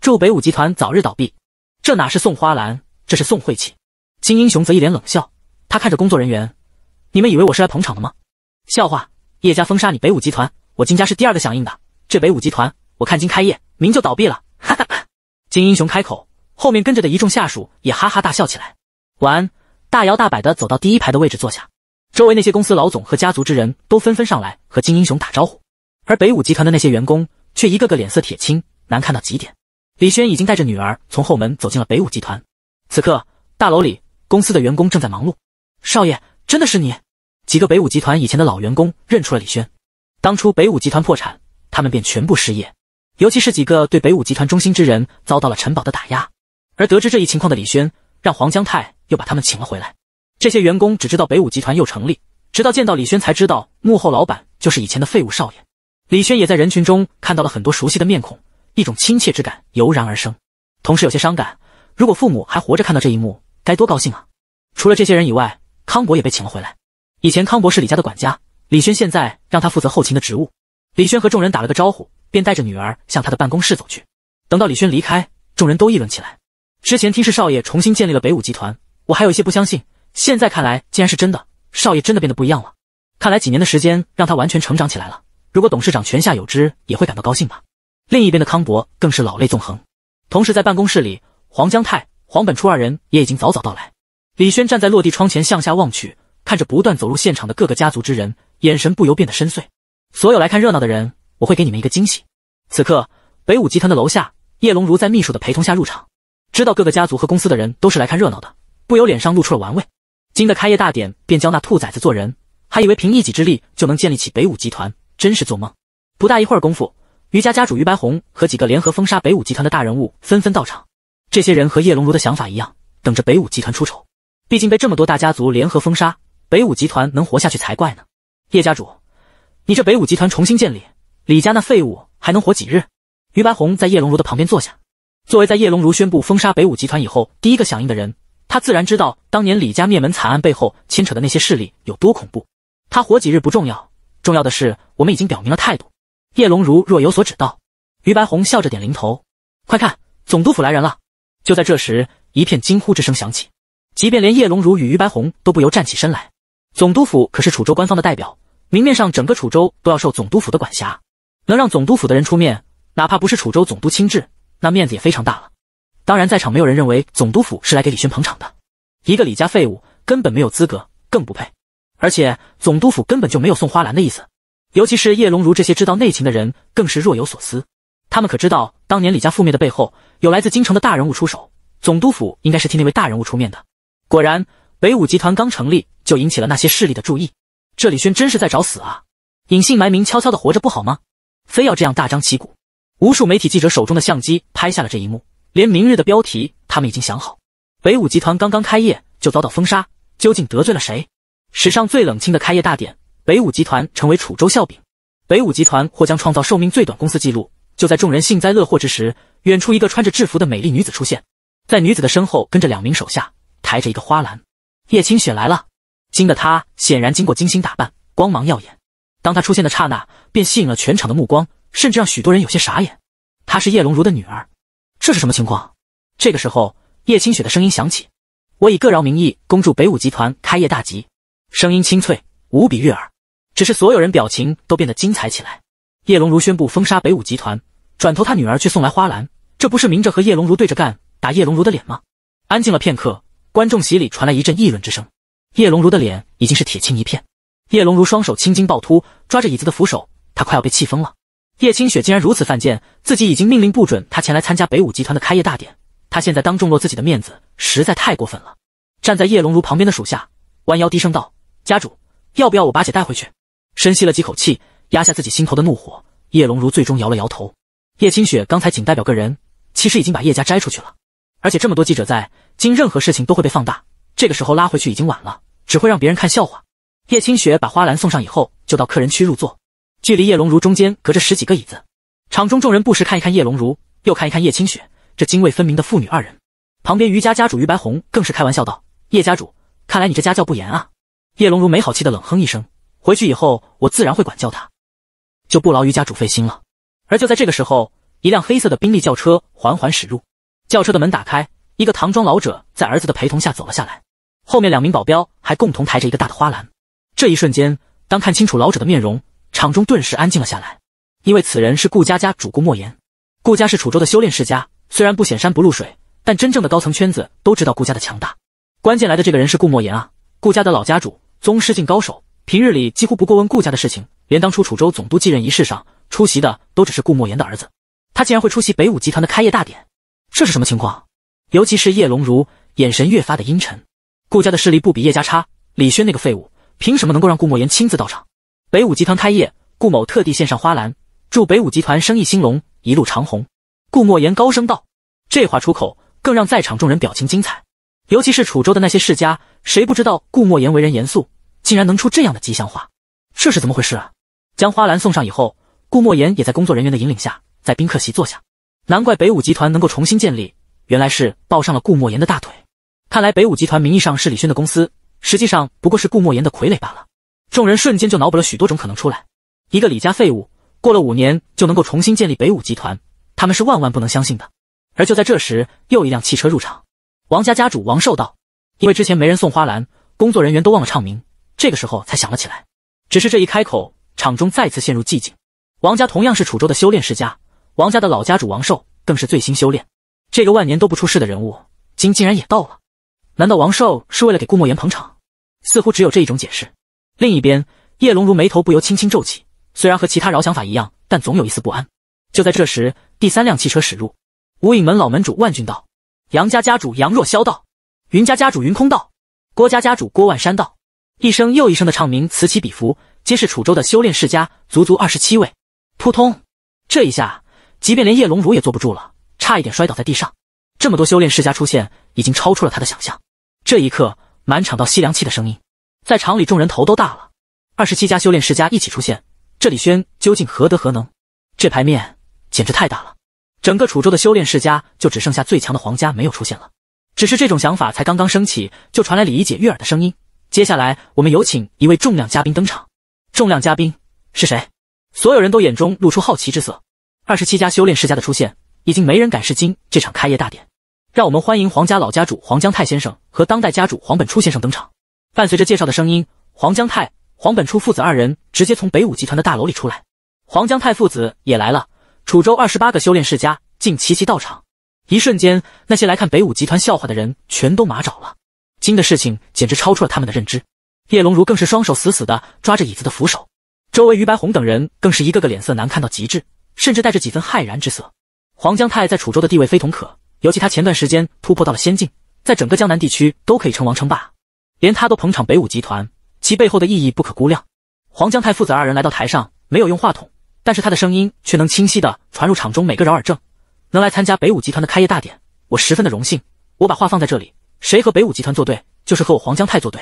祝北武集团早日倒闭，这哪是送花篮，这是送晦气。金英雄则一脸冷笑，他看着工作人员：“你们以为我是来捧场的吗？”笑话，叶家封杀你北武集团，我金家是第二个响应的。这北武集团，我看今开业明就倒闭了。哈哈！金英雄开口，后面跟着的一众下属也哈哈大笑起来。完，大摇大摆的走到第一排的位置坐下。周围那些公司老总和家族之人都纷纷上来和金英雄打招呼，而北武集团的那些员工却一个个脸色铁青，难看到极点。李轩已经带着女儿从后门走进了北武集团，此刻大楼里公司的员工正在忙碌。少爷，真的是你！几个北武集团以前的老员工认出了李轩。当初北武集团破产，他们便全部失业，尤其是几个对北武集团忠心之人遭到了陈宝的打压。而得知这一情况的李轩，让黄江泰又把他们请了回来。这些员工只知道北武集团又成立，直到见到李轩才知道幕后老板就是以前的废物少爷。李轩也在人群中看到了很多熟悉的面孔，一种亲切之感油然而生，同时有些伤感。如果父母还活着，看到这一幕该多高兴啊！除了这些人以外，康博也被请了回来。以前康博是李家的管家，李轩现在让他负责后勤的职务。李轩和众人打了个招呼，便带着女儿向他的办公室走去。等到李轩离开，众人都议论起来。之前听是少爷重新建立了北武集团，我还有一些不相信。现在看来，竟然是真的。少爷真的变得不一样了。看来几年的时间让他完全成长起来了。如果董事长泉下有知，也会感到高兴吧。另一边的康伯更是老泪纵横。同时，在办公室里，黄江泰、黄本初二人也已经早早到来。李轩站在落地窗前向下望去，看着不断走入现场的各个家族之人，眼神不由变得深邃。所有来看热闹的人，我会给你们一个惊喜。此刻，北武集团的楼下，叶龙如在秘书的陪同下入场，知道各个家族和公司的人都是来看热闹的，不由脸上露出了玩味。今的开业大典，便教那兔崽子做人，还以为凭一己之力就能建立起北武集团，真是做梦！不大一会儿功夫，余家家主于白红和几个联合封杀北武集团的大人物纷纷到场。这些人和叶龙如的想法一样，等着北武集团出丑。毕竟被这么多大家族联合封杀，北武集团能活下去才怪呢。叶家主，你这北武集团重新建立，李家那废物还能活几日？于白红在叶龙如的旁边坐下，作为在叶龙如宣布封杀北武集团以后第一个响应的人。他自然知道当年李家灭门惨案背后牵扯的那些势力有多恐怖，他活几日不重要，重要的是我们已经表明了态度。叶龙如若有所指道，于白红笑着点零头。快看，总督府来人了！就在这时，一片惊呼之声响起，即便连叶龙如与于白红都不由站起身来。总督府可是楚州官方的代表，明面上整个楚州都要受总督府的管辖，能让总督府的人出面，哪怕不是楚州总督亲至，那面子也非常大了。当然，在场没有人认为总督府是来给李轩捧场的，一个李家废物根本没有资格，更不配。而且总督府根本就没有送花篮的意思。尤其是叶龙如这些知道内情的人，更是若有所思。他们可知道，当年李家覆灭的背后，有来自京城的大人物出手。总督府应该是替那位大人物出面的。果然，北武集团刚成立，就引起了那些势力的注意。这李轩真是在找死啊！隐姓埋名，悄悄的活着不好吗？非要这样大张旗鼓？无数媒体记者手中的相机拍下了这一幕。连明日的标题他们已经想好。北武集团刚刚开业就遭到封杀，究竟得罪了谁？史上最冷清的开业大典，北武集团成为楚州笑柄。北武集团或将创造寿命最短公司记录。就在众人幸灾乐祸之时，远处一个穿着制服的美丽女子出现，在女子的身后跟着两名手下，抬着一个花篮。叶清雪来了，今的她显然经过精心打扮，光芒耀眼。当她出现的刹那，便吸引了全场的目光，甚至让许多人有些傻眼。她是叶龙如的女儿。这是什么情况？这个时候，叶清雪的声音响起：“我以各饶名义恭祝北武集团开业大吉。”声音清脆，无比悦耳。只是所有人表情都变得精彩起来。叶龙如宣布封杀北武集团，转头他女儿却送来花篮，这不是明着和叶龙如对着干，打叶龙如的脸吗？安静了片刻，观众席里传来一阵议论之声。叶龙如的脸已经是铁青一片，叶龙如双手青筋暴突，抓着椅子的扶手，他快要被气疯了。叶清雪竟然如此犯贱，自己已经命令不准他前来参加北武集团的开业大典，他现在当众落自己的面子，实在太过分了。站在叶龙如旁边的属下弯腰低声道：“家主，要不要我把姐带回去？”深吸了几口气，压下自己心头的怒火，叶龙如最终摇了摇头。叶清雪刚才仅代表个人，其实已经把叶家摘出去了，而且这么多记者在，经任何事情都会被放大。这个时候拉回去已经晚了，只会让别人看笑话。叶清雪把花篮送上以后，就到客人区入座。距离叶龙如中间隔着十几个椅子，场中众人不时看一看叶龙如，又看一看叶清雪，这泾渭分明的父女二人。旁边余家家主余白红更是开玩笑道：“叶家主，看来你这家教不严啊。”叶龙如没好气的冷哼一声：“回去以后，我自然会管教他，就不劳余家主费心了。”而就在这个时候，一辆黑色的宾利轿车缓缓驶入，轿车的门打开，一个唐装老者在儿子的陪同下走了下来，后面两名保镖还共同抬着一个大的花篮。这一瞬间，当看清楚老者的面容。场中顿时安静了下来，因为此人是顾家家主顾莫言。顾家是楚州的修炼世家，虽然不显山不露水，但真正的高层圈子都知道顾家的强大。关键来的这个人是顾莫言啊，顾家的老家主，宗师境高手，平日里几乎不过问顾家的事情，连当初楚州总督继任仪式上出席的都只是顾莫言的儿子。他竟然会出席北武集团的开业大典，这是什么情况？尤其是叶龙如眼神越发的阴沉。顾家的势力不比叶家差，李轩那个废物凭什么能够让顾莫言亲自到场？北武集团开业，顾某特地献上花篮，祝北武集团生意兴隆，一路长虹。顾莫言高声道，这话出口，更让在场众人表情精彩。尤其是楚州的那些世家，谁不知道顾莫言为人严肃，竟然能出这样的吉祥话，这是怎么回事啊？将花篮送上以后，顾莫言也在工作人员的引领下，在宾客席坐下。难怪北武集团能够重新建立，原来是抱上了顾莫言的大腿。看来北武集团名义上是李轩的公司，实际上不过是顾莫言的傀儡罢了。众人瞬间就脑补了许多种可能出来。一个李家废物，过了五年就能够重新建立北武集团，他们是万万不能相信的。而就在这时，又一辆汽车入场。王家家主王寿道，因为之前没人送花篮，工作人员都忘了唱名，这个时候才想了起来。只是这一开口，场中再次陷入寂静。王家同样是楚州的修炼世家，王家的老家主王寿更是醉心修炼。这个万年都不出世的人物，今竟然也到了。难道王寿是为了给顾莫言捧场？似乎只有这一种解释。另一边，叶龙如眉头不由轻轻皱起。虽然和其他饶想法一样，但总有一丝不安。就在这时，第三辆汽车驶入。无影门老门主万俊道：“杨家家主杨若萧道：‘云家家主云空道：‘郭家家主郭万山道。’一声又一声的唱名此起彼伏，皆是楚州的修炼世家，足足二十七位。扑通！这一下，即便连叶龙如也坐不住了，差一点摔倒在地上。这么多修炼世家出现，已经超出了他的想象。这一刻，满场到吸凉气的声音。”在厂里，众人头都大了。二十七家修炼世家一起出现，这李轩究竟何德何能？这牌面简直太大了！整个楚州的修炼世家就只剩下最强的皇家没有出现了。只是这种想法才刚刚升起，就传来李一姐悦耳的声音：“接下来，我们有请一位重量嘉宾登场。重量嘉宾是谁？”所有人都眼中露出好奇之色。二十七家修炼世家的出现，已经没人敢视今这场开业大典。让我们欢迎皇家老家主黄江泰先生和当代家主黄本初先生登场。伴随着介绍的声音，黄江泰、黄本初父子二人直接从北武集团的大楼里出来。黄江泰父子也来了。楚州二十八个修炼世家竟齐齐到场，一瞬间，那些来看北武集团笑话的人全都麻爪了。惊的事情简直超出了他们的认知。叶龙如更是双手死死的抓着椅子的扶手，周围于白红等人更是一个个脸色难看到极致，甚至带着几分骇然之色。黄江泰在楚州的地位非同可，尤其他前段时间突破到了仙境，在整个江南地区都可以称王称霸。连他都捧场北武集团，其背后的意义不可估量。黄江泰父子二人来到台上，没有用话筒，但是他的声音却能清晰的传入场中每个扰耳正。能来参加北武集团的开业大典，我十分的荣幸。我把话放在这里，谁和北武集团作对，就是和我黄江泰作对。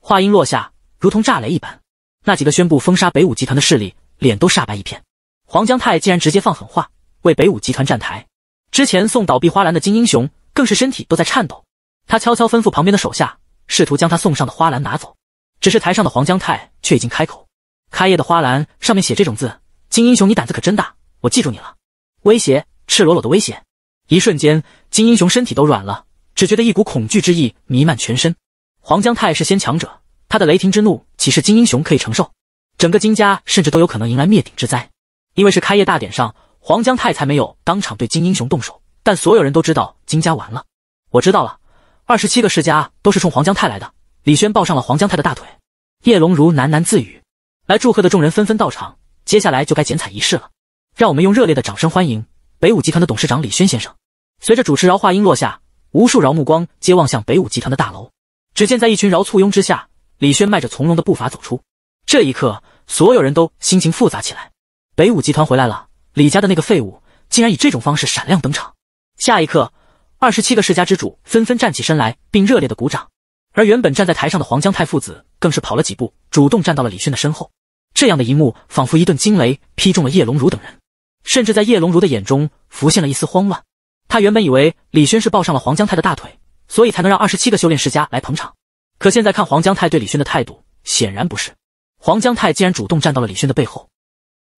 话音落下，如同炸雷一般，那几个宣布封杀北武集团的势力脸都煞白一片。黄江泰竟然直接放狠话为北武集团站台。之前送倒闭花篮的金英雄更是身体都在颤抖，他悄悄吩咐旁边的手下。试图将他送上的花篮拿走，只是台上的黄江泰却已经开口。开业的花篮上面写这种字，金英雄，你胆子可真大，我记住你了。威胁，赤裸裸的威胁。一瞬间，金英雄身体都软了，只觉得一股恐惧之意弥漫全身。黄江泰是先强者，他的雷霆之怒岂是金英雄可以承受？整个金家甚至都有可能迎来灭顶之灾。因为是开业大典上，黄江泰才没有当场对金英雄动手，但所有人都知道金家完了。我知道了。二十七个世家都是冲黄江泰来的。李轩抱上了黄江泰的大腿。叶龙如喃喃自语：“来祝贺的众人纷纷到场，接下来就该剪彩仪式了。让我们用热烈的掌声欢迎北武集团的董事长李轩先生。”随着主持饶话音落下，无数饶目光皆望向北武集团的大楼。只见在一群饶簇拥之下，李轩迈着从容的步伐走出。这一刻，所有人都心情复杂起来。北武集团回来了，李家的那个废物竟然以这种方式闪亮登场。下一刻。二十七个世家之主纷纷站起身来，并热烈的鼓掌。而原本站在台上的黄江泰父子更是跑了几步，主动站到了李轩的身后。这样的一幕仿佛一顿惊雷劈中了叶龙如等人，甚至在叶龙如的眼中浮现了一丝慌乱。他原本以为李轩是抱上了黄江泰的大腿，所以才能让二十七个修炼世家来捧场。可现在看黄江泰对李轩的态度，显然不是。黄江泰竟然主动站到了李轩的背后，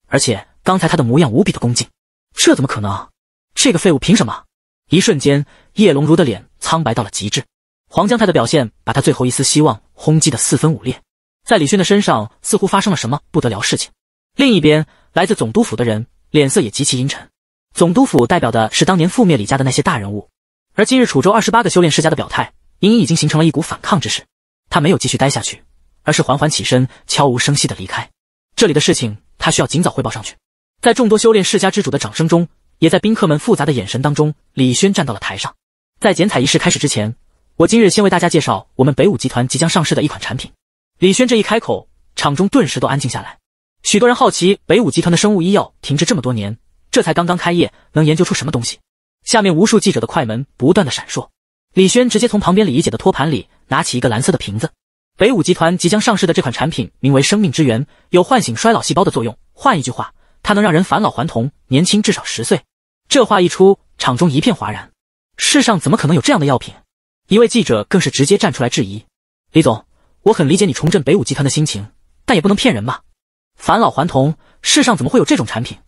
而且刚才他的模样无比的恭敬，这怎么可能？这个废物凭什么？一瞬间，叶龙如的脸苍白到了极致。黄江泰的表现，把他最后一丝希望轰击的四分五裂。在李轩的身上，似乎发生了什么不得了事情。另一边，来自总督府的人脸色也极其阴沉。总督府代表的是当年覆灭李家的那些大人物，而今日楚州二十八个修炼世家的表态，隐隐已经形成了一股反抗之势。他没有继续待下去，而是缓缓起身，悄无声息的离开。这里的事情，他需要尽早汇报上去。在众多修炼世家之主的掌声中。也在宾客们复杂的眼神当中，李轩站到了台上。在剪彩仪式开始之前，我今日先为大家介绍我们北武集团即将上市的一款产品。李轩这一开口，场中顿时都安静下来。许多人好奇北武集团的生物医药停滞这么多年，这才刚刚开业，能研究出什么东西？下面无数记者的快门不断的闪烁。李轩直接从旁边李怡姐的托盘里拿起一个蓝色的瓶子。北武集团即将上市的这款产品名为“生命之源”，有唤醒衰老细胞的作用。换一句话。它能让人返老还童，年轻至少十岁。这话一出，场中一片哗然。世上怎么可能有这样的药品？一位记者更是直接站出来质疑：“李总，我很理解你重振北武集团的心情，但也不能骗人吧？返老还童，世上怎么会有这种产品？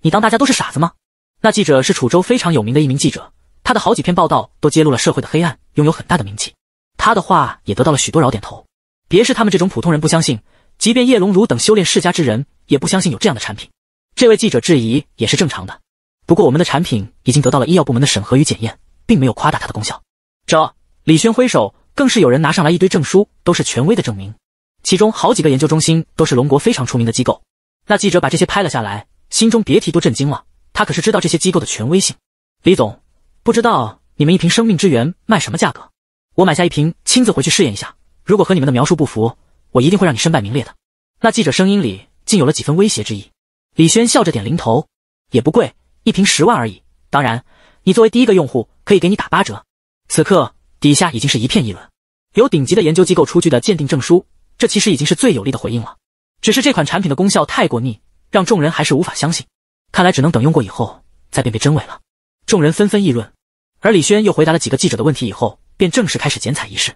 你当大家都是傻子吗？”那记者是楚州非常有名的一名记者，他的好几篇报道都揭露了社会的黑暗，拥有很大的名气。他的话也得到了许多饶点头。别是他们这种普通人不相信，即便叶龙儒等修炼世家之人，也不相信有这样的产品。这位记者质疑也是正常的，不过我们的产品已经得到了医药部门的审核与检验，并没有夸大它的功效。这李轩挥手，更是有人拿上来一堆证书，都是权威的证明，其中好几个研究中心都是龙国非常出名的机构。那记者把这些拍了下来，心中别提多震惊了。他可是知道这些机构的权威性。李总，不知道你们一瓶生命之源卖什么价格？我买下一瓶，亲自回去试验一下。如果和你们的描述不符，我一定会让你身败名裂的。那记者声音里竟有了几分威胁之意。李轩笑着点零头，也不贵，一瓶十万而已。当然，你作为第一个用户，可以给你打八折。此刻底下已经是一片议论，有顶级的研究机构出具的鉴定证书，这其实已经是最有力的回应了。只是这款产品的功效太过逆，让众人还是无法相信。看来只能等用过以后再辨别真伪了。众人纷纷议论，而李轩又回答了几个记者的问题以后，便正式开始剪彩仪式。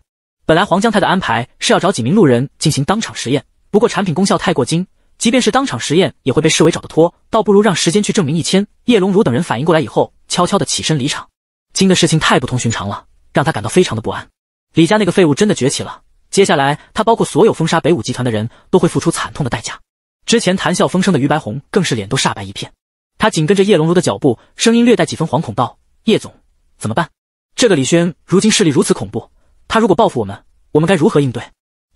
本来黄江泰的安排是要找几名路人进行当场实验，不过产品功效太过精。即便是当场实验，也会被视为找的托，倒不如让时间去证明一千。叶龙如等人反应过来以后，悄悄的起身离场。今的事情太不同寻常了，让他感到非常的不安。李家那个废物真的崛起了，接下来他包括所有封杀北武集团的人都会付出惨痛的代价。之前谈笑风生的于白红更是脸都煞白一片，他紧跟着叶龙如的脚步，声音略带几分惶恐道：“叶总，怎么办？这个李轩如今势力如此恐怖，他如果报复我们，我们该如何应对？”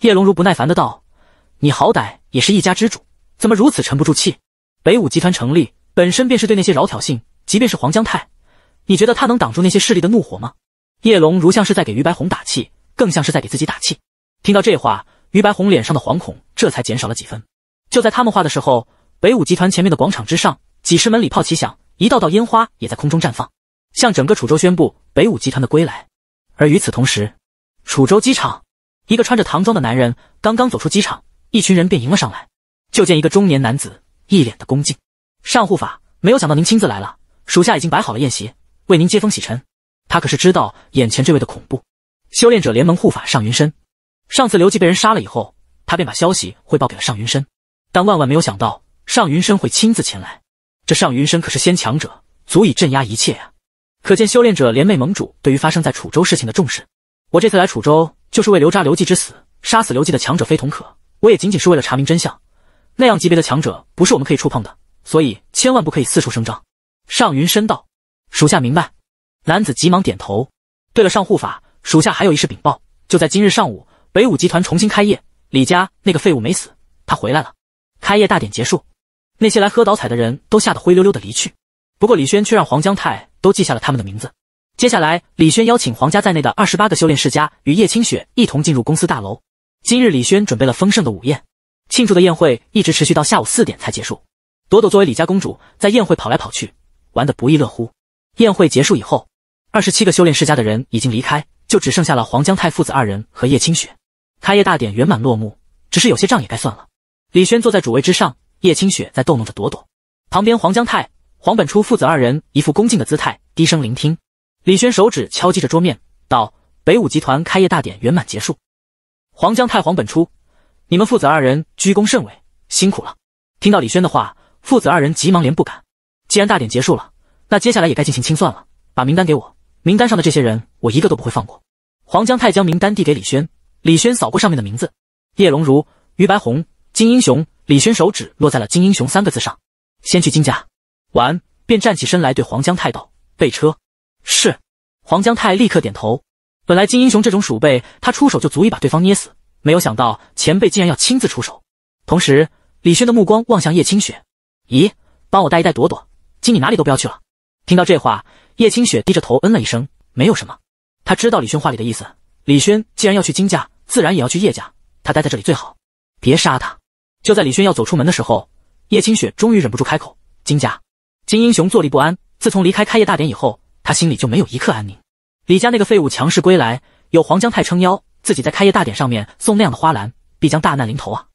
叶龙如不耐烦的道：“你好歹也是一家之主。”怎么如此沉不住气？北武集团成立本身便是对那些饶挑衅，即便是黄江泰，你觉得他能挡住那些势力的怒火吗？叶龙如像是在给于白虹打气，更像是在给自己打气。听到这话，于白虹脸上的惶恐这才减少了几分。就在他们话的时候，北武集团前面的广场之上，几十门礼炮齐响，一道道烟花也在空中绽放，向整个楚州宣布北武集团的归来。而与此同时，楚州机场，一个穿着唐装的男人刚刚走出机场，一群人便迎了上来。就见一个中年男子，一脸的恭敬。上护法，没有想到您亲自来了，属下已经摆好了宴席，为您接风洗尘。他可是知道眼前这位的恐怖。修炼者联盟护法上云深，上次刘季被人杀了以后，他便把消息汇报给了上云深，但万万没有想到上云深会亲自前来。这上云深可是先强者，足以镇压一切呀。可见修炼者联袂盟主对于发生在楚州事情的重视。我这次来楚州，就是为刘渣刘季之死，杀死刘季的强者非同可，我也仅仅是为了查明真相。那样级别的强者不是我们可以触碰的，所以千万不可以四处声张。上云深道：“属下明白。”男子急忙点头。对了，上护法，属下还有一事禀报。就在今日上午，北武集团重新开业，李家那个废物没死，他回来了。开业大典结束，那些来喝倒彩的人都吓得灰溜溜的离去。不过李轩却让黄江泰都记下了他们的名字。接下来，李轩邀请黄家在内的二十八个修炼世家与叶清雪一同进入公司大楼。今日李轩准备了丰盛的午宴。庆祝的宴会一直持续到下午四点才结束。朵朵作为李家公主，在宴会跑来跑去，玩得不亦乐乎。宴会结束以后，二十七个修炼世家的人已经离开，就只剩下了黄江泰父子二人和叶清雪。开业大典圆满落幕，只是有些账也该算了。李轩坐在主位之上，叶清雪在逗弄着朵朵，旁边黄江泰、黄本初父子二人一副恭敬的姿态，低声聆听。李轩手指敲击着桌面，道：“北武集团开业大典圆满结束。”黄江泰、黄本初。你们父子二人居功甚伟，辛苦了。听到李轩的话，父子二人急忙连不敢。既然大典结束了，那接下来也该进行清算了。把名单给我，名单上的这些人，我一个都不会放过。黄江泰将名单递给李轩，李轩扫过上面的名字：叶龙如、于白红、金英雄。李轩手指落在了金英雄三个字上，先去金家。完，便站起身来对黄江泰道：“备车。”是。黄江泰立刻点头。本来金英雄这种鼠辈，他出手就足以把对方捏死。没有想到前辈竟然要亲自出手，同时李轩的目光望向叶清雪，咦，帮我带一带朵朵，今你哪里都不要去了。听到这话，叶清雪低着头嗯了一声，没有什么。他知道李轩话里的意思，李轩既然要去金家，自然也要去叶家，他待在这里最好，别杀他。就在李轩要走出门的时候，叶清雪终于忍不住开口。金家，金英雄坐立不安，自从离开开业大典以后，他心里就没有一刻安宁。李家那个废物强势归来，有黄江泰撑腰。自己在开业大典上面送那样的花篮，必将大难临头啊！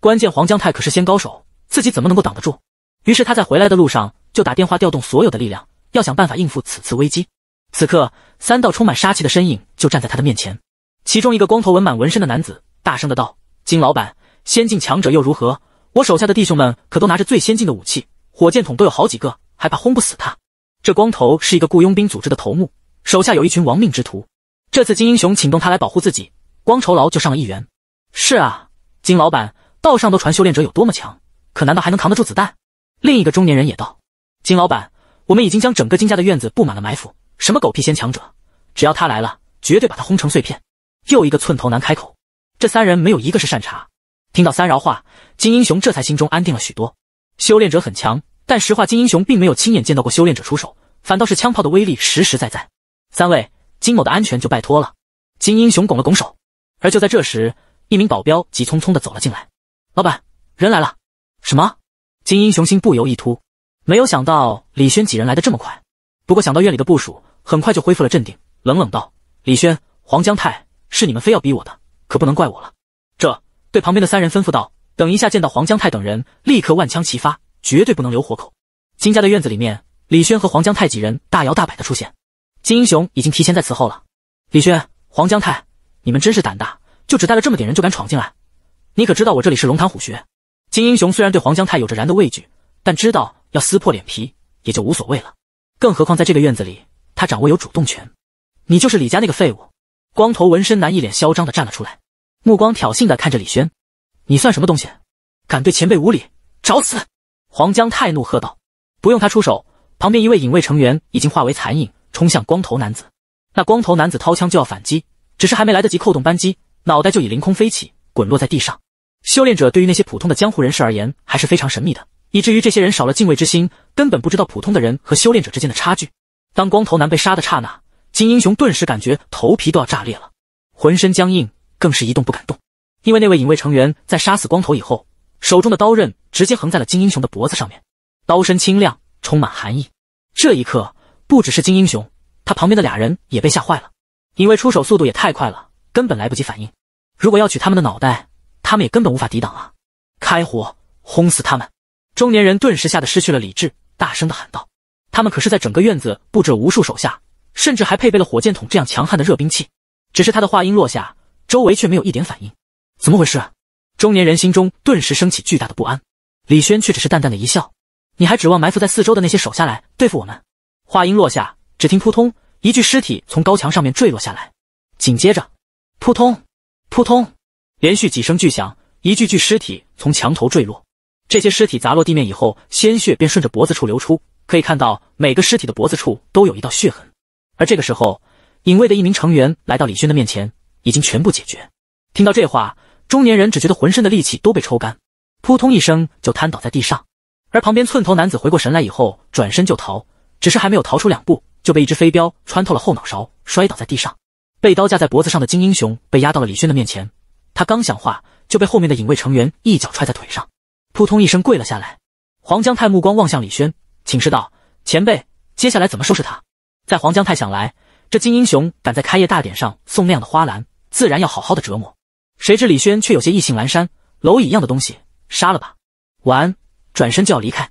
关键黄江泰可是仙高手，自己怎么能够挡得住？于是他在回来的路上就打电话调动所有的力量，要想办法应付此次危机。此刻，三道充满杀气的身影就站在他的面前。其中一个光头纹满纹身的男子大声的道：“金老板，仙境强者又如何？我手下的弟兄们可都拿着最先进的武器，火箭筒都有好几个，还怕轰不死他？”这光头是一个雇佣兵组织的头目，手下有一群亡命之徒。这次金英雄请动他来保护自己。光酬劳就上了一元。是啊，金老板，道上都传修炼者有多么强，可难道还能扛得住子弹？另一个中年人也道：“金老板，我们已经将整个金家的院子布满了埋伏。什么狗屁先强者，只要他来了，绝对把他轰成碎片。”又一个寸头男开口：“这三人没有一个是善茬。”听到三饶话，金英雄这才心中安定了许多。修炼者很强，但实话，金英雄并没有亲眼见到过修炼者出手，反倒是枪炮的威力实实在在。三位，金某的安全就拜托了。金英雄拱了拱手。而就在这时，一名保镖急匆匆地走了进来。老板，人来了。什么？金英雄心不由一突，没有想到李轩几人来的这么快。不过想到院里的部署，很快就恢复了镇定，冷冷道：“李轩、黄江泰，是你们非要逼我的，可不能怪我了。”这对旁边的三人吩咐道：“等一下见到黄江泰等人，立刻万枪齐发，绝对不能留活口。”金家的院子里面，李轩和黄江泰几人大摇大摆的出现。金英雄已经提前在此候了。李轩、黄江泰。你们真是胆大，就只带了这么点人就敢闯进来？你可知道我这里是龙潭虎穴？金英雄虽然对黄江泰有着然的畏惧，但知道要撕破脸皮也就无所谓了。更何况在这个院子里，他掌握有主动权。你就是李家那个废物？光头纹身男一脸嚣张的站了出来，目光挑衅的看着李轩：“你算什么东西？敢对前辈无礼，找死！”黄江泰怒喝道。不用他出手，旁边一位影卫成员已经化为残影冲向光头男子。那光头男子掏枪就要反击。只是还没来得及扣动扳机，脑袋就已凌空飞起，滚落在地上。修炼者对于那些普通的江湖人士而言，还是非常神秘的，以至于这些人少了敬畏之心，根本不知道普通的人和修炼者之间的差距。当光头男被杀的刹那，金英雄顿时感觉头皮都要炸裂了，浑身僵硬，更是一动不敢动，因为那位隐卫成员在杀死光头以后，手中的刀刃直接横在了金英雄的脖子上面，刀身清亮，充满寒意。这一刻，不只是金英雄，他旁边的俩人也被吓坏了。因为出手速度也太快了，根本来不及反应。如果要取他们的脑袋，他们也根本无法抵挡啊！开火，轰死他们！中年人顿时吓得失去了理智，大声的喊道：“他们可是在整个院子布置了无数手下，甚至还配备了火箭筒这样强悍的热兵器。”只是他的话音落下，周围却没有一点反应，怎么回事？中年人心中顿时升起巨大的不安。李轩却只是淡淡的一笑：“你还指望埋伏在四周的那些手下来对付我们？”话音落下，只听扑通。一具尸体从高墙上面坠落下来，紧接着，扑通扑通，连续几声巨响，一具具尸体从墙头坠落。这些尸体砸落地面以后，鲜血便顺着脖子处流出，可以看到每个尸体的脖子处都有一道血痕。而这个时候，影卫的一名成员来到李轩的面前，已经全部解决。听到这话，中年人只觉得浑身的力气都被抽干，扑通一声就瘫倒在地上。而旁边寸头男子回过神来以后，转身就逃，只是还没有逃出两步。就被一只飞镖穿透了后脑勺，摔倒在地上。被刀架在脖子上的金英雄被压到了李轩的面前，他刚想话，就被后面的影卫成员一脚踹在腿上，扑通一声跪了下来。黄江泰目光望向李轩，请示道：“前辈，接下来怎么收拾他？”在黄江泰想来，这金英雄敢在开业大典上送那样的花篮，自然要好好的折磨。谁知李轩却有些意兴阑珊，蝼蚁一样的东西，杀了吧！完，转身就要离开。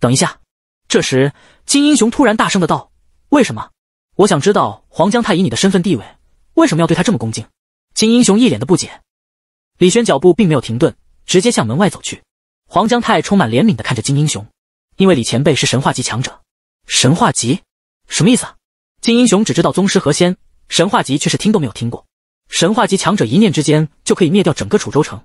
等一下，这时金英雄突然大声的道。为什么？我想知道黄江泰以你的身份地位，为什么要对他这么恭敬？金英雄一脸的不解。李轩脚步并没有停顿，直接向门外走去。黄江泰充满怜悯的看着金英雄，因为李前辈是神话级强者。神话级？什么意思？啊？金英雄只知道宗师和仙，神话级却是听都没有听过。神话级强者一念之间就可以灭掉整个楚州城，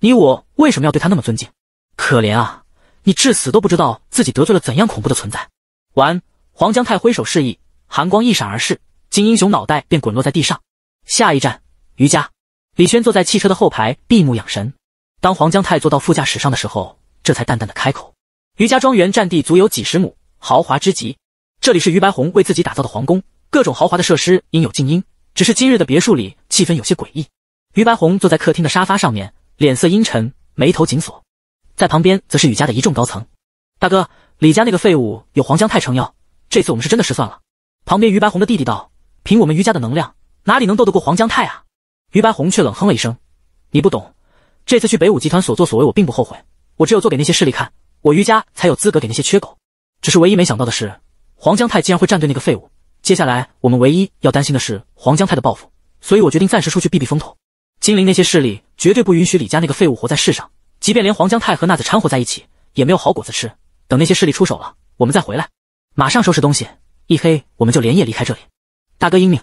你我为什么要对他那么尊敬？可怜啊，你至死都不知道自己得罪了怎样恐怖的存在。完。黄江泰挥手示意，寒光一闪而逝，金英雄脑袋便滚落在地上。下一站，于家。李轩坐在汽车的后排，闭目养神。当黄江泰坐到副驾驶上的时候，这才淡淡的开口：“于家庄园占地足有几十亩，豪华之极。这里是于白红为自己打造的皇宫，各种豪华的设施应有尽应。只是今日的别墅里气氛有些诡异。”于白红坐在客厅的沙发上面，脸色阴沉，眉头紧锁。在旁边则是于家的一众高层。大哥，李家那个废物有黄江泰撑腰。这次我们是真的失算了。旁边于白红的弟弟道：“凭我们于家的能量，哪里能斗得过黄江泰啊？”于白红却冷哼了一声：“你不懂，这次去北武集团所作所为，我并不后悔。我只有做给那些势力看，我于家才有资格给那些缺狗。只是唯一没想到的是，黄江泰竟然会站队那个废物。接下来我们唯一要担心的是黄江泰的报复，所以我决定暂时出去避避风头。金陵那些势力绝对不允许李家那个废物活在世上，即便连黄江泰和娜子掺和在一起，也没有好果子吃。等那些势力出手了，我们再回来。”马上收拾东西，一黑我们就连夜离开这里。大哥英明。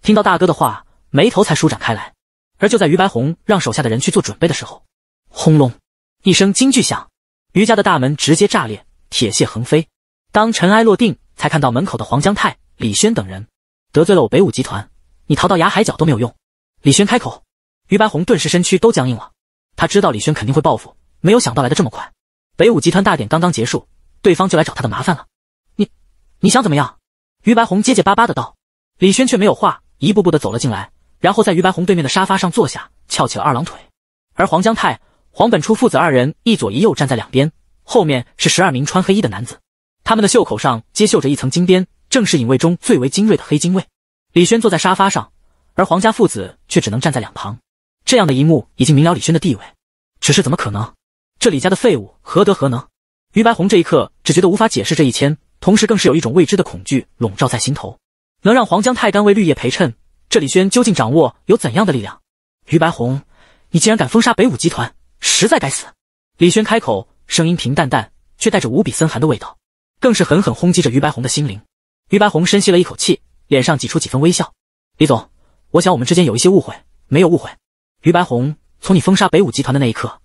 听到大哥的话，眉头才舒展开来。而就在于白虹让手下的人去做准备的时候，轰隆一声惊巨响，余家的大门直接炸裂，铁屑横飞。当尘埃落定，才看到门口的黄江泰、李轩等人。得罪了我北武集团，你逃到崖涯海角都没有用。李轩开口，于白虹顿时身躯都僵硬了。他知道李轩肯定会报复，没有想到来的这么快。北武集团大典刚刚结束，对方就来找他的麻烦了。你想怎么样？于白虹结结巴巴的道。李轩却没有话，一步步的走了进来，然后在于白虹对面的沙发上坐下，翘起了二郎腿。而黄江泰、黄本初父子二人一左一右站在两边，后面是十二名穿黑衣的男子，他们的袖口上皆绣着一层金边，正是影卫中最为精锐的黑金卫。李轩坐在沙发上，而黄家父子却只能站在两旁。这样的一幕已经明了李轩的地位，只是怎么可能？这李家的废物何德何能？于白虹这一刻只觉得无法解释这一千。同时，更是有一种未知的恐惧笼罩在心头。能让黄江太干为绿叶陪衬，这李轩究竟掌握有怎样的力量？于白红，你竟然敢封杀北武集团，实在该死！李轩开口，声音平淡淡，却带着无比森寒的味道，更是狠狠轰击着于白红的心灵。于白红深吸了一口气，脸上挤出几分微笑：“李总，我想我们之间有一些误会，没有误会。于白红，从你封杀北武集团的那一刻，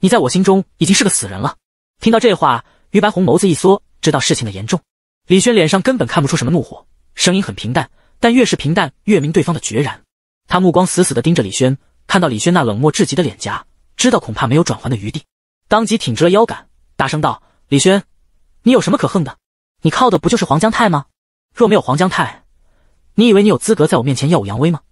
你在我心中已经是个死人了。”听到这话，于白红眸子一缩。知道事情的严重，李轩脸上根本看不出什么怒火，声音很平淡，但越是平淡，越明对方的决然。他目光死死地盯着李轩，看到李轩那冷漠至极的脸颊，知道恐怕没有转圜的余地，当即挺直了腰杆，大声道：“李轩，你有什么可恨的？你靠的不就是黄江泰吗？若没有黄江泰，你以为你有资格在我面前耀武扬威吗？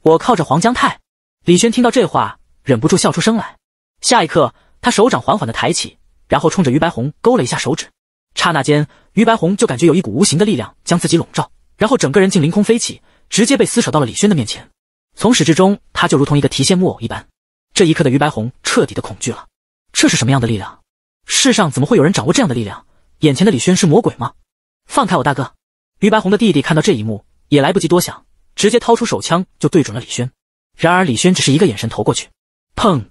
我靠着黄江泰。”李轩听到这话，忍不住笑出声来。下一刻，他手掌缓缓地抬起，然后冲着于白红勾了一下手指。刹那间，于白虹就感觉有一股无形的力量将自己笼罩，然后整个人竟凌空飞起，直接被撕扯到了李轩的面前。从始至终，他就如同一个提线木偶一般。这一刻的于白虹彻底的恐惧了，这是什么样的力量？世上怎么会有人掌握这样的力量？眼前的李轩是魔鬼吗？放开我，大哥！于白虹的弟弟看到这一幕，也来不及多想，直接掏出手枪就对准了李轩。然而李轩只是一个眼神投过去，砰！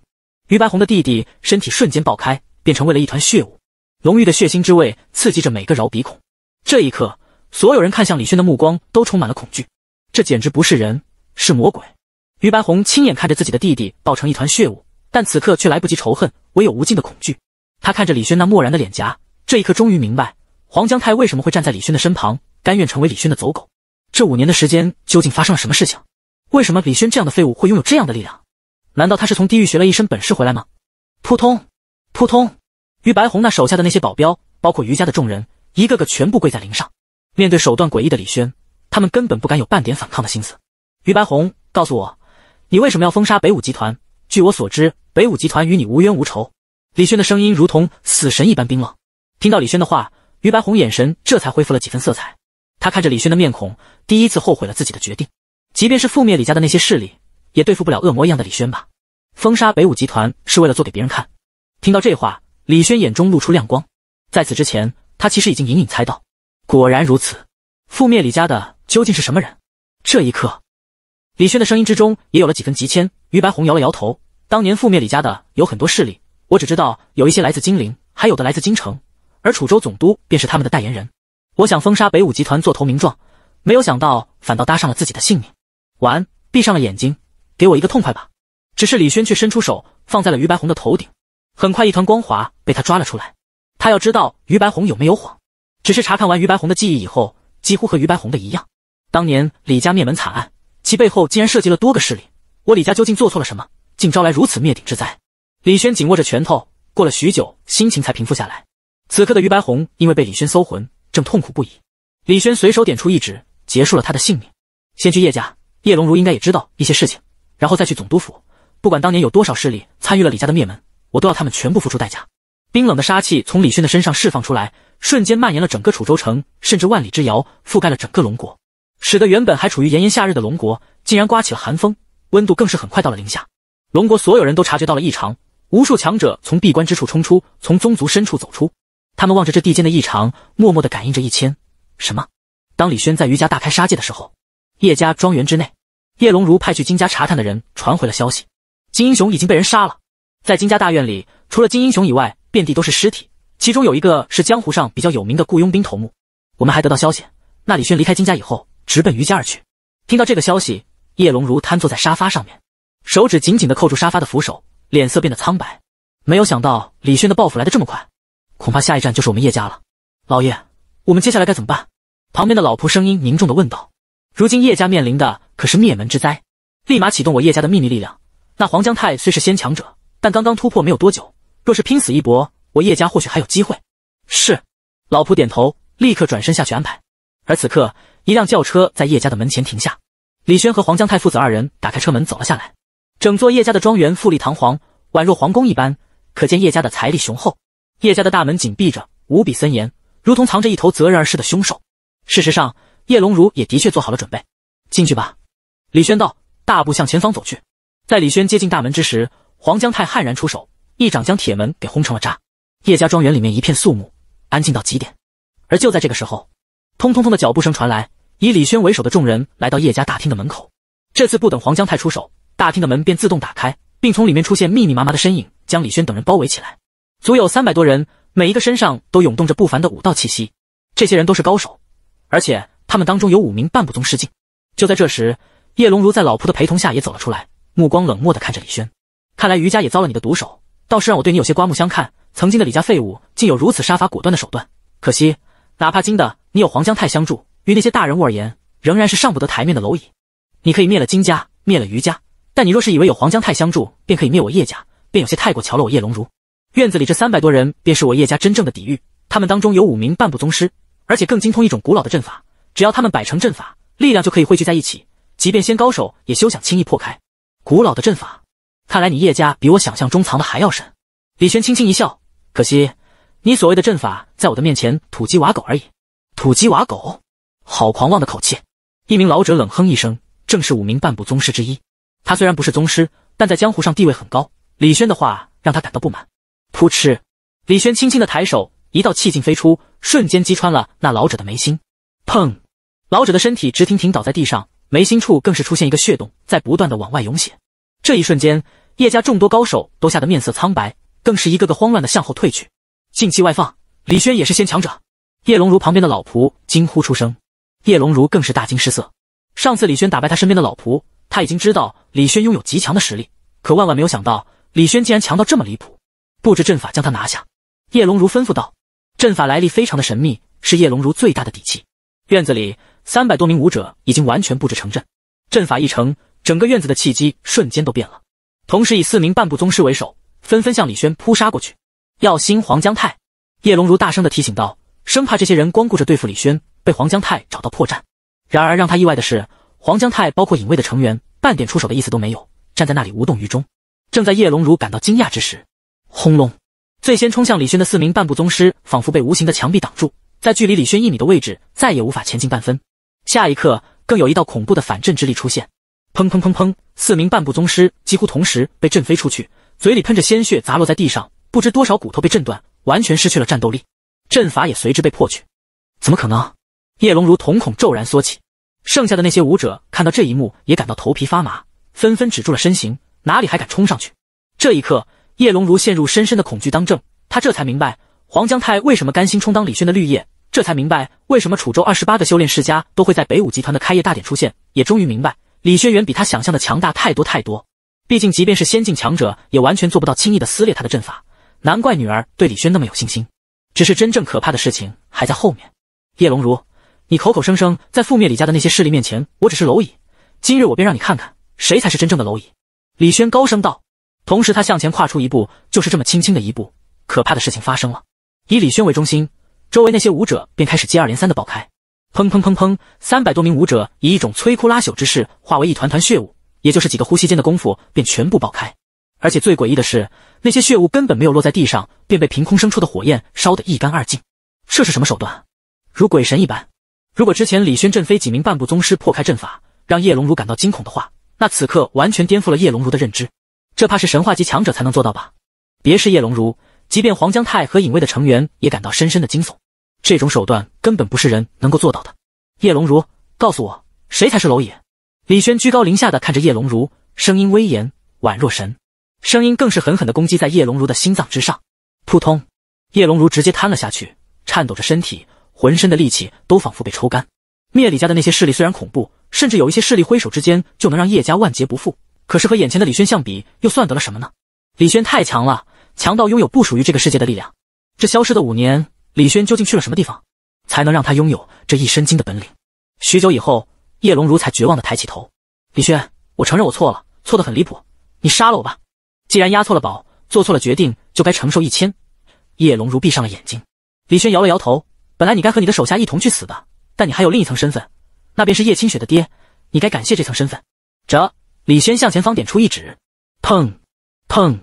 于白虹的弟弟身体瞬间爆开，变成为了一团血雾。浓郁的血腥之味刺激着每个饶鼻孔。这一刻，所有人看向李轩的目光都充满了恐惧。这简直不是人，是魔鬼！于白虹亲眼看着自己的弟弟爆成一团血雾，但此刻却来不及仇恨，唯有无尽的恐惧。他看着李轩那漠然的脸颊，这一刻终于明白黄江泰为什么会站在李轩的身旁，甘愿成为李轩的走狗。这五年的时间究竟发生了什么事情？为什么李轩这样的废物会拥有这样的力量？难道他是从地狱学了一身本事回来吗？扑通，扑通。于白红那手下的那些保镖，包括余家的众人，一个个全部跪在灵上。面对手段诡异的李轩，他们根本不敢有半点反抗的心思。于白红，告诉我，你为什么要封杀北武集团？据我所知，北武集团与你无冤无仇。李轩的声音如同死神一般冰冷。听到李轩的话，于白红眼神这才恢复了几分色彩。他看着李轩的面孔，第一次后悔了自己的决定。即便是覆灭李家的那些势力，也对付不了恶魔一样的李轩吧？封杀北武集团是为了做给别人看。听到这话。李轩眼中露出亮光，在此之前，他其实已经隐隐猜到，果然如此。覆灭李家的究竟是什么人？这一刻，李轩的声音之中也有了几分急切。于白红摇了摇头，当年覆灭李家的有很多势力，我只知道有一些来自金陵，还有的来自京城，而楚州总督便是他们的代言人。我想封杀北武集团做投名状，没有想到反倒搭上了自己的性命。完，闭上了眼睛，给我一个痛快吧。只是李轩却伸出手放在了于白红的头顶。很快，一团光华被他抓了出来。他要知道于白红有没有谎，只是查看完于白红的记忆以后，几乎和于白红的一样。当年李家灭门惨案，其背后竟然涉及了多个势力。我李家究竟做错了什么，竟招来如此灭顶之灾？李轩紧握着拳头，过了许久，心情才平复下来。此刻的于白红因为被李轩搜魂，正痛苦不已。李轩随手点出一指，结束了他的性命。先去叶家，叶龙如应该也知道一些事情，然后再去总督府。不管当年有多少势力参与了李家的灭门。我都要他们全部付出代价。冰冷的杀气从李轩的身上释放出来，瞬间蔓延了整个楚州城，甚至万里之遥，覆盖了整个龙国，使得原本还处于炎炎夏日的龙国，竟然刮起了寒风，温度更是很快到了零下。龙国所有人都察觉到了异常，无数强者从闭关之处冲出，从宗族深处走出，他们望着这地间的异常，默默的感应着。一千什么？当李轩在余家大开杀戒的时候，叶家庄园之内，叶龙如派去金家查探的人传回了消息：金英雄已经被人杀了。在金家大院里，除了金英雄以外，遍地都是尸体，其中有一个是江湖上比较有名的雇佣兵头目。我们还得到消息，那李轩离开金家以后，直奔余家而去。听到这个消息，叶龙如瘫坐在沙发上面，手指紧紧地扣住沙发的扶手，脸色变得苍白。没有想到李轩的报复来得这么快，恐怕下一站就是我们叶家了。老爷，我们接下来该怎么办？旁边的老仆声音凝重地问道。如今叶家面临的可是灭门之灾，立马启动我叶家的秘密力量。那黄江泰虽是先强者。但刚刚突破没有多久，若是拼死一搏，我叶家或许还有机会。是，老仆点头，立刻转身下去安排。而此刻，一辆轿车在叶家的门前停下，李轩和黄江泰父子二人打开车门走了下来。整座叶家的庄园富丽堂皇，宛若皇宫一般，可见叶家的财力雄厚。叶家的大门紧闭着，无比森严，如同藏着一头择人而噬的凶兽。事实上，叶龙如也的确做好了准备。进去吧，李轩道，大步向前方走去。在李轩接近大门之时。黄江泰悍然出手，一掌将铁门给轰成了渣。叶家庄园里面一片肃穆，安静到极点。而就在这个时候，通通通的脚步声传来，以李轩为首的众人来到叶家大厅的门口。这次不等黄江泰出手，大厅的门便自动打开，并从里面出现密密麻麻的身影，将李轩等人包围起来，足有三百多人，每一个身上都涌动着不凡的武道气息。这些人都是高手，而且他们当中有五名半步宗师境。就在这时，叶龙如在老仆的陪同下也走了出来，目光冷漠的看着李轩。看来余家也遭了你的毒手，倒是让我对你有些刮目相看。曾经的李家废物，竟有如此杀伐果断的手段。可惜，哪怕金的你有黄江泰相助，与那些大人物而言，仍然是上不得台面的蝼蚁。你可以灭了金家，灭了余家，但你若是以为有黄江泰相助便可以灭我叶家，便有些太过瞧了我叶龙如。院子里这三百多人，便是我叶家真正的抵御。他们当中有五名半步宗师，而且更精通一种古老的阵法。只要他们摆成阵法，力量就可以汇聚在一起，即便仙高手也休想轻易破开。古老的阵法。看来你叶家比我想象中藏的还要深。李轩轻轻一笑，可惜你所谓的阵法，在我的面前土鸡瓦狗而已。土鸡瓦狗，好狂妄的口气！一名老者冷哼一声，正是五名半步宗师之一。他虽然不是宗师，但在江湖上地位很高。李轩的话让他感到不满。扑哧！李轩轻轻的抬手，一道气劲飞出，瞬间击穿了那老者的眉心。砰！老者的身体直挺挺倒在地上，眉心处更是出现一个血洞，在不断的往外涌血。这一瞬间，叶家众多高手都吓得面色苍白，更是一个个慌乱的向后退去。劲气外放，李轩也是先强者。叶龙如旁边的老仆惊呼出声，叶龙如更是大惊失色。上次李轩打败他身边的老仆，他已经知道李轩拥有极强的实力，可万万没有想到李轩竟然强到这么离谱。布置阵法将他拿下，叶龙如吩咐道。阵法来历非常的神秘，是叶龙如最大的底气。院子里三百多名武者已经完全布置成阵，阵法一成。整个院子的气机瞬间都变了，同时以四名半步宗师为首，纷纷向李轩扑杀过去。耀星黄江泰、叶龙如大声的提醒道，生怕这些人光顾着对付李轩，被黄江泰找到破绽。然而让他意外的是，黄江泰包括隐卫的成员，半点出手的意思都没有，站在那里无动于衷。正在叶龙如感到惊讶之时，轰隆！最先冲向李轩的四名半步宗师，仿佛被无形的墙壁挡住，在距离李轩一米的位置，再也无法前进半分。下一刻，更有一道恐怖的反震之力出现。砰砰砰砰！四名半步宗师几乎同时被震飞出去，嘴里喷着鲜血砸落在地上，不知多少骨头被震断，完全失去了战斗力。阵法也随之被破去。怎么可能？叶龙如瞳孔骤然缩起。剩下的那些武者看到这一幕，也感到头皮发麻，纷纷止住了身形，哪里还敢冲上去？这一刻，叶龙如陷入深深的恐惧当政，他这才明白黄江泰为什么甘心充当李轩的绿叶，这才明白为什么楚州二十八个修炼世家都会在北武集团的开业大典出现，也终于明白。李轩辕比他想象的强大太多太多，毕竟即便是仙境强者，也完全做不到轻易的撕裂他的阵法。难怪女儿对李轩那么有信心。只是真正可怕的事情还在后面。叶龙如，你口口声声在覆灭李家的那些势力面前，我只是蝼蚁。今日我便让你看看，谁才是真正的蝼蚁！李轩高声道，同时他向前跨出一步，就是这么轻轻的一步。可怕的事情发生了，以李轩为中心，周围那些武者便开始接二连三的爆开。砰砰砰砰！三百多名武者以一种摧枯拉朽之势化为一团团血雾，也就是几个呼吸间的功夫便全部爆开。而且最诡异的是，那些血雾根本没有落在地上，便被凭空生出的火焰烧得一干二净。这是什么手段？如鬼神一般！如果之前李轩震飞几名半步宗师破开阵法，让叶龙儒感到惊恐的话，那此刻完全颠覆了叶龙儒的认知。这怕是神话级强者才能做到吧？别是叶龙儒，即便黄江泰和影卫的成员也感到深深的惊悚。这种手段根本不是人能够做到的。叶龙如，告诉我，谁才是蝼蚁？李轩居高临下的看着叶龙如，声音威严，宛若神，声音更是狠狠的攻击在叶龙如的心脏之上。扑通，叶龙如直接瘫了下去，颤抖着身体，浑身的力气都仿佛被抽干。灭李家的那些势力虽然恐怖，甚至有一些势力挥手之间就能让叶家万劫不复，可是和眼前的李轩相比，又算得了什么呢？李轩太强了，强到拥有不属于这个世界的力量。这消失的五年。李轩究竟去了什么地方，才能让他拥有这一身精的本领？许久以后，叶龙如才绝望地抬起头：“李轩，我承认我错了，错得很离谱。你杀了我吧！既然押错了宝，做错了决定，就该承受一千。”叶龙如闭上了眼睛。李轩摇了摇头：“本来你该和你的手下一同去死的，但你还有另一层身份，那便是叶清雪的爹。你该感谢这层身份。”这，李轩向前方点出一指，砰砰，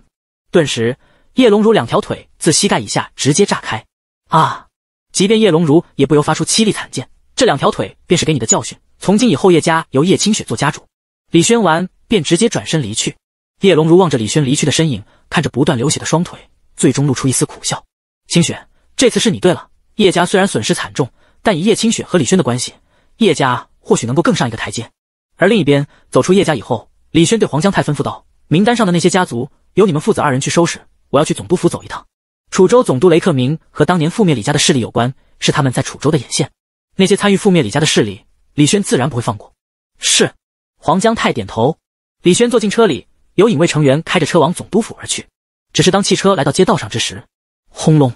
顿时，叶龙如两条腿自膝盖以下直接炸开。啊！即便叶龙如也不由发出凄厉惨叫，这两条腿便是给你的教训。从今以后，叶家由叶清雪做家主。李轩完便直接转身离去。叶龙如望着李轩离去的身影，看着不断流血的双腿，最终露出一丝苦笑。清雪，这次是你对了。叶家虽然损失惨重，但以叶清雪和李轩的关系，叶家或许能够更上一个台阶。而另一边，走出叶家以后，李轩对黄江泰吩咐道：“名单上的那些家族，由你们父子二人去收拾。我要去总督府走一趟。”楚州总督雷克明和当年覆灭李家的势力有关，是他们在楚州的眼线。那些参与覆灭李家的势力，李轩自然不会放过。是黄江泰点头。李轩坐进车里，有隐卫成员开着车往总督府而去。只是当汽车来到街道上之时，轰隆！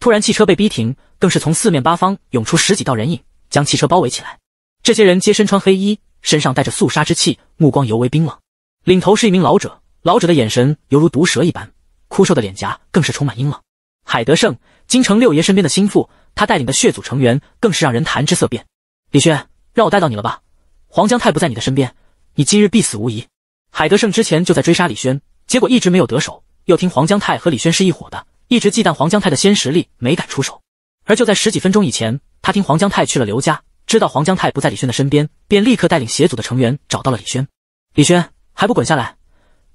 突然汽车被逼停，更是从四面八方涌出十几道人影，将汽车包围起来。这些人皆身穿黑衣，身上带着肃杀之气，目光尤为冰冷。领头是一名老者，老者的眼神犹如毒蛇一般，枯瘦的脸颊更是充满阴冷。海德胜，京城六爷身边的心腹，他带领的血组成员更是让人谈之色变。李轩，让我带到你了吧？黄江泰不在你的身边，你今日必死无疑。海德胜之前就在追杀李轩，结果一直没有得手。又听黄江泰和李轩是一伙的，一直忌惮黄江泰的先实力，没敢出手。而就在十几分钟以前，他听黄江泰去了刘家，知道黄江泰不在李轩的身边，便立刻带领血组的成员找到了李轩。李轩还不滚下来？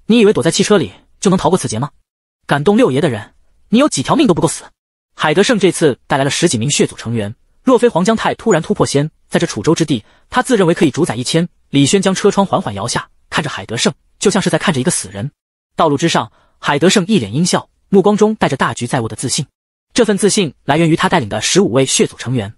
你以为躲在汽车里就能逃过此劫吗？敢动六爷的人！你有几条命都不够死！海德胜这次带来了十几名血族成员，若非黄江泰突然突破仙，在这楚州之地，他自认为可以主宰一千。李轩将车窗缓缓摇下，看着海德胜，就像是在看着一个死人。道路之上，海德胜一脸阴笑，目光中带着大局在握的自信。这份自信来源于他带领的十五位血族成员。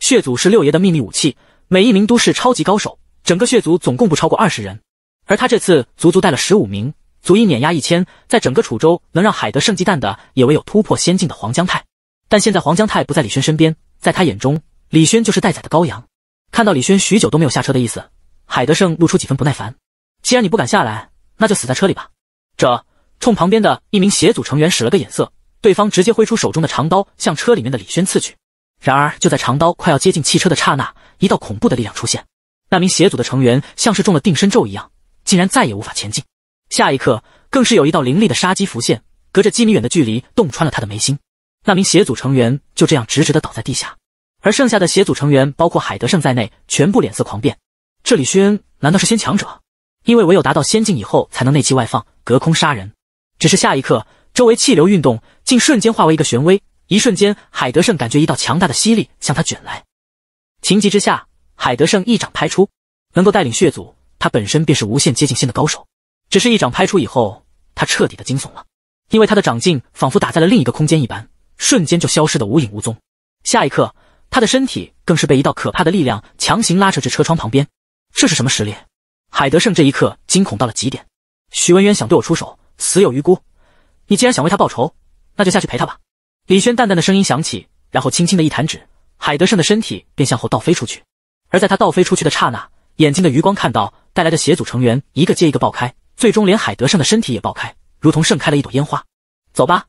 血族是六爷的秘密武器，每一名都是超级高手，整个血族总共不超过二十人，而他这次足足带了十五名。足以碾压一千，在整个楚州能让海德胜忌惮的，也唯有突破仙境的黄江泰。但现在黄江泰不在李轩身边，在他眼中，李轩就是待宰的羔羊。看到李轩许久都没有下车的意思，海德胜露出几分不耐烦：“既然你不敢下来，那就死在车里吧！”这冲旁边的一名邪祖成员使了个眼色，对方直接挥出手中的长刀向车里面的李轩刺去。然而就在长刀快要接近汽车的刹那，一道恐怖的力量出现，那名邪祖的成员像是中了定身咒一样，竟然再也无法前进。下一刻，更是有一道凌厉的杀机浮现，隔着几米远的距离洞穿了他的眉心。那名邪组成员就这样直直的倒在地下，而剩下的邪组成员，包括海德胜在内，全部脸色狂变。这里轩难道是先强者？因为唯有达到仙境以后，才能内气外放，隔空杀人。只是下一刻，周围气流运动，竟瞬间化为一个旋威。一瞬间，海德胜感觉一道强大的吸力向他卷来。情急之下，海德胜一掌拍出，能够带领血族，他本身便是无限接近仙的高手。只是一掌拍出以后，他彻底的惊悚了，因为他的掌劲仿佛打在了另一个空间一般，瞬间就消失的无影无踪。下一刻，他的身体更是被一道可怕的力量强行拉扯至车窗旁边。这是什么实力？海德胜这一刻惊恐到了极点。徐文渊想对我出手，死有余辜。你既然想为他报仇，那就下去陪他吧。李轩淡淡的声音响起，然后轻轻的一弹指，海德胜的身体便向后倒飞出去。而在他倒飞出去的刹那，眼睛的余光看到带来的邪组成员一个接一个爆开。最终，连海德胜的身体也爆开，如同盛开了一朵烟花。走吧，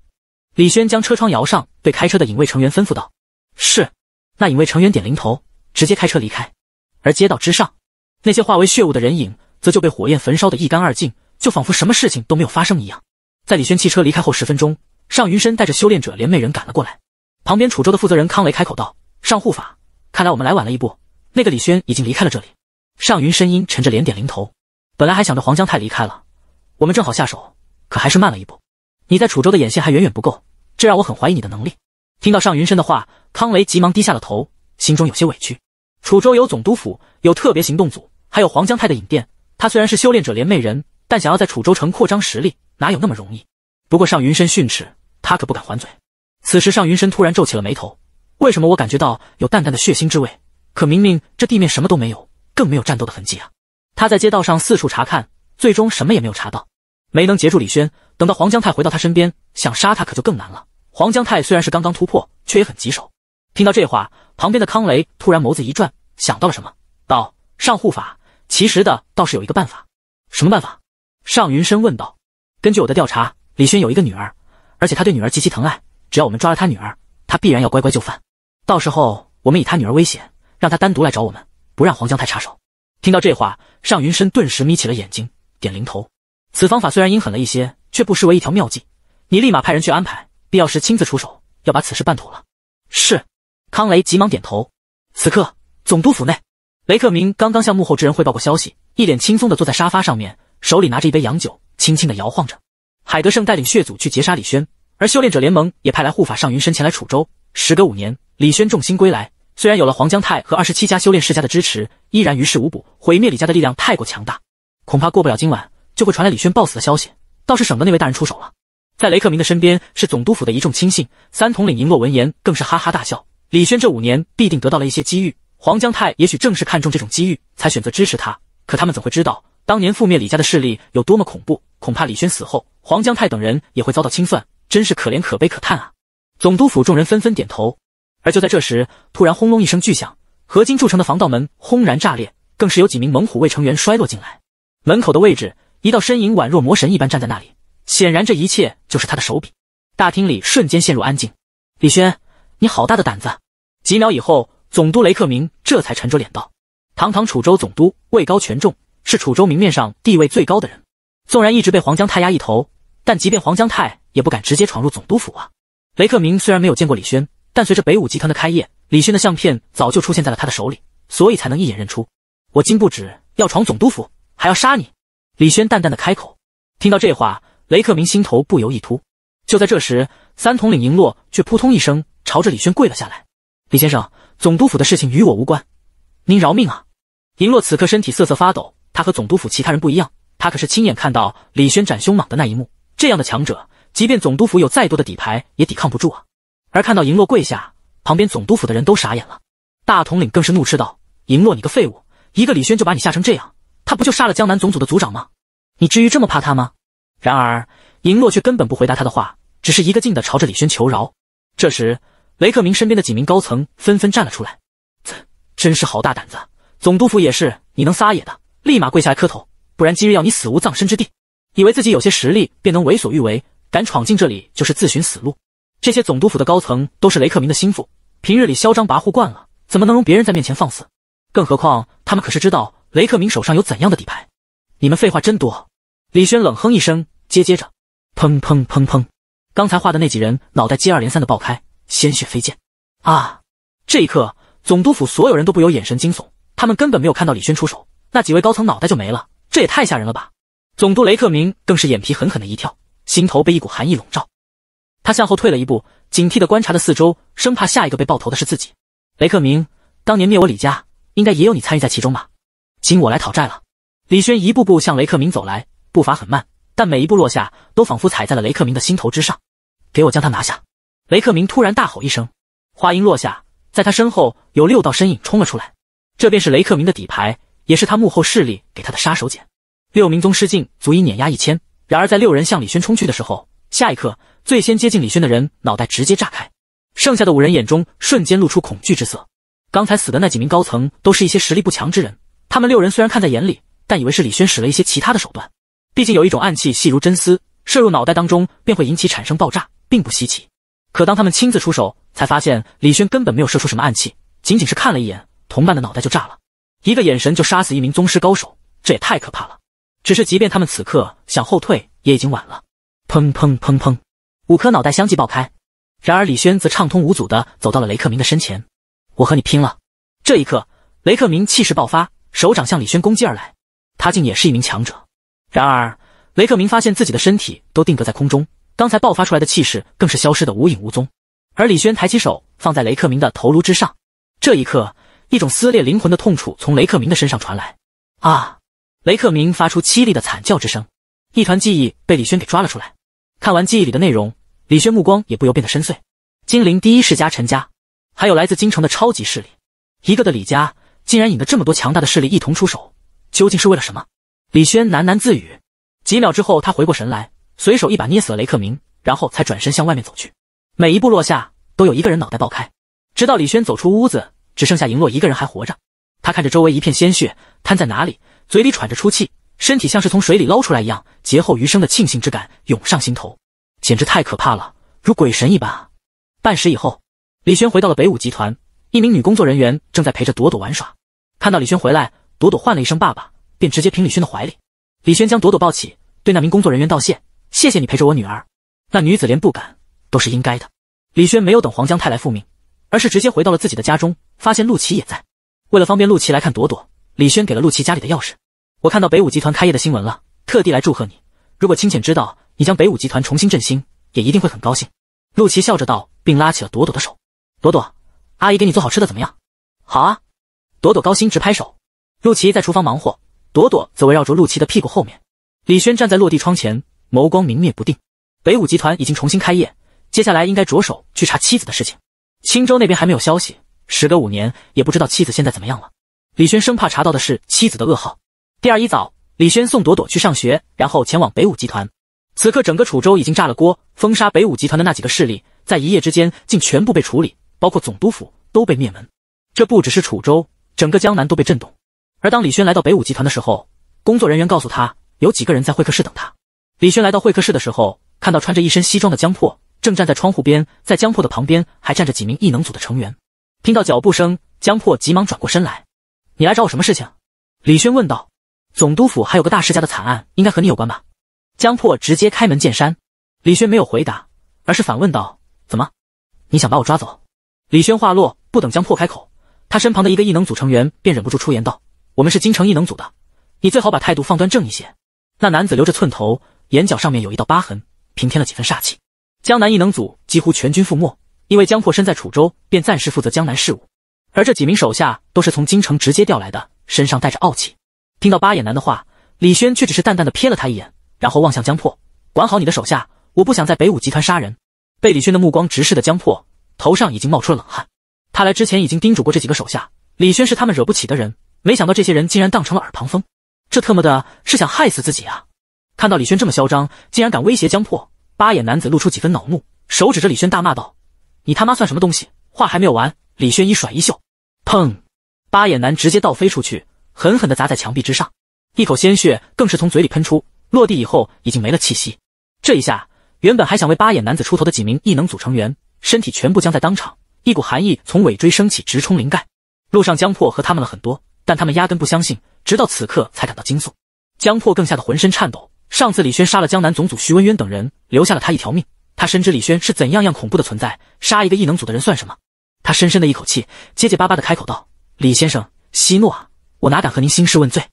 李轩将车窗摇上，对开车的隐卫成员吩咐道：“是。”那隐卫成员点零头，直接开车离开。而街道之上，那些化为血雾的人影，则就被火焰焚烧得一干二净，就仿佛什么事情都没有发生一样。在李轩弃车离开后十分钟，尚云深带着修炼者连妹人赶了过来。旁边楚州的负责人康雷开口道：“上护法，看来我们来晚了一步，那个李轩已经离开了这里。”尚云深阴沉着脸点零头。本来还想着黄江泰离开了，我们正好下手，可还是慢了一步。你在楚州的眼线还远远不够，这让我很怀疑你的能力。听到尚云深的话，康雷急忙低下了头，心中有些委屈。楚州有总督府，有特别行动组，还有黄江泰的影店。他虽然是修炼者联袂人，但想要在楚州城扩张实力，哪有那么容易？不过尚云深训斥他，可不敢还嘴。此时尚云深突然皱起了眉头，为什么我感觉到有淡淡的血腥之味？可明明这地面什么都没有，更没有战斗的痕迹啊！他在街道上四处查看，最终什么也没有查到，没能截住李轩。等到黄江泰回到他身边，想杀他可就更难了。黄江泰虽然是刚刚突破，却也很棘手。听到这话，旁边的康雷突然眸子一转，想到了什么，道：“上护法，其实的倒是有一个办法。”“什么办法？”尚云深问道。“根据我的调查，李轩有一个女儿，而且他对女儿极其疼爱。只要我们抓了他女儿，他必然要乖乖就范。到时候我们以他女儿威胁，让他单独来找我们，不让黄江泰插手。”听到这话，尚云深顿时眯起了眼睛，点灵头。此方法虽然阴狠了一些，却不失为一条妙计。你立马派人去安排，必要时亲自出手，要把此事办妥了。是，康雷急忙点头。此刻，总督府内，雷克明刚刚向幕后之人汇报过消息，一脸轻松的坐在沙发上面，手里拿着一杯洋酒，轻轻的摇晃着。海德胜带领血祖去截杀李轩，而修炼者联盟也派来护法尚云深前来楚州。时隔五年，李轩众星归来。虽然有了黄江泰和二十七家修炼世家的支持，依然于事无补。毁灭李家的力量太过强大，恐怕过不了今晚就会传来李轩暴死的消息。倒是省得那位大人出手了。在雷克明的身边是总督府的一众亲信，三统领银洛闻言更是哈哈大笑。李轩这五年必定得到了一些机遇，黄江泰也许正是看中这种机遇才选择支持他。可他们怎会知道当年覆灭李家的势力有多么恐怖？恐怕李轩死后，黄江泰等人也会遭到清算，真是可怜可悲可叹啊！总督府众人纷纷点头。而就在这时，突然轰隆一声巨响，合金铸成的防盗门轰然炸裂，更是有几名猛虎卫成员摔落进来。门口的位置，一道身影宛若魔神一般站在那里，显然这一切就是他的手笔。大厅里瞬间陷入安静。李轩，你好大的胆子！几秒以后，总督雷克明这才沉着脸道：“堂堂楚州总督，位高权重，是楚州明面上地位最高的人。纵然一直被黄江泰压一头，但即便黄江泰也不敢直接闯入总督府啊。”雷克明虽然没有见过李轩。伴随着北武集团的开业，李轩的相片早就出现在了他的手里，所以才能一眼认出。我今不止要闯总督府，还要杀你。李轩淡淡的开口。听到这话，雷克明心头不由一突。就在这时，三统领赢洛却扑通一声朝着李轩跪了下来。李先生，总督府的事情与我无关，您饶命啊！赢洛此刻身体瑟瑟发抖。他和总督府其他人不一样，他可是亲眼看到李轩斩凶蟒的那一幕。这样的强者，即便总督府有再多的底牌，也抵抗不住啊！而看到银洛跪下，旁边总督府的人都傻眼了。大统领更是怒斥道：“银洛，你个废物，一个李轩就把你吓成这样，他不就杀了江南总组的族长吗？你至于这么怕他吗？”然而，银洛却根本不回答他的话，只是一个劲的朝着李轩求饶。这时，雷克明身边的几名高层纷纷站了出来：“啧，真是好大胆子！总督府也是你能撒野的？立马跪下来磕头，不然今日要你死无葬身之地！以为自己有些实力便能为所欲为，敢闯进这里就是自寻死路！”这些总督府的高层都是雷克明的心腹，平日里嚣张跋扈惯了，怎么能容别人在面前放肆？更何况他们可是知道雷克明手上有怎样的底牌。你们废话真多！李轩冷哼一声，接接着，砰砰砰砰，刚才画的那几人脑袋接二连三的爆开，鲜血飞溅。啊！这一刻，总督府所有人都不由眼神惊悚，他们根本没有看到李轩出手，那几位高层脑袋就没了，这也太吓人了吧！总督雷克明更是眼皮狠狠的一跳，心头被一股寒意笼罩。他向后退了一步，警惕地观察着四周，生怕下一个被爆头的是自己。雷克明，当年灭我李家，应该也有你参与在其中吧？今我来讨债了。李轩一步步向雷克明走来，步伐很慢，但每一步落下，都仿佛踩在了雷克明的心头之上。给我将他拿下！雷克明突然大吼一声，话音落下，在他身后有六道身影冲了出来。这便是雷克明的底牌，也是他幕后势力给他的杀手锏。六名宗师境足以碾压一千。然而在六人向李轩冲去的时候，下一刻，最先接近李轩的人脑袋直接炸开，剩下的五人眼中瞬间露出恐惧之色。刚才死的那几名高层都是一些实力不强之人，他们六人虽然看在眼里，但以为是李轩使了一些其他的手段。毕竟有一种暗器细如真丝，射入脑袋当中便会引起产生爆炸，并不稀奇。可当他们亲自出手，才发现李轩根本没有射出什么暗器，仅仅是看了一眼同伴的脑袋就炸了，一个眼神就杀死一名宗师高手，这也太可怕了。只是即便他们此刻想后退，也已经晚了。砰砰砰砰，五颗脑袋相继爆开。然而李轩则畅通无阻的走到了雷克明的身前。我和你拼了！这一刻，雷克明气势爆发，手掌向李轩攻击而来。他竟也是一名强者。然而雷克明发现自己的身体都定格在空中，刚才爆发出来的气势更是消失的无影无踪。而李轩抬起手放在雷克明的头颅之上，这一刻，一种撕裂灵魂的痛楚从雷克明的身上传来。啊！雷克明发出凄厉的惨叫之声，一团记忆被李轩给抓了出来。看完记忆里的内容，李轩目光也不由变得深邃。金陵第一世家陈家，还有来自京城的超级势力，一个的李家竟然引得这么多强大的势力一同出手，究竟是为了什么？李轩喃喃自语。几秒之后，他回过神来，随手一把捏死了雷克明，然后才转身向外面走去。每一步落下，都有一个人脑袋爆开。直到李轩走出屋子，只剩下银洛一个人还活着。他看着周围一片鲜血，瘫在哪里，嘴里喘着粗气。身体像是从水里捞出来一样，劫后余生的庆幸之感涌上心头，简直太可怕了，如鬼神一般啊！半时以后，李轩回到了北武集团，一名女工作人员正在陪着朵朵玩耍。看到李轩回来，朵朵唤了一声“爸爸”，便直接凭李轩的怀里。李轩将朵朵抱起，对那名工作人员道谢：“谢谢你陪着我女儿。”那女子连不敢，都是应该的。李轩没有等黄江泰来复命，而是直接回到了自己的家中，发现陆琪也在。为了方便陆琪来看朵朵，李轩给了陆琪家里的钥匙。我看到北武集团开业的新闻了，特地来祝贺你。如果清浅知道你将北武集团重新振兴，也一定会很高兴。陆琪笑着道，并拉起了朵朵的手。朵朵，阿姨给你做好吃的，怎么样？好啊！朵朵高兴直拍手。陆琪在厨房忙活，朵朵则围绕着陆琪的屁股后面。李轩站在落地窗前，眸光明灭不定。北武集团已经重新开业，接下来应该着手去查妻子的事情。青州那边还没有消息，时隔五年，也不知道妻子现在怎么样了。李轩生怕查到的是妻子的噩耗。第二一早，李轩送朵朵去上学，然后前往北武集团。此刻，整个楚州已经炸了锅，封杀北武集团的那几个势力，在一夜之间竟全部被处理，包括总督府都被灭门。这不只是楚州，整个江南都被震动。而当李轩来到北武集团的时候，工作人员告诉他，有几个人在会客室等他。李轩来到会客室的时候，看到穿着一身西装的江破正站在窗户边，在江破的旁边还站着几名异能组的成员。听到脚步声，江破急忙转过身来：“你来找我什么事情？”李轩问道。总督府还有个大世家的惨案，应该和你有关吧？江破直接开门见山。李轩没有回答，而是反问道：“怎么？你想把我抓走？”李轩话落，不等江破开口，他身旁的一个异能组成员便忍不住出言道：“我们是京城异能组的，你最好把态度放端正一些。”那男子留着寸头，眼角上面有一道疤痕，平添了几分煞气。江南异能组几乎全军覆没，因为江破身在楚州，便暂时负责江南事务。而这几名手下都是从京城直接调来的，身上带着傲气。听到八眼男的话，李轩却只是淡淡的瞥了他一眼，然后望向江破：“管好你的手下，我不想在北武集团杀人。”被李轩的目光直视的江破头上已经冒出了冷汗。他来之前已经叮嘱过这几个手下，李轩是他们惹不起的人，没想到这些人竟然当成了耳旁风。这特么的是想害死自己啊！看到李轩这么嚣张，竟然敢威胁江破，八眼男子露出几分恼怒，手指着李轩大骂道：“你他妈算什么东西？”话还没有完，李轩一甩衣袖，砰！八眼男直接倒飞出去。狠狠地砸在墙壁之上，一口鲜血更是从嘴里喷出，落地以后已经没了气息。这一下，原本还想为八眼男子出头的几名异能组成员，身体全部僵在当场。一股寒意从尾椎升起，直冲灵盖。路上江破和他们了很多，但他们压根不相信，直到此刻才感到惊悚。江破更吓得浑身颤抖。上次李轩杀了江南总组徐文渊等人，留下了他一条命。他深知李轩是怎样样恐怖的存在，杀一个异能组的人算什么？他深深的一口气，结结巴巴的开口道：“李先生，息怒啊！”我哪敢和您兴师问罪？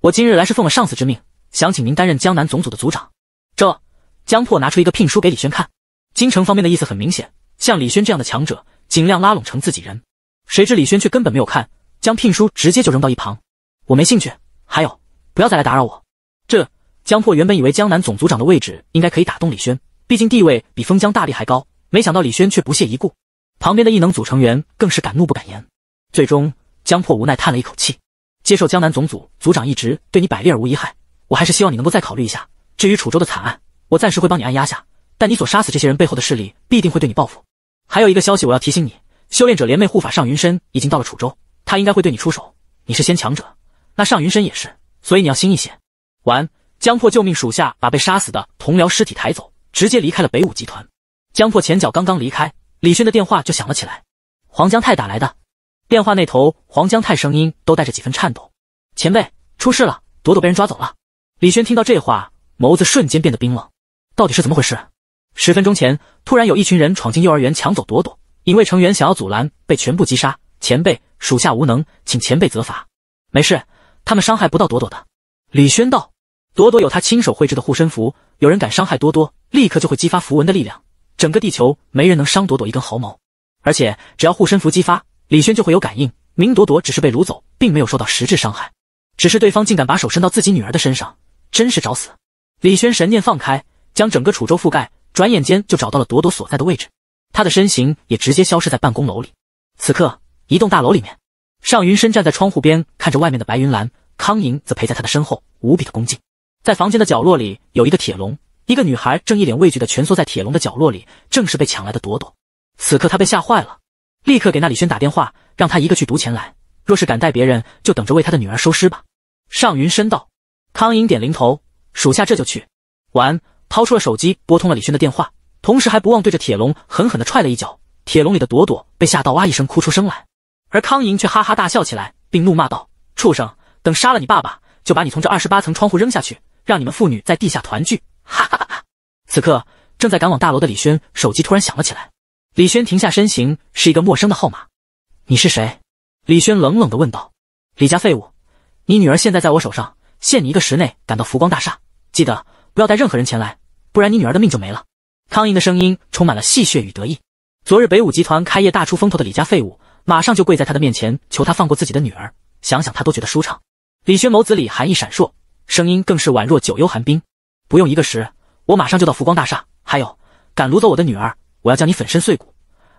我今日来是奉了上司之命，想请您担任江南总组的组长。这江破拿出一个聘书给李轩看，京城方面的意思很明显，像李轩这样的强者，尽量拉拢成自己人。谁知李轩却根本没有看，将聘书直接就扔到一旁。我没兴趣，还有，不要再来打扰我。这江破原本以为江南总组长的位置应该可以打动李轩，毕竟地位比封疆大吏还高，没想到李轩却不屑一顾。旁边的异能组成员更是敢怒不敢言。最终，江破无奈叹了一口气。接受江南总组组长一职，对你百利而无一害。我还是希望你能够再考虑一下。至于楚州的惨案，我暂时会帮你按压下，但你所杀死这些人背后的势力必定会对你报复。还有一个消息我要提醒你，修炼者联袂护法尚云深已经到了楚州，他应该会对你出手。你是先强者，那尚云深也是，所以你要心一些。完，江破救命属下把被杀死的同僚尸体抬走，直接离开了北武集团。江破前脚刚刚离开，李轩的电话就响了起来，黄江泰打来的。电话那头，黄江泰声音都带着几分颤抖：“前辈，出事了，朵朵被人抓走了。”李轩听到这话，眸子瞬间变得冰冷：“到底是怎么回事？”十分钟前，突然有一群人闯进幼儿园抢走朵朵，影卫成员想要阻拦，被全部击杀。前辈，属下无能，请前辈责罚。没事，他们伤害不到朵朵的。”李轩道：“朵朵有他亲手绘制的护身符，有人敢伤害朵朵，立刻就会激发符文的力量，整个地球没人能伤朵朵一根毫毛。而且，只要护身符激发。”李轩就会有感应，明朵朵只是被掳走，并没有受到实质伤害，只是对方竟敢把手伸到自己女儿的身上，真是找死！李轩神念放开，将整个楚州覆盖，转眼间就找到了朵朵所在的位置，他的身形也直接消失在办公楼里。此刻，一栋大楼里面，尚云深站在窗户边看着外面的白云兰，康莹则陪在他的身后，无比的恭敬。在房间的角落里有一个铁笼，一个女孩正一脸畏惧的蜷缩在铁笼的角落里，正是被抢来的朵朵。此刻她被吓坏了。立刻给那李轩打电话，让他一个去毒前来。若是敢带别人，就等着为他的女儿收尸吧。尚云深道。康莹点零头，属下这就去。完，掏出了手机，拨通了李轩的电话，同时还不忘对着铁笼狠狠地踹了一脚。铁笼里的朵朵被吓到，哇一声哭出声来。而康莹却哈哈大笑起来，并怒骂道：“畜生，等杀了你爸爸，就把你从这二十八层窗户扔下去，让你们父女在地下团聚。”哈哈哈哈！此刻，正在赶往大楼的李轩手机突然响了起来。李轩停下身形，是一个陌生的号码。你是谁？李轩冷冷的问道。李家废物，你女儿现在在我手上，限你一个时内赶到浮光大厦，记得不要带任何人前来，不然你女儿的命就没了。康银的声音充满了戏谑与得意。昨日北武集团开业大出风头的李家废物，马上就跪在他的面前求他放过自己的女儿，想想他都觉得舒畅。李轩眸子里寒意闪烁，声音更是宛若九幽寒冰。不用一个时，我马上就到浮光大厦。还有，敢掳走我的女儿！我要将你粉身碎骨，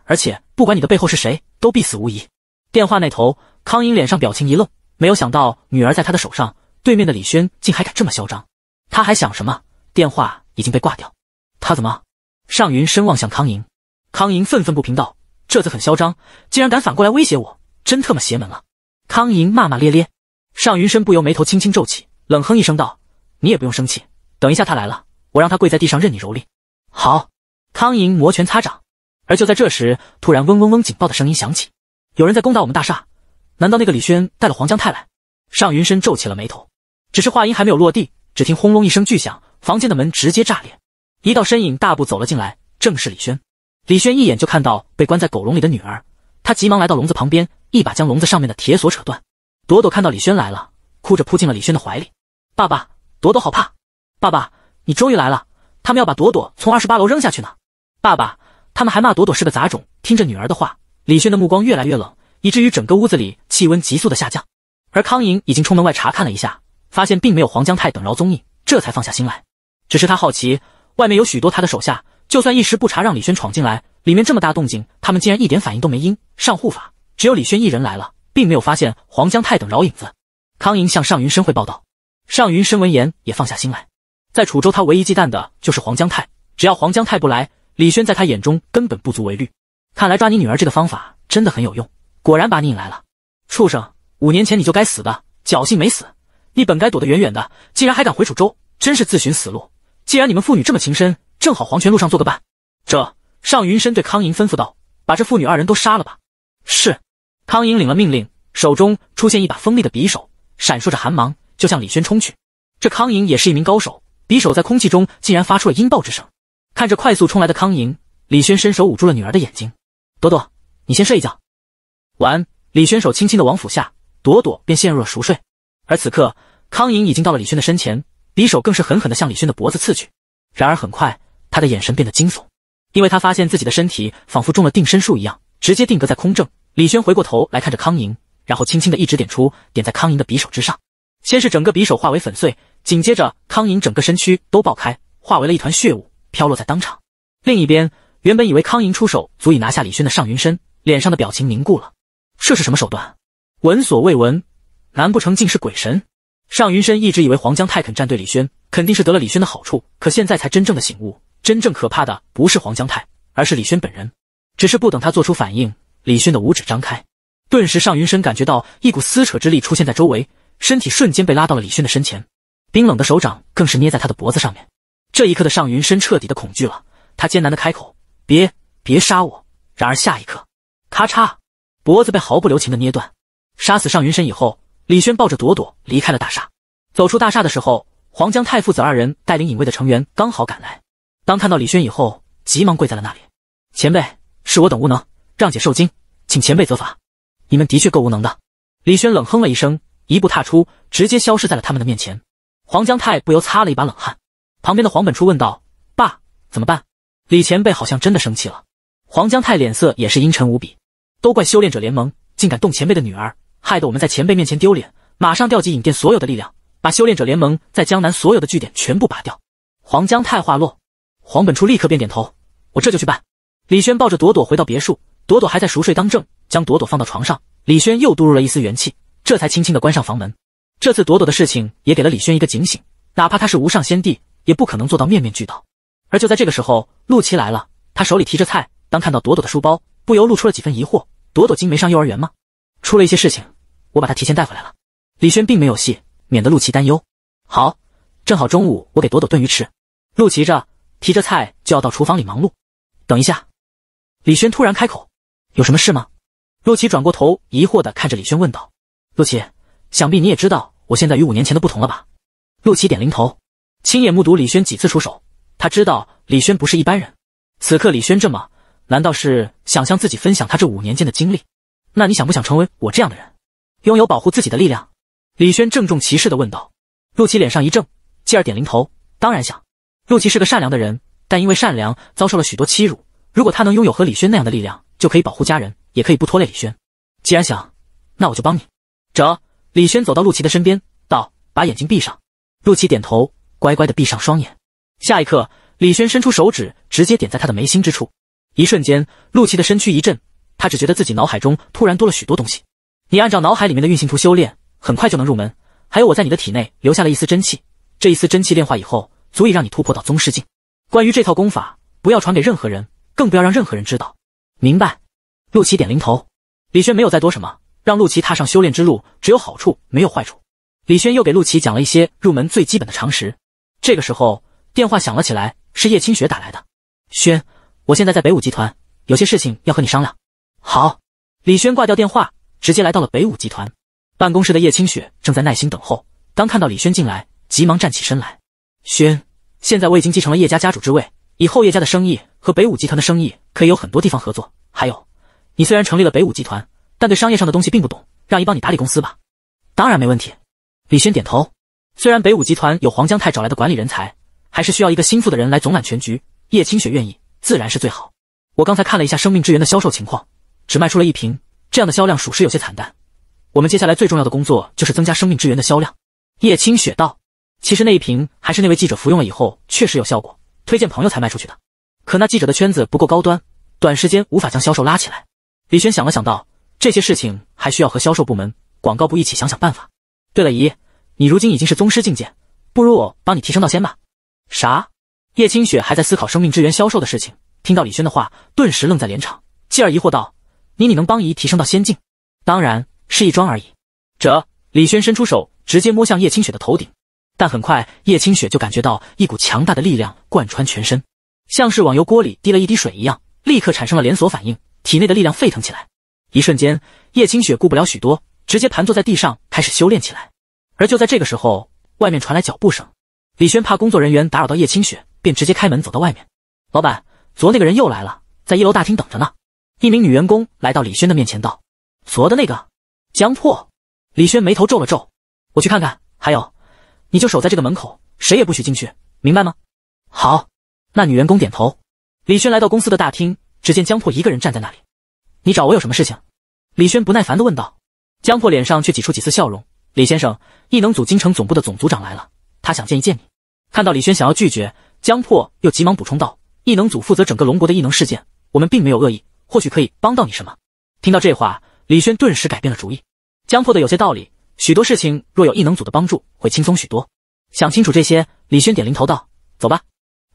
而且不管你的背后是谁，都必死无疑。电话那头，康莹脸上表情一愣，没有想到女儿在他的手上，对面的李轩竟还敢这么嚣张。他还想什么？电话已经被挂掉，他怎么？尚云深望向康莹，康莹愤愤不平道：“这次很嚣张，竟然敢反过来威胁我，真特么邪门了。”康莹骂骂咧咧。尚云深不由眉头轻轻皱起，冷哼一声道：“你也不用生气，等一下他来了，我让他跪在地上任你蹂躏。”好。康莹摩拳擦掌，而就在这时，突然嗡嗡嗡警报的声音响起，有人在攻打我们大厦。难道那个李轩带了黄江泰来？尚云深皱起了眉头。只是话音还没有落地，只听轰隆一声巨响，房间的门直接炸裂，一道身影大步走了进来，正是李轩。李轩一眼就看到被关在狗笼里的女儿，他急忙来到笼子旁边，一把将笼子上面的铁锁扯断。朵朵看到李轩来了，哭着扑进了李轩的怀里：“爸爸，朵朵好怕，爸爸，你终于来了！他们要把朵朵从二十八楼扔下去呢！”爸爸，他们还骂朵朵是个杂种。听着女儿的话，李轩的目光越来越冷，以至于整个屋子里气温急速的下降。而康莹已经出门外查看了一下，发现并没有黄江泰等饶踪影，这才放下心来。只是他好奇，外面有许多他的手下，就算一时不查让李轩闯进来，里面这么大动静，他们竟然一点反应都没应。上护法只有李轩一人来了，并没有发现黄江泰等饶影子。康莹向上云深会报道，上云深闻言也放下心来。在楚州，他唯一忌惮的就是黄江泰，只要黄江泰不来。李轩在他眼中根本不足为虑，看来抓你女儿这个方法真的很有用，果然把你引来了。畜生，五年前你就该死的，侥幸没死，你本该躲得远远的，竟然还敢回楚州，真是自寻死路。既然你们父女这么情深，正好黄泉路上做个伴。这尚云深对康莹吩咐道：“把这父女二人都杀了吧。”是，康莹领了命令，手中出现一把锋利的匕首，闪烁着寒芒，就向李轩冲去。这康莹也是一名高手，匕首在空气中竟然发出了音爆之声。看着快速冲来的康莹，李轩伸手捂住了女儿的眼睛。朵朵，你先睡一觉，晚安。李轩手轻轻的往腹下，朵朵便陷入了熟睡。而此刻，康莹已经到了李轩的身前，匕首更是狠狠的向李轩的脖子刺去。然而很快，他的眼神变得惊悚，因为他发现自己的身体仿佛中了定身术一样，直接定格在空正。李轩回过头来看着康莹，然后轻轻的一指点出，点在康莹的匕首之上。先是整个匕首化为粉碎，紧接着康莹整个身躯都爆开，化为了一团血雾。飘落在当场。另一边，原本以为康银出手足以拿下李轩的尚云深，脸上的表情凝固了。这是什么手段？闻所未闻！难不成竟是鬼神？尚云深一直以为黄江泰肯战队李轩肯定是得了李轩的好处，可现在才真正的醒悟，真正可怕的不是黄江泰，而是李轩本人。只是不等他做出反应，李轩的五指张开，顿时尚云深感觉到一股撕扯之力出现在周围，身体瞬间被拉到了李轩的身前，冰冷的手掌更是捏在他的脖子上面。这一刻的尚云深彻底的恐惧了，他艰难的开口：“别，别杀我！”然而下一刻，咔嚓，脖子被毫不留情的捏断。杀死尚云深以后，李轩抱着朵朵离开了大厦。走出大厦的时候，黄江泰父子二人带领隐卫的成员刚好赶来。当看到李轩以后，急忙跪在了那里：“前辈，是我等无能，让姐受惊，请前辈责罚。”你们的确够无能的。李轩冷哼了一声，一步踏出，直接消失在了他们的面前。黄江泰不由擦了一把冷汗。旁边的黄本初问道：“爸，怎么办？”李前辈好像真的生气了。黄江泰脸色也是阴沉无比，都怪修炼者联盟竟敢动前辈的女儿，害得我们在前辈面前丢脸。马上调集影殿所有的力量，把修炼者联盟在江南所有的据点全部拔掉。黄江泰话落，黄本初立刻便点头：“我这就去办。”李轩抱着朵朵回到别墅，朵朵还在熟睡当政，将朵朵放到床上，李轩又注入了一丝元气，这才轻轻的关上房门。这次朵朵的事情也给了李轩一个警醒，哪怕他是无上仙帝。也不可能做到面面俱到。而就在这个时候，陆琪来了，他手里提着菜。当看到朵朵的书包，不由露出了几分疑惑：朵朵今没上幼儿园吗？出了一些事情，我把她提前带回来了。李轩并没有戏，免得陆琪担忧。好，正好中午我给朵朵炖鱼吃。陆琪着提着菜就要到厨房里忙碌。等一下，李轩突然开口：“有什么事吗？”陆琪转过头，疑惑的看着李轩问道：“陆琪，想必你也知道我现在与五年前的不同了吧？”陆琪点零头。亲眼目睹李轩几次出手，他知道李轩不是一般人。此刻李轩这么，难道是想向自己分享他这五年间的经历？那你想不想成为我这样的人，拥有保护自己的力量？李轩郑重其事地问道。陆琪脸上一怔，继而点零头，当然想。陆琪是个善良的人，但因为善良遭受了许多欺辱。如果他能拥有和李轩那样的力量，就可以保护家人，也可以不拖累李轩。既然想，那我就帮你。这，李轩走到陆琪的身边，道：“把眼睛闭上。”陆琪点头。乖乖的闭上双眼，下一刻，李轩伸出手指，直接点在他的眉心之处。一瞬间，陆琪的身躯一震，他只觉得自己脑海中突然多了许多东西。你按照脑海里面的运行图修炼，很快就能入门。还有，我在你的体内留下了一丝真气，这一丝真气炼化以后，足以让你突破到宗师境。关于这套功法，不要传给任何人，更不要让任何人知道。明白？陆琪点零头。李轩没有再多什么，让陆琪踏上修炼之路，只有好处没有坏处。李轩又给陆琪讲了一些入门最基本的常识。这个时候，电话响了起来，是叶清雪打来的。轩，我现在在北武集团，有些事情要和你商量。好，李轩挂掉电话，直接来到了北武集团办公室的叶清雪正在耐心等候。当看到李轩进来，急忙站起身来。轩，现在我已经继承了叶家家主之位，以后叶家的生意和北武集团的生意可以有很多地方合作。还有，你虽然成立了北武集团，但对商业上的东西并不懂，让姨帮你打理公司吧。当然没问题。李轩点头。虽然北武集团有黄江泰找来的管理人才，还是需要一个心腹的人来总揽全局。叶清雪愿意，自然是最好。我刚才看了一下生命之源的销售情况，只卖出了一瓶，这样的销量属实有些惨淡。我们接下来最重要的工作就是增加生命之源的销量。叶清雪道：“其实那一瓶还是那位记者服用了以后确实有效果，推荐朋友才卖出去的。可那记者的圈子不够高端，短时间无法将销售拉起来。”李轩想了想道：“这些事情还需要和销售部门、广告部一起想想办法。”对了，姨。你如今已经是宗师境界，不如我帮你提升到仙吧？啥？叶清雪还在思考生命之源消瘦的事情，听到李轩的话，顿时愣在连场，继而疑惑道：“你你能帮姨提升到仙境？当然是一桩而已。”这李轩伸出手，直接摸向叶清雪的头顶，但很快叶清雪就感觉到一股强大的力量贯穿全身，像是往油锅里滴了一滴水一样，立刻产生了连锁反应，体内的力量沸腾起来。一瞬间，叶清雪顾不了许多，直接盘坐在地上开始修炼起来。而就在这个时候，外面传来脚步声。李轩怕工作人员打扰到叶清雪，便直接开门走到外面。老板，昨那个人又来了，在一楼大厅等着呢。一名女员工来到李轩的面前道：“昨的那个江破。”李轩眉头皱了皱：“我去看看，还有，你就守在这个门口，谁也不许进去，明白吗？”“好。”那女员工点头。李轩来到公司的大厅，只见江破一个人站在那里。“你找我有什么事情？”李轩不耐烦地问道。江破脸上却挤出几丝笑容。李先生，异能组京城总部的总组长来了，他想见一见你。看到李轩想要拒绝，江破又急忙补充道：“异能组负责整个龙国的异能事件，我们并没有恶意，或许可以帮到你什么。”听到这话，李轩顿时改变了主意。江破的有些道理，许多事情若有异能组的帮助，会轻松许多。想清楚这些，李轩点零头道：“走吧。”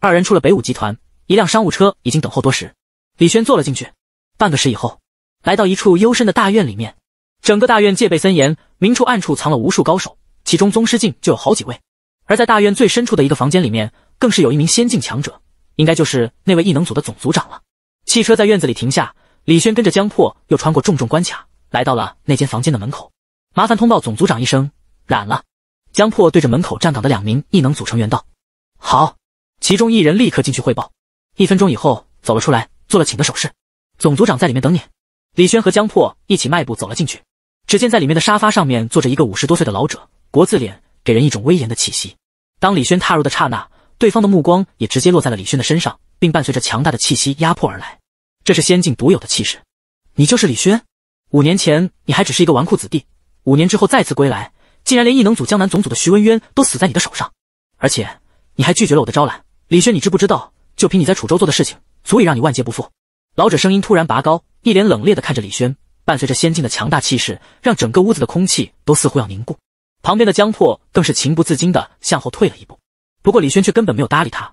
二人出了北武集团，一辆商务车已经等候多时。李轩坐了进去，半个时以后，来到一处幽深的大院里面，整个大院戒备森严。明处暗处藏了无数高手，其中宗师境就有好几位，而在大院最深处的一个房间里面，更是有一名仙境强者，应该就是那位异能组的总组长了。汽车在院子里停下，李轩跟着江破又穿过重重关卡，来到了那间房间的门口。麻烦通报总组长一声，染了。江破对着门口站岗的两名异能组成员道：“好。”其中一人立刻进去汇报。一分钟以后，走了出来，做了请的手势。总组长在里面等你。李轩和江破一起迈步走了进去。只见在里面的沙发上面坐着一个五十多岁的老者，国字脸，给人一种威严的气息。当李轩踏入的刹那，对方的目光也直接落在了李轩的身上，并伴随着强大的气息压迫而来。这是仙境独有的气势。你就是李轩？五年前你还只是一个纨绔子弟，五年之后再次归来，竟然连异能组江南总组的徐文渊都死在你的手上，而且你还拒绝了我的招揽。李轩，你知不知道，就凭你在楚州做的事情，足以让你万劫不复。老者声音突然拔高，一脸冷冽的看着李轩。伴随着仙进的强大气势，让整个屋子的空气都似乎要凝固。旁边的江破更是情不自禁的向后退了一步。不过李轩却根本没有搭理他，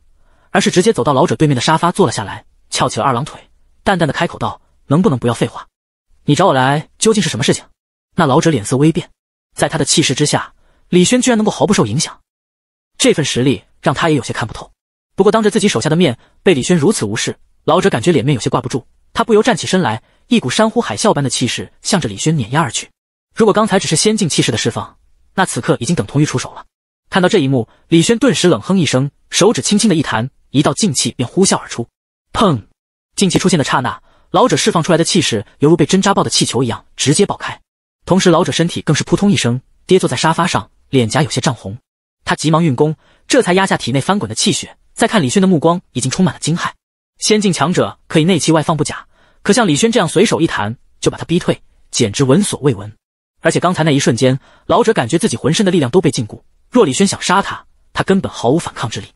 而是直接走到老者对面的沙发坐了下来，翘起了二郎腿，淡淡的开口道：“能不能不要废话？你找我来究竟是什么事情？”那老者脸色微变，在他的气势之下，李轩居然能够毫不受影响，这份实力让他也有些看不透。不过当着自己手下的面被李轩如此无视，老者感觉脸面有些挂不住。他不由站起身来，一股山呼海啸般的气势向着李轩碾压而去。如果刚才只是先进气势的释放，那此刻已经等同于出手了。看到这一幕，李轩顿时冷哼一声，手指轻轻的一弹，一道劲气便呼啸而出。砰！劲气出现的刹那，老者释放出来的气势犹如被针扎爆的气球一样，直接爆开。同时，老者身体更是扑通一声跌坐在沙发上，脸颊有些涨红。他急忙运功，这才压下体内翻滚的气血。再看李轩的目光，已经充满了惊骇。仙境强者可以内气外放不假，可像李轩这样随手一弹就把他逼退，简直闻所未闻。而且刚才那一瞬间，老者感觉自己浑身的力量都被禁锢，若李轩想杀他，他根本毫无反抗之力。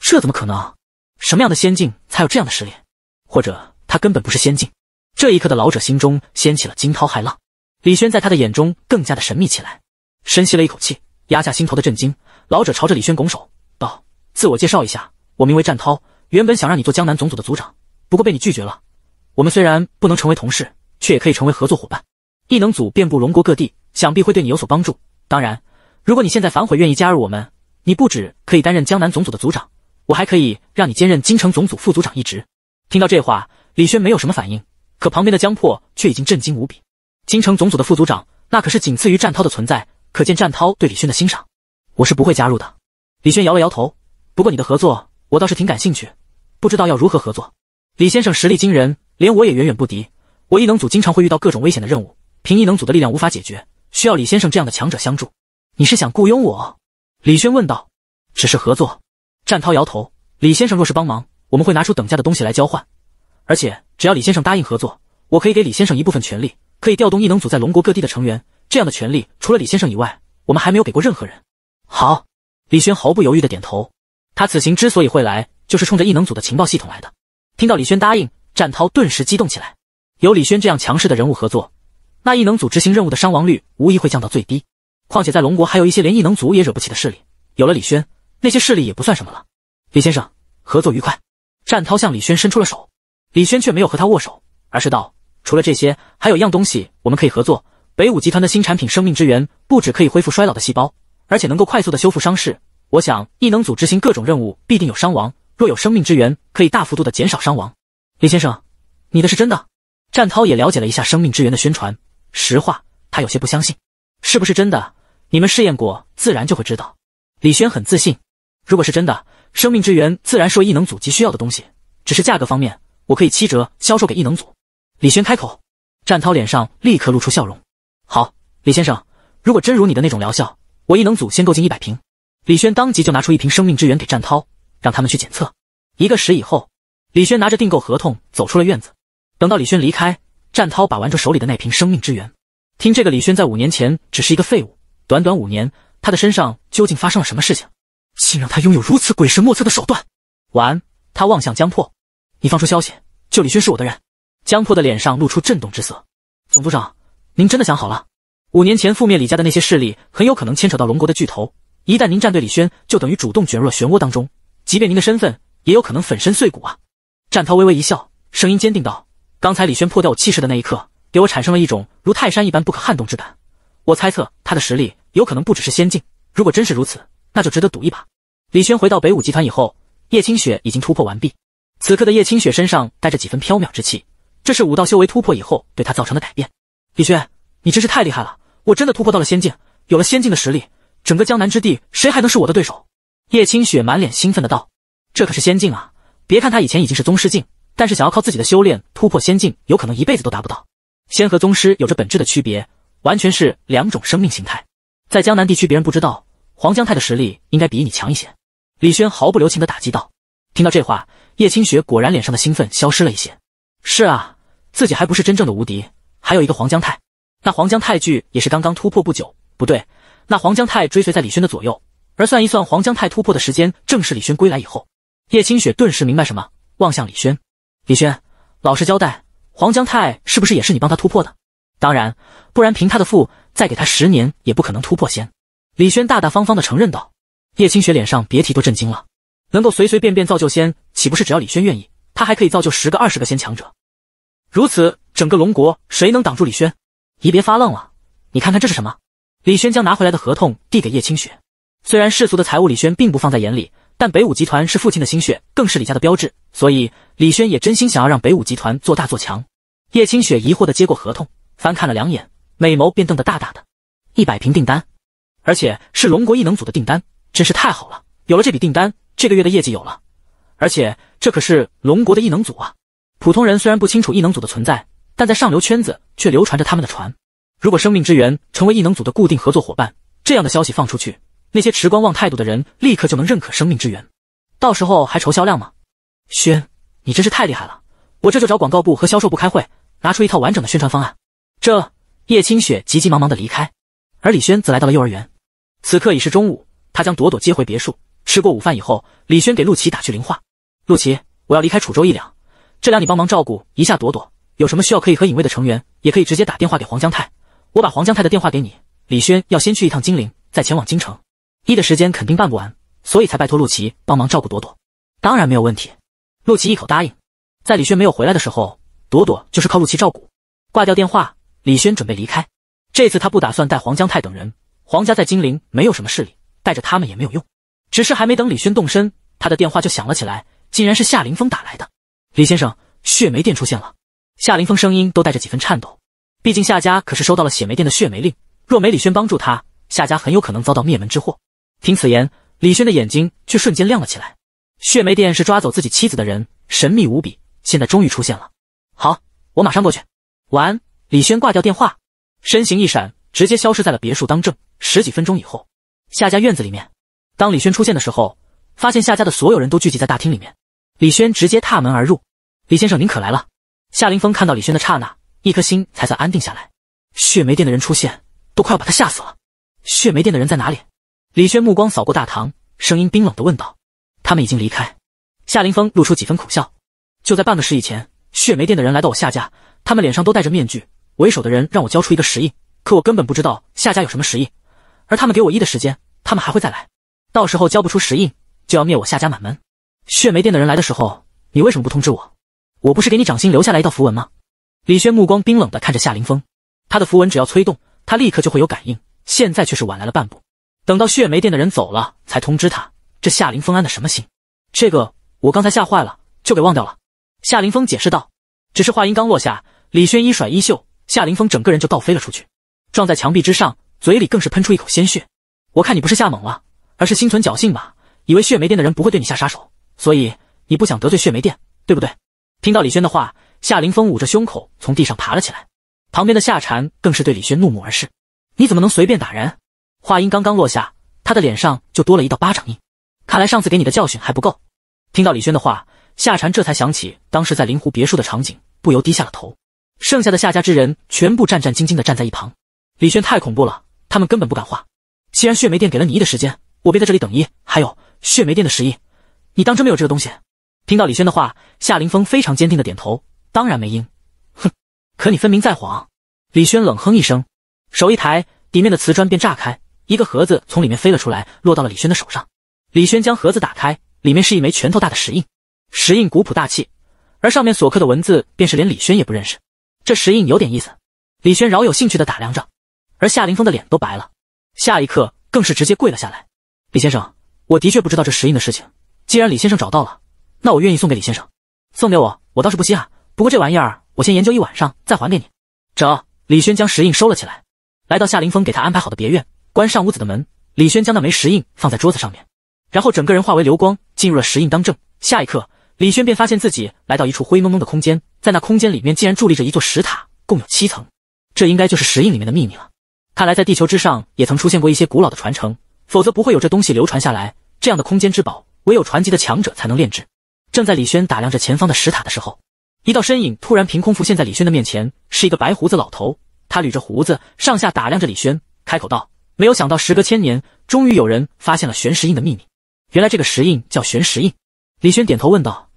这怎么可能？什么样的仙境才有这样的实力？或者他根本不是仙境？这一刻的老者心中掀起了惊涛骇浪。李轩在他的眼中更加的神秘起来。深吸了一口气，压下心头的震惊，老者朝着李轩拱手道：“自我介绍一下，我名为战涛。”原本想让你做江南总组的组长，不过被你拒绝了。我们虽然不能成为同事，却也可以成为合作伙伴。异能组遍布龙国各地，想必会对你有所帮助。当然，如果你现在反悔，愿意加入我们，你不止可以担任江南总组的组长，我还可以让你兼任京城总组副组长一职。听到这话，李轩没有什么反应，可旁边的江破却已经震惊无比。京城总组的副组长，那可是仅次于战涛的存在。可见战涛对李轩的欣赏。我是不会加入的。李轩摇了摇头。不过你的合作。我倒是挺感兴趣，不知道要如何合作。李先生实力惊人，连我也远远不敌。我异能组经常会遇到各种危险的任务，凭异能组的力量无法解决，需要李先生这样的强者相助。你是想雇佣我？李轩问道。只是合作。战涛摇头。李先生若是帮忙，我们会拿出等价的东西来交换。而且只要李先生答应合作，我可以给李先生一部分权利，可以调动异能组在龙国各地的成员。这样的权利除了李先生以外，我们还没有给过任何人。好。李轩毫不犹豫的点头。他此行之所以会来，就是冲着异能组的情报系统来的。听到李轩答应，战涛顿时激动起来。有李轩这样强势的人物合作，那异能组执行任务的伤亡率无疑会降到最低。况且在龙国还有一些连异能组也惹不起的势力，有了李轩，那些势力也不算什么了。李先生，合作愉快！战涛向李轩伸出了手，李轩却没有和他握手，而是道：“除了这些，还有一样东西我们可以合作。北武集团的新产品‘生命之源’，不止可以恢复衰老的细胞，而且能够快速的修复伤势。”我想，异能组执行各种任务必定有伤亡，若有生命之源，可以大幅度的减少伤亡。李先生，你的是真的？战涛也了解了一下生命之源的宣传，实话，他有些不相信，是不是真的？你们试验过，自然就会知道。李轩很自信，如果是真的，生命之源自然是异能组急需要的东西，只是价格方面，我可以七折销售给异能组。李轩开口，战涛脸上立刻露出笑容。好，李先生，如果真如你的那种疗效，我异能组先购进一百瓶。李轩当即就拿出一瓶生命之源给战涛，让他们去检测。一个时以后，李轩拿着订购合同走出了院子。等到李轩离开，战涛把玩着手里的那瓶生命之源，听这个李轩在五年前只是一个废物，短短五年，他的身上究竟发生了什么事情，竟让他拥有如此鬼神莫测的手段？完，他望向江破，你放出消息，就李轩是我的人。江破的脸上露出震动之色，总部长，您真的想好了？五年前覆灭李家的那些势力，很有可能牵扯到龙国的巨头。一旦您站队李轩，就等于主动卷入了漩涡当中，即便您的身份，也有可能粉身碎骨啊！战涛微微一笑，声音坚定道：“刚才李轩破掉我气势的那一刻，给我产生了一种如泰山一般不可撼动之感。我猜测他的实力有可能不只是仙境，如果真是如此，那就值得赌一把。”李轩回到北武集团以后，叶清雪已经突破完毕。此刻的叶清雪身上带着几分飘渺之气，这是武道修为突破以后对她造成的改变。李轩，你真是太厉害了！我真的突破到了仙境，有了仙境的实力。整个江南之地，谁还能是我的对手？叶清雪满脸兴奋的道：“这可是仙境啊！别看他以前已经是宗师境，但是想要靠自己的修炼突破仙境，有可能一辈子都达不到。仙和宗师有着本质的区别，完全是两种生命形态。在江南地区，别人不知道黄江泰的实力应该比你强一些。”李轩毫不留情的打击道。听到这话，叶清雪果然脸上的兴奋消失了一些。是啊，自己还不是真正的无敌，还有一个黄江泰。那黄江泰距也是刚刚突破不久，不对。那黄江泰追随在李轩的左右，而算一算黄江泰突破的时间，正是李轩归来以后。叶清雪顿时明白什么，望向李轩：“李轩，老实交代，黄江泰是不是也是你帮他突破的？当然，不然凭他的父，再给他十年也不可能突破仙。”李轩大大方方的承认道。叶清雪脸上别提多震惊了，能够随随便便造就仙，岂不是只要李轩愿意，他还可以造就十个、二十个仙强者？如此，整个龙国谁能挡住李轩？你别发愣了，你看看这是什么？李轩将拿回来的合同递给叶清雪。虽然世俗的财务李轩并不放在眼里，但北武集团是父亲的心血，更是李家的标志，所以李轩也真心想要让北武集团做大做强。叶清雪疑惑的接过合同，翻看了两眼，美眸便瞪得大大的。一百瓶订单，而且是龙国异能组的订单，真是太好了！有了这笔订单，这个月的业绩有了，而且这可是龙国的异能组啊！普通人虽然不清楚异能组的存在，但在上流圈子却流传着他们的传。如果生命之源成为异能组的固定合作伙伴，这样的消息放出去，那些持观望态度的人立刻就能认可生命之源。到时候还愁销量吗？轩，你真是太厉害了！我这就找广告部和销售部开会，拿出一套完整的宣传方案。这叶清雪急急忙忙的离开，而李轩则来到了幼儿园。此刻已是中午，他将朵朵接回别墅，吃过午饭以后，李轩给陆琪打去零话。陆琪，我要离开楚州一两，这两你帮忙照顾一下朵朵，有什么需要可以和影卫的成员，也可以直接打电话给黄江泰。我把黄江泰的电话给你，李轩要先去一趟金陵，再前往京城，一的时间肯定办不完，所以才拜托陆琪帮忙照顾朵朵。当然没有问题，陆琪一口答应。在李轩没有回来的时候，朵朵就是靠陆琪照顾。挂掉电话，李轩准备离开。这次他不打算带黄江泰等人，黄家在金陵没有什么势力，带着他们也没有用。只是还没等李轩动身，他的电话就响了起来，竟然是夏凌峰打来的。李先生，血霉电出现了。夏凌峰声音都带着几分颤抖。毕竟夏家可是收到了血梅店的血梅令，若没李轩帮助他，夏家很有可能遭到灭门之祸。听此言，李轩的眼睛却瞬间亮了起来。血梅殿是抓走自己妻子的人，神秘无比，现在终于出现了。好，我马上过去。完，李轩挂掉电话，身形一闪，直接消失在了别墅当正。十几分钟以后，夏家院子里面，当李轩出现的时候，发现夏家的所有人都聚集在大厅里面。李轩直接踏门而入。“李先生，您可来了。”夏凌峰看到李轩的刹那。一颗心才算安定下来。血梅殿的人出现，都快要把他吓死了。血梅殿的人在哪里？李轩目光扫过大堂，声音冰冷的问道：“他们已经离开。”夏凌峰露出几分苦笑。就在半个时以前，血梅殿的人来到我夏家，他们脸上都戴着面具，为首的人让我交出一个石印，可我根本不知道夏家有什么石印，而他们给我一的时间，他们还会再来，到时候交不出石印，就要灭我夏家满门。血梅殿的人来的时候，你为什么不通知我？我不是给你掌心留下来一道符文吗？李轩目光冰冷地看着夏凌风，他的符文只要催动，他立刻就会有感应。现在却是晚来了半步，等到血梅殿的人走了才通知他，这夏凌风安的什么心？这个我刚才吓坏了，就给忘掉了。夏凌风解释道，只是话音刚落下，李轩一甩衣袖，夏凌风整个人就倒飞了出去，撞在墙壁之上，嘴里更是喷出一口鲜血。我看你不是吓懵了，而是心存侥幸吧？以为血梅殿的人不会对你下杀手，所以你不想得罪血梅殿，对不对？听到李轩的话。夏凌风捂着胸口从地上爬了起来，旁边的夏蝉更是对李轩怒目而视：“你怎么能随便打人？”话音刚刚落下，他的脸上就多了一道巴掌印。看来上次给你的教训还不够。听到李轩的话，夏蝉这才想起当时在灵湖别墅的场景，不由低下了头。剩下的夏家之人全部战战兢兢地站在一旁。李轩太恐怖了，他们根本不敢画。既然血梅殿给了你一的时间，我便在这里等一。还有血梅殿的石印，你当真没有这个东西？听到李轩的话，夏凌风非常坚定的点头。当然没应，哼！可你分明在谎。李轩冷哼一声，手一抬，底面的瓷砖便炸开，一个盒子从里面飞了出来，落到了李轩的手上。李轩将盒子打开，里面是一枚拳头大的石印，石印古朴大气，而上面所刻的文字，便是连李轩也不认识。这石印有点意思。李轩饶有兴趣的打量着，而夏凌峰的脸都白了，下一刻更是直接跪了下来。李先生，我的确不知道这石印的事情，既然李先生找到了，那我愿意送给李先生，送给我，我倒是不稀罕。不过这玩意儿，我先研究一晚上再还给你。这，李轩将石印收了起来，来到夏凌峰给他安排好的别院，关上屋子的门。李轩将那枚石印放在桌子上面，然后整个人化为流光，进入了石印当正。下一刻，李轩便发现自己来到一处灰蒙蒙的空间，在那空间里面竟然伫立着一座石塔，共有七层。这应该就是石印里面的秘密了。看来在地球之上也曾出现过一些古老的传承，否则不会有这东西流传下来。这样的空间之宝，唯有传奇的强者才能炼制。正在李轩打量着前方的石塔的时候，一道身影突然凭空浮现在李轩的面前，是一个白胡子老头。他捋着胡子，上下打量着李轩，开口道：“没有想到，时隔千年，终于有人发现了玄石印的秘密。原来这个石印叫玄石印。”李轩点头问道：“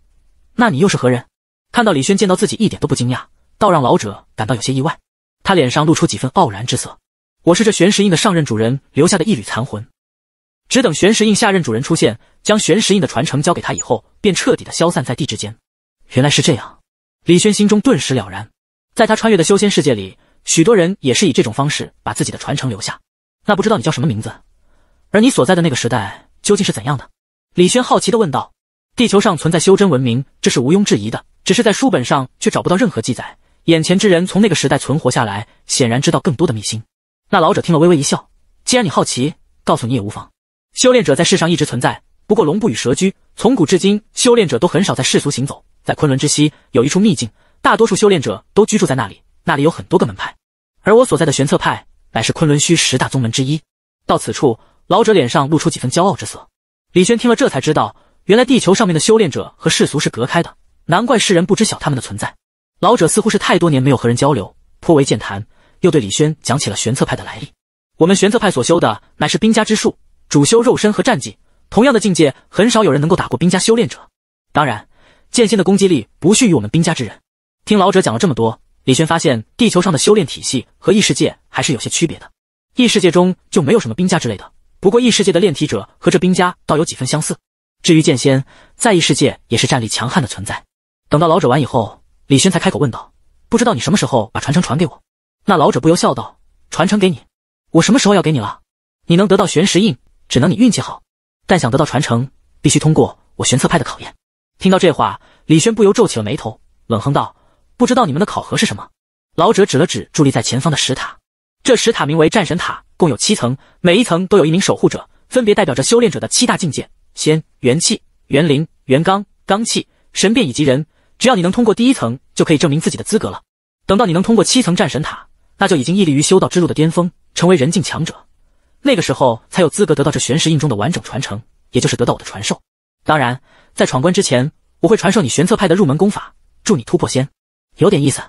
那你又是何人？”看到李轩见到自己一点都不惊讶，倒让老者感到有些意外。他脸上露出几分傲然之色：“我是这玄石印的上任主人留下的一缕残魂，只等玄石印下任主人出现，将玄石印的传承交给他以后，便彻底的消散在地之间。”原来是这样。李轩心中顿时了然，在他穿越的修仙世界里，许多人也是以这种方式把自己的传承留下。那不知道你叫什么名字，而你所在的那个时代究竟是怎样的？李轩好奇地问道。地球上存在修真文明，这是毋庸置疑的，只是在书本上却找不到任何记载。眼前之人从那个时代存活下来，显然知道更多的秘辛。那老者听了微微一笑，既然你好奇，告诉你也无妨。修炼者在世上一直存在，不过龙不与蛇居，从古至今，修炼者都很少在世俗行走。在昆仑之西有一处秘境，大多数修炼者都居住在那里。那里有很多个门派，而我所在的玄策派乃是昆仑虚十大宗门之一。到此处，老者脸上露出几分骄傲之色。李轩听了，这才知道，原来地球上面的修炼者和世俗是隔开的，难怪世人不知晓他们的存在。老者似乎是太多年没有和人交流，颇为健谈，又对李轩讲起了玄策派的来历。我们玄策派所修的乃是兵家之术，主修肉身和战技。同样的境界，很少有人能够打过兵家修炼者。当然。剑仙的攻击力不逊于我们兵家之人。听老者讲了这么多，李轩发现地球上的修炼体系和异世界还是有些区别的。异世界中就没有什么兵家之类的，不过异世界的炼体者和这兵家倒有几分相似。至于剑仙，在异世界也是战力强悍的存在。等到老者完以后，李轩才开口问道：“不知道你什么时候把传承传给我？”那老者不由笑道：“传承给你？我什么时候要给你了？你能得到玄石印，只能你运气好。但想得到传承，必须通过我玄策派的考验。”听到这话，李轩不由皱起了眉头，冷哼道：“不知道你们的考核是什么？”老者指了指伫立在前方的石塔，这石塔名为战神塔，共有七层，每一层都有一名守护者，分别代表着修炼者的七大境界：仙、元气、元灵、元罡、罡气、神变以及人。只要你能通过第一层，就可以证明自己的资格了。等到你能通过七层战神塔，那就已经屹立于修道之路的巅峰，成为人境强者。那个时候，才有资格得到这玄石印中的完整传承，也就是得到我的传授。当然，在闯关之前，我会传授你玄策派的入门功法，助你突破仙。有点意思。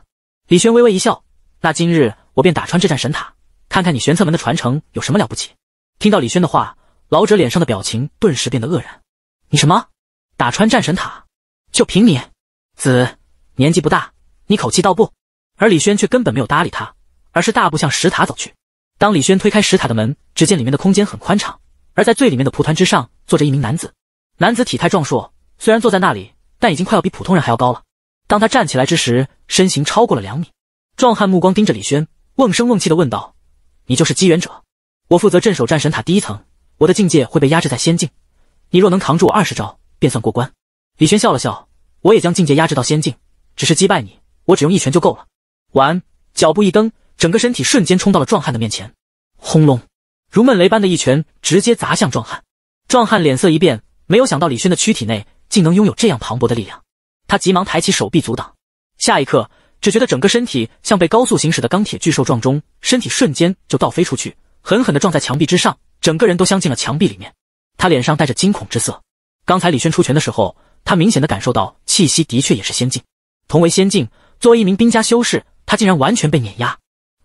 李轩微微一笑，那今日我便打穿这战神塔，看看你玄策门的传承有什么了不起。听到李轩的话，老者脸上的表情顿时变得愕然。你什么？打穿战神塔？就凭你？子，年纪不大，你口气倒不。而李轩却根本没有搭理他，而是大步向石塔走去。当李轩推开石塔的门，只见里面的空间很宽敞，而在最里面的蒲团之上，坐着一名男子。男子体态壮硕，虽然坐在那里，但已经快要比普通人还要高了。当他站起来之时，身形超过了两米。壮汉目光盯着李轩，瓮声瓮气地问道：“你就是机缘者？我负责镇守战神塔第一层，我的境界会被压制在仙境。你若能扛住我二十招，便算过关。”李轩笑了笑：“我也将境界压制到仙境，只是击败你，我只用一拳就够了。”完，脚步一蹬，整个身体瞬间冲到了壮汉的面前。轰隆，如闷雷般的一拳直接砸向壮汉。壮汉脸色一变。没有想到李轩的躯体内竟能拥有这样磅礴的力量，他急忙抬起手臂阻挡，下一刻只觉得整个身体像被高速行驶的钢铁巨兽撞中，身体瞬间就倒飞出去，狠狠的撞在墙壁之上，整个人都镶进了墙壁里面。他脸上带着惊恐之色，刚才李轩出拳的时候，他明显的感受到气息的确也是仙境，同为仙境，作为一名兵家修士，他竟然完全被碾压。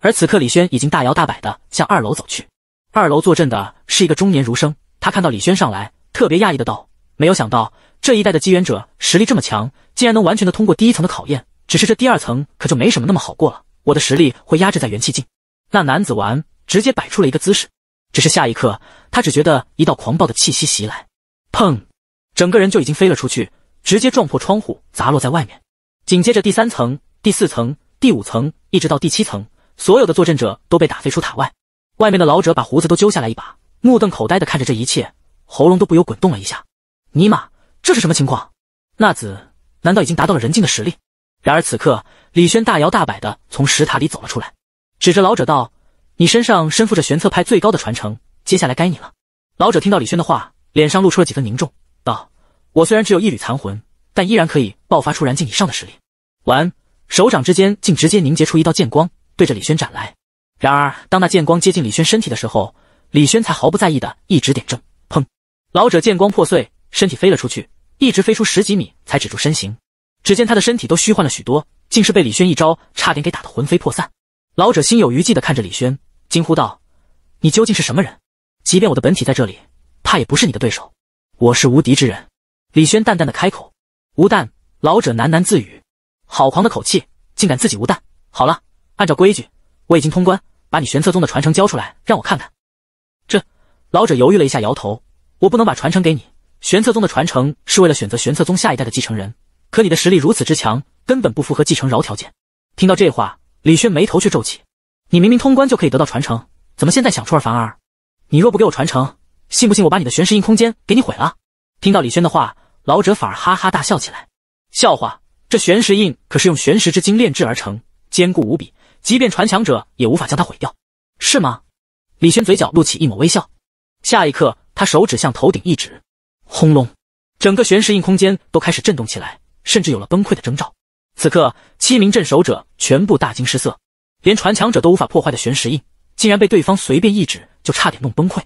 而此刻李轩已经大摇大摆的向二楼走去，二楼坐镇的是一个中年儒生，他看到李轩上来。特别讶异的道：“没有想到这一代的机缘者实力这么强，竟然能完全的通过第一层的考验。只是这第二层可就没什么那么好过了。我的实力会压制在元气境。”那男子完，直接摆出了一个姿势。只是下一刻，他只觉得一道狂暴的气息袭来，砰，整个人就已经飞了出去，直接撞破窗户，砸落在外面。紧接着第三层、第四层、第五层，一直到第七层，所有的坐镇者都被打飞出塔外。外面的老者把胡子都揪下来一把，目瞪口呆的看着这一切。喉咙都不由滚动了一下。尼玛，这是什么情况？那子难道已经达到了人境的实力？然而此刻，李轩大摇大摆的从石塔里走了出来，指着老者道：“你身上身负着玄策派最高的传承，接下来该你了。”老者听到李轩的话，脸上露出了几分凝重，道：“我虽然只有一缕残魂，但依然可以爆发出燃尽以上的实力。”完，手掌之间竟直接凝结出一道剑光，对着李轩斩来。然而当那剑光接近李轩身体的时候，李轩才毫不在意的一指点正。老者剑光破碎，身体飞了出去，一直飞出十几米才止住身形。只见他的身体都虚幻了许多，竟是被李轩一招差点给打得魂飞魄散。老者心有余悸地看着李轩，惊呼道：“你究竟是什么人？即便我的本体在这里，怕也不是你的对手。”“我是无敌之人。”李轩淡淡的开口。“无蛋。老者喃喃自语，“好狂的口气，竟敢自己无蛋。好了，按照规矩，我已经通关，把你玄策宗的传承交出来，让我看看。”这老者犹豫了一下，摇头。我不能把传承给你，玄策宗的传承是为了选择玄策宗下一代的继承人。可你的实力如此之强，根本不符合继承饶条件。听到这话，李轩眉头却皱起。你明明通关就可以得到传承，怎么现在想出尔反尔？你若不给我传承，信不信我把你的玄石印空间给你毁了？听到李轩的话，老者反而哈哈大笑起来。笑话，这玄石印可是用玄石之精炼制而成，坚固无比，即便传强者也无法将它毁掉，是吗？李轩嘴角露起一抹微笑，下一刻。他手指向头顶一指，轰隆！整个玄石印空间都开始震动起来，甚至有了崩溃的征兆。此刻，七名镇守者全部大惊失色，连传强者都无法破坏的玄石印，竟然被对方随便一指就差点弄崩溃。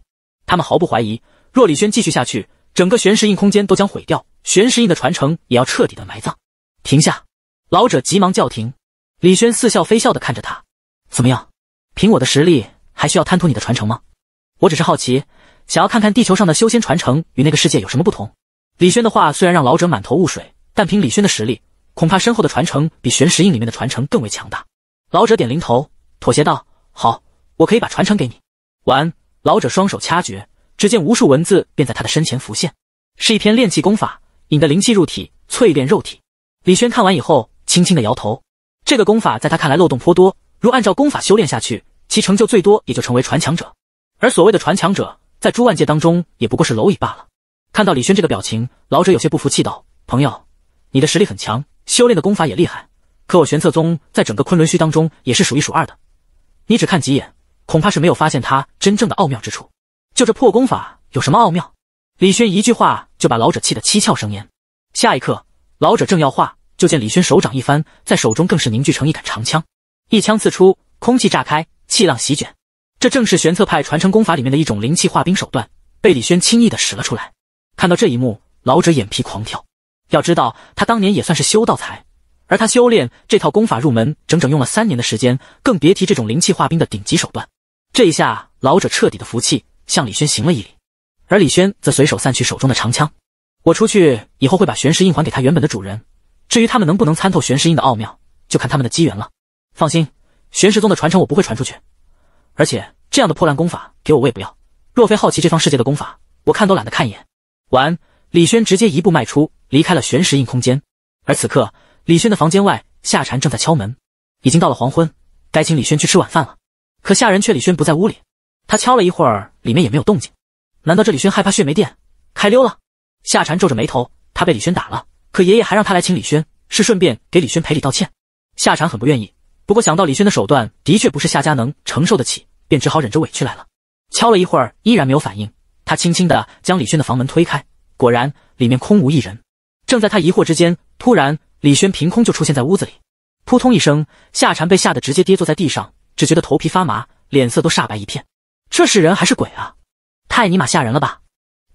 他们毫不怀疑，若李轩继续下去，整个玄石印空间都将毁掉，玄石印的传承也要彻底的埋葬。停下！老者急忙叫停。李轩似笑非笑的看着他：“怎么样？凭我的实力，还需要贪图你的传承吗？我只是好奇。”想要看看地球上的修仙传承与那个世界有什么不同？李轩的话虽然让老者满头雾水，但凭李轩的实力，恐怕身后的传承比玄石印里面的传承更为强大。老者点零头，妥协道：“好，我可以把传承给你。”完，老者双手掐诀，只见无数文字便在他的身前浮现，是一篇炼气功法，引得灵气入体，淬炼肉体。李轩看完以后，轻轻的摇头，这个功法在他看来漏洞颇多，如按照功法修炼下去，其成就最多也就成为传强者，而所谓的传强者。在诸万界当中，也不过是蝼蚁罢了。看到李轩这个表情，老者有些不服气道：“朋友，你的实力很强，修炼的功法也厉害，可我玄策宗在整个昆仑虚当中也是数一数二的。你只看几眼，恐怕是没有发现他真正的奥妙之处。就这破功法有什么奥妙？”李轩一句话就把老者气得七窍生烟。下一刻，老者正要话，就见李轩手掌一翻，在手中更是凝聚成一杆长枪，一枪刺出，空气炸开，气浪席卷。这正是玄策派传承功法里面的一种灵气化冰手段，被李轩轻易的使了出来。看到这一幕，老者眼皮狂跳。要知道，他当年也算是修道才，而他修炼这套功法入门整整用了三年的时间，更别提这种灵气化冰的顶级手段。这一下，老者彻底的服气，向李轩行了一礼。而李轩则随手散去手中的长枪。我出去以后会把玄石印还给他原本的主人。至于他们能不能参透玄石印的奥妙，就看他们的机缘了。放心，玄石宗的传承我不会传出去。而且这样的破烂功法给我我也不要。若非好奇这方世界的功法，我看都懒得看一眼。完，李轩直接一步迈出，离开了玄石印空间。而此刻，李轩的房间外，夏蝉正在敲门。已经到了黄昏，该请李轩去吃晚饭了。可下人却李轩不在屋里。他敲了一会儿，里面也没有动静。难道这李轩害怕血没电，开溜了？夏蝉皱着眉头。他被李轩打了，可爷爷还让他来请李轩，是顺便给李轩赔礼道歉。夏蝉很不愿意。不过想到李轩的手段，的确不是夏家能承受得起。便只好忍着委屈来了，敲了一会儿依然没有反应，他轻轻地将李轩的房门推开，果然里面空无一人。正在他疑惑之间，突然李轩凭空就出现在屋子里，扑通一声，夏蝉被吓得直接跌坐在地上，只觉得头皮发麻，脸色都煞白一片。这是人还是鬼啊？太尼玛吓人了吧！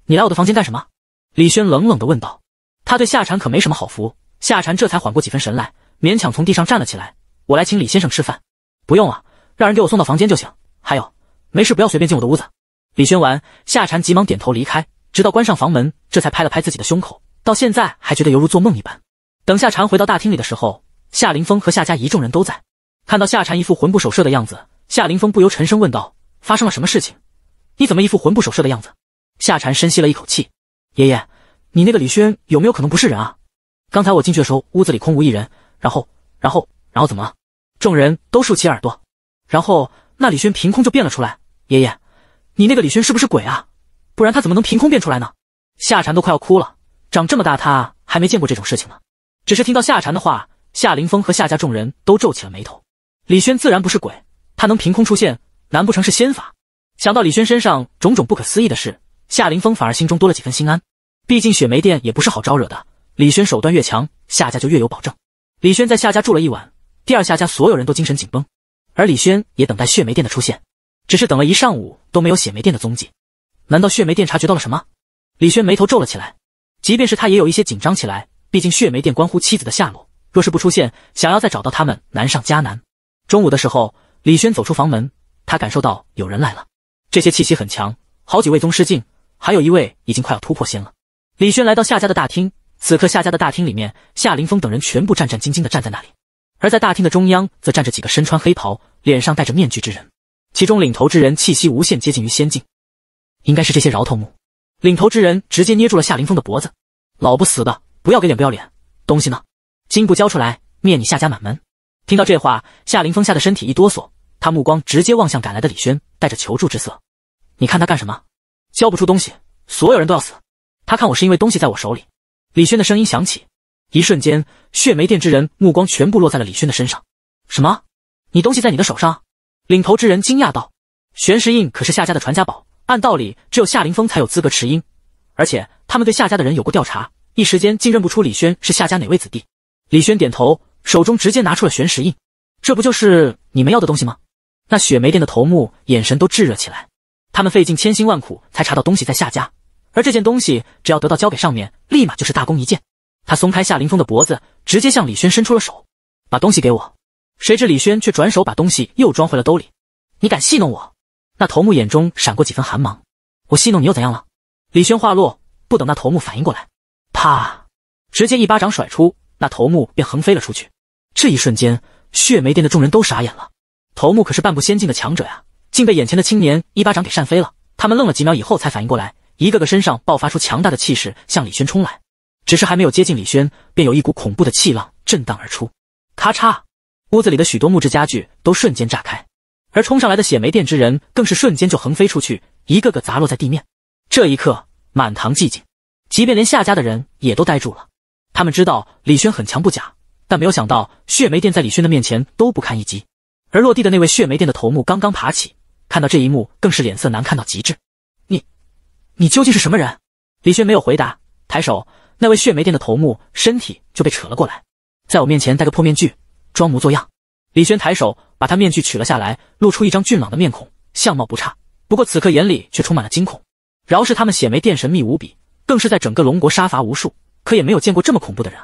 你来我的房间干什么？李轩冷冷地问道。他对夏蝉可没什么好福。夏蝉这才缓过几分神来，勉强从地上站了起来。我来请李先生吃饭。不用了，让人给我送到房间就行。还有，没事不要随便进我的屋子。李轩完，夏蝉急忙点头离开，直到关上房门，这才拍了拍自己的胸口，到现在还觉得犹如做梦一般。等夏蝉回到大厅里的时候，夏凌峰和夏家一众人都在。看到夏蝉一副魂不守舍的样子，夏凌峰不由沉声问道：“发生了什么事情？你怎么一副魂不守舍的样子？”夏蝉深吸了一口气：“爷爷，你那个李轩有没有可能不是人啊？刚才我进去的时候，屋子里空无一人，然后，然后，然后怎么了？”众人都竖起耳朵，然后。那李轩凭空就变了出来，爷爷，你那个李轩是不是鬼啊？不然他怎么能凭空变出来呢？夏蝉都快要哭了，长这么大他还没见过这种事情呢。只是听到夏蝉的话，夏凌峰和夏家众人都皱起了眉头。李轩自然不是鬼，他能凭空出现，难不成是仙法？想到李轩身上种种不可思议的事，夏凌峰反而心中多了几分心安。毕竟雪梅殿也不是好招惹的，李轩手段越强，夏家就越有保证。李轩在夏家住了一晚，第二，夏家所有人都精神紧绷。而李轩也等待血梅殿的出现，只是等了一上午都没有血梅殿的踪迹。难道血梅殿察觉到了什么？李轩眉头皱了起来，即便是他也有一些紧张起来。毕竟血梅殿关乎妻子的下落，若是不出现，想要再找到他们难上加难。中午的时候，李轩走出房门，他感受到有人来了，这些气息很强，好几位宗师境，还有一位已经快要突破仙了。李轩来到夏家的大厅，此刻夏家的大厅里面，夏凌峰等人全部战战兢兢地站在那里。而在大厅的中央，则站着几个身穿黑袍、脸上戴着面具之人，其中领头之人气息无限接近于仙境，应该是这些饶头目。领头之人直接捏住了夏凌峰的脖子：“老不死的，不要给脸不要脸！东西呢？金不交出来，灭你夏家满门！”听到这话，夏凌峰吓得身体一哆嗦，他目光直接望向赶来的李轩，带着求助之色：“你看他干什么？交不出东西，所有人都要死。他看我是因为东西在我手里。”李轩的声音响起。一瞬间，血梅殿之人目光全部落在了李轩的身上。什么？你东西在你的手上？领头之人惊讶道：“玄石印可是夏家的传家宝，按道理只有夏凌峰才有资格持印。而且他们对夏家的人有过调查，一时间竟认不出李轩是夏家哪位子弟。”李轩点头，手中直接拿出了玄石印。这不就是你们要的东西吗？那雪梅殿的头目眼神都炙热起来。他们费尽千辛万苦才查到东西在夏家，而这件东西只要得到，交给上面，立马就是大功一件。他松开夏凌峰的脖子，直接向李轩伸出了手，把东西给我。谁知李轩却转手把东西又装回了兜里。你敢戏弄我？那头目眼中闪过几分寒芒。我戏弄你又怎样了？李轩话落，不等那头目反应过来，啪，直接一巴掌甩出，那头目便横飞了出去。这一瞬间，血梅殿的众人都傻眼了。头目可是半步仙境的强者呀，竟被眼前的青年一巴掌给扇飞了。他们愣了几秒以后才反应过来，一个个身上爆发出强大的气势，向李轩冲来。只是还没有接近李轩，便有一股恐怖的气浪震荡而出，咔嚓，屋子里的许多木质家具都瞬间炸开，而冲上来的血梅殿之人更是瞬间就横飞出去，一个个砸落在地面。这一刻，满堂寂静，即便连夏家的人也都呆住了。他们知道李轩很强不假，但没有想到血梅殿在李轩的面前都不堪一击。而落地的那位血梅殿的头目刚刚爬起，看到这一幕，更是脸色难看到极致。你，你究竟是什么人？李轩没有回答，抬手。那位血梅殿的头目身体就被扯了过来，在我面前戴个破面具，装模作样。李轩抬手把他面具取了下来，露出一张俊朗的面孔，相貌不差。不过此刻眼里却充满了惊恐。饶是他们血梅殿神秘无比，更是在整个龙国杀伐无数，可也没有见过这么恐怖的人。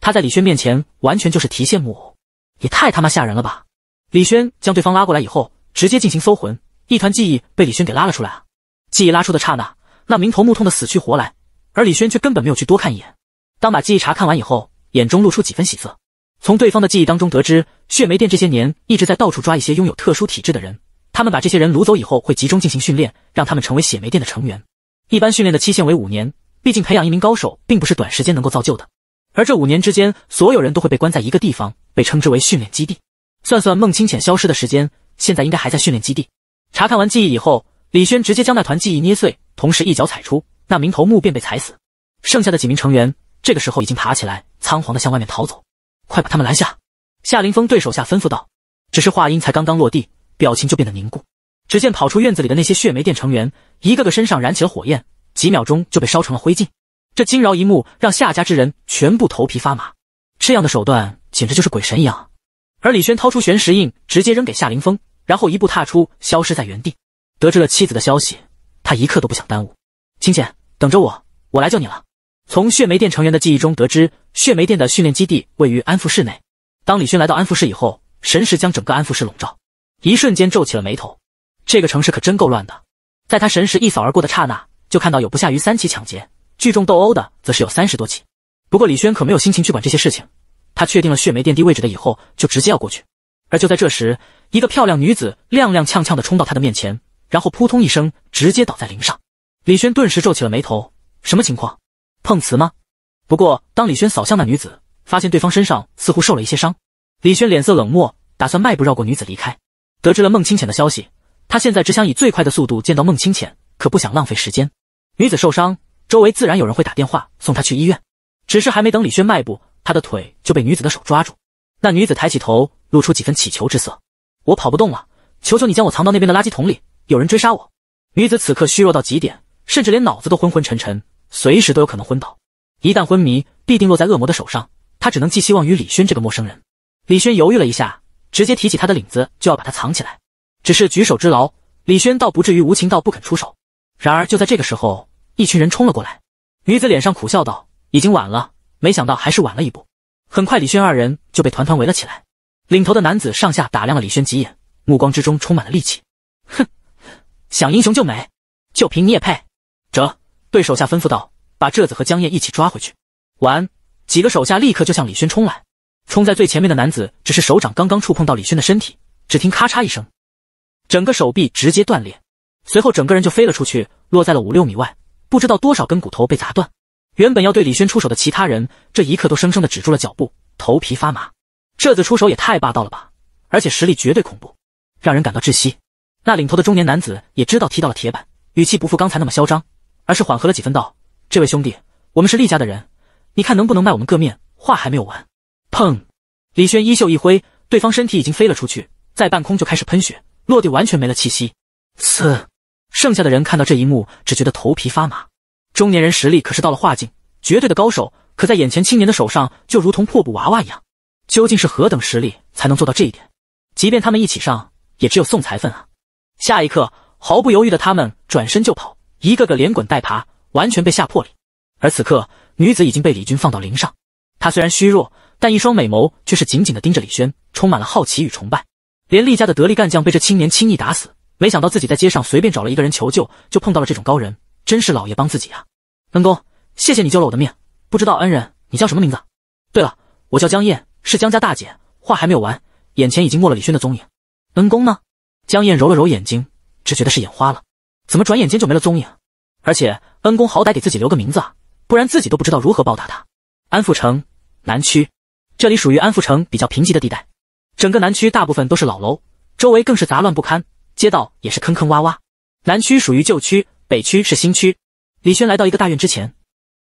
他在李轩面前完全就是提线木偶，也太他妈吓人了吧！李轩将对方拉过来以后，直接进行搜魂，一团记忆被李轩给拉了出来啊！记忆拉出的刹那，那名头目痛的死去活来。而李轩却根本没有去多看一眼。当把记忆查看完以后，眼中露出几分喜色。从对方的记忆当中得知，血梅店这些年一直在到处抓一些拥有特殊体质的人。他们把这些人掳走以后，会集中进行训练，让他们成为血梅店的成员。一般训练的期限为五年，毕竟培养一名高手并不是短时间能够造就的。而这五年之间，所有人都会被关在一个地方，被称之为训练基地。算算孟清浅消失的时间，现在应该还在训练基地。查看完记忆以后，李轩直接将那团记忆捏碎，同时一脚踩出。那名头目便被踩死，剩下的几名成员这个时候已经爬起来，仓皇的向外面逃走。快把他们拦下！夏凌峰对手下吩咐道。只是话音才刚刚落地，表情就变得凝固。只见跑出院子里的那些血霉店成员，一个个身上燃起了火焰，几秒钟就被烧成了灰烬。这惊扰一幕让夏家之人全部头皮发麻，这样的手段简直就是鬼神一样。而李轩掏出玄石印，直接扔给夏凌峰，然后一步踏出，消失在原地。得知了妻子的消息，他一刻都不想耽误。清浅。等着我，我来救你了。从血梅殿成员的记忆中得知，血梅殿的训练基地位于安抚市内。当李轩来到安抚市以后，神识将整个安抚市笼罩，一瞬间皱起了眉头。这个城市可真够乱的。在他神识一扫而过的刹那，就看到有不下于三起抢劫，聚众斗殴的则是有三十多起。不过李轩可没有心情去管这些事情。他确定了血梅殿地位置的以后，就直接要过去。而就在这时，一个漂亮女子踉踉跄跄的冲到他的面前，然后扑通一声直接倒在林上。李轩顿时皱起了眉头，什么情况？碰瓷吗？不过，当李轩扫向那女子，发现对方身上似乎受了一些伤。李轩脸色冷漠，打算迈步绕过女子离开。得知了孟清浅的消息，他现在只想以最快的速度见到孟清浅，可不想浪费时间。女子受伤，周围自然有人会打电话送她去医院。只是还没等李轩迈步，他的腿就被女子的手抓住。那女子抬起头，露出几分乞求之色：“我跑不动了，求求你将我藏到那边的垃圾桶里，有人追杀我。”女子此刻虚弱到极点。甚至连脑子都昏昏沉沉，随时都有可能昏倒。一旦昏迷，必定落在恶魔的手上。他只能寄希望于李轩这个陌生人。李轩犹豫了一下，直接提起他的领子就要把他藏起来。只是举手之劳，李轩倒不至于无情到不肯出手。然而就在这个时候，一群人冲了过来。女子脸上苦笑道：“已经晚了，没想到还是晚了一步。”很快，李轩二人就被团团围了起来。领头的男子上下打量了李轩几眼，目光之中充满了戾气：“哼，想英雄救美，就凭你也配？”则对手下吩咐道：“把这子和江夜一起抓回去。”完，几个手下立刻就向李轩冲来。冲在最前面的男子，只是手掌刚刚触碰到李轩的身体，只听咔嚓一声，整个手臂直接断裂，随后整个人就飞了出去，落在了五六米外。不知道多少根骨头被砸断。原本要对李轩出手的其他人，这一刻都生生的止住了脚步，头皮发麻。这子出手也太霸道了吧！而且实力绝对恐怖，让人感到窒息。那领头的中年男子也知道踢到了铁板，语气不复刚才那么嚣张。而是缓和了几分，道：“这位兄弟，我们是厉家的人，你看能不能卖我们个面？”话还没有完，砰！李轩衣袖一挥，对方身体已经飞了出去，在半空就开始喷血，落地完全没了气息。嘶！剩下的人看到这一幕，只觉得头皮发麻。中年人实力可是到了化境，绝对的高手，可在眼前青年的手上，就如同破布娃娃一样。究竟是何等实力才能做到这一点？即便他们一起上，也只有送裁缝啊！下一刻，毫不犹豫的他们转身就跑。一个个连滚带爬，完全被吓破了。而此刻，女子已经被李军放到林上。她虽然虚弱，但一双美眸却是紧紧的盯着李轩，充满了好奇与崇拜。连厉家的得力干将被这青年轻易打死，没想到自己在街上随便找了一个人求救，就碰到了这种高人，真是老爷帮自己啊！恩公，谢谢你救了我的命。不知道恩人你叫什么名字？对了，我叫江燕，是江家大姐。话还没有完，眼前已经没了李轩的踪影。恩公呢？江燕揉了揉眼睛，只觉得是眼花了。怎么转眼间就没了踪影？而且恩公好歹给自己留个名字啊，不然自己都不知道如何报答他。安富城南区，这里属于安富城比较贫瘠的地带，整个南区大部分都是老楼，周围更是杂乱不堪，街道也是坑坑洼洼。南区属于旧区，北区是新区。李轩来到一个大院之前，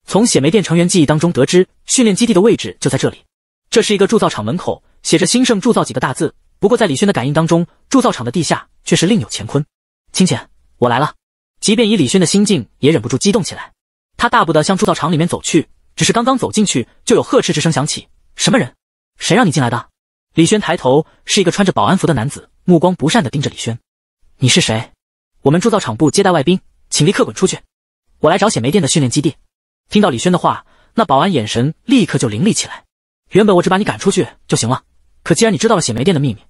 从血梅店成员记忆当中得知训练基地的位置就在这里。这是一个铸造厂门口，写着“兴盛铸造”几个大字。不过在李轩的感应当中，铸造厂的地下却是另有乾坤。清浅，我来了。即便以李轩的心境，也忍不住激动起来。他大步的向铸造厂里面走去，只是刚刚走进去，就有呵斥之声响起：“什么人？谁让你进来的？”李轩抬头，是一个穿着保安服的男子，目光不善的盯着李轩：“你是谁？我们铸造厂部接待外宾，请立刻滚出去！”“我来找血煤电的训练基地。”听到李轩的话，那保安眼神立刻就凌厉起来：“原本我只把你赶出去就行了，可既然你知道了血煤电的秘密，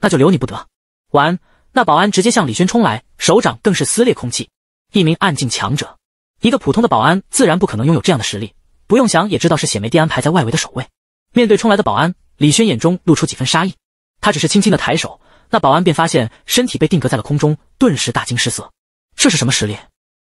那就留你不得。”完，那保安直接向李轩冲来，手掌更是撕裂空气。一名暗境强者，一个普通的保安自然不可能拥有这样的实力。不用想也知道是血梅帝安排在外围的守卫。面对冲来的保安，李轩眼中露出几分杀意。他只是轻轻的抬手，那保安便发现身体被定格在了空中，顿时大惊失色。这是什么实力？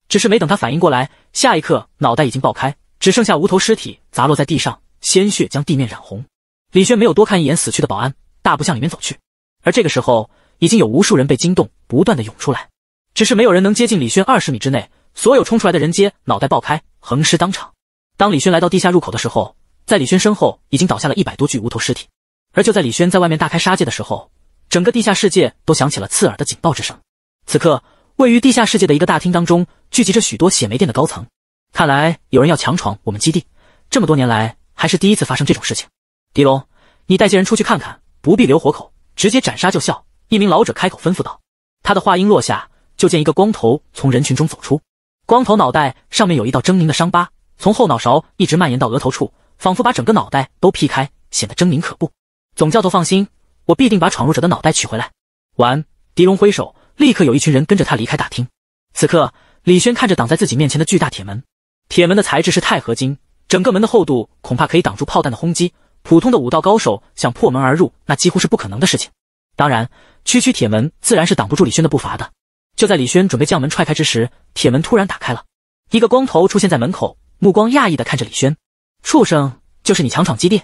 只是没等他反应过来，下一刻脑袋已经爆开，只剩下无头尸体砸落在地上，鲜血将地面染红。李轩没有多看一眼死去的保安，大步向里面走去。而这个时候，已经有无数人被惊动，不断的涌出来。只是没有人能接近李轩二十米之内，所有冲出来的人皆脑袋爆开，横尸当场。当李轩来到地下入口的时候，在李轩身后已经倒下了一百多具无头尸体。而就在李轩在外面大开杀戒的时候，整个地下世界都响起了刺耳的警报之声。此刻，位于地下世界的一个大厅当中聚集着许多血霉店的高层。看来有人要强闯我们基地，这么多年来还是第一次发生这种事情。狄龙，你带些人出去看看，不必留活口，直接斩杀就效。一名老者开口吩咐道。他的话音落下。就见一个光头从人群中走出，光头脑袋上面有一道狰狞的伤疤，从后脑勺一直蔓延到额头处，仿佛把整个脑袋都劈开，显得狰狞可怖。总教头放心，我必定把闯入者的脑袋取回来。完，狄龙挥手，立刻有一群人跟着他离开大厅。此刻，李轩看着挡在自己面前的巨大铁门，铁门的材质是钛合金，整个门的厚度恐怕可以挡住炮弹的轰击。普通的武道高手想破门而入，那几乎是不可能的事情。当然，区区铁门自然是挡不住李轩的步伐的。就在李轩准备将门踹开之时，铁门突然打开了，一个光头出现在门口，目光讶异的看着李轩：“畜生，就是你强闯基地，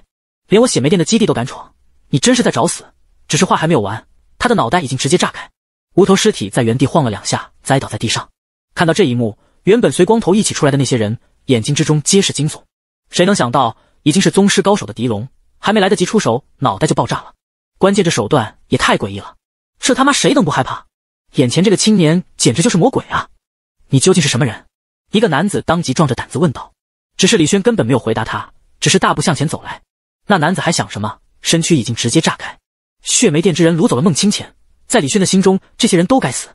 连我血梅店的基地都敢闯，你真是在找死！”只是话还没有完，他的脑袋已经直接炸开，无头尸体在原地晃了两下，栽倒在地上。看到这一幕，原本随光头一起出来的那些人，眼睛之中皆是惊悚。谁能想到，已经是宗师高手的狄龙，还没来得及出手，脑袋就爆炸了？关键这手段也太诡异了，这他妈谁能不害怕？眼前这个青年简直就是魔鬼啊！你究竟是什么人？一个男子当即壮着胆子问道。只是李轩根本没有回答他，只是大步向前走来。那男子还想什么，身躯已经直接炸开。血梅殿之人掳走了孟清浅，在李轩的心中，这些人都该死。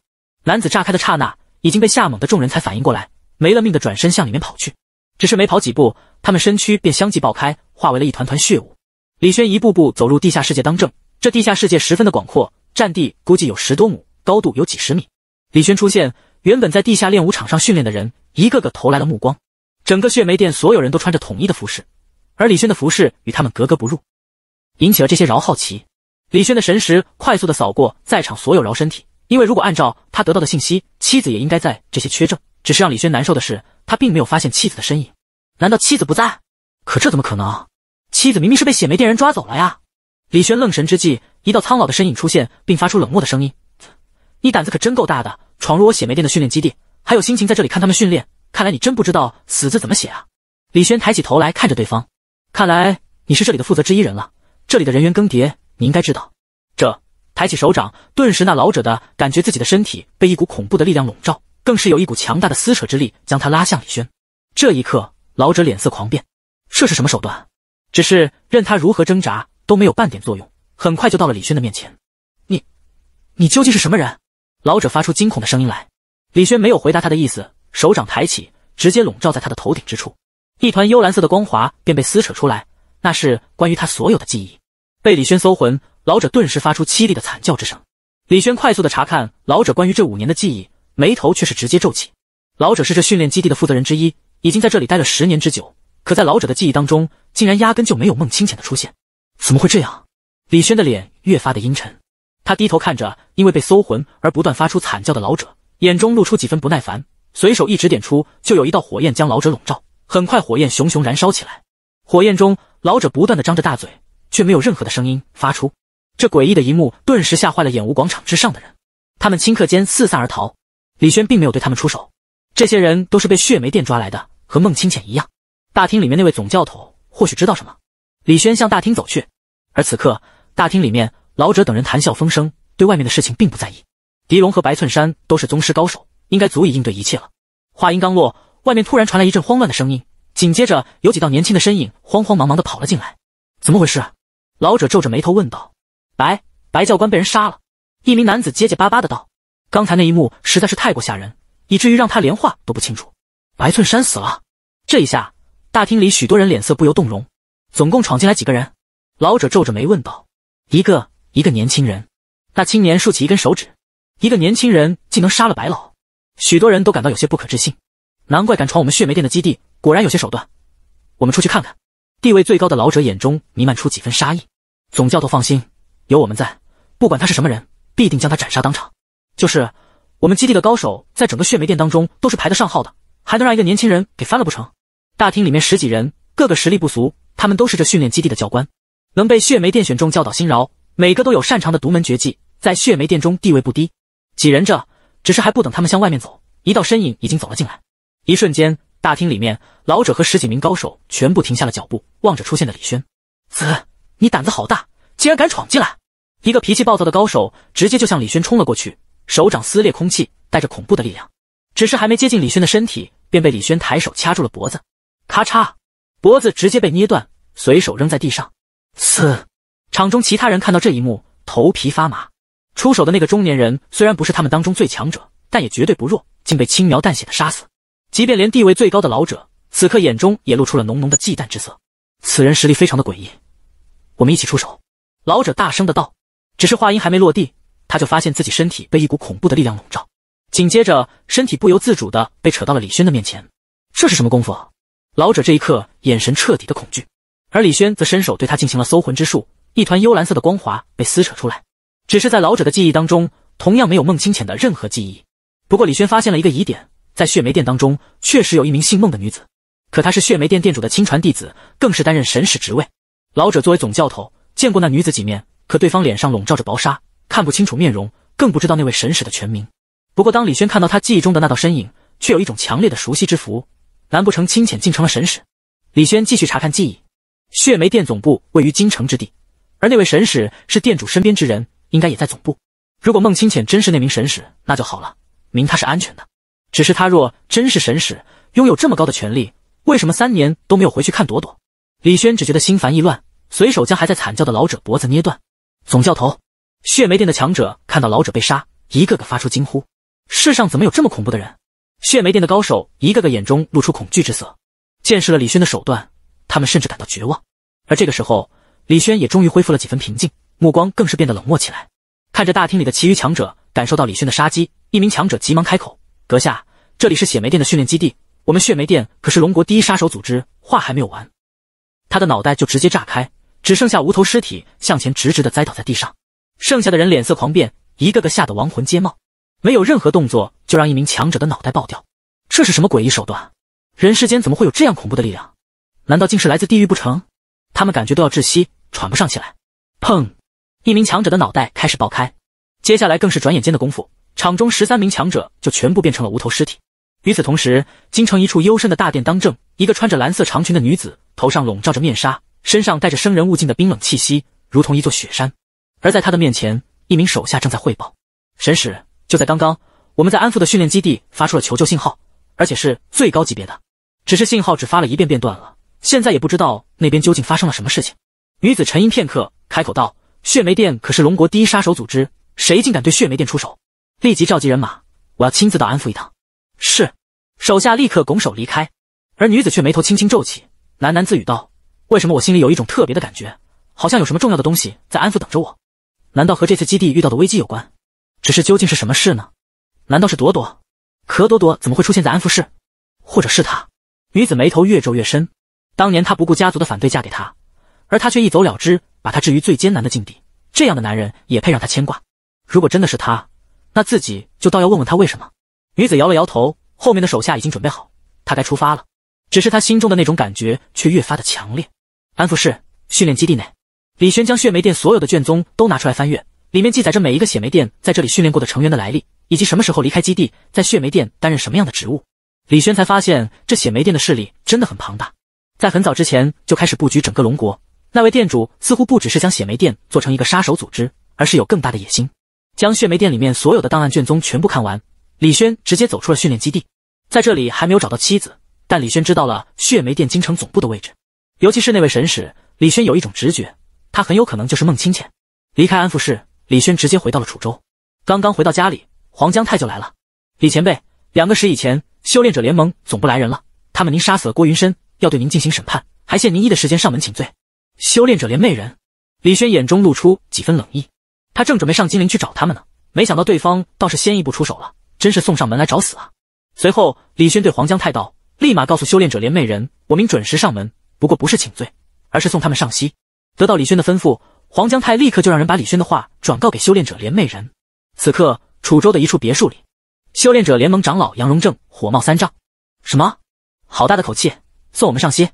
男子炸开的刹那，已经被吓懵的众人才反应过来，没了命的转身向里面跑去。只是没跑几步，他们身躯便相继爆开，化为了一团团血雾。李轩一步步走入地下世界当政，这地下世界十分的广阔，占地估计有十多亩。高度有几十米，李轩出现，原本在地下练武场上训练的人一个个投来了目光。整个血梅殿所有人都穿着统一的服饰，而李轩的服饰与他们格格不入，引起了这些饶好奇。李轩的神识快速的扫过在场所有饶身体，因为如果按照他得到的信息，妻子也应该在这些缺证。只是让李轩难受的是，他并没有发现妻子的身影。难道妻子不在？可这怎么可能？妻子明明是被血梅殿人抓走了呀！李轩愣神之际，一道苍老的身影出现，并发出冷漠的声音。你胆子可真够大的，闯入我血梅店的训练基地，还有心情在这里看他们训练？看来你真不知道“死”字怎么写啊！李轩抬起头来看着对方，看来你是这里的负责之一人了。这里的人员更迭，你应该知道。这抬起手掌，顿时那老者的感觉自己的身体被一股恐怖的力量笼罩，更是有一股强大的撕扯之力将他拉向李轩。这一刻，老者脸色狂变，这是什么手段？只是任他如何挣扎都没有半点作用，很快就到了李轩的面前。你，你究竟是什么人？老者发出惊恐的声音来，李轩没有回答他的意思，手掌抬起，直接笼罩在他的头顶之处，一团幽蓝色的光华便被撕扯出来，那是关于他所有的记忆，被李轩搜魂，老者顿时发出凄厉的惨叫之声。李轩快速的查看老者关于这五年的记忆，眉头却是直接皱起。老者是这训练基地的负责人之一，已经在这里待了十年之久，可在老者的记忆当中，竟然压根就没有孟清浅的出现，怎么会这样？李轩的脸越发的阴沉。他低头看着因为被搜魂而不断发出惨叫的老者，眼中露出几分不耐烦，随手一指点出，就有一道火焰将老者笼罩。很快，火焰熊熊燃烧起来。火焰中，老者不断的张着大嘴，却没有任何的声音发出。这诡异的一幕顿时吓坏了演武广场之上的人，他们顷刻间四散而逃。李轩并没有对他们出手，这些人都是被血梅殿抓来的，和孟清浅一样。大厅里面那位总教头或许知道什么。李轩向大厅走去，而此刻大厅里面。老者等人谈笑风生，对外面的事情并不在意。狄龙和白寸山都是宗师高手，应该足以应对一切了。话音刚落，外面突然传来一阵慌乱的声音，紧接着有几道年轻的身影慌慌忙忙的跑了进来。怎么回事？老者皱着眉头问道。白白教官被人杀了！一名男子结结巴巴的道。刚才那一幕实在是太过吓人，以至于让他连话都不清楚。白寸山死了！这一下，大厅里许多人脸色不由动容。总共闯进来几个人？老者皱着眉问道。一个。一个年轻人，那青年竖起一根手指。一个年轻人竟能杀了白老，许多人都感到有些不可置信。难怪敢闯我们血梅店的基地，果然有些手段。我们出去看看。地位最高的老者眼中弥漫出几分杀意。总教头放心，有我们在，不管他是什么人，必定将他斩杀当场。就是我们基地的高手，在整个血梅殿当中都是排得上号的，还能让一个年轻人给翻了不成？大厅里面十几人，个个实力不俗，他们都是这训练基地的教官，能被血梅殿选中教导新饶。每个都有擅长的独门绝技，在血梅殿中地位不低。几人这，只是还不等他们向外面走，一道身影已经走了进来。一瞬间，大厅里面，老者和十几名高手全部停下了脚步，望着出现的李轩。子，你胆子好大，竟然敢闯进来！一个脾气暴躁的高手直接就向李轩冲了过去，手掌撕裂空气，带着恐怖的力量。只是还没接近李轩的身体，便被李轩抬手掐住了脖子，咔嚓，脖子直接被捏断，随手扔在地上。嘶！场中其他人看到这一幕，头皮发麻。出手的那个中年人虽然不是他们当中最强者，但也绝对不弱，竟被轻描淡写的杀死。即便连地位最高的老者，此刻眼中也露出了浓浓的忌惮之色。此人实力非常的诡异。我们一起出手！老者大声的道。只是话音还没落地，他就发现自己身体被一股恐怖的力量笼罩，紧接着身体不由自主的被扯到了李轩的面前。这是什么功夫？老者这一刻眼神彻底的恐惧。而李轩则伸手对他进行了搜魂之术。一团幽蓝色的光华被撕扯出来，只是在老者的记忆当中，同样没有孟清浅的任何记忆。不过李轩发现了一个疑点，在血梅殿当中确实有一名姓孟的女子，可她是血梅殿殿主的亲传弟子，更是担任神使职位。老者作为总教头，见过那女子几面，可对方脸上笼罩着薄纱，看不清楚面容，更不知道那位神使的全名。不过当李轩看到他记忆中的那道身影，却有一种强烈的熟悉之福。难不成清浅竟成了神使？李轩继续查看记忆，血梅殿总部位于京城之地。而那位神使是店主身边之人，应该也在总部。如果孟清浅真是那名神使，那就好了，明他是安全的。只是他若真是神使，拥有这么高的权力，为什么三年都没有回去看朵朵？李轩只觉得心烦意乱，随手将还在惨叫的老者脖子捏断。总教头，血梅殿的强者看到老者被杀，一个个发出惊呼：世上怎么有这么恐怖的人？血梅殿的高手一个个眼中露出恐惧之色，见识了李轩的手段，他们甚至感到绝望。而这个时候。李轩也终于恢复了几分平静，目光更是变得冷漠起来。看着大厅里的其余强者，感受到李轩的杀机，一名强者急忙开口：“阁下，这里是血梅殿的训练基地，我们血梅殿可是龙国第一杀手组织。”话还没有完，他的脑袋就直接炸开，只剩下无头尸体向前直直的栽倒在地上。剩下的人脸色狂变，一个个吓得亡魂皆冒，没有任何动作就让一名强者的脑袋爆掉，这是什么诡异手段？人世间怎么会有这样恐怖的力量？难道竟是来自地狱不成？他们感觉都要窒息，喘不上气来。砰！一名强者的脑袋开始爆开，接下来更是转眼间的功夫，场中十三名强者就全部变成了无头尸体。与此同时，京城一处幽深的大殿当中，一个穿着蓝色长裙的女子，头上笼罩着面纱，身上带着生人勿近的冰冷气息，如同一座雪山。而在她的面前，一名手下正在汇报：“神使，就在刚刚，我们在安富的训练基地发出了求救信号，而且是最高级别的，只是信号只发了一遍便断了。”现在也不知道那边究竟发生了什么事情。女子沉吟片刻，开口道：“血梅殿可是龙国第一杀手组织，谁竟敢对血梅殿出手？立即召集人马，我要亲自到安抚一趟。”是，手下立刻拱手离开。而女子却眉头轻轻皱起，喃喃自语道：“为什么我心里有一种特别的感觉？好像有什么重要的东西在安抚等着我。难道和这次基地遇到的危机有关？只是究竟是什么事呢？难道是朵朵？可朵朵怎么会出现在安抚市？或者是他？”女子眉头越皱越深。当年他不顾家族的反对嫁给他，而他却一走了之，把他置于最艰难的境地。这样的男人也配让他牵挂？如果真的是他，那自己就倒要问问他为什么。女子摇了摇头，后面的手下已经准备好，她该出发了。只是她心中的那种感觉却越发的强烈。安抚室，训练基地内，李轩将血梅殿所有的卷宗都拿出来翻阅，里面记载着每一个血梅殿在这里训练过的成员的来历，以及什么时候离开基地，在血梅殿担任什么样的职务。李轩才发现，这血梅殿的势力真的很庞大。在很早之前就开始布局整个龙国。那位店主似乎不只是将血梅店做成一个杀手组织，而是有更大的野心，将血梅店里面所有的档案卷宗全部看完。李轩直接走出了训练基地，在这里还没有找到妻子，但李轩知道了血梅店京城总部的位置。尤其是那位神使，李轩有一种直觉，他很有可能就是孟清浅。离开安福市，李轩直接回到了楚州。刚刚回到家里，黄江泰就来了。李前辈，两个时以前，修炼者联盟总部来人了，他们您杀死了郭云深。要对您进行审判，还限您一的时间上门请罪。修炼者联盟人，李轩眼中露出几分冷意，他正准备上金陵去找他们呢，没想到对方倒是先一步出手了，真是送上门来找死啊！随后，李轩对黄江泰道：“立马告诉修炼者联盟人，我明准时上门，不过不是请罪，而是送他们上西。”得到李轩的吩咐，黄江泰立刻就让人把李轩的话转告给修炼者联盟人。此刻，楚州的一处别墅里，修炼者联盟长老杨荣正火冒三丈：“什么？好大的口气！”送我们上西，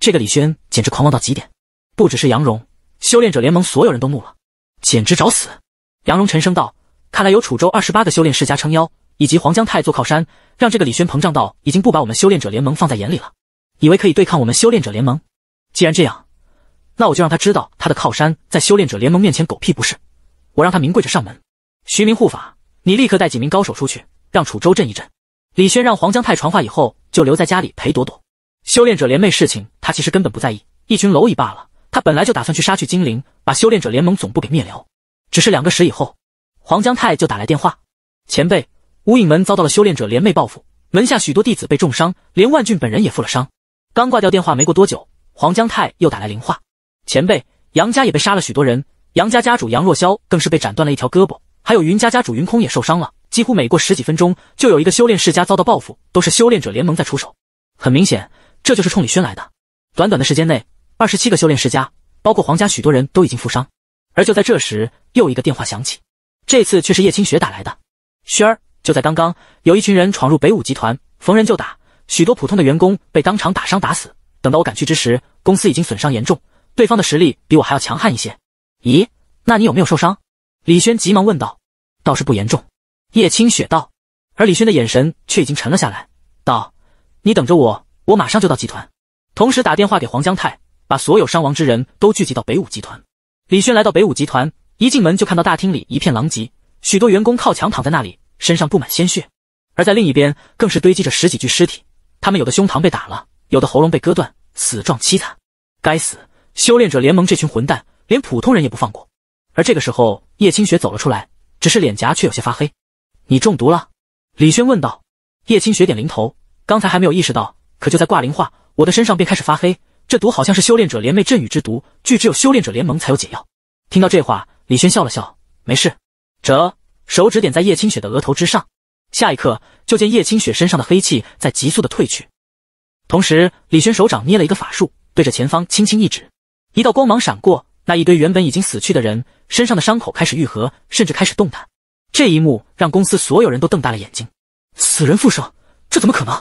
这个李轩简直狂妄到极点。不只是杨荣，修炼者联盟所有人都怒了，简直找死。杨荣沉声道：“看来有楚州二十八个修炼世家撑腰，以及黄江泰做靠山，让这个李轩膨胀到已经不把我们修炼者联盟放在眼里了，以为可以对抗我们修炼者联盟。既然这样，那我就让他知道他的靠山在修炼者联盟面前狗屁不是。我让他明跪着上门。徐明护法，你立刻带几名高手出去，让楚州震一震。”李轩让黄江泰传话以后，就留在家里陪朵朵。修炼者联袂事情，他其实根本不在意，一群蝼蚁罢了。他本来就打算去杀去精灵，把修炼者联盟总部给灭了。只是两个时以后，黄江泰就打来电话：“前辈，无影门遭到了修炼者联袂报复，门下许多弟子被重伤，连万俊本人也负了伤。”刚挂掉电话没过多久，黄江泰又打来灵话：“前辈，杨家也被杀了许多人，杨家家主杨若潇更是被斩断了一条胳膊，还有云家家主云空也受伤了。几乎每过十几分钟，就有一个修炼世家遭到报复，都是修炼者联盟在出手。很明显。”这就是冲李轩来的。短短的时间内，二十七个修炼世家，包括皇家，许多人都已经负伤。而就在这时，又一个电话响起，这次却是叶清雪打来的。轩儿，就在刚刚，有一群人闯入北武集团，逢人就打，许多普通的员工被当场打伤打死。等到我赶去之时，公司已经损伤严重，对方的实力比我还要强悍一些。咦，那你有没有受伤？李轩急忙问道。倒是不严重，叶清雪道。而李轩的眼神却已经沉了下来，道：“你等着我。”我马上就到集团，同时打电话给黄江泰，把所有伤亡之人都聚集到北武集团。李轩来到北武集团，一进门就看到大厅里一片狼藉，许多员工靠墙躺在那里，身上布满鲜血；而在另一边更是堆积着十几具尸体，他们有的胸膛被打了，有的喉咙被割断，死状凄惨。该死！修炼者联盟这群混蛋连普通人也不放过。而这个时候，叶清雪走了出来，只是脸颊却有些发黑。你中毒了？李轩问道。叶清雪点零头，刚才还没有意识到。可就在挂灵化，我的身上便开始发黑。这毒好像是修炼者联袂阵雨之毒，据只有修炼者联盟才有解药。听到这话，李轩笑了笑：“没事。”折手指点在叶清雪的额头之上，下一刻就见叶清雪身上的黑气在急速的褪去，同时李轩手掌捏了一个法术，对着前方轻轻一指，一道光芒闪过，那一堆原本已经死去的人身上的伤口开始愈合，甚至开始动弹。这一幕让公司所有人都瞪大了眼睛：“死人复生，这怎么可能？”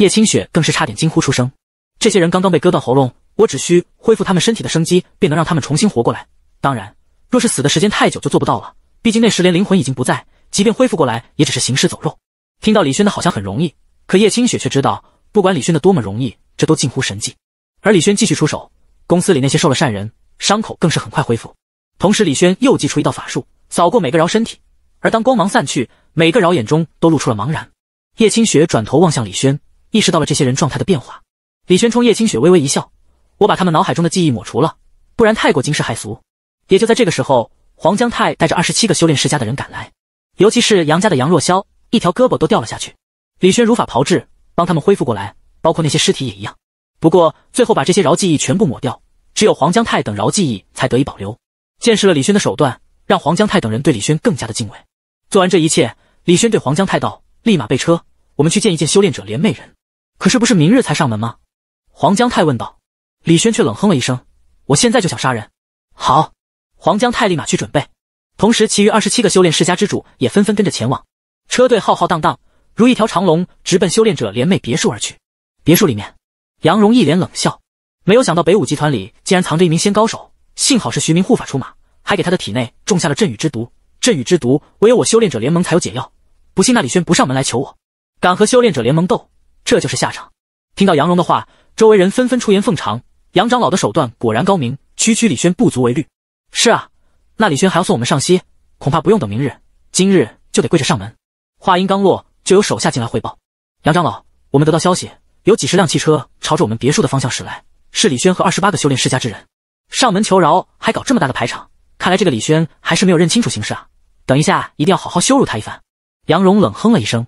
叶清雪更是差点惊呼出声。这些人刚刚被割断喉咙，我只需恢复他们身体的生机，便能让他们重新活过来。当然，若是死的时间太久，就做不到了。毕竟那时连灵魂已经不在，即便恢复过来，也只是行尸走肉。听到李轩的好像很容易，可叶清雪却知道，不管李轩的多么容易，这都近乎神迹。而李轩继续出手，公司里那些受了善人，伤口更是很快恢复。同时，李轩又祭出一道法术，扫过每个饶身体。而当光芒散去，每个饶眼中都露出了茫然。叶清雪转头望向李轩。意识到了这些人状态的变化，李轩冲叶清雪微微一笑：“我把他们脑海中的记忆抹除了，不然太过惊世骇俗。”也就在这个时候，黄江泰带着二十七个修炼世家的人赶来，尤其是杨家的杨若潇，一条胳膊都掉了下去。李轩如法炮制，帮他们恢复过来，包括那些尸体也一样。不过最后把这些饶记忆全部抹掉，只有黄江泰等饶记忆才得以保留。见识了李轩的手段，让黄江泰等人对李轩更加的敬畏。做完这一切，李轩对黄江泰道：“立马备车，我们去见一见修炼者联袂人。”可是不是明日才上门吗？黄江泰问道。李轩却冷哼了一声：“我现在就想杀人。”好，黄江泰立马去准备。同时，其余二十七个修炼世家之主也纷纷跟着前往。车队浩浩荡荡，如一条长龙，直奔修炼者联袂别墅而去。别墅里面，杨荣一脸冷笑：“没有想到北武集团里竟然藏着一名仙高手，幸好是徐明护法出马，还给他的体内种下了镇宇之毒。镇宇之毒唯有我修炼者联盟才有解药。不信那李轩不上门来求我，敢和修炼者联盟斗？”这就是下场。听到杨荣的话，周围人纷纷出言奉承。杨长老的手段果然高明，区区李轩不足为虑。是啊，那李轩还要送我们上西，恐怕不用等明日，今日就得跪着上门。话音刚落，就有手下进来汇报：“杨长老，我们得到消息，有几十辆汽车朝着我们别墅的方向驶来，是李轩和二十八个修炼世家之人上门求饶，还搞这么大的排场。看来这个李轩还是没有认清楚形势啊！等一下，一定要好好羞辱他一番。”杨荣冷哼了一声，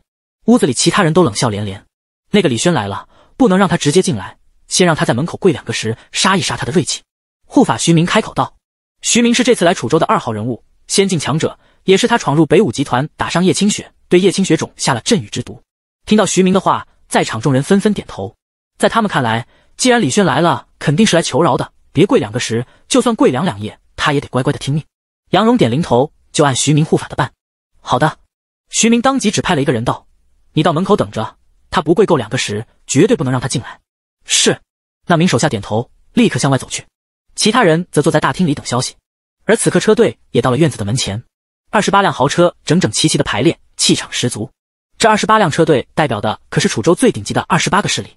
屋子里其他人都冷笑连连。那个李轩来了，不能让他直接进来，先让他在门口跪两个时，杀一杀他的锐气。护法徐明开口道：“徐明是这次来楚州的二号人物，仙境强者，也是他闯入北武集团，打伤叶清雪，对叶清雪种下了镇雨之毒。”听到徐明的话，在场众人纷纷点头。在他们看来，既然李轩来了，肯定是来求饶的，别跪两个时，就算跪两两夜，他也得乖乖的听命。杨荣点零头，就按徐明护法的办。好的，徐明当即指派了一个人道：“你到门口等着。”他不跪够两个时，绝对不能让他进来。是，那名手下点头，立刻向外走去。其他人则坐在大厅里等消息。而此刻车队也到了院子的门前，二十八辆豪车整整齐齐的排列，气场十足。这二十八辆车队代表的可是楚州最顶级的二十八个势力。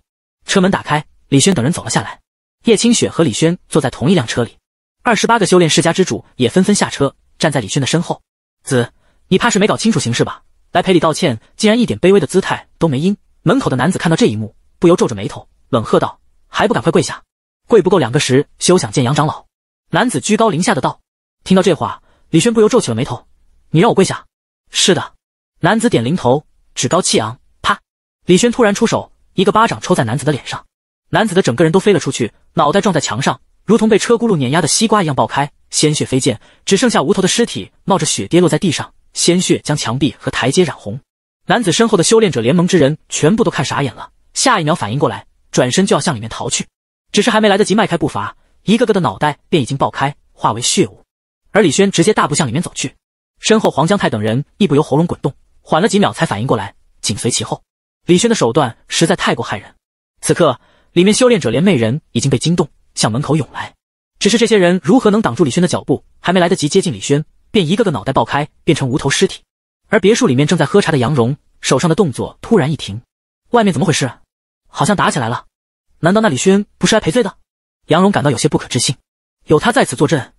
车门打开，李轩等人走了下来。叶清雪和李轩坐在同一辆车里，二十八个修炼世家之主也纷纷下车，站在李轩的身后。子，你怕是没搞清楚形势吧？来赔礼道歉，竟然一点卑微的姿态都没。门口的男子看到这一幕，不由皱着眉头，冷喝道：“还不赶快跪下！跪不够两个时，休想见杨长老！”男子居高临下的道。听到这话，李轩不由皱起了眉头：“你让我跪下？”“是的。”男子点零头，趾高气昂。啪！李轩突然出手，一个巴掌抽在男子的脸上，男子的整个人都飞了出去，脑袋撞在墙上，如同被车轱辘碾压的西瓜一样爆开，鲜血飞溅，只剩下无头的尸体冒着血跌落在地上，鲜血将墙壁和台阶染红。男子身后的修炼者联盟之人全部都看傻眼了，下一秒反应过来，转身就要向里面逃去，只是还没来得及迈开步伐，一个个的脑袋便已经爆开，化为血雾。而李轩直接大步向里面走去，身后黄江泰等人亦不由喉咙滚动，缓了几秒才反应过来，紧随其后。李轩的手段实在太过骇人，此刻里面修炼者联盟人已经被惊动，向门口涌来，只是这些人如何能挡住李轩的脚步？还没来得及接近李轩，便一个个脑袋爆开，变成无头尸体。而别墅里面正在喝茶的杨荣手上的动作突然一停。外面怎么回事？好像打起来了。难道那李轩不是来赔罪的？杨荣感到有些不可置信。有他在此坐镇，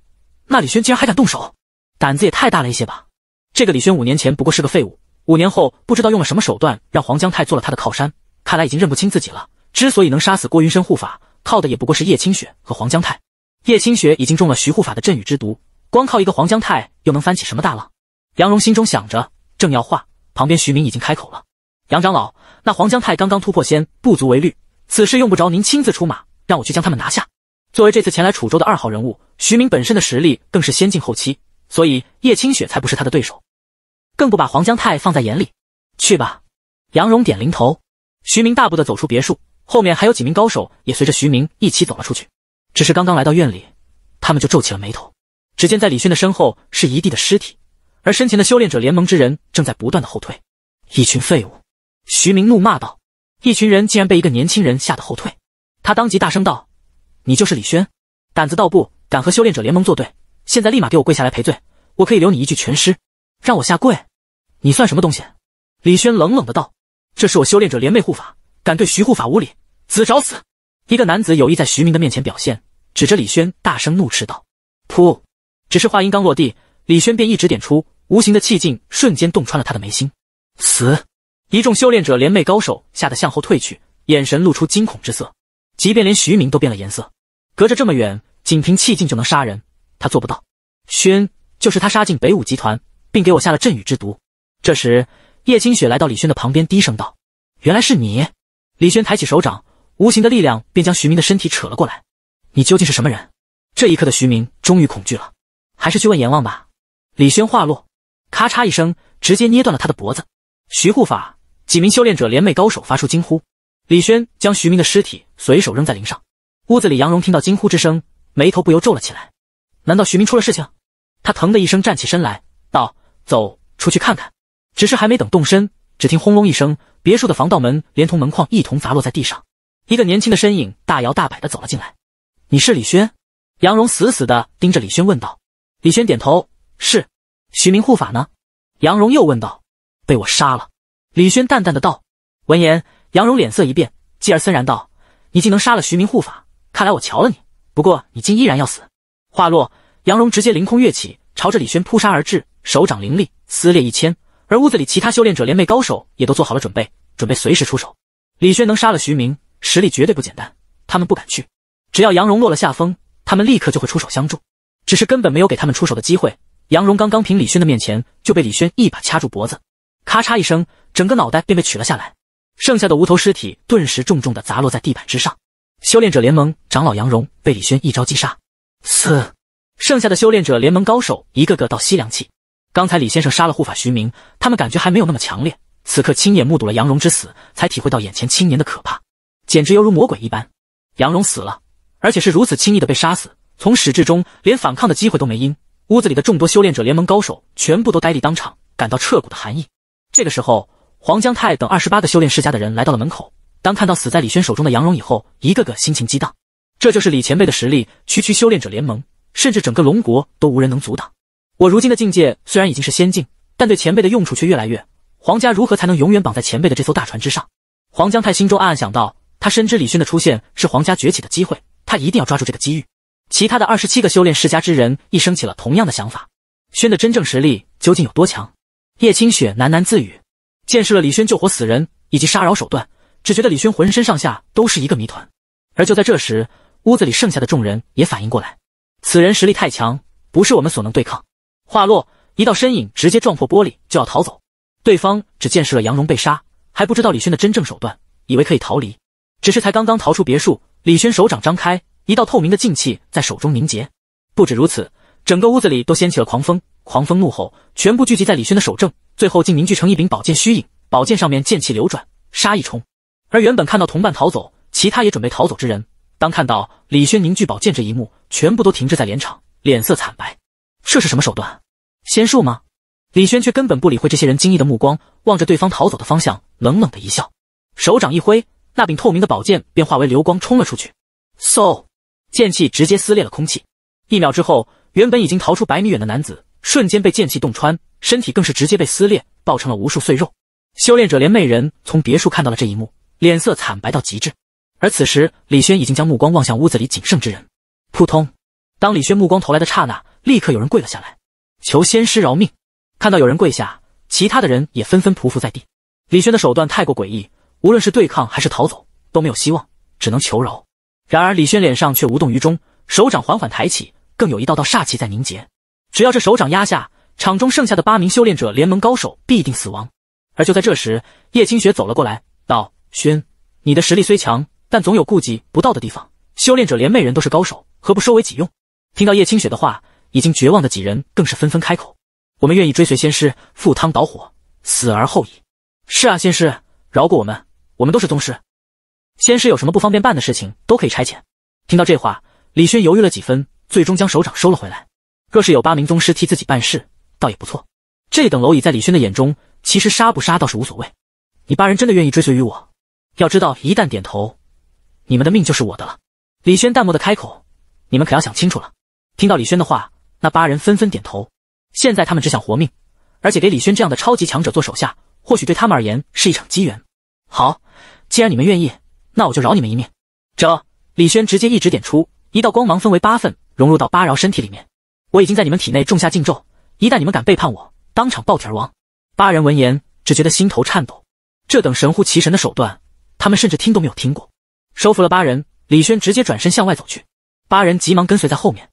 那李轩竟然还敢动手，胆子也太大了一些吧？这个李轩五年前不过是个废物，五年后不知道用了什么手段让黄江泰做了他的靠山，看来已经认不清自己了。之所以能杀死郭云深护法，靠的也不过是叶清雪和黄江泰。叶清雪已经中了徐护法的阵雨之毒，光靠一个黄江泰又能翻起什么大浪？杨荣心中想着。正要画，旁边徐明已经开口了：“杨长老，那黄江泰刚刚突破仙，不足为虑。此事用不着您亲自出马，让我去将他们拿下。”作为这次前来楚州的二号人物，徐明本身的实力更是先进后期，所以叶清雪才不是他的对手，更不把黄江泰放在眼里。去吧，杨荣点零头。徐明大步的走出别墅，后面还有几名高手也随着徐明一起走了出去。只是刚刚来到院里，他们就皱起了眉头。只见在李轩的身后是一地的尸体。而身前的修炼者联盟之人正在不断的后退，一群废物！徐明怒骂道：“一群人竟然被一个年轻人吓得后退！”他当即大声道：“你就是李轩，胆子倒不，敢和修炼者联盟作对，现在立马给我跪下来赔罪，我可以留你一具全尸。”“让我下跪？你算什么东西？”李轩冷冷的道：“这是我修炼者联袂护法，敢对徐护法无礼，子找死！”一个男子有意在徐明的面前表现，指着李轩大声怒斥道：“噗！”只是话音刚落地，李轩便一指点出。无形的气劲瞬间洞穿了他的眉心，死！一众修炼者联袂高手吓得向后退去，眼神露出惊恐之色。即便连徐明都变了颜色，隔着这么远，仅凭气劲就能杀人，他做不到。轩，就是他杀进北武集团，并给我下了镇雨之毒。这时，叶清雪来到李轩的旁边，低声道：“原来是你。”李轩抬起手掌，无形的力量便将徐明的身体扯了过来。你究竟是什么人？这一刻的徐明终于恐惧了，还是去问阎王吧。李轩话落。咔嚓一声，直接捏断了他的脖子。徐护法，几名修炼者联袂高手发出惊呼。李轩将徐明的尸体随手扔在林上。屋子里，杨荣听到惊呼之声，眉头不由皱了起来。难道徐明出了事情？他疼的一声站起身来，道：“走出去看看。”只是还没等动身，只听轰隆一声，别墅的防盗门连同门框一同砸落在地上。一个年轻的身影大摇大摆的走了进来。“你是李轩？”杨荣死死的盯着李轩问道。李轩点头：“是。”徐明护法呢？杨荣又问道。被我杀了，李轩淡淡的道。闻言，杨荣脸色一变，继而森然道：“你竟能杀了徐明护法，看来我瞧了你。不过你竟依然要死。”话落，杨荣直接凌空跃起，朝着李轩扑杀而至，手掌凌厉，撕裂一千。而屋子里其他修炼者，连妹高手也都做好了准备，准备随时出手。李轩能杀了徐明，实力绝对不简单。他们不敢去，只要杨荣落了下风，他们立刻就会出手相助。只是根本没有给他们出手的机会。杨荣刚刚凭李轩的面前，就被李轩一把掐住脖子，咔嚓一声，整个脑袋便被取了下来。剩下的无头尸体顿时重重的砸落在地板之上。修炼者联盟长老杨荣被李轩一招击杀。四，剩下的修炼者联盟高手一个个倒吸凉气。刚才李先生杀了护法徐明，他们感觉还没有那么强烈。此刻亲眼目睹了杨荣之死，才体会到眼前青年的可怕，简直犹如魔鬼一般。杨荣死了，而且是如此轻易的被杀死，从始至终连反抗的机会都没。屋子里的众多修炼者联盟高手全部都呆立当场，感到彻骨的寒意。这个时候，黄江泰等二十八个修炼世家的人来到了门口。当看到死在李轩手中的杨蓉以后，一个个心情激荡。这就是李前辈的实力，区区修炼者联盟，甚至整个龙国都无人能阻挡。我如今的境界虽然已经是仙境，但对前辈的用处却越来越。黄家如何才能永远绑在前辈的这艘大船之上？黄江泰心中暗暗想到，他深知李轩的出现是黄家崛起的机会，他一定要抓住这个机遇。其他的二十七个修炼世家之人亦生起了同样的想法。轩的真正实力究竟有多强？叶清雪喃喃自语。见识了李轩救活死人以及杀饶手段，只觉得李轩浑身上下都是一个谜团。而就在这时，屋子里剩下的众人也反应过来，此人实力太强，不是我们所能对抗。话落，一道身影直接撞破玻璃就要逃走。对方只见识了杨蓉被杀，还不知道李轩的真正手段，以为可以逃离。只是才刚刚逃出别墅，李轩手掌张开。一道透明的劲气在手中凝结，不止如此，整个屋子里都掀起了狂风，狂风怒吼，全部聚集在李轩的手正，最后竟凝聚成一柄宝剑虚影。宝剑上面剑气流转，杀一冲。而原本看到同伴逃走，其他也准备逃走之人，当看到李轩凝聚宝剑这一幕，全部都停滞在连场，脸色惨白。这是什么手段？仙术吗？李轩却根本不理会这些人惊异的目光，望着对方逃走的方向，冷冷的一笑，手掌一挥，那柄透明的宝剑便化为流光冲了出去，嗖。剑气直接撕裂了空气，一秒之后，原本已经逃出百米远的男子瞬间被剑气洞穿，身体更是直接被撕裂，爆成了无数碎肉。修炼者连妹人从别墅看到了这一幕，脸色惨白到极致。而此时，李轩已经将目光望向屋子里仅剩之人。扑通！当李轩目光投来的刹那，立刻有人跪了下来，求仙师饶命。看到有人跪下，其他的人也纷纷匍匐在地。李轩的手段太过诡异，无论是对抗还是逃走都没有希望，只能求饶。然而李轩脸上却无动于衷，手掌缓缓抬起，更有一道道煞气在凝结。只要这手掌压下，场中剩下的八名修炼者联盟高手必定死亡。而就在这时，叶清雪走了过来，道：“轩，你的实力虽强，但总有顾及不到的地方。修炼者连妹人都是高手，何不收为己用？”听到叶清雪的话，已经绝望的几人更是纷纷开口：“我们愿意追随仙师，赴汤蹈火，死而后已。”“是啊，仙师饶过我们，我们都是宗师。”仙师有什么不方便办的事情，都可以差遣。听到这话，李轩犹豫了几分，最终将手掌收了回来。若是有八名宗师替自己办事，倒也不错。这等蝼蚁，在李轩的眼中，其实杀不杀倒是无所谓。你八人真的愿意追随于我？要知道，一旦点头，你们的命就是我的了。李轩淡漠的开口：“你们可要想清楚了。”听到李轩的话，那八人纷纷点头。现在他们只想活命，而且给李轩这样的超级强者做手下，或许对他们而言是一场机缘。好，既然你们愿意。那我就饶你们一命。这李轩直接一指点出，一道光芒分为八份，融入到八饶身体里面。我已经在你们体内种下禁咒，一旦你们敢背叛我，当场爆体而亡。八人闻言，只觉得心头颤抖。这等神乎其神的手段，他们甚至听都没有听过。收服了八人，李轩直接转身向外走去。八人急忙跟随在后面，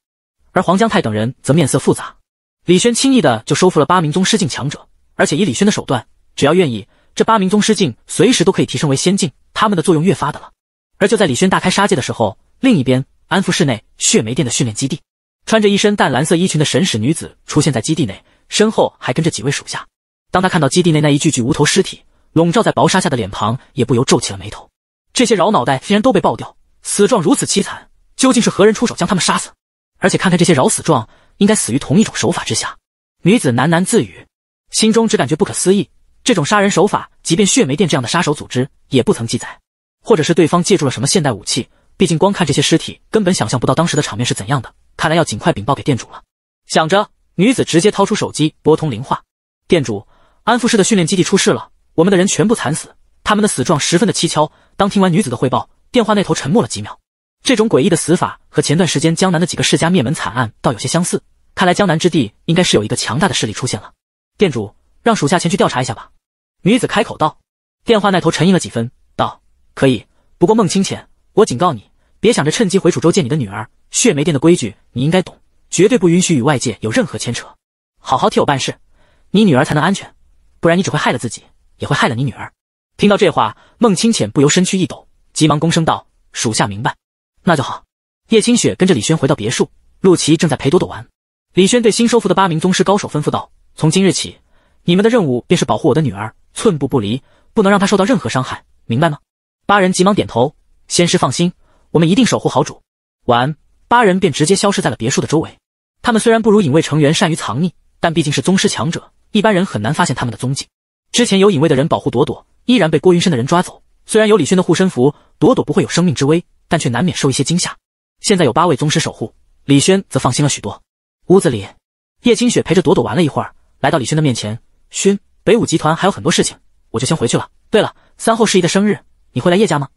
而黄江泰等人则面色复杂。李轩轻易的就收服了八名宗师境强者，而且以李轩的手段，只要愿意。这八名宗师境随时都可以提升为仙境，他们的作用越发的了。而就在李轩大开杀戒的时候，另一边，安福室内血梅殿的训练基地，穿着一身淡蓝色衣裙的神使女子出现在基地内，身后还跟着几位属下。当她看到基地内那一具具无头尸体，笼罩在薄纱下的脸庞，也不由皱起了眉头。这些饶脑袋竟然都被爆掉，死状如此凄惨，究竟是何人出手将他们杀死？而且看看这些饶死状，应该死于同一种手法之下。女子喃喃自语，心中只感觉不可思议。这种杀人手法，即便血梅店这样的杀手组织也不曾记载，或者是对方借助了什么现代武器。毕竟光看这些尸体，根本想象不到当时的场面是怎样的。看来要尽快禀报给店主了。想着，女子直接掏出手机拨通灵话：“店主，安富市的训练基地出事了，我们的人全部惨死，他们的死状十分的蹊跷。”当听完女子的汇报，电话那头沉默了几秒。这种诡异的死法和前段时间江南的几个世家灭门惨案倒有些相似。看来江南之地应该是有一个强大的势力出现了。店主。让属下前去调查一下吧。”女子开口道。电话那头沉吟了几分，道：“可以，不过孟清浅，我警告你，别想着趁机回楚州见你的女儿。血梅店的规矩你应该懂，绝对不允许与外界有任何牵扯。好好替我办事，你女儿才能安全，不然你只会害了自己，也会害了你女儿。”听到这话，孟清浅不由身躯一抖，急忙躬声道：“属下明白。”那就好。叶清雪跟着李轩回到别墅，陆琪正在陪朵朵玩。李轩对新收服的八名宗师高手吩咐道：“从今日起。”你们的任务便是保护我的女儿，寸步不离，不能让她受到任何伤害，明白吗？八人急忙点头。仙师放心，我们一定守护好主。完，八人便直接消失在了别墅的周围。他们虽然不如隐卫成员善于藏匿，但毕竟是宗师强者，一般人很难发现他们的踪迹。之前有隐卫的人保护朵朵，依然被郭云深的人抓走。虽然有李轩的护身符，朵朵不会有生命之危，但却难免受一些惊吓。现在有八位宗师守护，李轩则放心了许多。屋子里，叶清雪陪着朵朵玩了一会儿，来到李轩的面前。轩，北武集团还有很多事情，我就先回去了。对了，三后是姨的生日，你会来叶家吗？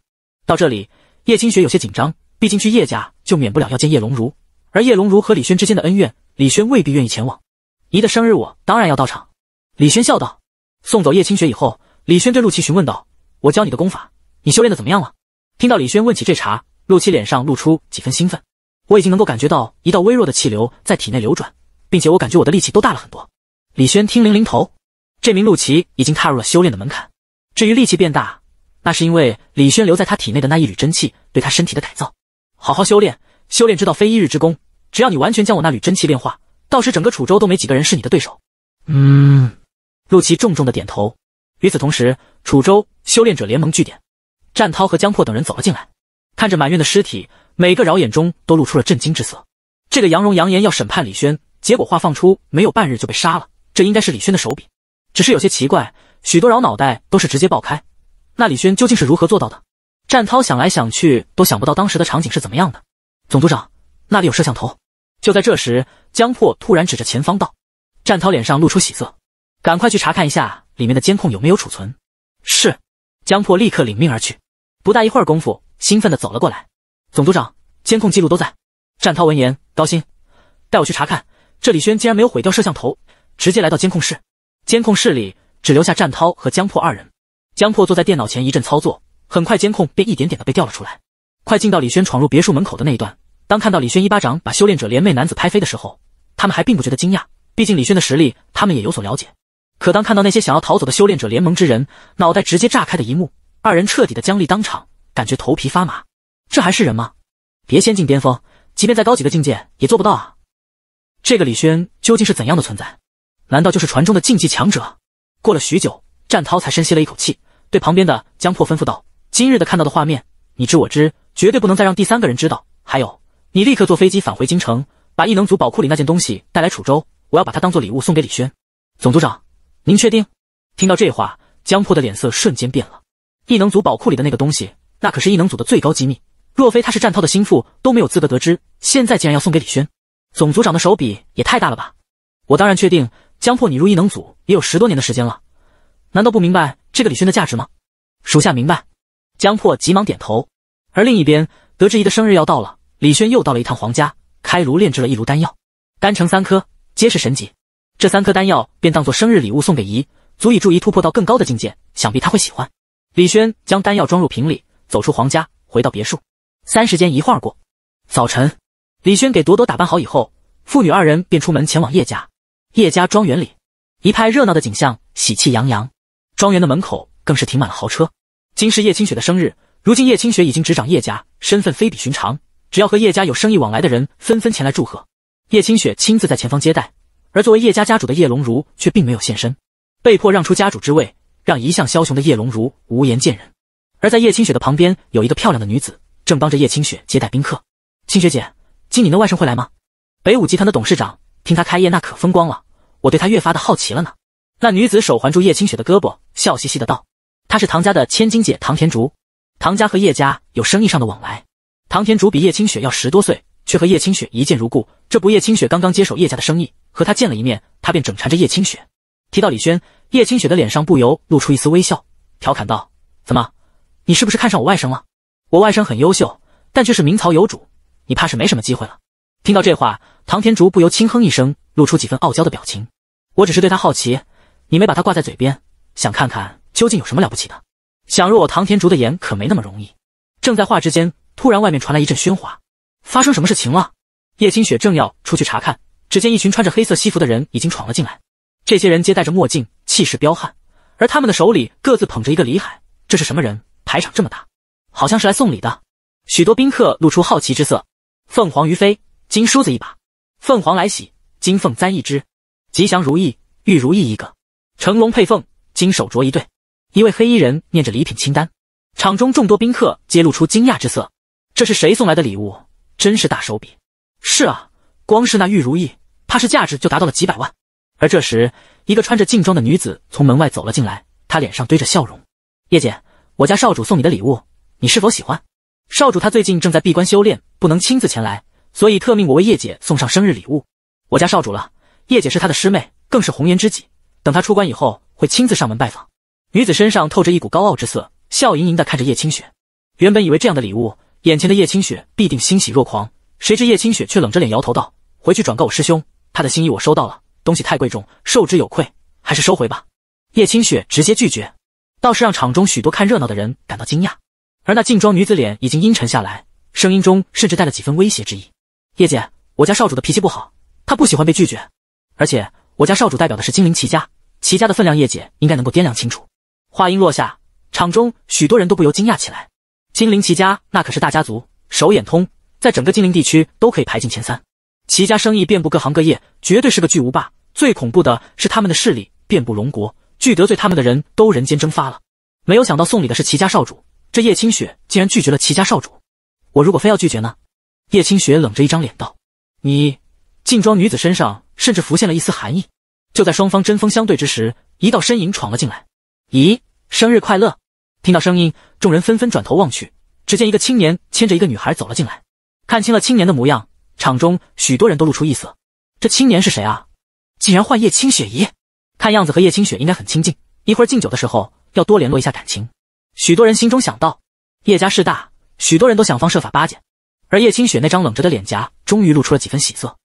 到这里，叶清雪有些紧张，毕竟去叶家就免不了要见叶龙如，而叶龙如和李轩之间的恩怨，李轩未必愿意前往。姨的生日，我当然要到场。李轩笑道。送走叶清雪以后，李轩对陆琪询问道：“我教你的功法，你修炼的怎么样了？”听到李轩问起这茬，陆琪脸上露出几分兴奋。我已经能够感觉到一道微弱的气流在体内流转，并且我感觉我的力气都大了很多。李轩听零零头。这名陆奇已经踏入了修炼的门槛，至于力气变大，那是因为李轩留在他体内的那一缕真气对他身体的改造。好好修炼，修炼之道非一日之功，只要你完全将我那缕真气炼化，到时整个楚州都没几个人是你的对手。嗯，陆奇重重的点头。与此同时，楚州修炼者联盟据点，战涛和江破等人走了进来，看着满院的尸体，每个饶眼中都露出了震惊之色。这个杨荣扬言要审判李轩，结果话放出没有半日就被杀了，这应该是李轩的手笔。只是有些奇怪，许多饶脑袋都是直接爆开，那李轩究竟是如何做到的？战涛想来想去都想不到当时的场景是怎么样的。总组长那里有摄像头。就在这时，江破突然指着前方道：“战涛脸上露出喜色，赶快去查看一下里面的监控有没有储存。”是，江破立刻领命而去。不大一会儿功夫，兴奋的走了过来。总组长监控记录都在。战涛闻言，高兴，带我去查看。这李轩竟然没有毁掉摄像头，直接来到监控室。监控室里只留下战涛和江破二人，江破坐在电脑前一阵操作，很快监控便一点点的被调了出来。快进到李轩闯入别墅门口的那一段。当看到李轩一巴掌把修炼者联袂男子拍飞的时候，他们还并不觉得惊讶，毕竟李轩的实力他们也有所了解。可当看到那些想要逃走的修炼者联盟之人脑袋直接炸开的一幕，二人彻底的僵立当场，感觉头皮发麻。这还是人吗？别先进巅峰，即便再高级的境界也做不到啊！这个李轩究竟是怎样的存在？难道就是船中的禁忌强者？过了许久，战涛才深吸了一口气，对旁边的江破吩咐道：“今日的看到的画面，你知我知，绝对不能再让第三个人知道。还有，你立刻坐飞机返回京城，把异能组宝库里那件东西带来楚州，我要把它当做礼物送给李轩总组长。您确定？”听到这话，江破的脸色瞬间变了。异能组宝库里的那个东西，那可是异能组的最高机密，若非他是战涛的心腹，都没有资格得知。现在竟然要送给李轩总组长，的手笔也太大了吧？我当然确定。江破，你入异能组也有十多年的时间了，难道不明白这个李轩的价值吗？属下明白。江破急忙点头。而另一边，得知仪的生日要到了，李轩又到了一趟黄家，开炉炼制了一炉丹药，丹成三颗，皆是神级。这三颗丹药便当做生日礼物送给仪，足以助仪突破到更高的境界，想必他会喜欢。李轩将丹药装入瓶里，走出黄家，回到别墅。三时间一晃而过，早晨，李轩给朵朵打扮好以后，父女二人便出门前往叶家。叶家庄园里一派热闹的景象，喜气洋洋。庄园的门口更是停满了豪车。今是叶清雪的生日，如今叶清雪已经执掌叶家，身份非比寻常。只要和叶家有生意往来的人，纷纷前来祝贺。叶清雪亲自在前方接待，而作为叶家家主的叶龙如却并没有现身，被迫让出家主之位，让一向枭雄的叶龙如无颜见人。而在叶清雪的旁边，有一个漂亮的女子正帮着叶清雪接待宾客。清雪姐，今你的外甥会来吗？北武集团的董事长，听他开业那可风光了。我对他越发的好奇了呢。那女子手环住叶清雪的胳膊，笑嘻嘻的道：“她是唐家的千金姐唐天竹。唐家和叶家有生意上的往来。唐天竹比叶清雪要十多岁，却和叶清雪一见如故。这不，叶清雪刚刚接手叶家的生意，和他见了一面，他便整缠着叶清雪。提到李轩，叶清雪的脸上不由露出一丝微笑，调侃道：‘怎么，你是不是看上我外甥了？我外甥很优秀，但却是名草有主，你怕是没什么机会了。’听到这话，唐天竹不由轻哼一声，露出几分傲娇的表情。”我只是对他好奇，你没把他挂在嘴边，想看看究竟有什么了不起的。想入我唐天竹的眼可没那么容易。正在话之间，突然外面传来一阵喧哗，发生什么事情了？叶清雪正要出去查看，只见一群穿着黑色西服的人已经闯了进来。这些人皆戴着墨镜，气势彪悍，而他们的手里各自捧着一个李海。这是什么人？排场这么大，好像是来送礼的。许多宾客露出好奇之色。凤凰于飞，金梳子一把；凤凰来喜，金凤簪一只。吉祥如意玉如意一个，成龙配凤金手镯一对。一位黑衣人念着礼品清单，场中众多宾客揭露出惊讶之色。这是谁送来的礼物？真是大手笔！是啊，光是那玉如意，怕是价值就达到了几百万。而这时，一个穿着劲装的女子从门外走了进来，她脸上堆着笑容。叶姐，我家少主送你的礼物，你是否喜欢？少主他最近正在闭关修炼，不能亲自前来，所以特命我为叶姐送上生日礼物。我家少主了。叶姐是他的师妹，更是红颜知己。等他出关以后，会亲自上门拜访。女子身上透着一股高傲之色，笑盈盈地看着叶清雪。原本以为这样的礼物，眼前的叶清雪必定欣喜若狂，谁知叶清雪却冷着脸摇头道：“回去转告我师兄，他的心意我收到了，东西太贵重，受之有愧，还是收回吧。”叶清雪直接拒绝，倒是让场中许多看热闹的人感到惊讶。而那劲装女子脸已经阴沉下来，声音中甚至带了几分威胁之意：“叶姐，我家少主的脾气不好，他不喜欢被拒绝。”而且我家少主代表的是金陵齐家，齐家的分量叶姐应该能够掂量清楚。话音落下，场中许多人都不由惊讶起来。金陵齐家那可是大家族，手眼通，在整个金陵地区都可以排进前三。齐家生意遍布各行各业，绝对是个巨无霸。最恐怖的是他们的势力遍布龙国，拒得罪他们的人都人间蒸发了。没有想到送礼的是齐家少主，这叶清雪竟然拒绝了齐家少主。我如果非要拒绝呢？叶清雪冷着一张脸道：“你净装女子身上。”甚至浮现了一丝寒意。就在双方针锋相对之时，一道身影闯了进来。“咦，生日快乐！”听到声音，众人纷纷转头望去，只见一个青年牵着一个女孩走了进来。看清了青年的模样，场中许多人都露出异色。这青年是谁啊？竟然换叶清雪姨！看样子和叶清雪应该很亲近。一会儿敬酒的时候，要多联络一下感情。许多人心中想到。叶家势大，许多人都想方设法巴结。而叶清雪那张冷着的脸颊，终于露出了几分喜色。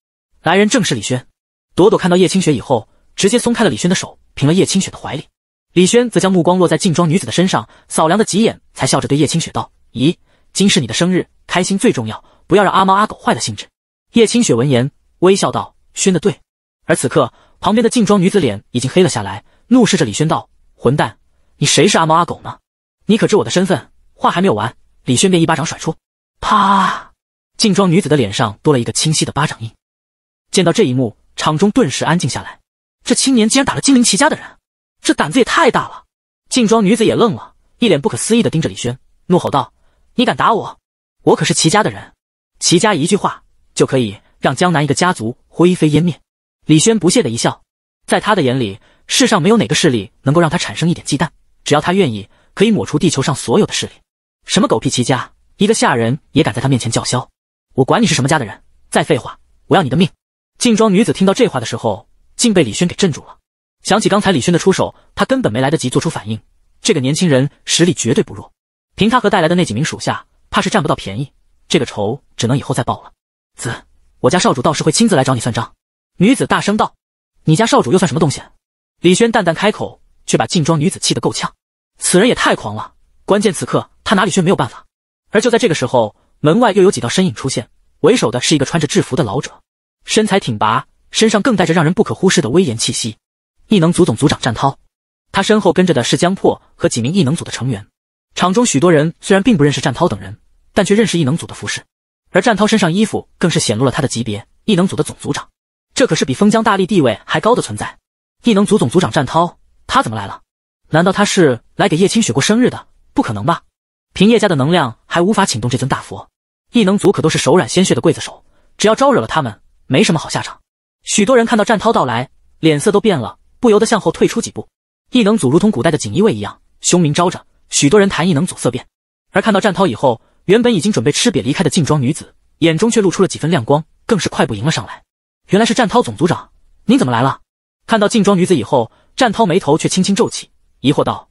来人正是李轩。朵朵看到叶清雪以后，直接松开了李轩的手，平了叶清雪的怀里。李轩则将目光落在劲装女子的身上，扫量的几眼，才笑着对叶清雪道：“咦，今是你的生日，开心最重要，不要让阿猫阿狗坏了兴致。”叶清雪闻言，微笑道：“轩的对。”而此刻，旁边的劲装女子脸已经黑了下来，怒视着李轩道：“混蛋，你谁是阿猫阿狗呢？你可知我的身份？”话还没有完，李轩便一巴掌甩出，啪！劲装女子的脸上多了一个清晰的巴掌印。见到这一幕。场中顿时安静下来。这青年竟然打了金陵齐家的人，这胆子也太大了！劲装女子也愣了，一脸不可思议的盯着李轩，怒吼道：“你敢打我？我可是齐家的人！齐家一句话就可以让江南一个家族灰飞烟灭！”李轩不屑的一笑，在他的眼里，世上没有哪个势力能够让他产生一点忌惮。只要他愿意，可以抹除地球上所有的势力。什么狗屁齐家，一个下人也敢在他面前叫嚣！我管你是什么家的人，再废话，我要你的命！劲装女子听到这话的时候，竟被李轩给镇住了。想起刚才李轩的出手，她根本没来得及做出反应。这个年轻人实力绝对不弱，凭他和带来的那几名属下，怕是占不到便宜。这个仇只能以后再报了。子，我家少主倒是会亲自来找你算账。”女子大声道，“你家少主又算什么东西？”李轩淡淡开口，却把劲装女子气得够呛。此人也太狂了！关键此刻他拿李轩没有办法？而就在这个时候，门外又有几道身影出现，为首的是一个穿着制服的老者。身材挺拔，身上更带着让人不可忽视的威严气息。异能组总组长战涛，他身后跟着的是江破和几名异能组的成员。场中许多人虽然并不认识战涛等人，但却认识异能组的服饰，而战涛身上衣服更是显露了他的级别——异能组的总组长。这可是比封疆大吏地位还高的存在。异能组总组长战涛，他怎么来了？难道他是来给叶清雪过生日的？不可能吧！凭叶家的能量还无法请动这尊大佛。异能组可都是手染鲜血的刽子手，只要招惹了他们。没什么好下场。许多人看到战涛到来，脸色都变了，不由得向后退出几步。异能组如同古代的锦衣卫一样，凶名昭着，许多人谈异能组色变。而看到战涛以后，原本已经准备吃瘪离开的劲装女子眼中却露出了几分亮光，更是快步迎了上来。原来是战涛总组长，您怎么来了？看到劲装女子以后，战涛眉头却轻轻皱起，疑惑道：“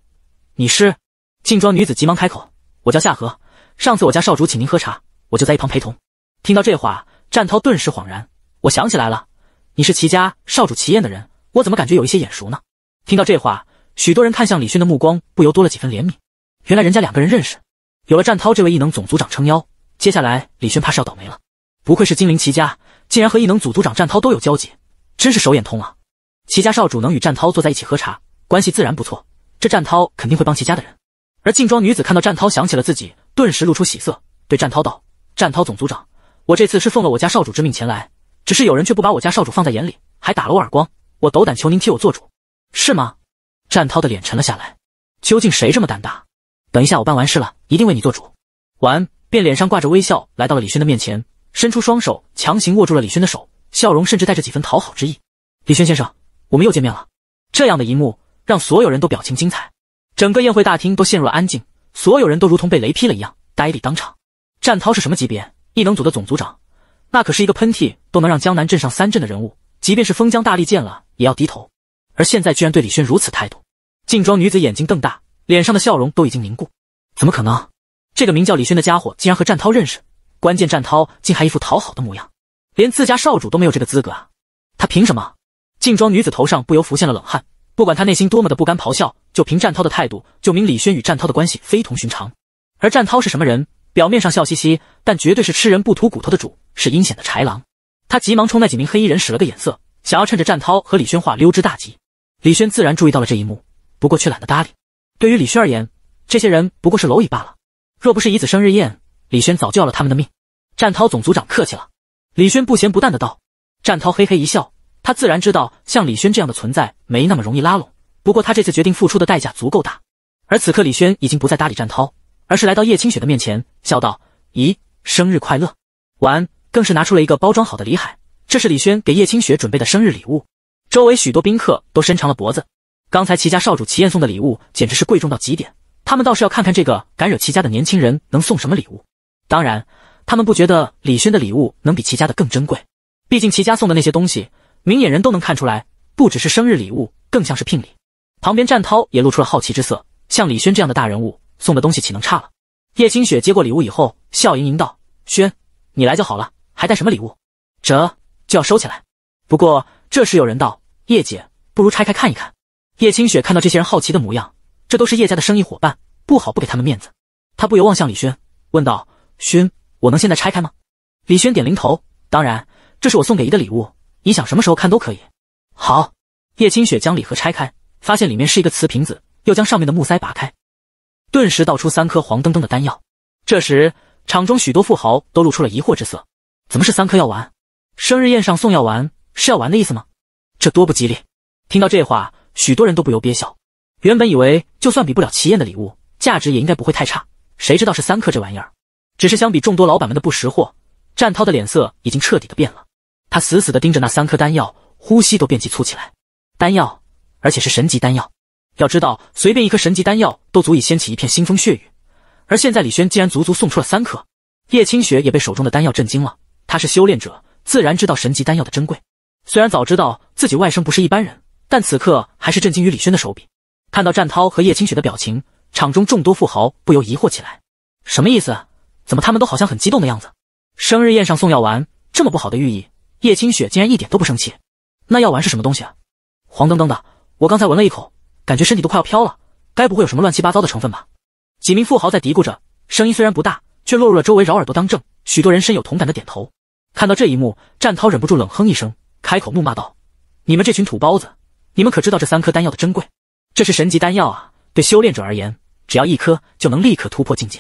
你是？”劲装女子急忙开口：“我叫夏荷，上次我家少主请您喝茶，我就在一旁陪同。”听到这话，战涛顿时恍然。我想起来了，你是齐家少主齐燕的人，我怎么感觉有一些眼熟呢？听到这话，许多人看向李轩的目光不由多了几分怜悯。原来人家两个人认识，有了战涛这位异能总组长撑腰，接下来李轩怕是要倒霉了。不愧是金陵齐家，竟然和异能组组长战涛都有交集，真是手眼通啊！齐家少主能与战涛坐在一起喝茶，关系自然不错。这战涛肯定会帮齐家的人。而劲装女子看到战涛，想起了自己，顿时露出喜色，对战涛道：“战涛总组长，我这次是奉了我家少主之命前来。”只是有人却不把我家少主放在眼里，还打了我耳光。我斗胆求您替我做主，是吗？战涛的脸沉了下来。究竟谁这么胆大？等一下我办完事了，一定为你做主。完，便脸上挂着微笑来到了李轩的面前，伸出双手强行握住了李轩的手，笑容甚至带着几分讨好之意。李轩先生，我们又见面了。这样的一幕让所有人都表情精彩，整个宴会大厅都陷入了安静，所有人都如同被雷劈了一样呆立当场。战涛是什么级别？异能组的总组长。那可是一个喷嚏都能让江南镇上三镇的人物，即便是封疆大吏见了也要低头。而现在居然对李轩如此态度，劲装女子眼睛瞪大，脸上的笑容都已经凝固。怎么可能？这个名叫李轩的家伙竟然和战涛认识？关键战涛竟还一副讨好的模样，连自家少主都没有这个资格啊！他凭什么？劲装女子头上不由浮现了冷汗，不管他内心多么的不甘咆哮，就凭战涛的态度，就明李轩与战涛的关系非同寻常。而战涛是什么人？表面上笑嘻嘻，但绝对是吃人不吐骨头的主，是阴险的豺狼。他急忙冲那几名黑衣人使了个眼色，想要趁着战涛和李轩话溜之大吉。李轩自然注意到了这一幕，不过却懒得搭理。对于李轩而言，这些人不过是蝼蚁罢了。若不是以子生日宴，李轩早就要了他们的命。战涛总族长客气了，李轩不咸不淡的道。战涛嘿嘿一笑，他自然知道像李轩这样的存在没那么容易拉拢，不过他这次决定付出的代价足够大。而此刻李轩已经不再搭理战涛。而是来到叶清雪的面前，笑道：“咦，生日快乐，完，更是拿出了一个包装好的礼海，这是李轩给叶清雪准备的生日礼物。周围许多宾客都伸长了脖子。刚才齐家少主齐燕送的礼物简直是贵重到极点，他们倒是要看看这个敢惹齐家的年轻人能送什么礼物。当然，他们不觉得李轩的礼物能比齐家的更珍贵，毕竟齐家送的那些东西，明眼人都能看出来，不只是生日礼物，更像是聘礼。旁边战涛也露出了好奇之色，像李轩这样的大人物。送的东西岂能差了？叶清雪接过礼物以后，笑盈盈道：“轩，你来就好了，还带什么礼物？这就要收起来。”不过这时有人道：“叶姐，不如拆开看一看。”叶清雪看到这些人好奇的模样，这都是叶家的生意伙伴，不好不给他们面子。她不由望向李轩，问道：“轩，我能现在拆开吗？”李轩点零头：“当然，这是我送给你的礼物，你想什么时候看都可以。”好，叶清雪将礼盒拆开，发现里面是一个瓷瓶子，又将上面的木塞拔开。顿时倒出三颗黄澄澄的丹药。这时，场中许多富豪都露出了疑惑之色：怎么是三颗药丸？生日宴上送药丸，是要丸的意思吗？这多不吉利！听到这话，许多人都不由憋笑。原本以为就算比不了齐燕的礼物，价值也应该不会太差，谁知道是三颗这玩意儿。只是相比众多老板们的不识货，战涛的脸色已经彻底的变了。他死死地盯着那三颗丹药，呼吸都变急促起来。丹药，而且是神级丹药。要知道，随便一颗神级丹药都足以掀起一片腥风血雨，而现在李轩竟然足足送出了三颗。叶清雪也被手中的丹药震惊了。他是修炼者，自然知道神级丹药的珍贵。虽然早知道自己外甥不是一般人，但此刻还是震惊于李轩的手笔。看到战涛和叶清雪的表情，场中众多富豪不由疑惑起来：什么意思？怎么他们都好像很激动的样子？生日宴上送药丸，这么不好的寓意，叶清雪竟然一点都不生气？那药丸是什么东西啊？黄澄澄的，我刚才闻了一口。感觉身体都快要飘了，该不会有什么乱七八糟的成分吧？几名富豪在嘀咕着，声音虽然不大，却落入了周围饶耳朵当政，许多人深有同感的点头。看到这一幕，战涛忍不住冷哼一声，开口怒骂道：“你们这群土包子，你们可知道这三颗丹药的珍贵？这是神级丹药啊！对修炼者而言，只要一颗就能立刻突破境界；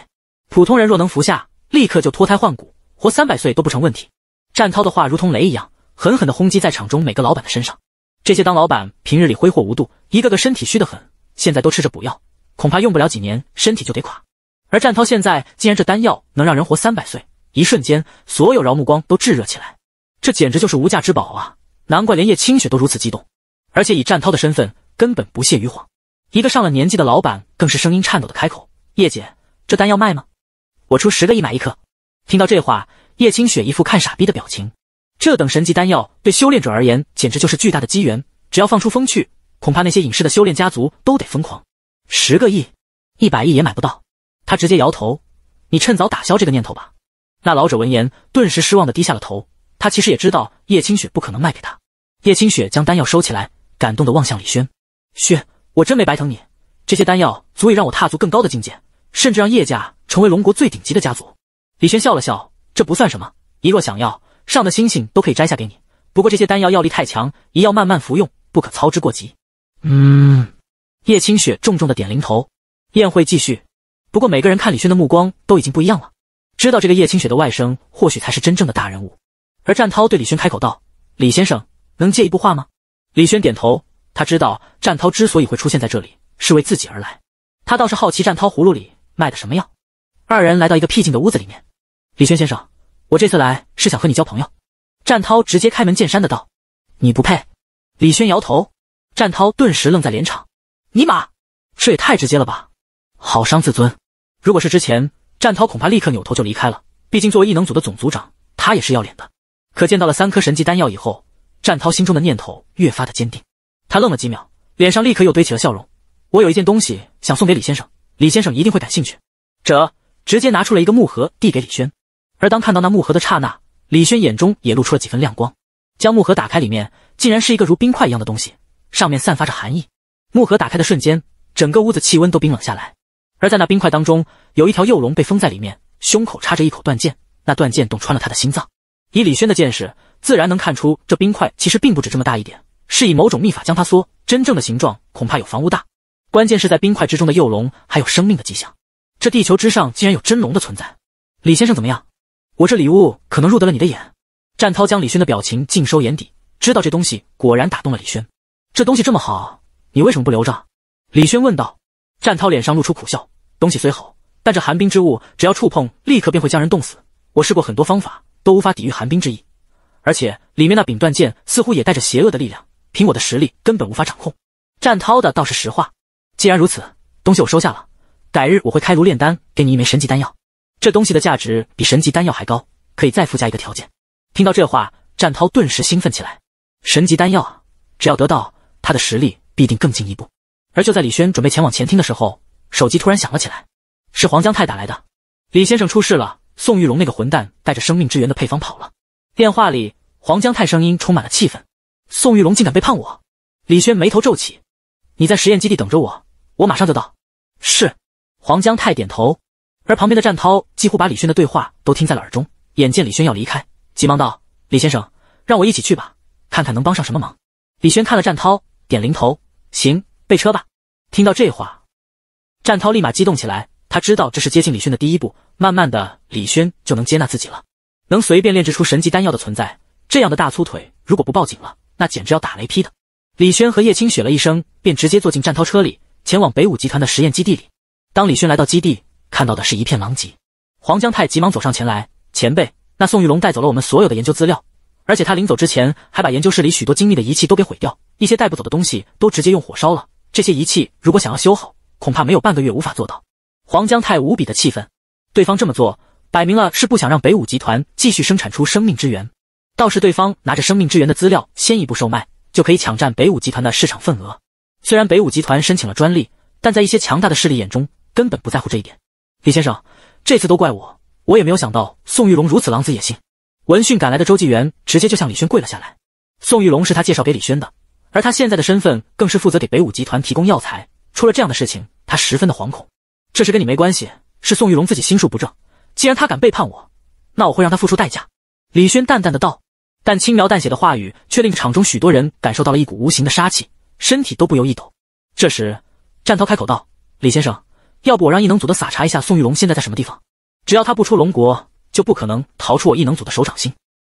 普通人若能服下，立刻就脱胎换骨，活三百岁都不成问题。”战涛的话如同雷一样，狠狠地轰击在场中每个老板的身上。这些当老板平日里挥霍无度，一个个身体虚得很，现在都吃着补药，恐怕用不了几年身体就得垮。而战涛现在竟然这丹药能让人活三百岁，一瞬间所有饶目光都炙热起来，这简直就是无价之宝啊！难怪连叶清雪都如此激动。而且以战涛的身份，根本不屑于谎。一个上了年纪的老板更是声音颤抖的开口：“叶姐，这丹药卖吗？我出十个亿买一克。”听到这话，叶清雪一副看傻逼的表情。这等神级丹药对修炼者而言，简直就是巨大的机缘。只要放出风去，恐怕那些隐世的修炼家族都得疯狂。十个亿、一百亿也买不到。他直接摇头：“你趁早打消这个念头吧。”那老者闻言，顿时失望的低下了头。他其实也知道叶清雪不可能卖给他。叶清雪将丹药收起来，感动的望向李轩：“轩，我真没白疼你。这些丹药足以让我踏足更高的境界，甚至让叶家成为龙国最顶级的家族。”李轩笑了笑：“这不算什么，一若想要。”上的星星都可以摘下给你，不过这些丹药药力太强，一要慢慢服用，不可操之过急。嗯，叶清雪重重的点零头。宴会继续，不过每个人看李轩的目光都已经不一样了，知道这个叶清雪的外甥或许才是真正的大人物。而战涛对李轩开口道：“李先生，能借一步话吗？”李轩点头，他知道战涛之所以会出现在这里，是为自己而来。他倒是好奇战涛葫芦里卖的什么药。二人来到一个僻静的屋子里面，李轩先生。我这次来是想和你交朋友，战涛直接开门见山的道：“你不配。”李轩摇头，战涛顿时愣在脸场。尼玛，这也太直接了吧，好伤自尊。如果是之前，战涛恐怕立刻扭头就离开了。毕竟作为异能组的总组长，他也是要脸的。可见到了三颗神级丹药以后，战涛心中的念头越发的坚定。他愣了几秒，脸上立刻又堆起了笑容。我有一件东西想送给李先生，李先生一定会感兴趣。者直接拿出了一个木盒递给李轩。而当看到那木盒的刹那，李轩眼中也露出了几分亮光，将木盒打开，里面竟然是一个如冰块一样的东西，上面散发着寒意。木盒打开的瞬间，整个屋子气温都冰冷下来。而在那冰块当中，有一条幼龙被封在里面，胸口插着一口断剑，那断剑洞穿了他的心脏。以李轩的见识，自然能看出这冰块其实并不止这么大一点，是以某种秘法将它缩，真正的形状恐怕有房屋大。关键是在冰块之中的幼龙还有生命的迹象，这地球之上竟然有真龙的存在。李先生怎么样？我这礼物可能入得了你的眼。战涛将李轩的表情尽收眼底，知道这东西果然打动了李轩。这东西这么好，你为什么不留着？李轩问道。战涛脸上露出苦笑，东西虽好，但这寒冰之物只要触碰，立刻便会将人冻死。我试过很多方法，都无法抵御寒冰之意。而且里面那柄断剑似乎也带着邪恶的力量，凭我的实力根本无法掌控。战涛的倒是实话。既然如此，东西我收下了。改日我会开炉炼丹，给你一枚神级丹药。这东西的价值比神级丹药还高，可以再附加一个条件。听到这话，战涛顿时兴奋起来。神级丹药啊，只要得到，他的实力必定更进一步。而就在李轩准备前往前厅的时候，手机突然响了起来，是黄江泰打来的。李先生出事了，宋玉龙那个混蛋带着生命之源的配方跑了。电话里，黄江泰声音充满了气愤：宋玉龙竟敢背叛我！李轩眉头皱起，你在实验基地等着我，我马上就到。是，黄江泰点头。而旁边的战涛几乎把李轩的对话都听在了耳中，眼见李轩要离开，急忙道：“李先生，让我一起去吧，看看能帮上什么忙。”李轩看了战涛，点零头：“行，备车吧。”听到这话，战涛立马激动起来，他知道这是接近李轩的第一步，慢慢的李轩就能接纳自己了。能随便炼制出神级丹药的存在，这样的大粗腿，如果不报警了，那简直要打雷劈的。李轩和叶清雪了一声，便直接坐进战涛车里，前往北武集团的实验基地里。当李轩来到基地。看到的是一片狼藉，黄江泰急忙走上前来，前辈，那宋玉龙带走了我们所有的研究资料，而且他临走之前还把研究室里许多精密的仪器都给毁掉，一些带不走的东西都直接用火烧了。这些仪器如果想要修好，恐怕没有半个月无法做到。黄江泰无比的气愤，对方这么做，摆明了是不想让北武集团继续生产出生命之源，倒是对方拿着生命之源的资料先一步售卖，就可以抢占北武集团的市场份额。虽然北武集团申请了专利，但在一些强大的势力眼中，根本不在乎这一点。李先生，这次都怪我，我也没有想到宋玉龙如此狼子野心。闻讯赶来的周纪元直接就向李轩跪了下来。宋玉龙是他介绍给李轩的，而他现在的身份更是负责给北武集团提供药材。出了这样的事情，他十分的惶恐。这事跟你没关系，是宋玉龙自己心术不正。既然他敢背叛我，那我会让他付出代价。李轩淡淡的道，但轻描淡写的话语却令场中许多人感受到了一股无形的杀气，身体都不由一抖。这时，战涛开口道：“李先生。”要不我让异能组的撒查一下宋玉龙现在在什么地方？只要他不出龙国，就不可能逃出我异能组的手掌心。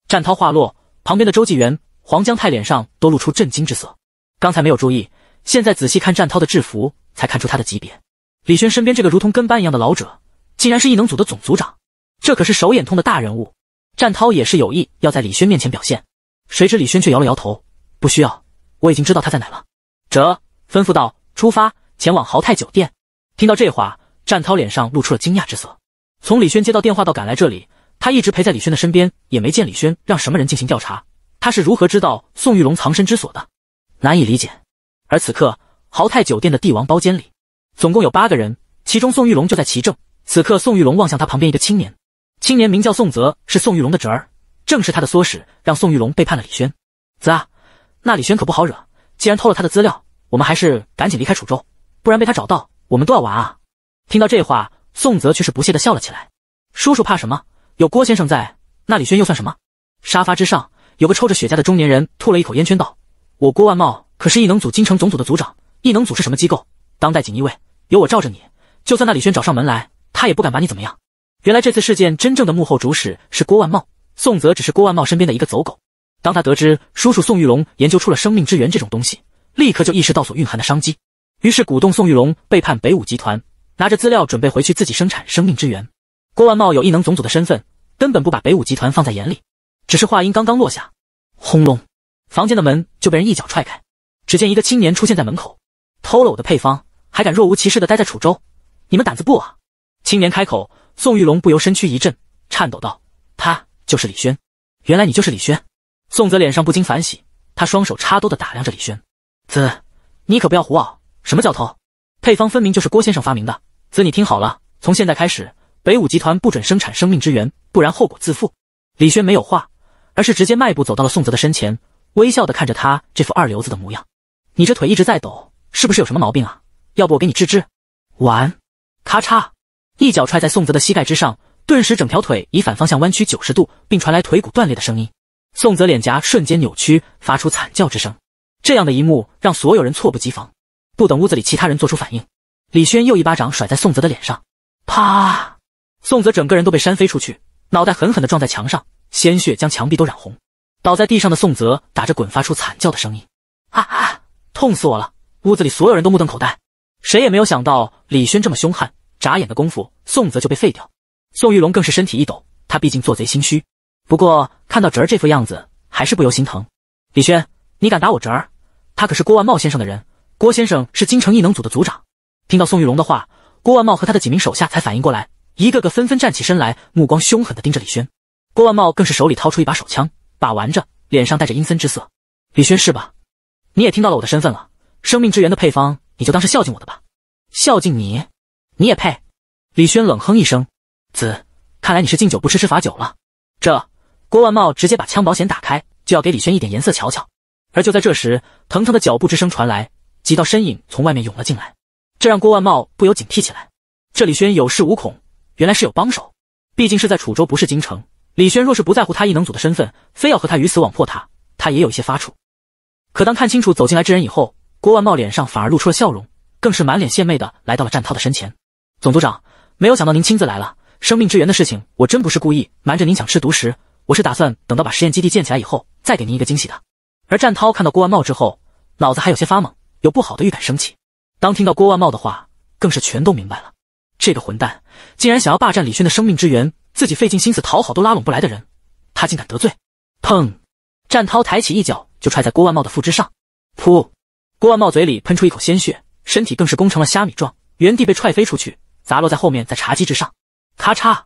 战涛话落，旁边的周纪元、黄江泰脸上都露出震惊之色。刚才没有注意，现在仔细看战涛的制服，才看出他的级别。李轩身边这个如同跟班一样的老者，竟然是异能组的总组长。这可是手眼通的大人物。战涛也是有意要在李轩面前表现，谁知李轩却摇了摇头：“不需要，我已经知道他在哪了。”哲吩咐道：“出发，前往豪泰酒店。”听到这话，战涛脸上露出了惊讶之色。从李轩接到电话到赶来这里，他一直陪在李轩的身边，也没见李轩让什么人进行调查。他是如何知道宋玉龙藏身之所的？难以理解。而此刻，豪泰酒店的帝王包间里，总共有八个人，其中宋玉龙就在其正。此刻，宋玉龙望向他旁边一个青年，青年名叫宋泽，是宋玉龙的侄儿，正是他的唆使让宋玉龙背叛了李轩。泽，那李轩可不好惹。既然偷了他的资料，我们还是赶紧离开楚州，不然被他找到。我们都要玩啊！听到这话，宋泽却是不屑的笑了起来。叔叔怕什么？有郭先生在，那李轩又算什么？沙发之上有个抽着雪茄的中年人吐了一口烟圈道：“我郭万茂可是异能组京城总组的组长。异能组是什么机构？当代锦衣卫，有我罩着你，就算那李轩找上门来，他也不敢把你怎么样。”原来这次事件真正的幕后主使是郭万茂，宋泽只是郭万茂身边的一个走狗。当他得知叔叔宋玉龙研究出了生命之源这种东西，立刻就意识到所蕴含的商机。于是鼓动宋玉龙背叛北武集团，拿着资料准备回去自己生产生命之源。郭万茂有异能总组的身份，根本不把北武集团放在眼里。只是话音刚刚落下，轰隆，房间的门就被人一脚踹开。只见一个青年出现在门口，偷了我的配方，还敢若无其事的待在楚州，你们胆子不啊？青年开口，宋玉龙不由身躯一震，颤抖道：“他就是李轩，原来你就是李轩。”宋泽脸上不禁反喜，他双手插兜的打量着李轩：“子，你可不要胡啊！”什么教头？配方分明就是郭先生发明的。子，你听好了，从现在开始，北武集团不准生产生命之源，不然后果自负。李轩没有话，而是直接迈步走到了宋泽的身前，微笑的看着他这副二流子的模样。你这腿一直在抖，是不是有什么毛病啊？要不我给你治治。完，咔嚓，一脚踹在宋泽的膝盖之上，顿时整条腿以反方向弯曲九十度，并传来腿骨断裂的声音。宋泽脸颊瞬间扭曲，发出惨叫之声。这样的一幕让所有人措不及防。不等屋子里其他人做出反应，李轩又一巴掌甩在宋泽的脸上，啪！宋泽整个人都被扇飞出去，脑袋狠狠的撞在墙上，鲜血将墙壁都染红。倒在地上的宋泽打着滚，发出惨叫的声音，啊啊！痛死我了！屋子里所有人都目瞪口呆，谁也没有想到李轩这么凶悍，眨眼的功夫，宋泽就被废掉。宋玉龙更是身体一抖，他毕竟做贼心虚，不过看到侄儿这副样子，还是不由心疼。李轩，你敢打我侄儿？他可是郭万茂先生的人。郭先生是京城异能组的组长。听到宋玉龙的话，郭万茂和他的几名手下才反应过来，一个个纷纷站起身来，目光凶狠地盯着李轩。郭万茂更是手里掏出一把手枪，把玩着，脸上带着阴森之色。李轩是吧？你也听到了我的身份了。生命之源的配方，你就当是孝敬我的吧。孝敬你？你也配？李轩冷哼一声：“子，看来你是敬酒不吃吃罚酒了。”这郭万茂直接把枪保险打开，就要给李轩一点颜色瞧瞧。而就在这时，腾腾的脚步之声传来。几道身影从外面涌了进来，这让郭万茂不由警惕起来。这李轩有恃无恐，原来是有帮手。毕竟是在楚州，不是京城。李轩若是不在乎他异能组的身份，非要和他鱼死网破，他他也有一些发怵。可当看清楚走进来之人以后，郭万茂脸上反而露出了笑容，更是满脸献媚的来到了战涛的身前。总组长，没有想到您亲自来了。生命之源的事情，我真不是故意瞒着您，想吃独食。我是打算等到把实验基地建起来以后，再给您一个惊喜的。而战涛看到郭万茂之后，脑子还有些发懵。有不好的预感升起，当听到郭万茂的话，更是全都明白了。这个混蛋竟然想要霸占李轩的生命之源，自己费尽心思讨好都拉拢不来的人，他竟敢得罪！砰！战涛抬起一脚就踹在郭万茂的腹之上，噗！郭万茂嘴里喷出一口鲜血，身体更是攻成了虾米状，原地被踹飞出去，砸落在后面在茶几之上，咔嚓，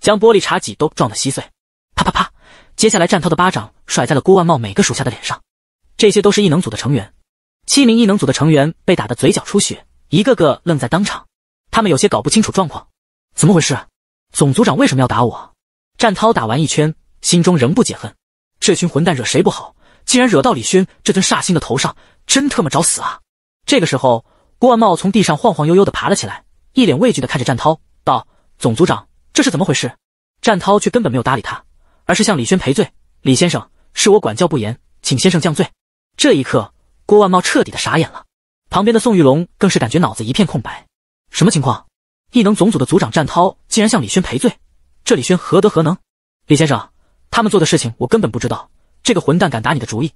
将玻璃茶几都撞得稀碎。啪啪啪！接下来战涛的巴掌甩在了郭万茂每个属下的脸上，这些都是异能组的成员。七名异能组的成员被打的嘴角出血，一个个愣在当场。他们有些搞不清楚状况，怎么回事？总组长为什么要打我？战涛打完一圈，心中仍不解恨。这群混蛋惹谁不好，竟然惹到李轩这尊煞星的头上，真特么找死啊！这个时候，郭万茂从地上晃晃悠悠的爬了起来，一脸畏惧的看着战涛，道：“总组长，这是怎么回事？”战涛却根本没有搭理他，而是向李轩赔罪：“李先生，是我管教不严，请先生降罪。”这一刻。郭万茂彻底的傻眼了，旁边的宋玉龙更是感觉脑子一片空白，什么情况？异能总组的组长战涛竟然向李轩赔罪，这李轩何德何能？李先生，他们做的事情我根本不知道，这个混蛋敢打你的主意，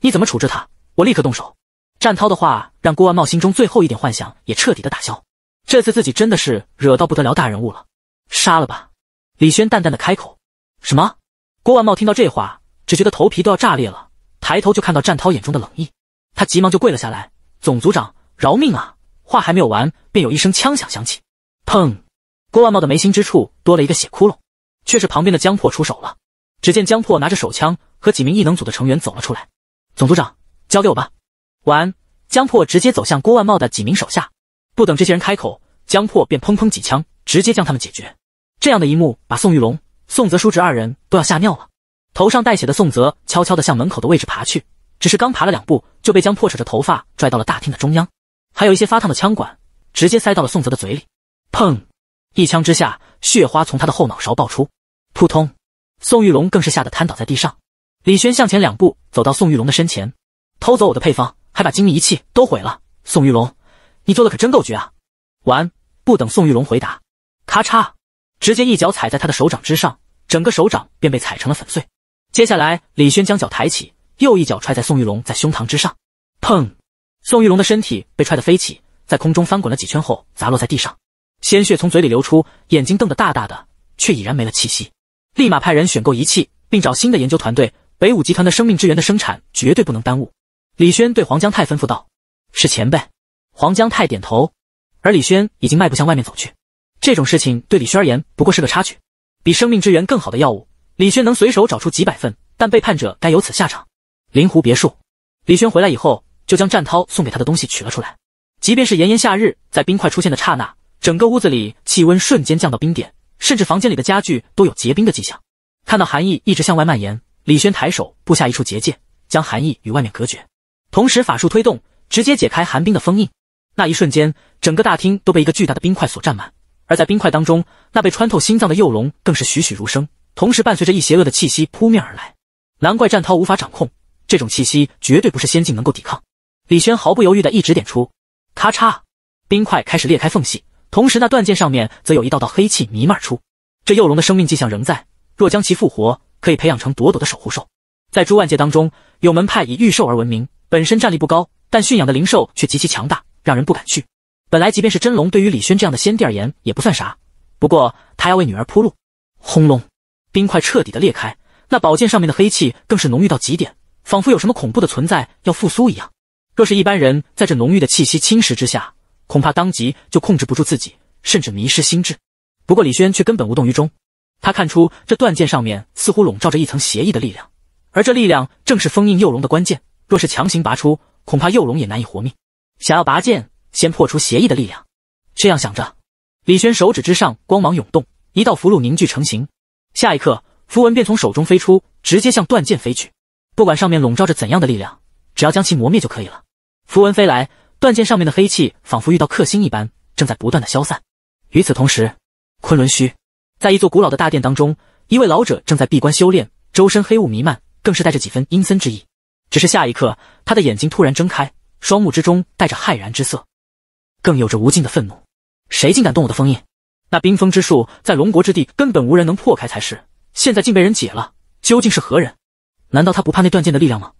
你怎么处置他？我立刻动手。战涛的话让郭万茂心中最后一点幻想也彻底的打消，这次自己真的是惹到不得了大人物了，杀了吧！李轩淡淡的开口。什么？郭万茂听到这话，只觉得头皮都要炸裂了，抬头就看到战涛眼中的冷意。他急忙就跪了下来，总组长饶命啊！话还没有完，便有一声枪响响起，砰！郭万茂的眉心之处多了一个血窟窿，却是旁边的江破出手了。只见江破拿着手枪和几名异能组的成员走了出来，总组长交给我吧！完，江破直接走向郭万茂的几名手下，不等这些人开口，江破便砰砰几枪，直接将他们解决。这样的一幕把宋玉龙、宋泽叔侄二人都要吓尿了。头上带血的宋泽悄悄地向门口的位置爬去。只是刚爬了两步，就被江破扯着头发拽到了大厅的中央，还有一些发烫的枪管直接塞到了宋泽的嘴里。砰！一枪之下，血花从他的后脑勺爆出。扑通！宋玉龙更是吓得瘫倒在地上。李轩向前两步，走到宋玉龙的身前：“偷走我的配方，还把精密仪器都毁了，宋玉龙，你做的可真够绝啊！”完，不等宋玉龙回答，咔嚓，直接一脚踩在他的手掌之上，整个手掌便被踩成了粉碎。接下来，李轩将脚抬起。又一脚踹在宋玉龙在胸膛之上，砰！宋玉龙的身体被踹得飞起，在空中翻滚了几圈后砸落在地上，鲜血从嘴里流出，眼睛瞪得大大的，却已然没了气息。立马派人选购仪器，并找新的研究团队。北武集团的生命之源的生产绝对不能耽误。李轩对黄江泰吩咐道：“是前辈。”黄江泰点头，而李轩已经迈步向外面走去。这种事情对李轩而言不过是个插曲。比生命之源更好的药物，李轩能随手找出几百份，但背叛者该有此下场。灵湖别墅，李轩回来以后就将战涛送给他的东西取了出来。即便是炎炎夏日，在冰块出现的刹那，整个屋子里气温瞬间降到冰点，甚至房间里的家具都有结冰的迹象。看到寒意一直向外蔓延，李轩抬手布下一处结界，将寒意与外面隔绝。同时法术推动，直接解开寒冰的封印。那一瞬间，整个大厅都被一个巨大的冰块所占满。而在冰块当中，那被穿透心脏的幼龙更是栩栩如生，同时伴随着一邪恶的气息扑面而来。难怪战涛无法掌控。这种气息绝对不是仙境能够抵抗。李轩毫不犹豫的一指点出，咔嚓，冰块开始裂开缝隙，同时那断剑上面则有一道道黑气弥漫出。这幼龙的生命迹象仍在，若将其复活，可以培养成朵朵的守护兽。在诸万界当中，有门派以御兽而闻名，本身战力不高，但驯养的灵兽却极其强大，让人不敢去。本来即便是真龙，对于李轩这样的仙帝而言也不算啥。不过他要为女儿铺路。轰隆，冰块彻底的裂开，那宝剑上面的黑气更是浓郁到极点。仿佛有什么恐怖的存在要复苏一样。若是一般人在这浓郁的气息侵蚀之下，恐怕当即就控制不住自己，甚至迷失心智。不过李轩却根本无动于衷。他看出这断剑上面似乎笼罩着一层邪异的力量，而这力量正是封印幼龙的关键。若是强行拔出，恐怕幼龙也难以活命。想要拔剑，先破除邪异的力量。这样想着，李轩手指之上光芒涌动，一道符箓凝聚成型。下一刻，符文便从手中飞出，直接向断剑飞去。不管上面笼罩着怎样的力量，只要将其磨灭就可以了。符文飞来，断剑上面的黑气仿佛遇到克星一般，正在不断的消散。与此同时，昆仑虚在一座古老的大殿当中，一位老者正在闭关修炼，周身黑雾弥漫，更是带着几分阴森之意。只是下一刻，他的眼睛突然睁开，双目之中带着骇然之色，更有着无尽的愤怒。谁竟敢动我的封印？那冰封之术在龙国之地根本无人能破开才是，现在竟被人解了，究竟是何人？难道他不怕那断剑的力量吗？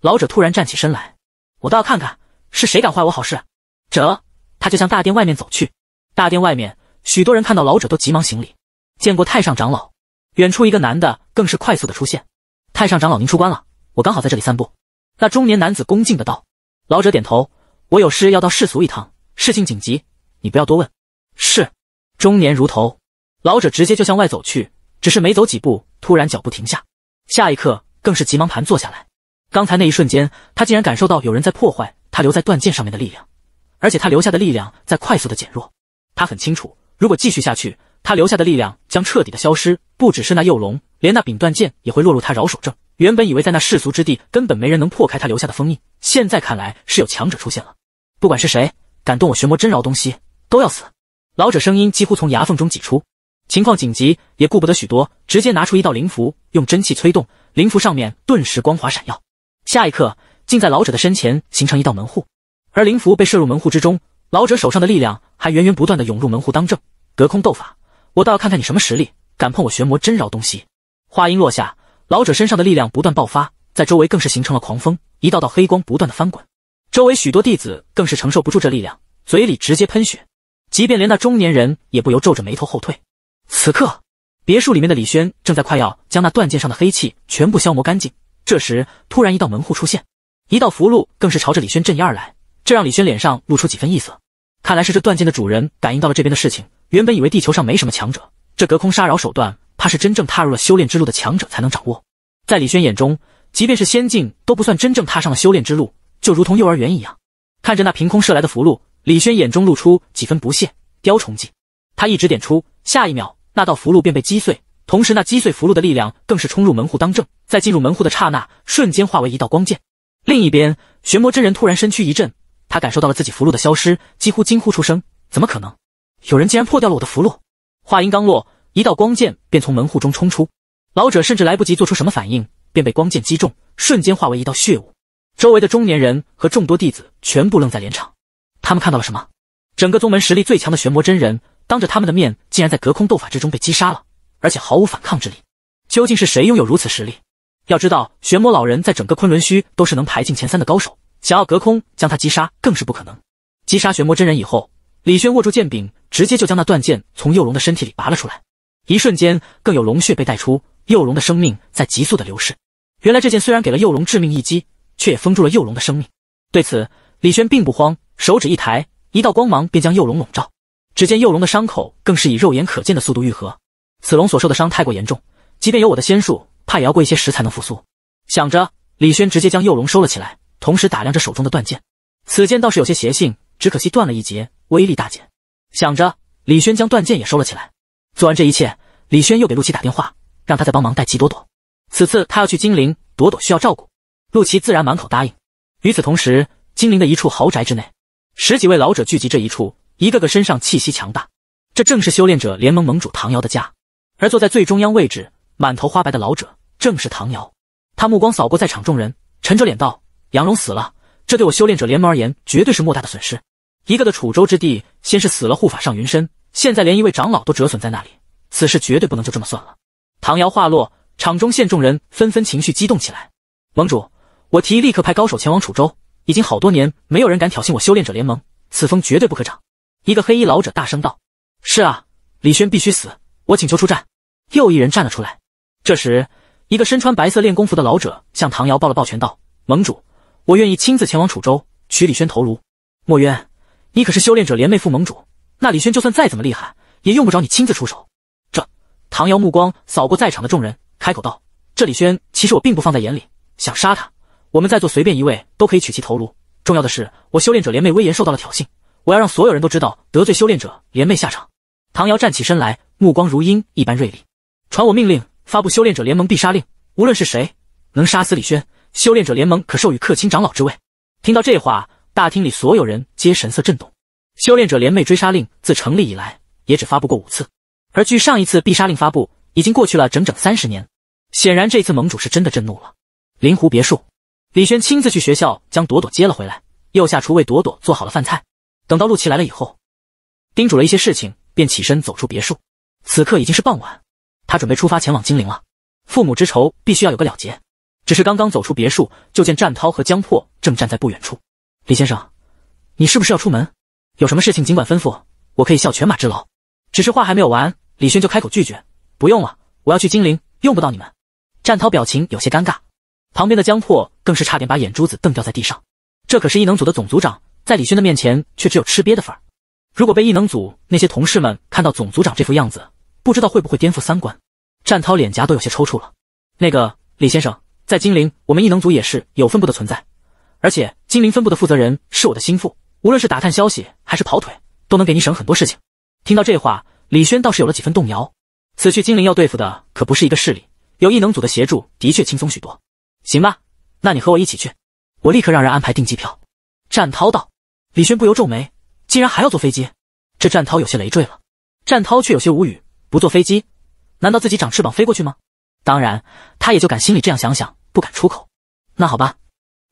老者突然站起身来，我倒要看看是谁敢坏我好事。这，他就向大殿外面走去。大殿外面，许多人看到老者都急忙行礼，见过太上长老。远处一个男的更是快速的出现。太上长老，您出关了，我刚好在这里散步。那中年男子恭敬的道。老者点头，我有事要到世俗一趟，事情紧急，你不要多问。是。中年如头，老者直接就向外走去。只是没走几步，突然脚步停下。下一刻。更是急忙盘坐下来。刚才那一瞬间，他竟然感受到有人在破坏他留在断剑上面的力量，而且他留下的力量在快速的减弱。他很清楚，如果继续下去，他留下的力量将彻底的消失。不只是那幼龙，连那柄断剑也会落入他饶手。正原本以为在那世俗之地根本没人能破开他留下的封印，现在看来是有强者出现了。不管是谁敢动我玄魔真饶东西，都要死！老者声音几乎从牙缝中挤出，情况紧急，也顾不得许多，直接拿出一道灵符，用真气催动。灵符上面顿时光华闪耀，下一刻竟在老者的身前形成一道门户，而灵符被射入门户之中，老者手上的力量还源源不断的涌入门户当政，隔空斗法，我倒要看看你什么实力，敢碰我玄魔真饶东西！话音落下，老者身上的力量不断爆发，在周围更是形成了狂风，一道道黑光不断的翻滚，周围许多弟子更是承受不住这力量，嘴里直接喷血，即便连那中年人也不由皱着眉头后退。此刻。别墅里面的李轩正在快要将那断剑上的黑气全部消磨干净，这时突然一道门户出现，一道符箓更是朝着李轩镇压而来，这让李轩脸上露出几分异色。看来是这断剑的主人感应到了这边的事情。原本以为地球上没什么强者，这隔空杀扰手段，怕是真正踏入了修炼之路的强者才能掌握。在李轩眼中，即便是仙境都不算真正踏上了修炼之路，就如同幼儿园一样。看着那凭空射来的符箓，李轩眼中露出几分不屑。雕虫技，他一指点出，下一秒。那道符箓便被击碎，同时那击碎符箓的力量更是冲入门户当政，在进入门户的刹那，瞬间化为一道光剑。另一边，玄魔真人突然身躯一震，他感受到了自己符箓的消失，几乎惊呼出声：“怎么可能？有人竟然破掉了我的符箓！”话音刚落，一道光剑便从门户中冲出，老者甚至来不及做出什么反应，便被光剑击中，瞬间化为一道血雾。周围的中年人和众多弟子全部愣在连场，他们看到了什么？整个宗门实力最强的玄魔真人。当着他们的面，竟然在隔空斗法之中被击杀了，而且毫无反抗之力。究竟是谁拥有如此实力？要知道，玄魔老人在整个昆仑虚都是能排进前三的高手，想要隔空将他击杀更是不可能。击杀玄魔真人以后，李轩握住剑柄，直接就将那断剑从幼龙的身体里拔了出来。一瞬间，更有龙血被带出，幼龙的生命在急速的流逝。原来这剑虽然给了幼龙致命一击，却也封住了幼龙的生命。对此，李轩并不慌，手指一抬，一道光芒便将幼龙笼罩。只见幼龙的伤口更是以肉眼可见的速度愈合，此龙所受的伤太过严重，即便有我的仙术，怕也要过一些时才能复苏。想着，李轩直接将幼龙收了起来，同时打量着手中的断剑，此剑倒是有些邪性，只可惜断了一截，威力大减。想着，李轩将断剑也收了起来。做完这一切，李轩又给陆琪打电话，让他再帮忙带齐朵朵。此次他要去金陵，朵朵需要照顾，陆琪自然满口答应。与此同时，金陵的一处豪宅之内，十几位老者聚集这一处。一个个身上气息强大，这正是修炼者联盟盟主唐瑶的家。而坐在最中央位置、满头花白的老者，正是唐瑶。他目光扫过在场众人，沉着脸道：“杨荣死了，这对我修炼者联盟而言，绝对是莫大的损失。一个的楚州之地，先是死了护法上云深，现在连一位长老都折损在那里，此事绝对不能就这么算了。”唐瑶话落，场中现众人纷纷情绪激动起来。盟主，我提议立刻派高手前往楚州。已经好多年没有人敢挑衅我修炼者联盟，此风绝对不可长。一个黑衣老者大声道：“是啊，李轩必须死！我请求出战。”又一人站了出来。这时，一个身穿白色练功服的老者向唐瑶抱了抱拳，道：“盟主，我愿意亲自前往楚州取李轩头颅。”墨渊，你可是修炼者联袂副盟主，那李轩就算再怎么厉害，也用不着你亲自出手。这……唐瑶目光扫过在场的众人，开口道：“这李轩其实我并不放在眼里，想杀他，我们在座随便一位都可以取其头颅。重要的是，我修炼者联袂威严受到了挑衅。”我要让所有人都知道，得罪修炼者联袂下场。唐瑶站起身来，目光如鹰一般锐利，传我命令，发布修炼者联盟必杀令。无论是谁，能杀死李轩，修炼者联盟可授予客卿长老之位。听到这话，大厅里所有人皆神色震动。修炼者联袂追杀令自成立以来，也只发布过五次，而距上一次必杀令发布，已经过去了整整三十年。显然，这次盟主是真的震怒了。灵湖别墅，李轩亲自去学校将朵朵接了回来，又下厨为朵朵做好了饭菜。等到陆琪来了以后，叮嘱了一些事情，便起身走出别墅。此刻已经是傍晚，他准备出发前往金陵了。父母之仇必须要有个了结。只是刚刚走出别墅，就见战涛和江破正站在不远处。李先生，你是不是要出门？有什么事情尽管吩咐，我可以效犬马之劳。只是话还没有完，李轩就开口拒绝：“不用了，我要去金陵，用不到你们。”战涛表情有些尴尬，旁边的江破更是差点把眼珠子瞪掉在地上。这可是异能组的总组长。在李轩的面前，却只有吃瘪的份儿。如果被异能组那些同事们看到总组长这副样子，不知道会不会颠覆三观。战涛脸颊都有些抽搐了。那个李先生，在金陵，我们异能组也是有分部的存在，而且金陵分部的负责人是我的心腹，无论是打探消息还是跑腿，都能给你省很多事情。听到这话，李轩倒是有了几分动摇。此去金陵要对付的可不是一个势力，有异能组的协助，的确轻松许多。行吧，那你和我一起去，我立刻让人安排订机票。战涛道。李轩不由皱眉，竟然还要坐飞机，这战涛有些累赘了。战涛却有些无语，不坐飞机，难道自己长翅膀飞过去吗？当然，他也就敢心里这样想想，不敢出口。那好吧，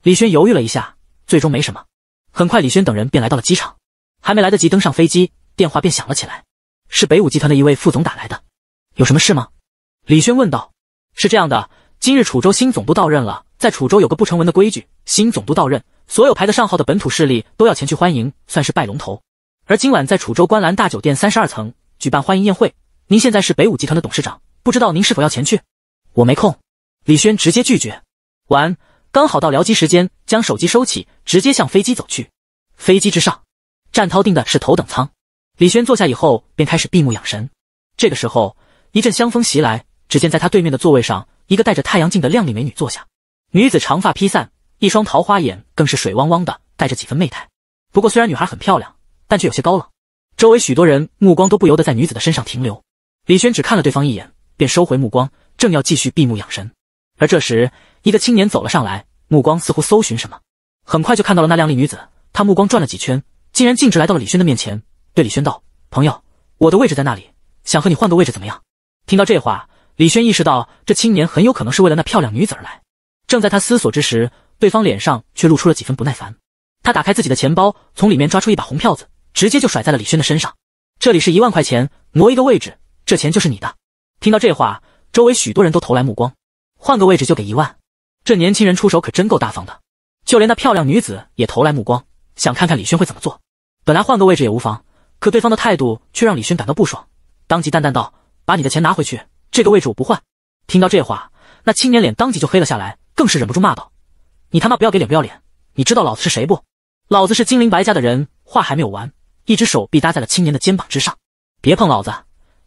李轩犹豫了一下，最终没什么。很快，李轩等人便来到了机场，还没来得及登上飞机，电话便响了起来，是北武集团的一位副总打来的。有什么事吗？李轩问道。是这样的，今日楚州新总督到任了，在楚州有个不成文的规矩，新总督到任。所有排得上号的本土势力都要前去欢迎，算是拜龙头。而今晚在楚州观澜大酒店三十二层举办欢迎宴会，您现在是北武集团的董事长，不知道您是否要前去？我没空。李轩直接拒绝。完，刚好到僚机时间，将手机收起，直接向飞机走去。飞机之上，战涛订的是头等舱。李轩坐下以后，便开始闭目养神。这个时候，一阵香风袭来，只见在他对面的座位上，一个戴着太阳镜的靓丽美女坐下。女子长发披散。一双桃花眼更是水汪汪的，带着几分媚态。不过虽然女孩很漂亮，但却有些高冷。周围许多人目光都不由得在女子的身上停留。李轩只看了对方一眼，便收回目光，正要继续闭目养神。而这时，一个青年走了上来，目光似乎搜寻什么，很快就看到了那靓丽女子。他目光转了几圈，竟然径直来到了李轩的面前，对李轩道：“朋友，我的位置在那里，想和你换个位置，怎么样？”听到这话，李轩意识到这青年很有可能是为了那漂亮女子而来。正在他思索之时，对方脸上却露出了几分不耐烦，他打开自己的钱包，从里面抓出一把红票子，直接就甩在了李轩的身上。这里是一万块钱，挪一个位置，这钱就是你的。听到这话，周围许多人都投来目光。换个位置就给一万，这年轻人出手可真够大方的。就连那漂亮女子也投来目光，想看看李轩会怎么做。本来换个位置也无妨，可对方的态度却让李轩感到不爽，当即淡淡道：“把你的钱拿回去，这个位置我不换。”听到这话，那青年脸当即就黑了下来，更是忍不住骂道。你他妈不要给脸不要脸！你知道老子是谁不？老子是金陵白家的人。话还没有完，一只手臂搭在了青年的肩膀之上。别碰老子！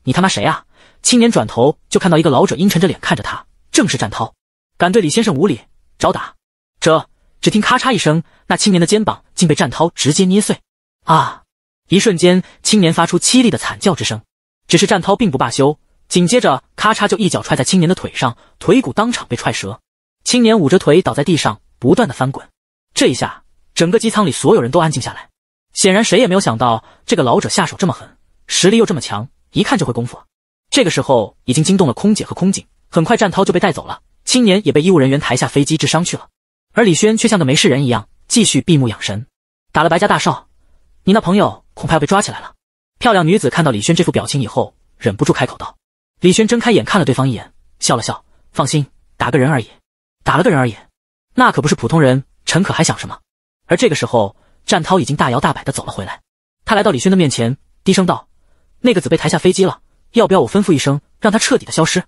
你他妈谁啊？青年转头就看到一个老者阴沉着脸看着他，正是战涛。敢对李先生无礼，找打！这……只听咔嚓一声，那青年的肩膀竟被战涛直接捏碎。啊！一瞬间，青年发出凄厉的惨叫之声。只是战涛并不罢休，紧接着咔嚓就一脚踹在青年的腿上，腿骨当场被踹折。青年捂着腿倒在地上。不断的翻滚，这一下，整个机舱里所有人都安静下来。显然，谁也没有想到这个老者下手这么狠，实力又这么强，一看就会功夫。这个时候，已经惊动了空姐和空警，很快战涛就被带走了，青年也被医务人员抬下飞机治伤去了。而李轩却像个没事人一样，继续闭目养神。打了白家大少，你那朋友恐怕要被抓起来了。漂亮女子看到李轩这副表情以后，忍不住开口道：“李轩睁开眼看了对方一眼，笑了笑，放心，打个人而已，打了个人而已。”那可不是普通人，陈可还想什么？而这个时候，战涛已经大摇大摆的走了回来。他来到李轩的面前，低声道：“那个子被抬下飞机了，要不要我吩咐一声，让他彻底的消失？”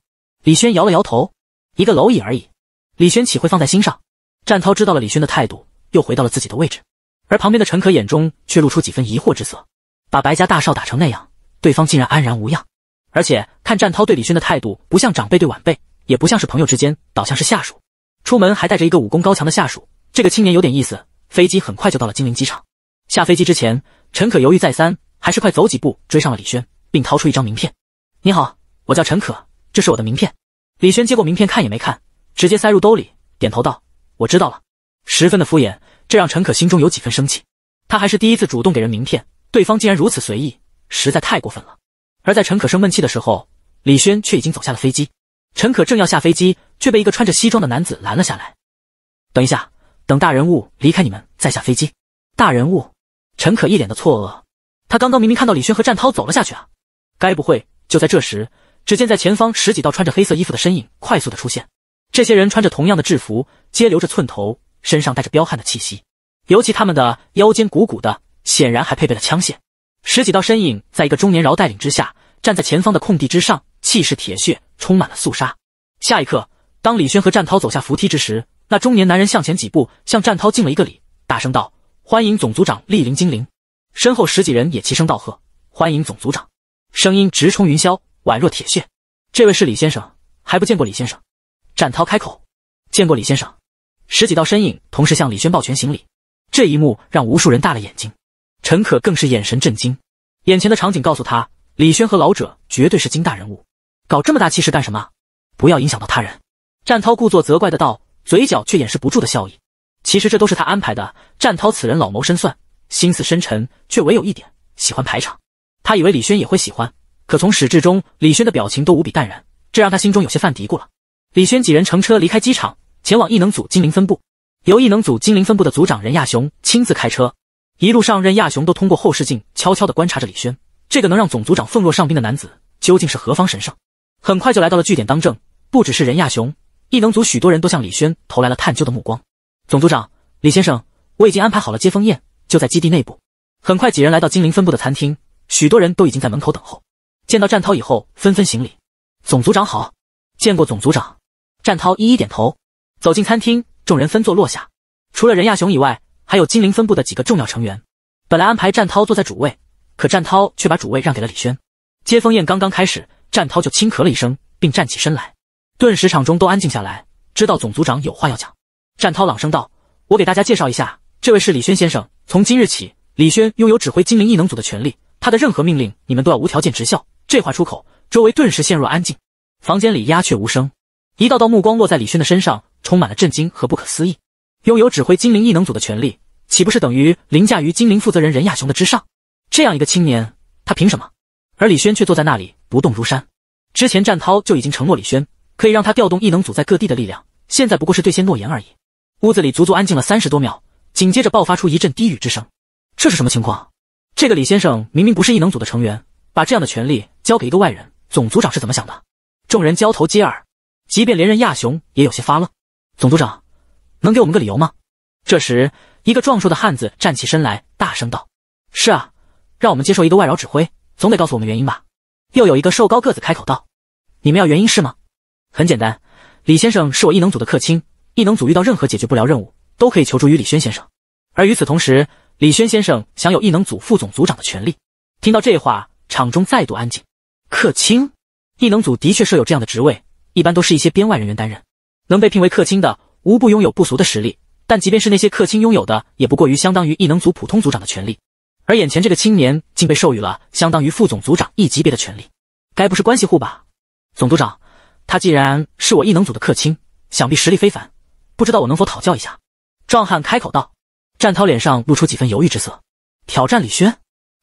李轩摇了摇头：“一个蝼蚁而已，李轩岂会放在心上？”战涛知道了李轩的态度，又回到了自己的位置。而旁边的陈可眼中却露出几分疑惑之色：把白家大少打成那样，对方竟然安然无恙，而且看战涛对李轩的态度，不像长辈对晚辈，也不像是朋友之间，倒像是下属。出门还带着一个武功高强的下属，这个青年有点意思。飞机很快就到了金陵机场，下飞机之前，陈可犹豫再三，还是快走几步追上了李轩，并掏出一张名片：“你好，我叫陈可，这是我的名片。”李轩接过名片看也没看，直接塞入兜里，点头道：“我知道了。”十分的敷衍，这让陈可心中有几分生气。他还是第一次主动给人名片，对方竟然如此随意，实在太过分了。而在陈可生闷气的时候，李轩却已经走下了飞机。陈可正要下飞机，却被一个穿着西装的男子拦了下来。等一下，等大人物离开你们再下飞机。大人物，陈可一脸的错愕。他刚刚明明看到李轩和战涛走了下去啊，该不会……就在这时，只见在前方十几道穿着黑色衣服的身影快速的出现。这些人穿着同样的制服，皆留着寸头，身上带着彪悍的气息，尤其他们的腰间鼓鼓的，显然还配备了枪械。十几道身影在一个中年饶带领之下，站在前方的空地之上。气势铁血，充满了肃杀。下一刻，当李轩和战涛走下扶梯之时，那中年男人向前几步，向战涛敬了一个礼，大声道：“欢迎总组长莅临金陵。”身后十几人也齐声道贺：“欢迎总组长！”声音直冲云霄，宛若铁血。这位是李先生，还不见过李先生？”战涛开口：“见过李先生。”十几道身影同时向李轩抱拳行礼。这一幕让无数人大了眼睛，陈可更是眼神震惊。眼前的场景告诉他，李轩和老者绝对是金大人物。搞这么大气势干什么？不要影响到他人。战涛故作责怪的道，嘴角却掩饰不住的笑意。其实这都是他安排的。战涛此人老谋深算，心思深沉，却唯有一点喜欢排场。他以为李轩也会喜欢，可从始至终，李轩的表情都无比淡然，这让他心中有些犯嘀咕了。李轩几人乘车离开机场，前往异能组精灵分部，由异能组精灵分部的组长任亚雄亲自开车。一路上，任亚雄都通过后视镜悄悄地观察着李轩，这个能让总组长奉若上宾的男子，究竟是何方神圣？很快就来到了据点当政，不只是任亚雄，异能组许多人都向李轩投来了探究的目光。总组长李先生，我已经安排好了接风宴，就在基地内部。很快，几人来到精灵分部的餐厅，许多人都已经在门口等候。见到战涛以后，纷纷行礼。总组长好，见过总组长。战涛一一点头，走进餐厅，众人分坐落下。除了任亚雄以外，还有精灵分部的几个重要成员。本来安排战涛坐在主位，可战涛却把主位让给了李轩。接风宴刚刚开始。战涛就轻咳了一声，并站起身来。顿时场中都安静下来，知道总组长有话要讲。战涛朗声道：“我给大家介绍一下，这位是李轩先生。从今日起，李轩拥有指挥精灵异能组的权利，他的任何命令你们都要无条件执行。”这话出口，周围顿时陷入安静，房间里鸦雀无声。一道道目光落在李轩的身上，充满了震惊和不可思议。拥有指挥精灵异能组的权利，岂不是等于凌驾于精灵负责人任亚雄的之上？这样一个青年，他凭什么？而李轩却坐在那里。不动如山。之前战涛就已经承诺李轩，可以让他调动异能组在各地的力量。现在不过是兑现诺言而已。屋子里足足安静了三十多秒，紧接着爆发出一阵低语之声。这是什么情况？这个李先生明明不是异能组的成员，把这样的权利交给一个外人，总组长是怎么想的？众人交头接耳，即便连任亚雄也有些发愣。总组长，能给我们个理由吗？这时，一个壮硕的汉子站起身来，大声道：“是啊，让我们接受一个外扰指挥，总得告诉我们原因吧。”又有一个瘦高个子开口道：“你们要原因是吗？很简单，李先生是我异能组的客卿，异能组遇到任何解决不了任务，都可以求助于李轩先生。而与此同时，李轩先生享有异能组副总组长的权利。”听到这话，场中再度安静。客卿，异能组的确设有这样的职位，一般都是一些编外人员担任。能被聘为客卿的，无不拥有不俗的实力。但即便是那些客卿拥有的，也不过于相当于异能组普通组长的权利。而眼前这个青年竟被授予了相当于副总组长一级别的权利，该不是关系户吧？总组长，他既然是我异能组的客卿，想必实力非凡，不知道我能否讨教一下？壮汉开口道。战涛脸上露出几分犹豫之色，挑战李轩，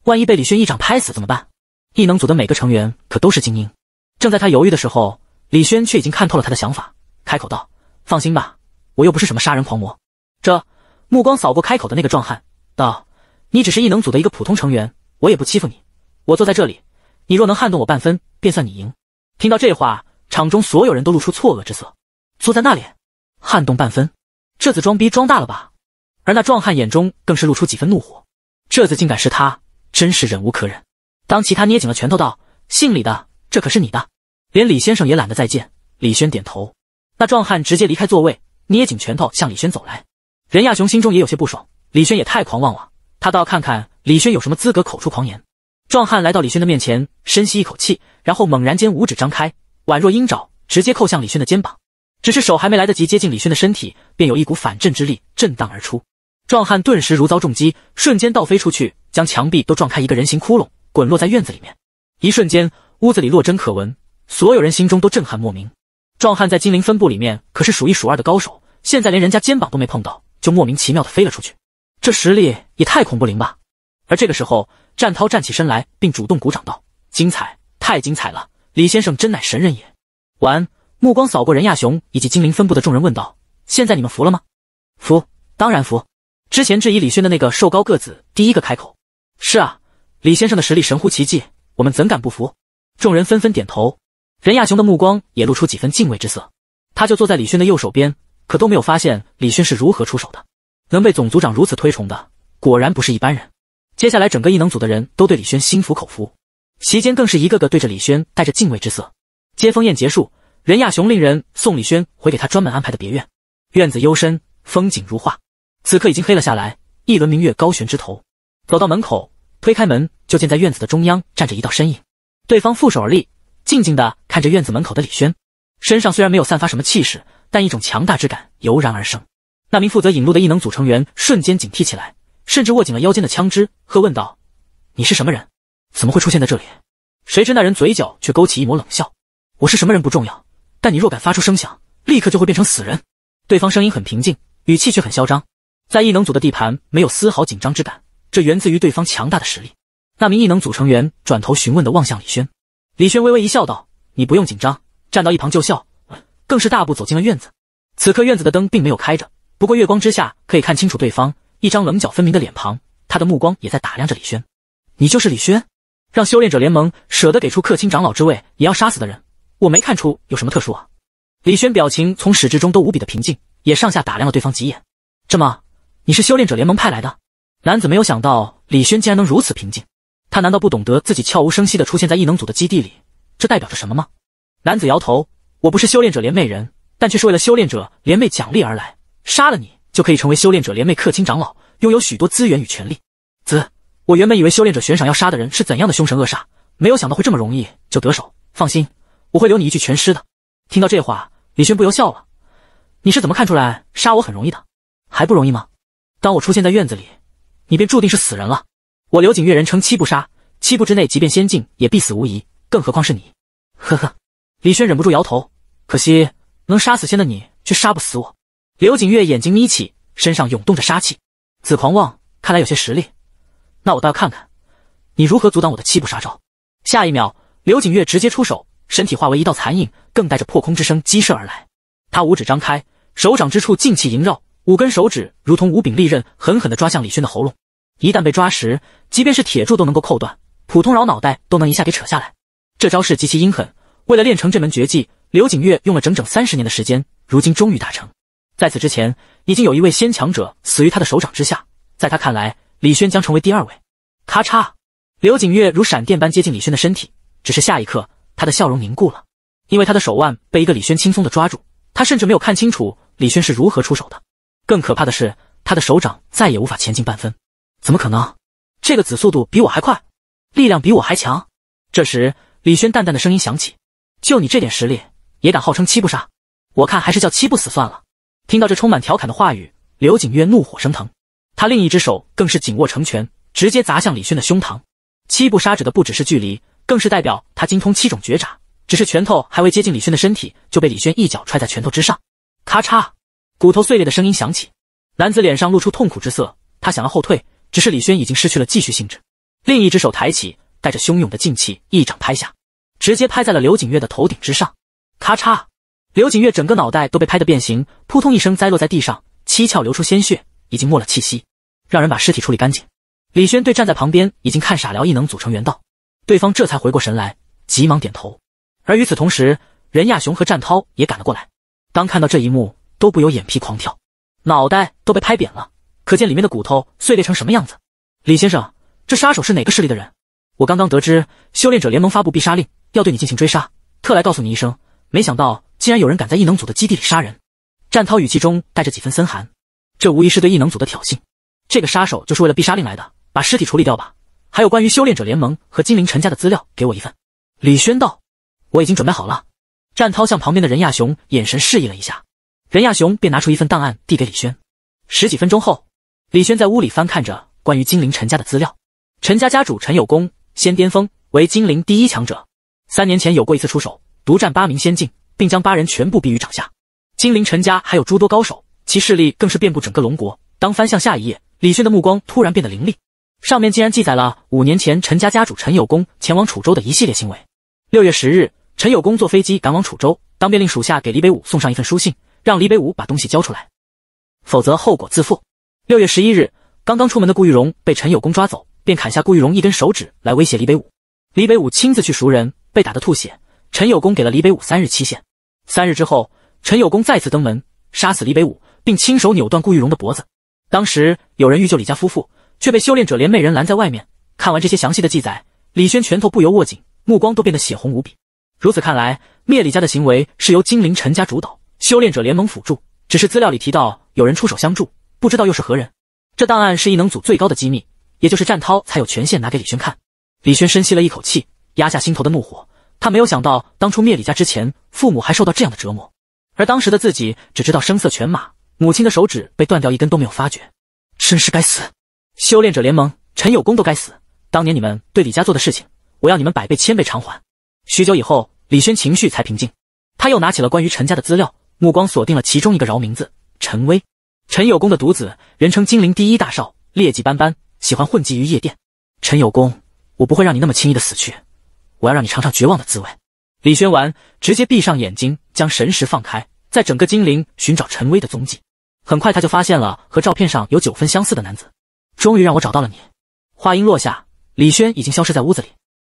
万一被李轩一掌拍死怎么办？异能组的每个成员可都是精英。正在他犹豫的时候，李轩却已经看透了他的想法，开口道：“放心吧，我又不是什么杀人狂魔。”这目光扫过开口的那个壮汉，道。你只是异能组的一个普通成员，我也不欺负你。我坐在这里，你若能撼动我半分，便算你赢。听到这话，场中所有人都露出错愕之色。坐在那里，撼动半分，这次装逼装大了吧？而那壮汉眼中更是露出几分怒火，这次竟敢是他，真是忍无可忍。当其他捏紧了拳头，道：“姓李的，这可是你的。”连李先生也懒得再见。李轩点头，那壮汉直接离开座位，捏紧拳头向李轩走来。任亚雄心中也有些不爽，李轩也太狂妄了。他倒要看看李轩有什么资格口出狂言。壮汉来到李轩的面前，深吸一口气，然后猛然间五指张开，宛若鹰爪，直接扣向李轩的肩膀。只是手还没来得及接近李轩的身体，便有一股反震之力震荡而出。壮汉顿时如遭重击，瞬间倒飞出去，将墙壁都撞开一个人形窟窿，滚落在院子里面。一瞬间，屋子里落针可闻，所有人心中都震撼莫名。壮汉在精灵分部里面可是数一数二的高手，现在连人家肩膀都没碰到，就莫名其妙的飞了出去。这实力也太恐怖灵吧！而这个时候，战涛站起身来，并主动鼓掌道：“精彩，太精彩了！李先生真乃神人也。”完，目光扫过任亚雄以及精灵分部的众人，问道：“现在你们服了吗？”“服，当然服。”之前质疑李轩的那个瘦高个子第一个开口：“是啊，李先生的实力神乎其技，我们怎敢不服？”众人纷纷点头，任亚雄的目光也露出几分敬畏之色。他就坐在李轩的右手边，可都没有发现李轩是如何出手的。能被总组长如此推崇的，果然不是一般人。接下来，整个异能组的人都对李轩心服口服，席间更是一个个对着李轩带着敬畏之色。接风宴结束，任亚雄令人送李轩回给他专门安排的别院。院子幽深，风景如画。此刻已经黑了下来，一轮明月高悬枝头。走到门口，推开门就见在院子的中央站着一道身影，对方负手而立，静静的看着院子门口的李轩。身上虽然没有散发什么气势，但一种强大之感油然而生。那名负责引路的异能组成员瞬间警惕起来，甚至握紧了腰间的枪支，喝问道：“你是什么人？怎么会出现在这里？”谁知那人嘴角却勾起一抹冷笑：“我是什么人不重要，但你若敢发出声响，立刻就会变成死人。”对方声音很平静，语气却很嚣张，在异能组的地盘没有丝毫紧张之感，这源自于对方强大的实力。那名异能组成员转头询问的望向李轩，李轩微微一笑道：“你不用紧张，站到一旁就笑。”更是大步走进了院子。此刻院子的灯并没有开着。不过月光之下可以看清楚对方一张棱角分明的脸庞，他的目光也在打量着李轩。你就是李轩，让修炼者联盟舍得给出客卿长老之位也要杀死的人，我没看出有什么特殊啊。李轩表情从始至终都无比的平静，也上下打量了对方几眼。这么，你是修炼者联盟派来的？男子没有想到李轩竟然能如此平静，他难道不懂得自己悄无声息的出现在异能组的基地里，这代表着什么吗？男子摇头，我不是修炼者联袂人，但却是为了修炼者联袂奖励而来。杀了你，就可以成为修炼者，联袂客卿长老，拥有许多资源与权力。子，我原本以为修炼者悬赏要杀的人是怎样的凶神恶煞，没有想到会这么容易就得手。放心，我会留你一具全尸的。听到这话，李轩不由笑了。你是怎么看出来杀我很容易的？还不容易吗？当我出现在院子里，你便注定是死人了。我刘景月人称七步杀，七步之内，即便仙境也必死无疑，更何况是你。呵呵，李轩忍不住摇头。可惜，能杀死仙的你，却杀不死我。刘景月眼睛眯起，身上涌动着杀气。紫狂妄，看来有些实力。那我倒要看看，你如何阻挡我的七步杀招。下一秒，刘景月直接出手，身体化为一道残影，更带着破空之声激射而来。他五指张开，手掌之处劲气萦绕，五根手指如同五柄利刃，狠狠地抓向李轩的喉咙。一旦被抓时，即便是铁柱都能够扣断，普通饶脑袋都能一下给扯下来。这招式极其阴狠。为了练成这门绝技，刘景月用了整整三十年的时间，如今终于大成。在此之前，已经有一位先强者死于他的手掌之下。在他看来，李轩将成为第二位。咔嚓！刘景月如闪电般接近李轩的身体，只是下一刻，他的笑容凝固了，因为他的手腕被一个李轩轻松的抓住，他甚至没有看清楚李轩是如何出手的。更可怕的是，他的手掌再也无法前进半分。怎么可能？这个子速度比我还快，力量比我还强。这时，李轩淡淡的声音响起：“就你这点实力，也敢号称七不杀？我看还是叫七不死算了。”听到这充满调侃的话语，刘景月怒火升腾，他另一只手更是紧握成拳，直接砸向李轩的胸膛。七步杀指的不只是距离，更是代表他精通七种绝掌。只是拳头还未接近李轩的身体，就被李轩一脚踹在拳头之上，咔嚓，骨头碎裂的声音响起，男子脸上露出痛苦之色。他想要后退，只是李轩已经失去了继续兴致，另一只手抬起，带着汹涌的劲气一掌拍下，直接拍在了刘景月的头顶之上，咔嚓。刘景月整个脑袋都被拍得变形，扑通一声栽落在地上，七窍流出鲜血，已经没了气息。让人把尸体处理干净。李轩对站在旁边已经看傻了异能组成员道，对方这才回过神来，急忙点头。而与此同时，任亚雄和战涛也赶了过来，当看到这一幕，都不由眼皮狂跳，脑袋都被拍扁了，可见里面的骨头碎裂成什么样子。李先生，这杀手是哪个势力的人？我刚刚得知修炼者联盟发布必杀令，要对你进行追杀，特来告诉你一声。没想到。竟然有人敢在异能组的基地里杀人！战涛语气中带着几分森寒，这无疑是对异能组的挑衅。这个杀手就是为了必杀令来的，把尸体处理掉吧。还有关于修炼者联盟和精灵陈家的资料，给我一份。李轩道：“我已经准备好了。”战涛向旁边的任亚雄眼神示意了一下，任亚雄便拿出一份档案递给李轩。十几分钟后，李轩在屋里翻看着关于精灵陈家的资料。陈家家主陈有功，仙巅峰，为精灵第一强者。三年前有过一次出手，独占八名仙境。并将八人全部毙于掌下。金陵陈家还有诸多高手，其势力更是遍布整个龙国。当翻向下一页，李轩的目光突然变得凌厉，上面竟然记载了五年前陈家家主陈有功前往楚州的一系列行为。六月十日，陈有功坐飞机赶往楚州，当便令属下给李北武送上一份书信，让李北武把东西交出来，否则后果自负。六月十一日，刚刚出门的顾玉荣被陈有功抓走，便砍下顾玉荣一根手指来威胁李北武。李北武亲自去赎人，被打得吐血。陈有功给了李北武三日期限，三日之后，陈有功再次登门，杀死李北武，并亲手扭断顾玉荣的脖子。当时有人欲救李家夫妇，却被修炼者联妹人拦在外面。看完这些详细的记载，李轩拳头不由握紧，目光都变得血红无比。如此看来，灭李家的行为是由金陵陈家主导，修炼者联盟辅助。只是资料里提到有人出手相助，不知道又是何人。这档案是异能组最高的机密，也就是战涛才有权限拿给李轩看。李轩深吸了一口气，压下心头的怒火。他没有想到，当初灭李家之前，父母还受到这样的折磨，而当时的自己只知道声色犬马，母亲的手指被断掉一根都没有发觉，真是该死！修炼者联盟，陈有功都该死！当年你们对李家做的事情，我要你们百倍千倍偿还！许久以后，李轩情绪才平静，他又拿起了关于陈家的资料，目光锁定了其中一个饶名字：陈威，陈有功的独子，人称金陵第一大少，劣迹斑斑，喜欢混迹于夜店。陈有功，我不会让你那么轻易的死去！我要让你尝尝绝望的滋味。李轩完，直接闭上眼睛，将神识放开，在整个金陵寻找陈威的踪迹。很快他就发现了和照片上有九分相似的男子。终于让我找到了你。话音落下，李轩已经消失在屋子里。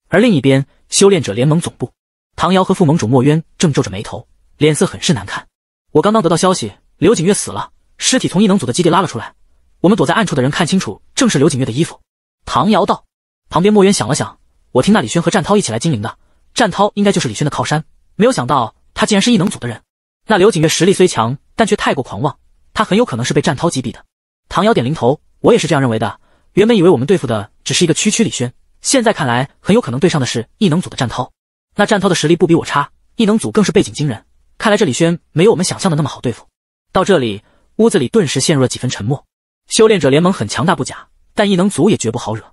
而另一边，修炼者联盟总部，唐瑶和副盟主墨渊正皱着眉头，脸色很是难看。我刚刚得到消息，刘景月死了，尸体从异能组的基地拉了出来。我们躲在暗处的人看清楚，正是刘景月的衣服。唐瑶道。旁边墨渊想了想。我听那李轩和战涛一起来金陵的，战涛应该就是李轩的靠山。没有想到他竟然是异能组的人。那刘景月实力虽强，但却太过狂妄，他很有可能是被战涛击毙的。唐瑶点零头，我也是这样认为的。原本以为我们对付的只是一个区区李轩，现在看来，很有可能对上的是异能组的战涛。那战涛的实力不比我差，异能组更是背景惊人。看来这李轩没有我们想象的那么好对付。到这里，屋子里顿时陷入了几分沉默。修炼者联盟很强大不假，但异能组也绝不好惹。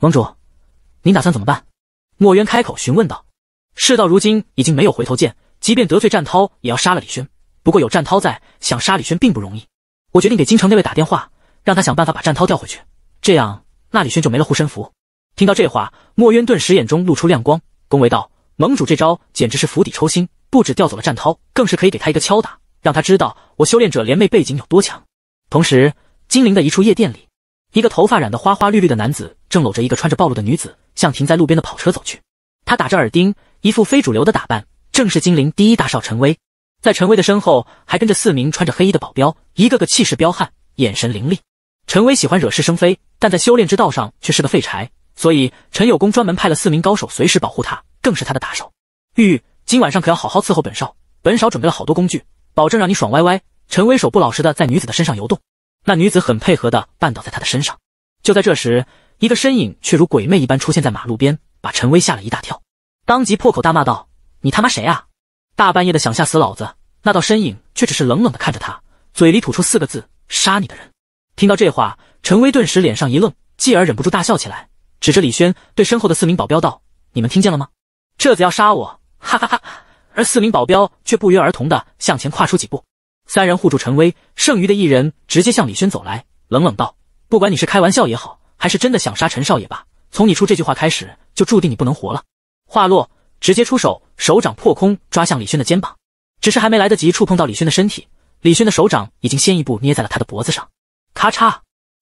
盟主。您打算怎么办？墨渊开口询问道。事到如今，已经没有回头箭，即便得罪战涛，也要杀了李轩。不过有战涛在，想杀李轩并不容易。我决定给京城那位打电话，让他想办法把战涛调回去，这样那李轩就没了护身符。听到这话，墨渊顿时眼中露出亮光，恭维道：“盟主这招简直是釜底抽薪，不止调走了战涛，更是可以给他一个敲打，让他知道我修炼者联袂背景有多强。”同时，金陵的一处夜店里，一个头发染得花花绿绿的男子。正搂着一个穿着暴露的女子，向停在路边的跑车走去。他打着耳钉，一副非主流的打扮，正是金陵第一大少陈威。在陈威的身后，还跟着四名穿着黑衣的保镖，一个个气势彪悍，眼神凌厉。陈威喜欢惹是生非，但在修炼之道上却是个废柴，所以陈有功专门派了四名高手随时保护他，更是他的打手。玉玉，今晚上可要好好伺候本少，本少准备了好多工具，保证让你爽歪歪。陈威手不老实的在女子的身上游动，那女子很配合的绊倒在他的身上。就在这时。一个身影却如鬼魅一般出现在马路边，把陈威吓了一大跳，当即破口大骂道：“你他妈谁啊？大半夜的想吓死老子？”那道身影却只是冷冷的看着他，嘴里吐出四个字：“杀你的人。”听到这话，陈威顿时脸上一愣，继而忍不住大笑起来，指着李轩对身后的四名保镖道：“你们听见了吗？这子要杀我！”哈哈哈。而四名保镖却不约而同的向前跨出几步，三人护住陈威，剩余的一人直接向李轩走来，冷冷道：“不管你是开玩笑也好。”还是真的想杀陈少爷吧？从你出这句话开始，就注定你不能活了。话落，直接出手，手掌破空抓向李轩的肩膀。只是还没来得及触碰到李轩的身体，李轩的手掌已经先一步捏在了他的脖子上。咔嚓，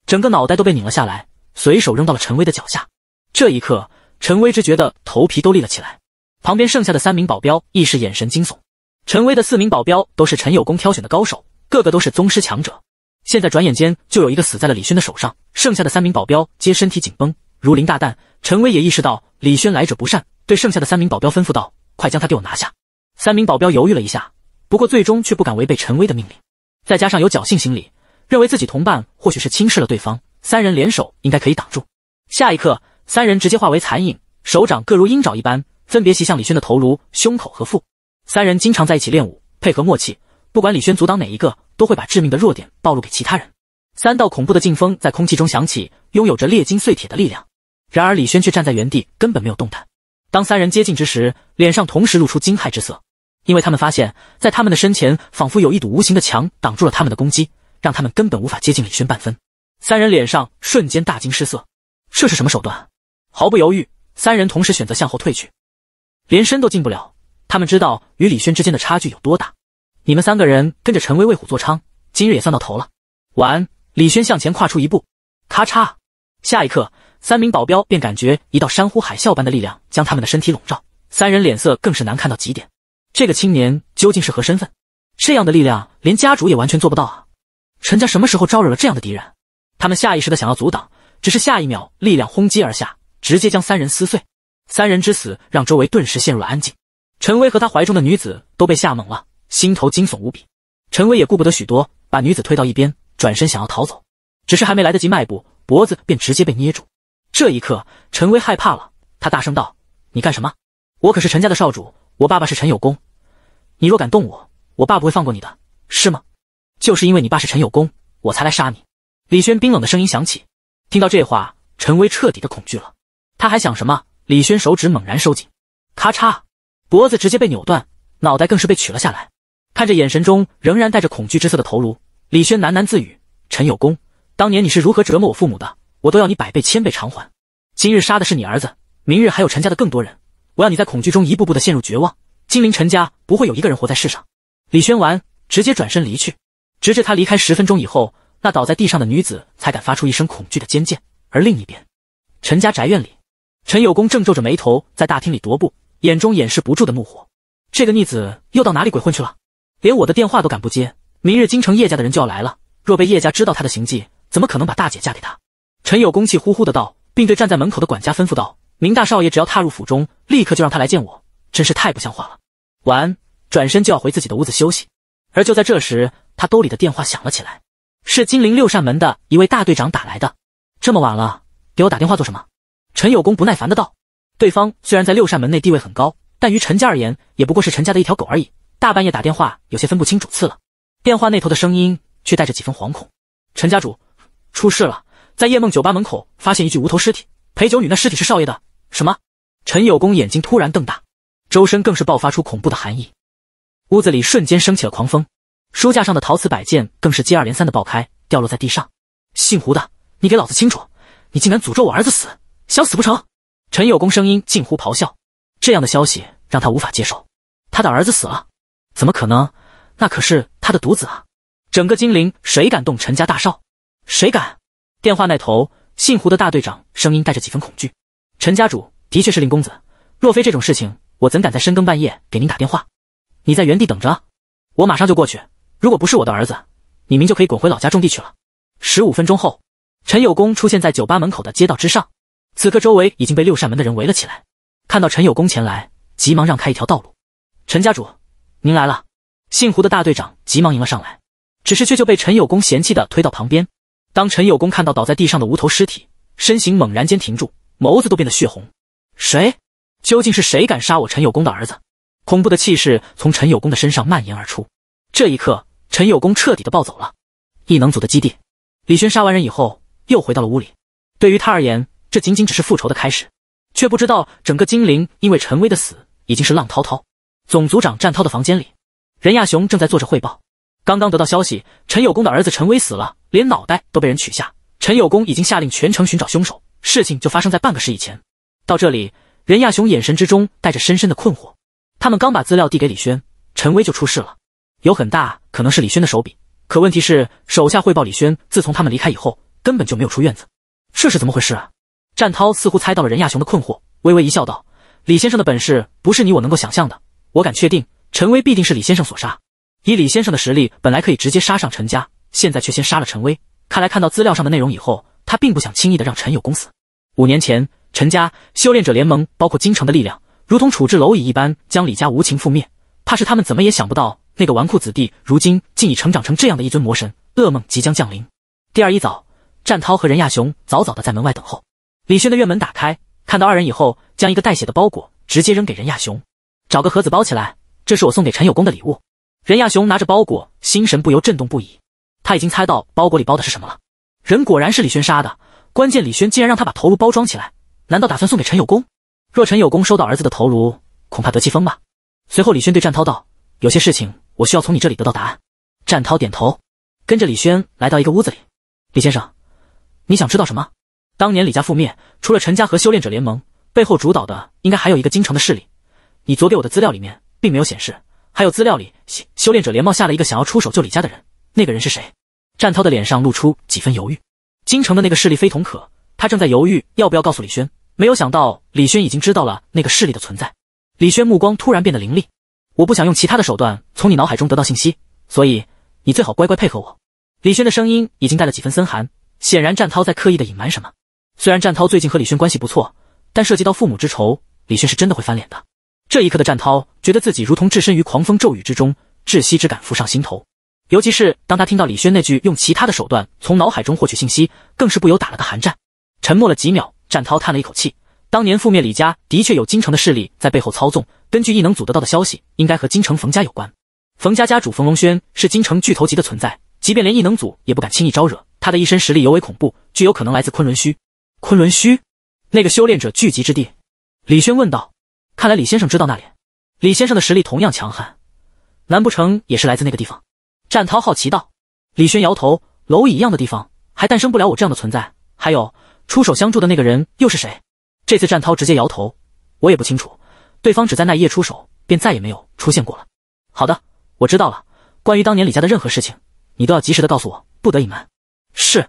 整个脑袋都被拧了下来，随手扔到了陈威的脚下。这一刻，陈威只觉得头皮都立了起来。旁边剩下的三名保镖亦是眼神惊悚。陈威的四名保镖都是陈有功挑选的高手，个个都是宗师强者。现在转眼间就有一个死在了李轩的手上，剩下的三名保镖皆身体紧绷，如临大难。陈威也意识到李轩来者不善，对剩下的三名保镖吩咐道：“快将他给我拿下！”三名保镖犹豫了一下，不过最终却不敢违背陈威的命令。再加上有侥幸心理，认为自己同伴或许是轻视了对方，三人联手应该可以挡住。下一刻，三人直接化为残影，手掌各如鹰爪一般，分别袭向李轩的头颅、胸口和腹。三人经常在一起练武，配合默契。不管李轩阻挡哪一个，都会把致命的弱点暴露给其他人。三道恐怖的劲风在空气中响起，拥有着裂金碎铁的力量。然而李轩却站在原地，根本没有动弹。当三人接近之时，脸上同时露出惊骇之色，因为他们发现，在他们的身前仿佛有一堵无形的墙挡住了他们的攻击，让他们根本无法接近李轩半分。三人脸上瞬间大惊失色，这是什么手段？毫不犹豫，三人同时选择向后退去，连身都进不了。他们知道与李轩之间的差距有多大。你们三个人跟着陈威为虎作伥，今日也算到头了。完，李轩向前跨出一步，咔嚓！下一刻，三名保镖便感觉一道山呼海啸般的力量将他们的身体笼罩，三人脸色更是难看到极点。这个青年究竟是何身份？这样的力量连家主也完全做不到啊！陈家什么时候招惹了这样的敌人？他们下意识的想要阻挡，只是下一秒力量轰击而下，直接将三人撕碎。三人之死让周围顿时陷入了安静，陈威和他怀中的女子都被吓懵了。心头惊悚无比，陈薇也顾不得许多，把女子推到一边，转身想要逃走，只是还没来得及迈步，脖子便直接被捏住。这一刻，陈威害怕了，他大声道：“你干什么？我可是陈家的少主，我爸爸是陈有功，你若敢动我，我爸不会放过你的，是吗？”“就是因为你爸是陈有功，我才来杀你。”李轩冰冷的声音响起。听到这话，陈威彻底的恐惧了。他还想什么？李轩手指猛然收紧，咔嚓，脖子直接被扭断，脑袋更是被取了下来。看着眼神中仍然带着恐惧之色的头颅，李轩喃喃自语：“陈有功，当年你是如何折磨我父母的，我都要你百倍千倍偿还。今日杀的是你儿子，明日还有陈家的更多人，我要你在恐惧中一步步的陷入绝望。金陵陈家不会有一个人活在世上。”李轩完，直接转身离去。直至他离开十分钟以后，那倒在地上的女子才敢发出一声恐惧的尖叫。而另一边，陈家宅院里，陈有功正皱着眉头在大厅里踱步，眼中掩饰不住的怒火。这个逆子又到哪里鬼混去了？连我的电话都敢不接，明日京城叶家的人就要来了。若被叶家知道他的行迹，怎么可能把大姐嫁给他？陈有功气呼呼的道，并对站在门口的管家吩咐道：“明大少爷只要踏入府中，立刻就让他来见我。”真是太不像话了！完，转身就要回自己的屋子休息。而就在这时，他兜里的电话响了起来，是金陵六扇门的一位大队长打来的。这么晚了，给我打电话做什么？陈有功不耐烦的道。对方虽然在六扇门内地位很高，但于陈家而言，也不过是陈家的一条狗而已。大半夜打电话，有些分不清主次了。电话那头的声音却带着几分惶恐：“陈家主，出事了，在夜梦酒吧门口发现一具无头尸体，陪酒女那尸体是少爷的。”什么？陈有功眼睛突然瞪大，周身更是爆发出恐怖的寒意，屋子里瞬间升起了狂风，书架上的陶瓷摆件更是接二连三的爆开，掉落在地上。姓胡的，你给老子清楚！你竟敢诅咒我儿子死，想死不成？陈有功声音近乎咆哮，这样的消息让他无法接受，他的儿子死了。怎么可能？那可是他的独子啊！整个金陵谁敢动陈家大少？谁敢？电话那头，姓胡的大队长声音带着几分恐惧：“陈家主的确是令公子，若非这种事情，我怎敢在深更半夜给您打电话？你在原地等着，我马上就过去。如果不是我的儿子，你明就可以滚回老家种地去了。”十五分钟后，陈有功出现在酒吧门口的街道之上。此刻周围已经被六扇门的人围了起来。看到陈有功前来，急忙让开一条道路。陈家主。您来了，姓胡的大队长急忙迎了上来，只是却就被陈有功嫌弃的推到旁边。当陈有功看到倒在地上的无头尸体，身形猛然间停住，眸子都变得血红。谁？究竟是谁敢杀我陈有功的儿子？恐怖的气势从陈有功的身上蔓延而出。这一刻，陈有功彻底的暴走了。异能组的基地，李轩杀完人以后又回到了屋里。对于他而言，这仅仅只是复仇的开始，却不知道整个金陵因为陈威的死已经是浪滔滔。总组长战涛的房间里，任亚雄正在做着汇报。刚刚得到消息，陈有功的儿子陈威死了，连脑袋都被人取下。陈有功已经下令全城寻找凶手。事情就发生在半个时以前。到这里，任亚雄眼神之中带着深深的困惑。他们刚把资料递给李轩，陈威就出事了，有很大可能是李轩的手笔。可问题是，手下汇报李轩自从他们离开以后，根本就没有出院子，这是怎么回事？啊？战涛似乎猜到了任亚雄的困惑，微微一笑，道：“李先生的本事不是你我能够想象的。”我敢确定，陈威必定是李先生所杀。以李先生的实力，本来可以直接杀上陈家，现在却先杀了陈威。看来看到资料上的内容以后，他并不想轻易的让陈有功死。五年前，陈家、修炼者联盟包括京城的力量，如同处置蝼蚁一般，将李家无情覆灭。怕是他们怎么也想不到，那个纨绔子弟如今竟已成长成这样的一尊魔神。噩梦即将降临。第二一早，战涛和任亚雄早早的在门外等候。李轩的院门打开，看到二人以后，将一个带血的包裹直接扔给任亚雄。找个盒子包起来，这是我送给陈有功的礼物。任亚雄拿着包裹，心神不由震动不已。他已经猜到包裹里包的是什么了。人果然是李轩杀的，关键李轩竟然让他把头颅包装起来，难道打算送给陈有功？若陈有功收到儿子的头颅，恐怕得气疯吧。随后，李轩对战涛道：“有些事情我需要从你这里得到答案。”战涛点头，跟着李轩来到一个屋子里。李先生，你想知道什么？当年李家覆灭，除了陈家和修炼者联盟背后主导的，应该还有一个京城的势力。你昨给我的资料里面并没有显示，还有资料里修炼者连帽下了一个想要出手救李家的人，那个人是谁？战涛的脸上露出几分犹豫。京城的那个势力非同可，他正在犹豫要不要告诉李轩。没有想到李轩已经知道了那个势力的存在。李轩目光突然变得凌厉，我不想用其他的手段从你脑海中得到信息，所以你最好乖乖配合我。李轩的声音已经带了几分森寒，显然战涛在刻意的隐瞒什么。虽然战涛最近和李轩关系不错，但涉及到父母之仇，李轩是真的会翻脸的。这一刻的战涛觉得自己如同置身于狂风骤雨之中，窒息之感浮上心头。尤其是当他听到李轩那句“用其他的手段从脑海中获取信息”，更是不由打了个寒战。沉默了几秒，战涛叹了一口气：“当年覆灭李家，的确有京城的势力在背后操纵。根据异能组得到的消息，应该和京城冯家有关。冯家家主冯龙轩是京城巨头级的存在，即便连异能组也不敢轻易招惹。他的一身实力尤为恐怖，具有可能来自昆仑虚。昆仑虚，那个修炼者聚集之地。”李轩问道。看来李先生知道那里，李先生的实力同样强悍，难不成也是来自那个地方？战涛好奇道。李轩摇头，蝼蚁一样的地方，还诞生不了我这样的存在。还有，出手相助的那个人又是谁？这次战涛直接摇头，我也不清楚，对方只在那一夜出手，便再也没有出现过了。好的，我知道了。关于当年李家的任何事情，你都要及时的告诉我，不得隐瞒。是。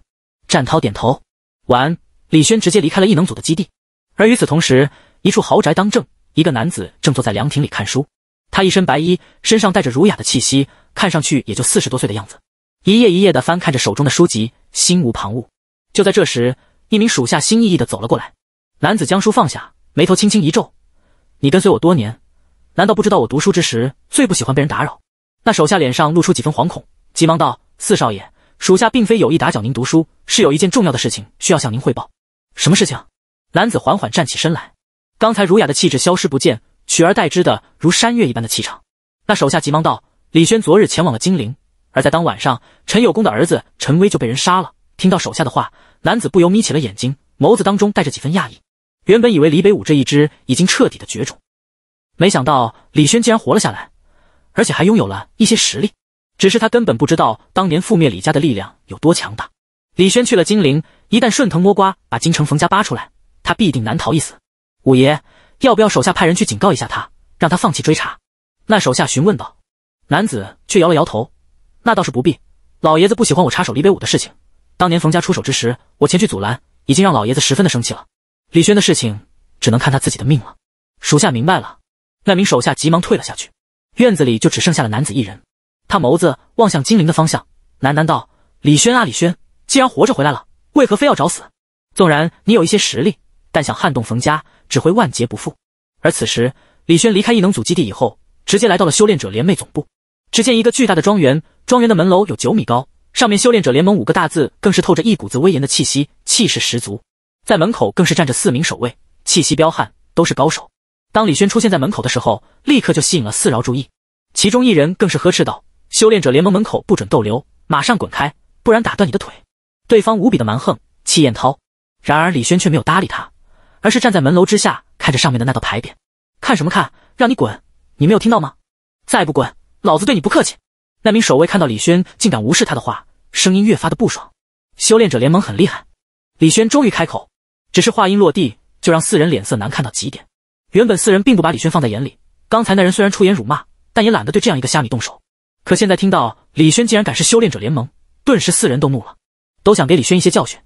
战涛点头。完，李轩直接离开了异能组的基地。而与此同时，一处豪宅当正。一个男子正坐在凉亭里看书，他一身白衣，身上带着儒雅的气息，看上去也就四十多岁的样子。一页一页的翻看着手中的书籍，心无旁骛。就在这时，一名属下心翼翼的走了过来。男子将书放下，眉头轻轻一皱：“你跟随我多年，难道不知道我读书之时最不喜欢被人打扰？”那手下脸上露出几分惶恐，急忙道：“四少爷，属下并非有意打搅您读书，是有一件重要的事情需要向您汇报。什么事情？”男子缓缓站起身来。刚才儒雅的气质消失不见，取而代之的如山岳一般的气场。那手下急忙道：“李轩昨日前往了金陵，而在当晚上，陈有功的儿子陈威就被人杀了。”听到手下的话，男子不由眯起了眼睛，眸子当中带着几分讶异。原本以为李北武这一支已经彻底的绝种，没想到李轩竟然活了下来，而且还拥有了一些实力。只是他根本不知道当年覆灭李家的力量有多强大。李轩去了金陵，一旦顺藤摸瓜把京城冯家扒出来，他必定难逃一死。五爷，要不要手下派人去警告一下他，让他放弃追查？那手下询问道。男子却摇了摇头，那倒是不必。老爷子不喜欢我插手李北武的事情。当年冯家出手之时，我前去阻拦，已经让老爷子十分的生气了。李轩的事情，只能看他自己的命了。属下明白了。那名手下急忙退了下去。院子里就只剩下了男子一人。他眸子望向金陵的方向，喃喃道：“李轩啊，李轩，既然活着回来了，为何非要找死？纵然你有一些实力。”但想撼动冯家，只会万劫不复。而此时，李轩离开异能组基地以后，直接来到了修炼者联袂总部。只见一个巨大的庄园，庄园的门楼有九米高，上面“修炼者联盟”五个大字，更是透着一股子威严的气息，气势十足。在门口更是站着四名守卫，气息彪悍，都是高手。当李轩出现在门口的时候，立刻就吸引了四饶注意。其中一人更是呵斥道：“修炼者联盟门口不准逗留，马上滚开，不然打断你的腿！”对方无比的蛮横，气焰滔。然而李轩却没有搭理他。而是站在门楼之下，看着上面的那道牌匾，看什么看？让你滚！你没有听到吗？再不滚，老子对你不客气！那名守卫看到李轩竟敢无视他的话，声音越发的不爽。修炼者联盟很厉害。李轩终于开口，只是话音落地，就让四人脸色难看到极点。原本四人并不把李轩放在眼里，刚才那人虽然出言辱骂，但也懒得对这样一个虾米动手。可现在听到李轩竟然敢是修炼者联盟，顿时四人都怒了，都想给李轩一些教训。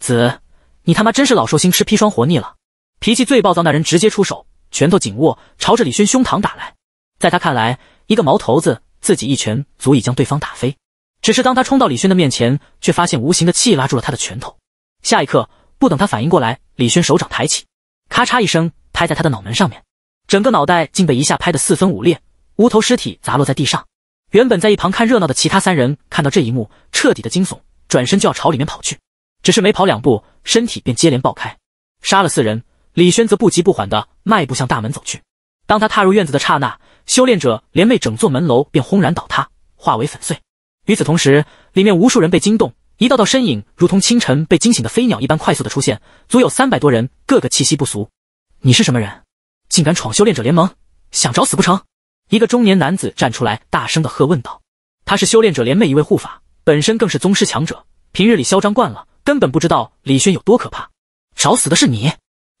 子，你他妈真是老寿星吃砒霜活腻了！脾气最暴躁那人直接出手，拳头紧握，朝着李轩胸膛打来。在他看来，一个毛头子自己一拳足以将对方打飞。只是当他冲到李轩的面前，却发现无形的气拉住了他的拳头。下一刻，不等他反应过来，李轩手掌抬起，咔嚓一声拍在他的脑门上面，整个脑袋竟被一下拍得四分五裂，无头尸体砸落在地上。原本在一旁看热闹的其他三人看到这一幕，彻底的惊悚，转身就要朝里面跑去。只是没跑两步，身体便接连爆开，杀了四人。李轩则不急不缓地迈步向大门走去。当他踏入院子的刹那，修炼者联袂整座门楼便轰然倒塌，化为粉碎。与此同时，里面无数人被惊动，一道道身影如同清晨被惊醒的飞鸟一般快速的出现，足有三百多人，个个气息不俗。你是什么人？竟敢闯修炼者联盟？想找死不成？一个中年男子站出来，大声的喝问道。他是修炼者联袂一位护法，本身更是宗师强者，平日里嚣张惯了，根本不知道李轩有多可怕。找死的是你！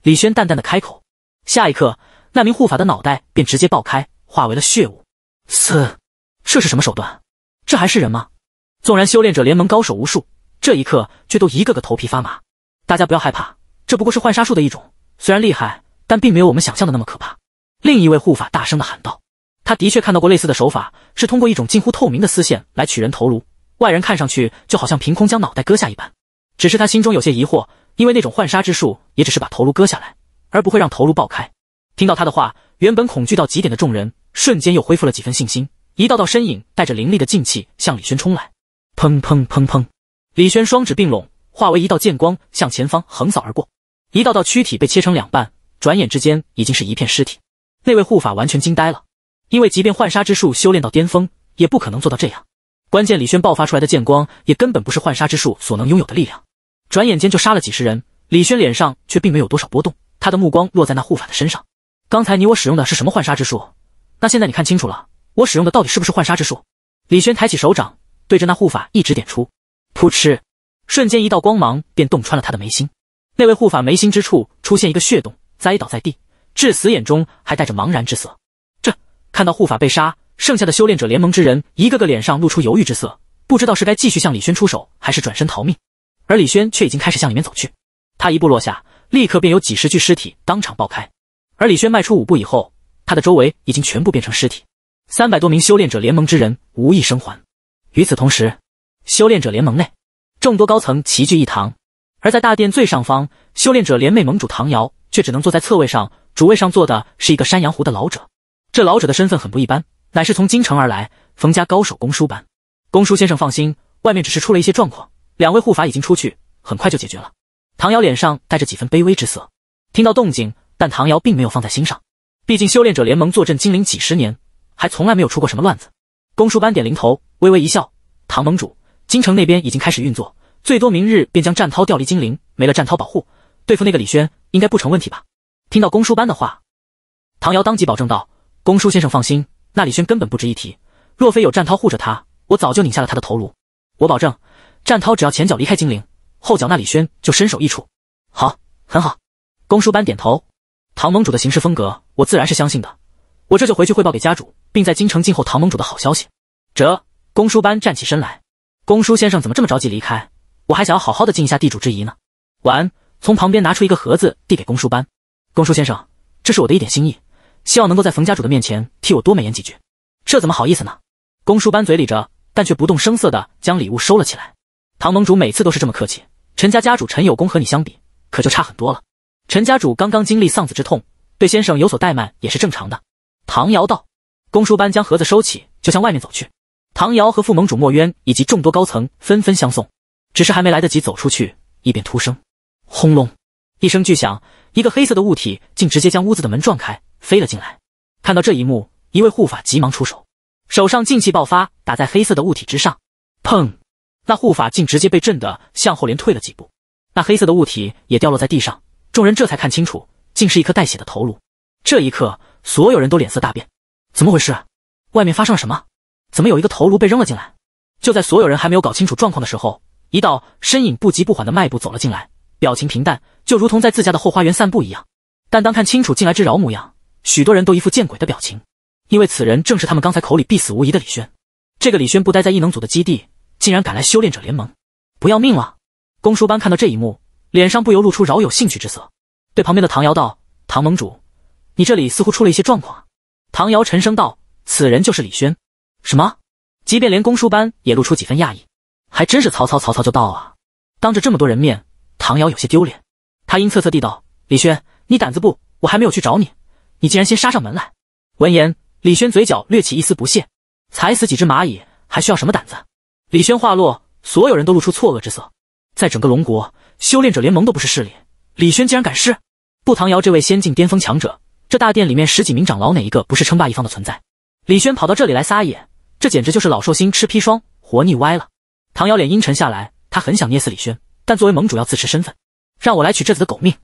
李轩淡淡的开口，下一刻，那名护法的脑袋便直接爆开，化为了血雾。嘶，这是什么手段？这还是人吗？纵然修炼者联盟高手无数，这一刻却都一个个头皮发麻。大家不要害怕，这不过是幻杀术的一种，虽然厉害，但并没有我们想象的那么可怕。另一位护法大声的喊道：“他的确看到过类似的手法，是通过一种近乎透明的丝线来取人头颅，外人看上去就好像凭空将脑袋割下一般。只是他心中有些疑惑。”因为那种幻杀之术也只是把头颅割下来，而不会让头颅爆开。听到他的话，原本恐惧到极点的众人瞬间又恢复了几分信心。一道道身影带着凌厉的劲气向李轩冲来，砰砰砰砰！李轩双指并拢，化为一道剑光向前方横扫而过，一道道躯体被切成两半，转眼之间已经是一片尸体。那位护法完全惊呆了，因为即便幻杀之术修炼到巅峰，也不可能做到这样。关键李轩爆发出来的剑光也根本不是幻杀之术所能拥有的力量。转眼间就杀了几十人，李轩脸上却并没有多少波动，他的目光落在那护法的身上。刚才你我使用的是什么幻杀之术？那现在你看清楚了，我使用的到底是不是幻杀之术？李轩抬起手掌，对着那护法一指点出，噗嗤，瞬间一道光芒便洞穿了他的眉心。那位护法眉心之处出现一个血洞，栽倒在地，致死眼中还带着茫然之色。这看到护法被杀，剩下的修炼者联盟之人一个个脸上露出犹豫之色，不知道是该继续向李轩出手，还是转身逃命。而李轩却已经开始向里面走去，他一步落下，立刻便有几十具尸体当场爆开。而李轩迈出五步以后，他的周围已经全部变成尸体，三百多名修炼者联盟之人无一生还。与此同时，修炼者联盟内众多高层齐聚一堂，而在大殿最上方，修炼者联袂盟主唐瑶却只能坐在侧位上，主位上坐的是一个山羊胡的老者。这老者的身份很不一般，乃是从京城而来，冯家高手公叔班。公叔先生放心，外面只是出了一些状况。两位护法已经出去，很快就解决了。唐瑶脸上带着几分卑微之色，听到动静，但唐瑶并没有放在心上。毕竟修炼者联盟坐镇金陵几十年，还从来没有出过什么乱子。公叔班点零头，微微一笑：“唐盟主，京城那边已经开始运作，最多明日便将战涛调离金陵。没了战涛保护，对付那个李轩，应该不成问题吧？”听到公叔班的话，唐瑶当即保证道：“公叔先生放心，那李轩根本不值一提。若非有战涛护着他，我早就拧下了他的头颅。我保证。”战涛只要前脚离开金陵，后脚那李轩就身首异处。好，很好。公输班点头。唐盟主的行事风格，我自然是相信的。我这就回去汇报给家主，并在京城静候唐盟主的好消息。折。公输班站起身来。公输先生怎么这么着急离开？我还想要好好的尽一下地主之谊呢。完，从旁边拿出一个盒子递给公输班。公输先生，这是我的一点心意，希望能够在冯家主的面前替我多美言几句。这怎么好意思呢？公输班嘴里着，但却不动声色的将礼物收了起来。唐盟主每次都是这么客气，陈家家主陈有功和你相比，可就差很多了。陈家主刚刚经历丧子之痛，对先生有所怠慢也是正常的。唐瑶道。公叔班将盒子收起，就向外面走去。唐瑶和副盟主墨渊以及众多高层纷纷相送，只是还没来得及走出去，异变突生，轰隆一声巨响，一个黑色的物体竟直接将屋子的门撞开，飞了进来。看到这一幕，一位护法急忙出手，手上劲气爆发，打在黑色的物体之上，砰。那护法竟直接被震得向后连退了几步，那黑色的物体也掉落在地上。众人这才看清楚，竟是一颗带血的头颅。这一刻，所有人都脸色大变，怎么回事？外面发生了什么？怎么有一个头颅被扔了进来？就在所有人还没有搞清楚状况的时候，一道身影不急不缓的迈步走了进来，表情平淡，就如同在自家的后花园散步一样。但当看清楚进来之饶模样，许多人都一副见鬼的表情，因为此人正是他们刚才口里必死无疑的李轩。这个李轩不待在异能组的基地。竟然敢来修炼者联盟，不要命了！公输班看到这一幕，脸上不由露出饶有兴趣之色，对旁边的唐瑶道：“唐盟主，你这里似乎出了一些状况。”唐瑶沉声道：“此人就是李轩。”什么？即便连公输班也露出几分讶异。还真是曹操，曹操就到啊！当着这么多人面，唐瑶有些丢脸，他阴恻恻地道：“李轩，你胆子不，我还没有去找你，你竟然先杀上门来。”闻言，李轩嘴角掠起一丝不屑：“踩死几只蚂蚁，还需要什么胆子？”李轩话落，所有人都露出错愕之色。在整个龙国，修炼者联盟都不是势力，李轩竟然敢试？不，唐瑶这位仙境巅峰强者，这大殿里面十几名长老，哪一个不是称霸一方的存在？李轩跑到这里来撒野，这简直就是老寿星吃砒霜，活腻歪了。唐瑶脸阴沉下来，他很想捏死李轩，但作为盟主要自持身份，让我来取这子的狗命。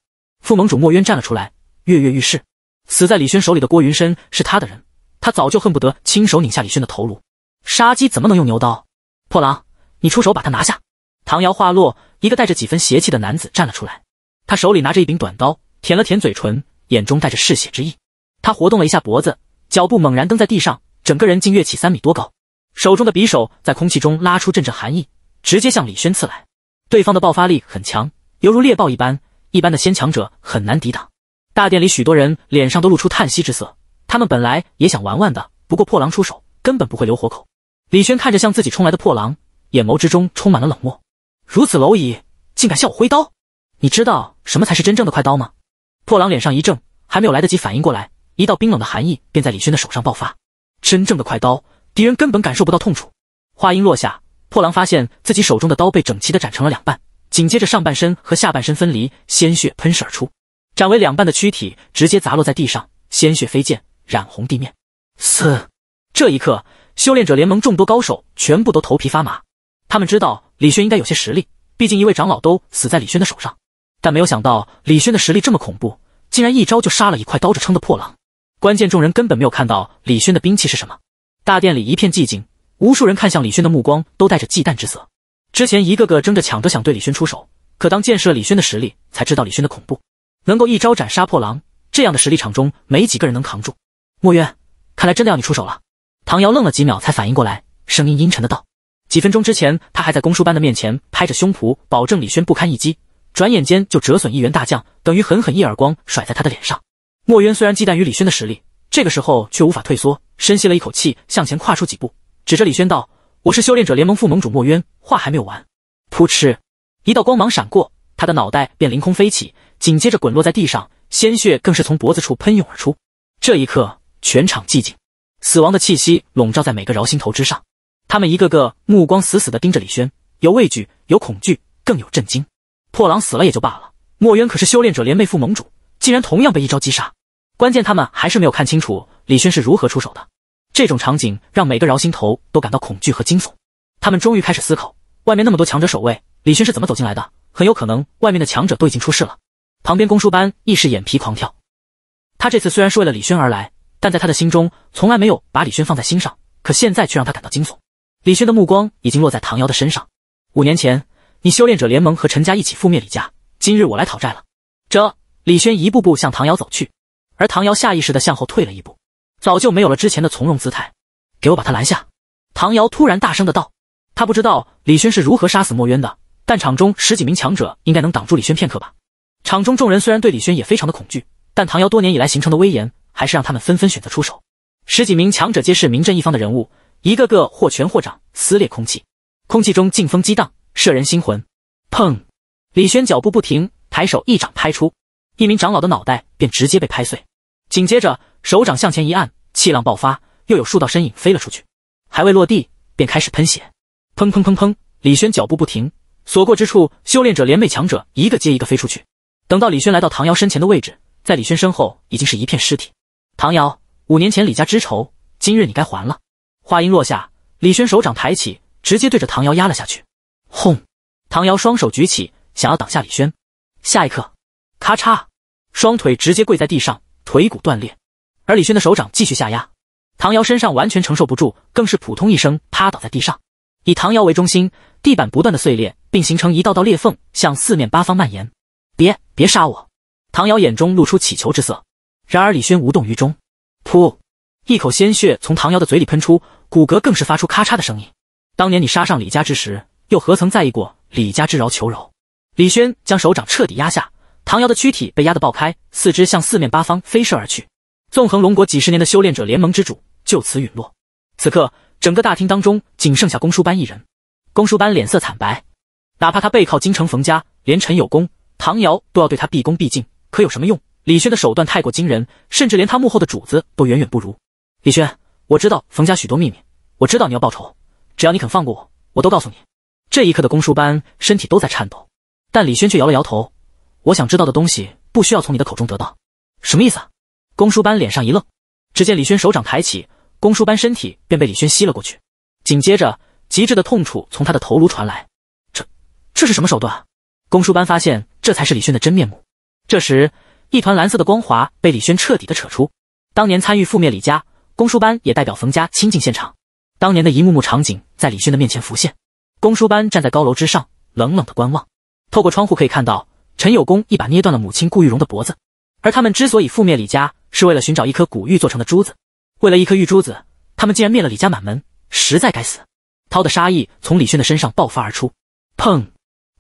副盟主墨渊站了出来，跃跃欲试。死在李轩手里的郭云深是他的人，他早就恨不得亲手拧下李轩的头颅。杀鸡怎么能用牛刀？破狼，你出手把他拿下！唐瑶话落，一个带着几分邪气的男子站了出来，他手里拿着一柄短刀，舔了舔嘴唇，眼中带着嗜血之意。他活动了一下脖子，脚步猛然蹬在地上，整个人竟跃起三米多高，手中的匕首在空气中拉出阵阵寒意，直接向李轩刺来。对方的爆发力很强，犹如猎豹一般，一般的先强者很难抵挡。大殿里许多人脸上都露出叹息之色，他们本来也想玩玩的，不过破狼出手，根本不会留活口。李轩看着向自己冲来的破狼，眼眸之中充满了冷漠。如此蝼蚁，竟敢向我挥刀！你知道什么才是真正的快刀吗？破狼脸上一怔，还没有来得及反应过来，一道冰冷的寒意便在李轩的手上爆发。真正的快刀，敌人根本感受不到痛楚。话音落下，破狼发现自己手中的刀被整齐的斩成了两半，紧接着上半身和下半身分离，鲜血喷射而出，斩为两半的躯体直接砸落在地上，鲜血飞溅，染红地面。四，这一刻。修炼者联盟众多高手全部都头皮发麻，他们知道李轩应该有些实力，毕竟一位长老都死在李轩的手上，但没有想到李轩的实力这么恐怖，竟然一招就杀了一块刀着撑的破狼。关键众人根本没有看到李轩的兵器是什么。大殿里一片寂静，无数人看向李轩的目光都带着忌惮之色。之前一个个争着抢着想对李轩出手，可当见识了李轩的实力，才知道李轩的恐怖，能够一招斩杀破狼，这样的实力场中没几个人能扛住。墨渊，看来真的要你出手了。唐瑶愣了几秒，才反应过来，声音阴沉的道：“几分钟之前，他还在公输班的面前拍着胸脯保证李轩不堪一击，转眼间就折损一员大将，等于狠狠一耳光甩在他的脸上。”墨渊虽然忌惮于李轩的实力，这个时候却无法退缩，深吸了一口气，向前跨出几步，指着李轩道：“我是修炼者联盟副盟主墨渊。”话还没有完，扑哧，一道光芒闪过，他的脑袋便凌空飞起，紧接着滚落在地上，鲜血更是从脖子处喷涌而出。这一刻，全场寂静。死亡的气息笼罩在每个饶心头之上，他们一个个目光死死地盯着李轩，有畏惧，有恐惧，更有震惊。破狼死了也就罢了，墨渊可是修炼者联袂副盟主，竟然同样被一招击杀。关键他们还是没有看清楚李轩是如何出手的。这种场景让每个饶心头都感到恐惧和惊悚。他们终于开始思考，外面那么多强者守卫，李轩是怎么走进来的？很有可能外面的强者都已经出事了。旁边公输班亦是眼皮狂跳，他这次虽然是为了李轩而来。但在他的心中，从来没有把李轩放在心上。可现在却让他感到惊悚。李轩的目光已经落在唐瑶的身上。五年前，你修炼者联盟和陈家一起覆灭李家。今日我来讨债了。这……李轩一步步向唐瑶走去，而唐瑶下意识的向后退了一步，早就没有了之前的从容姿态。给我把他拦下！唐瑶突然大声的道。他不知道李轩是如何杀死墨渊的，但场中十几名强者应该能挡住李轩片刻吧。场中众人虽然对李轩也非常的恐惧，但唐瑶多年以来形成的威严。还是让他们纷纷选择出手，十几名强者皆是名震一方的人物，一个个或拳或掌，撕裂空气，空气中劲风激荡，摄人心魂。砰！李轩脚步不停，抬手一掌拍出，一名长老的脑袋便直接被拍碎。紧接着，手掌向前一按，气浪爆发，又有数道身影飞了出去，还未落地便开始喷血。砰砰砰砰！李轩脚步不停，所过之处，修炼者连袂强者一个接一个飞出去。等到李轩来到唐瑶身前的位置，在李轩身后已经是一片尸体。唐瑶，五年前李家之仇，今日你该还了。话音落下，李轩手掌抬起，直接对着唐瑶压了下去。轰！唐瑶双手举起，想要挡下李轩，下一刻，咔嚓，双腿直接跪在地上，腿骨断裂。而李轩的手掌继续下压，唐瑶身上完全承受不住，更是扑通一声趴倒在地上。以唐瑶为中心，地板不断的碎裂，并形成一道道裂缝向四面八方蔓延。别别杀我！唐瑶眼中露出乞求之色。然而李轩无动于衷，噗，一口鲜血从唐瑶的嘴里喷出，骨骼更是发出咔嚓的声音。当年你杀上李家之时，又何曾在意过李家之饶求饶？李轩将手掌彻底压下，唐瑶的躯体被压得爆开，四肢向四面八方飞射而去。纵横龙国几十年的修炼者联盟之主就此陨落。此刻，整个大厅当中仅剩下公叔班一人。公叔班脸色惨白，哪怕他背靠京城冯家，连陈有功、唐瑶都要对他毕恭毕敬，可有什么用？李轩的手段太过惊人，甚至连他幕后的主子都远远不如。李轩，我知道冯家许多秘密，我知道你要报仇，只要你肯放过我，我都告诉你。这一刻的公叔班身体都在颤抖，但李轩却摇了摇头。我想知道的东西不需要从你的口中得到，什么意思？啊？公叔班脸上一愣，只见李轩手掌抬起，公叔班身体便被李轩吸了过去。紧接着，极致的痛楚从他的头颅传来。这，这是什么手段？公叔班发现这才是李轩的真面目。这时。一团蓝色的光华被李轩彻底的扯出。当年参与覆灭李家，公叔班也代表冯家亲近现场。当年的一幕幕场景在李轩的面前浮现。公叔班站在高楼之上，冷冷的观望。透过窗户可以看到，陈有功一把捏断了母亲顾玉荣的脖子。而他们之所以覆灭李家，是为了寻找一颗古玉做成的珠子。为了一颗玉珠子，他们竟然灭了李家满门，实在该死。涛的杀意从李轩的身上爆发而出，砰！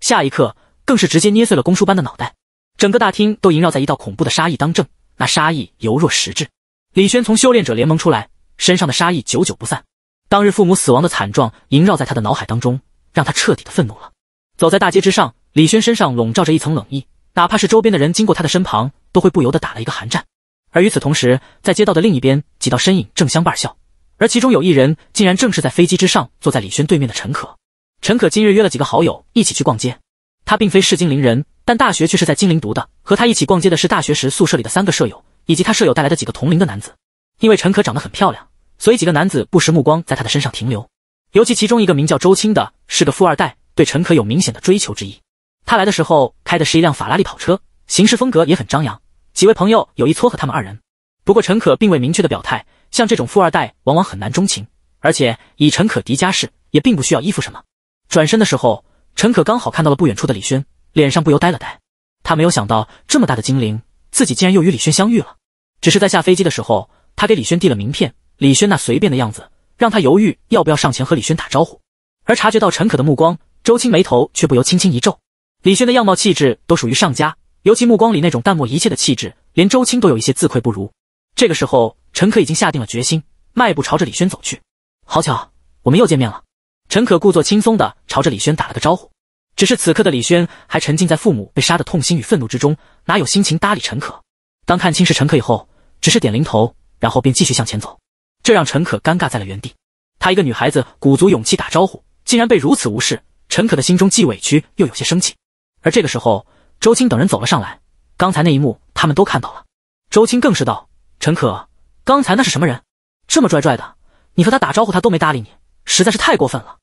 下一刻，更是直接捏碎了公叔班的脑袋。整个大厅都萦绕在一道恐怖的杀意当政，那杀意犹若实质。李轩从修炼者联盟出来，身上的杀意久久不散。当日父母死亡的惨状萦绕在他的脑海当中，让他彻底的愤怒了。走在大街之上，李轩身上笼罩着一层冷意，哪怕是周边的人经过他的身旁，都会不由得打了一个寒战。而与此同时，在街道的另一边，几道身影正相伴笑，而其中有一人竟然正是在飞机之上坐在李轩对面的陈可。陈可今日约了几个好友一起去逛街，他并非市井凌人。但大学却是在金陵读的。和他一起逛街的是大学时宿舍里的三个舍友，以及他舍友带来的几个同龄的男子。因为陈可长得很漂亮，所以几个男子不时目光在她的身上停留。尤其其中一个名叫周青的，是个富二代，对陈可有明显的追求之意。他来的时候开的是一辆法拉利跑车，行事风格也很张扬。几位朋友有意撮合他们二人，不过陈可并未明确的表态。像这种富二代，往往很难钟情，而且以陈可迪家世，也并不需要依附什么。转身的时候，陈可刚好看到了不远处的李轩。脸上不由呆了呆，他没有想到这么大的精灵，自己竟然又与李轩相遇了。只是在下飞机的时候，他给李轩递了名片，李轩那随便的样子，让他犹豫要不要上前和李轩打招呼。而察觉到陈可的目光，周青眉头却不由轻轻一皱。李轩的样貌气质都属于上佳，尤其目光里那种淡漠一切的气质，连周青都有一些自愧不如。这个时候，陈可已经下定了决心，迈步朝着李轩走去。好巧，我们又见面了。陈可故作轻松的朝着李轩打了个招呼。只是此刻的李轩还沉浸在父母被杀的痛心与愤怒之中，哪有心情搭理陈可？当看清是陈可以后，只是点零头，然后便继续向前走。这让陈可尴尬在了原地。她一个女孩子鼓足勇气打招呼，竟然被如此无视。陈可的心中既委屈又有些生气。而这个时候，周青等人走了上来，刚才那一幕他们都看到了。周青更是道：“陈可，刚才那是什么人？这么拽拽的，你和他打招呼，他都没搭理你，实在是太过分了。”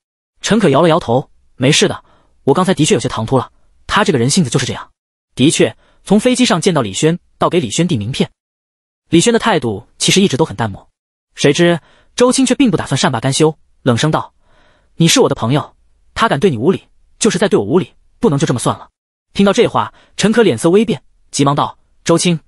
陈可摇了摇头：“没事的。”我刚才的确有些唐突了，他这个人性子就是这样。的确，从飞机上见到李轩，到给李轩递名片，李轩的态度其实一直都很淡漠。谁知周青却并不打算善罢甘休，冷声道：“你是我的朋友，他敢对你无礼，就是在对我无礼，不能就这么算了。”听到这话，陈可脸色微变，急忙道：“周青，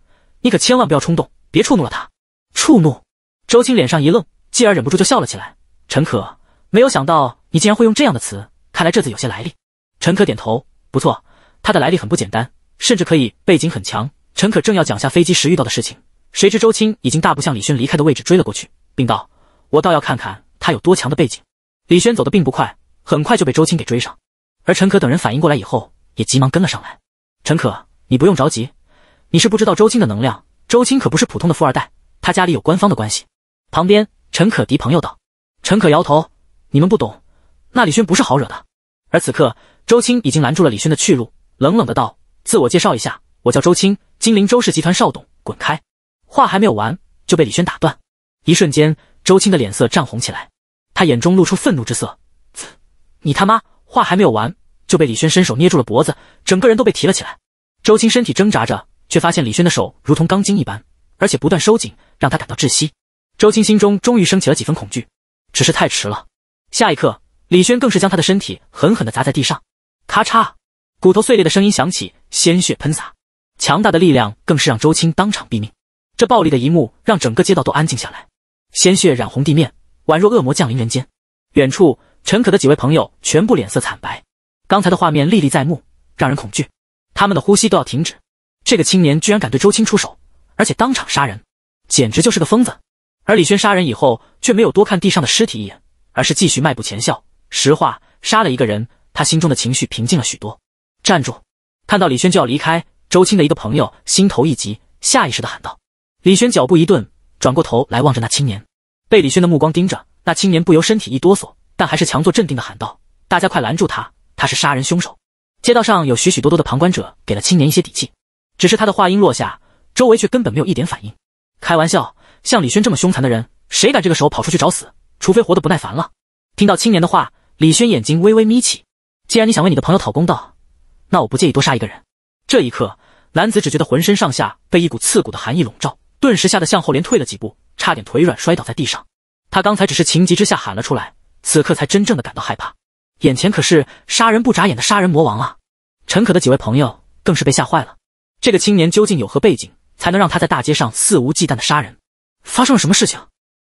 你可千万不要冲动，别触怒了他。”触怒？周青脸上一愣，继而忍不住就笑了起来。陈可没有想到你竟然会用这样的词，看来这字有些来历。陈可点头，不错，他的来历很不简单，甚至可以背景很强。陈可正要讲下飞机时遇到的事情，谁知周青已经大步向李轩离开的位置追了过去，并道：“我倒要看看他有多强的背景。”李轩走的并不快，很快就被周青给追上。而陈可等人反应过来以后，也急忙跟了上来。陈可，你不用着急，你是不知道周青的能量。周青可不是普通的富二代，他家里有官方的关系。旁边，陈可迪朋友道。陈可摇头：“你们不懂，那李轩不是好惹的。”而此刻。周青已经拦住了李轩的去路，冷冷的道：“自我介绍一下，我叫周青，金陵周氏集团少董。滚开！”话还没有完，就被李轩打断。一瞬间，周青的脸色涨红起来，他眼中露出愤怒之色。你他妈……话还没有完，就被李轩伸手捏住了脖子，整个人都被提了起来。周青身体挣扎着，却发现李轩的手如同钢筋一般，而且不断收紧，让他感到窒息。周青心中终于升起了几分恐惧，只是太迟了。下一刻，李轩更是将他的身体狠狠的砸在地上。咔嚓，骨头碎裂的声音响起，鲜血喷洒，强大的力量更是让周青当场毙命。这暴力的一幕让整个街道都安静下来，鲜血染红地面，宛若恶魔降临人间。远处，陈可的几位朋友全部脸色惨白，刚才的画面历历在目，让人恐惧，他们的呼吸都要停止。这个青年居然敢对周青出手，而且当场杀人，简直就是个疯子。而李轩杀人以后却没有多看地上的尸体一眼，而是继续迈步前笑。实话，杀了一个人。他心中的情绪平静了许多。站住！看到李轩就要离开，周青的一个朋友心头一急，下意识的喊道：“李轩！”脚步一顿，转过头来望着那青年。被李轩的目光盯着，那青年不由身体一哆嗦，但还是强作镇定的喊道：“大家快拦住他！他是杀人凶手！”街道上有许许多多的旁观者，给了青年一些底气。只是他的话音落下，周围却根本没有一点反应。开玩笑，像李轩这么凶残的人，谁敢这个时候跑出去找死？除非活得不耐烦了。听到青年的话，李轩眼睛微微眯起。既然你想为你的朋友讨公道，那我不介意多杀一个人。这一刻，男子只觉得浑身上下被一股刺骨的寒意笼罩，顿时吓得向后连退了几步，差点腿软摔倒在地上。他刚才只是情急之下喊了出来，此刻才真正的感到害怕。眼前可是杀人不眨眼的杀人魔王啊！陈可的几位朋友更是被吓坏了。这个青年究竟有何背景，才能让他在大街上肆无忌惮的杀人？发生了什么事情？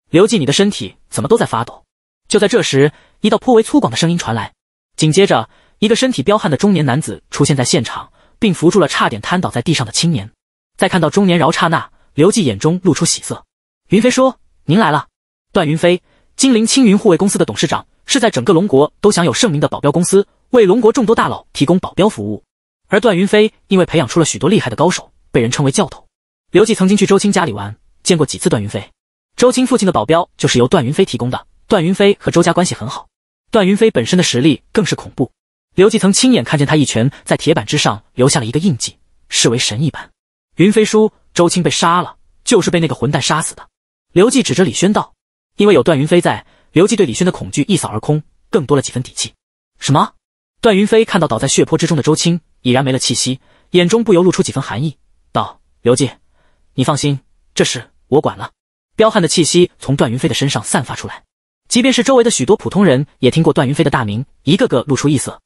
刘季，你的身体怎么都在发抖？就在这时，一道颇为粗犷的声音传来。紧接着，一个身体彪悍的中年男子出现在现场，并扶住了差点瘫倒在地上的青年。在看到中年饶刹那，刘季眼中露出喜色。云飞说：“您来了。”段云飞，金陵青云护卫公司的董事长，是在整个龙国都享有盛名的保镖公司，为龙国众多大佬提供保镖服务。而段云飞因为培养出了许多厉害的高手，被人称为教头。刘季曾经去周青家里玩，见过几次段云飞。周青父亲的保镖就是由段云飞提供的。段云飞和周家关系很好。段云飞本身的实力更是恐怖，刘季曾亲眼看见他一拳在铁板之上留下了一个印记，视为神一般。云飞叔，周青被杀了，就是被那个混蛋杀死的。刘季指着李轩道：“因为有段云飞在，刘季对李轩的恐惧一扫而空，更多了几分底气。”什么？段云飞看到倒在血泊之中的周青已然没了气息，眼中不由露出几分寒意，道：“刘季，你放心，这事我管了。”彪悍的气息从段云飞的身上散发出来。即便是周围的许多普通人也听过段云飞的大名，一个个露出异色。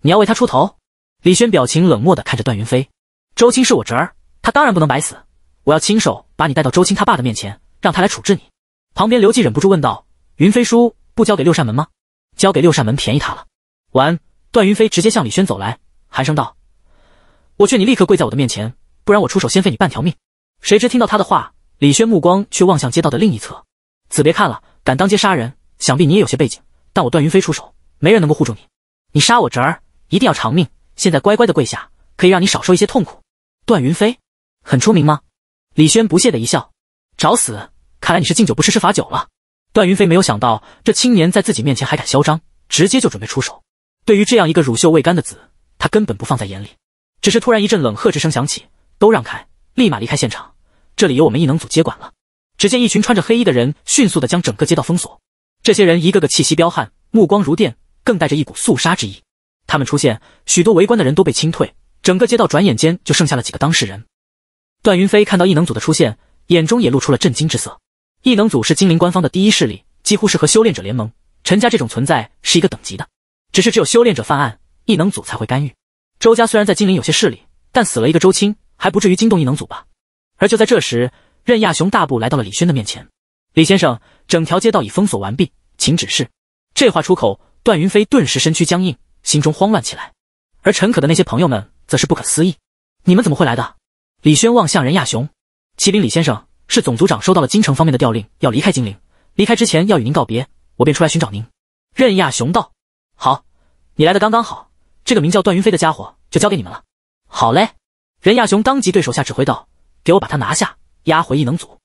你要为他出头？李轩表情冷漠的看着段云飞。周青是我侄儿，他当然不能白死。我要亲手把你带到周青他爸的面前，让他来处置你。旁边刘季忍不住问道：“云飞叔不交给六扇门吗？交给六扇门便宜他了。”完，段云飞直接向李轩走来，寒声道：“我劝你立刻跪在我的面前，不然我出手先废你半条命。”谁知听到他的话，李轩目光却望向街道的另一侧。子别看了，敢当街杀人！想必你也有些背景，但我段云飞出手，没人能够护住你。你杀我侄儿，一定要偿命。现在乖乖的跪下，可以让你少受一些痛苦。段云飞很出名吗？李轩不屑的一笑，找死！看来你是敬酒不吃吃罚酒了。段云飞没有想到，这青年在自己面前还敢嚣张，直接就准备出手。对于这样一个乳臭未干的子，他根本不放在眼里。只是突然一阵冷喝之声响起，都让开，立马离开现场，这里由我们异能组接管了。只见一群穿着黑衣的人迅速的将整个街道封锁。这些人一个个气息彪悍，目光如电，更带着一股肃杀之意。他们出现，许多围观的人都被清退，整个街道转眼间就剩下了几个当事人。段云飞看到异能组的出现，眼中也露出了震惊之色。异能组是金陵官方的第一势力，几乎是和修炼者联盟。陈家这种存在是一个等级的，只是只有修炼者犯案，异能组才会干预。周家虽然在金陵有些势力，但死了一个周青，还不至于惊动异能组吧？而就在这时，任亚雄大步来到了李轩的面前，李先生。整条街道已封锁完毕，请指示。这话出口，段云飞顿时身躯僵硬，心中慌乱起来。而陈可的那些朋友们则是不可思议：“你们怎么会来的？”李轩望向任亚雄：“启禀李先生，是总组长收到了京城方面的调令，要离开金陵。离开之前要与您告别，我便出来寻找您。”任亚雄道：“好，你来的刚刚好。这个名叫段云飞的家伙就交给你们了。”好嘞，任亚雄当即对手下指挥道：“给我把他拿下，押回异能组。”